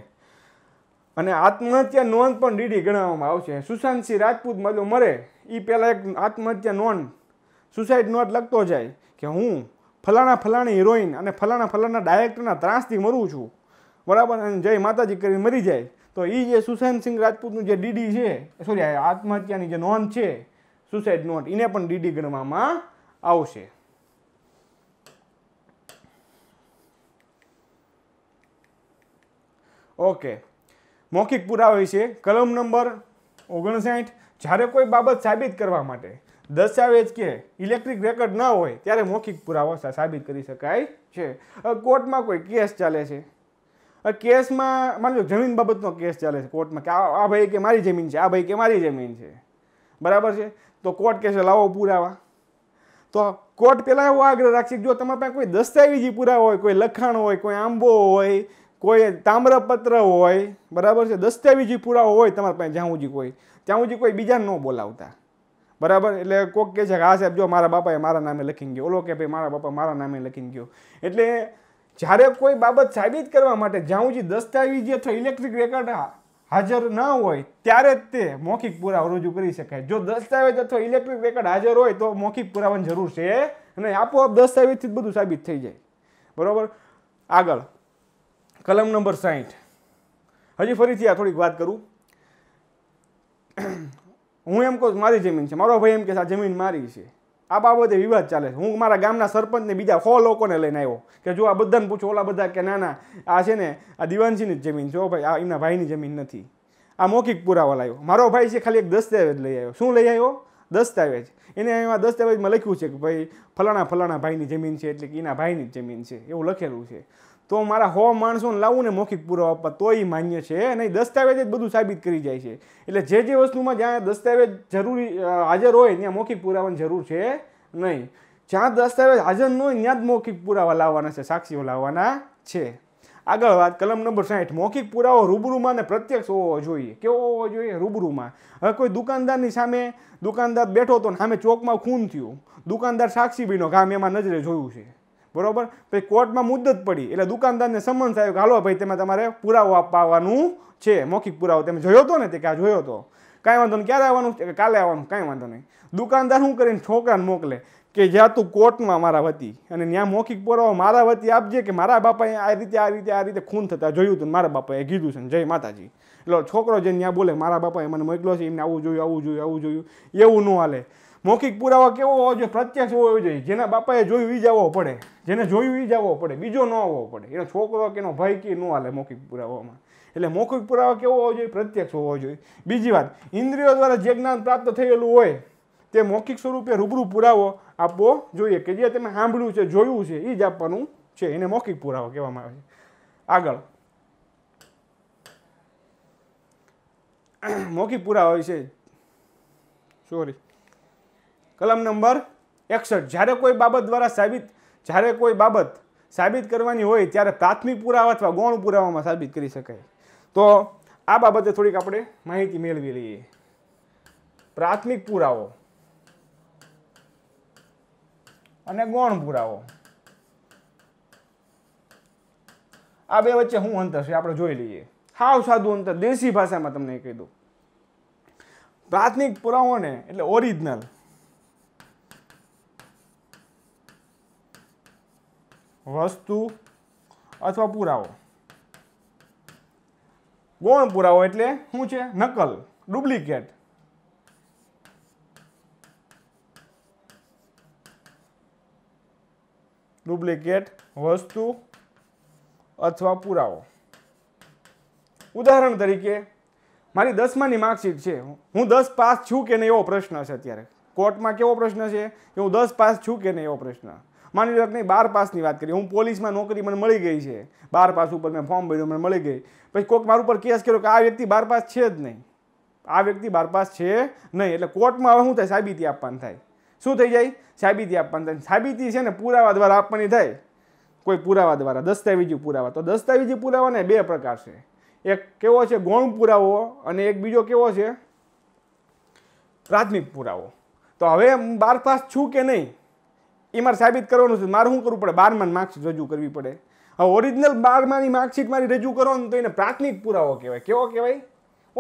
Speaker 1: અને આત્મહત્યા નોંધ પણ ડીડી ગણાવવામાં આવશે સુશાંત સિંહ રાજપૂત મતલબ મરે એ પહેલાં એક આત્મહત્યા નોંધ સુસાઇડ નોટ લખતો જાય કે હું ફલાણા ફલાણી હિરોઈન અને ફલાણા ફલાણા ડાયરેક્ટરના ત્રાસથી મરું છું બરાબર અને જય માતાજી કરીને મરી જાય તો એ જે સુશાંત સિંહ રાજપૂતનું જે ડીડી છે સોરી આત્મહત્યાની જે નોંધ છે સુસાઇડ નોટ એને પણ ડીડી ગણવામાં આવશે ઓકે મૌખિક પુરાવા વિશે કલમ નંબર ઓગણસાઠ જ્યારે કોઈ બાબત સાબિત કરવા માટે દસ્તાવેજ કે ઇલેક્ટ્રિક રેકર્ડ ન હોય ત્યારે મૌખિક પુરાવો સાબિત કરી શકાય છે કોર્ટમાં કોઈ કેસ ચાલે છે કેસમાં માની લો જમીન બાબતનો કેસ ચાલે છે કોર્ટમાં કે આ ભાઈ કે મારી જમીન છે આ ભાઈ કે મારી જમીન છે બરાબર છે તો કોર્ટ કહેશે લાવો પુરાવા તો કોર્ટ પહેલાં એવો આગ્રહ રાખશે જો તમારા પાસે કોઈ દસ્તાવેજી પુરાવા હોય કોઈ લખાણ હોય કોઈ આંબો હોય કોઈ તામ્રપત્ર હોય બરાબર છે દસ્તાવેજી પુરાવો હોય તમારા પાસે જાઉંજી કોઈ જાઉંજી કોઈ બીજાને ન બોલાવતા બરાબર એટલે કોક કહે છે કે હા સાહેબ જો મારા બાપાએ મારા નામે લખીને ગયો ઓલો કે ભાઈ મારા બાપા મારા નામે લખીને ગયો એટલે જ્યારે કોઈ બાબત સાબિત કરવા માટે જ્યાં સુધી દસ્તાવેજી અથવા ઇલેક્ટ્રિક રેકર્ડ હાજર ન હોય ત્યારે જ તે મૌખિક પુરાવો રજૂ કરી શકાય જો દસ્તાવેજ અથવા ઇલેક્ટ્રિક રેકર્ડ હાજર હોય તો મૌખિક પુરાવાની જરૂર છે અને આપોઆપ દસ્તાવેજથી જ બધું સાબિત થઈ જાય બરાબર આગળ કલમ નંબર સાઠ હજી ફરીથી આ થોડીક વાત કરું હું એમ કહું મારી જમીન છે મારો ભાઈ એમ કે આ જમીન મારી છે આ બાબતે વિવાદ ચાલે છે હું મારા ગામના સરપંચને બીજા સો લોકોને લઈને આવ્યો કે જો આ બધાને પૂછો ઓલા બધા કે ના ના આ છે ને આ દિવાનસિંહની જ જમીન જો ભાઈ આ એમના ભાઈની જમીન નથી આ મૌખિક પુરાવા લાવ્યો મારો ભાઈ છે ખાલી એક દસ્તાવેજ લઈ આવ્યો શું લઈ આવ્યો દસ્તાવેજ એને એમાં દસ્તાવેજમાં લખ્યું છે કે ભાઈ ફલાણા ફલાણા ભાઈની જમીન છે એટલે કે એના ભાઈની જ જમીન છે એવું લખેલું છે તો મારા હો માણસોને લાવું ને મૌખિક પુરાવા આપવા તો એ માન્ય છે અને દસ્તાવેજ જ બધું સાબિત કરી જાય છે એટલે જે જે વસ્તુમાં જ્યાં દસ્તાવેજ જરૂરી હાજર હોય ત્યાં મૌખિક પુરાવાની જરૂર છે નહીં જ્યાં દસ્તાવેજ હાજર ન હોય ત્યાં જ મૌખિક પુરાવા લાવવાના છે સાક્ષીઓ લાવવાના છે આગળ વાત કલમ નંબર સાઠ મૌખિક પુરાવો રૂબરૂમાં અને પ્રત્યક્ષ હોવો જોઈએ કેવો હોવો જોઈએ રૂબરૂમાં હવે કોઈ દુકાનદારની સામે દુકાનદાર બેઠો હતો ને સામે ચોકમાં ખૂન થયું દુકાનદાર સાક્ષી બીનો ગામ એમાં નજરે જોયું છે બરાબર ભાઈ કોર્ટમાં મુદત પડી એટલે દુકાનદારને સમન્સ આવ્યો કે હાલો ભાઈ તમે તમારે પુરાવો આપવાનું છે મૌખિક પુરાવો તમે જોયો હતો ને તે કે આ જોયો હતો કાંઈ વાંધો નહીં ક્યારે આવવાનું કે કાલે આવવાનું કાંઈ વાંધો નહીં દુકાનદાર શું કરીને છોકરાને મોકલે કે જ્યાં તું કોર્ટમાં મારા વતી અને ત્યાં મૌખિક પુરાવો મારા વતી આપજે કે મારા બાપાએ આ રીતે આ રીતે આ રીતે ખૂન થતા જોયું હતું મારા બાપાએ કીધું છે જય માતાજી એટલે છોકરો જેને ત્યાં બોલે મારા બાપાએ મને મોકલો છે એમને આવું જોયું આવું જોયું આવું જોયું એવું ન હાલે મૌખિક પુરાવા કેવો હોવો જોઈએ પ્રત્યક્ષ હોવો જોઈએ જેના બાપાએ જોયું એ જ આવવો પડે જેને જોયું એ જ આવવો પડે બીજો ન આવવો પડે એનો છોકરો કે એનો ભાઈ કે ન હાલે મૌખિક પુરાવામાં એટલે મૌખિક પુરાવા કેવો હોવો જોઈએ પ્રત્યક્ષ હોવો જોઈએ બીજી વાત ઇન્દ્રિયો દ્વારા જે જ્ઞાન પ્રાપ્ત થયેલું હોય તે મૌખિક સ્વરૂપે રૂબરૂ પુરાવો આપવો જોઈએ કે જે તમે સાંભળ્યું છે જોયું છે એ જ આપવાનું છે એને મૌખિક પુરાવો કહેવામાં આવે છે આગળ મૌખિક પુરાવા છે સોરી કલમ નંબર એકસઠ જ્યારે કોઈ બાબત દ્વારા સાબિત જ્યારે કોઈ બાબત સાબિત કરવાની હોય ત્યારે પ્રાથમિક પુરાવા અથવા ગૌણ પુરાવામાં સાબિત કરી શકાય તો આ બાબતે થોડીક આપણે માહિતી મેળવી લઈએ પ્રાથમિક પુરાવો અને ગૌણ પુરાવો આ બે વચ્ચે શું અંતર છે આપણે જોઈ લઈએ હાવ સાદું અંતર દેશી ભાષામાં તમને કહી દઉં પ્રાથમિક પુરાવોને એટલે ઓરિજિનલ વસ્તુ અથવા પુરાવો ગૌણ પુરાવો એટલે શું છે નકલ ડુપ્લિકેટ ડુપ્લિકેટ વસ્તુ અથવા પુરાવો ઉદાહરણ તરીકે મારી દસમાની માર્કશીટ છે હું દસ પાસ છું કે નહીં એવો પ્રશ્ન છે અત્યારે કોર્ટમાં કેવો પ્રશ્ન છે કે હું દસ પાસ છું કે નહીં એવો પ્રશ્ન માની લો નહીં બાર પાસની વાત કરીએ હું પોલીસમાં નોકરી મને મળી ગઈ છે બાર પાસ ઉપર મેં ફોર્મ ભર્યું મને મળી ગઈ પછી કોઈક મારું પર કેસ કર્યો કે આ વ્યક્તિ બાર પાસ છે જ નહીં આ વ્યક્તિ બાર પાસ છે નહીં એટલે કોર્ટમાં હવે શું થાય સાબિતી આપવાની થાય શું થઈ જાય સાબિતી આપવાની થાય સાબિતી છે ને પુરાવા દ્વારા આપવાની થાય કોઈ પુરાવા દ્વારા દસ્તાવેજી પુરાવા તો દસ્તાવેજી પુરાવા ને બે પ્રકાર છે એક કેવો છે ગૌણ પુરાવો અને એક બીજો કેવો છે પ્રાથમિક પુરાવો તો હવે હું બાર પાસ છું કે નહીં એ મારે સાબિત કરવાનું છે મારે શું કરવું પડે બારમાની માર્કશીટ રજૂ કરવી પડે હવે ઓરિજિનલ બારમાની માર્કશીટ મારી રજૂ કરવાનું તો એને પ્રાથમિક પુરાવો કહેવાય કેવો કહેવાય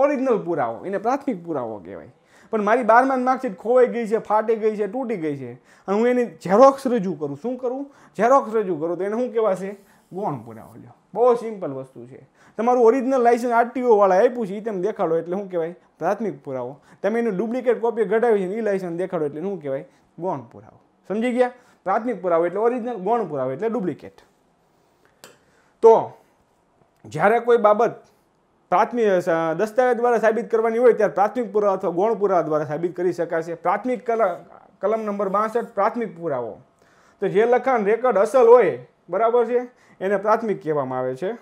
Speaker 1: ઓરિજિનલ પુરાવો એને પ્રાથમિક પુરાવો કહેવાય પણ મારી બારમાની માર્કશીટ ખોવાઈ ગઈ છે ફાટી ગઈ છે તૂટી ગઈ છે અને હું એની ઝેરોક્ષ રજૂ કરું શું કરું ઝેરોક્ષ રજૂ કરું તો એને શું કહેવાશે ગૌણ પુરાવો લો બહુ સિમ્પલ વસ્તુ છે તમારું ઓરિજિનલ લાઇસન્સ આરટીઓવાળા આપ્યું છે એ તમે દેખાડો એટલે શું કહેવાય પ્રાથમિક પુરાવો તમે એનું ડુપ્લિકેટ કોપી ઘટાવી છે એ લાઇસન્સ દેખાડો એટલે શું કહેવાય ગૌણ પુરાવો સમજી ગયા પ્રાથમિક પુરાવો એટલે ઓરિજિનલ ગૌણ પુરાવો એટલે ડુપ્લિકેટ તો જ્યારે કોઈ બાબત પ્રાથમિક દસ્તાવેજ દ્વારા સાબિત કરવાની હોય ત્યારે પ્રાથમિક પુરાવા અથવા ગૌણ પુરાવા દ્વારા સાબિત કરી શકાશે પ્રાથમિક કલમ નંબર બાસઠ પ્રાથમિક પુરાવો તો જે લખાણ રેકર્ડ અસલ હોય બરાબર છે એને પ્રાથમિક કહેવામાં આવે છે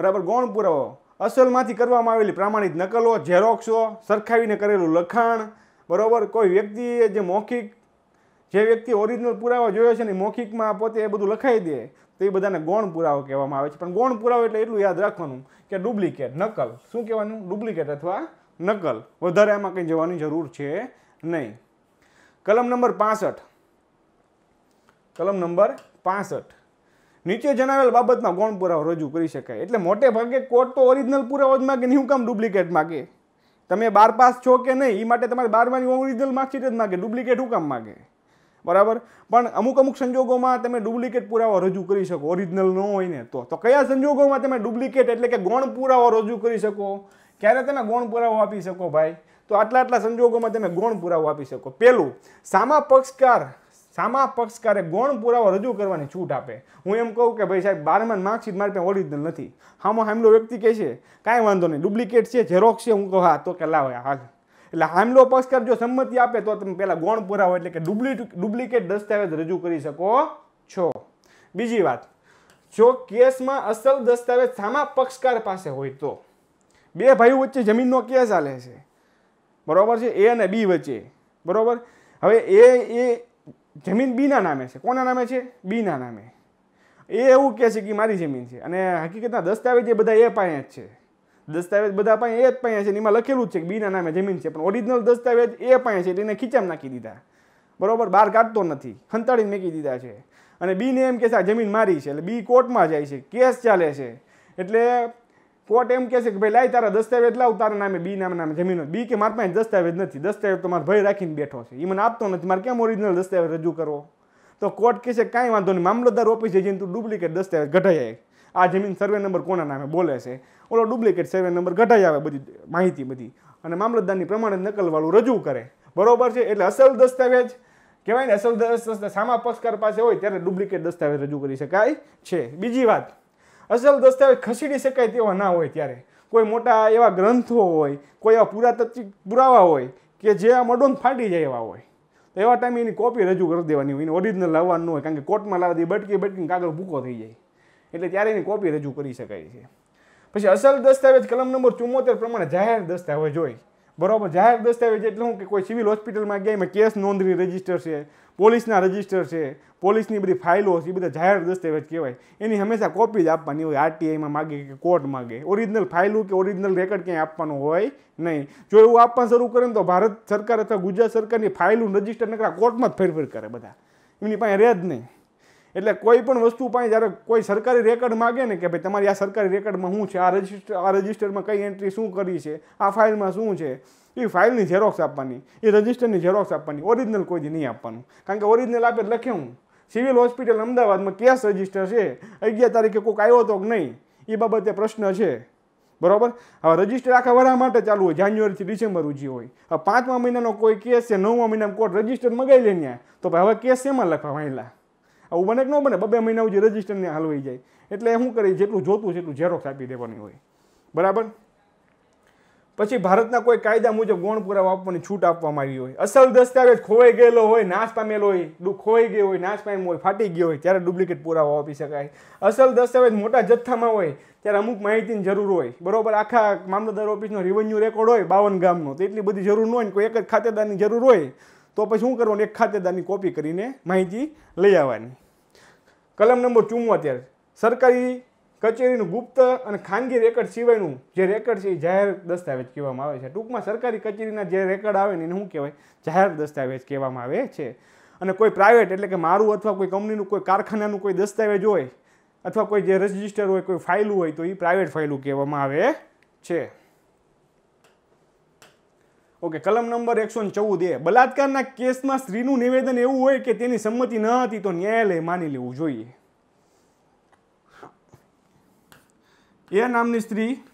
Speaker 1: બરાબર ગૌણ પુરાવો અસલમાંથી કરવામાં આવેલી પ્રામાણિક નકલો ઝેરોક્ષો સરખાવીને કરેલું લખાણ બરાબર કોઈ વ્યક્તિએ જે મૌખિક જે વ્યક્તિ ઓરિજિનલ પુરાવા જોયો છે ને મૌખિકમાં પોતે એ બધું લખાઈ દે તો એ બધાને ગૌણ પુરાવો કહેવામાં આવે છે પણ ગૌણ પુરાવો એટલે એટલું યાદ રાખવાનું કે ડુપ્લિકેટ નકલ શું કહેવાનું ડુપ્લિકેટ અથવા નકલ વધારે એમાં કંઈ જવાની જરૂર છે નહીં કલમ નંબર પાસઠ કલમ નંબર પાસઠ નીચે જણાવેલ બાબતમાં ગૌણ પુરાવો રજૂ કરી શકાય એટલે મોટે ભાગે કોર્ટ તો ઓરિજિનલ પુરાવો જ માગે નહીં કામ ડુપ્લિકેટ માગે તમે બાર પાસ છો કે નહીં એ માટે તમારે બારમાની ઓરિજિનલ માર્કશીટ જ માગે ડુપ્લિકેટ હું કામ માગે બરાબર પણ અમુક અમુક સંજોગોમાં તમે ડુપ્લિકેટ પુરાવો રજૂ કરી શકો ઓરિજિનલ ન હોય ને તો તો કયા સંજોગોમાં તમે ડુપ્લિકેટ એટલે કે ગૌણ પુરાવો રજૂ કરી શકો ક્યારે તમે ગૌણ પુરાવો આપી શકો ભાઈ તો આટલા આટલા સંજોગોમાં તમે ગૌણ પુરાવો આપી શકો પહેલું સામા પક્ષકાર સામા પક્ષકારે ગૌણ પુરાવો રજૂ કરવાની છૂટ આપે હું એમ કહું કે ભાઈ સાહેબ બારમાં માર્કશીટ મારી પાસે ઓરિજિનલ નથી હામાં હામલો વ્યક્તિ કહે છે કાંઈ વાંધો નહીં ડુપ્લિકેટ છે ઝેરોક્સ છે હું કહું હા તો કે લાવે હાલ એટલે હામલો પક્ષકાર જો સંમતિ આપે તો તમે પહેલાં ગૌણ પુરાવો એટલે કે ડુપ્લિ ડુપ્લિકેટ દસ્તાવેજ રજૂ કરી શકો છો બીજી વાત જો કેસમાં અસલ દસ્તાવેજ સામા પક્ષકાર પાસે હોય તો બે ભાઈઓ વચ્ચે જમીનનો કેસ ચાલે છે બરાબર છે એ અને બી વચ્ચે બરાબર હવે એ એ જમીન બીના નામે છે કોના નામે છે બીના નામે એ એવું કહે છે કે મારી જમીન છે અને હકીકતના દસ્તાવેજ એ બધા એ પાસે જ છે દસ્તાવેજ બધા પાસે એ જ પાસે છે એમાં લખેલું જ છે કે બીના નામે જમીન છે પણ ઓરિજિનલ દસ્તાવેજ એ પાસે છે એટલે એને ખીચામ નાખી દીધા બરાબર બહાર કાઢતો નથી હંતાડીને મેકી દીધા છે અને બીને એમ કે છે આ જમીન મારી છે એટલે બી કોર્ટમાં જાય છે કેસ ચાલે છે એટલે કોર્ટ એમ કહે કે ભાઈ લાય તારા દસ્તાવેજ લાવ તારા નામે બી નામે નામે જમીન બી કે મારા પાસે દસ્તાવેજ નથી દસ્તાવેજ તો મારો ભાઈ રાખીને બેઠો છે એ મને આપતો નથી મારે કેમ ઓરિજિનલ દસ્તાવેજ રજૂ કરવો તો કોર્ટ કહે કાંઈ વાંધો નહીં મામલતદાર ઓફિસે જઈને તું ડુપ્લિકેટ દસ્તાવેજ ઘટાઈ આવે આ જમીન સર્વે નંબર કોના નામે બોલે છે ઓલો ડુપ્લિકેટ સર્વે નંબર ઘટાઈ આવે બધી માહિતી બધી અને મામલતદારની પ્રમાણે નકલવાળું રજૂ કરે બરોબર છે એટલે અસલ દસ્તાવેજ કહેવાય ને અસલ સામા પક્ષકાર પાસે હોય ત્યારે ડુપ્લિકેટ દસ્તાવેજ રજૂ કરી શકાય છે બીજી વાત અસલ દસ્તાવેજ ખસેડી શકાય તેવા ના હોય ત્યારે કોઈ મોટા એવા ગ્રંથો હોય કોઈ એવા પુરાતત્વિક પુરાવા હોય કે જે આ મડોન ફાટી જાય એવા હોય તો એવા ટાઈમે એની કોપી રજૂ કરી દેવાની હોય એને ઓરિજિનલ લાવવાનું હોય કારણ કે કોર્ટમાં લાવવાથી બટકી બટકીને કાગળ ભૂકો થઈ જાય એટલે ત્યારે એની કોપી રજૂ કરી શકાય છે પછી અસલ દસ્તાવેજ કલમ નંબર ચુમ્મોતેર પ્રમાણે જાહેર દસ્તાવેજ હોય બરાબર જાહેર દસ્તાવેજ એટલે હું કે કોઈ સિવિલ હોસ્પિટલમાં ગયા એમાં કેસ નોંધણી રજિસ્ટર છે પોલીસના રજિસ્ટર છે પોલીસની બધી ફાઇલો છે એ બધા જાહેર દસ્તાવેજ કહેવાય એની હંમેશા કોપી જ આપવાની હોય આરટીઆઈમાં માગે કે કોર્ટ માગે ઓરિજિનલ ફાઇલો કે ઓરિજિનલ રેકર્ડ ક્યાંય આપવાનું હોય નહીં જો એવું આપવાનું શરૂ કરે તો ભારત સરકાર અથવા ગુજરાત સરકારની ફાઇલો રજિસ્ટર નકરા કોર્ટમાં જ ફેરફેર કરે બધા એમની પાસે રહે જ નહીં એટલે કોઈ પણ વસ્તુ પાસે જ્યારે કોઈ સરકારી રેકર્ડ માગે ને કે ભાઈ તમારી આ સરકારી રેકર્ડમાં શું છે આ રજિસ્ટર આ રજિસ્ટરમાં કઈ એન્ટ્રી શું કરી છે આ ફાઇલમાં શું છે એ ફાઇલની ઝેરોક્સ આપવાની એ રજિસ્ટરની ઝેરોક્સ આપવાની ઓરિજિનલ કોઈ નહીં આપવાનું કારણ કે ઓરિજિનલ આપે લખે હું સિવિલ હોસ્પિટલ અમદાવાદમાં કેસ રજિસ્ટર છે અગિયાર તારીખે કોઈક આવ્યો તો કે નહીં એ બાબતે પ્રશ્ન છે બરાબર હવે રજિસ્ટર આખા વરા માટે ચાલુ હોય જાન્યુઆરીથી ડિસેમ્બર ઉજી હોય હવે પાંચમા મહિનાનો કોઈ કેસ છે નવમા મહિનામાં કોર્ટ રજિસ્ટર મગાવી લે ત્યાં તો હવે કેસ શેમાં લખવા વાંચલા આવું બને કે ન બને બબે મહિના સુધી રજિસ્ટરને હાલવાઈ જાય એટલે શું કરી જેટલું જોતું છે એટલું ઝેરોક્સ આપી દેવાની હોય બરાબર પછી ભારતના કોઈ કાયદા મુજબ ગૌણ પુરાવા આપવાની છૂટ આપવામાં આવી હોય અસલ દસ્તાવેજ ખોવાઈ ગયેલો હોય નાશ પામેલો હોય ખોવાઈ ગયો હોય નાશ પામેલો હોય ફાટી ગયો હોય ત્યારે ડુપ્લિકેટ પુરાવા આપી શકાય અસલ દસ્તાવેજ મોટા જથ્થામાં હોય ત્યારે અમુક માહિતીની જરૂર હોય બરાબર આખા મામલતદાર ઓફિસનો રેવન્યુ રેકોર્ડ હોય બાવન ગામનો તો એટલી બધી જરૂર ન હોય ને કોઈ એક જ ખાતેદારની જરૂર હોય તો પછી શું કરવાનું એક ખાતેદારની કોપી કરીને માહિતી લઈ આવવાની કલમ નંબર ચુમ્મોતેર સરકારી કચેરીનું ગુપ્ત અને ખાનગી રેકર્ડ સિવાયનું જે રેકર્ડ છે એ જાહેર દસ્તાવેજ કહેવામાં આવે છે ટૂંકમાં સરકારી કચેરીના જે રેકર્ડ આવે ને એને શું કહેવાય જાહેર દસ્તાવેજ કહેવામાં આવે છે અને કોઈ પ્રાઇવેટ એટલે કે મારું અથવા કોઈ કંપનીનું કોઈ કારખાનાનું કોઈ દસ્તાવેજ હોય અથવા કોઈ જે રજિસ્ટર હોય કોઈ ફાઇલું હોય તો એ પ્રાઇવેટ ફાઇલું કહેવામાં આવે છે ઓકે કલમ નંબર એકસો ચૌદ એ બલાત્કારના કેસમાં સ્ત્રીનું નિવેદન એવું હોય કે તેની સંમતિ ન હતી તો ન્યાયાલય માની લેવું જોઈએ એ નામની સ્ત્રી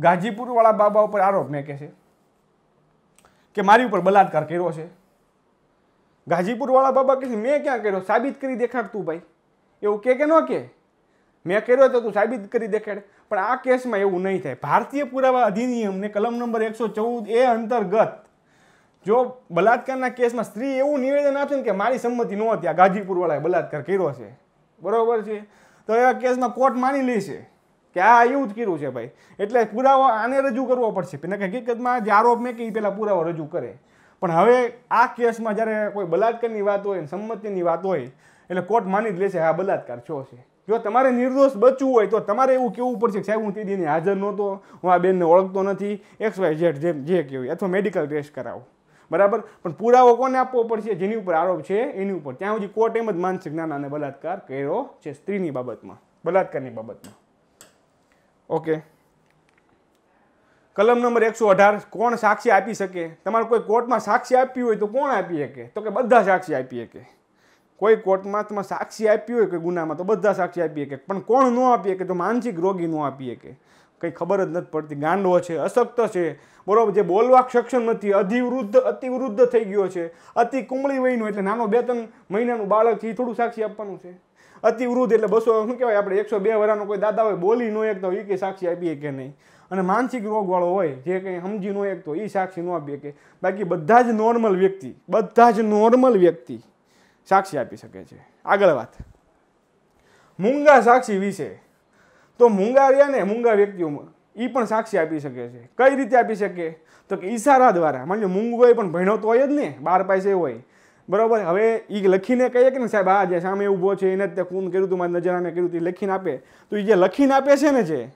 Speaker 1: ગાજીપુરવાળા બાબા ઉપર આરોપ મેકે છે કે મારી ઉપર બલાત્કાર કર્યો છે ગાજીપુરવાળા બાબા કહે છે મેં ક્યાં કર્યો સાબિત કરી દેખાડ તું ભાઈ એવું કે કે ન કે મેં કર્યો તો તું સાબિત કરી દેખાડ પણ આ કેસમાં એવું નહીં થાય ભારતીય પુરાવા અધિનિયમને કલમ નંબર એકસો ચૌદ એ અંતર્ગત જો બલાત્કારના કેસમાં સ્ત્રી એવું નિવેદન આપશે ને કે મારી સંમતિ નહોતી આ ગાજીપુરવાળાએ બલાત્કાર કર્યો છે બરાબર છે તો એવા કેસમાં કોર્ટ માની લે છે કે આ એવું જ કર્યું છે ભાઈ એટલે પુરાવો આને રજૂ કરવો પડશે કે હકીકતમાં જે આરોપ મેં કહી પહેલાં પુરાવો રજૂ કરે પણ હવે આ કેસમાં જ્યારે કોઈ બલાત્કારની વાત હોય સંમતિની વાત હોય એટલે કોર્ટ માની જ લેશે આ બલાત્કાર છો છે જો તમારે નિર્દોષ બચવું હોય તો તમારે એવું કહેવું પડશે કે સાહેબ હું તે હાજર નહોતો હું આ બેનને ઓળખતો નથી એક્સ વાય ઝેડ જેમ જે કહેવાય અથવા મેડિકલ ટેસ્ટ કરાવો બરાબર પણ પુરાવો કોને આપવો પડશે જેની ઉપર આરોપ છે એની ઉપર ત્યાં સુધી કોર્ટ એમ જ માનસિક નાનાને બલાત્કાર કર્યો છે સ્ત્રીની બાબતમાં બલાત્કારની બાબતમાં ઓકે કલમ નંબર એકસો અઢાર કોણ સાક્ષી આપી શકે તમારે કોઈ કોર્ટમાં સાક્ષી આપી હોય તો કોણ આપી શકે તો કે બધા સાક્ષી આપી શકે કોઈ કોર્ટમાં તમે સાક્ષી આપી હોય કે ગુનામાં તો બધા સાક્ષી આપી શકે પણ કોણ ન આપી શકે તો માનસિક રોગી ન આપી શકે કંઈ ખબર જ નથી પડતી ગાંડો છે અશક્ત છે બરાબર જે બોલવા સક્ષમ નથી અધિવૃદ્ધ અતિવૃદ્ધ થઈ ગયો છે અતિ કુમળી વયનું એટલે નાનો બે ત્રણ મહિનાનું બાળક છે એ થોડું સાક્ષી આપવાનું છે અતિવૃદ્ધ એટલે બસો શું કહેવાય આપણે એકસો બે વર્ષનો કોઈ દાદા હોય બોલી ન એક તો એ કંઈ સાક્ષી આપીએ કે નહીં અને માનસિક રોગવાળો હોય જે કંઈ સમજી ન એક તો એ સાક્ષી ન આપીએ કે બાકી બધા જ નોર્મલ વ્યક્તિ બધા જ નોર્મલ વ્યક્તિ સાક્ષી આપી શકે છે આગળ વાત મૂંગા સાક્ષી વિશે તો મૂંગા રહ્યા ને મૂંગા વ્યક્તિઓમાં એ પણ સાક્ષી આપી શકે છે કઈ રીતે આપી શકે તો કે ઈશારા દ્વારા માની લો મૂંગો પણ ભણ્યો તો હોય જ ને બાર પાસે હોય બરાબર હવે એ લખીને કહીએ કે ને સાહેબ આ જે સામે ઊભો છે એને જ તે ખૂન કર્યું હતું મારી નજરાને કર્યું હતું લખીને આપે તો એ જે લખીને આપે છે ને જે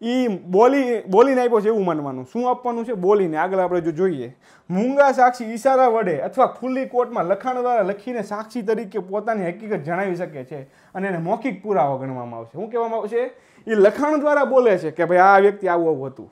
Speaker 1: એ બોલી બોલીને આપ્યો છે એવું માનવાનું શું આપવાનું છે બોલીને આગળ આપણે જો જોઈએ મૂંગા સાક્ષી ઈશારા વડે અથવા ખુલ્લી કોર્ટમાં લખાણ દ્વારા લખીને સાક્ષી તરીકે પોતાની હકીકત જણાવી શકે છે અને એને મૌખિક પુરાવો ગણવામાં આવશે શું કહેવામાં આવશે એ લખાણ દ્વારા બોલે છે કે ભાઈ આ વ્યક્તિ આવું આવું હતું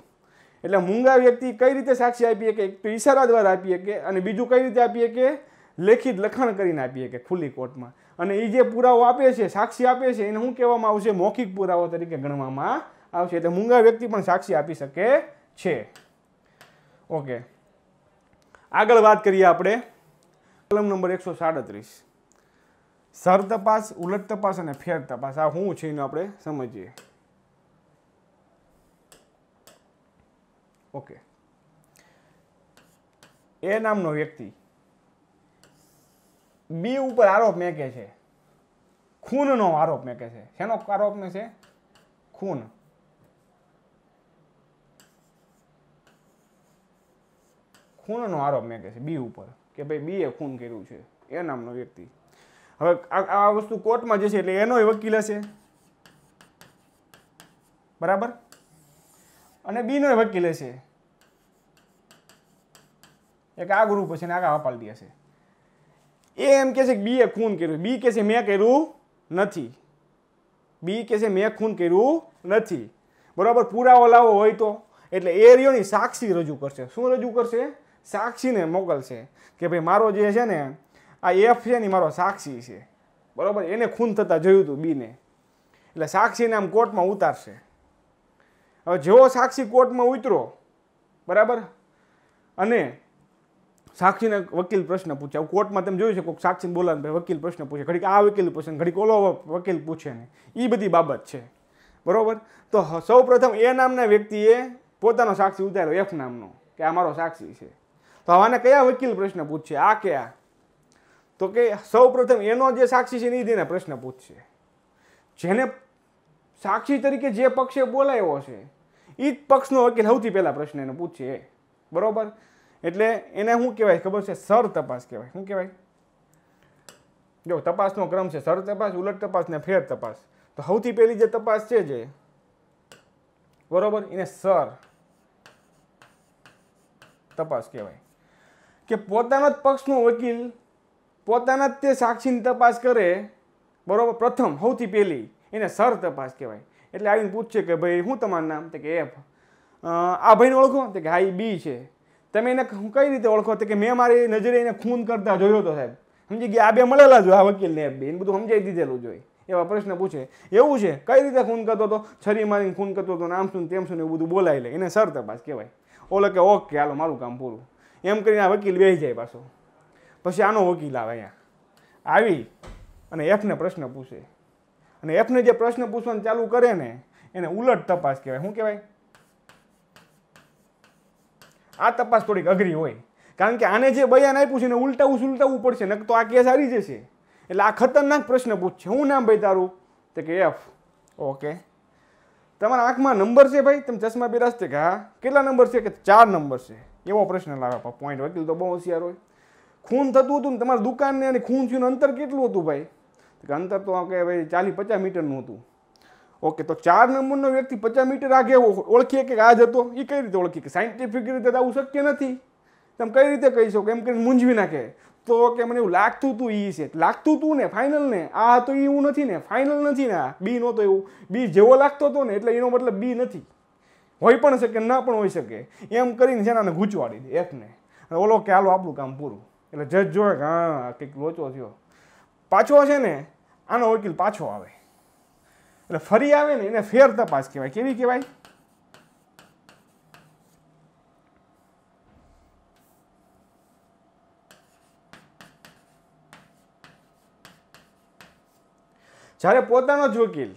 Speaker 1: એટલે મૂંગા વ્યક્તિ કઈ રીતે સાક્ષી આપીએ કે ઈશારા દ્વારા આપીએ કે અને બીજું કઈ રીતે આપીએ કે લેખિત લખાણ કરીને આપીએ કે ખુલ્લી કોર્ટમાં અને એ જે પુરાવો આપે છે સાક્ષી આપે છે એને શું કહેવામાં આવશે મૌખિક પુરાવો તરીકે ગણવામાં આવશે એટલે મૂંગા વ્યક્તિ પણ સાક્ષી આપી શકે છે ઓકે આગળ વાત કરીએ આપણે કલમ નંબર એકસો સાડત્રીસ સર તપાસ ઉલટ તપાસ અને ફેર તપાસ આ શું છે એનું આપણે સમજીએ ઓકે એ નામનો વ્યક્તિ બી ઉપર આરોપ મેકે છે ખૂનનો આરોપ મેકે છે શેનો આરોપ મેં છે ખૂન ખૂનનો આરોપ મેકે છે બી ઉપર કે ભાઈ બીએ ખૂન કર્યું છે એ નામનો વ્યક્તિ હવે આ વસ્તુ કોર્ટમાં જશે એટલે એનો વકીલ હશે બરાબર અને બીનો વકીલ હશે એક આ ગ્રુપ હશે ને આગા અપાલતી હશે એ એમ કહે છે કે બીએ ખૂન કર્યું બી કહે છે મેં કર્યું નથી બી કહે છે મેં ખૂન કર્યું નથી બરાબર પુરાવો લાવો હોય તો એટલે એ રહ્યોની સાક્ષી રજૂ કરશે શું રજૂ કરશે સાક્ષીને મોકલશે કે ભાઈ મારો જે છે ને આ એફ છે ને મારો સાક્ષી છે બરાબર એને ખૂન થતાં જોયું હતું બીને એટલે સાક્ષીને આમ કોર્ટમાં ઉતારશે હવે જેવો સાક્ષી કોર્ટમાં ઉતરો બરાબર અને સાક્ષીને વકીલ પ્રશ્ન પૂછે આવું કોર્ટમાં તમે જોયું છે કોઈક સાક્ષીને બોલાવે વકીલ પ્રશ્ન પૂછે ઘડીક આ વકીલ પૂછે ઘડીક ઓલો વકીલ પૂછે ને એ બધી બાબત છે બરાબર તો સૌ પ્રથમ એ નામના વ્યક્તિએ પોતાનો સાક્ષી ઉતાર્યો એફ નામનો કે આ મારો સાક્ષી છે તો આને કયા વકીલ પ્રશ્ન પૂછશે આ કયા તો કે સૌ પ્રથમ એનો જે સાક્ષી છે એ તેને પ્રશ્ન પૂછશે જેને સાક્ષી તરીકે જે પક્ષે બોલાવ્યો છે એ જ પક્ષનો વકીલ સૌથી પહેલાં પ્રશ્ન એને પૂછશે બરાબર એટલે એને શું કહેવાય ખબર છે સર તપાસ કહેવાય શું કહેવાય જો તપાસનો ક્રમ છે સર તપાસ ઉલટ તપાસ ને ફેર તપાસ તો સૌથી પહેલી જે તપાસ છે જે બરોબર એને સર તપાસ કહેવાય કે પોતાના જ પક્ષનો વકીલ પોતાના જ તે સાક્ષીની તપાસ કરે બરોબર પ્રથમ સૌથી પહેલી એને સર તપાસ કહેવાય એટલે આવીને પૂછશે કે ભાઈ હું તમારું નામ તો કે એફ આ ભાઈને ઓળખો તો કે હા એ બી છે તમે એને કઈ રીતે ઓળખો તો કે મેં મારી નજરે એને ખૂન કરતા જોયો હતો સાહેબ સમજી ગયા આ બે મળેલા જો આ વકીલને બે એને બધું સમજાઈ દીધેલું જોઈ એવા પ્રશ્ન પૂછે એવું છે કઈ રીતે ખૂન કરતો હતો છરી મારીને ખૂન કરતો હતો નામ શું તેમ શું એવું બધું બોલાવી લે એને સર તપાસ કહેવાય ઓલો કે ઓકે હાલો મારું કામ પૂરું એમ કરીને આ વકીલ બેસી જાય પાછો પછી આનો વકીલ આવે અહીંયા આવી અને એફને પ્રશ્ન પૂછે અને એફને જે પ્રશ્ન પૂછવાનું ચાલુ કરે ને એને ઉલટ તપાસ કહેવાય શું કહેવાય આ તપાસ થોડીક અઘરી હોય કારણ કે આને જે બયાન આપ્યું છે એને ઉલટાવું સુલટાવવું પડશે નક તો આ કેસ હારી જશે એટલે આ ખતરનાક પ્રશ્ન પૂછશે હું નામ ભાઈ તારું તો કે એફ ઓકે તમારા આંખમાં નંબર છે ભાઈ તમે ચશ્મા પહેરાશ છે કે હા કેટલા નંબર છે કે ચાર નંબર છે એવો પ્રશ્ન લાવે પોઈન્ટ વકીલ તો બહુ હોશિયાર હોય ખૂન થતું હતું ને તમારી દુકાનને અને ખૂન થયું અંતર કેટલું હતું ભાઈ કે અંતર તો કે ભાઈ ચાલીસ પચાસ મીટરનું હતું ઓકે તો ચાર નંબરનો વ્યક્તિ પચાસ મીટર આગે ઓળખીએ કે આ જ હતો એ કઈ રીતે ઓળખીએ કે સાયન્ટિફિક રીતે તો આવું શક્ય નથી તમે કઈ રીતે કહી શકો એમ કે મૂંઝવી નાખે તો કે મને એવું લાગતું હતું એ છે લાગતું હતું ને ફાઇનલ ને આ તો એવું નથી ને ફાઇનલ નથી ને આ બી નહોતો એવું બી જેવો લાગતો હતો ને એટલે એનો મતલબ બી નથી હોઈ પણ શકે ના પણ હોઈ શકે એમ કરીને જેનાને ગૂંચવાડી દે એફને ઓલો કે હાલો આપણું કામ પૂરું એટલે જજ જોયે કે હા કંઈક લોચો થયો પાછો છે ને આનો વકીલ પાછો આવે એટલે ફરી આવે ને એને ફેર તપાસ કહેવાય કેવી કહેવાય જ્યારે પોતાનો જ વકીલ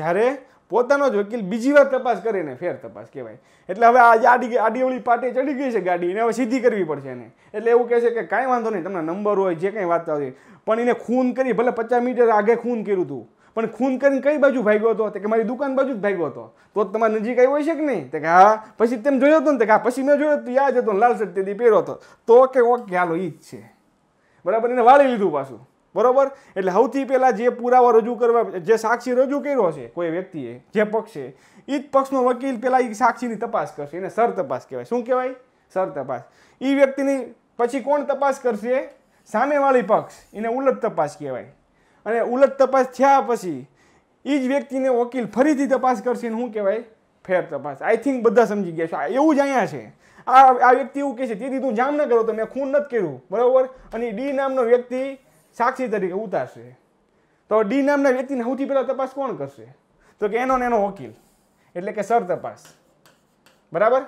Speaker 1: જ્યારે પોતાનો જ વકીલ બીજી વાર તપાસ કરીને ફેર તપાસ કહેવાય એટલે હવે આ આડી આડીઓળી પાટે ચડી ગઈ છે ગાડી એને હવે સીધી કરવી પડશે એને એટલે એવું કહે છે કે કાંઈ વાંધો નહીં તમને નંબર હોય જે કંઈ વાત હોય પણ એને ખૂન કરી ભલે પચાસ મીટર આગે ખૂન કર્યું હતું પણ ખૂન કરીને કઈ બાજુ ભાગ્યો હતો કે મારી દુકાન બાજુ જ ભાગ્યો હતો તો તમારી નજીક આવ્યો હોય છે કે નહીં કે હા પછી તેમ જોયો હતો ને કે હા પછી મેં જોયો તો યાદ હતો લાલ શર્ટ પહેરો હતો તો કે ઓકે હાલો એ જ છે બરાબર એને વાળી લીધું પાછું બરાબર એટલે સૌથી પહેલાં જે પુરાવા રજૂ કરવા જે સાક્ષી રજૂ કર્યો છે કોઈ વ્યક્તિએ જે પક્ષે એ જ પક્ષનો વકીલ પહેલાં એ સાક્ષીની તપાસ કરશે એને સર તપાસ કહેવાય શું કહેવાય સર તપાસ એ વ્યક્તિની પછી કોણ તપાસ કરશે સામેવાળી પક્ષ એને ઉલટ તપાસ કહેવાય અને ઉલટ તપાસ થયા પછી એ જ વ્યક્તિને વકીલ ફરીથી તપાસ કરશે ને શું કહેવાય ફેર તપાસ આઈ થિંક બધા સમજી ગયા છે એવું જ અહીંયા છે આ આ વ્યક્તિ એવું કહે છે તેથી તું જામ ન કરો તો મેં ખૂન નથી કર્યું બરાબર અને ડી નામનો વ્યક્તિ સાક્ષી તરીકે ઉતારશે તો ડી નામના વ્યક્તિને સૌથી પહેલાં તપાસ કોણ કરશે તો કે એનો ને એનો વકીલ એટલે કે સર તપાસ બરાબર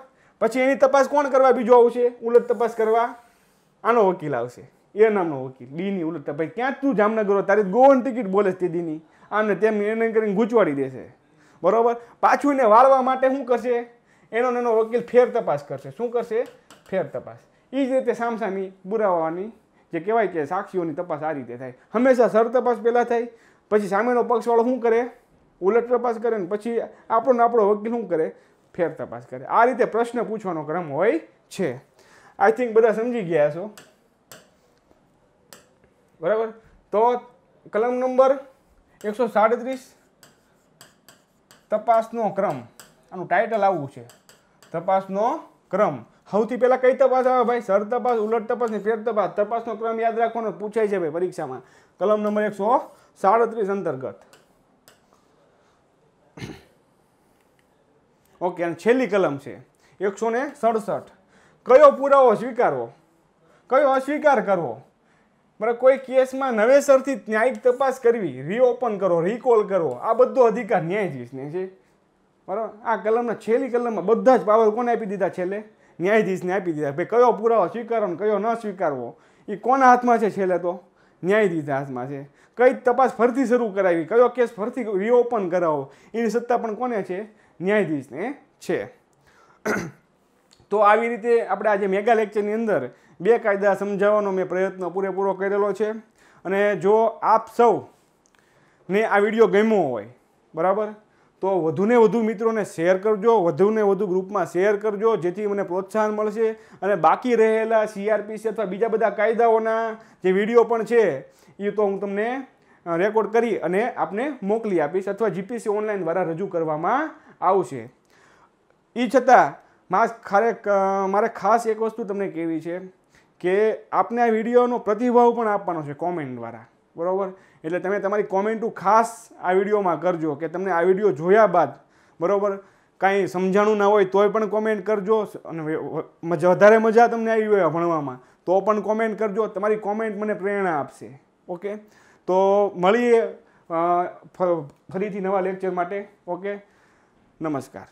Speaker 1: પછી એની તપાસ કોણ કરવા બીજો આવશે ઉલટ તપાસ કરવા આનો વકીલ આવશે એ નામનો વકીલ ડીની ઉલટતા ભાઈ ક્યાં તું જામનગર તારી ગોવન ટિકિટ બોલે તે દીની આમને તેમ એને કરીને ગૂંચવાડી દેશે બરોબર પાછું એને વાળવા માટે શું કરશે એનો એનો વકીલ ફેર તપાસ કરશે શું કરશે ફેર તપાસ એ જ રીતે સામસામી બુરાવાની જે કહેવાય કે સાક્ષીઓની તપાસ આ રીતે થાય હંમેશા સર તપાસ પહેલાં થાય પછી સામેનો પક્ષવાળો શું કરે ઉલટ તપાસ કરે ને પછી આપણો આપણો વકીલ શું કરે ફેર તપાસ કરે આ રીતે પ્રશ્ન પૂછવાનો ક્રમ હોય છે આઈ થિંક બધા સમજી ગયા છો બરાબર તો કલમ નંબર એકસો સાડત્રીસ તપાસનો ક્રમ આનું ટાઇટલ આવવું છે તપાસનો ક્રમ સૌથી પહેલાં કઈ તપાસ આવે ભાઈ સર તપાસ ઉલટ તપાસ ને ફેર તપાસ તપાસનો ક્રમ યાદ રાખવાનો પૂછાય છે ભાઈ પરીક્ષામાં કલમ નંબર એકસો સાડત્રીસ અંતર્ગત ઓકે અને છેલ્લી કલમ છે એકસો ને સડસઠ કયો પુરાવો સ્વીકારવો કયો અસ્વીકાર કરવો બરાબર કોઈ કેસમાં નવેસરથી ન્યાયિક તપાસ કરવી રીઓપન કરો રિકોલ કરો આ બધો અધિકાર ન્યાયાધીશને છે બરાબર આ કલમના છેલ્લી કલમમાં બધા જ પાવર કોને આપી દીધા છેલ્લે ન્યાયાધીશને આપી દીધા ભાઈ કયો પુરાવો સ્વીકારો ને કયો ન સ્વીકારવો એ કોના હાથમાં છે છેલ્લે તો ન્યાયાધીશના હાથમાં છે કઈ તપાસ ફરીથી શરૂ કરાવી કયો કેસ ફરીથી રીઓપન કરાવો એની સત્તા પણ કોને છે ન્યાયાધીશને છે તો આવી રીતે આપણે આજે મેગા લેક્ચરની અંદર બે કાયદા સમજાવવાનો મેં પ્રયત્ન પૂરેપૂરો કરેલો છે અને જો આપ સૌ ને આ વિડીયો ગમ્યો હોય બરાબર તો વધુને વધુ મિત્રોને શેર કરજો વધુને વધુ ગ્રુપમાં શેર કરજો જેથી મને પ્રોત્સાહન મળશે અને બાકી રહેલા સીઆરપીસી અથવા બીજા બધા કાયદાઓના જે વિડીયો પણ છે એ તો હું તમને રેકોર્ડ કરી અને આપને મોકલી આપીશ અથવા જીપીસી ઓનલાઈન દ્વારા રજૂ કરવામાં આવશે એ છતાં મારે ખરેખ મારે ખાસ એક વસ્તુ તમને કહેવી છે કે આપને આ વિડીયોનો પ્રતિભાવ પણ આપવાનો છે કોમેન્ટ દ્વારા બરાબર એટલે તમે તમારી કોમેન્ટો ખાસ આ વિડીયોમાં કરજો કે તમને આ વિડીયો જોયા બાદ બરાબર કાંઈ સમજાણું ના હોય તોય પણ કોમેન્ટ કરજો અને વધારે મજા તમને આવી હોય ભણવામાં તો પણ કોમેન્ટ કરજો તમારી કોમેન્ટ મને પ્રેરણા આપશે ઓકે તો મળીએ ફરીથી નવા લેક્ચર માટે ઓકે નમસ્કાર